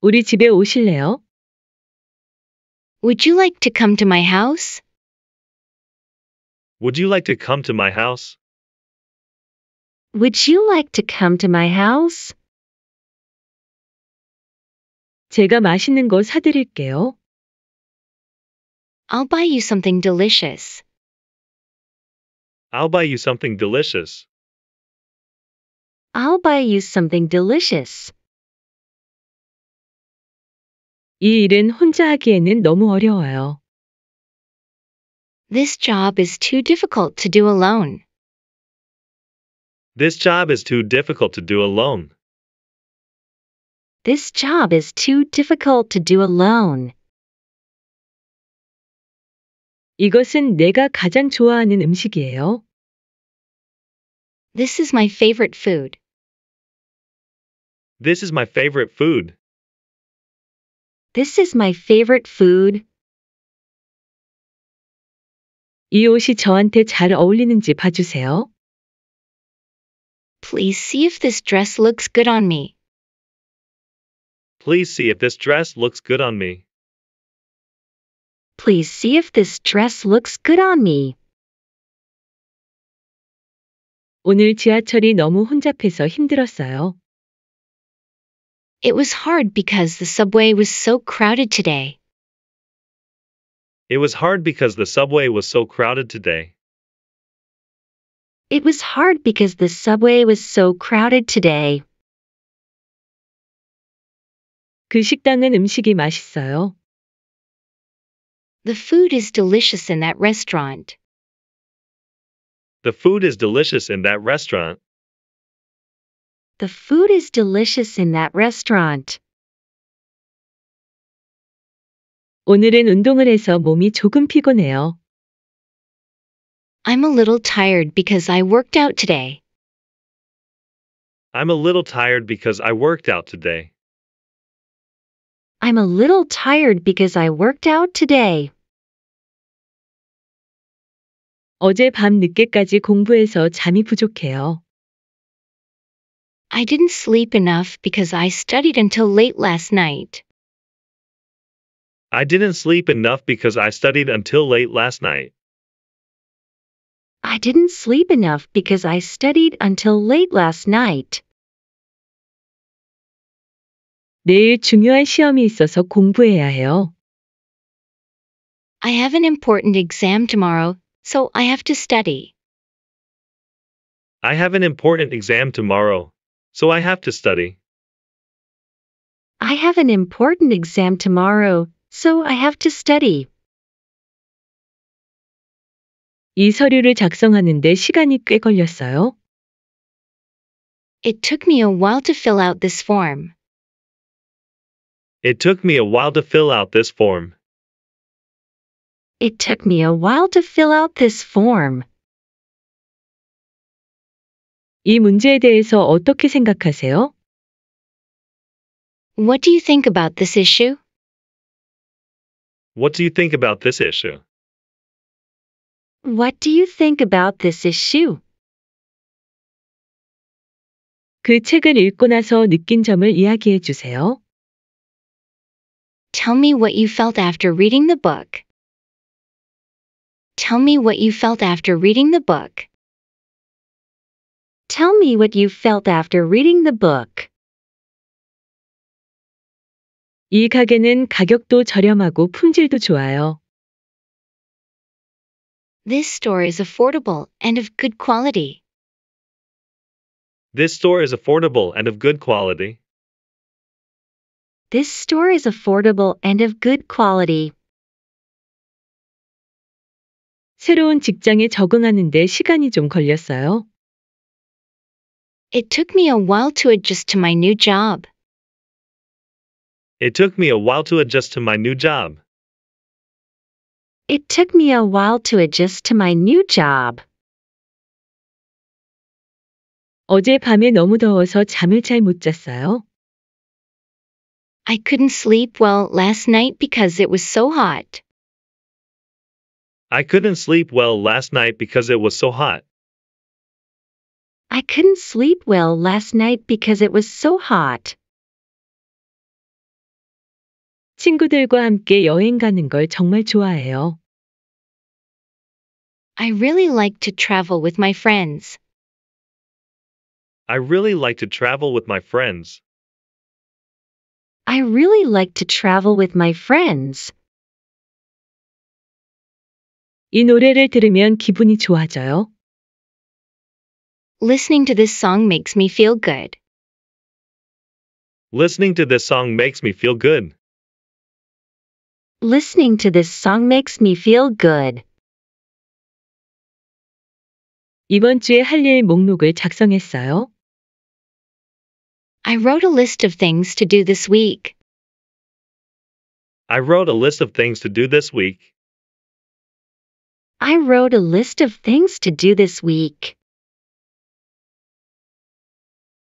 Speaker 1: 우리 집에 오실래요? Would you like to come to my house?
Speaker 2: Would you like to come to my house?
Speaker 1: Would you like to come to my house? 제가 맛있는 거 사드릴게요. I'll buy you something delicious.
Speaker 2: I'll buy you something delicious.
Speaker 1: I'll buy you something delicious. 이 일은 혼자 하기에는 너무 어려워요. This job is too difficult to do alone.
Speaker 2: This job is too difficult to do alone.
Speaker 1: This job is too difficult to do alone. 이것은 내가 가장 좋아하는 음식이에요. This is my favorite food.
Speaker 2: This is my favorite food.
Speaker 1: This is my favorite food. 이 옷이 저한테 잘 어울리는지 봐주세요. Please see if this dress looks good on me.
Speaker 2: Please see if this dress looks good on me.
Speaker 1: Please see if this dress looks good on me. 오늘 지하철이 너무 혼잡해서 힘들었어요. It was hard because the subway was so crowded today.
Speaker 2: It was hard because the subway was so crowded today.
Speaker 1: It was hard because the subway was so crowded today. 그 식당은 음식이 맛있어요. The food is delicious in that restaurant.
Speaker 2: The food is delicious in that restaurant.
Speaker 1: The food is delicious in that restaurant. 오늘은 운동을 해서 몸이 조금 피곤해요. I'm a little tired because I worked out today.
Speaker 2: I'm a little tired because I worked out today.
Speaker 1: I'm a little tired because I worked out today. 어제 밤 늦게까지 공부해서 잠이 부족해요. I didn't sleep enough because I studied until late last night.
Speaker 2: I didn't sleep enough because I studied until late last night.
Speaker 1: I didn't sleep enough because I studied until late last night. 내일 중요한 시험이 있어서 공부해야 해요. I have an important exam tomorrow, so I have to study.
Speaker 2: I have an important exam tomorrow, so I have to study.
Speaker 1: I have an important exam tomorrow, so I have to study. 이 서류를 작성하는데 시간이 꽤 걸렸어요. It took me a while to fill out this form. It
Speaker 2: took me a while to fill out this form.
Speaker 1: It took me a while to fill out this form. 이 문제에 대해서 어떻게 생각하세요? What do you think about this issue?
Speaker 2: What do you think about this issue?
Speaker 1: What do you think about this issue? 그 책을 읽고 나서 느낀 점을 이야기해 주세요. Tell me what you felt after reading the book. Tell me what you felt after reading the book. Tell me what you felt after reading the book. 이 가게는 가격도 저렴하고 품질도 좋아요. This store is affordable and of good quality.
Speaker 2: This store is affordable and of good quality.
Speaker 1: This store is affordable and of good quality. 새로운 직장에 적응하는 데 시간이 좀 걸렸어요. It took me a while to adjust to my new job.
Speaker 2: It took me a while to adjust to my new job.
Speaker 1: It took me a while to adjust to my new job. 어제 밤에 너무 더워서 잠을 잤어요. I couldn't sleep well last night because it was so hot.
Speaker 2: I couldn't sleep well last night because it was so hot.
Speaker 1: I couldn't sleep well last night because it was so hot. 친구들과 함께 여행 가는 걸 정말 좋아해요. I really like to travel with my friends.
Speaker 2: I really like to travel with my friends.
Speaker 1: I really like to travel with my friends. 이 노래를 들으면 기분이 좋아져요. Listening to this song makes me feel good.
Speaker 2: Listening to this song makes me feel good.
Speaker 1: Listening to this song makes me feel good. 이번 주에 목록을 작성했어요. I wrote a list of things to do this week.
Speaker 2: I wrote a list of things to do this week.
Speaker 1: I wrote a list of things to do this week.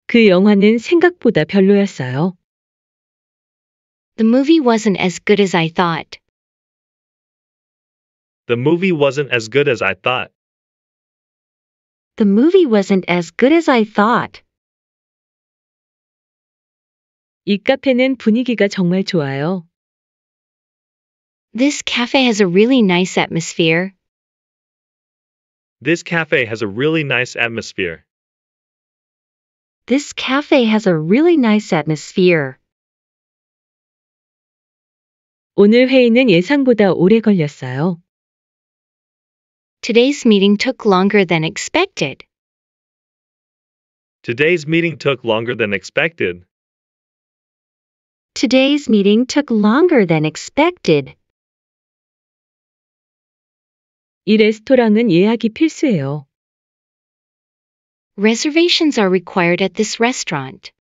Speaker 1: 그 영화는 생각보다 별로였어요. The movie wasn't as good as I thought.
Speaker 2: The movie wasn't as good as I thought.
Speaker 1: The movie wasn't as good as I thought. 이 카페는 분위기가 정말 좋아요. This cafe has a really nice atmosphere.
Speaker 2: This cafe has a really nice atmosphere.
Speaker 1: This cafe has a really nice atmosphere. 오늘 회의는 예상보다 오래 걸렸어요. Today's meeting took longer than expected.
Speaker 2: Today's meeting took longer than expected.
Speaker 1: Today's meeting took longer than expected. 이 레스토랑은 예약이 필수예요. Reservations are required at this restaurant.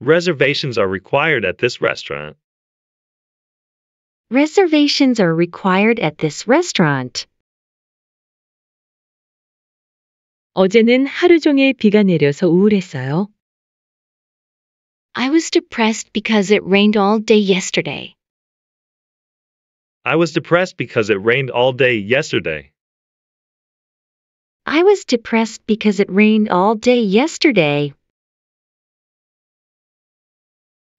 Speaker 2: Reservations are required at this restaurant.
Speaker 1: Reservations are required at this restaurant. 어제는 하루 종일 비가 내려서 우울했어요. I was depressed because it rained all day yesterday.
Speaker 2: I was depressed because it rained all day yesterday.
Speaker 1: I was depressed because it rained all day yesterday.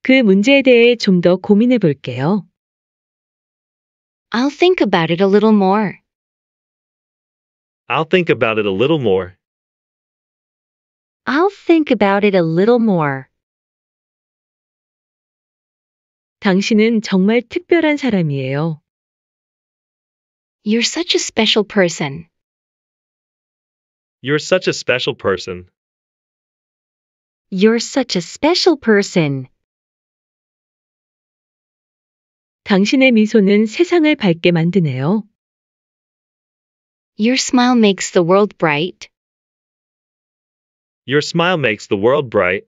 Speaker 1: 그 문제에 대해 더 고민해 볼게요. I'll think about it a little more.
Speaker 2: I'll think about it a little more.
Speaker 1: I'll think about it a little more. 당신은 정말 특별한 사람이에요. You're such a special person.
Speaker 2: You're such a special person.
Speaker 1: You're such a special person. 당신의 미소는 세상을 밝게 만드네요. Your smile makes the world bright.
Speaker 2: Your smile makes the world bright.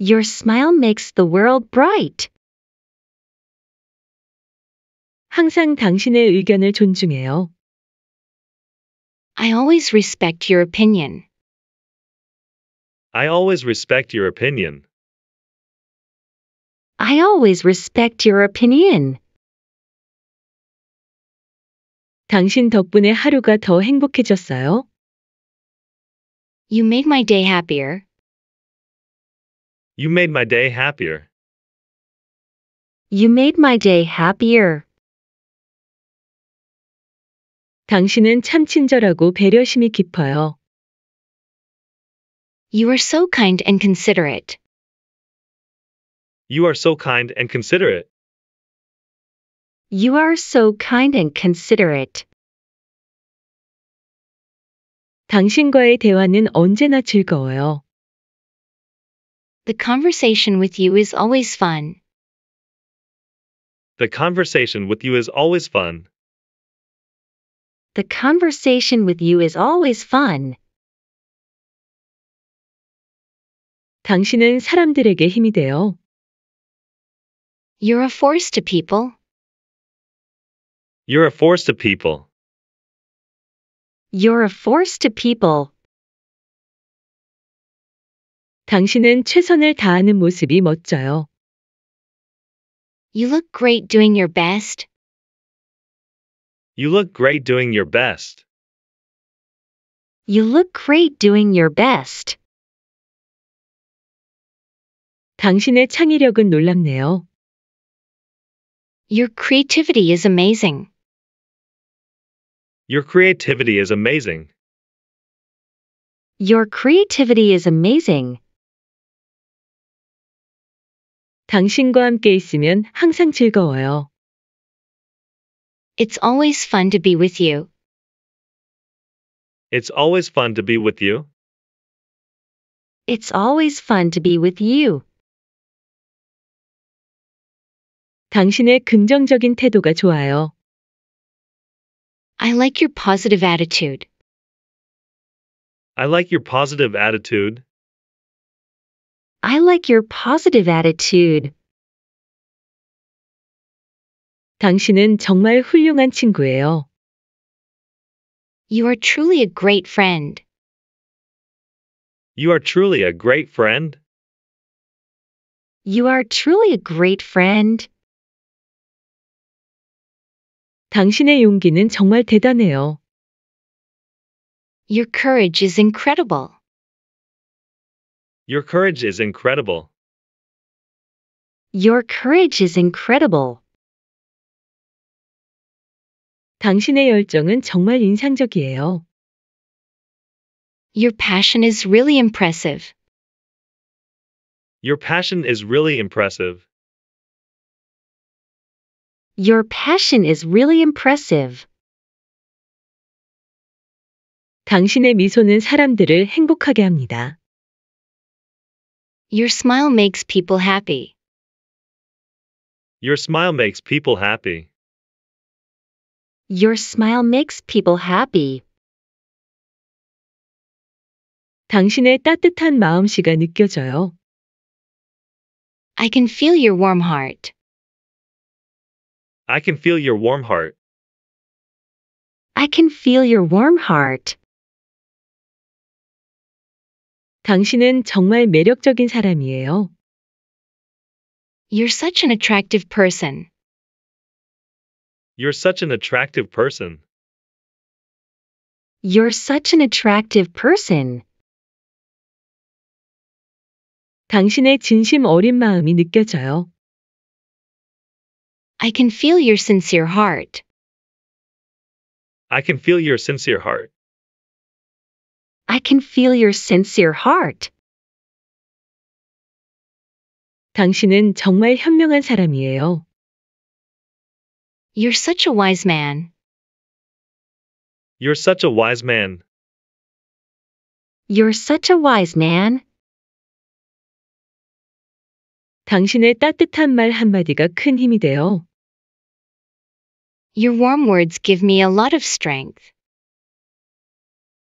Speaker 1: Your smile makes the world bright. 항상 당신의 의견을 존중해요. I always respect your opinion.
Speaker 2: I always respect your opinion.
Speaker 1: I always respect your opinion. 당신 덕분에 하루가 더 행복해졌어요. You made my day happier.
Speaker 2: You made my day happier.
Speaker 1: You made my day happier. 당신은 참 친절하고 배려심이 깊어요. You are so kind and considerate.
Speaker 2: You are so kind and considerate.
Speaker 1: You are so kind and considerate. 당신과의 대화는 언제나 즐거워요. The conversation with you is always fun.
Speaker 2: The conversation with you is always fun.
Speaker 1: The conversation with you is always fun. 당신은 사람들에게 돼요. You're a force to people.
Speaker 2: You're a force to people.
Speaker 1: You're a force to people. 당신은 최선을 다하는 모습이 멋져요. You look great doing your best.
Speaker 2: You look great doing your best.
Speaker 1: You look great doing your best. 당신의 창의력은 놀랍네요. Your creativity is amazing.
Speaker 2: Your creativity is amazing.
Speaker 1: Your creativity is amazing. 당신과 함께 있으면 항상 즐거워요. It's always fun to be with you.
Speaker 2: It's always fun to be with
Speaker 1: you. It's always fun to be with you. 당신의 긍정적인 태도가 좋아요. I like your positive attitude.
Speaker 3: I
Speaker 2: like your positive attitude.
Speaker 1: I like your positive attitude. 당신은 정말 훌륭한 친구예요. You are truly a great friend.
Speaker 2: You are truly a great friend.
Speaker 1: You are truly a great friend. 당신의 용기는 정말 대단해요. Your courage is incredible.
Speaker 2: Your courage is incredible.
Speaker 1: Your courage is incredible. 당신의 열정은 정말 인상적이에요. Your passion is really impressive.
Speaker 2: Your passion is really impressive.
Speaker 1: Your passion is really impressive. 당신의 미소는 사람들을 행복하게 합니다. Your smile makes people happy.
Speaker 2: Your smile makes people happy.
Speaker 1: Your smile makes people happy. 당신의 따뜻한 마음씨가 느껴져요. I can feel your warm heart.
Speaker 2: I can feel your warm heart.
Speaker 1: I can feel your warm heart. 당신은 정말 매력적인 사람이에요. You're such an attractive person.
Speaker 2: You're such an attractive person.
Speaker 1: You're such an attractive person. 당신의 진심 어린 마음이 느껴져요. I can feel your sincere heart.
Speaker 2: I can feel your sincere heart.
Speaker 1: I can feel your sincere heart. 당신은 정말 현명한 사람이에요. You're such a wise man.
Speaker 2: You're such a wise man.
Speaker 1: You're such a wise man. 당신의 따뜻한 말 한마디가 큰 힘이 돼요. Your warm words give me a lot of strength.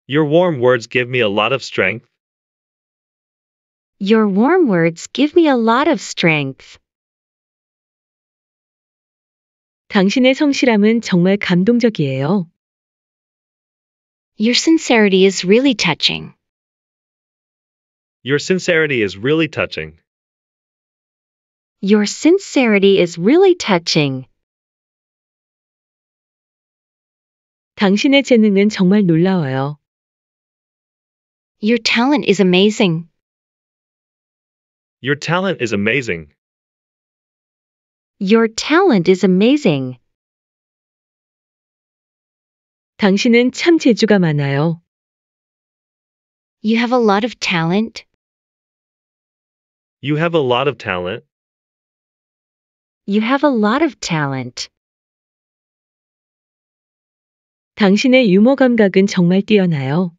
Speaker 2: Your warm words give me a lot of strength.
Speaker 1: Your warm words give me a lot of strength. 당신의 성실함은 정말 감동적이에요. Your sincerity is really touching.
Speaker 2: Your sincerity is really touching.
Speaker 1: Your sincerity is really touching. 당신의 재능은 정말 놀라워요. Your talent is amazing.
Speaker 2: Your talent is amazing.
Speaker 1: Your talent is amazing. 당신은 참 재주가 많아요. You have a lot of talent.
Speaker 2: You have a lot of talent.
Speaker 1: You have a lot of talent. 당신의 유머 감각은 정말 뛰어나요.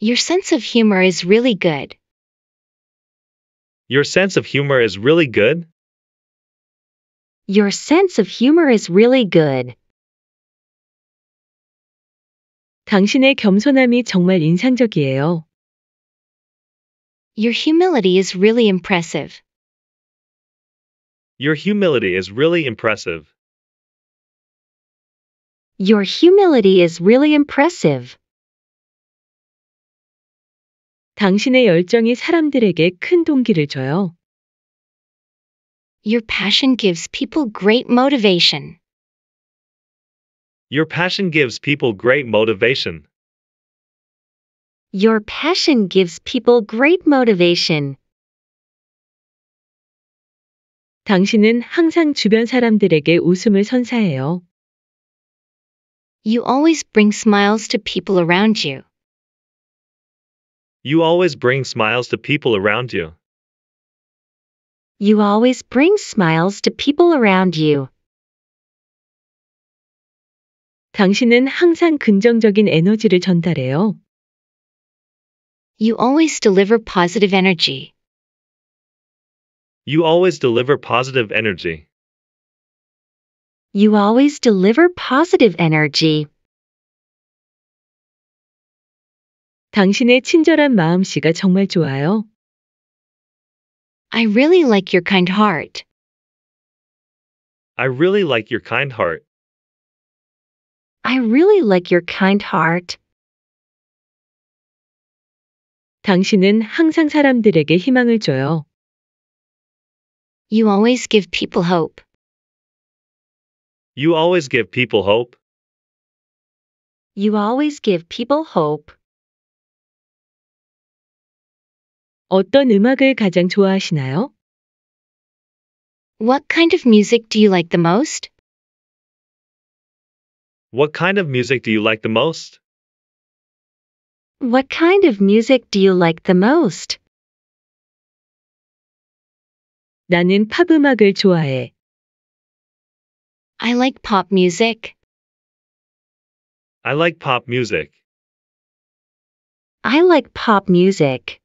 Speaker 1: Your sense of humor is really good.
Speaker 2: Your sense of humor is really good.
Speaker 1: Your sense of humor is really good. 당신의 겸손함이 정말 인상적이에요. Your humility is really impressive.
Speaker 2: Your humility is really impressive.
Speaker 1: Your humility is really impressive. 당신의 열정이 사람들에게 큰 동기를 줘요. Your passion gives people great motivation.
Speaker 2: Your passion gives people great motivation.
Speaker 1: Your passion gives people great motivation. 당신은 항상 주변 사람들에게 웃음을 선사해요. You always bring smiles to people around you.
Speaker 2: You always bring smiles to people around you.
Speaker 1: You always bring smiles to people around you. 당신은 항상 긍정적인 에너지를 전달해요. You always deliver positive energy.
Speaker 2: You always deliver positive energy.
Speaker 1: You always deliver positive energy. 당신의 친절한 마음씨가 정말 좋아요. I really like your kind heart.
Speaker 2: I really like your kind heart.
Speaker 1: I really like your kind heart. 당신은 항상 사람들에게 희망을 줘요. You always give people hope.
Speaker 2: You always give people hope.
Speaker 1: You always give people hope. 어떤 음악을 가장 좋아하시나요? What kind of music do you like the most?
Speaker 2: What kind of music do you like the most?
Speaker 1: What kind of music do you like the most? 나는 팝 음악을 좋아해. I like pop music.
Speaker 2: I like pop music.
Speaker 1: I like pop music.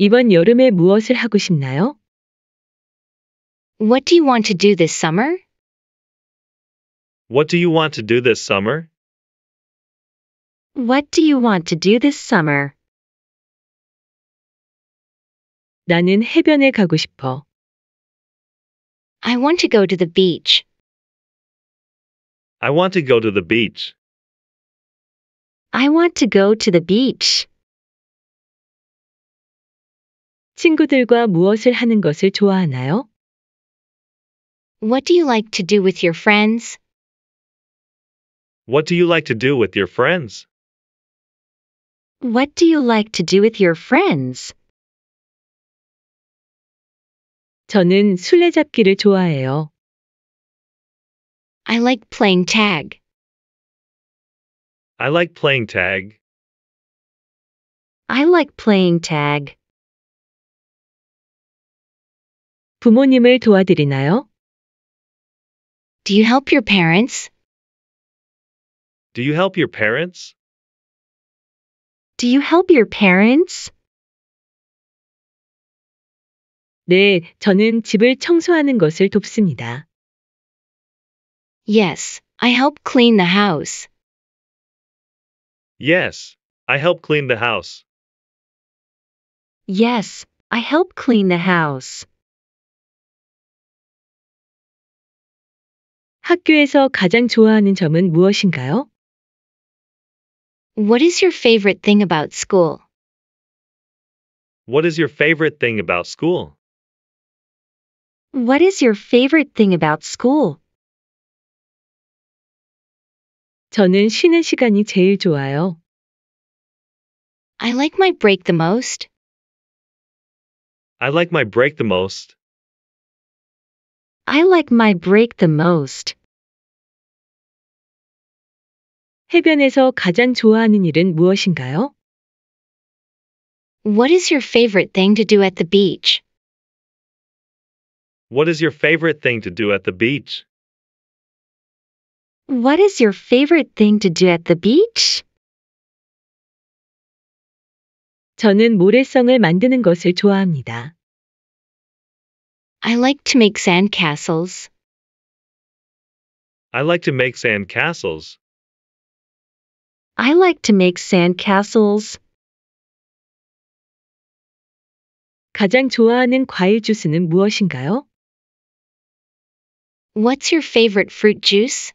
Speaker 1: 이번 여름에 무엇을 하고 싶나요? What do you want to do this summer?
Speaker 2: What do you want to do this summer?
Speaker 1: What do you want to do this summer? 나는 해변에 가고 싶어. I want to go to the beach.
Speaker 2: I want to go to the beach.
Speaker 1: I want to go to the beach. 친구들과 무엇을 하는 것을 좋아하나요? What do you like to do with your friends?
Speaker 2: What do you like to do with your friends?
Speaker 1: What do you like to do with your friends? 저는 술래잡기를 좋아해요. I like playing tag.
Speaker 2: I like playing tag.
Speaker 1: I like playing tag. 부모님을 도와드리나요? Do you help your parents? Do you help your parents? Do you help your parents? 네, 저는 집을 청소하는 것을 돕습니다. Yes, I help clean the house.
Speaker 2: Yes, I help clean the house.
Speaker 1: Yes, I help clean the house. 학교에서 가장 좋아하는 점은 무엇인가요? What is your favorite thing about school?
Speaker 2: What is your favorite thing about school?
Speaker 1: What is your favorite thing about school? 저는 쉬는 시간이 제일 좋아요. I like my break the most.
Speaker 2: I like my break the most.
Speaker 1: I like my break the most. 해변에서 가장 좋아하는 일은 무엇인가요? What is your favorite thing to do at the beach?
Speaker 2: What is your favorite thing to do at the beach?
Speaker 1: What is your favorite thing to do at the beach? 저는 모래성을 만드는 것을 좋아합니다. I like to make sandcastles.
Speaker 2: I like to make sand castles.
Speaker 1: I like to make sandcastles. 가장 좋아하는 과일 주스는 무엇인가요? What's your favorite fruit juice?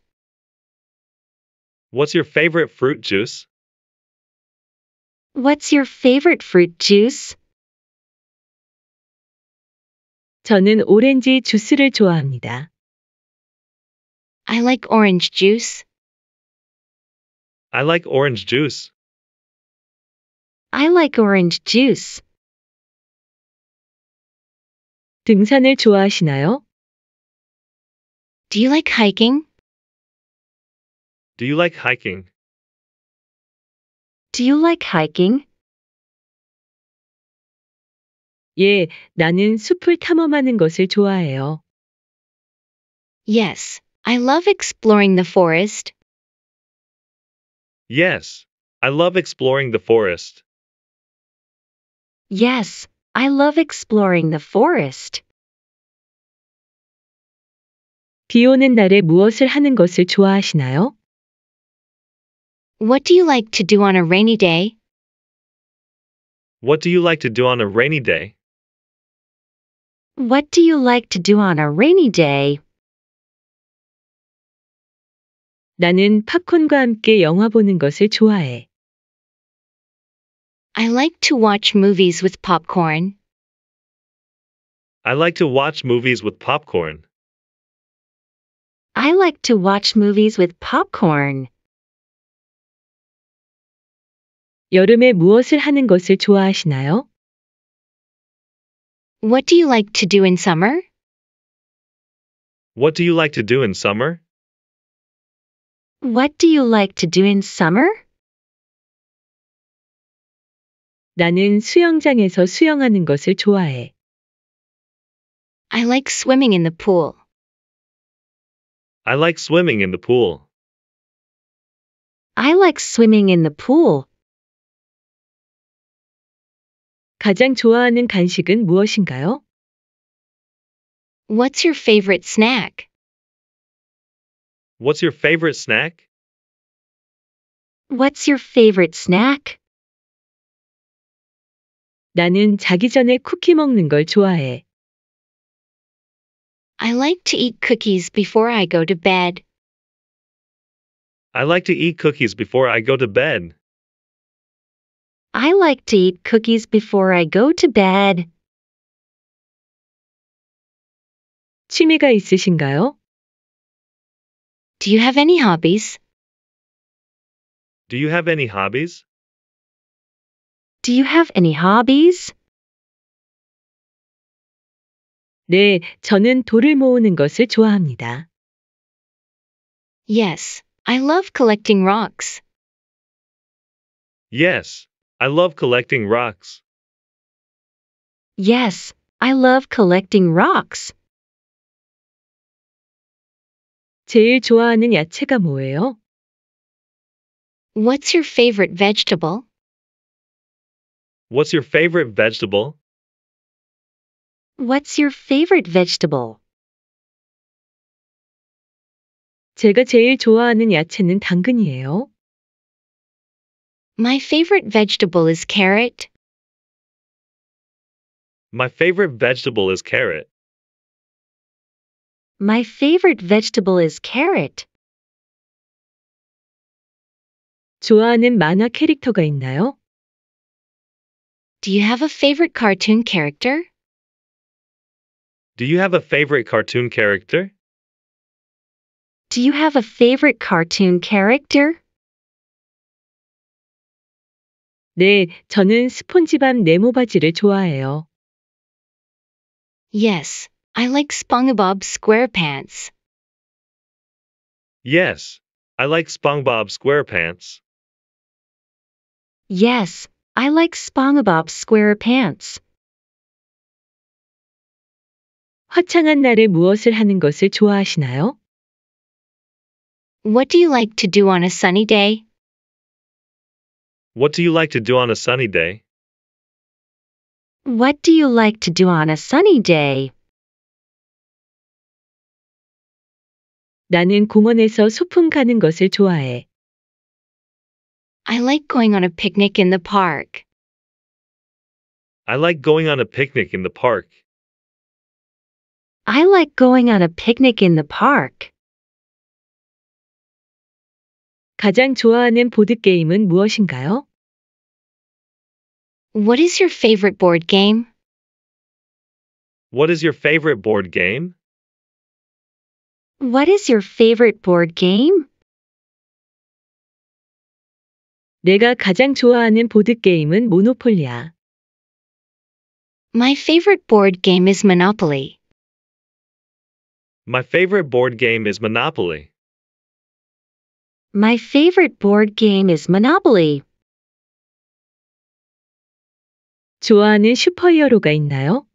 Speaker 2: What's your favorite fruit juice?
Speaker 1: What's your favorite fruit juice? 저는 오렌지 주스를 좋아합니다. I like orange juice.
Speaker 3: I
Speaker 2: like orange juice.
Speaker 1: I like orange juice. 등산을 좋아하시나요? Do you like hiking?
Speaker 2: Do you like hiking?
Speaker 1: Do you like hiking? 예, 나는 숲을 탐험하는 것을 좋아해요. Yes, I love exploring the forest.
Speaker 2: Yes, I love exploring the forest.
Speaker 1: Yes, I love exploring the forest. 비 오는 날에 무엇을 하는 것을 좋아하시나요? What do you like to do on a rainy day?
Speaker 2: What do you like to do on a rainy day?
Speaker 1: What do you like to do on a rainy day? 나는 팝콘과 함께 영화 보는 것을 좋아해. I like to watch movies with popcorn.
Speaker 2: I like to watch movies with popcorn.
Speaker 1: I like to watch movies with popcorn. 여름에 무엇을 하는 것을 좋아하시나요? What do you like to do in summer?
Speaker 2: What do you like to do in summer?
Speaker 1: What do you like to do in summer? 나는 수영장에서 수영하는 것을 좋아해. I like swimming in the pool.
Speaker 2: I like swimming in the pool.
Speaker 1: I like swimming in the pool. 가장 좋아하는 간식은 무엇인가요? What's your favorite snack?
Speaker 2: What's your favorite snack?
Speaker 1: What's your favorite snack? 나는 자기 전에 쿠키 먹는 걸 좋아해. I like to eat cookies before I go to bed.
Speaker 2: I like to eat cookies before I go to bed.
Speaker 1: I like to eat cookies before I go to bed. 취미가 있으신가요? Do you have any hobbies?
Speaker 2: Do you have any hobbies?
Speaker 1: Do you have any hobbies? 네, 저는 돌을 모으는 것을 좋아합니다. Yes, I love collecting rocks.
Speaker 2: Yes, I love collecting rocks.
Speaker 1: Yes, I love collecting rocks. 제일 좋아하는 야채가 뭐예요? What's your favorite vegetable?
Speaker 2: What's your favorite vegetable?
Speaker 1: What's your favorite vegetable? 제가 제일 좋아하는 야채는 당근이에요. My favorite vegetable is carrot.
Speaker 2: My favorite vegetable is carrot.
Speaker 1: My favorite vegetable is carrot. 좋아하는 만화 캐릭터가 있나요? Do you have a favorite cartoon character?
Speaker 2: Do you have a favorite cartoon character?
Speaker 1: Do you have a favorite cartoon character? 네, 저는 스폰지밥 네모 바지를 좋아해요. Yes, I like SpongeBob SquarePants.
Speaker 2: Yes, I like SpongeBob SquarePants.
Speaker 1: Yes, I like SpongeBob SquarePants. 화창한 날에 무엇을 하는 것을 좋아하시나요? What do you like to do on a sunny day?
Speaker 2: What do you like to do on a sunny day?
Speaker 1: What do you like to do on a sunny day? 나는 공원에서 소풍 가는 것을 좋아해. I like going on a picnic in the park.
Speaker 2: I like going on a picnic in the park.
Speaker 1: I like going on a picnic in the park. 가장 좋아하는 보드 게임은 무엇인가요? What is your favorite board game?
Speaker 2: What is your favorite board game?
Speaker 1: What is your favorite board game? 내가 가장 좋아하는 보드 게임은 모노폴리야. My favorite board game is Monopoly.
Speaker 2: My favorite board game is Monopoly.
Speaker 1: My favorite board game is Monopoly. 좋아하는 슈퍼히어로가 있나요?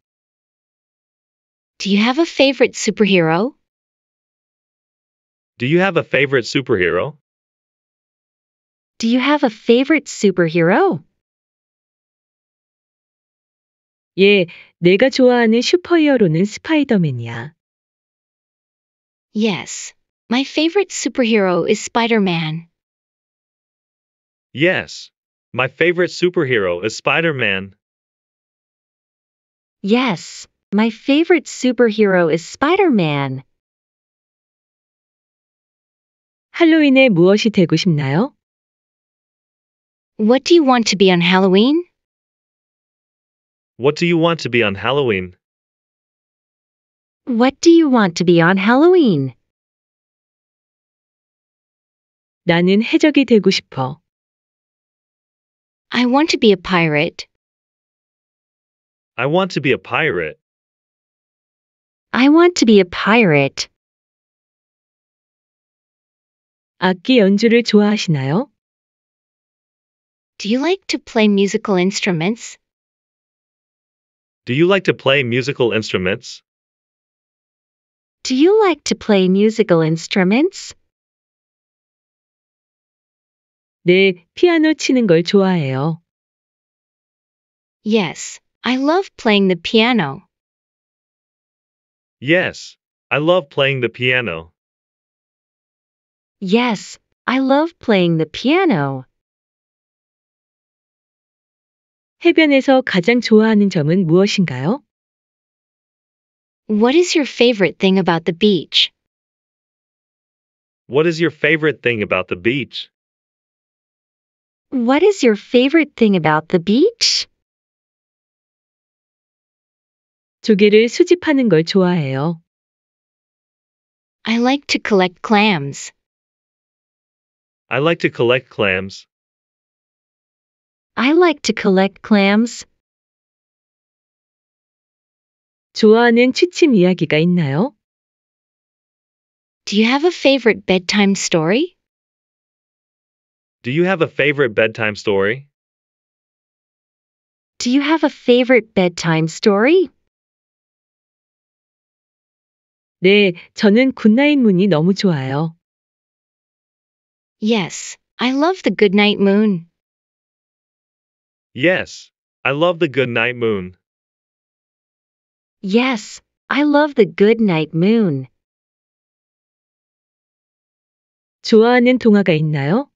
Speaker 1: Do you have a favorite superhero?
Speaker 2: Do you have a favorite superhero?
Speaker 1: Do you have a favorite superhero? 예, 내가 좋아하는 슈퍼히어로는 스파이더맨이야. Yes, my favorite superhero is Spider-Man.
Speaker 2: Yes, my favorite superhero is Spider-Man.
Speaker 1: Yes, my favorite superhero is Spider-Man. 할로윈에 무엇이 되고 싶나요? What do you want to be on Halloween?
Speaker 2: What do you want to be on Halloween?
Speaker 1: What do you want to be on Halloween? 나는 해적이 되고 싶어. I want to be a pirate.
Speaker 2: I want to be a pirate.
Speaker 1: I want to be a pirate. 악기 연주를 좋아하시나요? Do you like to play musical instruments?
Speaker 2: Do you like to play musical instruments?
Speaker 1: Do you like to play musical instruments? 네, 피아노 치는 걸 좋아해요. Yes, I love playing the piano.
Speaker 2: Yes, I love playing the
Speaker 1: piano. Yes, I love playing the piano. 해변에서 가장 좋아하는 점은 무엇인가요? What is your favorite thing about the beach?
Speaker 2: What is your favorite thing about the beach?
Speaker 1: What is your favorite thing about the beach? 조개를 수집하는 걸 좋아해요. I like to collect clams.
Speaker 2: I like to collect clams.
Speaker 1: I like to collect clams. 좋아하는 취침 이야기가 있나요? Do you have a favorite bedtime story?
Speaker 2: Do you have a favorite bedtime story?
Speaker 1: Do you have a favorite bedtime story? 네, 저는 굿나잇 문이 너무 좋아요. Yes, I love the goodnight moon.
Speaker 2: Yes, I love the goodnight moon.
Speaker 1: Yes, I love the goodnight moon. 좋아하는 동화가 있나요?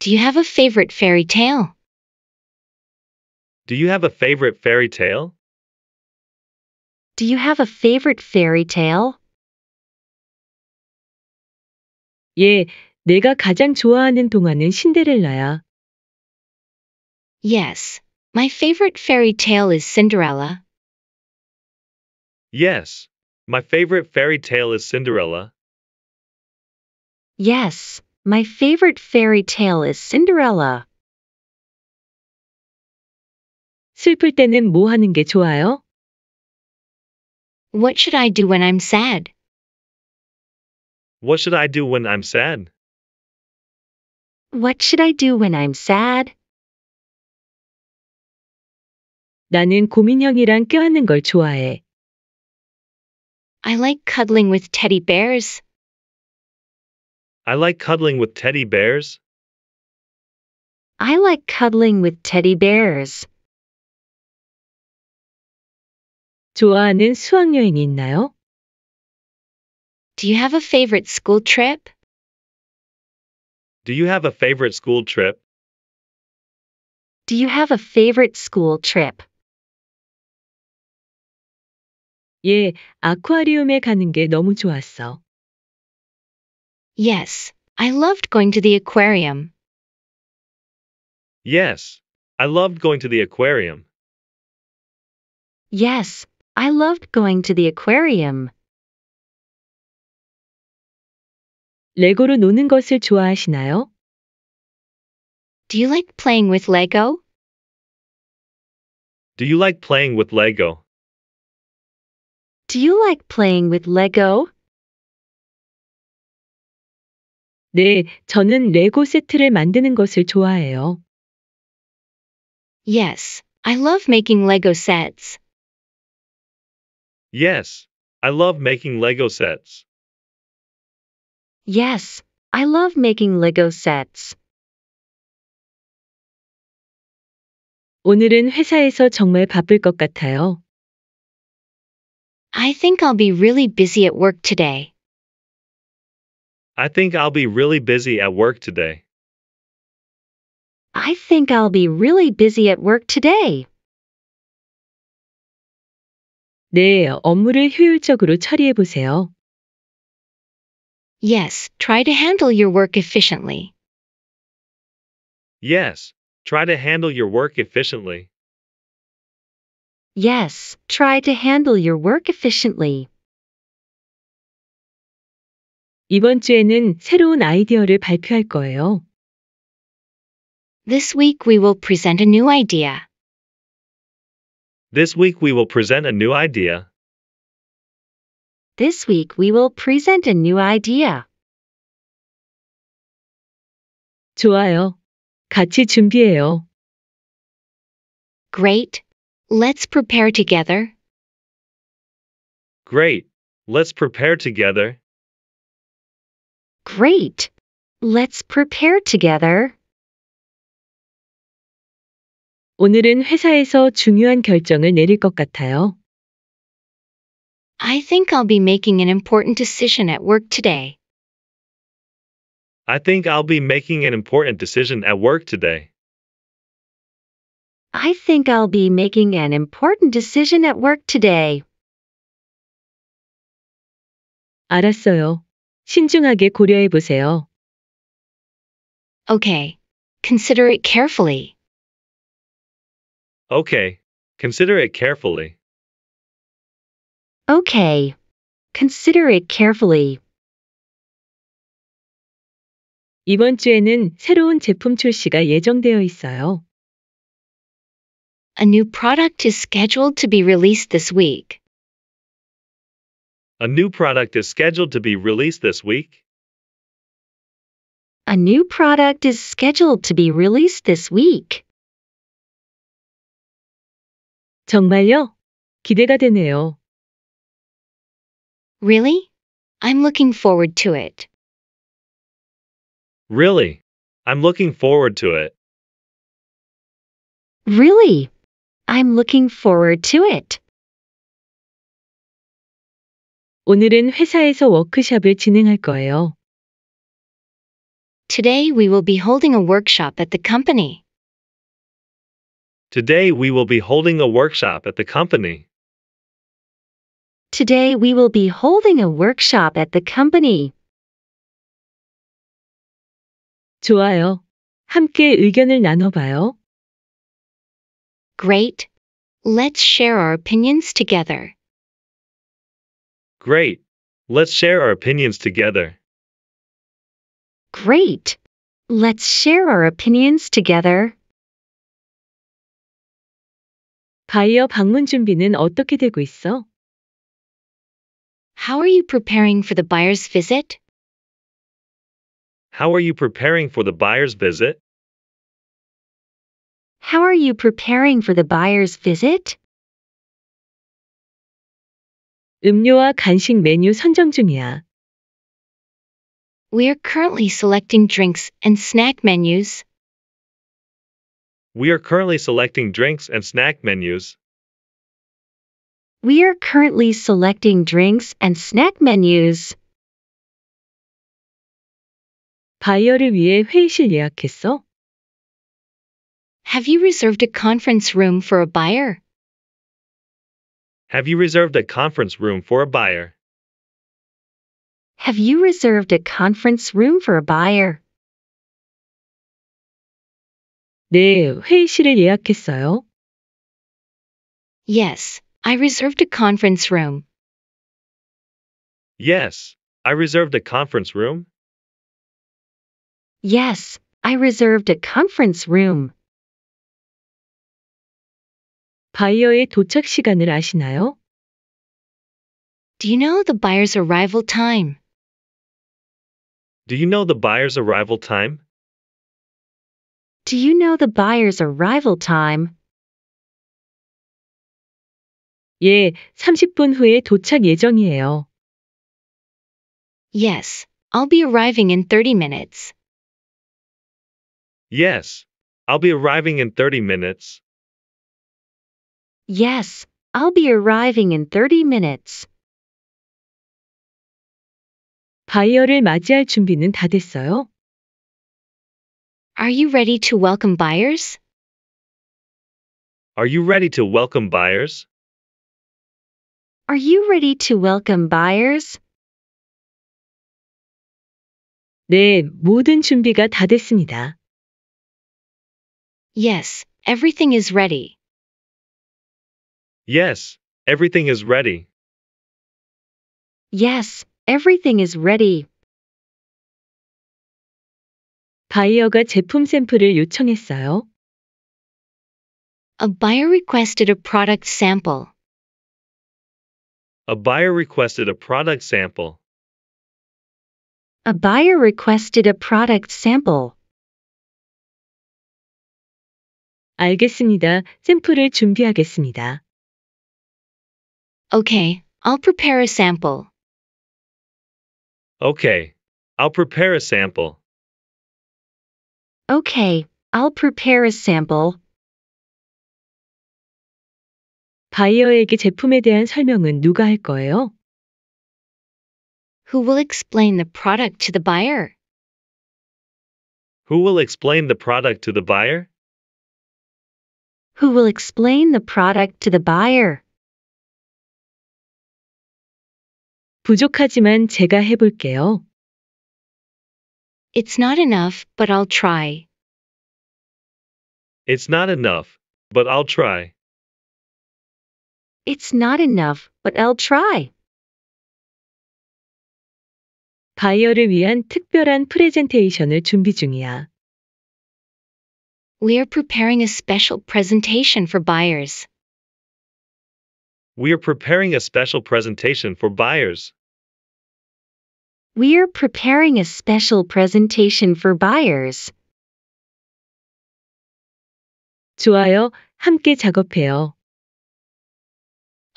Speaker 1: Do you have a favorite fairy tale?
Speaker 2: Do you have a favorite fairy tale?
Speaker 1: Do you have a favorite fairy tale? 예, 내가 가장 좋아하는 동화는 신데렐라야. Yes, my favorite fairy tale is Cinderella.
Speaker 2: Yes, my favorite fairy tale is Cinderella.
Speaker 1: Yes, my favorite fairy tale is Cinderella. 슬플 때는 뭐 하는 게 좋아요? What should I do when I'm sad?
Speaker 2: What should I do when I'm sad?
Speaker 1: What should I do when I'm sad? 나는 고민형이랑 껴안는 걸 좋아해. I like cuddling with teddy bears.
Speaker 2: I like cuddling with teddy bears.
Speaker 1: I like cuddling with teddy bears. 좋아하는 수학여행이 있나요? Do you have a favorite school trip?
Speaker 2: Do you have a favorite school trip?
Speaker 1: Do you have a favorite school trip? 예, 아쿠아리움에 가는 게 너무 좋았어. Yes, I loved going to the aquarium.
Speaker 2: Yes, I loved going to the aquarium.
Speaker 1: Yes, I loved going to the aquarium. 레고로 노는 것을 좋아하시나요? Do you like playing with Lego? Do
Speaker 2: you like playing with Lego?
Speaker 1: Do you like playing with Lego? 네, 저는 레고 세트를 만드는 것을 좋아해요. Yes, I love making Lego sets.
Speaker 2: Yes, I love making Lego sets.
Speaker 1: Yes, I love making Lego sets. 오늘은 회사에서 정말 바쁠 것 같아요. I think I'll be really busy at work today.
Speaker 2: I think I'll be really busy at work today.
Speaker 1: I think I'll be really busy at work today. 네, 업무를 효율적으로 처리해 보세요. Yes, try to handle your work efficiently.
Speaker 2: Yes, try to handle your work efficiently.
Speaker 1: Yes, try to handle your work efficiently. 이번 주에는 새로운 아이디어를 발표할 거예요. This week we will present a new idea.
Speaker 2: This week we will present a new idea.
Speaker 1: This week we will present a new idea. 좋아요. 같이 준비해요. Great. Let's prepare together.
Speaker 2: Great. Let's prepare together.
Speaker 1: Great. Let's prepare together. 오늘은 회사에서 중요한 결정을 내릴 것 같아요. I think I'll be making an important decision at work today. I think I'll be making an important
Speaker 2: decision at work today.
Speaker 1: I think I'll be making an important decision at work today. 알았어요. 신중하게 고려해 보세요. Okay. Consider it carefully.
Speaker 2: Okay. Consider it carefully.
Speaker 1: Okay. Consider it carefully. 이번 주에는 새로운 제품 출시가 예정되어 있어요. A new product is scheduled to be released this week.
Speaker 2: A new product is scheduled to be released this week.
Speaker 1: A new product is scheduled to be released this week. 정말요? 기대가 되네요. Really? I'm looking forward to it.
Speaker 2: Really? I'm looking forward to it.
Speaker 1: Really? I'm looking forward to it. 오늘은 회사에서 워크숍을 진행할 거예요. Today we will be holding a workshop at the company.
Speaker 2: Today we will be holding a workshop at the company.
Speaker 1: Today we will be holding a workshop at the company. 좋아요. 함께 의견을 나눠봐요. Great. Let's share our opinions together.
Speaker 2: Great. Let's share our opinions together.
Speaker 1: Great. Let's share our opinions together. 바이어 방문 준비는 어떻게 되고 있어? How are you preparing for the buyer's visit?
Speaker 2: How are you preparing for the buyer's visit?
Speaker 1: How are you preparing for the buyer's visit? 음료와 간식 메뉴 선정 중이야. We are currently selecting drinks and snack menus.
Speaker 2: We are currently selecting drinks and snack menus.
Speaker 1: We are currently selecting drinks and snack menus. 바이어를 위해 회의실 예약했어? Have you reserved a conference room for a buyer?
Speaker 2: Have you reserved a conference room for a buyer?
Speaker 1: Have you reserved a conference room for a buyer? 네, 회의실을 예약했어요. Yes, I reserved a conference room.
Speaker 2: Yes, I reserved a conference room.
Speaker 1: Yes, I reserved a conference room. 바이어의 도착 시간을 아시나요? Do you know the buyer's arrival time?
Speaker 2: Do you know the buyer's arrival time?
Speaker 1: Do you know the buyer's arrival time? 예, 30분 후에 도착 예정이에요. Yes, I'll be arriving in 30 minutes.
Speaker 2: Yes, I'll be arriving in 30 minutes.
Speaker 1: Yes, I'll be arriving in 30 minutes. 바이어를 맞이할 준비는 다 됐어요? Are you ready to welcome buyers?
Speaker 2: Are you ready to welcome buyers?
Speaker 1: Are you ready to welcome buyers? 네, 모든 준비가 다 됐습니다. Yes, everything is ready.
Speaker 2: Yes, everything is ready.
Speaker 1: Yes, everything is ready. 바이어가 제품 샘플을 요청했어요. A buyer requested a product sample.
Speaker 2: A buyer requested a product sample.
Speaker 1: A buyer requested a product sample. 알겠습니다. 샘플을 준비하겠습니다. Okay, I'll prepare a sample.
Speaker 2: Okay, I'll prepare a sample.
Speaker 1: Okay, I'll prepare a sample. 바이어에게 제품에 대한 설명은 누가 할 거예요? Who will explain the product to the buyer?
Speaker 2: Who will explain the product to the buyer?
Speaker 1: Who will explain the product to the buyer? 부족하지만 제가 It's not enough, but I'll try.
Speaker 2: It's not enough, but I'll try.
Speaker 1: It's not enough, but I'll try. 바이어를 위한 특별한 프레젠테이션을 준비 중이야. We are preparing a special presentation for buyers.
Speaker 2: We are preparing a special presentation for buyers.
Speaker 1: We are preparing a special presentation for buyers. 좋아요, 함께 작업해요.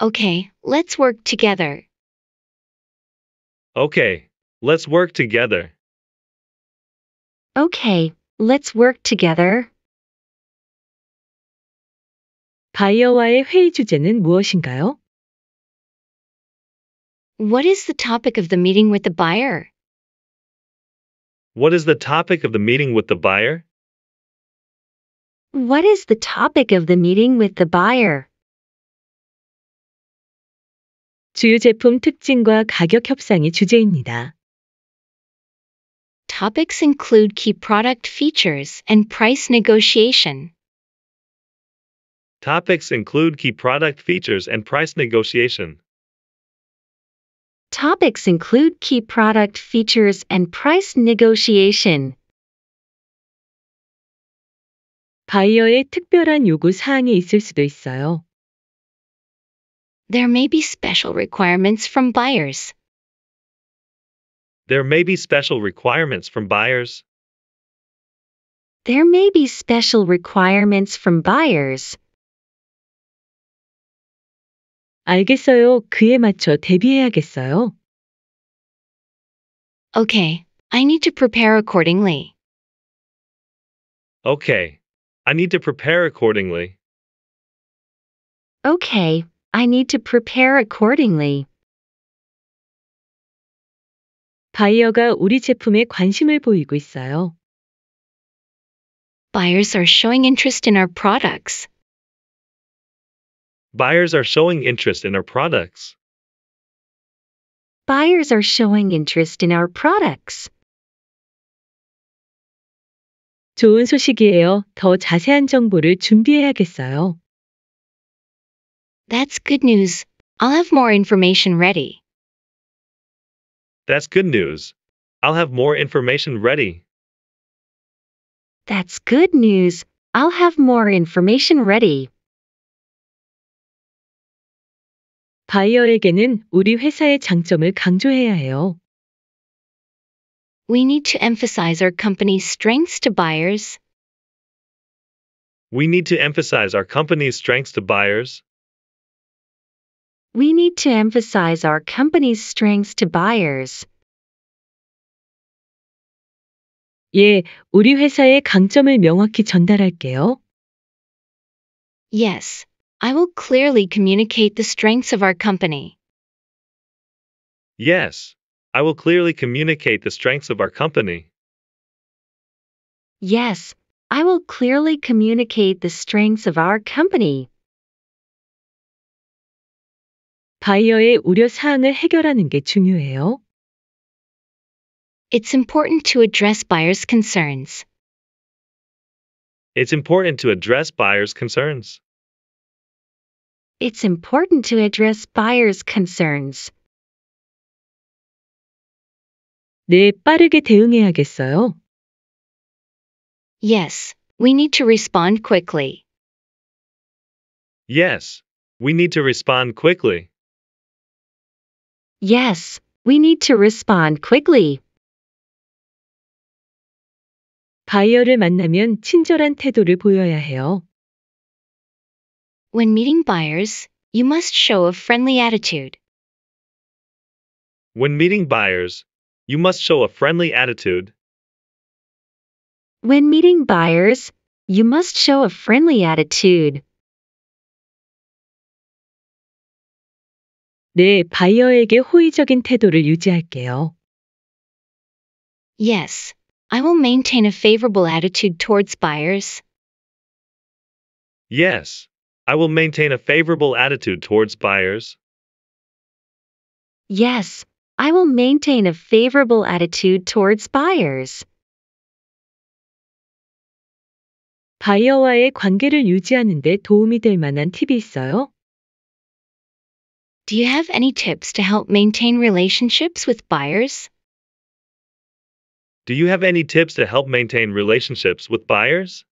Speaker 1: Okay, let's work together.
Speaker 2: Okay, let's work together.
Speaker 1: Okay, let's work together. 바이어와의 회의 주제는 무엇인가요? What is the topic of the meeting with the buyer?
Speaker 2: What is the topic of the meeting with the buyer?
Speaker 1: What is the topic of the meeting with the buyer? 주요 제품 특징과 가격 협상이 주제입니다. Topics include key product features and price negotiation.
Speaker 2: Topics include key product features and price negotiation.
Speaker 1: Topics include key product features and price negotiation. 바이어의 특별한 요구 사항이 있을 수도 있어요. There may be special requirements from buyers.
Speaker 2: There may be special requirements from buyers.
Speaker 1: There may be special requirements from buyers. 알겠어요. 그에 맞춰 대비해야겠어요. Okay, I need to prepare accordingly.
Speaker 2: Okay, I need to prepare accordingly.
Speaker 1: Okay, I need to prepare accordingly. 바이어가 우리 제품에 관심을 보이고 있어요. Buyers are showing interest in our products.
Speaker 2: Buyers are showing interest in our products.
Speaker 1: Buyers are showing interest in our products. 좋은 소식이에요. 더 자세한 정보를 준비해야겠어요. That's good news. I'll have more information ready.
Speaker 2: That's good news. I'll have more information ready.
Speaker 1: That's good news. I'll have more information ready. 바이어에게는 우리 회사의 장점을 강조해야 해요. We need to emphasize our company's strengths to buyers.
Speaker 2: We need to emphasize our company's strengths to buyers
Speaker 1: we need to emphasize our company's strengths to buyers. 예, 우리 회사의 강점을 명확히 전달할게요. Yes, I will clearly communicate the strengths of our company. Yes,
Speaker 2: I will clearly communicate the strengths of our company.
Speaker 1: Yes, I will clearly communicate the strengths of our company. 바이어의 우려 사항을 해결하는 게 중요해요. It's important to address buyers' concerns.
Speaker 2: It's important to address buyers' concerns.
Speaker 1: It's important to address buyers' concerns. 네, 빠르게 대응해야겠어요. Yes, we need to respond quickly. Yes,
Speaker 2: we need to respond quickly.
Speaker 1: Yes, we need to respond quickly. 바이어를 만나면 친절한 태도를 보여야 해요. When meeting buyers, you must show a friendly attitude.
Speaker 2: When meeting buyers, you must show a friendly attitude.
Speaker 1: When meeting buyers, you must show a friendly attitude. 내 바이어에게 호의적인 태도를 유지할게요. Yes, I will maintain a favorable attitude towards buyers.
Speaker 2: Yes, I will maintain a favorable attitude towards buyers.
Speaker 1: Yes, I will maintain a favorable attitude towards buyers. 바이어와의 관계를 유지하는 데 도움이 될 만한 팁이 있어요? Do you have any tips to help maintain relationships with buyers?
Speaker 2: Do you have any tips to help maintain relationships with buyers?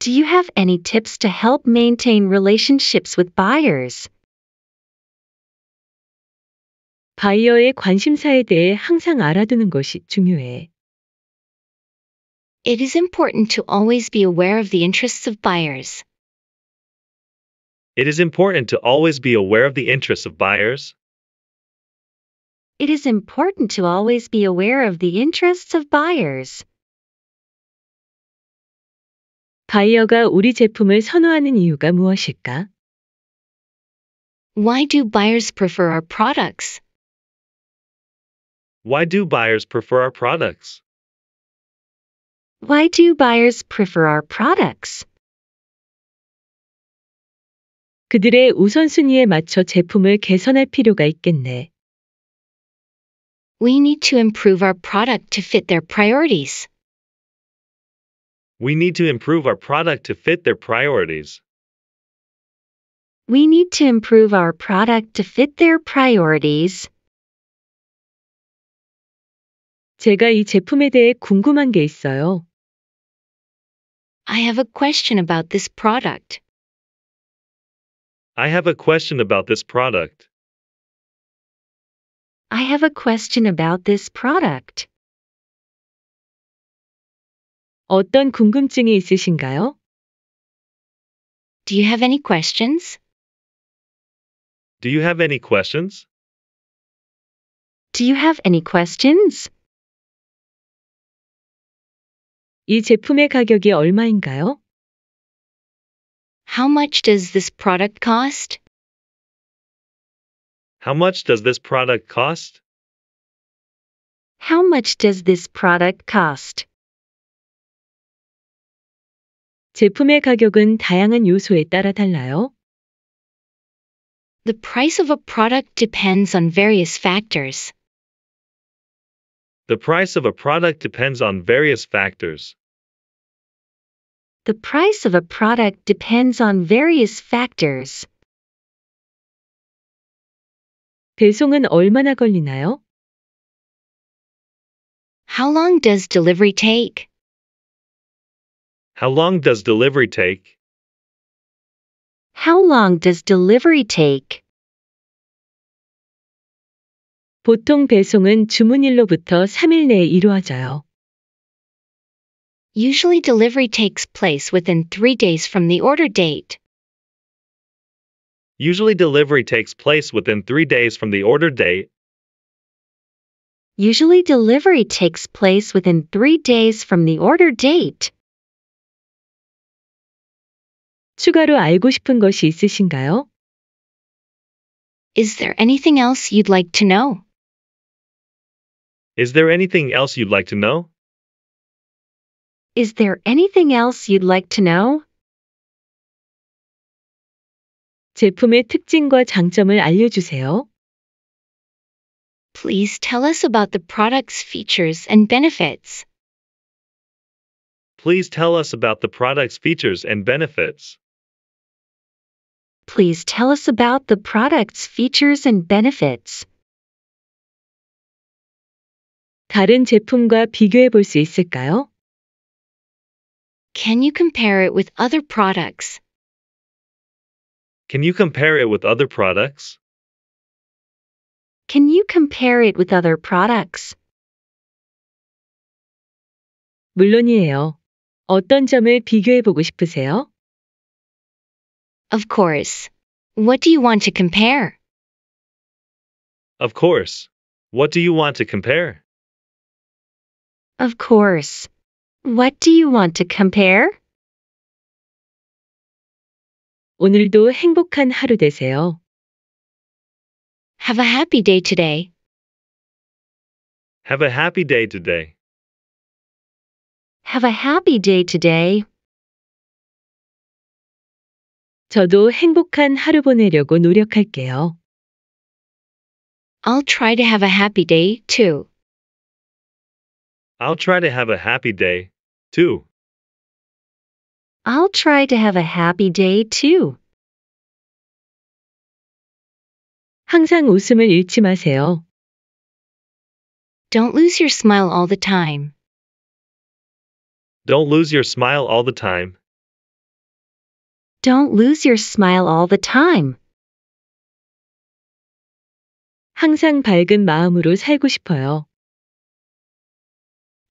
Speaker 1: Do you have any tips to help maintain relationships with buyers? 바이어의 관심사에 대해 항상 알아두는 것이 중요해. It is important to always be aware of the interests of buyers.
Speaker 2: It is important to always be aware of the interests of buyers.
Speaker 1: It is important to always be aware of the interests of buyers. 바이어가 우리 제품을 선호하는 이유가 무엇일까? Why do buyers prefer our products?
Speaker 2: Why do buyers prefer our products?
Speaker 1: Why do buyers prefer our products? 그들의 우선순위에 맞춰 제품을 개선할 필요가 있겠네. We need to improve our product to fit their priorities.
Speaker 2: We need to improve our product to fit their priorities.
Speaker 1: We need to improve our product to fit their priorities. 제가 이 제품에 대해 궁금한 게 있어요. I have a question about this product.
Speaker 2: I have a question about this product.
Speaker 1: I have a question about this product. 어떤 궁금증이 있으신가요? Do you have any questions?
Speaker 2: Do you have any questions?
Speaker 1: Do you have any questions? 이 제품의 가격이 얼마인가요? How much does this product cost?
Speaker 2: How much does this product cost?
Speaker 1: How much does this product cost? 제품의 가격은 다양한 요소에 따라 달라요. The price of a product depends on various factors.
Speaker 2: The price of a product depends on various factors.
Speaker 1: The price of a product depends on various factors. 배송은 얼마나 걸리나요? How long does delivery take?
Speaker 2: How long does delivery take?
Speaker 1: How long does delivery take? 보통 배송은 주문일로부터 3일 내에 이루어져요. Usually delivery takes place within three days from the order date.
Speaker 2: Usually delivery takes place within three days from the order date.
Speaker 1: Usually delivery takes place within three days from the order date. 추가로 알고 싶은 것이 있으신가요? Is there anything else you'd like to know?
Speaker 2: Is there anything else you'd like to know?
Speaker 1: Is there anything else you'd like to know? 제품의 특징과 장점을 알려주세요. Please tell us about the product's features and benefits.
Speaker 2: Please tell us about the product's features and benefits.
Speaker 1: Please tell us about the product's features and benefits. 다른 제품과 비교해 볼 있을까요? Can you compare it with other products?
Speaker 2: Can you compare it with other products?
Speaker 1: Can you compare it with other products? 물론이에요. 어떤 점을 비교해 보고 싶으세요? Of course. What do you want to compare?
Speaker 2: Of course. What do you want to compare?
Speaker 1: Of course. What do you want to compare? 오늘도 행복한 하루 되세요. Have a happy day today.
Speaker 2: Have a happy day today.
Speaker 1: Have a happy day today. 저도 행복한 하루 보내려고 노력할게요. I'll try to have a happy day too.
Speaker 2: I'll try to have a happy day
Speaker 3: too.
Speaker 1: I'll try to have a happy day too. 항상 웃음을 잃지 마세요. Don't lose your smile all the time.
Speaker 2: Don't lose your smile all the time.
Speaker 1: Don't lose your smile all the time. 항상 밝은 마음으로 살고 싶어요.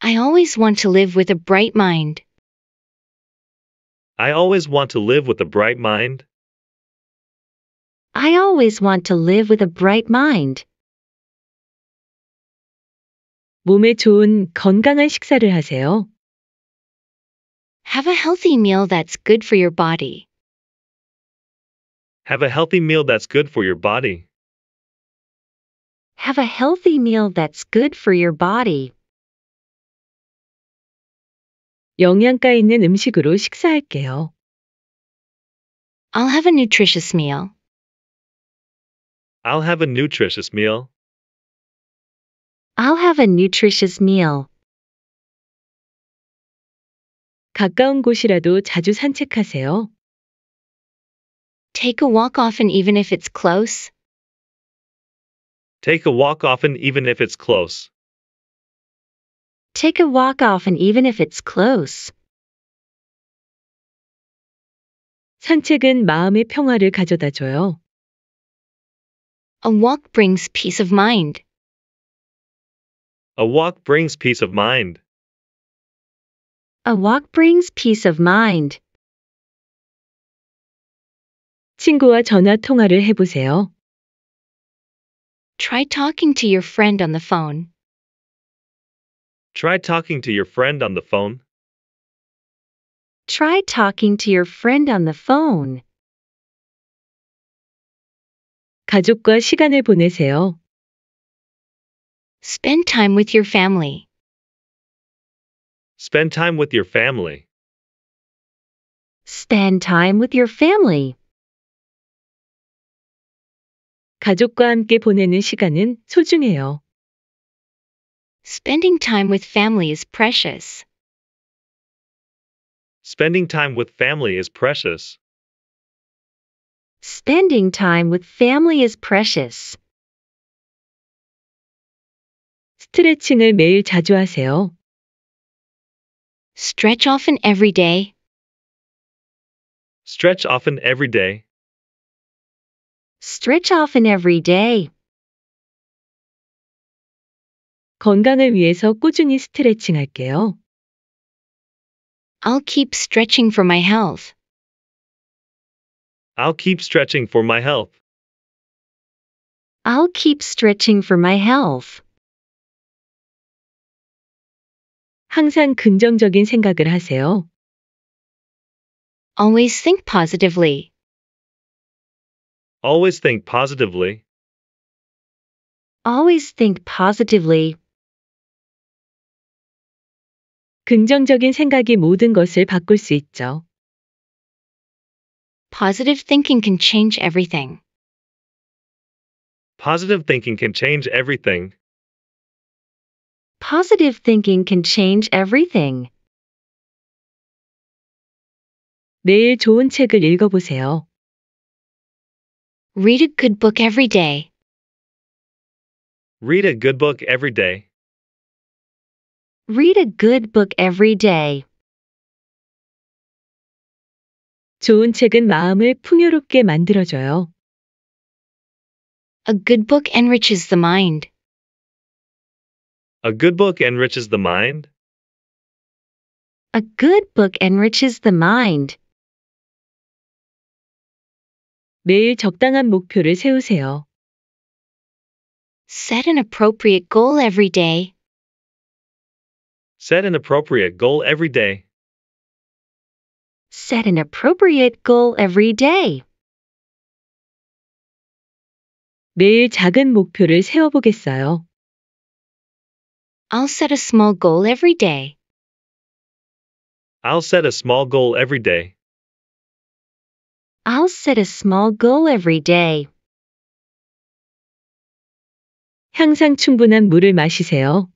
Speaker 1: I always want to live with a bright mind.
Speaker 2: I always want to live with a bright mind.
Speaker 1: I always want to live with a bright mind. 몸에 좋은 건강한 식사를 하세요. Have a healthy meal that's good for your body.
Speaker 2: Have a healthy meal that's good for your body.
Speaker 1: Have a healthy meal that's good for your body. 영양가 있는 음식으로 식사할게요. I'll have a nutritious meal.
Speaker 2: I'll have a nutritious meal.
Speaker 1: I'll have a nutritious meal. 가까운 곳이라도 자주 산책하세요. Take a walk often even if it's close.
Speaker 2: Take a walk often even if it's close.
Speaker 1: Take a walk often, even if it's close. 산책은 마음의 평화를 가져다 줘요. A walk brings peace of mind.
Speaker 2: A walk brings peace of mind.
Speaker 1: A walk brings peace of mind. 친구와 전화 통화를 해보세요. Try talking to your friend on the phone.
Speaker 2: Try talking to your friend on the phone.
Speaker 1: Try talking to your friend on the phone. 가족과 시간을 보내세요. Spend time with your family.
Speaker 2: Spend time with your family.
Speaker 1: Spend time with your family. 가족과 함께 보내는 시간은 소중해요. Spending time with family is precious.
Speaker 2: Spending time with family is precious.
Speaker 1: Spending time with family is precious. 스트레칭을 매일 자주 하세요. Stretch often every day.
Speaker 2: Stretch often every day.
Speaker 1: Stretch often every day. 건강을 위해서 스트레칭할게요. I'll keep stretching for my health.
Speaker 2: I'll keep stretching for my health.
Speaker 1: I'll keep stretching for my health. 항상 긍정적인 생각을 하세요. Always think positively.
Speaker 2: Always think positively.
Speaker 1: Always think positively. 긍정적인 생각이 모든 것을 바꿀 수 있죠. Positive thinking can change everything.
Speaker 2: Positive thinking can change everything.
Speaker 1: Positive thinking can change everything. 매일 좋은 책을 읽어보세요. Read a good book every day.
Speaker 2: Read a good book every day.
Speaker 1: Read a good book every day. 좋은 책은 마음을 풍요롭게 만들어줘요. A good book enriches the mind.
Speaker 2: A good book enriches the mind.
Speaker 1: A good book enriches the mind. 매일 적당한 목표를 세우세요. Set an appropriate goal every day.
Speaker 2: Set an appropriate goal every day.
Speaker 1: Set an appropriate goal every day. 매일 작은 목표를 세워보겠어요. I'll set a small goal every day.
Speaker 2: I'll set a small goal every day.
Speaker 1: I'll set a small goal every day. 항상 충분한 물을 마시세요.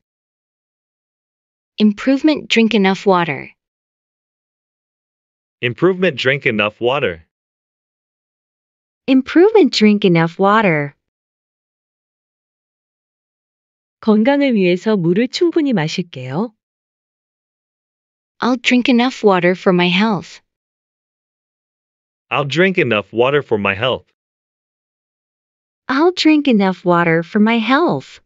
Speaker 1: Improvement drink enough water.
Speaker 2: Improvement drink enough water.
Speaker 1: Improvement drink enough water. 건강을 위해서 물을 충분히 마실게요. I'll drink enough water for my health.
Speaker 2: I'll drink enough water for my health.
Speaker 1: I'll drink enough water for my health.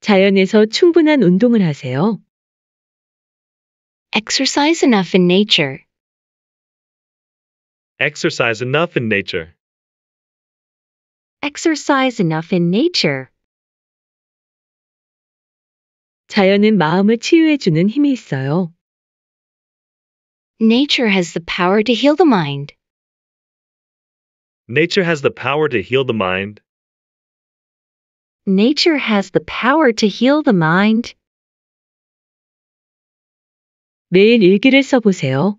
Speaker 1: 자연에서 충분한 운동을 하세요. Exercise enough in nature.
Speaker 2: Exercise enough in nature.
Speaker 1: Exercise enough in nature. 자연은 마음을 힘이 있어요. Nature has the power to heal the mind.
Speaker 2: Nature has the power to heal the mind
Speaker 1: nature has the power to heal the mind. 매일 일기를 써보세요.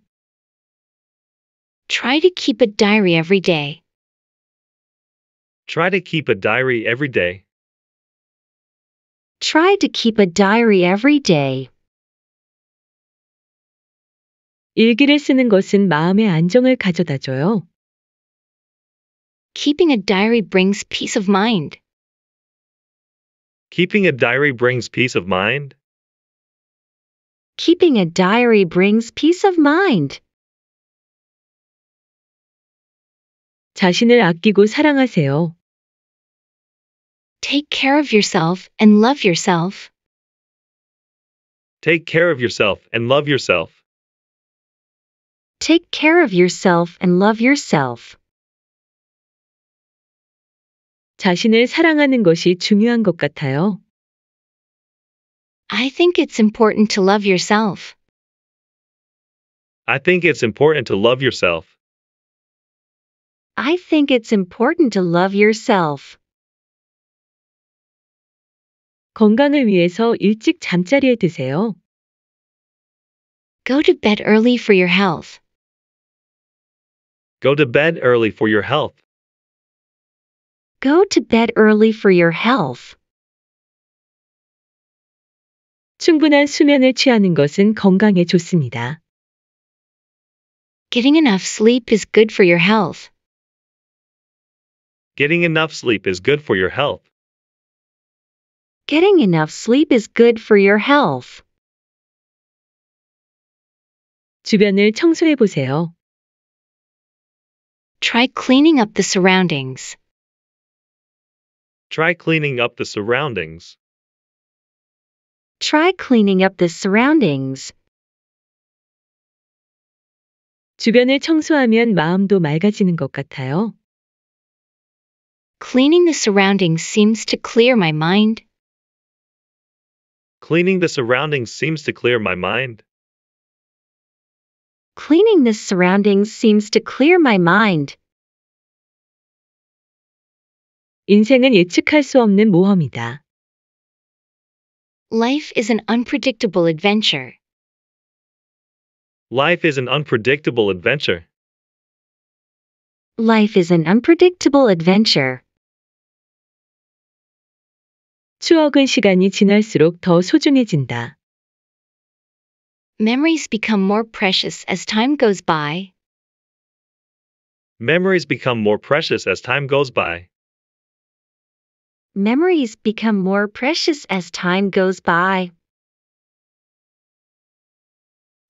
Speaker 1: Try to keep a diary every day.
Speaker 2: Try to keep a diary every day.
Speaker 1: Try to keep a diary every day. 일기를 쓰는 것은 마음의 Keeping a diary brings peace of mind.
Speaker 2: Keeping a diary brings peace of mind.
Speaker 1: Keeping a diary brings peace of mind. 자신을 아끼고 사랑하세요. Take care of yourself and love yourself.
Speaker 2: Take care of yourself and love yourself.
Speaker 1: Take care of yourself and love yourself. 자신을 사랑하는 것이 중요한 것 같아요. I think it's important to love yourself.
Speaker 2: I think it's important to love yourself.
Speaker 1: I think it's important to love yourself. 건강을 위해서 일찍 잠자리에 드세요. Go to bed early for your health.
Speaker 2: Go to bed early for your health.
Speaker 1: Go to bed early for your health. 충분한 수면을 취하는 것은 건강에 좋습니다. Getting enough sleep is good for your health.
Speaker 2: Getting enough sleep is good for your
Speaker 1: health. Getting enough sleep is good for your health. 주변을 청소해 보세요. Try cleaning up the surroundings.
Speaker 2: Try cleaning up the surroundings.
Speaker 1: Try cleaning up the surroundings. 주변을 청소하면 마음도 맑아지는 것 같아요. Cleaning the surroundings seems to clear my mind.
Speaker 2: Cleaning the surroundings seems to clear my mind.
Speaker 1: Cleaning the surroundings seems to clear my mind. 인생은 예측할 수 없는 모험이다. Life is an unpredictable adventure.
Speaker 2: Life is an unpredictable adventure.
Speaker 1: Life is an unpredictable adventure. 추억은 시간이 지날수록 더 소중해진다. Memories become more precious as time goes by.
Speaker 2: Memories become more precious as time goes by
Speaker 1: memories become more precious as time goes by.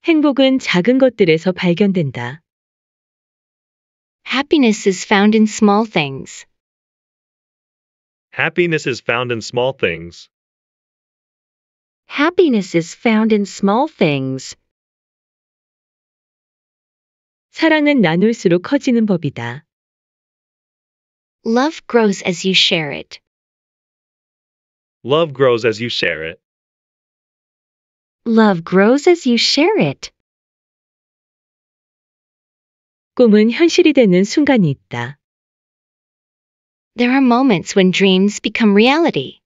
Speaker 1: 행복은 작은 것들에서 발견된다. Happiness is found in small things.
Speaker 2: Happiness is found in small things.
Speaker 1: Happiness is found in small things. 사랑은 나눌수록 커지는 법이다. Love grows as you share it.
Speaker 2: Love grows as you share it.
Speaker 1: Love grows as you share it. 꿈은 현실이 되는 순간이 있다. There are moments when dreams become reality.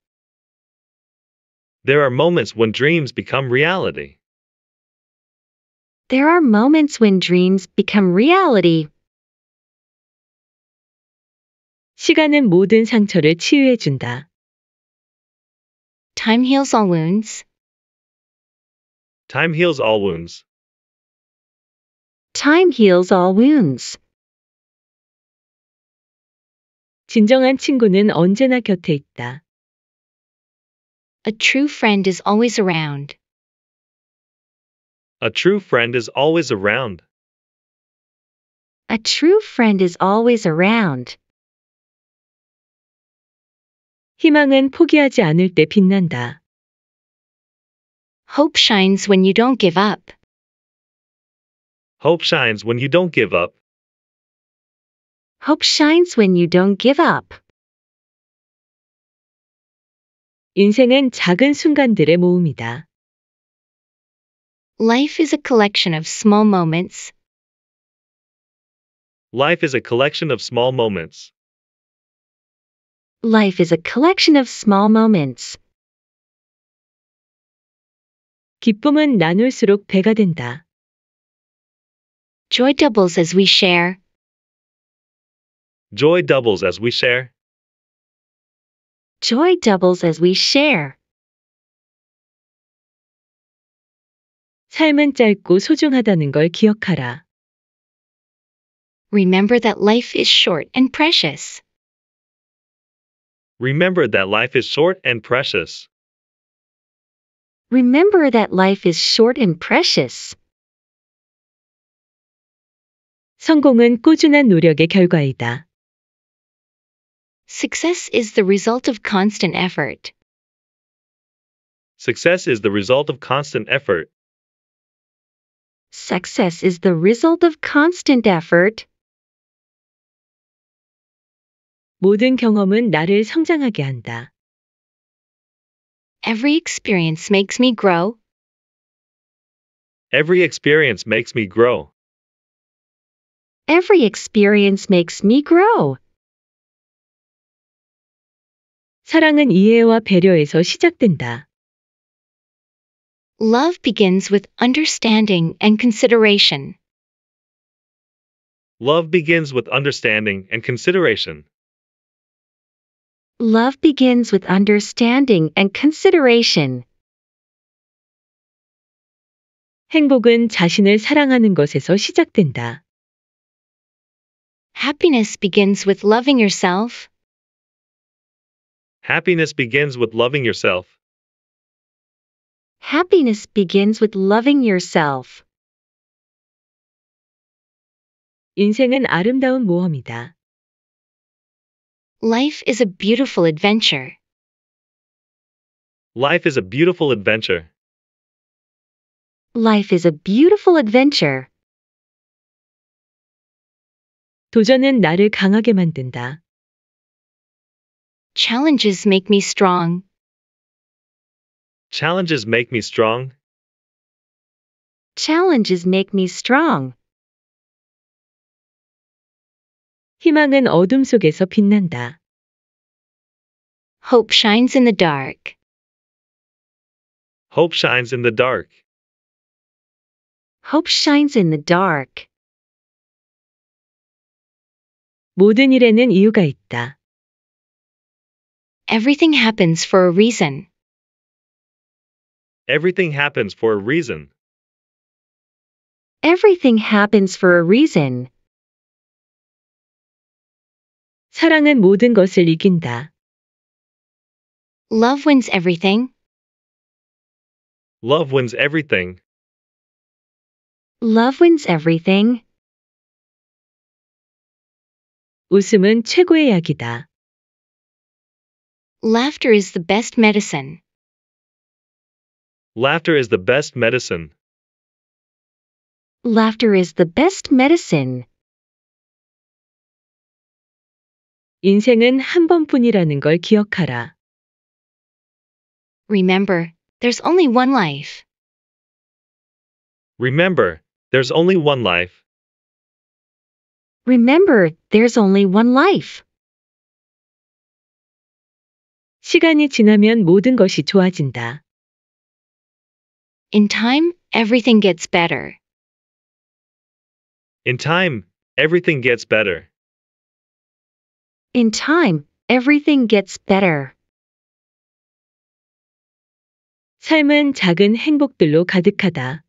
Speaker 2: There are moments when dreams become reality.
Speaker 1: There are moments when dreams become reality. 시간은 모든 상처를 치유해 준다. Time heals all wounds.
Speaker 2: Time heals all wounds.
Speaker 1: Time heals all wounds. 진정한 친구는 언제나 곁에 있다. A true friend is always around.
Speaker 2: A true friend is always around.
Speaker 1: A true friend is always around. 희망은 포기하지 않을 때 빛난다. Hope shines when you don't give up.
Speaker 2: Hope shines when you don't give up.
Speaker 1: Hope shines when you don't give up. 인생은 작은 순간들의 모음이다. Life is a collection of small moments.
Speaker 2: Life is a collection of small moments.
Speaker 1: Life is a collection of small moments. 기쁨은 나눌수록 배가 된다. Joy doubles as we share.
Speaker 2: Joy doubles as we share.
Speaker 1: Joy doubles as we share. 삶은 짧고 소중하다는 걸 기억하라. Remember that life is short and precious.
Speaker 2: Remember that life is short and precious.
Speaker 1: Remember that life is short and precious. 성공은 꾸준한 노력의 결과이다. Success is the result of constant effort.
Speaker 2: Success is the result of constant effort.
Speaker 1: Success is the result of constant effort. 모든 경험은 나를 성장하게 한다. Every experience makes me grow.
Speaker 2: Every experience makes me grow.
Speaker 1: Every experience makes me grow. 사랑은 이해와 배려에서 시작된다. Love begins with understanding and consideration.
Speaker 2: Love begins with understanding and consideration.
Speaker 1: Love begins with understanding and consideration. 행복은 자신을 사랑하는 것에서 시작된다. Happiness begins with loving yourself.
Speaker 2: Happiness begins with loving yourself.
Speaker 1: Happiness begins with loving yourself. 인생은 아름다운 모험이다. Life is a beautiful adventure.
Speaker 2: Life is a beautiful adventure.
Speaker 1: Life is a beautiful adventure. 도전은 나를 강하게 만든다. Challenges make me strong.
Speaker 2: Challenges make me strong.
Speaker 1: Challenges make me strong. 희망은 어둠 속에서 빛난다. Hope shines in the dark.
Speaker 2: Hope shines in the dark.
Speaker 1: Hope shines in the dark. 모든 일에는 이유가 있다. Everything happens for a reason.
Speaker 2: Everything happens for a reason.
Speaker 1: Everything happens for a reason. 사랑은 모든 것을 이긴다. Love wins everything. Love wins everything. Love wins everything. 웃음은 최고의 약이다. Laughter is the best medicine.
Speaker 2: Laughter is the best medicine.
Speaker 1: Laughter is the best medicine. 인생은 한 번뿐이라는 걸 기억하라. Remember, there's only one life.
Speaker 2: Remember, there's only one life.
Speaker 1: Remember, there's only one life. 시간이 지나면 모든 것이 좋아진다. In time, everything gets better.
Speaker 2: In time, everything gets better.
Speaker 1: In time, everything gets better. 삶은 작은 행복들로 가득하다.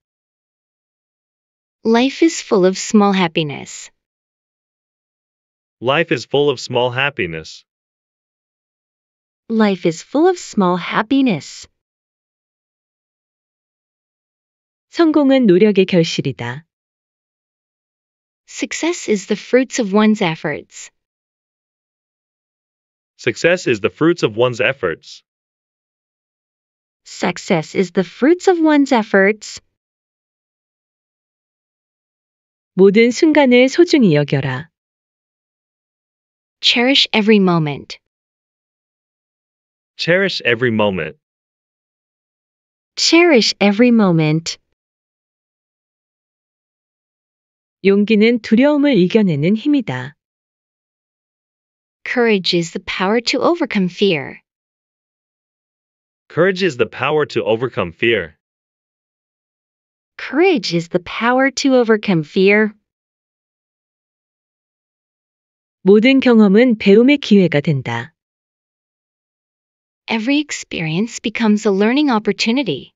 Speaker 1: Life is full of small happiness.
Speaker 2: Life is full of small happiness.
Speaker 1: Life is full of small happiness. 성공은 노력의 결실이다. Success is the fruits of one's efforts.
Speaker 2: Success is the fruits of one's efforts.
Speaker 1: Success is the fruits of one's efforts. 모든 순간을 소중히 여겨라. Cherish every moment.
Speaker 2: Cherish every moment.
Speaker 1: Cherish every moment. 용기는 두려움을 이겨내는 힘이다. Courage is the power to overcome fear.
Speaker 2: Courage is the power to overcome fear.
Speaker 1: Courage is the power to overcome fear. 모든 경험은 배움의 기회가 된다. Every experience becomes a learning opportunity.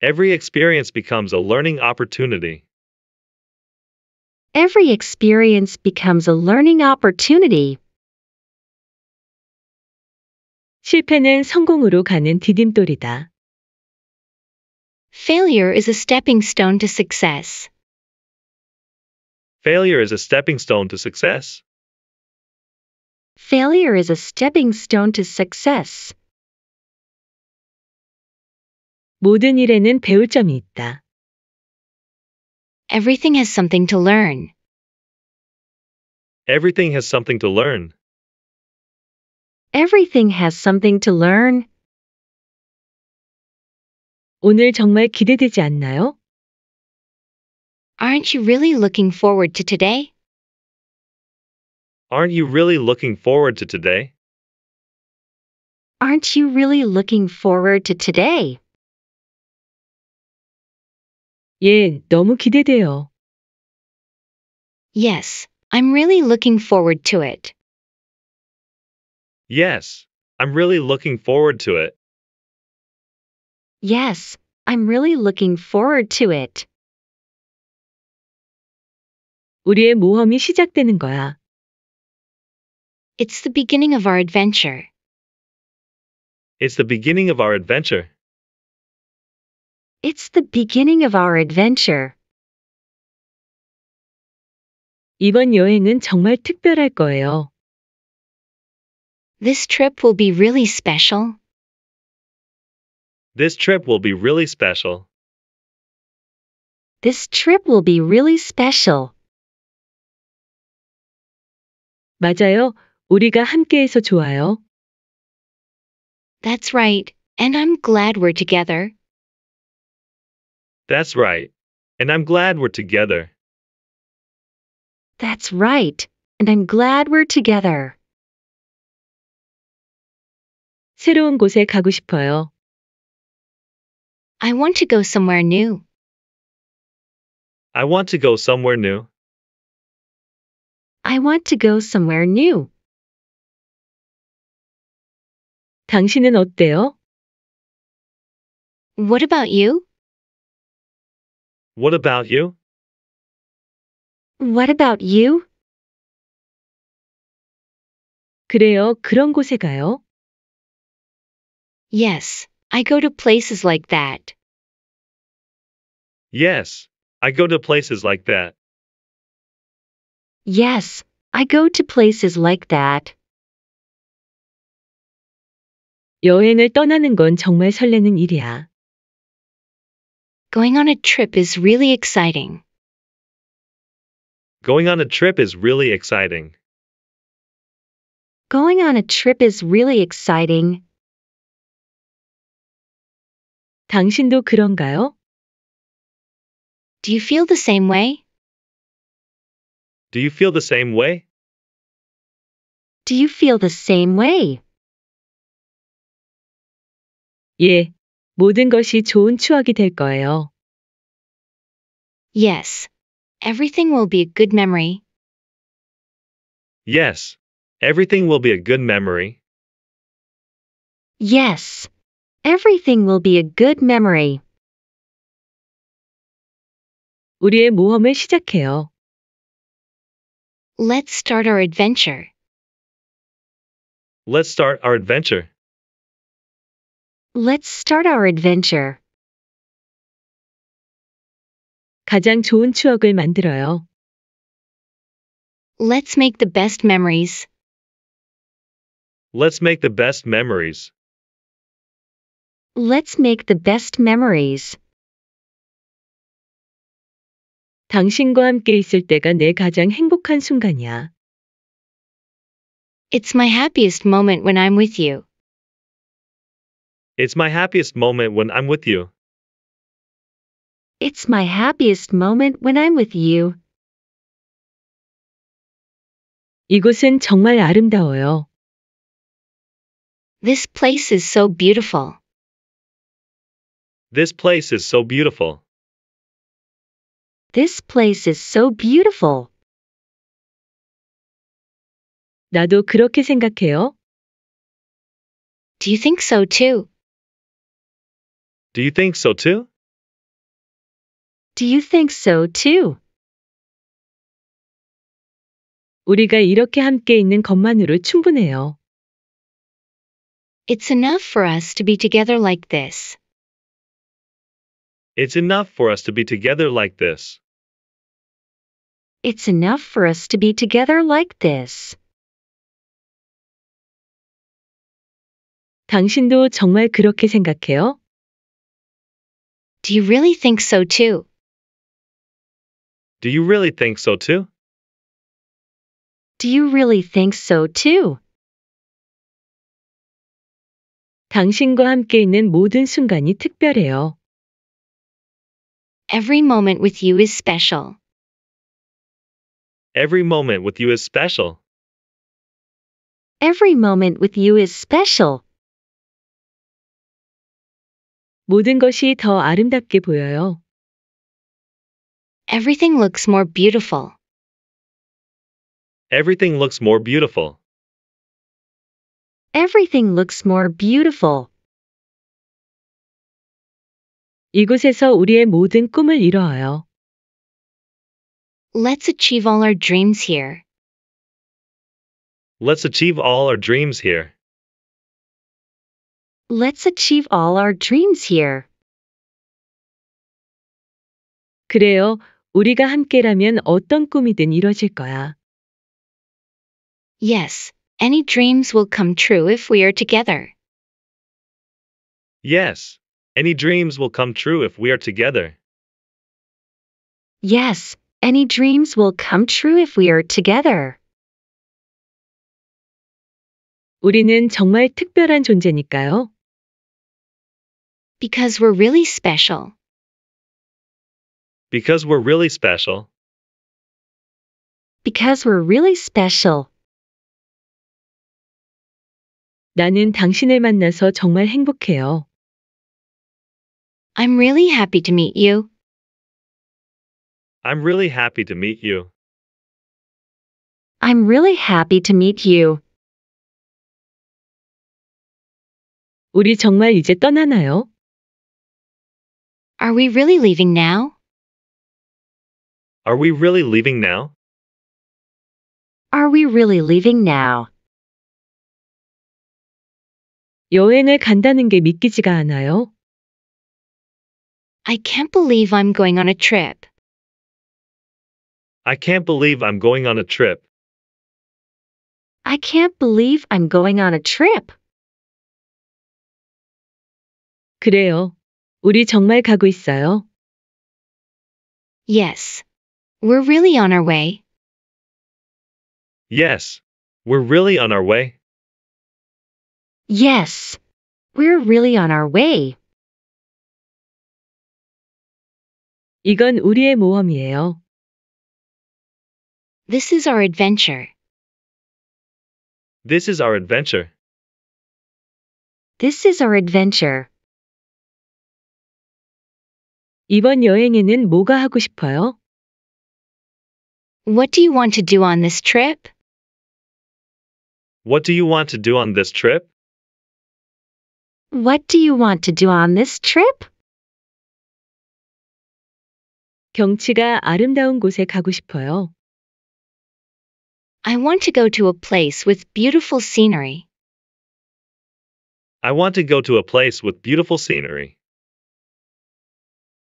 Speaker 2: Every experience becomes a learning opportunity
Speaker 1: every experience becomes a learning opportunity. 실패는 성공으로 가는 디딤돌이다. Failure is a stepping stone to success.
Speaker 2: Failure is a stepping stone to success.
Speaker 1: Failure is a stepping stone to success. 모든 일에는 배울 점이 있다. Everything has something to learn.
Speaker 2: Everything has something to learn.
Speaker 1: Everything has something to learn. 오늘 정말 기대되지 않나요? Aren't you really looking forward to today?
Speaker 2: Aren't you really looking forward to today?
Speaker 1: Aren't you really looking forward to today? 예, 너무 기대돼요. Yes, I'm really looking forward to it.
Speaker 2: Yes, I'm really looking forward to it.
Speaker 1: Yes, I'm really looking forward to it. 우리의 모험이 시작되는 거야. It's the beginning of our adventure.
Speaker 2: It's the beginning of our adventure.
Speaker 1: It's the beginning of our adventure. 이번 여행은 정말 특별할 거예요. This trip will be really special.
Speaker 2: This trip will be really special.
Speaker 1: This trip will be really special. 맞아요. 우리가 함께해서 좋아요. That's right. And I'm glad we're together.
Speaker 2: That's right. And I'm glad we're together.
Speaker 1: That's right. And I'm glad we're together. 새로운 곳에 가고 싶어요. I want to go somewhere new.
Speaker 2: I want to go somewhere new.
Speaker 1: I want to go somewhere new. 당신은 어때요? What about you?
Speaker 2: What about you?
Speaker 1: What about you? 그래요. 그런 곳에 가요. Yes, I go to places like that.
Speaker 2: Yes, I go to places like that.
Speaker 1: Yes, I go to places like that. 여행을 떠나는 건 정말 설레는 일이야. Going on a trip is really exciting.
Speaker 2: Going on a trip is really exciting.
Speaker 1: Going on a trip is really exciting. 당신도 그런가요? Do you feel the same way?
Speaker 2: Do you feel the same way?
Speaker 1: Do you feel the same way? 예, 모든 것이 좋은 추억이 될 거예요. Yes. Everything will be a good memory.
Speaker 2: Yes. Everything will be a good memory.
Speaker 1: Yes. Everything will be a good memory. 우리의 모험을 시작해요. Let's start our adventure.
Speaker 3: Let's
Speaker 2: start our adventure.
Speaker 1: Let's start our adventure. 가장 좋은 추억을 만들어요. Let's make the best memories.
Speaker 2: Let's make the best memories.
Speaker 1: Let's make the best memories. 당신과 함께 있을 때가 내 가장 행복한 순간이야. It's my happiest moment when I'm with you.
Speaker 2: It's my happiest moment when I'm with you.
Speaker 1: It's my happiest moment when I'm with you. 이곳은 정말 아름다워요. This place is so beautiful.
Speaker 2: This place is so beautiful.
Speaker 1: This place is so beautiful. 나도 그렇게 생각해요. Do you think so too?
Speaker 2: Do you think so too?
Speaker 1: Do you think so too? 우리가 이렇게 함께 있는 것만으로 충분해요. It's enough for us to be together like this.
Speaker 2: It's enough for us to be together like this.
Speaker 1: It's enough for us to be together like this. 당신도 정말 그렇게 생각해요? Do you really think so too?
Speaker 2: Do you really think so too?
Speaker 1: Do you really think so too? 당신과 함께 있는 모든 순간이 특별해요. Every moment with you is special.
Speaker 2: Every moment with you is special.
Speaker 1: Every moment with you is special. 모든 것이 더 아름답게 보여요. Everything looks more beautiful.
Speaker 2: Everything looks more beautiful.
Speaker 1: Everything looks more beautiful. 이곳에서 우리의 모든 꿈을 이뤄요. Let's achieve all our dreams here.
Speaker 2: Let's achieve all our dreams here.
Speaker 1: Let's achieve all our dreams here. 그래요. 우리가 함께라면 어떤 꿈이든 이뤄질 거야. Yes, any dreams will come true if we are together.
Speaker 2: Yes, any dreams will come true if we are together.
Speaker 1: Yes, any dreams will come true if we are together. 우리는 정말 특별한 존재니까요. Because we're really special.
Speaker 2: Because we're really special.
Speaker 1: Because we're really special. 나는 당신을 만나서 정말 행복해요. I'm really happy to meet you.
Speaker 2: I'm really happy to meet you.
Speaker 1: I'm really happy to meet you. 우리 정말 이제 떠나나요? Are we really leaving now?
Speaker 2: Are we really leaving now?
Speaker 1: Are we really leaving now? 여행을 간다는 게 믿기지가 않아요. I can't believe I'm going on a trip.
Speaker 2: I can't believe I'm going on a trip.
Speaker 1: I can't believe I'm going on a trip. 그래요. 우리 정말 가고 있어요. Yes. We're really on our way.
Speaker 2: Yes. We're really on our way.
Speaker 1: Yes. We're really on our way. 이건 우리의 모험이에요. This is our adventure.
Speaker 2: This is our adventure.
Speaker 1: This is our adventure. 이번 여행에는 뭐가 하고 싶어요? What do you want to do on this trip?
Speaker 2: What do you want to do on this trip?
Speaker 1: What do you want to do on this trip? 경치가 아름다운 곳에 가고 싶어요. I want to go to a place with beautiful scenery.
Speaker 2: I want to go to a place with beautiful scenery.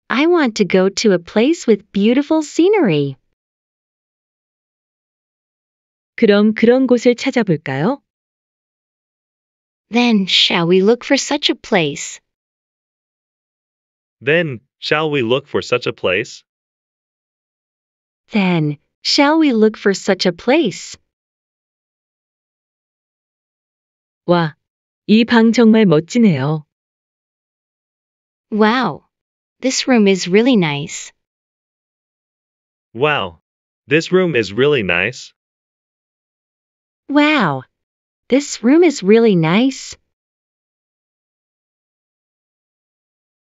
Speaker 1: I want to go to a place with beautiful scenery. 그럼 그런 곳을 찾아볼까요? Then shall we look for such a place?
Speaker 2: Then, shall we look for such a place?
Speaker 1: Then shall we look for such a place? 와, 이 정말 멋지네요. Wow, this room is really nice.
Speaker 2: Wow. This room is really nice.
Speaker 1: Wow. This room is really nice.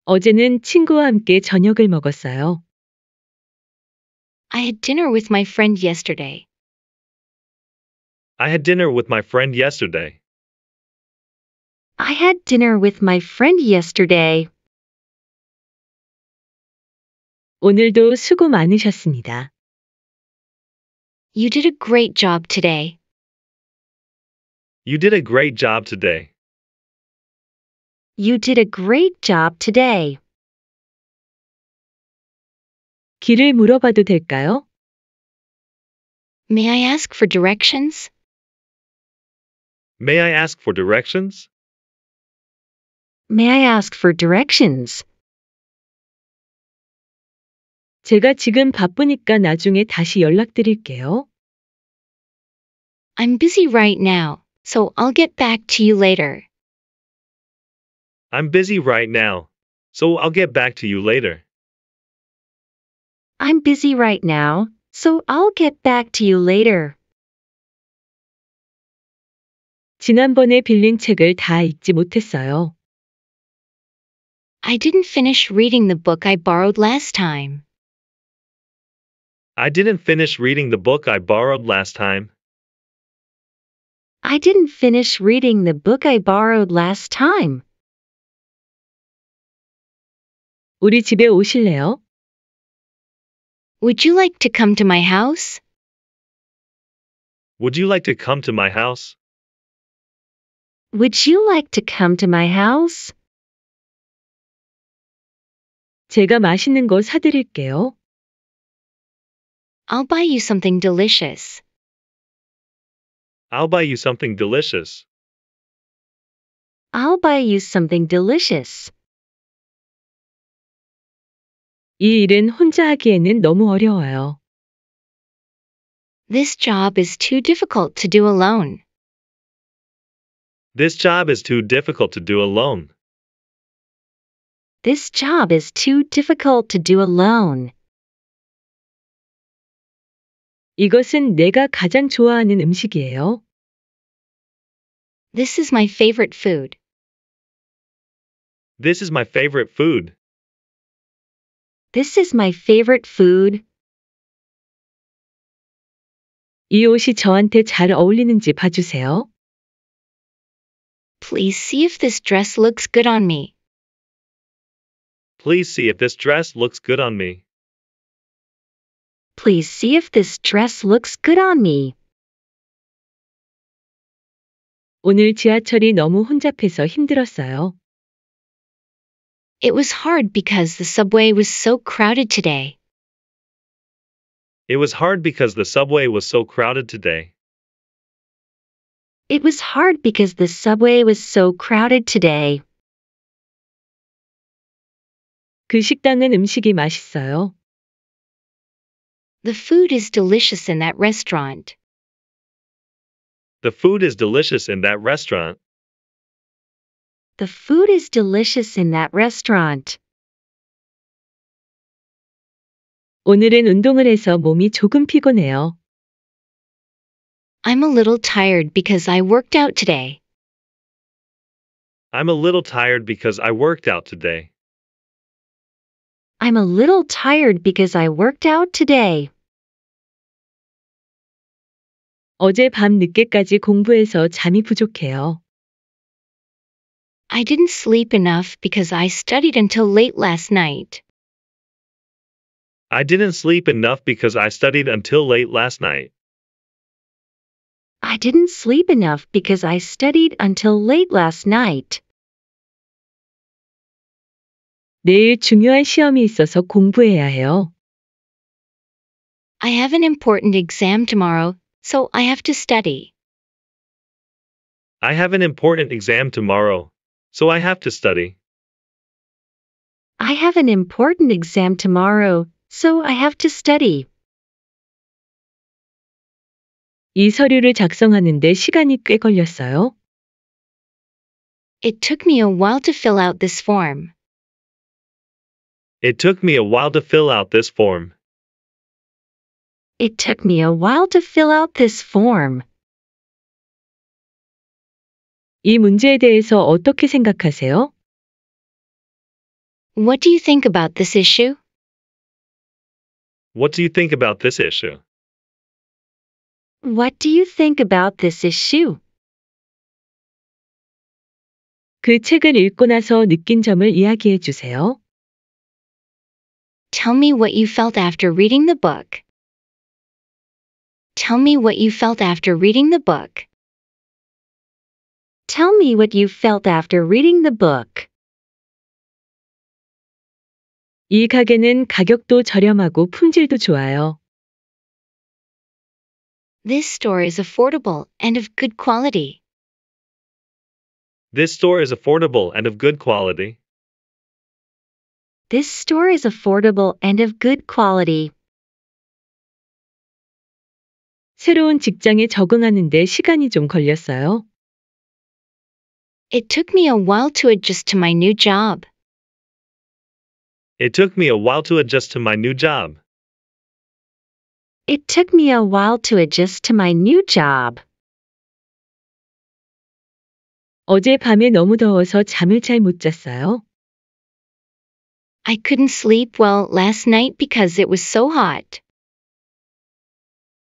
Speaker 1: 어제는 친구와 함께 저녁을 먹었어요. I had dinner with my friend yesterday.
Speaker 2: I had dinner with my friend yesterday.
Speaker 1: I had dinner with my friend yesterday. 오늘도 수고 많으셨습니다. You did a great job today.
Speaker 2: You did a great job
Speaker 3: today.
Speaker 1: You did a great job today. 길을 물어봐도 될까요? May I ask for directions?
Speaker 2: May I ask for directions?
Speaker 1: May I ask for directions? 제가 지금 바쁘니까 나중에 다시 연락드릴게요. I'm busy right now, so I'll get back to you later.
Speaker 2: I'm busy right now, so I'll get back to you later.
Speaker 1: I'm busy right now, so I'll get back to you later. 지난번에 빌린 책을 다 읽지 못했어요. I didn't finish reading the book I borrowed last time.
Speaker 2: I didn't finish reading the book I borrowed last time.
Speaker 1: I didn't finish reading the book I borrowed last time. 우리 집에 오실래요? Would you like to come to my house?
Speaker 2: Would you like to come to my house?
Speaker 1: Would you like to come to my house? 제가 맛있는 거 사드릴게요. I'll buy you something delicious.
Speaker 2: I'll buy you something delicious.
Speaker 1: I'll buy you something delicious. 이 일은 혼자 하기에는 너무 어려워요. This job is too difficult to do alone.
Speaker 2: This job is too difficult to do alone.
Speaker 1: This job is too difficult to do alone. 이것은 내가 가장 좋아하는 음식이에요. This is my favorite food.
Speaker 2: This is my favorite food.
Speaker 1: This is my favorite food. 이 옷이 저한테 잘 어울리는지 봐주세요. Please see if this dress looks good on me.
Speaker 2: Please see if this dress looks good on me.
Speaker 1: Please see if this dress looks good on me. 오늘 지하철이 너무 혼잡해서 힘들었어요. It was hard because the subway was so crowded today.
Speaker 2: It was hard because the subway was so crowded today.
Speaker 1: It was hard because the subway was so crowded today. 그 식당은 음식이 맛있어요. The food is delicious in that restaurant.
Speaker 2: The food is delicious in that restaurant.
Speaker 1: The food is delicious in that restaurant. 오늘은 운동을 해서 몸이 조금 피곤해요. I'm a little tired because I worked out today.
Speaker 2: I'm a little tired because I worked out today.
Speaker 1: I'm a little tired because I worked out today. 어제 밤 늦게까지 공부해서 잠이 부족해요. I didn't sleep enough because I studied until late last night.
Speaker 2: I didn't sleep enough because I studied until late last night.
Speaker 1: I didn't sleep enough because I studied until late last night. 내일 중요한 시험이 있어서 공부해야 해요. I have an important exam tomorrow, so I have to study.
Speaker 2: I have an important exam tomorrow, so I have to study.
Speaker 1: I have an important exam tomorrow, so I have to study. 이 서류를 작성하는데 시간이 꽤 걸렸어요. It took me a while to fill out this form.
Speaker 2: It took me a while to fill out this form.
Speaker 1: It took me a while to fill out this form. 이 문제에 대해서 어떻게 생각하세요? What do you think about this issue?
Speaker 2: What do you think about this issue?
Speaker 1: What do you think about this issue? 그 책을 읽고 나서 느낀 점을 이야기해 주세요. Tell me what you felt after reading the book. Tell me what you felt after reading the book. Tell me what you felt after reading the book. 이 가게는 가격도 저렴하고 품질도 좋아요. This store is affordable and of good quality.
Speaker 2: This store is affordable and of good quality.
Speaker 1: This store is affordable and of good quality. 새로운 직장에 적응하는 데 시간이 좀 걸렸어요. It took me a while to adjust to my new job.
Speaker 2: It took me a while to adjust to my new job.
Speaker 1: It took me a while to adjust to my new job. 너무 더워서 잠을 잤어요. I couldn't sleep well last night because it was so hot.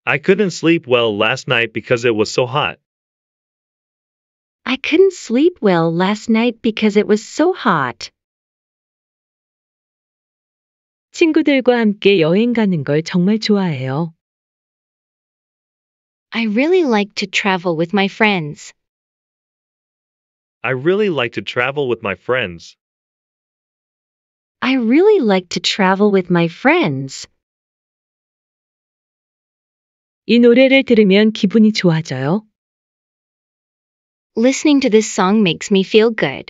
Speaker 2: I couldn't sleep well last night because it was so hot.
Speaker 1: I couldn't sleep well last night because it was so hot. 친구들과 함께 여행 가는 걸 정말 좋아해요. I really like to travel with my friends.
Speaker 2: I really like to travel with my friends.
Speaker 1: I really like to travel with my friends. 이 노래를 들으면 기분이 좋아져요. Listening to this song makes me feel good.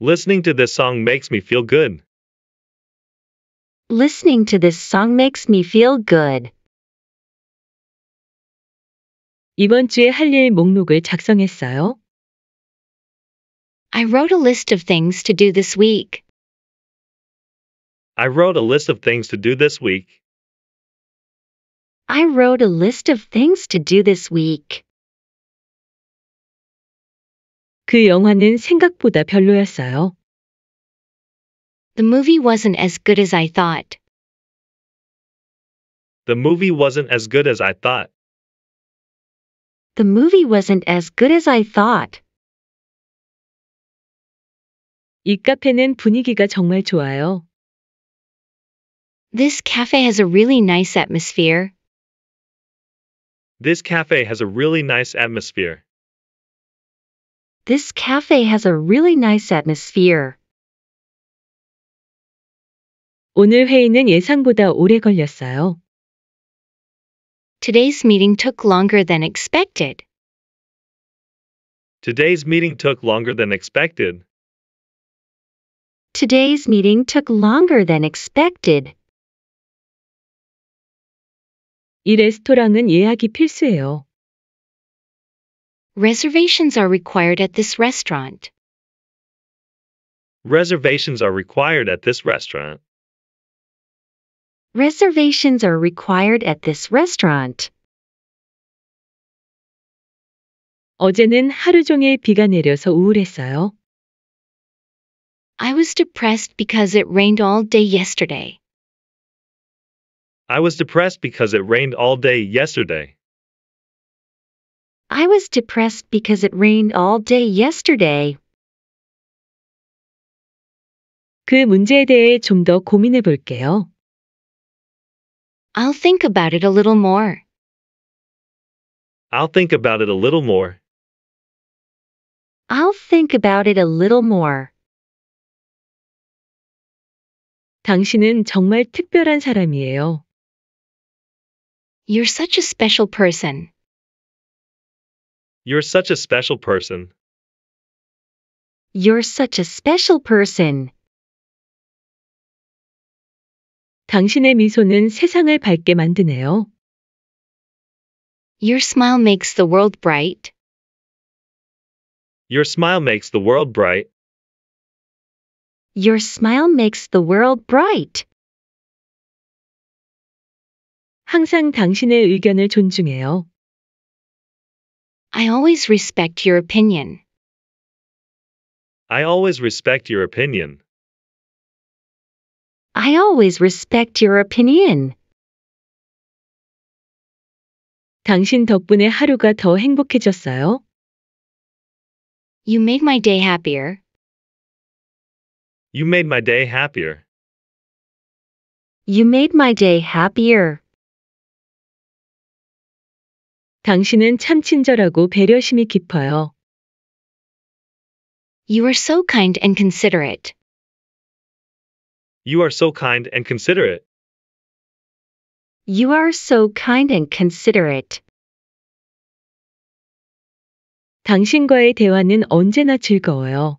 Speaker 2: Listening to this song makes me feel good.
Speaker 1: Listening to this song makes me feel good. 이번 주에 목록을 작성했어요. I wrote a list of things to do this week.
Speaker 2: I wrote a list of things to do this week.
Speaker 1: I wrote a list of things to do this week. 그 영화는 생각보다 별로였어요. The movie wasn't as good as I thought.
Speaker 2: The movie wasn't as good as I thought.
Speaker 1: The movie wasn't as good as I thought. 이 카페는 분위기가 정말 좋아요. This cafe has a really nice atmosphere.
Speaker 2: This cafe has a really nice atmosphere.
Speaker 1: This cafe has a really nice atmosphere. 오늘 회의는 예상보다 오래 걸렸어요. Today's meeting took longer than expected.
Speaker 2: Today's meeting took longer than expected.
Speaker 1: Today's meeting took longer than expected. 이 레스토랑은 예약이 필수예요. Reservations are required at this restaurant.
Speaker 2: Reservations are required at this restaurant.
Speaker 1: Reservations are required at this restaurant. 어제는 하루 종일 비가 내려서 우울했어요. I was depressed because it rained all day yesterday.
Speaker 2: I was depressed because it rained all day yesterday.
Speaker 1: I was depressed because it rained all day yesterday. 그 문제에 대해 더 고민해 볼게요. I'll think about it a little more.
Speaker 2: I'll think about it a little more.
Speaker 1: I'll think about it a little more. 당신은 정말 특별한 사람이에요. You're such a special person.
Speaker 2: You're such a special
Speaker 1: person. You're such a special person. 당신의 미소는 세상을 밝게 만드네요. Your smile makes the world bright.
Speaker 2: Your smile makes the world bright.
Speaker 1: Your smile makes the world bright. 항상 당신의 의견을 존중해요. I always respect your opinion.
Speaker 2: I always respect your opinion.
Speaker 1: I always respect your opinion. 당신 덕분에 하루가 더 행복해졌어요. You made my day happier.
Speaker 2: You made my day happier.
Speaker 1: You made my day happier. 당신은 참 친절하고 배려심이 깊어요. You are so kind and considerate.
Speaker 2: You are so kind and considerate.
Speaker 1: You are so kind and considerate. 당신과의 대화는 언제나 즐거워요.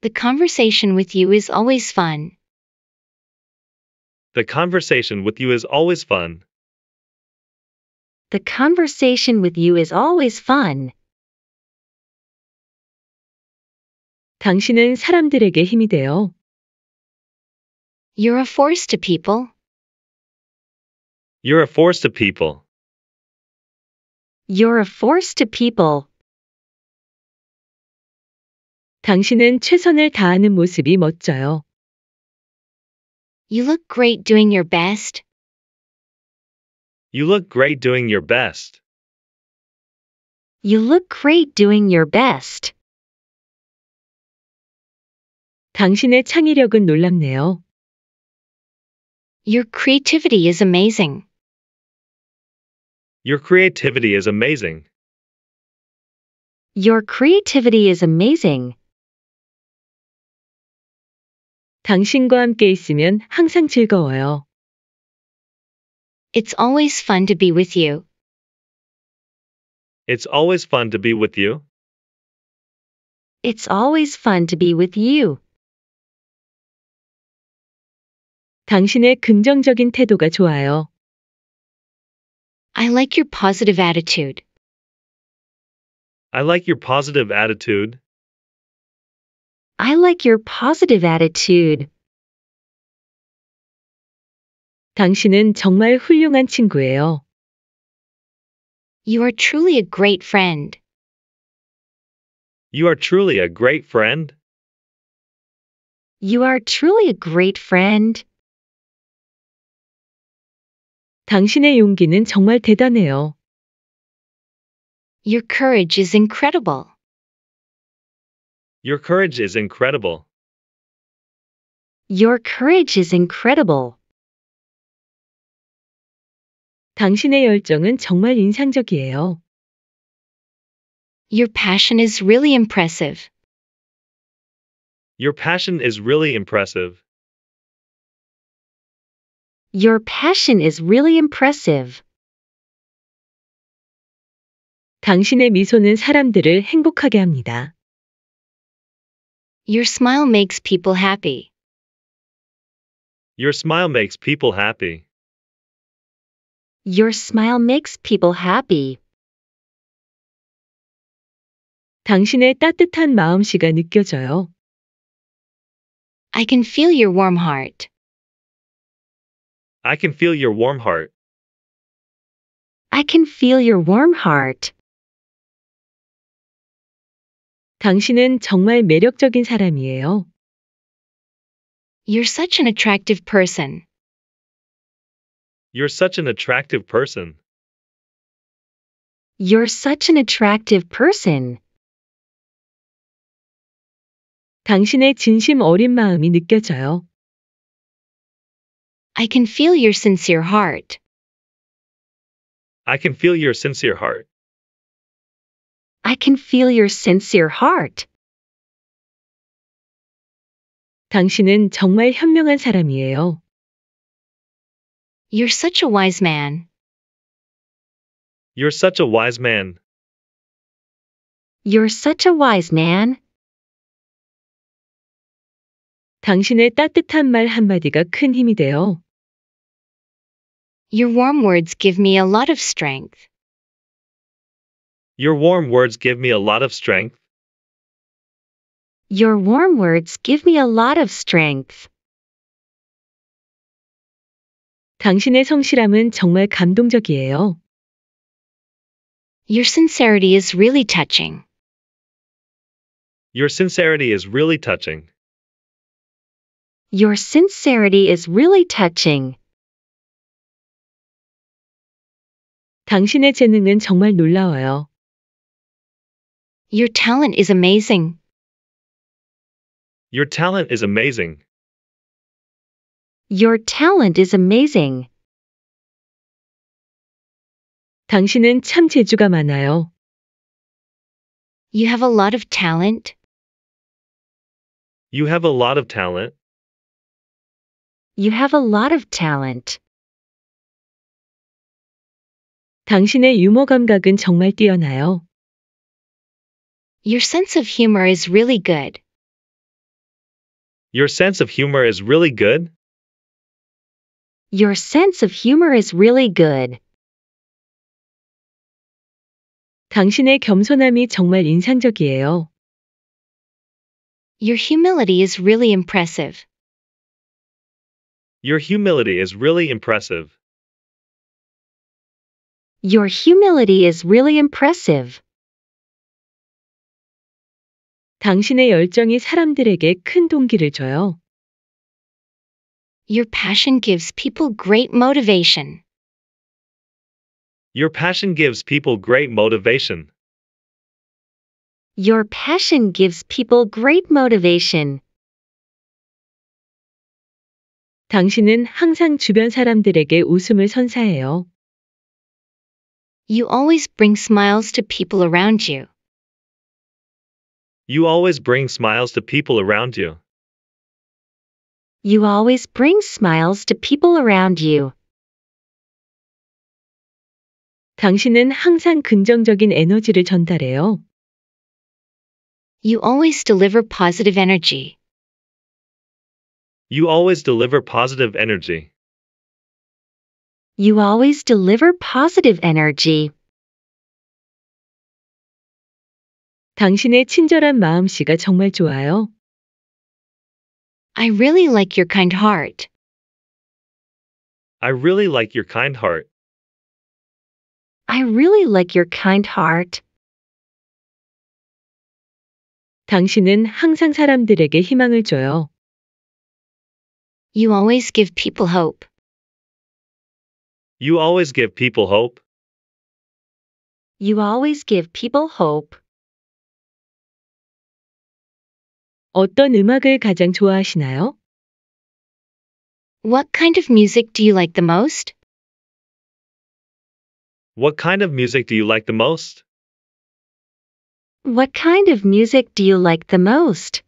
Speaker 1: The conversation with you is always fun.
Speaker 2: The conversation with you is always
Speaker 1: fun. The conversation with you is always fun. 당신은 사람들에게 돼요. You're a force to people.
Speaker 2: You're a force to people.
Speaker 1: You're a force to people. 당신은 최선을 다하는 모습이 멋져요. You look great doing your best.
Speaker 2: You look great doing your best.
Speaker 1: You look great doing your best. 당신의 창의력은 놀랍네요. Your creativity is amazing.
Speaker 2: Your creativity is amazing.
Speaker 1: Your creativity is amazing. 당신과 함께 있으면 항상 즐거워요. It's always fun to be with you.
Speaker 2: It's always fun to be with you.
Speaker 1: It's always fun to be with you. 당신의 긍정적인 태도가 좋아요. I like your positive attitude.
Speaker 2: I like your positive attitude.
Speaker 1: I like your positive attitude. 당신은 정말 훌륭한 친구예요. You are truly a great friend.
Speaker 2: You are truly a great friend.
Speaker 1: You are truly a great friend. 당신의 용기는 정말 대단해요. Your courage is incredible.
Speaker 2: Your courage is incredible.
Speaker 1: Your courage is incredible. 당신의 열정은 정말 인상적이에요. Your passion is really impressive.
Speaker 2: Your passion is really impressive.
Speaker 1: Your passion is really impressive. 당신의 미소는 사람들을 행복하게 합니다. Your smile makes people happy.
Speaker 2: Your smile makes people happy.
Speaker 1: Your smile makes people happy. 당신의 따뜻한 마음씨가 느껴져요. I can feel your warm heart.
Speaker 2: I can feel your warm heart.
Speaker 1: I can feel your warm heart. 당신은 정말 매력적인 사람이에요. You're such an attractive person.
Speaker 2: You're such an attractive person.
Speaker 1: You're such an attractive person. 당신의 진심 어린 마음이 느껴져요. I can feel your sincere heart.
Speaker 2: I can feel your sincere heart.
Speaker 1: I can feel your sincere heart. 당신은 정말 현명한 사람이에요. You're such a wise man.
Speaker 2: You're such a wise man.
Speaker 1: You're such a wise man. 당신의 따뜻한 말 한마디가 큰 힘이 되어. Your warm words give me a lot of strength.
Speaker 2: Your warm words give me a lot of strength.
Speaker 1: Your warm words give me a lot of strength. 당신의 성실함은 정말 감동적이에요. Your sincerity is really touching.
Speaker 2: Your sincerity is really touching.
Speaker 1: Your sincerity is really touching. 당신의 재능은 정말 놀라워요. Your talent is amazing.
Speaker 2: Your talent is amazing.
Speaker 1: Your talent is amazing. 당신은 참 재주가 많아요. You have a lot of talent.
Speaker 2: You have a lot of talent.
Speaker 1: You have a lot of talent. 당신의 유머 감각은 정말 뛰어나요. Your sense of humor is really good.
Speaker 3: Your
Speaker 2: sense of humor is really good.
Speaker 1: Your sense of humor is really good. 당신의 겸손함이 정말 인상적이에요. Your humility is really impressive.
Speaker 2: Your humility is really impressive.
Speaker 1: Your humility is really impressive. 당신의 열정이 사람들에게 큰 동기를 줘요. Your passion gives people great motivation.
Speaker 2: Your passion gives people great motivation.
Speaker 1: Your passion gives people great motivation. 당신은 항상 주변 사람들에게 웃음을 선사해요. You always bring smiles to people around you.
Speaker 2: You always bring smiles to people around you.
Speaker 1: You always bring smiles to people around you. 당신은 항상 긍정적인 에너지를 전달해요. You always deliver positive energy.
Speaker 2: You always deliver positive energy.
Speaker 1: You always deliver positive energy. 당신의 친절한 마음씨가 정말 좋아요. I really like your kind heart.
Speaker 2: I really like your kind heart.
Speaker 1: I really like your kind heart. 당신은 항상 사람들에게 희망을 줘요. You always give people hope.
Speaker 3: You
Speaker 2: always give people hope.
Speaker 1: You always give people hope. 어떤 음악을 가장 좋아하시나요? What kind of music do you like the most?
Speaker 2: What kind of music do you like the most?
Speaker 1: What kind of music do you like the most?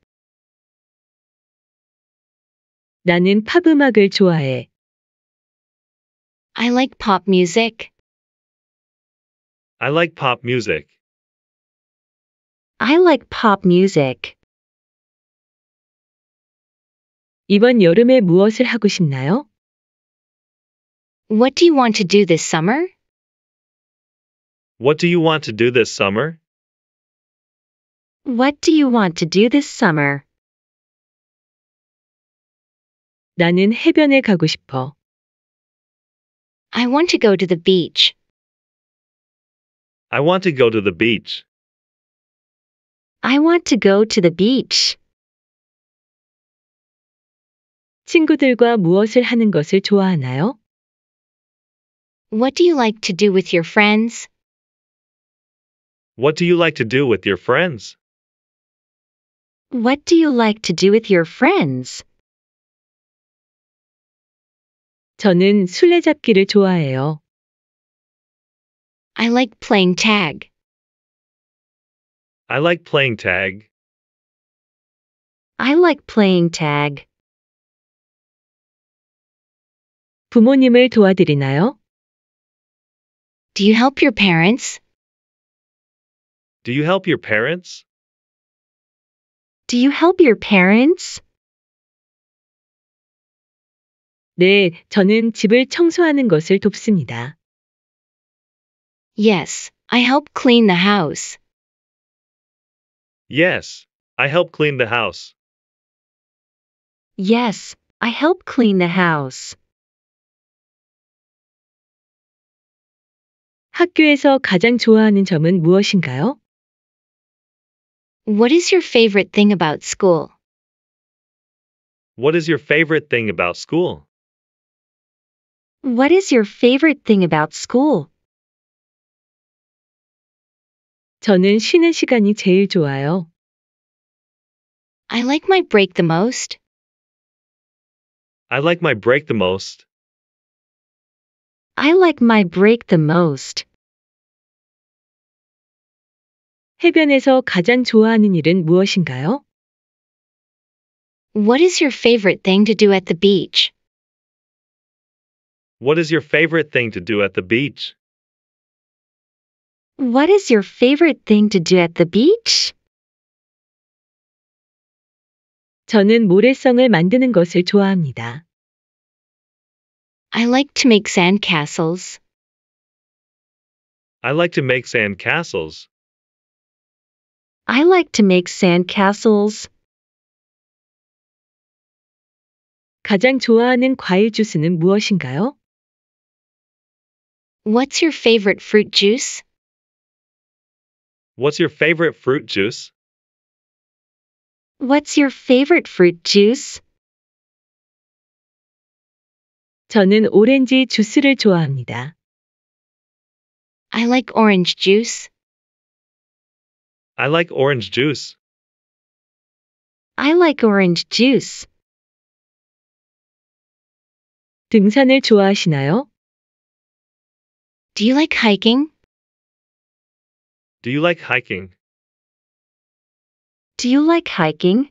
Speaker 1: 나는 팝 음악을 좋아해. I like pop music.
Speaker 2: I like pop music.
Speaker 1: I like pop music. 이번 여름에 무엇을 하고 싶나요? What do you want to do this summer?
Speaker 2: What do you want to do this summer?
Speaker 1: What do you want to do this summer? 나는 해변에 가고 싶어. I want to go to the beach.
Speaker 2: I want to go to the beach.
Speaker 1: I want to go to the beach. 친구들과 무엇을 하는 것을 좋아하나요? What do you like to do with your friends?
Speaker 2: What do you like to do with your friends?
Speaker 1: What do you like to do with your friends? 저는 술래잡기를 좋아해요. I like playing tag.
Speaker 2: I like playing tag.
Speaker 1: I like playing tag. 부모님을 도와드리나요? Do you help your parents? Do you help
Speaker 2: your parents?
Speaker 1: Do you help your parents? 네, 저는 집을 청소하는 것을 돕습니다. Yes, I help clean the house.
Speaker 2: Yes, I help clean the house.
Speaker 1: Yes, I help clean the house. 학교에서 가장 좋아하는 점은 무엇인가요? What is your favorite thing about school?
Speaker 2: What is your favorite thing about school?
Speaker 1: What is your favorite thing about school? 저는 쉬는 시간이 제일 좋아요. I like my break the most.
Speaker 2: I like my break the most.
Speaker 1: I like my break the most. 해변에서 가장 좋아하는 일은 무엇인가요? What is your favorite thing to do at the beach?
Speaker 2: What is your favorite thing to do at the beach?
Speaker 1: What is your favorite thing to do at the beach? 저는 모래성을 만드는 것을 좋아합니다. I like to make sandcastles.
Speaker 2: I like to make sand castles.
Speaker 1: I like to make sandcastles. 가장 좋아하는 과일 주스는 무엇인가요? What's your favorite fruit juice?
Speaker 2: What's your favorite fruit juice?
Speaker 1: What's your favorite fruit juice? 저는 오렌지 주스를 좋아합니다. I like orange juice.
Speaker 2: I like orange juice.
Speaker 1: I like orange juice. 등산을 좋아하시나요? Do you like hiking?
Speaker 2: Do you like hiking?
Speaker 1: Do you like hiking?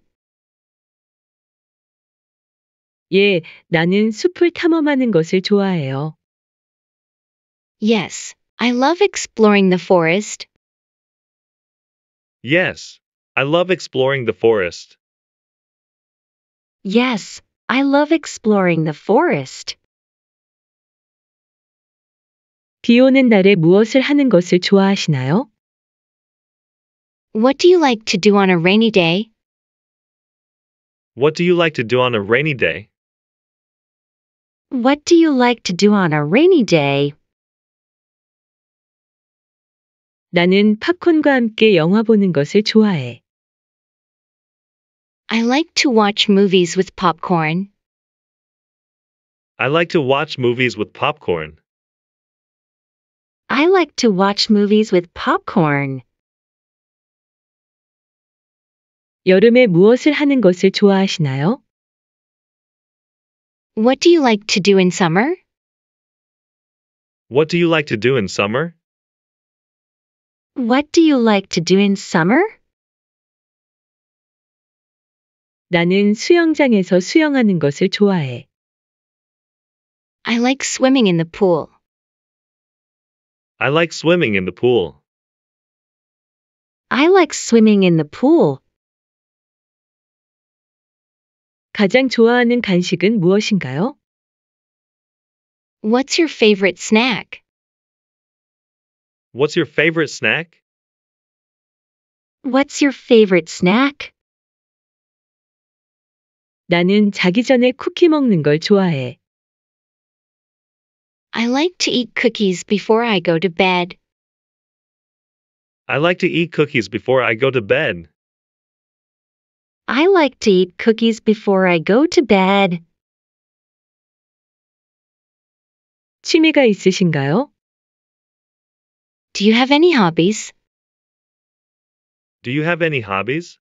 Speaker 1: 예, 나는 숲을 탐험하는 것을 좋아해요. Yes, I love exploring the forest.
Speaker 2: Yes, I love exploring the forest.
Speaker 1: Yes, I love exploring the forest. 날에 무엇을 하는 것을 좋아하시나요? What do you like to do on a rainy day?
Speaker 2: What do you like to do on a rainy day?
Speaker 1: What do you like to do on a rainy day? 나는 팝콘과 함께 영화 보는 것을 좋아해. I like to watch movies with popcorn.
Speaker 2: I like to watch movies with popcorn.
Speaker 1: I like to watch movies with popcorn. 여름에 무엇을 하는 것을 좋아하시나요? What do you like to do in summer?
Speaker 2: What do you like to do in summer?
Speaker 1: What do you like to do in summer? 나는 수영장에서 수영하는 것을 좋아해. I like swimming in the pool.
Speaker 2: I like swimming in the pool.
Speaker 1: I like swimming in the pool. 가장 좋아하는 간식은 무엇인가요? What's your favorite snack?
Speaker 2: What's your favorite snack?
Speaker 1: What's your favorite snack? 나는 자기 전에 쿠키 먹는 걸 좋아해. I like to eat cookies before I go to bed.
Speaker 2: I like to eat cookies before I go to bed.
Speaker 1: I like to eat cookies before I go to bed. 취미가 있으신가요? Do you have any hobbies?
Speaker 2: Do you have any hobbies?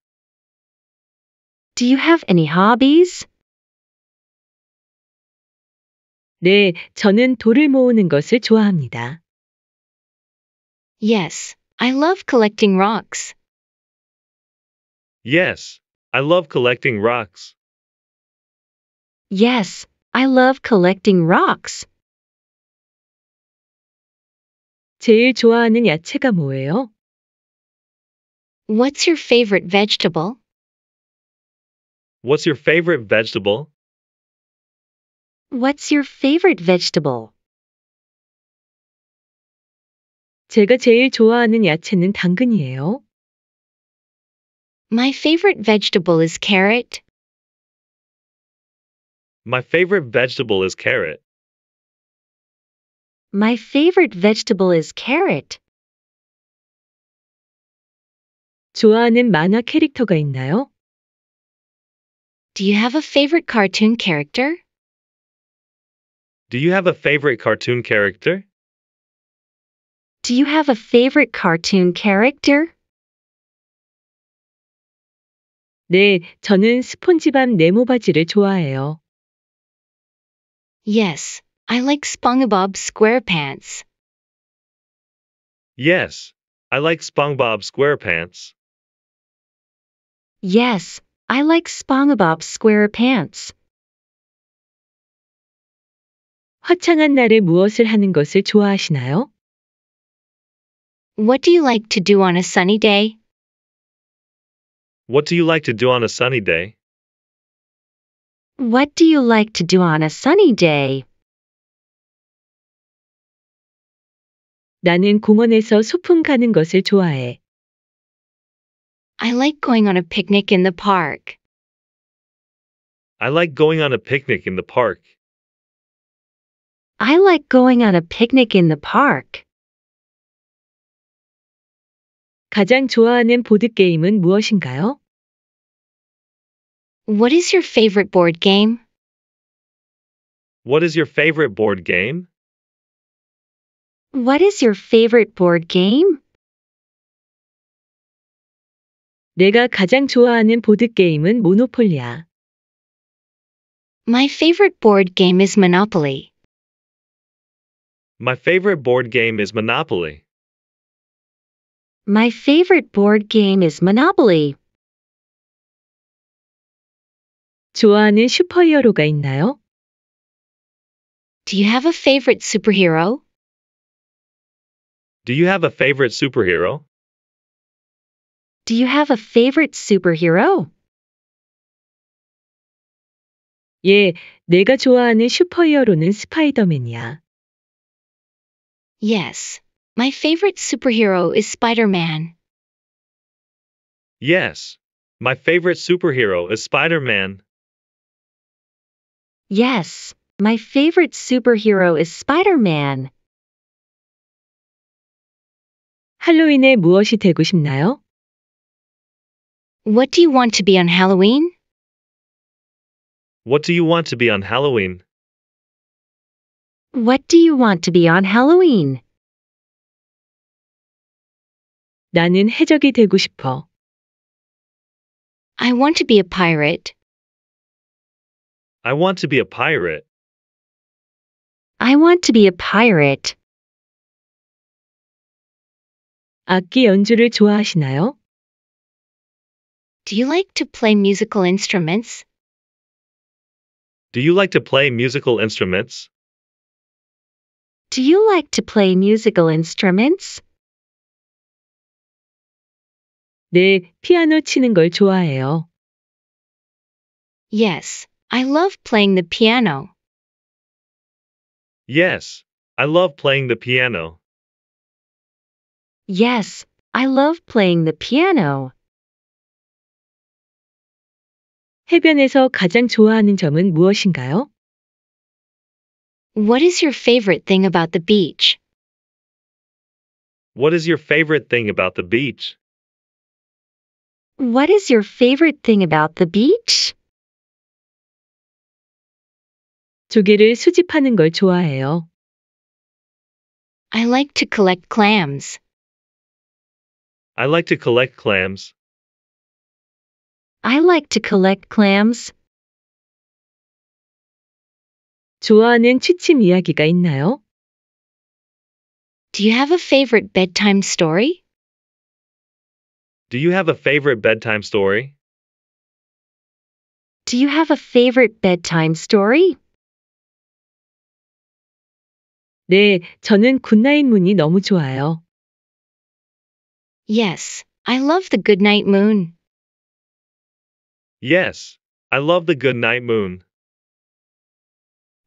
Speaker 1: Do you have any hobbies? 네, 저는 돌을 모으는 것을 좋아합니다. Yes, I love collecting rocks.
Speaker 2: Yes, I love collecting rocks.
Speaker 1: Yes, I love collecting rocks. 제일 좋아하는 야채가 뭐예요? What's your favorite vegetable?
Speaker 2: What's your favorite vegetable?
Speaker 1: What's your favorite vegetable? 제가 제일 좋아하는 야채는 당근이에요. My favorite vegetable is carrot.
Speaker 2: My favorite vegetable is carrot.
Speaker 1: My favorite vegetable is carrot. 좋아하는 만화 캐릭터가 있나요? Do you have a favorite cartoon character?
Speaker 2: Do you have a favorite cartoon character?
Speaker 1: Do you have a favorite cartoon character? 네, 저는 스폰지밥 네모 바지를 좋아해요. Yes, I like SpongeBob SquarePants.
Speaker 2: Yes, I like SpongeBob SquarePants.
Speaker 1: Yes, I like SpongeBob SquarePants. 화창한 날에 무엇을 하는 것을 좋아하시나요? What do you like to do on a sunny day?
Speaker 2: What do you like to do on a sunny day?
Speaker 1: What do you like to do on a sunny day? 나는 공원에서 소풍 가는 것을 좋아해. I like going on a picnic in the park.
Speaker 2: I like going on a picnic in the park.
Speaker 1: I like going on a picnic in the park. 가장 좋아하는 무엇인가요? What is your favorite board game?
Speaker 2: What is your favorite board game?
Speaker 1: What is your favorite board game? 내가 가장 좋아하는 보드 게임은 모노폴리야. My favorite board game is Monopoly.
Speaker 2: My favorite board game is Monopoly.
Speaker 1: My favorite board game is Monopoly. 좋아하는 슈퍼히어로가 있나요? Do you have a favorite superhero?
Speaker 2: Do you have a favorite superhero?
Speaker 1: Do you have a favorite superhero? 예, 내가 좋아하는 슈퍼히어로는 스파이더맨이야. Yes, my favorite superhero is Spider-Man.
Speaker 2: Yes, my favorite superhero is Spider-Man.
Speaker 1: Yes, my favorite superhero is Spider-Man. 할로윈에 무엇이 되고 싶나요? What do you want to be on Halloween?
Speaker 2: What do you want to be on Halloween?
Speaker 1: What do you want to be on Halloween? 나는 해적이 되고 싶어. I want to be a pirate.
Speaker 2: I want to be a pirate.
Speaker 1: I want to be a pirate. 악기 연주를 좋아하시나요? Do you like to play musical instruments?
Speaker 2: Do you like to play musical instruments?
Speaker 1: Do you like to play musical instruments? 네, 피아노 치는 걸 좋아해요. Yes, I love playing the piano.
Speaker 2: Yes, I love playing the piano.
Speaker 1: Yes, I love playing the piano. 해변에서 가장 좋아하는 점은 무엇인가요? What is your favorite thing about the beach?
Speaker 2: What is your favorite thing about the beach?
Speaker 1: What is your favorite thing about the beach? 조개를 수집하는 걸 좋아해요. I like to collect clams.
Speaker 2: I like to collect clams.
Speaker 1: I like to collect clams. 좋아하는 취침 이야기가 있나요? Do you have a favorite bedtime story?
Speaker 3: Do you
Speaker 2: have a favorite bedtime story?
Speaker 1: Do you have a favorite bedtime story? 네, 저는 굿나잇 문이 너무 좋아요. Yes, I love the Good Night moon.
Speaker 2: Yes, I love the Good Night moon.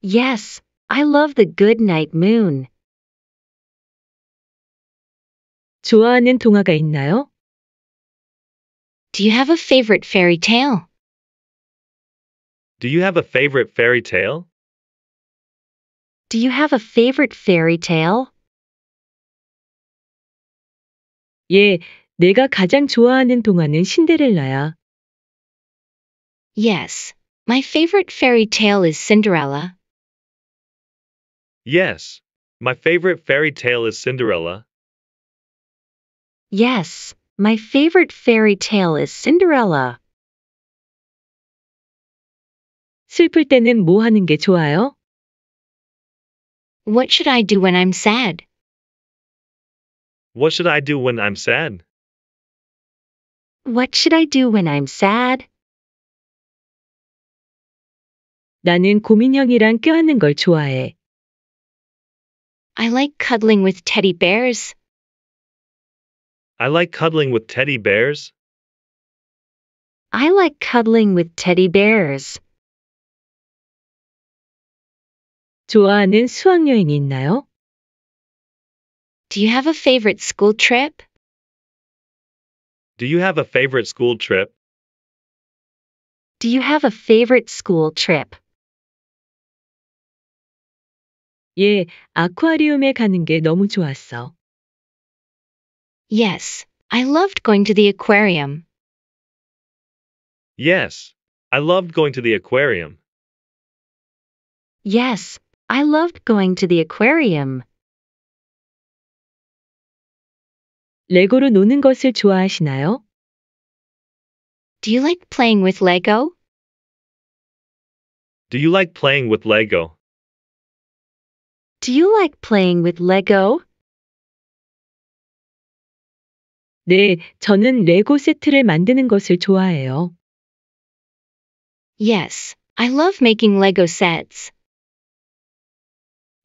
Speaker 1: Yes, I love the Good Night moon. 좋아하는 동화가 있나요? Do you have a favorite fairy tale? Do you have a
Speaker 2: favorite fairy tale?
Speaker 1: Do you have a favorite fairy tale? 예, 내가 가장 좋아하는 동화는 신데렐라야. Yes, my favorite fairy tale is Cinderella.
Speaker 2: Yes, my favorite fairy tale is Cinderella.
Speaker 1: Yes, my favorite fairy tale is Cinderella. 슬플 때는 뭐 하는 게 좋아요? What should I do when I'm sad?
Speaker 2: What should I do when I'm sad?
Speaker 1: What should I do when I'm sad? 나는 고민형이랑 껴안는 걸 좋아해. I like cuddling with teddy bears.
Speaker 2: I like cuddling with teddy bears.
Speaker 1: I like cuddling with teddy bears. 좋아하는 수학여행이 있나요? Do you have a favorite school trip?
Speaker 3: Do you
Speaker 2: have a favorite school trip?
Speaker 1: Do you have a favorite school trip? 예, 아쿠아리움에 가는 게 너무 좋았어. Yes, I loved going to the aquarium.
Speaker 2: Yes, I loved going to the aquarium.
Speaker 1: Yes, I loved going to the aquarium. 레고로 노는 것을 좋아하시나요? Do you like playing with Lego?
Speaker 2: Do you like playing with Lego?
Speaker 1: Do you like playing with Lego? 네, 저는 레고 세트를 만드는 것을 좋아해요. Yes, I love making Lego sets.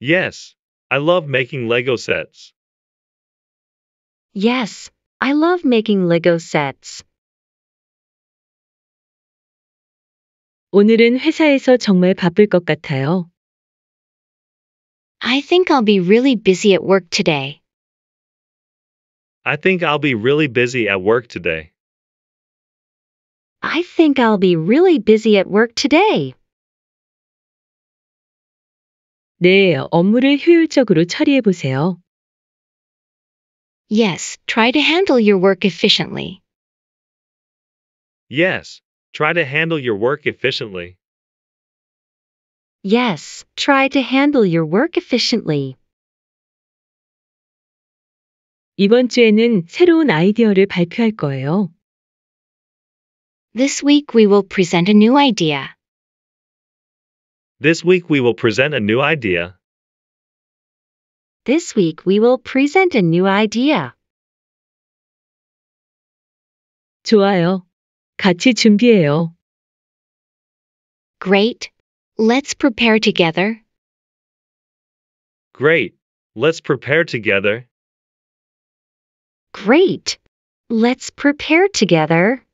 Speaker 2: Yes, I love making Lego sets.
Speaker 1: Yes, I love making Lego sets. 오늘은 회사에서 정말 바쁠 것 같아요. I think I'll be really busy at work today.
Speaker 2: I think I'll be really busy at work today.
Speaker 1: I think I'll be really busy at work today. 네, 업무를 효율적으로 처리해 보세요. Yes, try to handle your work efficiently.
Speaker 2: Yes, try to handle your work efficiently.
Speaker 1: Yes, try to handle your work efficiently. 이번 주에는 새로운 아이디어를 발표할 거예요. This week we will present a new idea.
Speaker 2: This week we will present a new idea.
Speaker 1: This week we will present a new idea. 좋아요. 같이 준비해요. Great. Let's prepare together.
Speaker 2: Great. Let's prepare together.
Speaker 1: Great. Let's prepare together.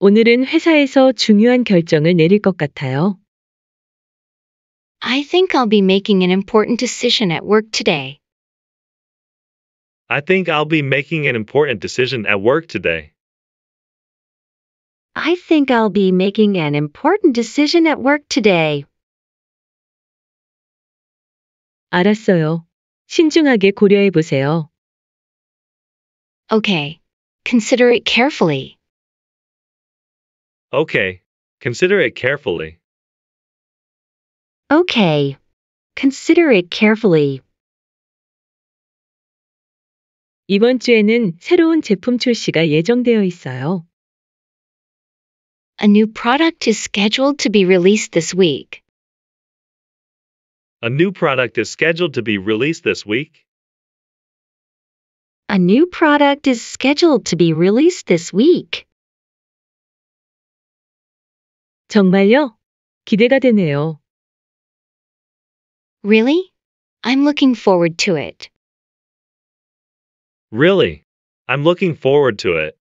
Speaker 1: 오늘은 회사에서 중요한 결정을 내릴 것 같아요. I think I'll be making an important decision at work today.
Speaker 2: I think I'll be making an important decision at work today.
Speaker 1: I think I'll be making an important decision at work today. 알았어요. 신중하게 고려해 보세요. Okay. Consider it carefully.
Speaker 2: Okay. Consider it carefully.
Speaker 1: Okay. Consider it carefully. 이번 주에는 새로운 제품 출시가 예정되어 있어요. A new product is scheduled to be released this week.
Speaker 2: A new product is scheduled to be released this week.
Speaker 1: A new product is scheduled to be released this week. 정말요? 기대가 되네요. Really? I'm looking forward to it.
Speaker 2: Really? I'm looking forward to it.